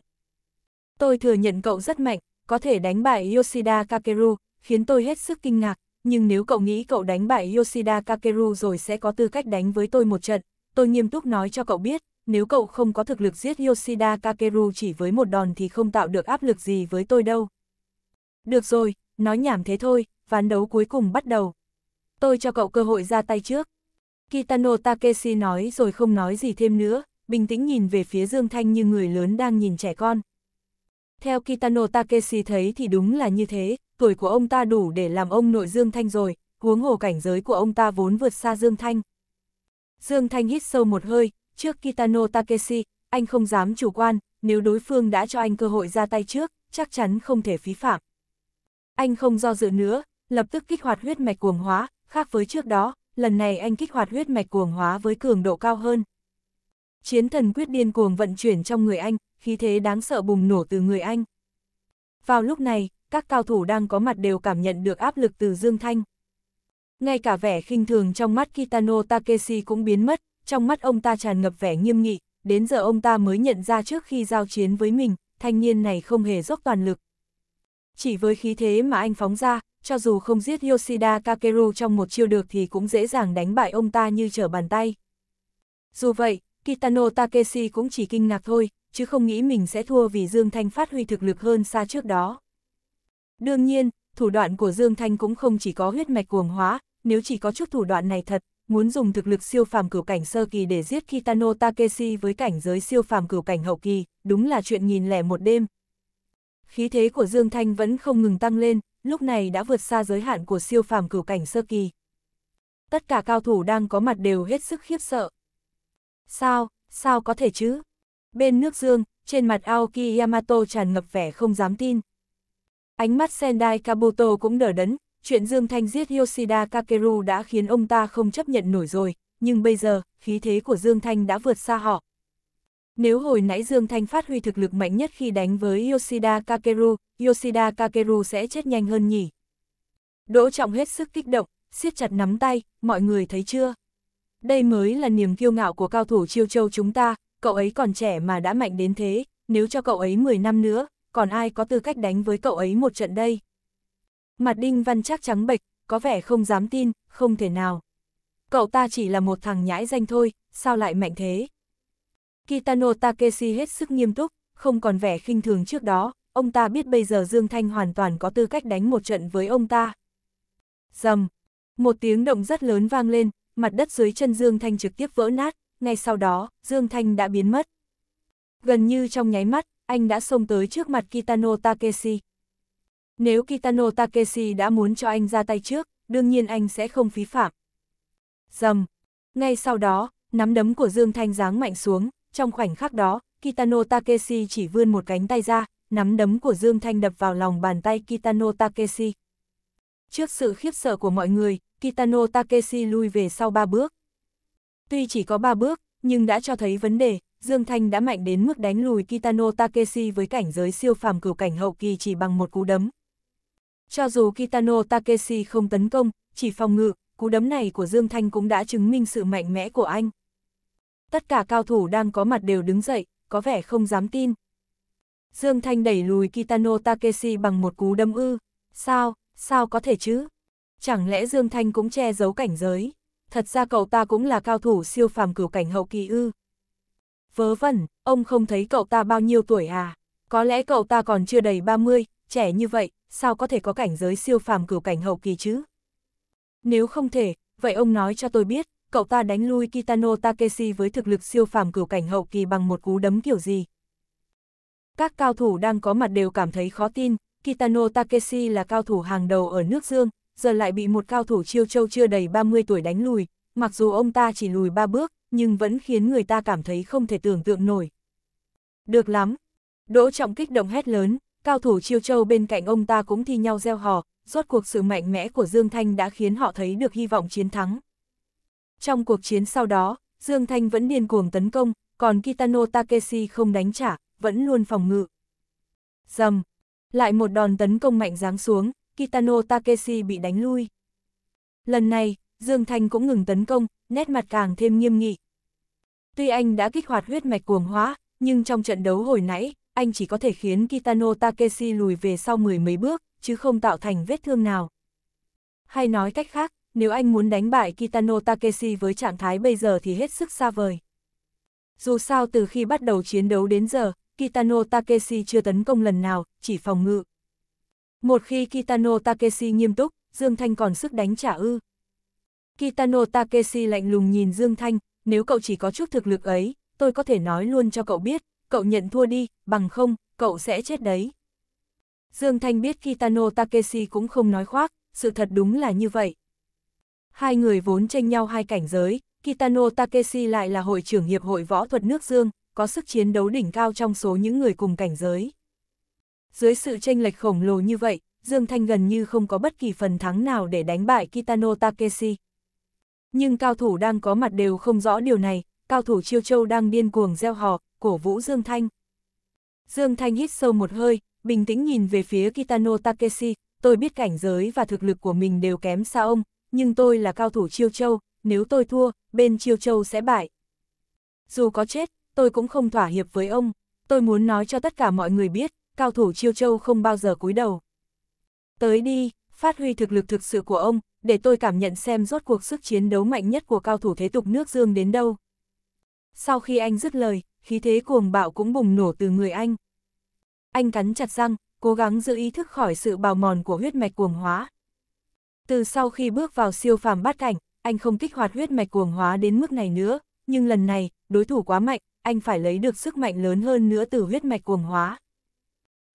Tôi thừa nhận cậu rất mạnh, có thể đánh bại Yoshida Kakeru, khiến tôi hết sức kinh ngạc, nhưng nếu cậu nghĩ cậu đánh bại Yoshida Kakeru rồi sẽ có tư cách đánh với tôi một trận, tôi nghiêm túc nói cho cậu biết, nếu cậu không có thực lực giết Yoshida Kakeru chỉ với một đòn thì không tạo được áp lực gì với tôi đâu. Được rồi, nói nhảm thế thôi, ván đấu cuối cùng bắt đầu. Tôi cho cậu cơ hội ra tay trước. Kitano Takeshi nói rồi không nói gì thêm nữa, bình tĩnh nhìn về phía Dương Thanh như người lớn đang nhìn trẻ con. Theo Kitano Takeshi thấy thì đúng là như thế, tuổi của ông ta đủ để làm ông nội Dương Thanh rồi, huống hồ cảnh giới của ông ta vốn vượt xa Dương Thanh. Dương Thanh hít sâu một hơi, Trước Kitano Takeshi, anh không dám chủ quan, nếu đối phương đã cho anh cơ hội ra tay trước, chắc chắn không thể phí phạm. Anh không do dự nữa, lập tức kích hoạt huyết mạch cuồng hóa, khác với trước đó, lần này anh kích hoạt huyết mạch cuồng hóa với cường độ cao hơn. Chiến thần quyết điên cuồng vận chuyển trong người anh, khí thế đáng sợ bùng nổ từ người anh. Vào lúc này, các cao thủ đang có mặt đều cảm nhận được áp lực từ Dương Thanh. Ngay cả vẻ khinh thường trong mắt Kitano Takeshi cũng biến mất, trong mắt ông ta tràn ngập vẻ nghiêm nghị, đến giờ ông ta mới nhận ra trước khi giao chiến với mình, thanh niên này không hề dốc toàn lực. Chỉ với khí thế mà anh phóng ra, cho dù không giết Yoshida Kakeru trong một chiêu được thì cũng dễ dàng đánh bại ông ta như trở bàn tay. Dù vậy, Kitano Takeshi cũng chỉ kinh ngạc thôi, chứ không nghĩ mình sẽ thua vì Dương Thanh phát huy thực lực hơn xa trước đó. Đương nhiên, thủ đoạn của Dương Thanh cũng không chỉ có huyết mạch cuồng hóa, nếu chỉ có chút thủ đoạn này thật, muốn dùng thực lực siêu phàm cửu cảnh sơ kỳ để giết Kitano Takeshi với cảnh giới siêu phàm cửu cảnh hậu kỳ, đúng là chuyện nghìn lẻ một đêm. Khí thế của Dương Thanh vẫn không ngừng tăng lên, lúc này đã vượt xa giới hạn của siêu phàm cửu cảnh sơ kỳ. Tất cả cao thủ đang có mặt đều hết sức khiếp sợ. Sao, sao có thể chứ? Bên nước Dương, trên mặt Aoki Yamato tràn ngập vẻ không dám tin. Ánh mắt Sendai Kabuto cũng đỡ đẫn, Chuyện Dương Thanh giết Yoshida Kakeru đã khiến ông ta không chấp nhận nổi rồi, nhưng bây giờ, khí thế của Dương Thanh đã vượt xa họ. Nếu hồi nãy Dương Thanh phát huy thực lực mạnh nhất khi đánh với Yoshida Kakeru, Yoshida Kakeru sẽ chết nhanh hơn nhỉ. Đỗ Trọng hết sức kích động, siết chặt nắm tay, mọi người thấy chưa? Đây mới là niềm kiêu ngạo của cao thủ chiêu châu chúng ta, cậu ấy còn trẻ mà đã mạnh đến thế, nếu cho cậu ấy 10 năm nữa, còn ai có tư cách đánh với cậu ấy một trận đây? Mặt đinh văn chắc trắng bệch, có vẻ không dám tin, không thể nào. Cậu ta chỉ là một thằng nhãi danh thôi, sao lại mạnh thế? Kitano Takeshi hết sức nghiêm túc, không còn vẻ khinh thường trước đó, ông ta biết bây giờ Dương Thanh hoàn toàn có tư cách đánh một trận với ông ta. Dầm! Một tiếng động rất lớn vang lên, mặt đất dưới chân Dương Thanh trực tiếp vỡ nát, ngay sau đó, Dương Thanh đã biến mất. Gần như trong nháy mắt, anh đã xông tới trước mặt Kitano Takeshi. Nếu Kitano Takeshi đã muốn cho anh ra tay trước, đương nhiên anh sẽ không phí phạm. Dầm! Ngay sau đó, nắm đấm của Dương Thanh giáng mạnh xuống, trong khoảnh khắc đó, Kitano Takeshi chỉ vươn một cánh tay ra, nắm đấm của Dương Thanh đập vào lòng bàn tay Kitano Takeshi. Trước sự khiếp sợ của mọi người, Kitano Takeshi lui về sau ba bước. Tuy chỉ có ba bước, nhưng đã cho thấy vấn đề, Dương Thanh đã mạnh đến mức đánh lùi Kitano Takeshi với cảnh giới siêu phàm cửu cảnh hậu kỳ chỉ bằng một cú đấm, cho dù Kitano Takeshi không tấn công, chỉ phòng ngự, cú đấm này của Dương Thanh cũng đã chứng minh sự mạnh mẽ của anh. Tất cả cao thủ đang có mặt đều đứng dậy, có vẻ không dám tin. Dương Thanh đẩy lùi Kitano Takeshi bằng một cú đấm ư. Sao, sao có thể chứ? Chẳng lẽ Dương Thanh cũng che giấu cảnh giới? Thật ra cậu ta cũng là cao thủ siêu phàm cửu cảnh hậu kỳ ư. Vớ vẩn, ông không thấy cậu ta bao nhiêu tuổi à? Có lẽ cậu ta còn chưa đầy 30, trẻ như vậy, sao có thể có cảnh giới siêu phàm cửu cảnh hậu kỳ chứ? Nếu không thể, vậy ông nói cho tôi biết, cậu ta đánh lui Kitano Takeshi với thực lực siêu phàm cửu cảnh hậu kỳ bằng một cú đấm kiểu gì? Các cao thủ đang có mặt đều cảm thấy khó tin, Kitano Takeshi là cao thủ hàng đầu ở nước Dương, giờ lại bị một cao thủ chiêu châu chưa đầy 30 tuổi đánh lùi, mặc dù ông ta chỉ lùi ba bước, nhưng vẫn khiến người ta cảm thấy không thể tưởng tượng nổi. Được lắm! Đỗ Trọng kích động hét lớn, Cao thủ chiêu châu bên cạnh ông ta cũng thi nhau gieo hò, rốt cuộc sự mạnh mẽ của Dương Thanh đã khiến họ thấy được hy vọng chiến thắng. Trong cuộc chiến sau đó, Dương Thanh vẫn điên cuồng tấn công, còn Kitano Takeshi không đánh trả, vẫn luôn phòng ngự. Dầm! Lại một đòn tấn công mạnh giáng xuống, Kitano Takeshi bị đánh lui. Lần này, Dương Thanh cũng ngừng tấn công, nét mặt càng thêm nghiêm nghị. Tuy anh đã kích hoạt huyết mạch cuồng hóa, nhưng trong trận đấu hồi nãy, anh chỉ có thể khiến Kitano Takeshi lùi về sau mười mấy bước, chứ không tạo thành vết thương nào. Hay nói cách khác, nếu anh muốn đánh bại Kitano Takeshi với trạng thái bây giờ thì hết sức xa vời. Dù sao từ khi bắt đầu chiến đấu đến giờ, Kitano Takeshi chưa tấn công lần nào, chỉ phòng ngự. Một khi Kitano Takeshi nghiêm túc, Dương Thanh còn sức đánh trả ư. Kitano Takeshi lạnh lùng nhìn Dương Thanh, nếu cậu chỉ có chút thực lực ấy, tôi có thể nói luôn cho cậu biết, cậu nhận thua đi, bằng không, cậu sẽ chết đấy. Dương Thanh biết Kitano Takeshi cũng không nói khoác, sự thật đúng là như vậy. Hai người vốn tranh nhau hai cảnh giới, Kitano Takeshi lại là hội trưởng Hiệp hội Võ thuật nước Dương, có sức chiến đấu đỉnh cao trong số những người cùng cảnh giới. Dưới sự tranh lệch khổng lồ như vậy, Dương Thanh gần như không có bất kỳ phần thắng nào để đánh bại Kitano Takeshi. Nhưng cao thủ đang có mặt đều không rõ điều này, cao thủ chiêu châu đang điên cuồng gieo hò cổ vũ Dương Thanh. Dương Thanh hít sâu một hơi, bình tĩnh nhìn về phía Kitano Takeshi, tôi biết cảnh giới và thực lực của mình đều kém xa ông, nhưng tôi là cao thủ chiêu châu, nếu tôi thua, bên chiêu châu sẽ bại. Dù có chết, tôi cũng không thỏa hiệp với ông, tôi muốn nói cho tất cả mọi người biết, cao thủ chiêu châu không bao giờ cúi đầu. Tới đi, phát huy thực lực thực sự của ông, để tôi cảm nhận xem rốt cuộc sức chiến đấu mạnh nhất của cao thủ thế tục nước Dương đến đâu. Sau khi anh dứt lời, khí thế cuồng bạo cũng bùng nổ từ người anh. Anh cắn chặt răng, cố gắng giữ ý thức khỏi sự bào mòn của huyết mạch cuồng hóa. Từ sau khi bước vào siêu phàm bát cảnh, anh không kích hoạt huyết mạch cuồng hóa đến mức này nữa, nhưng lần này, đối thủ quá mạnh, anh phải lấy được sức mạnh lớn hơn nữa từ huyết mạch cuồng hóa.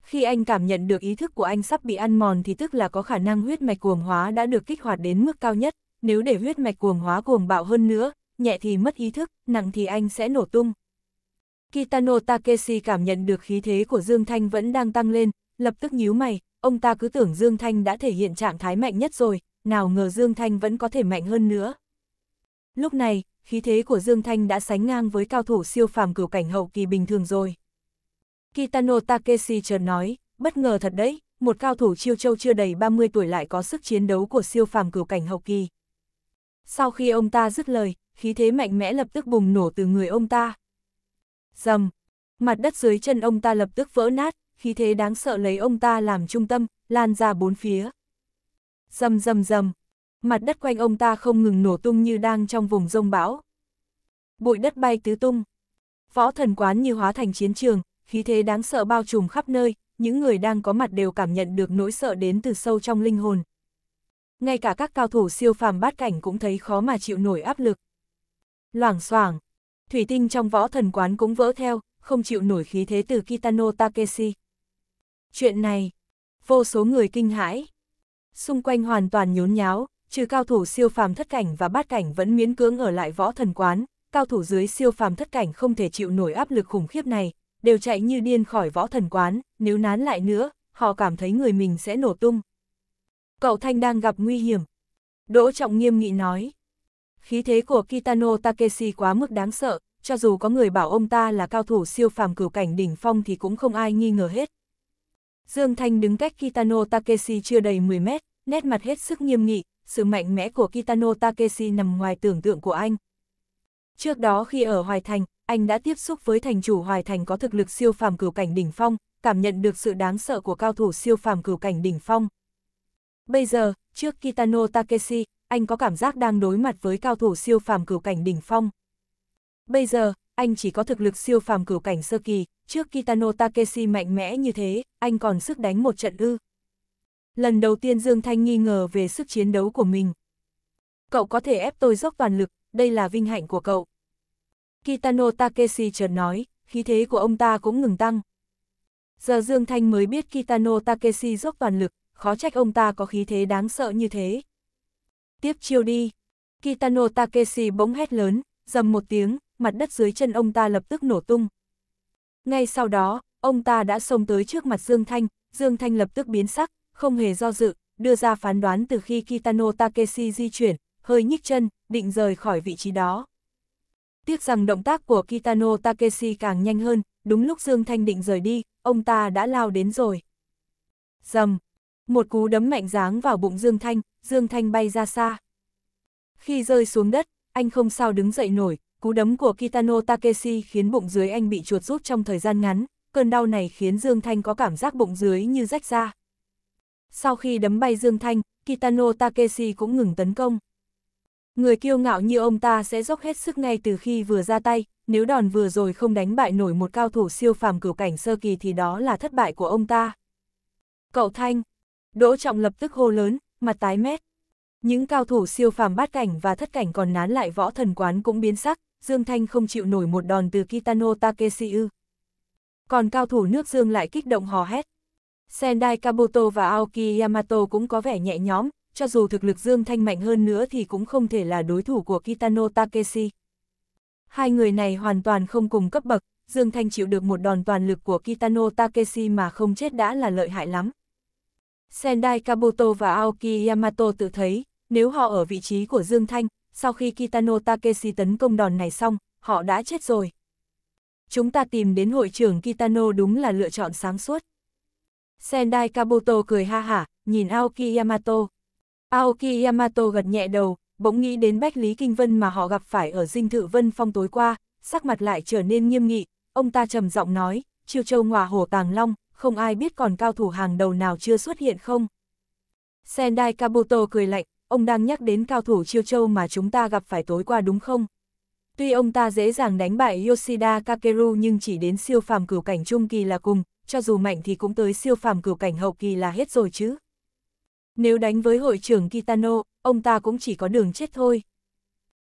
Khi anh cảm nhận được ý thức của anh sắp bị ăn mòn thì tức là có khả năng huyết mạch cuồng hóa đã được kích hoạt đến mức cao nhất, nếu để huyết mạch cuồng hóa cuồng bạo hơn nữa, nhẹ thì mất ý thức, nặng thì anh sẽ nổ tung. Kitano Takeshi cảm nhận được khí thế của Dương Thanh vẫn đang tăng lên, lập tức nhíu mày, ông ta cứ tưởng Dương Thanh đã thể hiện trạng thái mạnh nhất rồi, nào ngờ Dương Thanh vẫn có thể mạnh hơn nữa. Lúc này, khí thế của Dương Thanh đã sánh ngang với cao thủ siêu phàm cửu cảnh hậu kỳ bình thường rồi. Kitano Takeshi chợt nói, bất ngờ thật đấy, một cao thủ chiêu châu chưa đầy 30 tuổi lại có sức chiến đấu của siêu phàm cửu cảnh hậu kỳ. Sau khi ông ta dứt lời, khí thế mạnh mẽ lập tức bùng nổ từ người ông ta. Dầm! Mặt đất dưới chân ông ta lập tức vỡ nát, khí thế đáng sợ lấy ông ta làm trung tâm, lan ra bốn phía. Dầm dầm dầm! Mặt đất quanh ông ta không ngừng nổ tung như đang trong vùng rông bão. Bụi đất bay tứ tung. Võ thần quán như hóa thành chiến trường, khí thế đáng sợ bao trùm khắp nơi, những người đang có mặt đều cảm nhận được nỗi sợ đến từ sâu trong linh hồn ngay cả các cao thủ siêu phàm bát cảnh cũng thấy khó mà chịu nổi áp lực. Loảng xoảng, thủy tinh trong võ thần quán cũng vỡ theo, không chịu nổi khí thế từ Kitano Takeshi. Chuyện này, vô số người kinh hãi. Xung quanh hoàn toàn nhốn nháo, trừ cao thủ siêu phàm thất cảnh và bát cảnh vẫn miễn cưỡng ở lại võ thần quán, cao thủ dưới siêu phàm thất cảnh không thể chịu nổi áp lực khủng khiếp này, đều chạy như điên khỏi võ thần quán, nếu nán lại nữa, họ cảm thấy người mình sẽ nổ tung cậu Thanh đang gặp nguy hiểm. Đỗ Trọng nghiêm nghị nói. Khí thế của Kitano Takeshi quá mức đáng sợ, cho dù có người bảo ông ta là cao thủ siêu phàm cửu cảnh đỉnh phong thì cũng không ai nghi ngờ hết. Dương Thanh đứng cách Kitano Takeshi chưa đầy 10 mét, nét mặt hết sức nghiêm nghị, sự mạnh mẽ của Kitano Takeshi nằm ngoài tưởng tượng của anh. Trước đó khi ở Hoài Thành, anh đã tiếp xúc với thành chủ Hoài Thành có thực lực siêu phàm cửu cảnh đỉnh phong, cảm nhận được sự đáng sợ của cao thủ siêu phàm cửu cảnh đỉnh phong. Bây giờ, trước Kitano Takeshi, anh có cảm giác đang đối mặt với cao thủ siêu phàm cửu cảnh đỉnh phong. Bây giờ, anh chỉ có thực lực siêu phàm cửu cảnh sơ kỳ, trước Kitano Takeshi mạnh mẽ như thế, anh còn sức đánh một trận ư. Lần đầu tiên Dương Thanh nghi ngờ về sức chiến đấu của mình. Cậu có thể ép tôi dốc toàn lực, đây là vinh hạnh của cậu. Kitano Takeshi chợt nói, khí thế của ông ta cũng ngừng tăng. Giờ Dương Thanh mới biết Kitano Takeshi dốc toàn lực, khó trách ông ta có khí thế đáng sợ như thế. Tiếp chiêu đi. Kitano Takeshi bỗng hét lớn, dầm một tiếng, mặt đất dưới chân ông ta lập tức nổ tung. Ngay sau đó, ông ta đã xông tới trước mặt Dương Thanh, Dương Thanh lập tức biến sắc, không hề do dự, đưa ra phán đoán từ khi Kitano Takeshi di chuyển, hơi nhích chân, định rời khỏi vị trí đó. Tiếc rằng động tác của Kitano Takeshi càng nhanh hơn, đúng lúc Dương Thanh định rời đi, ông ta đã lao đến rồi. Dầm, một cú đấm mạnh giáng vào bụng Dương Thanh, Dương Thanh bay ra xa. Khi rơi xuống đất, anh không sao đứng dậy nổi, cú đấm của Kitano Takeshi khiến bụng dưới anh bị chuột rút trong thời gian ngắn, cơn đau này khiến Dương Thanh có cảm giác bụng dưới như rách ra. Sau khi đấm bay Dương Thanh, Kitano Takeshi cũng ngừng tấn công. Người kiêu ngạo như ông ta sẽ dốc hết sức ngay từ khi vừa ra tay, nếu đòn vừa rồi không đánh bại nổi một cao thủ siêu phàm cửu cảnh sơ kỳ thì đó là thất bại của ông ta. Cậu Thanh, Đỗ Trọng lập tức hô lớn, mặt tái mét. Những cao thủ siêu phàm bát cảnh và thất cảnh còn nán lại võ thần quán cũng biến sắc, Dương Thanh không chịu nổi một đòn từ Kitano Takeshi ư. Còn cao thủ nước Dương lại kích động hò hét. Sendai Kabuto và Aoki Yamato cũng có vẻ nhẹ nhõm, cho dù thực lực Dương Thanh mạnh hơn nữa thì cũng không thể là đối thủ của Kitano Takeshi. Hai người này hoàn toàn không cùng cấp bậc, Dương Thanh chịu được một đòn toàn lực của Kitano Takeshi mà không chết đã là lợi hại lắm. Sendai Kabuto và Aoki Yamato tự thấy, nếu họ ở vị trí của Dương Thanh, sau khi Kitano Takeshi tấn công đòn này xong, họ đã chết rồi. Chúng ta tìm đến hội trưởng Kitano đúng là lựa chọn sáng suốt. Sendai Kabuto cười ha hả, nhìn Aoki Yamato. Aoki Yamato gật nhẹ đầu, bỗng nghĩ đến Bách Lý Kinh Vân mà họ gặp phải ở dinh thự Vân Phong tối qua, sắc mặt lại trở nên nghiêm nghị, ông ta trầm giọng nói, chiêu châu ngòa hồ tàng long, không ai biết còn cao thủ hàng đầu nào chưa xuất hiện không. Sendai Kabuto cười lạnh, ông đang nhắc đến cao thủ chiêu châu mà chúng ta gặp phải tối qua đúng không? Tuy ông ta dễ dàng đánh bại Yoshida Kakeru nhưng chỉ đến siêu phàm cửu cảnh trung kỳ là cùng, cho dù mạnh thì cũng tới siêu phàm cửu cảnh hậu kỳ là hết rồi chứ. Nếu đánh với hội trưởng Kitano, ông ta cũng chỉ có đường chết thôi.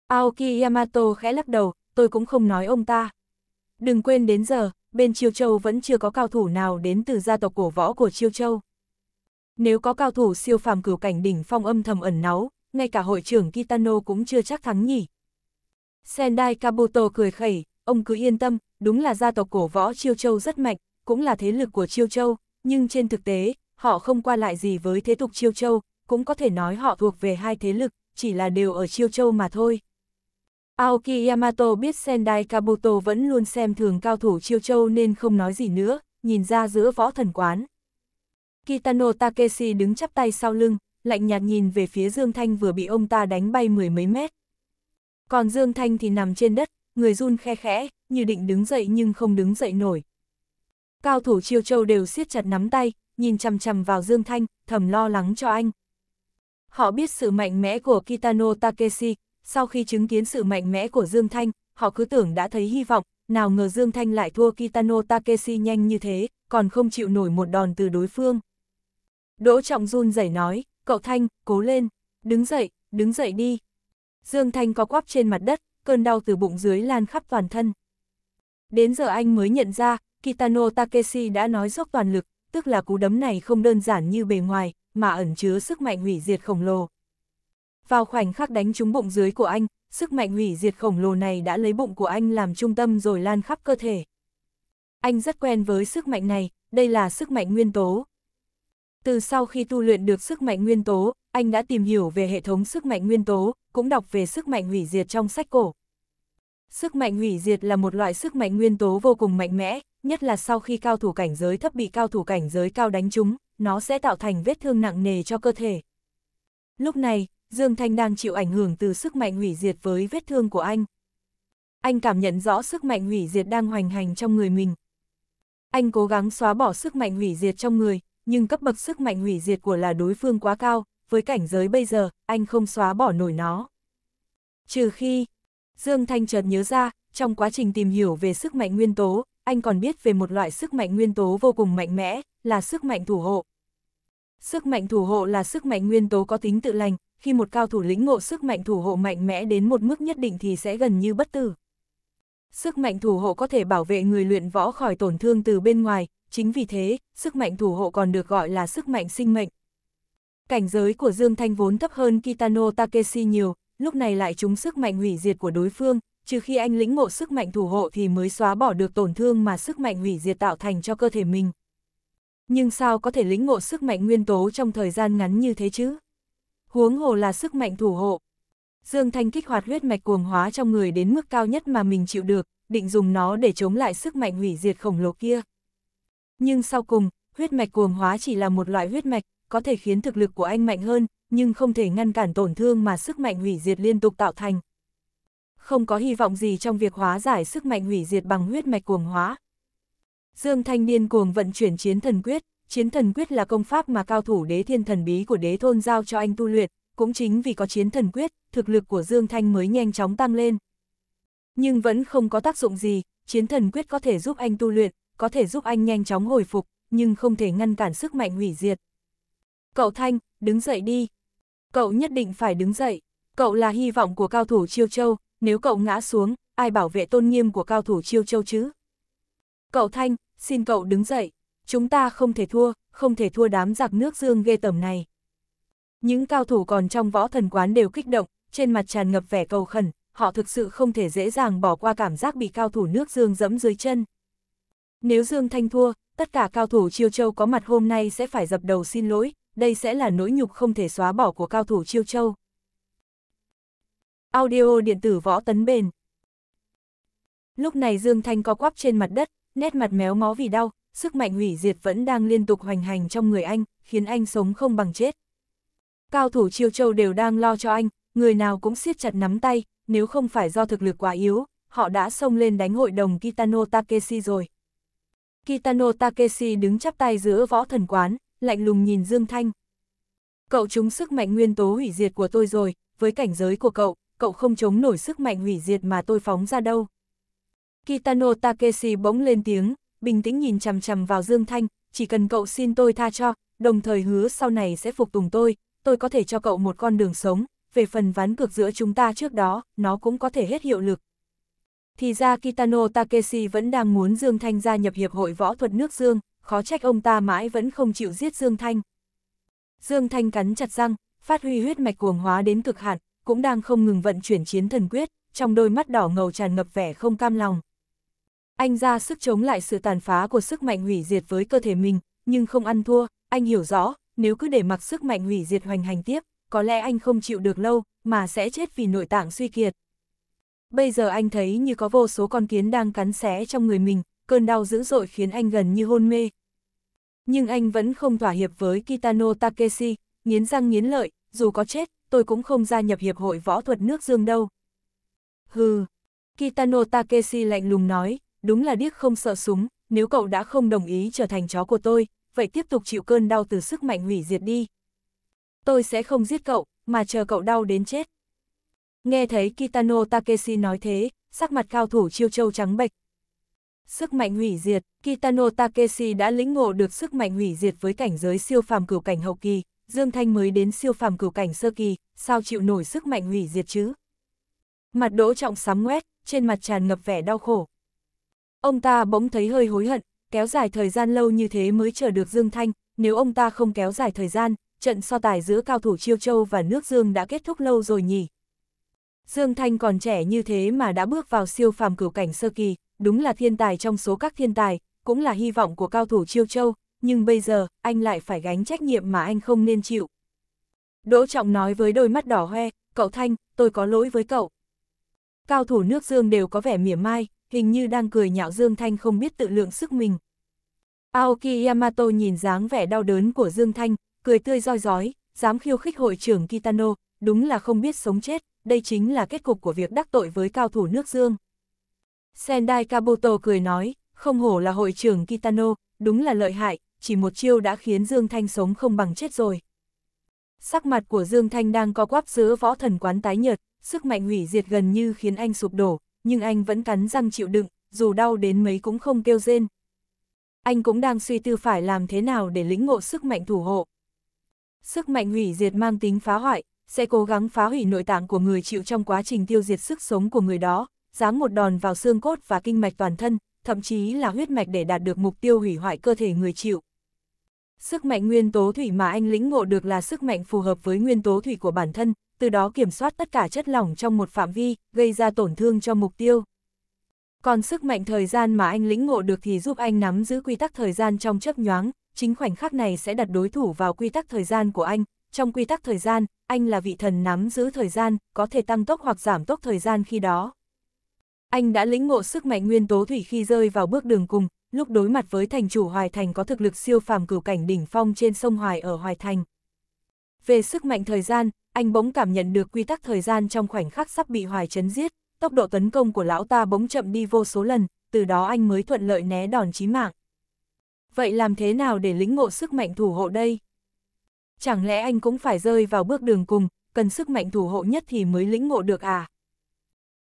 Aoki Yamato khẽ lắc đầu, tôi cũng không nói ông ta. Đừng quên đến giờ, bên Chiêu Châu vẫn chưa có cao thủ nào đến từ gia tộc cổ võ của Chiêu Châu. Nếu có cao thủ siêu phàm cửu cảnh đỉnh phong âm thầm ẩn náu, ngay cả hội trưởng Kitano cũng chưa chắc thắng nhỉ. Sendai Kabuto cười khẩy, ông cứ yên tâm, đúng là gia tộc cổ võ Chiêu Châu rất mạnh, cũng là thế lực của Chiêu Châu, nhưng trên thực tế, họ không qua lại gì với thế tục Chiêu Châu, cũng có thể nói họ thuộc về hai thế lực, chỉ là đều ở Chiêu Châu mà thôi. Aoki Yamato biết Sendai Kabuto vẫn luôn xem thường cao thủ chiêu châu nên không nói gì nữa, nhìn ra giữa võ thần quán. Kitano Takeshi đứng chắp tay sau lưng, lạnh nhạt nhìn về phía Dương Thanh vừa bị ông ta đánh bay mười mấy mét. Còn Dương Thanh thì nằm trên đất, người run khe khẽ, như định đứng dậy nhưng không đứng dậy nổi. Cao thủ chiêu châu đều siết chặt nắm tay, nhìn chằm chằm vào Dương Thanh, thầm lo lắng cho anh. Họ biết sự mạnh mẽ của Kitano Takeshi, sau khi chứng kiến sự mạnh mẽ của Dương Thanh, họ cứ tưởng đã thấy hy vọng, nào ngờ Dương Thanh lại thua Kitano Takeshi nhanh như thế, còn không chịu nổi một đòn từ đối phương. Đỗ Trọng run rẩy nói, cậu Thanh, cố lên, đứng dậy, đứng dậy đi. Dương Thanh có quắp trên mặt đất, cơn đau từ bụng dưới lan khắp toàn thân. Đến giờ anh mới nhận ra, Kitano Takeshi đã nói dốc toàn lực, tức là cú đấm này không đơn giản như bề ngoài, mà ẩn chứa sức mạnh hủy diệt khổng lồ. Vào khoảnh khắc đánh trúng bụng dưới của anh, sức mạnh hủy diệt khổng lồ này đã lấy bụng của anh làm trung tâm rồi lan khắp cơ thể. Anh rất quen với sức mạnh này, đây là sức mạnh nguyên tố. Từ sau khi tu luyện được sức mạnh nguyên tố, anh đã tìm hiểu về hệ thống sức mạnh nguyên tố, cũng đọc về sức mạnh hủy diệt trong sách cổ. Sức mạnh hủy diệt là một loại sức mạnh nguyên tố vô cùng mạnh mẽ, nhất là sau khi cao thủ cảnh giới thấp bị cao thủ cảnh giới cao đánh trúng, nó sẽ tạo thành vết thương nặng nề cho cơ thể. Lúc này, Dương Thanh đang chịu ảnh hưởng từ sức mạnh hủy diệt với vết thương của anh. Anh cảm nhận rõ sức mạnh hủy diệt đang hoành hành trong người mình. Anh cố gắng xóa bỏ sức mạnh hủy diệt trong người, nhưng cấp bậc sức mạnh hủy diệt của là đối phương quá cao, với cảnh giới bây giờ, anh không xóa bỏ nổi nó. Trừ khi, Dương Thanh chợt nhớ ra, trong quá trình tìm hiểu về sức mạnh nguyên tố, anh còn biết về một loại sức mạnh nguyên tố vô cùng mạnh mẽ, là sức mạnh thủ hộ. Sức mạnh thủ hộ là sức mạnh nguyên tố có tính tự lành, khi một cao thủ lĩnh ngộ sức mạnh thủ hộ mạnh mẽ đến một mức nhất định thì sẽ gần như bất tử. Sức mạnh thủ hộ có thể bảo vệ người luyện võ khỏi tổn thương từ bên ngoài, chính vì thế, sức mạnh thủ hộ còn được gọi là sức mạnh sinh mệnh. Cảnh giới của Dương Thanh vốn thấp hơn Kitano Takeshi nhiều, lúc này lại trúng sức mạnh hủy diệt của đối phương, trừ khi anh lĩnh ngộ sức mạnh thủ hộ thì mới xóa bỏ được tổn thương mà sức mạnh hủy diệt tạo thành cho cơ thể mình. Nhưng sao có thể lĩnh ngộ sức mạnh nguyên tố trong thời gian ngắn như thế chứ? huống hồ là sức mạnh thủ hộ. Dương Thanh kích hoạt huyết mạch cuồng hóa trong người đến mức cao nhất mà mình chịu được, định dùng nó để chống lại sức mạnh hủy diệt khổng lồ kia. Nhưng sau cùng, huyết mạch cuồng hóa chỉ là một loại huyết mạch, có thể khiến thực lực của anh mạnh hơn, nhưng không thể ngăn cản tổn thương mà sức mạnh hủy diệt liên tục tạo thành. Không có hy vọng gì trong việc hóa giải sức mạnh hủy diệt bằng huyết mạch cuồng hóa. Dương Thanh điên cuồng vận chuyển chiến thần quyết, chiến thần quyết là công pháp mà cao thủ đế thiên thần bí của đế thôn giao cho anh tu luyện, cũng chính vì có chiến thần quyết, thực lực của Dương Thanh mới nhanh chóng tăng lên. Nhưng vẫn không có tác dụng gì, chiến thần quyết có thể giúp anh tu luyện, có thể giúp anh nhanh chóng hồi phục, nhưng không thể ngăn cản sức mạnh hủy diệt. Cậu Thanh, đứng dậy đi. Cậu nhất định phải đứng dậy. Cậu là hy vọng của cao thủ Chiêu Châu, nếu cậu ngã xuống, ai bảo vệ tôn nghiêm của cao thủ Chiêu Châu chứ? Cậu Thanh, xin cậu đứng dậy chúng ta không thể thua, không thể thua đám giặc nước dương ghê tởm này. Những cao thủ còn trong võ thần quán đều kích động, trên mặt tràn ngập vẻ cầu khẩn, họ thực sự không thể dễ dàng bỏ qua cảm giác bị cao thủ nước dương dẫm dưới chân. Nếu Dương Thanh thua, tất cả cao thủ Chiêu Châu có mặt hôm nay sẽ phải dập đầu xin lỗi, đây sẽ là nỗi nhục không thể xóa bỏ của cao thủ Chiêu Châu. Audio điện tử võ tấn bền Lúc này Dương Thanh co quắp trên mặt đất, nét mặt méo mó vì đau, sức mạnh hủy diệt vẫn đang liên tục hoành hành trong người anh, khiến anh sống không bằng chết. Cao thủ chiêu châu đều đang lo cho anh, người nào cũng siết chặt nắm tay, nếu không phải do thực lực quá yếu, họ đã xông lên đánh hội đồng Kitano Takeshi rồi. Kitano Takeshi đứng chắp tay giữa võ thần quán, lạnh lùng nhìn Dương Thanh. Cậu trúng sức mạnh nguyên tố hủy diệt của tôi rồi, với cảnh giới của cậu, cậu không chống nổi sức mạnh hủy diệt mà tôi phóng ra đâu. Kitano Takeshi bỗng lên tiếng, bình tĩnh nhìn chằm chằm vào Dương Thanh, chỉ cần cậu xin tôi tha cho, đồng thời hứa sau này sẽ phục tùng tôi, tôi có thể cho cậu một con đường sống, về phần ván cược giữa chúng ta trước đó, nó cũng có thể hết hiệu lực. Thì ra Kitano Takeshi vẫn đang muốn Dương Thanh gia nhập Hiệp hội Võ thuật nước Dương, khó trách ông ta mãi vẫn không chịu giết Dương Thanh. Dương Thanh cắn chặt răng, phát huy huyết mạch cuồng hóa đến cực hạn, cũng đang không ngừng vận chuyển chiến thần quyết, trong đôi mắt đỏ ngầu tràn ngập vẻ không cam lòng. Anh ra sức chống lại sự tàn phá của sức mạnh hủy diệt với cơ thể mình, nhưng không ăn thua, anh hiểu rõ, nếu cứ để mặc sức mạnh hủy diệt hoành hành tiếp, có lẽ anh không chịu được lâu, mà sẽ chết vì nội tạng suy kiệt. Bây giờ anh thấy như có vô số con kiến đang cắn xé trong người mình, cơn đau dữ dội khiến anh gần như hôn mê. Nhưng anh vẫn không thỏa hiệp với Kitano Takeshi, nghiến răng nghiến lợi, dù có chết, tôi cũng không gia nhập Hiệp hội Võ thuật nước Dương đâu. Hừ, Kitano Takeshi lạnh lùng nói, đúng là điếc không sợ súng, nếu cậu đã không đồng ý trở thành chó của tôi, vậy tiếp tục chịu cơn đau từ sức mạnh hủy diệt đi. Tôi sẽ không giết cậu, mà chờ cậu đau đến chết. Nghe thấy Kitano Takeshi nói thế, sắc mặt cao thủ chiêu châu trắng bệch. Sức mạnh hủy diệt, Kitano Takeshi đã lĩnh ngộ được sức mạnh hủy diệt với cảnh giới siêu phàm cửu cảnh hậu kỳ, Dương Thanh mới đến siêu phàm cửu cảnh sơ kỳ, sao chịu nổi sức mạnh hủy diệt chứ? Mặt đỗ trọng sám ngoét, trên mặt tràn ngập vẻ đau khổ. Ông ta bỗng thấy hơi hối hận, kéo dài thời gian lâu như thế mới chờ được Dương Thanh, nếu ông ta không kéo dài thời gian, trận so tài giữa cao thủ Chiêu Châu và nước Dương đã kết thúc lâu rồi nhỉ. Dương Thanh còn trẻ như thế mà đã bước vào siêu phàm cửu cảnh sơ kỳ, đúng là thiên tài trong số các thiên tài, cũng là hy vọng của cao thủ Chiêu Châu, nhưng bây giờ, anh lại phải gánh trách nhiệm mà anh không nên chịu. Đỗ Trọng nói với đôi mắt đỏ hoe, cậu Thanh, tôi có lỗi với cậu. Cao thủ nước Dương đều có vẻ mỉa mai, hình như đang cười nhạo Dương Thanh không biết tự lượng sức mình. Aoki Yamato nhìn dáng vẻ đau đớn của Dương Thanh, cười tươi roi rói, dám khiêu khích hội trưởng Kitano, đúng là không biết sống chết, đây chính là kết cục của việc đắc tội với cao thủ nước Dương. Sendai Kabuto cười nói, không hổ là hội trưởng Kitano, đúng là lợi hại, chỉ một chiêu đã khiến Dương Thanh sống không bằng chết rồi. Sắc mặt của Dương Thanh đang co quắp giữa võ thần quán tái nhợt, sức mạnh hủy diệt gần như khiến anh sụp đổ, nhưng anh vẫn cắn răng chịu đựng, dù đau đến mấy cũng không kêu rên. Anh cũng đang suy tư phải làm thế nào để lĩnh ngộ sức mạnh thủ hộ. Sức mạnh hủy diệt mang tính phá hoại, sẽ cố gắng phá hủy nội tạng của người chịu trong quá trình tiêu diệt sức sống của người đó, giáng một đòn vào xương cốt và kinh mạch toàn thân, thậm chí là huyết mạch để đạt được mục tiêu hủy hoại cơ thể người chịu. Sức mạnh nguyên tố thủy mà anh lĩnh ngộ được là sức mạnh phù hợp với nguyên tố thủy của bản thân, từ đó kiểm soát tất cả chất lỏng trong một phạm vi, gây ra tổn thương cho mục tiêu. Còn sức mạnh thời gian mà anh lĩnh ngộ được thì giúp anh nắm giữ quy tắc thời gian trong chấp nhoáng, chính khoảnh khắc này sẽ đặt đối thủ vào quy tắc thời gian của anh. Trong quy tắc thời gian, anh là vị thần nắm giữ thời gian, có thể tăng tốc hoặc giảm tốc thời gian khi đó. Anh đã lĩnh ngộ sức mạnh nguyên tố thủy khi rơi vào bước đường cùng, lúc đối mặt với thành chủ Hoài Thành có thực lực siêu phàm cửu cảnh đỉnh phong trên sông Hoài ở Hoài Thành. Về sức mạnh thời gian, anh bỗng cảm nhận được quy tắc thời gian trong khoảnh khắc sắp bị Hoài chấn giết, tốc độ tấn công của lão ta bỗng chậm đi vô số lần, từ đó anh mới thuận lợi né đòn chí mạng. Vậy làm thế nào để lĩnh ngộ sức mạnh thủ hộ đây? Chẳng lẽ anh cũng phải rơi vào bước đường cùng, cần sức mạnh thủ hộ nhất thì mới lĩnh ngộ được à?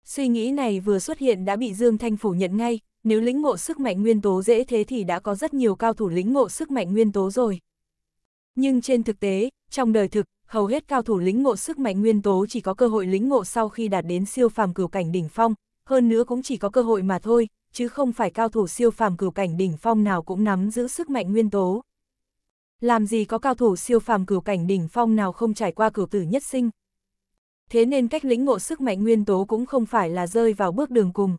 Suy nghĩ này vừa xuất hiện đã bị Dương Thanh phủ nhận ngay, nếu lĩnh ngộ sức mạnh nguyên tố dễ thế thì đã có rất nhiều cao thủ lĩnh ngộ sức mạnh nguyên tố rồi. Nhưng trên thực tế, trong đời thực, hầu hết cao thủ lĩnh ngộ sức mạnh nguyên tố chỉ có cơ hội lĩnh ngộ sau khi đạt đến siêu phàm cửu cảnh đỉnh phong, hơn nữa cũng chỉ có cơ hội mà thôi, chứ không phải cao thủ siêu phàm cửu cảnh đỉnh phong nào cũng nắm giữ sức mạnh nguyên tố. Làm gì có cao thủ siêu phàm cửu cảnh đỉnh phong nào không trải qua cửu tử nhất sinh. Thế nên cách lĩnh ngộ sức mạnh nguyên tố cũng không phải là rơi vào bước đường cùng,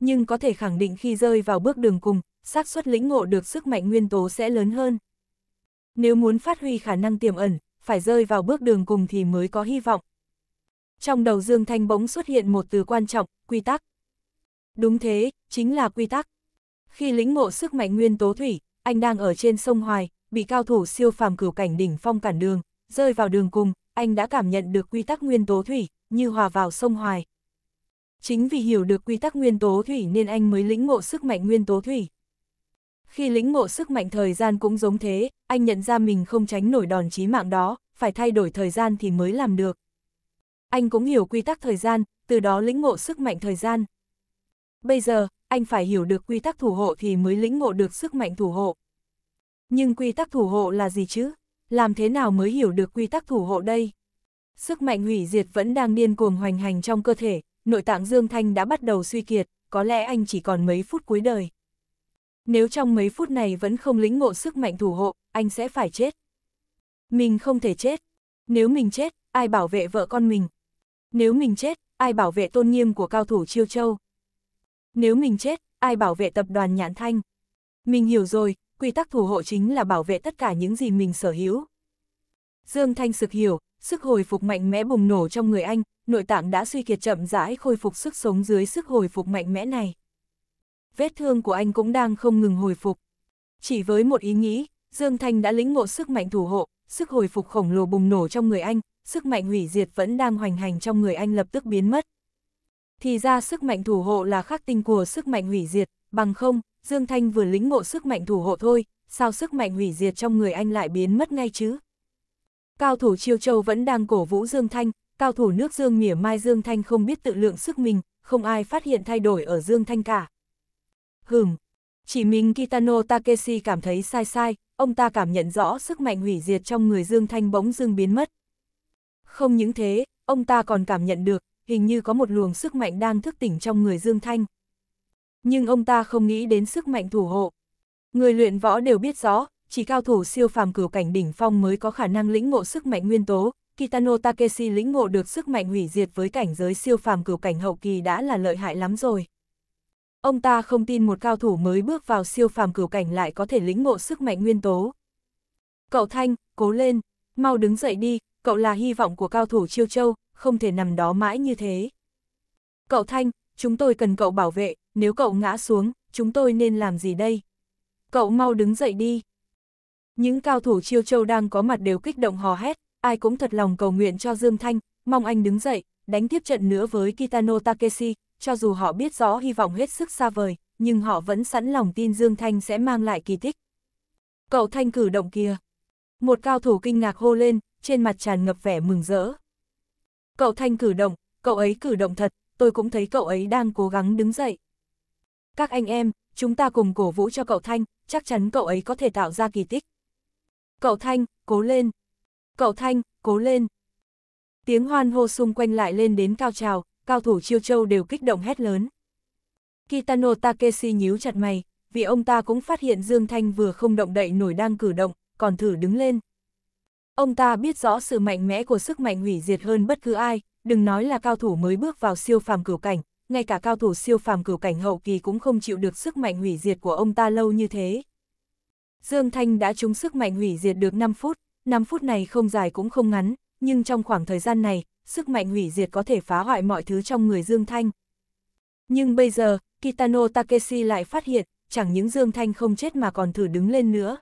nhưng có thể khẳng định khi rơi vào bước đường cùng, xác suất lĩnh ngộ được sức mạnh nguyên tố sẽ lớn hơn. Nếu muốn phát huy khả năng tiềm ẩn, phải rơi vào bước đường cùng thì mới có hy vọng. Trong đầu Dương Thanh bỗng xuất hiện một từ quan trọng, quy tắc. Đúng thế, chính là quy tắc. Khi lĩnh ngộ sức mạnh nguyên tố thủy, anh đang ở trên sông Hoài, bị cao thủ siêu phàm cửu cảnh đỉnh phong cản đường, rơi vào đường cùng, anh đã cảm nhận được quy tắc nguyên tố thủy, như hòa vào sông Hoài. Chính vì hiểu được quy tắc nguyên tố thủy nên anh mới lĩnh ngộ sức mạnh nguyên tố thủy. Khi lĩnh ngộ sức mạnh thời gian cũng giống thế, anh nhận ra mình không tránh nổi đòn chí mạng đó, phải thay đổi thời gian thì mới làm được. Anh cũng hiểu quy tắc thời gian, từ đó lĩnh ngộ sức mạnh thời gian. Bây giờ, anh phải hiểu được quy tắc thủ hộ thì mới lĩnh ngộ được sức mạnh thủ hộ. Nhưng quy tắc thủ hộ là gì chứ? Làm thế nào mới hiểu được quy tắc thủ hộ đây? Sức mạnh hủy diệt vẫn đang điên cuồng hoành hành trong cơ thể, nội tạng Dương Thanh đã bắt đầu suy kiệt, có lẽ anh chỉ còn mấy phút cuối đời. Nếu trong mấy phút này vẫn không lĩnh ngộ sức mạnh thủ hộ, anh sẽ phải chết. Mình không thể chết. Nếu mình chết, ai bảo vệ vợ con mình? Nếu mình chết, ai bảo vệ tôn nghiêm của cao thủ Chiêu Châu? Nếu mình chết, ai bảo vệ tập đoàn Nhãn Thanh? Mình hiểu rồi, quy tắc thủ hộ chính là bảo vệ tất cả những gì mình sở hữu. Dương Thanh sực hiểu, sức hồi phục mạnh mẽ bùng nổ trong người anh, nội tạng đã suy kiệt chậm rãi khôi phục sức sống dưới sức hồi phục mạnh mẽ này. Vết thương của anh cũng đang không ngừng hồi phục. Chỉ với một ý nghĩ, Dương Thanh đã lĩnh ngộ sức mạnh thủ hộ, sức hồi phục khổng lồ bùng nổ trong người anh, sức mạnh hủy diệt vẫn đang hoành hành trong người anh lập tức biến mất. Thì ra sức mạnh thủ hộ là khắc tinh của sức mạnh hủy diệt, bằng không, Dương Thanh vừa lĩnh ngộ sức mạnh thủ hộ thôi, sao sức mạnh hủy diệt trong người anh lại biến mất ngay chứ? Cao thủ Chiêu Châu vẫn đang cổ vũ Dương Thanh, Cao thủ nước Dương mỉa mai Dương Thanh không biết tự lượng sức mình, không ai phát hiện thay đổi ở Dương Thanh cả. Hừm, chỉ mình Kitano Takeshi cảm thấy sai sai, ông ta cảm nhận rõ sức mạnh hủy diệt trong người Dương Thanh bỗng dưng biến mất. Không những thế, ông ta còn cảm nhận được, hình như có một luồng sức mạnh đang thức tỉnh trong người Dương Thanh. Nhưng ông ta không nghĩ đến sức mạnh thủ hộ. Người luyện võ đều biết rõ, chỉ cao thủ siêu phàm cửu cảnh đỉnh phong mới có khả năng lĩnh ngộ sức mạnh nguyên tố, Kitano Takeshi lĩnh ngộ được sức mạnh hủy diệt với cảnh giới siêu phàm cửu cảnh hậu kỳ đã là lợi hại lắm rồi. Ông ta không tin một cao thủ mới bước vào siêu phàm cửu cảnh lại có thể lĩnh ngộ sức mạnh nguyên tố. Cậu Thanh, cố lên, mau đứng dậy đi, cậu là hy vọng của cao thủ Chiêu Châu, không thể nằm đó mãi như thế. Cậu Thanh, chúng tôi cần cậu bảo vệ, nếu cậu ngã xuống, chúng tôi nên làm gì đây? Cậu mau đứng dậy đi. Những cao thủ Chiêu Châu đang có mặt đều kích động hò hét, ai cũng thật lòng cầu nguyện cho Dương Thanh, mong anh đứng dậy, đánh tiếp trận nữa với Kitano Takeshi, cho dù họ biết rõ hy vọng hết sức xa vời, nhưng họ vẫn sẵn lòng tin Dương Thanh sẽ mang lại kỳ tích. Cậu Thanh cử động kia. Một cao thủ kinh ngạc hô lên, trên mặt tràn ngập vẻ mừng rỡ. Cậu Thanh cử động, cậu ấy cử động thật, tôi cũng thấy cậu ấy đang cố gắng đứng dậy. Các anh em, chúng ta cùng cổ vũ cho cậu Thanh, chắc chắn cậu ấy có thể tạo ra kỳ tích. Cậu Thanh, cố lên, Cậu Thanh, cố lên. Tiếng hoan hô xung quanh lại lên đến cao trào, cao thủ chiêu châu đều kích động hét lớn. Kitano Takeshi nhíu chặt mày, vì ông ta cũng phát hiện Dương Thanh vừa không động đậy nổi đang cử động, còn thử đứng lên. Ông ta biết rõ sự mạnh mẽ của sức mạnh hủy diệt hơn bất cứ ai, đừng nói là cao thủ mới bước vào siêu phàm cửu cảnh, ngay cả cao thủ siêu phàm cửu cảnh hậu kỳ cũng không chịu được sức mạnh hủy diệt của ông ta lâu như thế. Dương Thanh đã trúng sức mạnh hủy diệt được 5 phút, 5 phút này không dài cũng không ngắn, nhưng trong khoảng thời gian này, sức mạnh hủy diệt có thể phá hoại mọi thứ trong người Dương Thanh. Nhưng bây giờ, Kitano Takeshi lại phát hiện, chẳng những Dương Thanh không chết mà còn thử đứng lên nữa.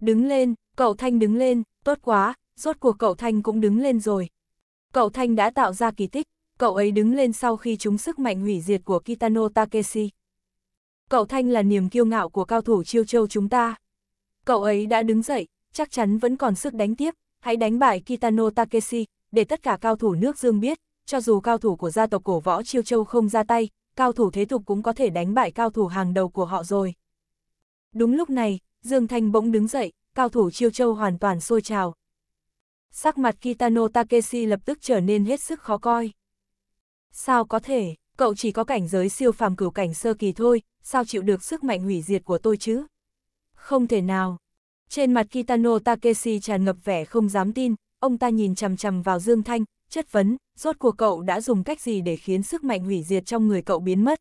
Đứng lên, cậu Thanh đứng lên, tốt quá, rốt cuộc cậu Thanh cũng đứng lên rồi. Cậu Thanh đã tạo ra kỳ tích, cậu ấy đứng lên sau khi trúng sức mạnh hủy diệt của Kitano Takeshi. Cậu Thanh là niềm kiêu ngạo của cao thủ chiêu châu chúng ta. Cậu ấy đã đứng dậy, chắc chắn vẫn còn sức đánh tiếp, hãy đánh bại Kitano Takeshi, để tất cả cao thủ nước Dương biết, cho dù cao thủ của gia tộc cổ võ Chiêu Châu không ra tay, cao thủ thế tục cũng có thể đánh bại cao thủ hàng đầu của họ rồi. Đúng lúc này, Dương Thanh bỗng đứng dậy, cao thủ Chiêu Châu hoàn toàn sôi trào. Sắc mặt Kitano Takeshi lập tức trở nên hết sức khó coi. Sao có thể, cậu chỉ có cảnh giới siêu phàm cửu cảnh sơ kỳ thôi, sao chịu được sức mạnh hủy diệt của tôi chứ? Không thể nào, trên mặt Kitano Takeshi tràn ngập vẻ không dám tin, ông ta nhìn chằm chằm vào Dương Thanh, chất vấn, rốt cuộc cậu đã dùng cách gì để khiến sức mạnh hủy diệt trong người cậu biến mất.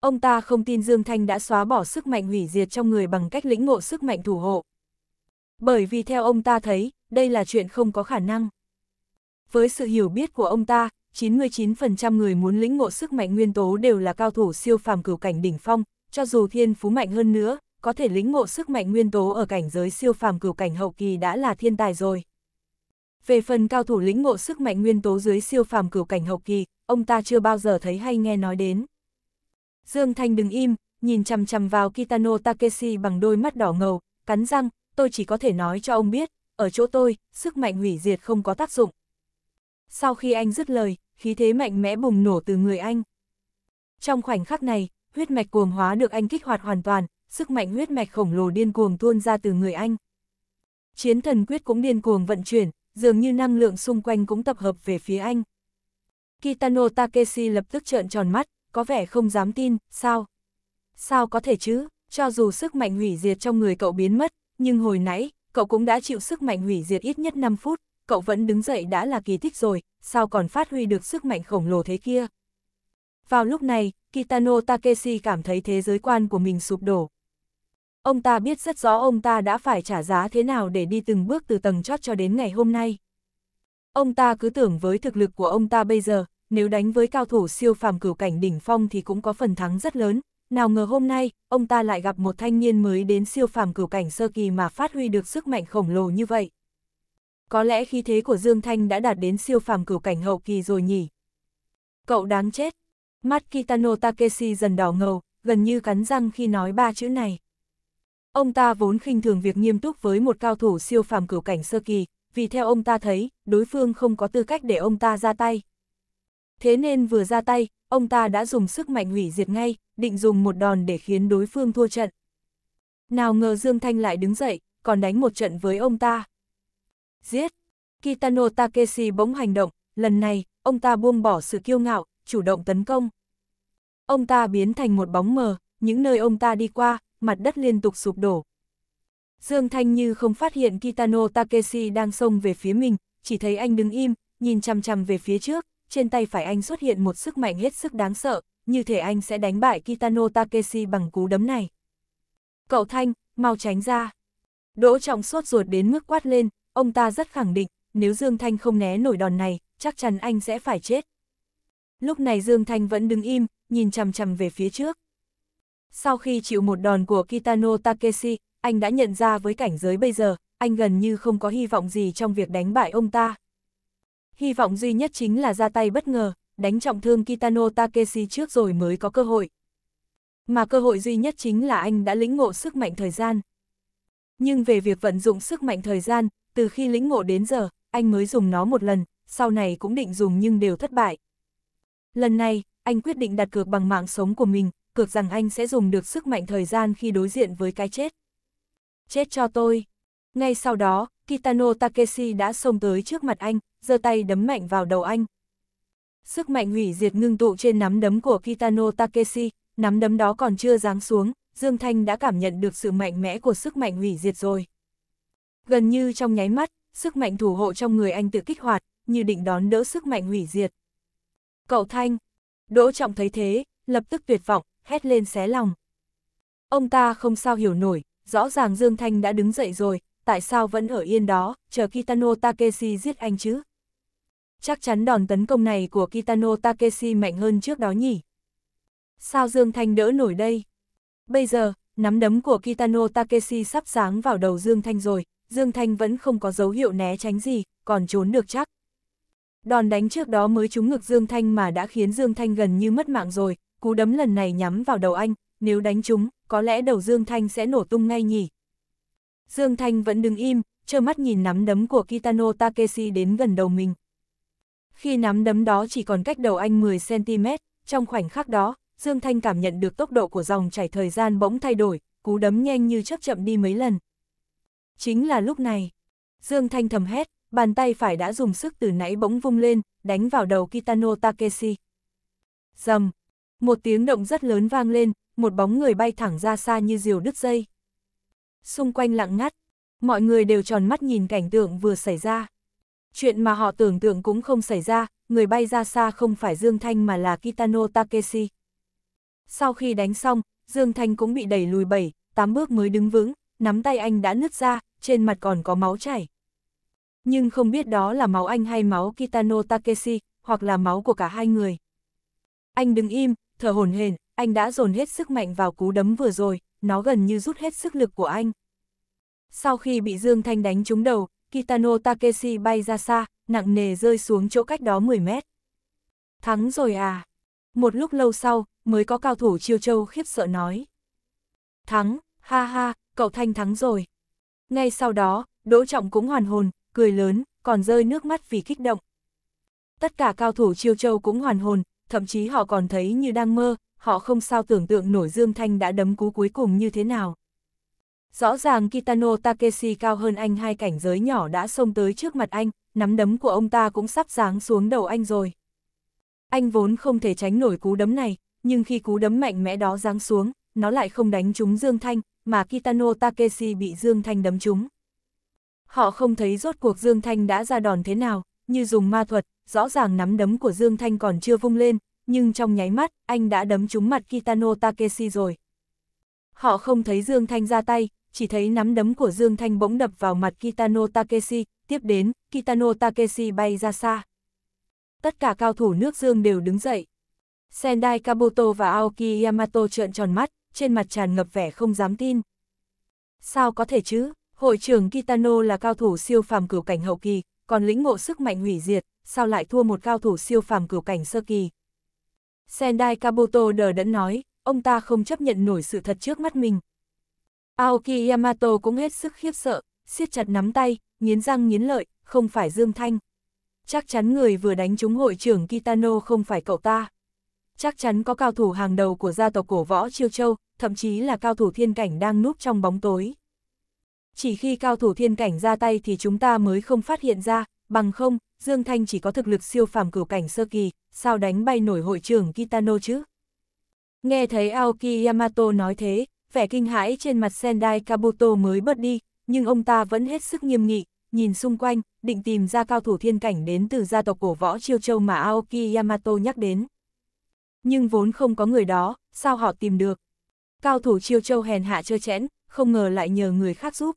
Ông ta không tin Dương Thanh đã xóa bỏ sức mạnh hủy diệt trong người bằng cách lĩnh ngộ sức mạnh thủ hộ. Bởi vì theo ông ta thấy, đây là chuyện không có khả năng. Với sự hiểu biết của ông ta, 99% người muốn lĩnh ngộ sức mạnh nguyên tố đều là cao thủ siêu phàm cửu cảnh đỉnh phong, cho dù thiên phú mạnh hơn nữa, có thể lĩnh ngộ sức mạnh nguyên tố ở cảnh giới siêu phàm cửu cảnh hậu kỳ đã là thiên tài rồi. Về phần cao thủ lĩnh ngộ sức mạnh nguyên tố dưới siêu phàm cửu cảnh hậu kỳ, ông ta chưa bao giờ thấy hay nghe nói đến. Dương Thanh đừng im, nhìn chằm chằm vào Kitano Takeshi bằng đôi mắt đỏ ngầu, cắn răng, tôi chỉ có thể nói cho ông biết, ở chỗ tôi, sức mạnh hủy diệt không có tác dụng. Sau khi anh dứt lời, khí thế mạnh mẽ bùng nổ từ người anh. Trong khoảnh khắc này, huyết mạch cuồng hóa được anh kích hoạt hoàn toàn, sức mạnh huyết mạch khổng lồ điên cuồng tuôn ra từ người anh. Chiến thần quyết cũng điên cuồng vận chuyển, dường như năng lượng xung quanh cũng tập hợp về phía anh. Kitano Takeshi lập tức trợn tròn mắt, có vẻ không dám tin, sao? Sao có thể chứ, cho dù sức mạnh hủy diệt trong người cậu biến mất, nhưng hồi nãy, cậu cũng đã chịu sức mạnh hủy diệt ít nhất 5 phút, cậu vẫn đứng dậy đã là kỳ tích rồi, sao còn phát huy được sức mạnh khổng lồ thế kia? Vào lúc này, Kitano Takeshi cảm thấy thế giới quan của mình sụp đổ. Ông ta biết rất rõ ông ta đã phải trả giá thế nào để đi từng bước từ tầng chót cho đến ngày hôm nay. Ông ta cứ tưởng với thực lực của ông ta bây giờ, nếu đánh với cao thủ siêu phàm cửu cảnh đỉnh phong thì cũng có phần thắng rất lớn. Nào ngờ hôm nay, ông ta lại gặp một thanh niên mới đến siêu phàm cửu cảnh sơ kỳ mà phát huy được sức mạnh khổng lồ như vậy. Có lẽ khí thế của Dương Thanh đã đạt đến siêu phàm cửu cảnh hậu kỳ rồi nhỉ. Cậu đáng chết. Mắt Kitano Takeshi dần đỏ ngầu, gần như cắn răng khi nói ba chữ này. Ông ta vốn khinh thường việc nghiêm túc với một cao thủ siêu phàm cửu cảnh sơ kỳ, vì theo ông ta thấy, đối phương không có tư cách để ông ta ra tay. Thế nên vừa ra tay, ông ta đã dùng sức mạnh hủy diệt ngay, định dùng một đòn để khiến đối phương thua trận. Nào ngờ Dương Thanh lại đứng dậy, còn đánh một trận với ông ta. Giết! Kitano Takeshi bỗng hành động, lần này, ông ta buông bỏ sự kiêu ngạo, chủ động tấn công. Ông ta biến thành một bóng mờ, những nơi ông ta đi qua, mặt đất liên tục sụp đổ. Dương Thanh Như không phát hiện Kitano Takeshi đang xông về phía mình, chỉ thấy anh đứng im, nhìn chằm chằm về phía trước, trên tay phải anh xuất hiện một sức mạnh hết sức đáng sợ, như thể anh sẽ đánh bại Kitano Takeshi bằng cú đấm này. Cậu Thanh, mau tránh ra. Đỗ Trọng sốt ruột đến mức quát lên, ông ta rất khẳng định, nếu Dương Thanh không né nổi đòn này, chắc chắn anh sẽ phải chết. Lúc này Dương Thanh vẫn đứng im, nhìn chằm chằm về phía trước. Sau khi chịu một đòn của Kitano Takeshi, anh đã nhận ra với cảnh giới bây giờ, anh gần như không có hy vọng gì trong việc đánh bại ông ta. Hy vọng duy nhất chính là ra tay bất ngờ, đánh trọng thương Kitano Takeshi trước rồi mới có cơ hội. Mà cơ hội duy nhất chính là anh đã lĩnh ngộ sức mạnh thời gian. Nhưng về việc vận dụng sức mạnh thời gian, từ khi lĩnh ngộ đến giờ, anh mới dùng nó một lần, sau này cũng định dùng nhưng đều thất bại. Lần này, anh quyết định đặt cược bằng mạng sống của mình, cược rằng anh sẽ dùng được sức mạnh thời gian khi đối diện với cái chết. Chết cho tôi. Ngay sau đó, Kitano Takeshi đã xông tới trước mặt anh, giơ tay đấm mạnh vào đầu anh. Sức mạnh hủy diệt ngưng tụ trên nắm đấm của Kitano Takeshi, nắm đấm đó còn chưa giáng xuống, Dương Thanh đã cảm nhận được sự mạnh mẽ của sức mạnh hủy diệt rồi. Gần như trong nháy mắt, sức mạnh thủ hộ trong người anh tự kích hoạt, như định đón đỡ sức mạnh hủy diệt. Cậu Thanh, Đỗ Trọng thấy thế, lập tức tuyệt vọng, hét lên xé lòng. Ông ta không sao hiểu nổi, rõ ràng Dương Thanh đã đứng dậy rồi, tại sao vẫn ở yên đó, chờ Kitano Takeshi giết anh chứ? Chắc chắn đòn tấn công này của Kitano Takeshi mạnh hơn trước đó nhỉ? Sao Dương Thanh đỡ nổi đây? Bây giờ, nắm đấm của Kitano Takeshi sắp sáng vào đầu Dương Thanh rồi, Dương Thanh vẫn không có dấu hiệu né tránh gì, còn trốn được chắc. Đòn đánh trước đó mới trúng ngực Dương Thanh mà đã khiến Dương Thanh gần như mất mạng rồi, cú đấm lần này nhắm vào đầu anh, nếu đánh trúng, có lẽ đầu Dương Thanh sẽ nổ tung ngay nhỉ. Dương Thanh vẫn đứng im, trơ mắt nhìn nắm đấm của Kitano Takeshi đến gần đầu mình. Khi nắm đấm đó chỉ còn cách đầu anh 10cm, trong khoảnh khắc đó, Dương Thanh cảm nhận được tốc độ của dòng chảy thời gian bỗng thay đổi, cú đấm nhanh như chấp chậm đi mấy lần. Chính là lúc này, Dương Thanh thầm hét, bàn tay phải đã dùng sức từ nãy bỗng vung lên, đánh vào đầu Kitano Takeshi. Dầm, một tiếng động rất lớn vang lên, một bóng người bay thẳng ra xa như diều đứt dây. Xung quanh lặng ngắt, mọi người đều tròn mắt nhìn cảnh tượng vừa xảy ra. Chuyện mà họ tưởng tượng cũng không xảy ra, người bay ra xa không phải Dương Thanh mà là Kitano Takeshi. Sau khi đánh xong, Dương Thanh cũng bị đẩy lùi bảy, tám bước mới đứng vững, nắm tay anh đã nứt ra, trên mặt còn có máu chảy. Nhưng không biết đó là máu anh hay máu Kitano Takeshi, hoặc là máu của cả hai người. Anh đứng im, thở hồn hền, anh đã dồn hết sức mạnh vào cú đấm vừa rồi, nó gần như rút hết sức lực của anh. Sau khi bị Dương Thanh đánh trúng đầu, Kitano Takeshi bay ra xa, nặng nề rơi xuống chỗ cách đó 10 mét. Thắng rồi à? Một lúc lâu sau, mới có cao thủ chiêu châu khiếp sợ nói. Thắng, ha ha, cậu Thanh thắng rồi. Ngay sau đó, Đỗ Trọng cũng hoàn hồn, cười lớn, còn rơi nước mắt vì kích động. Tất cả cao thủ chiêu châu cũng hoàn hồn, thậm chí họ còn thấy như đang mơ, họ không sao tưởng tượng nổi Dương Thanh đã đấm cú cuối cùng như thế nào. Rõ ràng Kitano Takeshi cao hơn anh hai cảnh giới nhỏ đã xông tới trước mặt anh, nắm đấm của ông ta cũng sắp giáng xuống đầu anh rồi. Anh vốn không thể tránh nổi cú đấm này, nhưng khi cú đấm mạnh mẽ đó giáng xuống, nó lại không đánh trúng Dương Thanh, mà Kitano Takeshi bị Dương Thanh đấm trúng. Họ không thấy rốt cuộc Dương Thanh đã ra đòn thế nào, như dùng ma thuật, rõ ràng nắm đấm của Dương Thanh còn chưa vung lên, nhưng trong nháy mắt, anh đã đấm trúng mặt Kitano Takeshi rồi. Họ không thấy Dương Thanh ra tay, chỉ thấy nắm đấm của Dương Thanh bỗng đập vào mặt Kitano Takeshi, tiếp đến, Kitano Takeshi bay ra xa. Tất cả cao thủ nước Dương đều đứng dậy. Sendai Kabuto và Aoki Yamato trợn tròn mắt, trên mặt tràn ngập vẻ không dám tin. Sao có thể chứ, hội trưởng Kitano là cao thủ siêu phàm cửu cảnh hậu kỳ, còn lĩnh ngộ sức mạnh hủy diệt, sao lại thua một cao thủ siêu phàm cửu cảnh sơ kỳ. Sendai Kabuto đờ đẫn nói, ông ta không chấp nhận nổi sự thật trước mắt mình. Aoki Yamato cũng hết sức khiếp sợ, siết chặt nắm tay, nghiến răng nghiến lợi, không phải Dương Thanh. Chắc chắn người vừa đánh trúng hội trưởng Kitano không phải cậu ta. Chắc chắn có cao thủ hàng đầu của gia tộc cổ võ Chiêu Châu, thậm chí là cao thủ thiên cảnh đang núp trong bóng tối. Chỉ khi cao thủ thiên cảnh ra tay thì chúng ta mới không phát hiện ra, bằng không, Dương Thanh chỉ có thực lực siêu phàm cửu cảnh sơ kỳ, sao đánh bay nổi hội trưởng Kitano chứ? Nghe thấy Aoki Yamato nói thế, vẻ kinh hãi trên mặt Sendai Kabuto mới bớt đi, nhưng ông ta vẫn hết sức nghiêm nghị, nhìn xung quanh, định tìm ra cao thủ thiên cảnh đến từ gia tộc cổ võ Chiêu Châu mà Aoki Yamato nhắc đến. Nhưng vốn không có người đó, sao họ tìm được? Cao thủ Chiêu Châu hèn hạ chơ chẽn, không ngờ lại nhờ người khác giúp.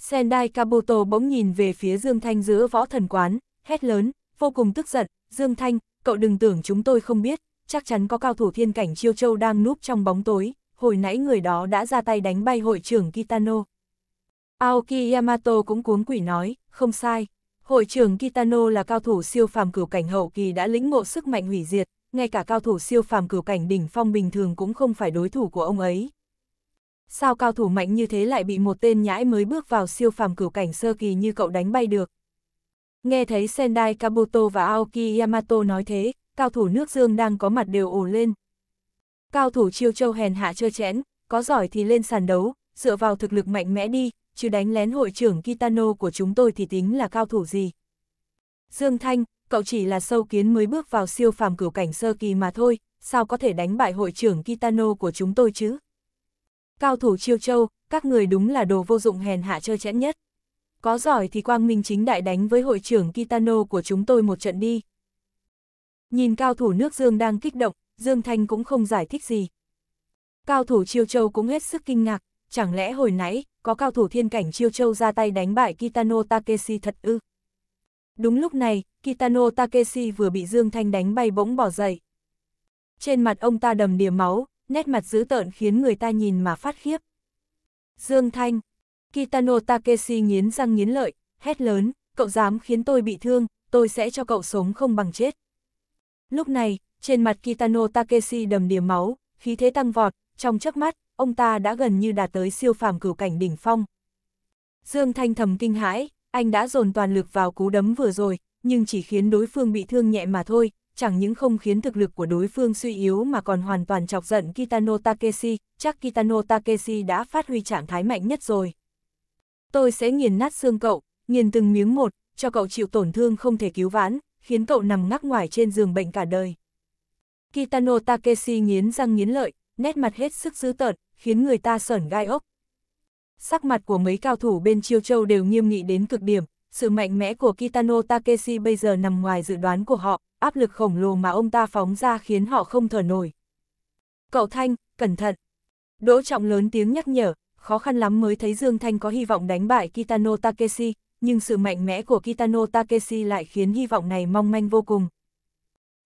Sendai Kabuto bỗng nhìn về phía Dương Thanh giữa võ thần quán, hét lớn, vô cùng tức giận, Dương Thanh, cậu đừng tưởng chúng tôi không biết, chắc chắn có cao thủ thiên cảnh chiêu châu đang núp trong bóng tối, hồi nãy người đó đã ra tay đánh bay hội trưởng Kitano. Aoki Yamato cũng cuống quỷ nói, không sai, hội trưởng Kitano là cao thủ siêu phàm cửu cảnh hậu kỳ đã lĩnh ngộ sức mạnh hủy diệt, ngay cả cao thủ siêu phàm cửu cảnh đỉnh phong bình thường cũng không phải đối thủ của ông ấy. Sao cao thủ mạnh như thế lại bị một tên nhãi mới bước vào siêu phàm cửu cảnh sơ kỳ như cậu đánh bay được? Nghe thấy Sendai Kabuto và Aoki Yamato nói thế, cao thủ nước dương đang có mặt đều ồ lên. Cao thủ chiêu châu hèn hạ chơi chẽn, có giỏi thì lên sàn đấu, dựa vào thực lực mạnh mẽ đi, chứ đánh lén hội trưởng Kitano của chúng tôi thì tính là cao thủ gì. Dương Thanh, cậu chỉ là sâu kiến mới bước vào siêu phàm cửu cảnh sơ kỳ mà thôi, sao có thể đánh bại hội trưởng Kitano của chúng tôi chứ? Cao thủ chiêu châu, các người đúng là đồ vô dụng hèn hạ chơi chẽn nhất. Có giỏi thì Quang Minh chính đại đánh với hội trưởng Kitano của chúng tôi một trận đi. Nhìn cao thủ nước Dương đang kích động, Dương Thanh cũng không giải thích gì. Cao thủ chiêu châu cũng hết sức kinh ngạc, chẳng lẽ hồi nãy, có cao thủ thiên cảnh chiêu châu ra tay đánh bại Kitano Takeshi thật ư? Đúng lúc này, Kitano Takeshi vừa bị Dương Thanh đánh bay bỗng bỏ dậy. Trên mặt ông ta đầm đìa máu, nét mặt dữ tợn khiến người ta nhìn mà phát khiếp. Dương Thanh, Kitano Takeshi nghiến răng nghiến lợi, hét lớn, cậu dám khiến tôi bị thương, tôi sẽ cho cậu sống không bằng chết. Lúc này, trên mặt Kitano Takeshi đầm điểm máu, khí thế tăng vọt, trong chớp mắt, ông ta đã gần như đạt tới siêu phàm cửu cảnh đỉnh phong. Dương Thanh thầm kinh hãi, anh đã dồn toàn lực vào cú đấm vừa rồi, nhưng chỉ khiến đối phương bị thương nhẹ mà thôi, chẳng những không khiến thực lực của đối phương suy yếu mà còn hoàn toàn chọc giận Kitano Takeshi, chắc Kitano Takeshi đã phát huy trạng thái mạnh nhất rồi. Tôi sẽ nghiền nát xương cậu, nghiền từng miếng một, cho cậu chịu tổn thương không thể cứu vãn, khiến cậu nằm ngắc ngoài trên giường bệnh cả đời. Kitano Takeshi nghiến răng nghiến lợi, nét mặt hết sức dữ tợn, khiến người ta sởn gai ốc. Sắc mặt của mấy cao thủ bên Chiêu Châu đều nghiêm nghị đến cực điểm, sự mạnh mẽ của Kitano Takeshi bây giờ nằm ngoài dự đoán của họ, áp lực khổng lồ mà ông ta phóng ra khiến họ không thở nổi. Cậu Thanh, cẩn thận. Đỗ Trọng lớn tiếng nhắc nhở, khó khăn lắm mới thấy Dương Thanh có hy vọng đánh bại Kitano Takeshi, nhưng sự mạnh mẽ của Kitano Takeshi lại khiến hy vọng này mong manh vô cùng.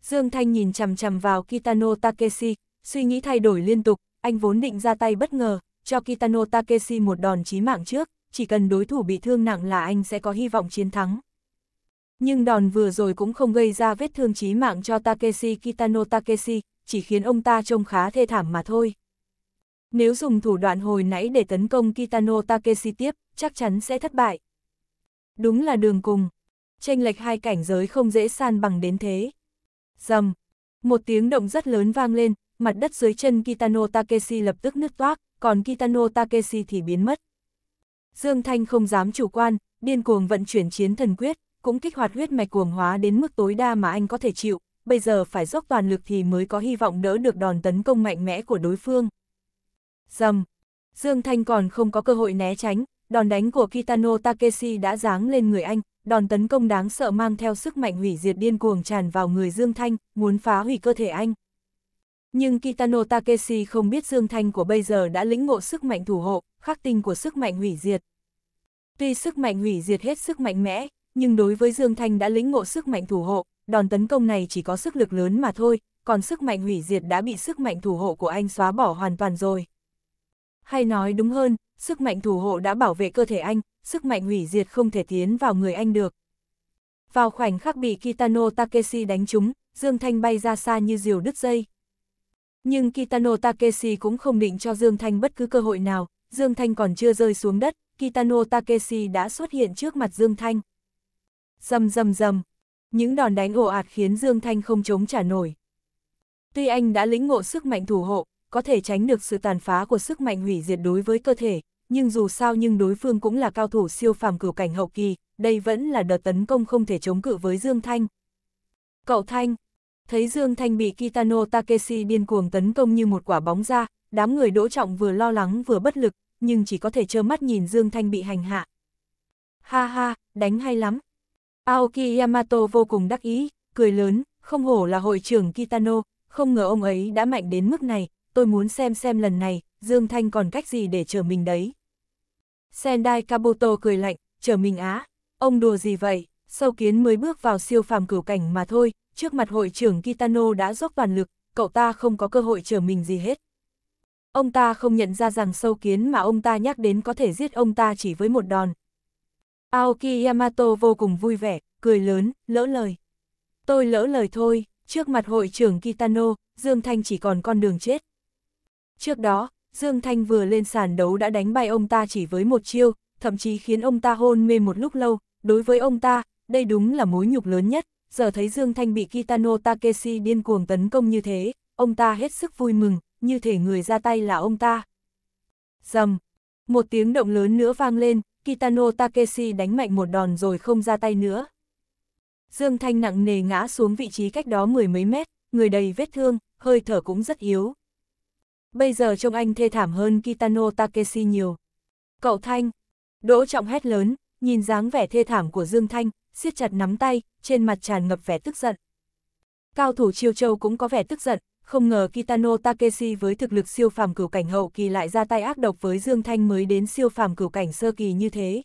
Dương Thanh nhìn chằm chằm vào Kitano Takeshi, suy nghĩ thay đổi liên tục, anh vốn định ra tay bất ngờ, cho Kitano Takeshi một đòn chí mạng trước, chỉ cần đối thủ bị thương nặng là anh sẽ có hy vọng chiến thắng. Nhưng đòn vừa rồi cũng không gây ra vết thương chí mạng cho Takeshi Kitano Takeshi, chỉ khiến ông ta trông khá thê thảm mà thôi. Nếu dùng thủ đoạn hồi nãy để tấn công Kitano Takeshi tiếp, chắc chắn sẽ thất bại. Đúng là đường cùng. Tranh lệch hai cảnh giới không dễ san bằng đến thế. Dầm. Một tiếng động rất lớn vang lên, mặt đất dưới chân Kitano Takeshi lập tức nứt toác, còn Kitano Takeshi thì biến mất. Dương Thanh không dám chủ quan, điên cuồng vận chuyển chiến thần quyết, cũng kích hoạt huyết mạch cuồng hóa đến mức tối đa mà anh có thể chịu, bây giờ phải dốc toàn lực thì mới có hy vọng đỡ được đòn tấn công mạnh mẽ của đối phương. Dầm! Dương Thanh còn không có cơ hội né tránh, đòn đánh của Kitano Takeshi đã giáng lên người anh, đòn tấn công đáng sợ mang theo sức mạnh hủy diệt điên cuồng tràn vào người Dương Thanh, muốn phá hủy cơ thể anh. Nhưng Kitano Takeshi không biết Dương Thanh của bây giờ đã lĩnh ngộ sức mạnh thủ hộ, khắc tinh của sức mạnh hủy diệt. Tuy sức mạnh hủy diệt hết sức mạnh mẽ, nhưng đối với Dương Thanh đã lĩnh ngộ sức mạnh thủ hộ, đòn tấn công này chỉ có sức lực lớn mà thôi, còn sức mạnh hủy diệt đã bị sức mạnh thủ hộ của anh xóa bỏ hoàn toàn rồi. Hay nói đúng hơn, sức mạnh thủ hộ đã bảo vệ cơ thể anh, sức mạnh hủy diệt không thể tiến vào người anh được. Vào khoảnh khắc bị Kitano Takeshi đánh trúng, Dương Thanh bay ra xa như diều đứt dây. Nhưng Kitano Takeshi cũng không định cho Dương Thanh bất cứ cơ hội nào, Dương Thanh còn chưa rơi xuống đất, Kitano Takeshi đã xuất hiện trước mặt Dương Thanh. Dầm dầm dầm, những đòn đánh ồ ạt khiến Dương Thanh không chống trả nổi. Tuy anh đã lĩnh ngộ sức mạnh thủ hộ, có thể tránh được sự tàn phá của sức mạnh hủy diệt đối với cơ thể, nhưng dù sao nhưng đối phương cũng là cao thủ siêu phàm cửu cảnh hậu kỳ, đây vẫn là đợt tấn công không thể chống cự với Dương Thanh. Cậu Thanh, thấy Dương Thanh bị Kitano Takeshi điên cuồng tấn công như một quả bóng ra, đám người đỗ trọng vừa lo lắng vừa bất lực, nhưng chỉ có thể trơ mắt nhìn Dương Thanh bị hành hạ. Ha ha, đánh hay lắm. Aoki Yamato vô cùng đắc ý, cười lớn, không hổ là hội trưởng Kitano, không ngờ ông ấy đã mạnh đến mức này, tôi muốn xem xem lần này, Dương Thanh còn cách gì để chờ mình đấy. Sendai Kabuto cười lạnh, chờ mình á, ông đùa gì vậy, sâu kiến mới bước vào siêu phàm cửu cảnh mà thôi, trước mặt hội trưởng Kitano đã dốc toàn lực, cậu ta không có cơ hội chờ mình gì hết. Ông ta không nhận ra rằng sâu kiến mà ông ta nhắc đến có thể giết ông ta chỉ với một đòn, Aoki Yamato vô cùng vui vẻ, cười lớn, lỡ lời. Tôi lỡ lời thôi, trước mặt hội trưởng Kitano, Dương Thanh chỉ còn con đường chết. Trước đó, Dương Thanh vừa lên sàn đấu đã đánh bay ông ta chỉ với một chiêu, thậm chí khiến ông ta hôn mê một lúc lâu. Đối với ông ta, đây đúng là mối nhục lớn nhất. Giờ thấy Dương Thanh bị Kitano Takeshi điên cuồng tấn công như thế, ông ta hết sức vui mừng, như thể người ra tay là ông ta. Dầm! Một tiếng động lớn nữa vang lên, Kitano Takeshi đánh mạnh một đòn rồi không ra tay nữa. Dương Thanh nặng nề ngã xuống vị trí cách đó mười mấy mét, người đầy vết thương, hơi thở cũng rất yếu. Bây giờ trông anh thê thảm hơn Kitano Takeshi nhiều. Cậu Thanh, Đỗ Trọng hét lớn, nhìn dáng vẻ thê thảm của Dương Thanh, siết chặt nắm tay, trên mặt tràn ngập vẻ tức giận. Cao thủ Chiêu Châu cũng có vẻ tức giận, không ngờ Kitano Takeshi với thực lực siêu phàm cửu cảnh hậu kỳ lại ra tay ác độc với Dương Thanh mới đến siêu phàm cửu cảnh sơ kỳ như thế.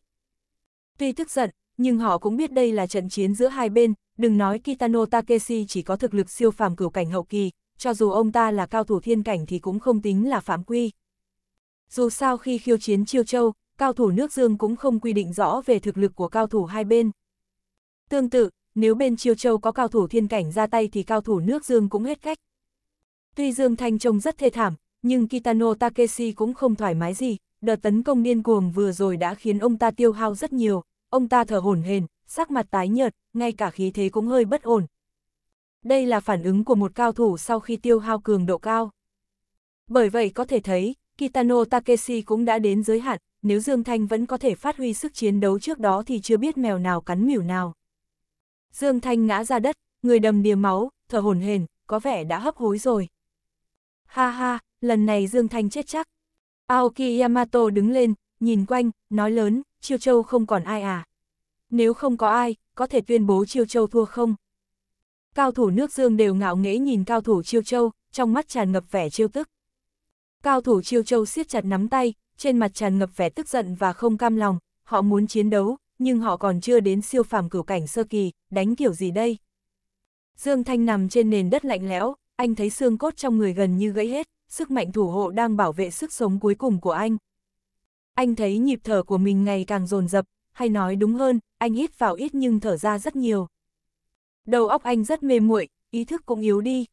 Tuy tức giận, nhưng họ cũng biết đây là trận chiến giữa hai bên, đừng nói Kitano Takeshi chỉ có thực lực siêu phàm cửu cảnh hậu kỳ, cho dù ông ta là cao thủ thiên cảnh thì cũng không tính là phạm quy. Dù sao khi khiêu chiến Chiêu Châu, cao thủ nước Dương cũng không quy định rõ về thực lực của cao thủ hai bên. Tương tự, nếu bên Chiêu Châu có cao thủ thiên cảnh ra tay thì cao thủ nước Dương cũng hết cách. Tuy Dương Thanh trông rất thê thảm, nhưng Kitano Takeshi cũng không thoải mái gì, đợt tấn công điên cuồng vừa rồi đã khiến ông ta tiêu hao rất nhiều, ông ta thở hổn hển, sắc mặt tái nhợt, ngay cả khí thế cũng hơi bất ổn. Đây là phản ứng của một cao thủ sau khi tiêu hao cường độ cao. Bởi vậy có thể thấy, Kitano Takeshi cũng đã đến giới hạn, nếu Dương Thanh vẫn có thể phát huy sức chiến đấu trước đó thì chưa biết mèo nào cắn mỉu nào. Dương Thanh ngã ra đất, người đầm đìa máu, thở hổn hển, có vẻ đã hấp hối rồi. Ha ha, lần này Dương Thanh chết chắc. Aoki Yamato đứng lên, nhìn quanh, nói lớn, Chiêu Châu không còn ai à? Nếu không có ai, có thể tuyên bố Chiêu Châu thua không? Cao thủ nước Dương đều ngạo nghễ nhìn cao thủ Chiêu Châu, trong mắt tràn ngập vẻ chiêu tức. Cao thủ Chiêu Châu siết chặt nắm tay, trên mặt tràn ngập vẻ tức giận và không cam lòng, họ muốn chiến đấu, nhưng họ còn chưa đến siêu phàm cửu cảnh sơ kỳ, đánh kiểu gì đây? Dương Thanh nằm trên nền đất lạnh lẽo, anh thấy xương cốt trong người gần như gãy hết, sức mạnh thủ hộ đang bảo vệ sức sống cuối cùng của anh. Anh thấy nhịp thở của mình ngày càng dồn dập, hay nói đúng hơn, anh hít vào ít nhưng thở ra rất nhiều. Đầu óc anh rất mê muội, ý thức cũng yếu đi.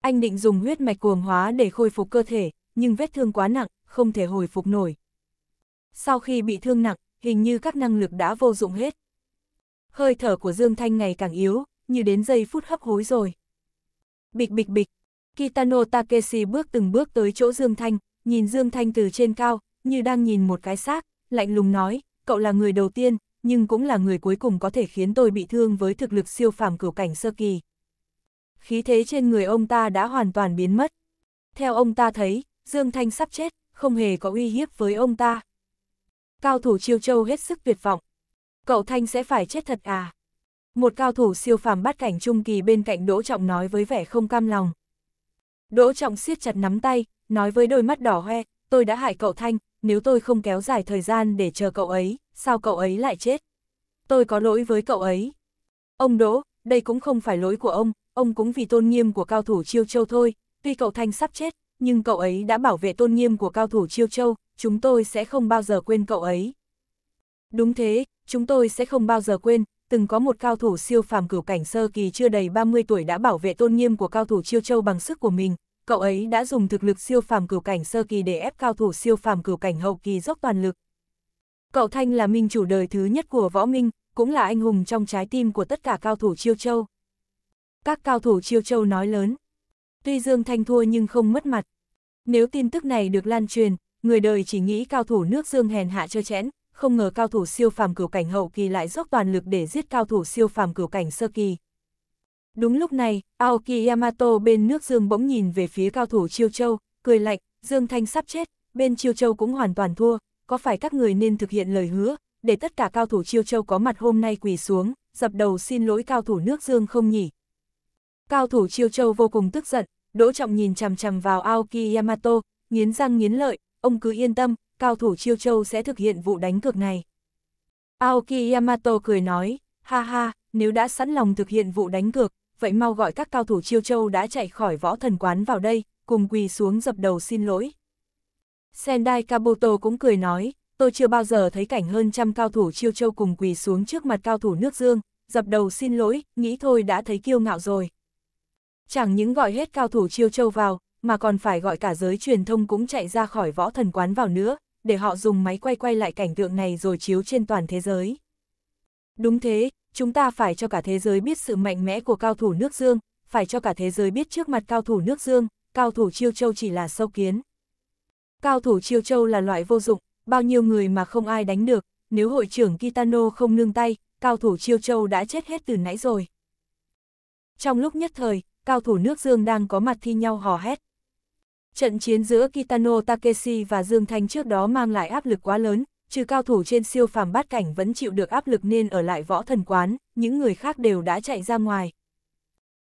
Anh định dùng huyết mạch cuồng hóa để khôi phục cơ thể, nhưng vết thương quá nặng, không thể hồi phục nổi. Sau khi bị thương nặng, hình như các năng lực đã vô dụng hết. Hơi thở của Dương Thanh ngày càng yếu, như đến giây phút hấp hối rồi. Bịch bịch bịch, Kitano Takeshi bước từng bước tới chỗ Dương Thanh, nhìn Dương Thanh từ trên cao, như đang nhìn một cái xác, lạnh lùng nói, cậu là người đầu tiên, nhưng cũng là người cuối cùng có thể khiến tôi bị thương với thực lực siêu phàm cửu cảnh sơ kỳ. Khí thế trên người ông ta đã hoàn toàn biến mất. Theo ông ta thấy, Dương Thanh sắp chết, không hề có uy hiếp với ông ta. Cao thủ Chiêu Châu hết sức tuyệt vọng. Cậu Thanh sẽ phải chết thật à? Một cao thủ siêu phàm bắt cảnh trung kỳ bên cạnh Đỗ Trọng nói với vẻ không cam lòng. Đỗ Trọng siết chặt nắm tay, nói với đôi mắt đỏ hoe, tôi đã hại cậu Thanh, nếu tôi không kéo dài thời gian để chờ cậu ấy, sao cậu ấy lại chết? Tôi có lỗi với cậu ấy. Ông Đỗ, đây cũng không phải lỗi của ông, ông cũng vì tôn nghiêm của cao thủ Chiêu Châu thôi, tuy cậu Thanh sắp chết, nhưng cậu ấy đã bảo vệ tôn nghiêm của cao thủ Chiêu Châu, chúng tôi sẽ không bao giờ quên cậu ấy. Đúng thế, chúng tôi sẽ không bao giờ quên, từng có một cao thủ siêu phàm cửu cảnh sơ kỳ chưa đầy 30 tuổi đã bảo vệ tôn nghiêm của cao thủ Chiêu Châu bằng sức của mình, cậu ấy đã dùng thực lực siêu phàm cửu cảnh sơ kỳ để ép cao thủ siêu phàm cửu cảnh hậu kỳ dốc toàn lực. Cậu Thanh là minh chủ đời thứ nhất của võ minh, cũng là anh hùng trong trái tim của tất cả cao thủ Chiêu Châu. Các cao thủ Chiêu Châu nói lớn. Tuy Dương Thanh thua nhưng không mất mặt. Nếu tin tức này được lan truyền, người đời chỉ nghĩ cao thủ nước Dương hèn hạ chơi chẽn, không ngờ cao thủ siêu phàm cửu cảnh hậu kỳ lại dốc toàn lực để giết cao thủ siêu phàm cửu cảnh sơ kỳ. Đúng lúc này, Aoki Yamato bên nước Dương bỗng nhìn về phía cao thủ Chiêu Châu, cười lạnh, Dương Thanh sắp chết, bên Chiêu Châu cũng hoàn toàn thua, có phải các người nên thực hiện lời hứa, để tất cả cao thủ Chiêu Châu có mặt hôm nay quỳ xuống, dập đầu xin lỗi cao thủ nước Dương không nhỉ? Cao thủ Chiêu Châu vô cùng tức giận, Đỗ Trọng nhìn chằm chằm vào Aoki Yamato, nghiến răng nghiến lợi, ông cứ yên tâm, cao thủ Chiêu Châu sẽ thực hiện vụ đánh cược này. Aoki Yamato cười nói, ha ha, nếu đã sẵn lòng thực hiện vụ đánh cược, vậy mau gọi các cao thủ Chiêu Châu đã chạy khỏi võ thần quán vào đây, cùng quỳ xuống dập đầu xin lỗi. Sendai Kabuto cũng cười nói, tôi chưa bao giờ thấy cảnh hơn trăm cao thủ Chiêu Châu cùng quỳ xuống trước mặt cao thủ nước Dương, dập đầu xin lỗi, nghĩ thôi đã thấy kiêu ngạo rồi. Chẳng những gọi hết cao thủ Chiêu Châu vào, mà còn phải gọi cả giới truyền thông cũng chạy ra khỏi võ thần quán vào nữa, để họ dùng máy quay quay lại cảnh tượng này rồi chiếu trên toàn thế giới. Đúng thế, chúng ta phải cho cả thế giới biết sự mạnh mẽ của cao thủ nước dương, phải cho cả thế giới biết trước mặt cao thủ nước dương, cao thủ chiêu châu chỉ là sâu kiến. Cao thủ chiêu châu là loại vô dụng, bao nhiêu người mà không ai đánh được, nếu hội trưởng Kitano không nương tay, cao thủ chiêu châu đã chết hết từ nãy rồi. Trong lúc nhất thời, cao thủ nước dương đang có mặt thi nhau hò hét. Trận chiến giữa Kitano Takeshi và Dương Thanh trước đó mang lại áp lực quá lớn, trừ cao thủ trên siêu phàm bát cảnh vẫn chịu được áp lực nên ở lại võ thần quán, những người khác đều đã chạy ra ngoài.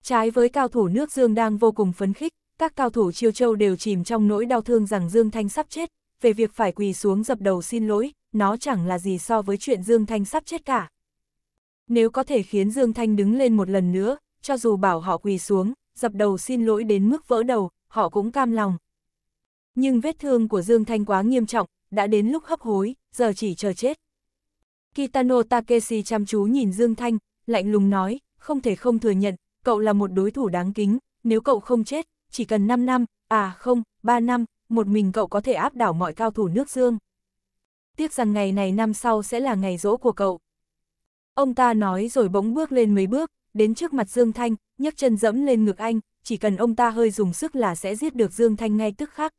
Trái với cao thủ nước Dương đang vô cùng phấn khích, các cao thủ chiêu châu đều chìm trong nỗi đau thương rằng Dương Thanh sắp chết, về việc phải quỳ xuống dập đầu xin lỗi, nó chẳng là gì so với chuyện Dương Thanh sắp chết cả. Nếu có thể khiến Dương Thanh đứng lên một lần nữa, cho dù bảo họ quỳ xuống, dập đầu xin lỗi đến mức vỡ đầu, họ cũng cam lòng. Nhưng vết thương của Dương Thanh quá nghiêm trọng, đã đến lúc hấp hối, giờ chỉ chờ chết. Kitano Takeshi chăm chú nhìn Dương Thanh, lạnh lùng nói, không thể không thừa nhận, cậu là một đối thủ đáng kính, nếu cậu không chết, chỉ cần 5 năm, à không, 3 năm, một mình cậu có thể áp đảo mọi cao thủ nước Dương. Tiếc rằng ngày này năm sau sẽ là ngày rỗ của cậu. Ông ta nói rồi bỗng bước lên mấy bước, đến trước mặt Dương Thanh, nhấc chân dẫm lên ngực anh, chỉ cần ông ta hơi dùng sức là sẽ giết được Dương Thanh ngay tức khắc.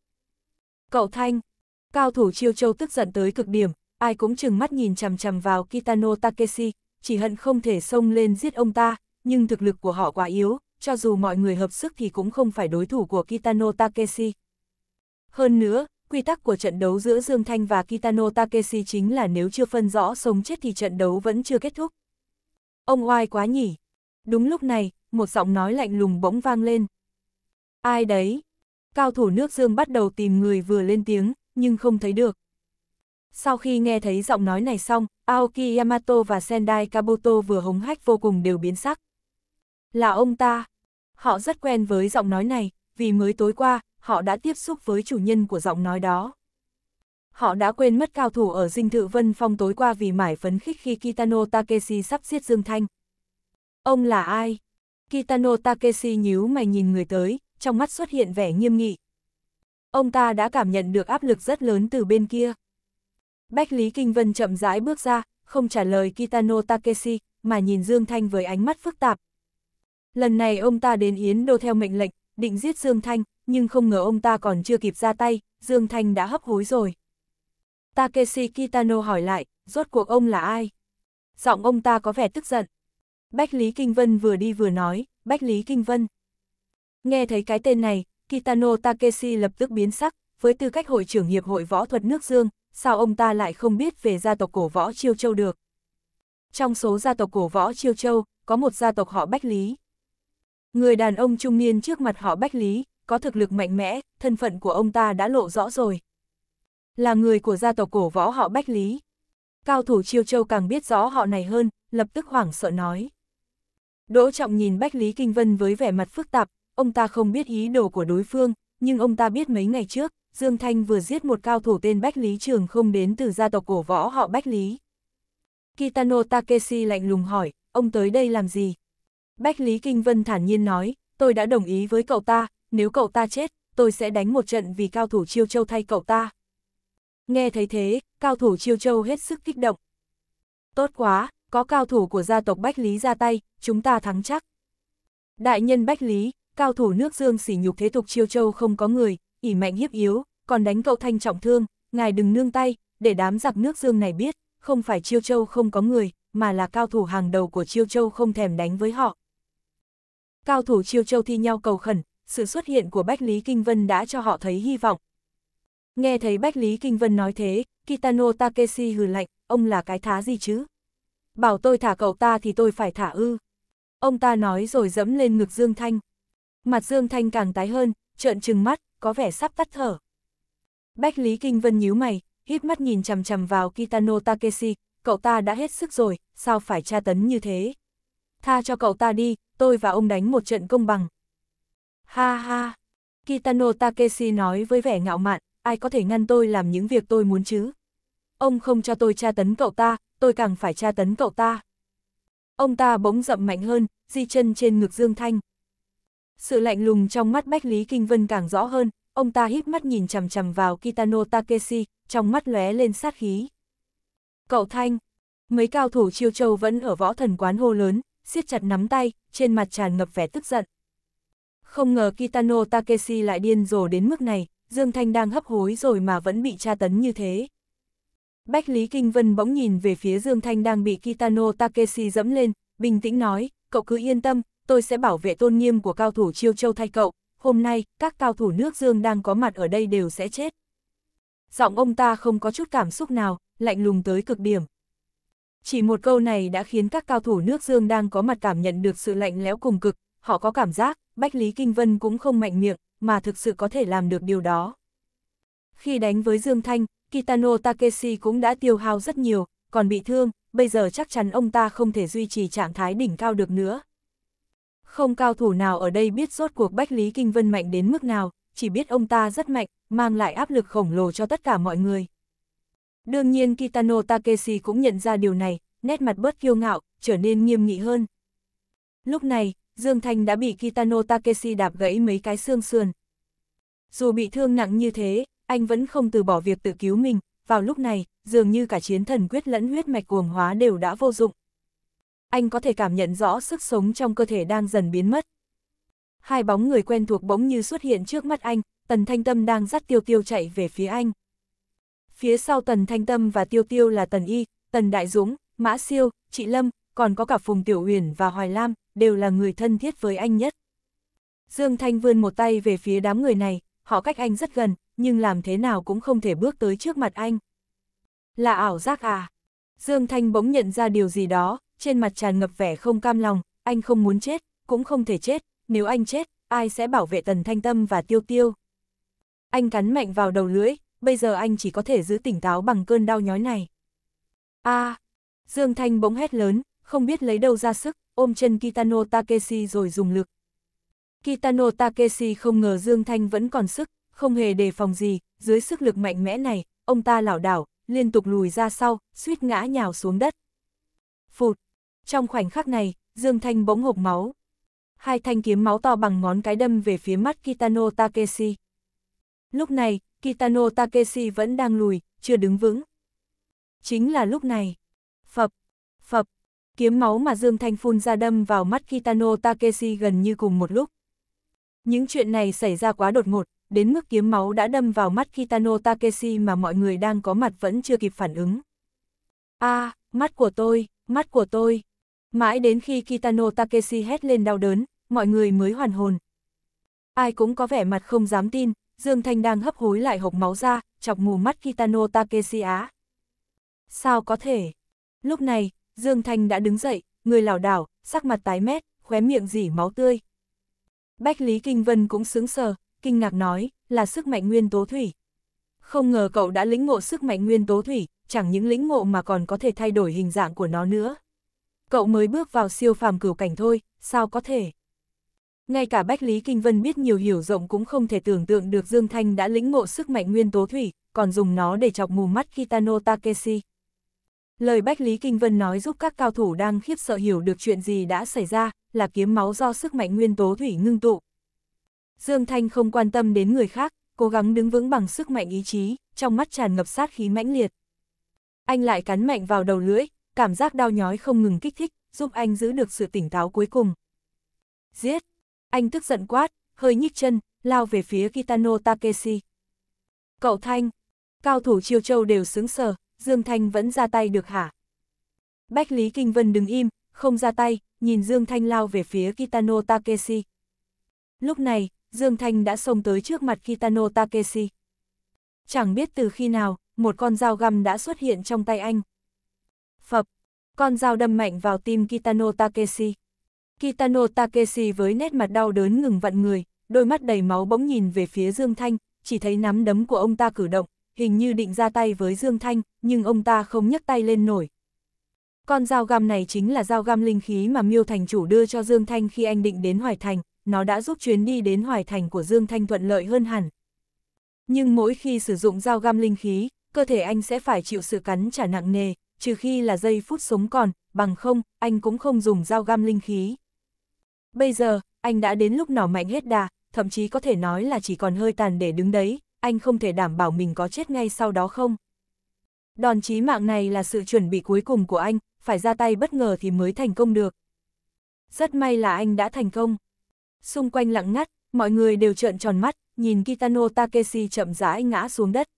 Cậu Thanh, cao thủ chiêu châu tức giận tới cực điểm, ai cũng chừng mắt nhìn chằm chằm vào Kitano Takeshi, chỉ hận không thể xông lên giết ông ta, nhưng thực lực của họ quá yếu, cho dù mọi người hợp sức thì cũng không phải đối thủ của Kitano Takeshi. Hơn nữa, quy tắc của trận đấu giữa Dương Thanh và Kitano Takeshi chính là nếu chưa phân rõ sống chết thì trận đấu vẫn chưa kết thúc. Ông oai quá nhỉ. Đúng lúc này, một giọng nói lạnh lùng bỗng vang lên. Ai đấy? Cao thủ nước dương bắt đầu tìm người vừa lên tiếng, nhưng không thấy được. Sau khi nghe thấy giọng nói này xong, Aoki Yamato và Sendai Kabuto vừa hống hách vô cùng đều biến sắc. Là ông ta. Họ rất quen với giọng nói này, vì mới tối qua, họ đã tiếp xúc với chủ nhân của giọng nói đó. Họ đã quên mất cao thủ ở dinh thự Vân Phong tối qua vì mải phấn khích khi Kitano Takeshi sắp giết Dương Thanh. Ông là ai? Kitano Takeshi nhíu mày nhìn người tới, trong mắt xuất hiện vẻ nghiêm nghị. Ông ta đã cảm nhận được áp lực rất lớn từ bên kia. Bách Lý Kinh Vân chậm rãi bước ra, không trả lời Kitano Takeshi, mà nhìn Dương Thanh với ánh mắt phức tạp. Lần này ông ta đến Yến Đô theo mệnh lệnh, định giết Dương Thanh, nhưng không ngờ ông ta còn chưa kịp ra tay, Dương Thanh đã hấp hối rồi. Takeshi Kitano hỏi lại, rốt cuộc ông là ai? Giọng ông ta có vẻ tức giận. Bách Lý Kinh Vân vừa đi vừa nói, Bách Lý Kinh Vân. Nghe thấy cái tên này, Kitano Takeshi lập tức biến sắc, với tư cách hội trưởng Hiệp hội Võ thuật nước Dương, sao ông ta lại không biết về gia tộc cổ võ Chiêu Châu được. Trong số gia tộc cổ võ Chiêu Châu, có một gia tộc họ Bách Lý. Người đàn ông trung niên trước mặt họ Bách Lý, có thực lực mạnh mẽ, thân phận của ông ta đã lộ rõ rồi. Là người của gia tộc cổ võ họ Bách Lý. Cao thủ Chiêu Châu càng biết rõ họ này hơn, lập tức hoảng sợ nói. Đỗ Trọng nhìn Bách Lý Kinh Vân với vẻ mặt phức tạp, ông ta không biết ý đồ của đối phương, nhưng ông ta biết mấy ngày trước, Dương Thanh vừa giết một cao thủ tên Bách Lý Trường không đến từ gia tộc cổ võ họ Bách Lý. Kitano Takeshi lạnh lùng hỏi, ông tới đây làm gì? Bách Lý Kinh Vân thản nhiên nói, tôi đã đồng ý với cậu ta, nếu cậu ta chết, tôi sẽ đánh một trận vì cao thủ Chiêu Châu thay cậu ta. Nghe thấy thế, cao thủ Chiêu Châu hết sức kích động. Tốt quá, có cao thủ của gia tộc Bách Lý ra tay, chúng ta thắng chắc. Đại nhân Bách Lý, cao thủ nước dương sỉ nhục thế tục chiêu châu không có người, ỉ mạnh hiếp yếu, còn đánh cậu thanh trọng thương, ngài đừng nương tay, để đám giặc nước dương này biết, không phải chiêu châu không có người, mà là cao thủ hàng đầu của chiêu châu không thèm đánh với họ. Cao thủ chiêu châu thi nhau cầu khẩn, sự xuất hiện của Bách Lý Kinh Vân đã cho họ thấy hy vọng. Nghe thấy Bách Lý Kinh Vân nói thế, Kitano Takeshi hừ lạnh, ông là cái thá gì chứ? bảo tôi thả cậu ta thì tôi phải thả ư. Ông ta nói rồi dẫm lên ngực Dương Thanh. Mặt Dương Thanh càng tái hơn, trợn trừng mắt, có vẻ sắp tắt thở. Bách Lý Kinh Vân nhíu mày, hít mắt nhìn chằm chằm vào Kitano Takeshi, cậu ta đã hết sức rồi, sao phải tra tấn như thế? Tha cho cậu ta đi, tôi và ông đánh một trận công bằng. Ha ha, Kitano Takeshi nói với vẻ ngạo mạn, ai có thể ngăn tôi làm những việc tôi muốn chứ? Ông không cho tôi tra tấn cậu ta, tôi càng phải tra tấn cậu ta. Ông ta bỗng dậm mạnh hơn, di chân trên ngực Dương Thanh. Sự lạnh lùng trong mắt Bách Lý Kinh Vân càng rõ hơn, ông ta híp mắt nhìn chằm chằm vào Kitano Takeshi, trong mắt lóe lên sát khí. Cậu Thanh, mấy cao thủ chiêu châu vẫn ở võ thần quán hô lớn, siết chặt nắm tay, trên mặt tràn ngập vẻ tức giận. Không ngờ Kitano Takeshi lại điên rồ đến mức này, Dương Thanh đang hấp hối rồi mà vẫn bị tra tấn như thế. Bách Lý Kinh Vân bỗng nhìn về phía Dương Thanh đang bị Kitano Takeshi dẫm lên, bình tĩnh nói, cậu cứ yên tâm, tôi sẽ bảo vệ tôn nghiêm của cao thủ Chiêu Châu thay cậu, hôm nay, các cao thủ nước Dương đang có mặt ở đây đều sẽ chết. Giọng ông ta không có chút cảm xúc nào, lạnh lùng tới cực điểm. Chỉ một câu này đã khiến các cao thủ nước Dương đang có mặt cảm nhận được sự lạnh lẽo cùng cực, họ có cảm giác, Bách Lý Kinh Vân cũng không mạnh miệng, mà thực sự có thể làm được điều đó. Khi đánh với Dương Thanh, Kitano Takeshi cũng đã tiêu hao rất nhiều, còn bị thương, bây giờ chắc chắn ông ta không thể duy trì trạng thái đỉnh cao được nữa. Không cao thủ nào ở đây biết rốt cuộc Bách Lý Kinh Vân mạnh đến mức nào, chỉ biết ông ta rất mạnh, mang lại áp lực khổng lồ cho tất cả mọi người. Đương nhiên Kitano Takeshi cũng nhận ra điều này, nét mặt bớt kiêu ngạo, trở nên nghiêm nghị hơn. Lúc này, Dương Thanh đã bị Kitano Takeshi đạp gãy mấy cái xương sườn. Dù bị thương nặng như thế, anh vẫn không từ bỏ việc tự cứu mình, vào lúc này, dường như cả chiến thần quyết lẫn huyết mạch cuồng hóa đều đã vô dụng. Anh có thể cảm nhận rõ sức sống trong cơ thể đang dần biến mất. Hai bóng người quen thuộc bỗng như xuất hiện trước mắt anh, Tần Thanh Tâm đang dắt Tiêu Tiêu chạy về phía anh. Phía sau Tần Thanh Tâm và Tiêu Tiêu là Tần Y, Tần Đại Dũng, Mã Siêu, Chị Lâm, còn có cả Phùng Tiểu Huyền và Hoài Lam, đều là người thân thiết với anh nhất. Dương Thanh vươn một tay về phía đám người này, họ cách anh rất gần, nhưng làm thế nào cũng không thể bước tới trước mặt anh. Là ảo giác à? Dương Thanh bỗng nhận ra điều gì đó, trên mặt tràn ngập vẻ không cam lòng, anh không muốn chết, cũng không thể chết, nếu anh chết, ai sẽ bảo vệ Tần Thanh Tâm và Tiêu Tiêu? Anh cắn mạnh vào đầu lưỡi, bây giờ anh chỉ có thể giữ tỉnh táo bằng cơn đau nhói này. a à, Dương Thanh bỗng hét lớn, không biết lấy đâu ra sức, ôm chân Kitano Takeshi rồi dùng lực. Kitano Takeshi không ngờ Dương Thanh vẫn còn sức, không hề đề phòng gì, dưới sức lực mạnh mẽ này, ông ta lảo đảo, liên tục lùi ra sau, suýt ngã nhào xuống đất. Phụt! Trong khoảnh khắc này, Dương Thanh bỗng hộp máu. Hai thanh kiếm máu to bằng ngón cái đâm về phía mắt Kitano Takeshi. Lúc này, Kitano Takeshi vẫn đang lùi, chưa đứng vững. Chính là lúc này. Phập! Phập! Kiếm máu mà Dương Thanh phun ra đâm vào mắt Kitano Takeshi gần như cùng một lúc. Những chuyện này xảy ra quá đột ngột, đến mức kiếm máu đã đâm vào mắt Kitano Takeshi mà mọi người đang có mặt vẫn chưa kịp phản ứng. a à, mắt của tôi, mắt của tôi. Mãi đến khi Kitano Takeshi hét lên đau đớn, mọi người mới hoàn hồn. Ai cũng có vẻ mặt không dám tin, Dương Thanh đang hấp hối lại hộc máu ra, chọc mù mắt Kitano Takeshi á. Sao có thể? Lúc này, Dương Thanh đã đứng dậy, người lảo đảo, sắc mặt tái mét, khóe miệng dỉ máu tươi. Bách Lý Kinh Vân cũng sững sờ, kinh ngạc nói, là sức mạnh nguyên tố thủy. Không ngờ cậu đã lĩnh ngộ sức mạnh nguyên tố thủy, chẳng những lĩnh ngộ mà còn có thể thay đổi hình dạng của nó nữa. Cậu mới bước vào siêu phàm cửu cảnh thôi, sao có thể? Ngay cả Bách Lý Kinh Vân biết nhiều hiểu rộng cũng không thể tưởng tượng được Dương Thanh đã lĩnh ngộ sức mạnh nguyên tố thủy, còn dùng nó để chọc mù mắt Kitano Takeshi. Lời Bách Lý Kinh Vân nói giúp các cao thủ đang khiếp sợ hiểu được chuyện gì đã xảy ra, là kiếm máu do sức mạnh nguyên tố thủy ngưng tụ. Dương Thanh không quan tâm đến người khác, cố gắng đứng vững bằng sức mạnh ý chí, trong mắt tràn ngập sát khí mãnh liệt. Anh lại cắn mạnh vào đầu lưỡi, cảm giác đau nhói không ngừng kích thích, giúp anh giữ được sự tỉnh táo cuối cùng. Giết! Anh tức giận quát, hơi nhích chân, lao về phía Kitano Takeshi. Cậu Thanh! Cao thủ chiêu châu đều sướng sờ, Dương Thanh vẫn ra tay được hả? Bách Lý Kinh Vân đứng im, không ra tay, nhìn Dương Thanh lao về phía Kitano Takeshi. Lúc này, Dương Thanh đã xông tới trước mặt Kitano Takeshi. Chẳng biết từ khi nào, một con dao găm đã xuất hiện trong tay anh. Phập, con dao đâm mạnh vào tim Kitano Takeshi. Kitano Takeshi với nét mặt đau đớn ngừng vặn người, đôi mắt đầy máu bỗng nhìn về phía Dương Thanh, chỉ thấy nắm đấm của ông ta cử động, hình như định ra tay với Dương Thanh, nhưng ông ta không nhấc tay lên nổi. Con dao găm này chính là dao găm linh khí mà Miêu Thành Chủ đưa cho Dương Thanh khi anh định đến Hoài Thành nó đã giúp chuyến đi đến hoài thành của Dương Thanh thuận lợi hơn hẳn. Nhưng mỗi khi sử dụng dao găm linh khí, cơ thể anh sẽ phải chịu sự cắn trả nặng nề, trừ khi là giây phút sống còn, bằng không, anh cũng không dùng dao găm linh khí. Bây giờ, anh đã đến lúc nỏ mạnh hết đà, thậm chí có thể nói là chỉ còn hơi tàn để đứng đấy, anh không thể đảm bảo mình có chết ngay sau đó không. Đòn chí mạng này là sự chuẩn bị cuối cùng của anh, phải ra tay bất ngờ thì mới thành công được. Rất may là anh đã thành công. Xung quanh lặng ngắt, mọi người đều trợn tròn mắt, nhìn Kitano Takeshi chậm rãi ngã xuống đất.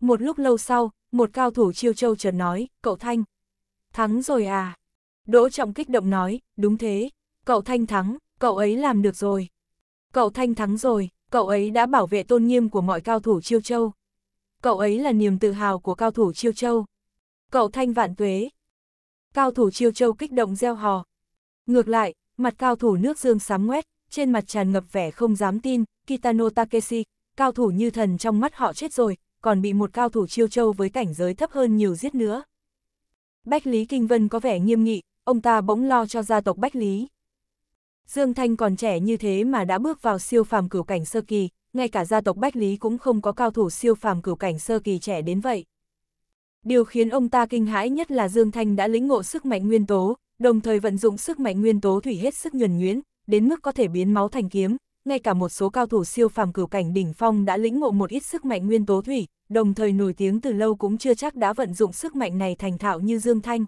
Một lúc lâu sau, một cao thủ chiêu châu chợt nói, cậu Thanh. Thắng rồi à? Đỗ Trọng kích động nói, đúng thế, cậu Thanh thắng, cậu ấy làm được rồi. Cậu Thanh thắng rồi, cậu ấy đã bảo vệ tôn nghiêm của mọi cao thủ chiêu châu. Cậu ấy là niềm tự hào của cao thủ chiêu châu. Cậu Thanh vạn tuế. Cao thủ chiêu châu kích động gieo hò. Ngược lại, mặt cao thủ nước dương sám ngoét, trên mặt tràn ngập vẻ không dám tin, Kitano Takeshi, cao thủ như thần trong mắt họ chết rồi, còn bị một cao thủ chiêu châu với cảnh giới thấp hơn nhiều giết nữa. Bách Lý Kinh Vân có vẻ nghiêm nghị, ông ta bỗng lo cho gia tộc Bách Lý. Dương Thanh còn trẻ như thế mà đã bước vào siêu phàm cửu cảnh sơ kỳ, ngay cả gia tộc Bách Lý cũng không có cao thủ siêu phàm cửu cảnh sơ kỳ trẻ đến vậy. Điều khiến ông ta kinh hãi nhất là Dương Thanh đã lĩnh ngộ sức mạnh nguyên tố, đồng thời vận dụng sức mạnh nguyên tố thủy hết sức nhuần nhuyễn, đến mức có thể biến máu thành kiếm, ngay cả một số cao thủ siêu phàm cửu cảnh đỉnh phong đã lĩnh ngộ một ít sức mạnh nguyên tố thủy, đồng thời nổi tiếng từ lâu cũng chưa chắc đã vận dụng sức mạnh này thành thạo như Dương Thanh.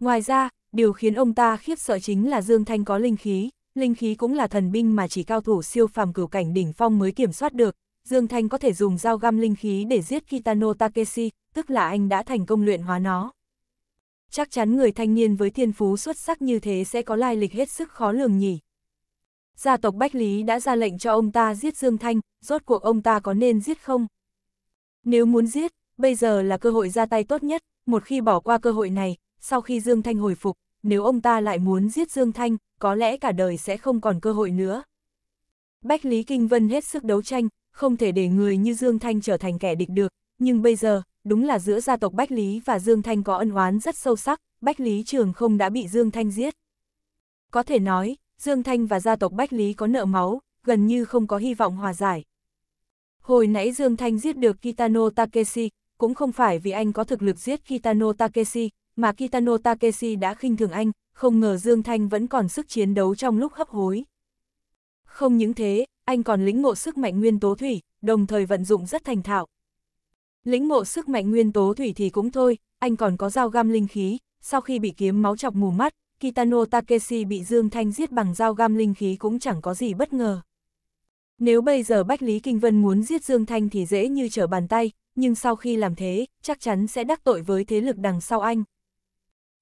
Ngoài ra, điều khiến ông ta khiếp sợ chính là Dương Thanh có linh khí, linh khí cũng là thần binh mà chỉ cao thủ siêu phàm cửu cảnh đỉnh phong mới kiểm soát được. Dương Thanh có thể dùng dao găm linh khí để giết Kitano Takeshi, tức là anh đã thành công luyện hóa nó chắc chắn người thanh niên với thiên phú xuất sắc như thế sẽ có lai lịch hết sức khó lường nhỉ. Gia tộc Bách Lý đã ra lệnh cho ông ta giết Dương Thanh, rốt cuộc ông ta có nên giết không? Nếu muốn giết, bây giờ là cơ hội ra tay tốt nhất, một khi bỏ qua cơ hội này, sau khi Dương Thanh hồi phục, nếu ông ta lại muốn giết Dương Thanh, có lẽ cả đời sẽ không còn cơ hội nữa. Bách Lý Kinh Vân hết sức đấu tranh, không thể để người như Dương Thanh trở thành kẻ địch được, nhưng bây giờ, đúng là giữa gia tộc Bách Lý và Dương Thanh có ân oán rất sâu sắc, Bách Lý Trường không đã bị Dương Thanh giết. Có thể nói, Dương Thanh và gia tộc Bách Lý có nợ máu, gần như không có hy vọng hòa giải. Hồi nãy Dương Thanh giết được Kitano Takeshi, cũng không phải vì anh có thực lực giết Kitano Takeshi, mà Kitano Takeshi đã khinh thường anh, không ngờ Dương Thanh vẫn còn sức chiến đấu trong lúc hấp hối. Không những thế, anh còn lĩnh ngộ sức mạnh nguyên tố thủy, đồng thời vận dụng rất thành thạo, Lĩnh ngộ sức mạnh nguyên tố thủy thì cũng thôi, anh còn có dao gam linh khí, sau khi bị kiếm máu chọc mù mắt, Kitano Takeshi bị Dương Thanh giết bằng dao gam linh khí cũng chẳng có gì bất ngờ. Nếu bây giờ Bách Lý Kinh Vân muốn giết Dương Thanh thì dễ như trở bàn tay, nhưng sau khi làm thế, chắc chắn sẽ đắc tội với thế lực đằng sau anh.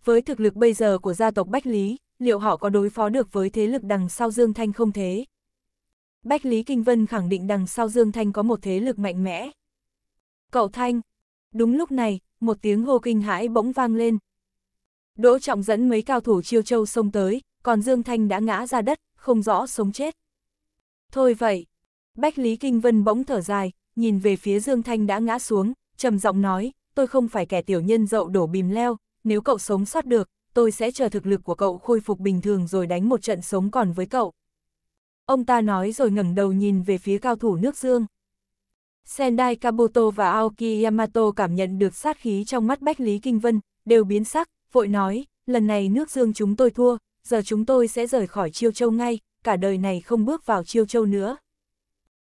Với thực lực bây giờ của gia tộc Bách Lý, liệu họ có đối phó được với thế lực đằng sau Dương Thanh không thế? Bách Lý Kinh Vân khẳng định đằng sau Dương Thanh có một thế lực mạnh mẽ. Cậu Thanh! Đúng lúc này, một tiếng hô kinh hãi bỗng vang lên. Đỗ Trọng dẫn mấy cao thủ chiêu châu xông tới, còn Dương Thanh đã ngã ra đất, không rõ sống chết. Thôi vậy! Bách Lý Kinh Vân bỗng thở dài, nhìn về phía Dương Thanh đã ngã xuống, trầm giọng nói, tôi không phải kẻ tiểu nhân dậu đổ bìm leo, nếu cậu sống sót được, tôi sẽ chờ thực lực của cậu khôi phục bình thường rồi đánh một trận sống còn với cậu. Ông ta nói rồi ngẩng đầu nhìn về phía cao thủ nước Dương. Sendai Kabuto và Aoki Yamato cảm nhận được sát khí trong mắt Bách Lý Kinh Vân, đều biến sắc, vội nói, lần này nước dương chúng tôi thua, giờ chúng tôi sẽ rời khỏi Chiêu Châu ngay, cả đời này không bước vào Chiêu Châu nữa.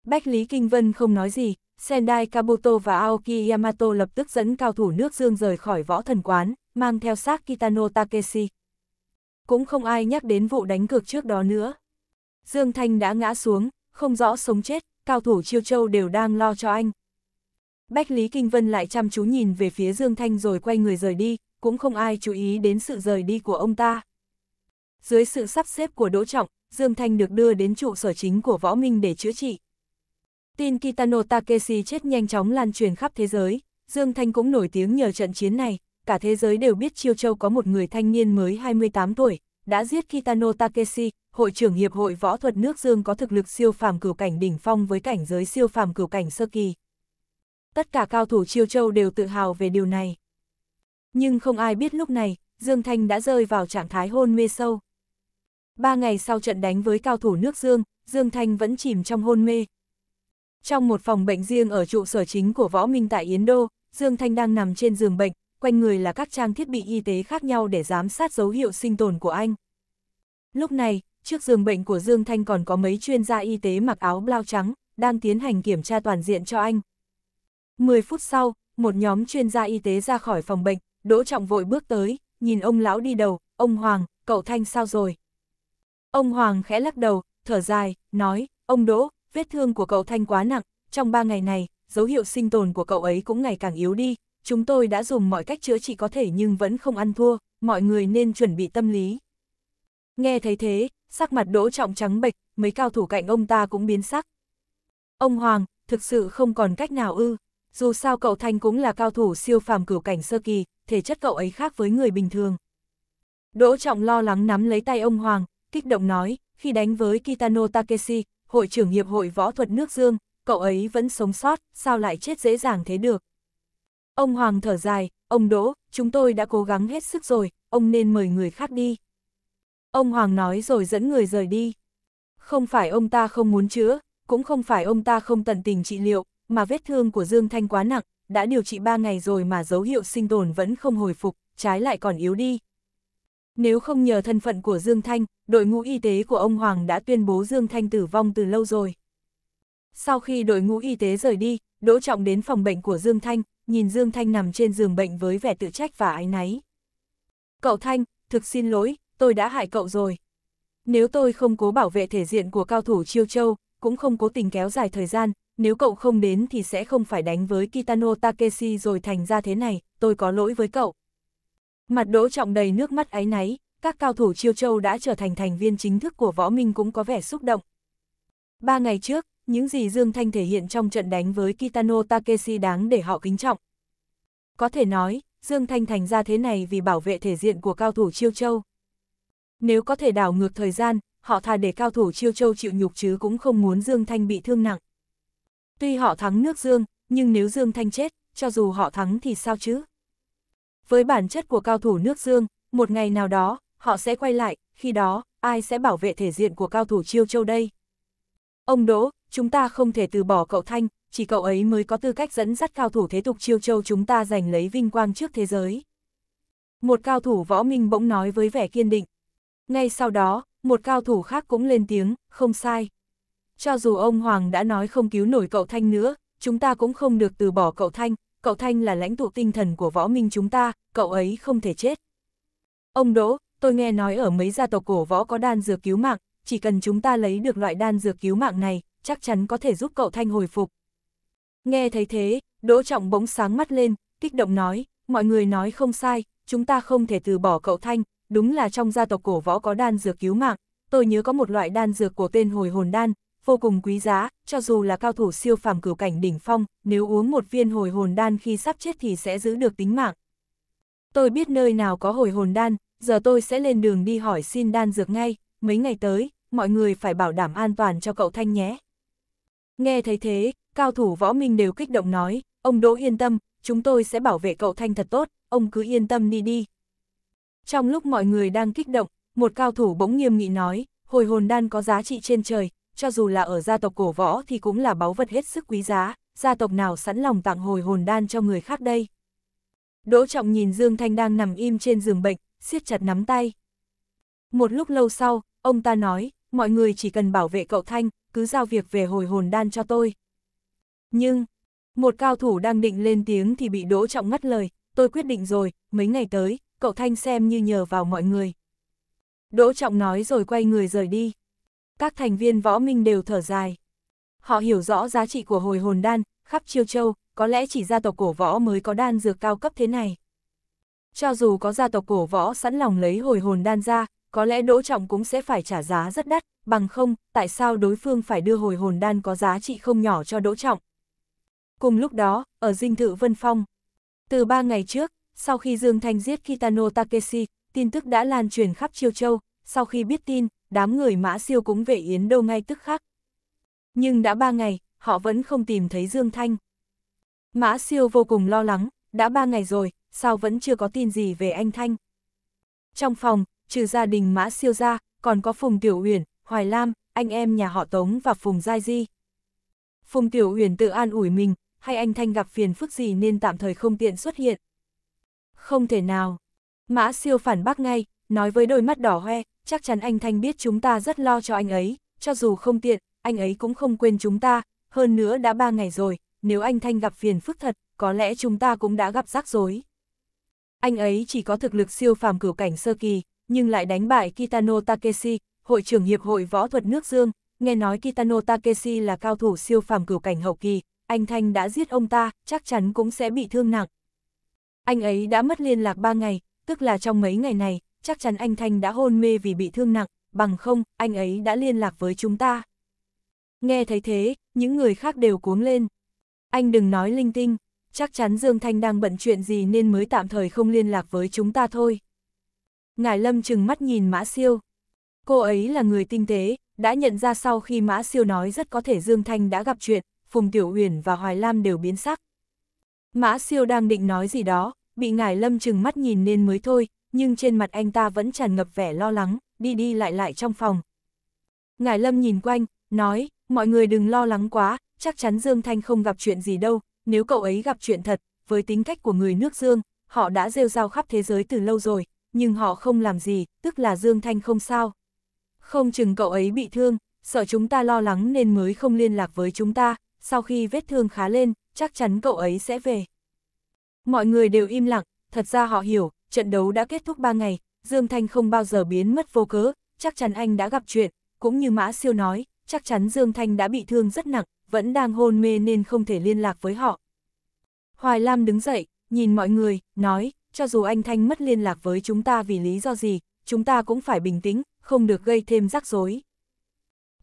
Bách Lý Kinh Vân không nói gì, Sendai Kabuto và Aoki Yamato lập tức dẫn cao thủ nước dương rời khỏi võ thần quán, mang theo xác Kitano Takeshi. Cũng không ai nhắc đến vụ đánh cược trước đó nữa. Dương Thanh đã ngã xuống, không rõ sống chết, cao thủ chiêu châu đều đang lo cho anh. Bách Lý Kinh Vân lại chăm chú nhìn về phía Dương Thanh rồi quay người rời đi, cũng không ai chú ý đến sự rời đi của ông ta. Dưới sự sắp xếp của Đỗ Trọng, Dương Thanh được đưa đến trụ sở chính của Võ Minh để chữa trị. Tin Kitano Takeshi chết nhanh chóng lan truyền khắp thế giới, Dương Thanh cũng nổi tiếng nhờ trận chiến này, cả thế giới đều biết Chiêu Châu có một người thanh niên mới 28 tuổi, đã giết Kitano Takeshi, hội trưởng Hiệp hội Võ thuật nước Dương có thực lực siêu phàm cửu cảnh đỉnh phong với cảnh giới siêu phàm cửu cảnh sơ kỳ. Tất cả cao thủ Chiêu Châu đều tự hào về điều này. Nhưng không ai biết lúc này, Dương Thanh đã rơi vào trạng thái hôn mê sâu. Ba ngày sau trận đánh với cao thủ nước Dương, Dương Thanh vẫn chìm trong hôn mê. Trong một phòng bệnh riêng ở trụ sở chính của Võ Minh tại Yến Đô, Dương Thanh đang nằm trên giường bệnh, quanh người là các trang thiết bị y tế khác nhau để giám sát dấu hiệu sinh tồn của anh. Lúc này, trước giường bệnh của Dương Thanh còn có mấy chuyên gia y tế mặc áo blau trắng, đang tiến hành kiểm tra toàn diện cho anh. 10 phút sau, một nhóm chuyên gia y tế ra khỏi phòng bệnh, Đỗ Trọng vội bước tới, nhìn ông lão đi đầu, ông Hoàng, cậu Thanh sao rồi? Ông Hoàng khẽ lắc đầu, thở dài, nói, ông Đỗ, vết thương của cậu Thanh quá nặng, trong ba ngày này, dấu hiệu sinh tồn của cậu ấy cũng ngày càng yếu đi, chúng tôi đã dùng mọi cách chữa trị có thể nhưng vẫn không ăn thua, mọi người nên chuẩn bị tâm lý. Nghe thấy thế, sắc mặt đỗ trọng trắng bệch, mấy cao thủ cạnh ông ta cũng biến sắc. Ông Hoàng, thực sự không còn cách nào ư, dù sao cậu Thanh cũng là cao thủ siêu phàm cửu cảnh sơ kỳ, thể chất cậu ấy khác với người bình thường. Đỗ trọng lo lắng nắm lấy tay ông Hoàng, kích động nói, khi đánh với Kitano Takeshi, hội trưởng Hiệp hội Võ thuật nước Dương, cậu ấy vẫn sống sót, sao lại chết dễ dàng thế được. Ông Hoàng thở dài, ông Đỗ, chúng tôi đã cố gắng hết sức rồi, ông nên mời người khác đi. Ông Hoàng nói rồi dẫn người rời đi. Không phải ông ta không muốn chữa, cũng không phải ông ta không tận tình trị liệu, mà vết thương của Dương Thanh quá nặng, đã điều trị 3 ngày rồi mà dấu hiệu sinh tồn vẫn không hồi phục, trái lại còn yếu đi. Nếu không nhờ thân phận của Dương Thanh, đội ngũ y tế của ông Hoàng đã tuyên bố Dương Thanh tử vong từ lâu rồi. Sau khi đội ngũ y tế rời đi, Đỗ Trọng đến phòng bệnh của Dương Thanh, nhìn Dương Thanh nằm trên giường bệnh với vẻ tự trách và ái náy. Cậu Thanh, thực xin lỗi, tôi đã hại cậu rồi. Nếu tôi không cố bảo vệ thể diện của cao thủ Chiêu Châu, cũng không cố tình kéo dài thời gian, nếu cậu không đến thì sẽ không phải đánh với Kitano Takeshi rồi thành ra thế này, tôi có lỗi với cậu. Mặt đỗ trọng đầy nước mắt ái náy, các cao thủ Chiêu Châu đã trở thành thành viên chính thức của võ minh cũng có vẻ xúc động. Ba ngày trước, những gì Dương Thanh thể hiện trong trận đánh với Kitano Takeshi đáng để họ kính trọng. Có thể nói, Dương Thanh thành ra thế này vì bảo vệ thể diện của cao thủ Chiêu Châu. Nếu có thể đảo ngược thời gian, họ thà để cao thủ Chiêu Châu chịu nhục chứ cũng không muốn Dương Thanh bị thương nặng. Tuy họ thắng nước Dương, nhưng nếu Dương Thanh chết, cho dù họ thắng thì sao chứ? Với bản chất của cao thủ nước Dương, một ngày nào đó, họ sẽ quay lại, khi đó, ai sẽ bảo vệ thể diện của cao thủ Chiêu Châu đây? Ông Đỗ, chúng ta không thể từ bỏ cậu Thanh, chỉ cậu ấy mới có tư cách dẫn dắt cao thủ thế tục chiêu châu chúng ta giành lấy vinh quang trước thế giới. Một cao thủ võ minh bỗng nói với vẻ kiên định. Ngay sau đó, một cao thủ khác cũng lên tiếng, không sai. Cho dù ông Hoàng đã nói không cứu nổi cậu Thanh nữa, chúng ta cũng không được từ bỏ cậu Thanh, cậu Thanh là lãnh tụ tinh thần của võ minh chúng ta, cậu ấy không thể chết. Ông Đỗ, tôi nghe nói ở mấy gia tộc cổ võ có đan dược cứu mạng, chỉ cần chúng ta lấy được loại đan dược cứu mạng này, chắc chắn có thể giúp cậu Thanh hồi phục. Nghe thấy thế, Đỗ Trọng bỗng sáng mắt lên, kích động nói, mọi người nói không sai, chúng ta không thể từ bỏ cậu Thanh, đúng là trong gia tộc cổ võ có đan dược cứu mạng, tôi nhớ có một loại đan dược của tên hồi hồn đan, vô cùng quý giá, cho dù là cao thủ siêu phàm cửu cảnh đỉnh phong, nếu uống một viên hồi hồn đan khi sắp chết thì sẽ giữ được tính mạng. Tôi biết nơi nào có hồi hồn đan, giờ tôi sẽ lên đường đi hỏi xin đan dược ngay, mấy ngày tới, mọi người phải bảo đảm an toàn cho cậu Thanh nhé. Nghe thấy thế, cao thủ võ minh đều kích động nói, ông Đỗ yên tâm, chúng tôi sẽ bảo vệ cậu Thanh thật tốt, ông cứ yên tâm đi đi. Trong lúc mọi người đang kích động, một cao thủ bỗng nghiêm nghị nói, hồi hồn đan có giá trị trên trời, cho dù là ở gia tộc cổ võ thì cũng là báu vật hết sức quý giá, gia tộc nào sẵn lòng tặng hồi hồn đan cho người khác đây. Đỗ Trọng nhìn Dương Thanh đang nằm im trên giường bệnh, siết chặt nắm tay. Một lúc lâu sau, ông ta nói, mọi người chỉ cần bảo vệ cậu Thanh, cứ giao việc về hồi hồn đan cho tôi. Nhưng, một cao thủ đang định lên tiếng thì bị Đỗ Trọng ngắt lời, tôi quyết định rồi, mấy ngày tới, cậu Thanh xem như nhờ vào mọi người. Đỗ Trọng nói rồi quay người rời đi. Các thành viên võ minh đều thở dài. Họ hiểu rõ giá trị của hồi hồn đan, khắp chiêu châu, có lẽ chỉ gia tộc cổ võ mới có đan dược cao cấp thế này. Cho dù có gia tộc cổ võ sẵn lòng lấy hồi hồn đan ra, có lẽ Đỗ Trọng cũng sẽ phải trả giá rất đắt, bằng không, tại sao đối phương phải đưa hồi hồn đan có giá trị không nhỏ cho Đỗ Trọng. Cùng lúc đó, ở dinh thự Vân Phong, từ ba ngày trước, sau khi Dương Thanh giết Kitano Takeshi, tin tức đã lan truyền khắp Chiêu Châu, sau khi biết tin, đám người mã siêu cũng về Yến đô ngay tức khắc. Nhưng đã ba ngày, họ vẫn không tìm thấy Dương Thanh. Mã siêu vô cùng lo lắng, đã ba ngày rồi, sao vẫn chưa có tin gì về anh Thanh. Trong phòng, trừ gia đình Mã Siêu gia, còn có Phùng Tiểu Uyển, Hoài Lam, anh em nhà họ Tống và Phùng Giai Di. Phùng Tiểu Uyển tự an ủi mình, hay anh Thanh gặp phiền phức gì nên tạm thời không tiện xuất hiện. Không thể nào. Mã Siêu phản bác ngay, nói với đôi mắt đỏ hoe, chắc chắn anh Thanh biết chúng ta rất lo cho anh ấy, cho dù không tiện, anh ấy cũng không quên chúng ta, hơn nữa đã ba ngày rồi, nếu anh Thanh gặp phiền phức thật, có lẽ chúng ta cũng đã gặp rắc rối. Anh ấy chỉ có thực lực siêu phàm cửu cảnh sơ kỳ, nhưng lại đánh bại Kitano Takeshi, hội trưởng Hiệp hội Võ thuật nước Dương. Nghe nói Kitano Takeshi là cao thủ siêu phàm cửu cảnh hậu kỳ, anh Thanh đã giết ông ta, chắc chắn cũng sẽ bị thương nặng. Anh ấy đã mất liên lạc 3 ngày, tức là trong mấy ngày này, chắc chắn anh Thanh đã hôn mê vì bị thương nặng, bằng không, anh ấy đã liên lạc với chúng ta. Nghe thấy thế, những người khác đều cuống lên. Anh đừng nói linh tinh, chắc chắn Dương Thanh đang bận chuyện gì nên mới tạm thời không liên lạc với chúng ta thôi. Ngài Lâm chừng mắt nhìn Mã Siêu. Cô ấy là người tinh tế, đã nhận ra sau khi Mã Siêu nói rất có thể Dương Thanh đã gặp chuyện, Phùng Tiểu Uyển và Hoài Lam đều biến sắc. Mã Siêu đang định nói gì đó, bị Ngài Lâm chừng mắt nhìn nên mới thôi, nhưng trên mặt anh ta vẫn tràn ngập vẻ lo lắng, đi đi lại lại trong phòng. Ngài Lâm nhìn quanh, nói, mọi người đừng lo lắng quá, chắc chắn Dương Thanh không gặp chuyện gì đâu, nếu cậu ấy gặp chuyện thật, với tính cách của người nước Dương, họ đã rêu rao khắp thế giới từ lâu rồi, nhưng họ không làm gì, tức là Dương Thanh không sao. Không chừng cậu ấy bị thương, sợ chúng ta lo lắng nên mới không liên lạc với chúng ta, sau khi vết thương khá lên, chắc chắn cậu ấy sẽ về. Mọi người đều im lặng, thật ra họ hiểu, trận đấu đã kết thúc 3 ngày, Dương Thanh không bao giờ biến mất vô cớ, chắc chắn anh đã gặp chuyện, cũng như Mã Siêu nói, chắc chắn Dương Thanh đã bị thương rất nặng, vẫn đang hôn mê nên không thể liên lạc với họ. Hoài Lam đứng dậy, nhìn mọi người, nói, cho dù anh Thanh mất liên lạc với chúng ta vì lý do gì, chúng ta cũng phải bình tĩnh, không được gây thêm rắc rối.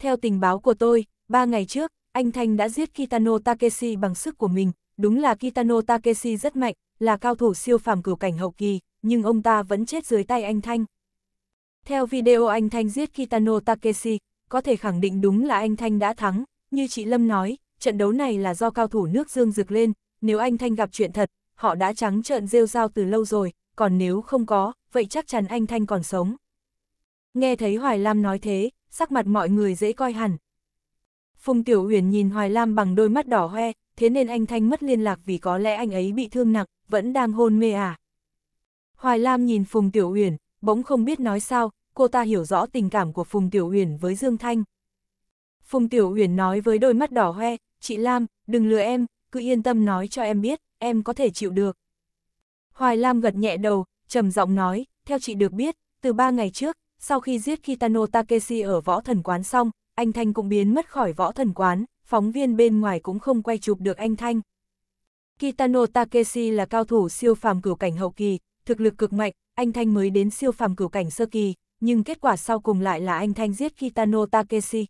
Theo tình báo của tôi, ba ngày trước, anh Thanh đã giết Kitano Takeshi bằng sức của mình, đúng là Kitano Takeshi rất mạnh, là cao thủ siêu phàm cửu cảnh hậu kỳ, nhưng ông ta vẫn chết dưới tay anh Thanh. Theo video anh Thanh giết Kitano Takeshi, có thể khẳng định đúng là anh Thanh đã thắng, như chị Lâm nói, trận đấu này là do cao thủ nước Dương rực lên, nếu anh Thanh gặp chuyện thật, họ đã trắng trợn rêu rao từ lâu rồi, còn nếu không có, vậy chắc chắn anh Thanh còn sống. Nghe thấy Hoài Lam nói thế, sắc mặt mọi người dễ coi hẳn. Phùng Tiểu uyển nhìn Hoài Lam bằng đôi mắt đỏ hoe, thế nên anh Thanh mất liên lạc vì có lẽ anh ấy bị thương nặng, vẫn đang hôn mê à. Hoài Lam nhìn Phùng Tiểu uyển, bỗng không biết nói sao, cô ta hiểu rõ tình cảm của Phùng Tiểu uyển với Dương Thanh. Phùng Tiểu uyển nói với đôi mắt đỏ hoe, chị Lam, đừng lừa em, cứ yên tâm nói cho em biết, em có thể chịu được. Hoài Lam gật nhẹ đầu, trầm giọng nói, theo chị được biết, từ ba ngày trước, sau khi giết Kitano Takeshi ở võ thần quán xong, anh Thanh cũng biến mất khỏi võ thần quán, phóng viên bên ngoài cũng không quay chụp được anh Thanh. Kitano Takeshi là cao thủ siêu phàm cửu cảnh hậu kỳ, thực lực cực mạnh, anh Thanh mới đến siêu phàm cửu cảnh sơ kỳ, nhưng kết quả sau cùng lại là anh Thanh giết Kitano Takeshi.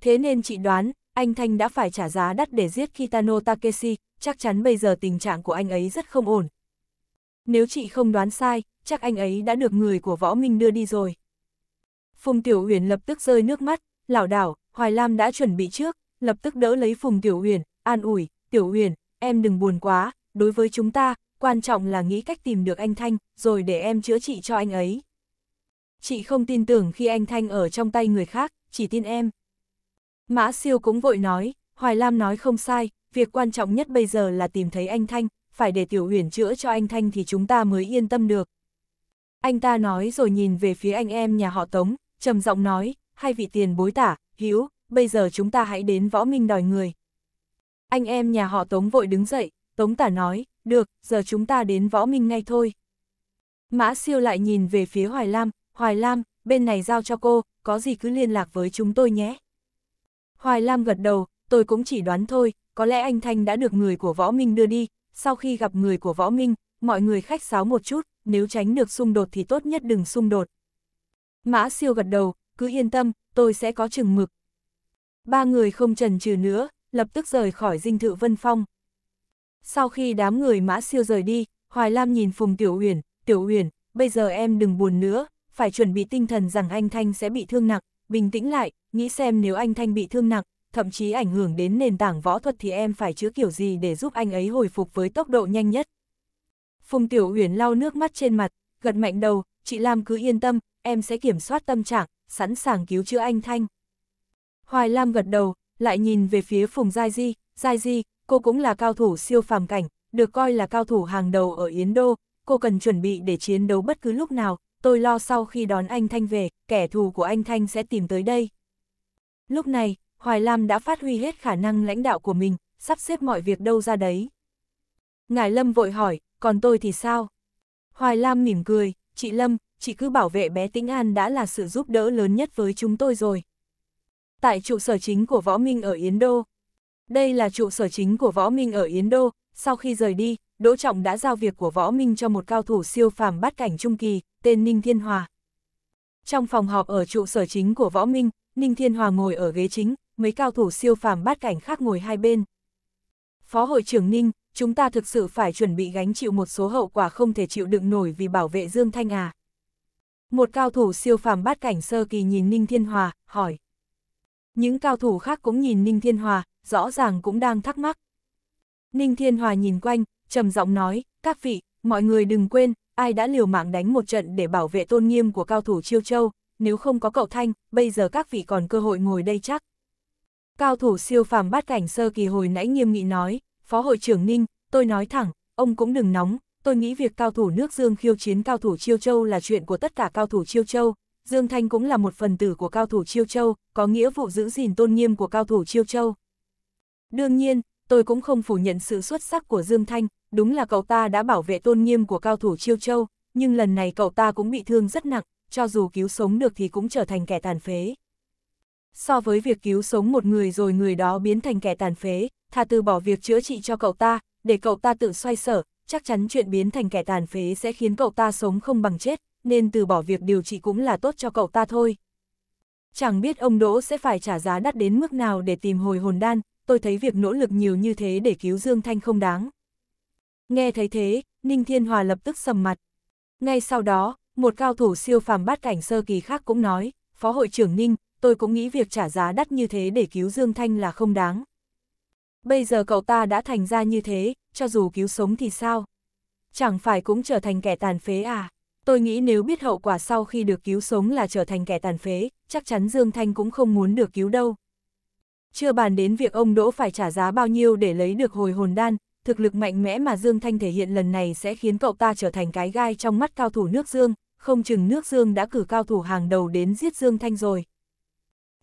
Thế nên chị đoán, anh Thanh đã phải trả giá đắt để giết Kitano Takeshi, chắc chắn bây giờ tình trạng của anh ấy rất không ổn. Nếu chị không đoán sai, chắc anh ấy đã được người của Võ Minh đưa đi rồi. Phùng Tiểu Huyền lập tức rơi nước mắt, lảo đảo, Hoài Lam đã chuẩn bị trước, lập tức đỡ lấy Phùng Tiểu Huyền, an ủi, Tiểu Huyền, em đừng buồn quá, đối với chúng ta, quan trọng là nghĩ cách tìm được anh Thanh, rồi để em chữa trị cho anh ấy. Chị không tin tưởng khi anh Thanh ở trong tay người khác, chỉ tin em. Mã siêu cũng vội nói, Hoài Lam nói không sai, việc quan trọng nhất bây giờ là tìm thấy anh Thanh, phải để Tiểu Huyền chữa cho anh Thanh thì chúng ta mới yên tâm được. Anh ta nói rồi nhìn về phía anh em nhà họ Tống, trầm giọng nói, hai vị tiền bối tả, hữu bây giờ chúng ta hãy đến võ minh đòi người. Anh em nhà họ Tống vội đứng dậy, Tống tả nói, được, giờ chúng ta đến võ minh ngay thôi. Mã siêu lại nhìn về phía Hoài Lam, Hoài Lam, bên này giao cho cô, có gì cứ liên lạc với chúng tôi nhé. Hoài Lam gật đầu, tôi cũng chỉ đoán thôi, có lẽ anh Thanh đã được người của Võ Minh đưa đi, sau khi gặp người của Võ Minh, mọi người khách sáo một chút, nếu tránh được xung đột thì tốt nhất đừng xung đột. Mã siêu gật đầu, cứ yên tâm, tôi sẽ có chừng mực. Ba người không trần trừ nữa, lập tức rời khỏi dinh thự Vân Phong. Sau khi đám người mã siêu rời đi, Hoài Lam nhìn Phùng Tiểu Uyển, Tiểu Uyển, bây giờ em đừng buồn nữa, phải chuẩn bị tinh thần rằng anh Thanh sẽ bị thương nặng, bình tĩnh lại, nghĩ xem nếu anh Thanh bị thương nặng, thậm chí ảnh hưởng đến nền tảng võ thuật thì em phải chữa kiểu gì để giúp anh ấy hồi phục với tốc độ nhanh nhất. Phùng Tiểu Uyển lau nước mắt trên mặt, gật mạnh đầu, chị Lam cứ yên tâm, em sẽ kiểm soát tâm trạng, sẵn sàng cứu chữa anh Thanh. Hoài Lam gật đầu, lại nhìn về phía Phùng Giai Di, Giai Di, cô cũng là cao thủ siêu phàm cảnh, được coi là cao thủ hàng đầu ở Yến Đô, cô cần chuẩn bị để chiến đấu bất cứ lúc nào, tôi lo sau khi đón anh Thanh về, kẻ thù của anh Thanh sẽ tìm tới đây. Lúc này, Hoài Lam đã phát huy hết khả năng lãnh đạo của mình, sắp xếp mọi việc đâu ra đấy. Ngài Lâm vội hỏi, còn tôi thì sao? Hoài Lam mỉm cười, chị Lâm, chị cứ bảo vệ bé Tĩnh An đã là sự giúp đỡ lớn nhất với chúng tôi rồi. Tại trụ sở chính của Võ Minh ở Yến Đô. Đây là trụ sở chính của Võ Minh ở Yến Đô, sau khi rời đi, Đỗ Trọng đã giao việc của Võ Minh cho một cao thủ siêu phàm bát cảnh trung kỳ, tên Ninh Thiên Hòa. Trong phòng họp ở trụ sở chính của Võ Minh, Ninh Thiên Hòa ngồi ở ghế chính, mấy cao thủ siêu phàm bát cảnh khác ngồi hai bên. Phó hội trưởng Ninh, chúng ta thực sự phải chuẩn bị gánh chịu một số hậu quả không thể chịu đựng nổi vì bảo vệ Dương Thanh à. Một cao thủ siêu phàm bát cảnh sơ kỳ nhìn Ninh Thiên Hòa, hỏi. Những cao thủ khác cũng nhìn Ninh Thiên Hòa, rõ ràng cũng đang thắc mắc, Ninh Thiên Hòa nhìn quanh, trầm giọng nói, các vị, mọi người đừng quên, ai đã liều mạng đánh một trận để bảo vệ tôn nghiêm của cao thủ Chiêu Châu, nếu không có cậu Thanh, bây giờ các vị còn cơ hội ngồi đây chắc. Cao thủ siêu phàm bát cảnh sơ kỳ hồi nãy nghiêm nghị nói, Phó hội trưởng Ninh, tôi nói thẳng, ông cũng đừng nóng, tôi nghĩ việc cao thủ nước Dương khiêu chiến cao thủ Chiêu Châu là chuyện của tất cả cao thủ Chiêu Châu, Dương Thanh cũng là một phần tử của cao thủ Chiêu Châu, có nghĩa vụ giữ gìn tôn nghiêm của cao thủ Chiêu Châu. Đương nhiên, tôi cũng không phủ nhận sự xuất sắc của Dương Thanh, đúng là cậu ta đã bảo vệ tôn nghiêm của cao thủ Chiêu Châu, nhưng lần này cậu ta cũng bị thương rất nặng, cho dù cứu sống được thì cũng trở thành kẻ tàn phế. So với việc cứu sống một người rồi người đó biến thành kẻ tàn phế, thà từ bỏ việc chữa trị cho cậu ta, để cậu ta tự xoay sở, chắc chắn chuyện biến thành kẻ tàn phế sẽ khiến cậu ta sống không bằng chết, nên từ bỏ việc điều trị cũng là tốt cho cậu ta thôi. Chẳng biết ông Đỗ sẽ phải trả giá đắt đến mức nào để tìm hồi hồn đan, tôi thấy việc nỗ lực nhiều như thế để cứu Dương Thanh không đáng. Nghe thấy thế, Ninh Thiên Hòa lập tức sầm mặt. Ngay sau đó, một cao thủ siêu phàm bát cảnh sơ kỳ khác cũng nói, Phó hội trưởng Ninh, tôi cũng nghĩ việc trả giá đắt như thế để cứu Dương Thanh là không đáng. Bây giờ cậu ta đã thành ra như thế, cho dù cứu sống thì sao? Chẳng phải cũng trở thành kẻ tàn phế à? Tôi nghĩ nếu biết hậu quả sau khi được cứu sống là trở thành kẻ tàn phế, chắc chắn Dương Thanh cũng không muốn được cứu đâu. Chưa bàn đến việc ông Đỗ phải trả giá bao nhiêu để lấy được hồi hồn đan, thực lực mạnh mẽ mà Dương Thanh thể hiện lần này sẽ khiến cậu ta trở thành cái gai trong mắt cao thủ nước Dương, không chừng nước Dương đã cử cao thủ hàng đầu đến giết Dương Thanh rồi.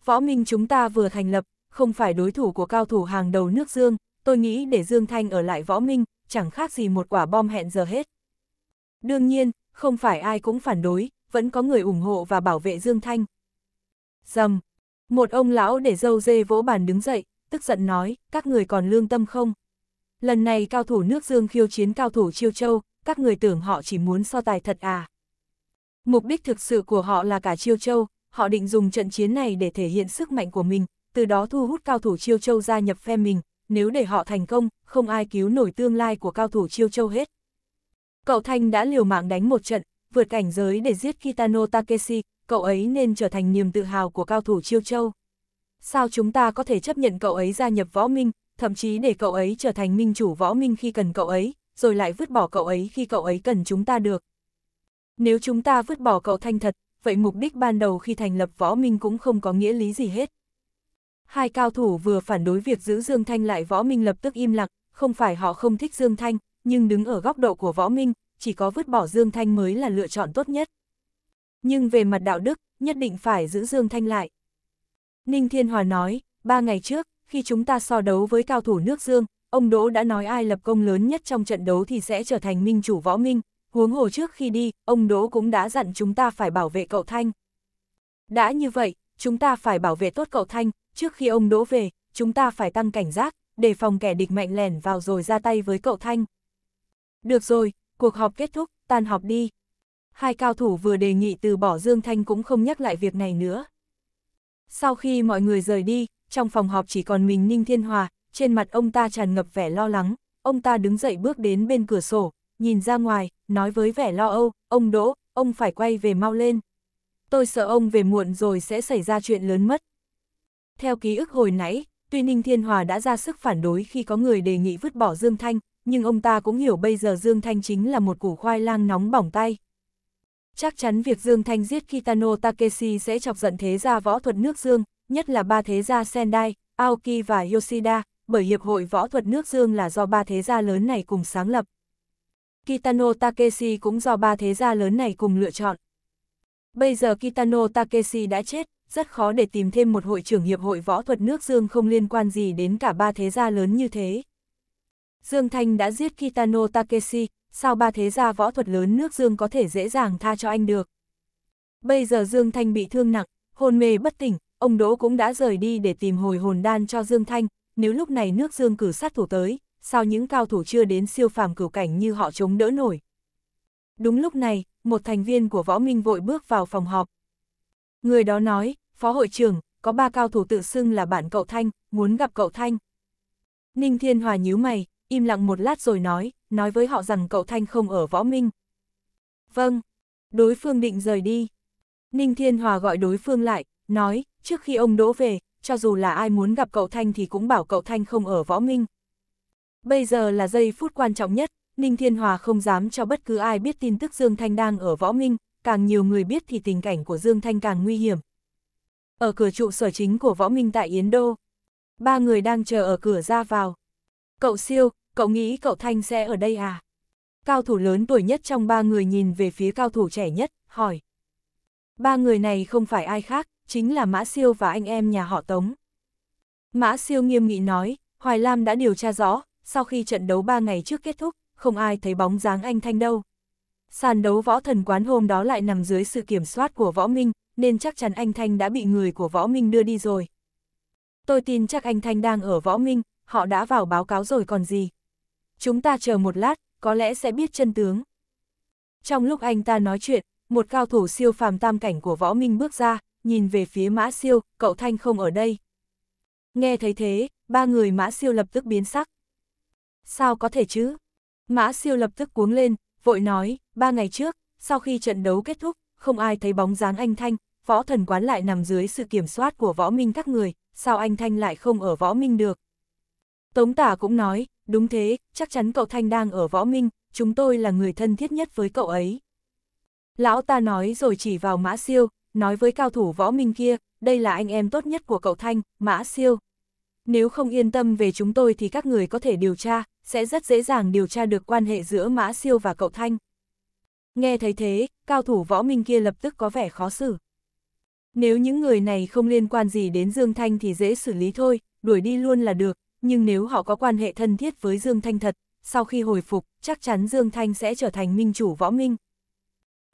Võ Minh chúng ta vừa thành lập, không phải đối thủ của cao thủ hàng đầu nước Dương, tôi nghĩ để Dương Thanh ở lại Võ Minh, chẳng khác gì một quả bom hẹn giờ hết. Đương nhiên, không phải ai cũng phản đối, vẫn có người ủng hộ và bảo vệ Dương Thanh. Dầm, một ông lão để dâu dê vỗ bàn đứng dậy, tức giận nói, các người còn lương tâm không? Lần này cao thủ nước Dương khiêu chiến cao thủ Chiêu Châu, các người tưởng họ chỉ muốn so tài thật à? Mục đích thực sự của họ là cả Chiêu Châu, họ định dùng trận chiến này để thể hiện sức mạnh của mình, từ đó thu hút cao thủ Chiêu Châu gia nhập phe mình, nếu để họ thành công, không ai cứu nổi tương lai của cao thủ Chiêu Châu hết. Cậu Thanh đã liều mạng đánh một trận, vượt cảnh giới để giết Kitano Takeshi, cậu ấy nên trở thành niềm tự hào của cao thủ Chiêu Châu. Sao chúng ta có thể chấp nhận cậu ấy gia nhập võ minh, thậm chí để cậu ấy trở thành minh chủ võ minh khi cần cậu ấy, rồi lại vứt bỏ cậu ấy khi cậu ấy cần chúng ta được. Nếu chúng ta vứt bỏ cậu thanh thật, vậy mục đích ban đầu khi thành lập võ minh cũng không có nghĩa lý gì hết. Hai cao thủ vừa phản đối việc giữ Dương Thanh lại võ minh lập tức im lặng, không phải họ không thích Dương Thanh, nhưng đứng ở góc độ của võ minh, chỉ có vứt bỏ Dương Thanh mới là lựa chọn tốt nhất nhưng về mặt đạo đức, nhất định phải giữ Dương Thanh lại. Ninh Thiên Hòa nói, ba ngày trước, khi chúng ta so đấu với cao thủ nước Dương, ông Đỗ đã nói ai lập công lớn nhất trong trận đấu thì sẽ trở thành minh chủ võ minh, huống hồ trước khi đi, ông Đỗ cũng đã dặn chúng ta phải bảo vệ cậu Thanh. Đã như vậy, chúng ta phải bảo vệ tốt cậu Thanh, trước khi ông Đỗ về, chúng ta phải tăng cảnh giác, để phòng kẻ địch mạnh lèn vào rồi ra tay với cậu Thanh. Được rồi, cuộc họp kết thúc, tan họp đi hai cao thủ vừa đề nghị từ bỏ Dương Thanh cũng không nhắc lại việc này nữa. Sau khi mọi người rời đi, trong phòng họp chỉ còn mình Ninh Thiên Hòa, trên mặt ông ta tràn ngập vẻ lo lắng, ông ta đứng dậy bước đến bên cửa sổ, nhìn ra ngoài, nói với vẻ lo âu, ông Đỗ, ông phải quay về mau lên. Tôi sợ ông về muộn rồi sẽ xảy ra chuyện lớn mất. Theo ký ức hồi nãy, tuy Ninh Thiên Hòa đã ra sức phản đối khi có người đề nghị vứt bỏ Dương Thanh, nhưng ông ta cũng hiểu bây giờ Dương Thanh chính là một củ khoai lang nóng bỏng tay, Chắc chắn việc Dương Thanh giết Kitano Takeshi sẽ chọc giận thế gia võ thuật nước Dương, nhất là ba thế gia Sendai, Aoki và Yoshida, bởi Hiệp hội Võ thuật nước Dương là do ba thế gia lớn này cùng sáng lập. Kitano Takeshi cũng do ba thế gia lớn này cùng lựa chọn. Bây giờ Kitano Takeshi đã chết, rất khó để tìm thêm một hội trưởng Hiệp hội Võ thuật nước Dương không liên quan gì đến cả ba thế gia lớn như thế. Dương Thanh đã giết Kitano Takeshi, sao ba thế gia võ thuật lớn nước Dương có thể dễ dàng tha cho anh được. Bây giờ Dương Thanh bị thương nặng, hôn mê bất tỉnh, ông Đỗ cũng đã rời đi để tìm hồi hồn đan cho Dương Thanh, nếu lúc này nước Dương cử sát thủ tới, sao những cao thủ chưa đến siêu phàm cửu cảnh như họ chống đỡ nổi. Đúng lúc này, một thành viên của võ minh vội bước vào phòng họp. Người đó nói, phó hội trưởng, có ba cao thủ tự xưng là bạn cậu Thanh, muốn gặp cậu Thanh. Ninh Thiên Hòa nhíu mày, im lặng một lát rồi nói, nói với họ rằng cậu Thanh không ở võ minh. Vâng, đối phương định rời đi. Ninh Thiên Hòa gọi đối phương lại, nói, trước khi ông đỗ về, cho dù là ai muốn gặp cậu Thanh thì cũng bảo cậu Thanh không ở võ minh. Bây giờ là giây phút quan trọng nhất, Ninh Thiên Hòa không dám cho bất cứ ai biết tin tức Dương Thanh đang ở võ minh, càng nhiều người biết thì tình cảnh của Dương Thanh càng nguy hiểm. Ở cửa trụ sở chính của võ minh tại Yến Đô, ba người đang chờ ở cửa ra vào. Cậu siêu, cậu nghĩ cậu Thanh sẽ ở đây à? Cao thủ lớn tuổi nhất trong ba người nhìn về phía cao thủ trẻ nhất, hỏi. Ba người này không phải ai khác, chính là Mã Siêu và anh em nhà họ Tống. Mã Siêu nghiêm nghị nói, Hoài Lam đã điều tra rõ, sau khi trận đấu ba ngày trước kết thúc, không ai thấy bóng dáng anh Thanh đâu. Sàn đấu võ thần quán hôm đó lại nằm dưới sự kiểm soát của võ minh, nên chắc chắn anh Thanh đã bị người của võ minh đưa đi rồi. Tôi tin chắc anh Thanh đang ở võ minh, họ đã vào báo cáo rồi còn gì chúng ta chờ một lát, có lẽ sẽ biết chân tướng. Trong lúc anh ta nói chuyện, một cao thủ siêu phàm tam cảnh của võ minh bước ra, nhìn về phía mã siêu, cậu Thanh không ở đây. Nghe thấy thế, ba người mã siêu lập tức biến sắc. Sao có thể chứ? Mã siêu lập tức cuống lên, vội nói, ba ngày trước, sau khi trận đấu kết thúc, không ai thấy bóng dáng anh Thanh, võ thần quán lại nằm dưới sự kiểm soát của võ minh các người, sao anh Thanh lại không ở võ minh được? Tống tả cũng nói, Đúng thế, chắc chắn cậu Thanh đang ở võ minh, chúng tôi là người thân thiết nhất với cậu ấy. Lão ta nói rồi chỉ vào Mã Siêu, nói với cao thủ võ minh kia, đây là anh em tốt nhất của cậu Thanh, Mã Siêu. Nếu không yên tâm về chúng tôi thì các người có thể điều tra, sẽ rất dễ dàng điều tra được quan hệ giữa Mã Siêu và cậu Thanh. Nghe thấy thế, cao thủ võ minh kia lập tức có vẻ khó xử. Nếu những người này không liên quan gì đến Dương Thanh thì dễ xử lý thôi, đuổi đi luôn là được, nhưng nếu họ có quan hệ thân thiết với Dương Thanh thật, sau khi hồi phục, chắc chắn Dương Thanh sẽ trở thành minh chủ võ minh.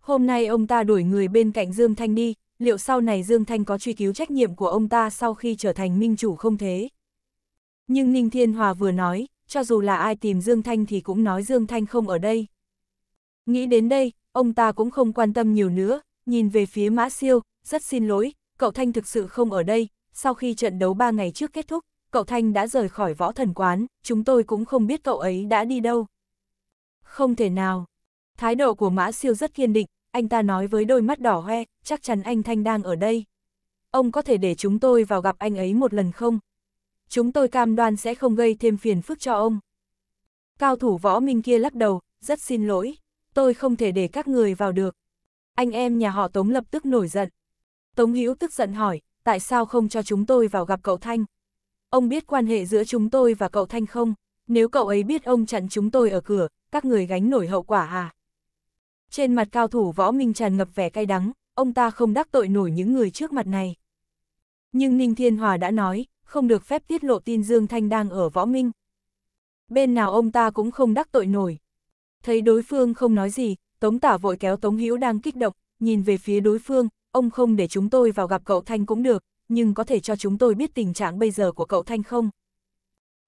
Hôm nay ông ta đuổi người bên cạnh Dương Thanh đi, liệu sau này Dương Thanh có truy cứu trách nhiệm của ông ta sau khi trở thành minh chủ không thế? Nhưng Ninh Thiên Hòa vừa nói, cho dù là ai tìm Dương Thanh thì cũng nói Dương Thanh không ở đây. Nghĩ đến đây, ông ta cũng không quan tâm nhiều nữa, nhìn về phía Mã Siêu, rất xin lỗi, cậu Thanh thực sự không ở đây, sau khi trận đấu 3 ngày trước kết thúc, cậu Thanh đã rời khỏi võ thần quán, chúng tôi cũng không biết cậu ấy đã đi đâu. Không thể nào. Thái độ của Mã Siêu rất kiên định, anh ta nói với đôi mắt đỏ hoe, chắc chắn anh Thanh đang ở đây. Ông có thể để chúng tôi vào gặp anh ấy một lần không? Chúng tôi cam đoan sẽ không gây thêm phiền phức cho ông. Cao thủ võ minh kia lắc đầu, rất xin lỗi, tôi không thể để các người vào được. Anh em nhà họ Tống lập tức nổi giận. Tống Hữu tức giận hỏi, tại sao không cho chúng tôi vào gặp cậu Thanh? ông biết quan hệ giữa chúng tôi và cậu Thanh không? Nếu cậu ấy biết ông chặn chúng tôi ở cửa, các người gánh nổi hậu quả à? Trên mặt cao thủ võ minh tràn ngập vẻ cay đắng, ông ta không đắc tội nổi những người trước mặt này. Nhưng Ninh Thiên Hòa đã nói, không được phép tiết lộ tin Dương Thanh đang ở võ minh. Bên nào ông ta cũng không đắc tội nổi. Thấy đối phương không nói gì, Tống Tả vội kéo Tống Hữu đang kích động, nhìn về phía đối phương, ông không để chúng tôi vào gặp cậu Thanh cũng được, nhưng có thể cho chúng tôi biết tình trạng bây giờ của cậu Thanh không?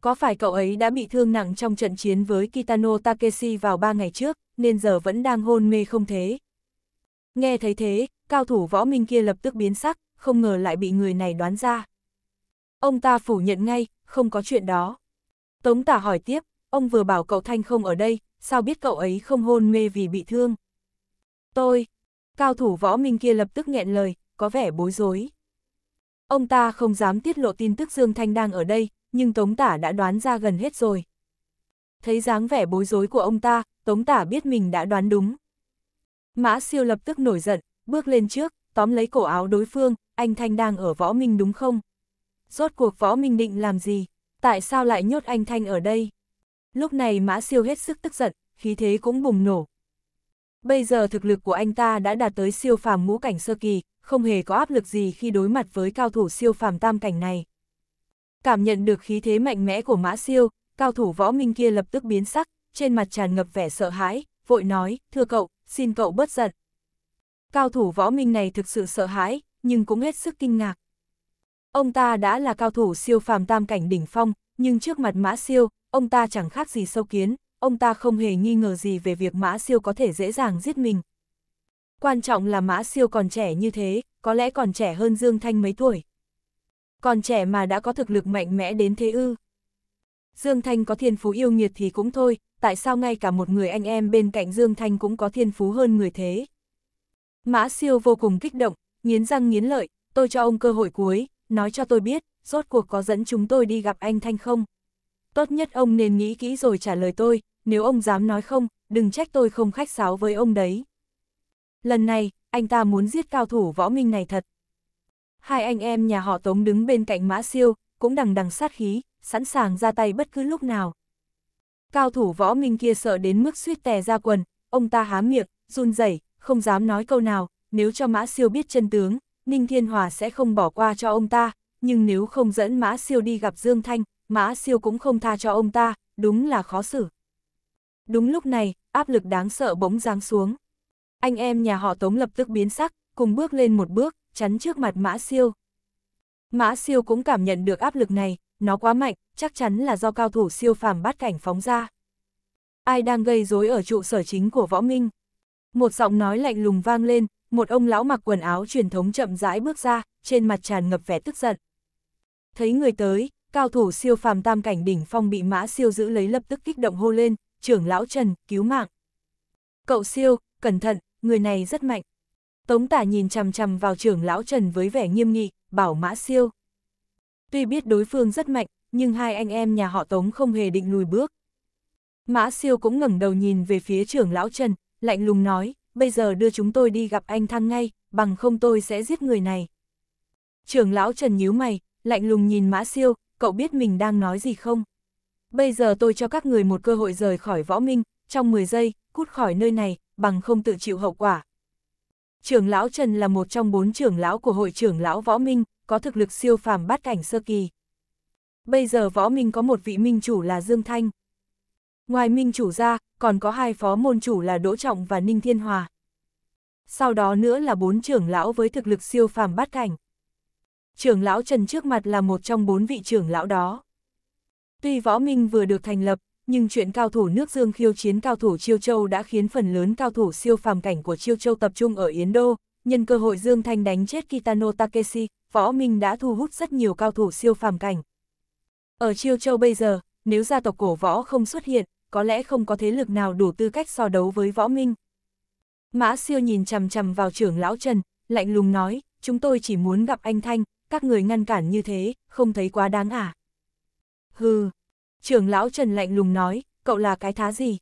Có phải cậu ấy đã bị thương nặng trong trận chiến với Kitano Takeshi vào 3 ngày trước, nên giờ vẫn đang hôn mê không thế? Nghe thấy thế, cao thủ võ minh kia lập tức biến sắc, không ngờ lại bị người này đoán ra. Ông ta phủ nhận ngay, không có chuyện đó. Tống tả hỏi tiếp, ông vừa bảo cậu Thanh không ở đây, sao biết cậu ấy không hôn mê vì bị thương? Tôi, cao thủ võ minh kia lập tức nghẹn lời, có vẻ bối rối. Ông ta không dám tiết lộ tin tức Dương Thanh đang ở đây, nhưng Tống Tả đã đoán ra gần hết rồi. Thấy dáng vẻ bối rối của ông ta, Tống Tả biết mình đã đoán đúng. Mã siêu lập tức nổi giận, bước lên trước, tóm lấy cổ áo đối phương, anh Thanh đang ở võ minh đúng không? Rốt cuộc võ minh định làm gì? Tại sao lại nhốt anh Thanh ở đây? Lúc này mã siêu hết sức tức giận, khí thế cũng bùng nổ. Bây giờ thực lực của anh ta đã đạt tới siêu phàm ngũ cảnh sơ kỳ, không hề có áp lực gì khi đối mặt với cao thủ siêu phàm tam cảnh này. Cảm nhận được khí thế mạnh mẽ của mã siêu, cao thủ võ minh kia lập tức biến sắc, trên mặt tràn ngập vẻ sợ hãi, vội nói, thưa cậu, xin cậu bớt giận. Cao thủ võ minh này thực sự sợ hãi, nhưng cũng hết sức kinh ngạc. Ông ta đã là cao thủ siêu phàm tam cảnh đỉnh phong, nhưng trước mặt mã siêu, ông ta chẳng khác gì sâu kiến, ông ta không hề nghi ngờ gì về việc mã siêu có thể dễ dàng giết mình, Quan trọng là Mã Siêu còn trẻ như thế, có lẽ còn trẻ hơn Dương Thanh mấy tuổi. Còn trẻ mà đã có thực lực mạnh mẽ đến thế ư. Dương Thanh có thiên phú yêu nghiệt thì cũng thôi, tại sao ngay cả một người anh em bên cạnh Dương Thanh cũng có thiên phú hơn người thế. Mã Siêu vô cùng kích động, nghiến răng nghiến lợi, tôi cho ông cơ hội cuối, nói cho tôi biết, rốt cuộc có dẫn chúng tôi đi gặp anh Thanh không? Tốt nhất ông nên nghĩ kỹ rồi trả lời tôi, nếu ông dám nói không, đừng trách tôi không khách sáo với ông đấy lần này, anh ta muốn giết cao thủ võ minh này thật. Hai anh em nhà họ Tống đứng bên cạnh Mã Siêu, cũng đằng đằng sát khí, sẵn sàng ra tay bất cứ lúc nào. Cao thủ võ minh kia sợ đến mức suýt tè ra quần, ông ta há miệng, run rẩy, không dám nói câu nào, nếu cho Mã Siêu biết chân tướng, Ninh Thiên Hòa sẽ không bỏ qua cho ông ta, nhưng nếu không dẫn Mã Siêu đi gặp Dương Thanh, Mã Siêu cũng không tha cho ông ta, đúng là khó xử. Đúng lúc này, áp lực đáng sợ bỗng giáng xuống. Anh em nhà họ Tống lập tức biến sắc, cùng bước lên một bước, chắn trước mặt Mã Siêu. Mã Siêu cũng cảm nhận được áp lực này, nó quá mạnh, chắc chắn là do cao thủ siêu phàm bát cảnh phóng ra. Ai đang gây rối ở trụ sở chính của Võ Minh? Một giọng nói lạnh lùng vang lên, một ông lão mặc quần áo truyền thống chậm rãi bước ra, trên mặt tràn ngập vẻ tức giận. Thấy người tới, cao thủ siêu phàm tam cảnh đỉnh phong bị Mã Siêu giữ lấy lập tức kích động hô lên, trưởng lão Trần, cứu mạng. Cậu Siêu, cẩn thận, người này rất mạnh. Tống tả nhìn chằm chằm vào trưởng lão Trần với vẻ nghiêm nghị, bảo mã siêu. Tuy biết đối phương rất mạnh, nhưng hai anh em nhà họ Tống không hề định lùi bước. Mã siêu cũng ngẩng đầu nhìn về phía trưởng lão Trần, lạnh lùng nói, bây giờ đưa chúng tôi đi gặp anh Thăng ngay, bằng không tôi sẽ giết người này. Trưởng lão Trần nhíu mày, lạnh lùng nhìn mã siêu, cậu biết mình đang nói gì không? Bây giờ tôi cho các người một cơ hội rời khỏi võ minh, trong 10 giây, cút khỏi nơi này, bằng không tự chịu hậu quả. Trưởng lão Trần là một trong bốn trưởng lão của hội trưởng lão Võ Minh, có thực lực siêu phàm bát cảnh sơ kỳ. Bây giờ Võ Minh có một vị minh chủ là Dương Thanh. Ngoài minh chủ ra, còn có hai phó môn chủ là Đỗ Trọng và Ninh Thiên Hòa. Sau đó nữa là bốn trưởng lão với thực lực siêu phàm bát cảnh. Trưởng lão Trần trước mặt là một trong bốn vị trưởng lão đó. Tuy Võ Minh vừa được thành lập, nhưng chuyện cao thủ nước Dương khiêu chiến cao thủ Chiêu Châu đã khiến phần lớn cao thủ siêu phàm cảnh của Chiêu Châu tập trung ở Yến Đô, nhân cơ hội Dương Thanh đánh chết Kitano Takeshi, Võ Minh đã thu hút rất nhiều cao thủ siêu phàm cảnh. Ở Chiêu Châu bây giờ, nếu gia tộc cổ võ không xuất hiện, có lẽ không có thế lực nào đủ tư cách so đấu với Võ Minh. Mã siêu nhìn chằm chằm vào trưởng lão Trần, lạnh lùng nói, chúng tôi chỉ muốn gặp anh Thanh, các người ngăn cản như thế, không thấy quá đáng à. Hừ, trưởng lão Trần lạnh lùng nói, cậu là cái thá gì?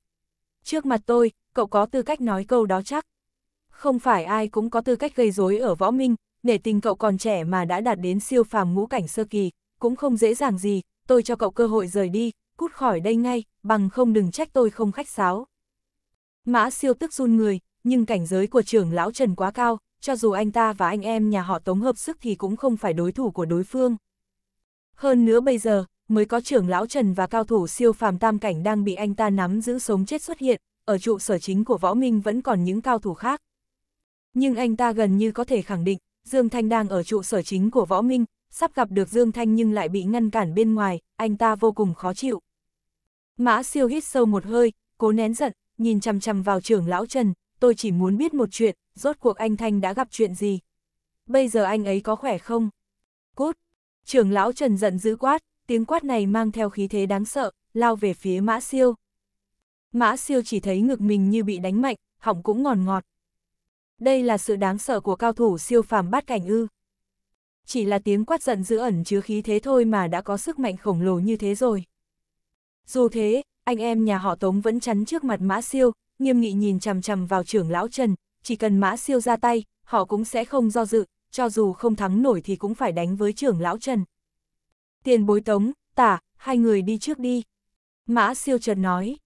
Trước mặt tôi, cậu có tư cách nói câu đó chắc. Không phải ai cũng có tư cách gây rối ở võ minh, nể tình cậu còn trẻ mà đã đạt đến siêu phàm ngũ cảnh sơ kỳ, cũng không dễ dàng gì, tôi cho cậu cơ hội rời đi, cút khỏi đây ngay, bằng không đừng trách tôi không khách sáo. Mã siêu tức run người, nhưng cảnh giới của trưởng lão Trần quá cao, cho dù anh ta và anh em nhà họ tống hợp sức thì cũng không phải đối thủ của đối phương. Hơn nữa bây giờ, mới có trưởng lão Trần và cao thủ siêu phàm tam cảnh đang bị anh ta nắm giữ sống chết xuất hiện, ở trụ sở chính của Võ Minh vẫn còn những cao thủ khác. Nhưng anh ta gần như có thể khẳng định, Dương Thanh đang ở trụ sở chính của Võ Minh, sắp gặp được Dương Thanh nhưng lại bị ngăn cản bên ngoài, anh ta vô cùng khó chịu. Mã siêu hít sâu một hơi, cố nén giận, nhìn chằm chằm vào trưởng lão Trần, tôi chỉ muốn biết một chuyện, rốt cuộc anh Thanh đã gặp chuyện gì. Bây giờ anh ấy có khỏe không? Cút! Trưởng lão Trần giận dữ quát, tiếng quát này mang theo khí thế đáng sợ, lao về phía mã siêu. Mã siêu chỉ thấy ngực mình như bị đánh mạnh, họng cũng ngòn ngọt. Đây là sự đáng sợ của cao thủ siêu phàm bát cảnh ư. Chỉ là tiếng quát giận dữ ẩn chứa khí thế thôi mà đã có sức mạnh khổng lồ như thế rồi. Dù thế, anh em nhà họ Tống vẫn chắn trước mặt Mã Siêu, nghiêm nghị nhìn chằm chằm vào trưởng lão Trần, chỉ cần Mã Siêu ra tay, họ cũng sẽ không do dự, cho dù không thắng nổi thì cũng phải đánh với trưởng lão Trần tiền bối tống, tả, hai người đi trước đi. Mã siêu trần nói.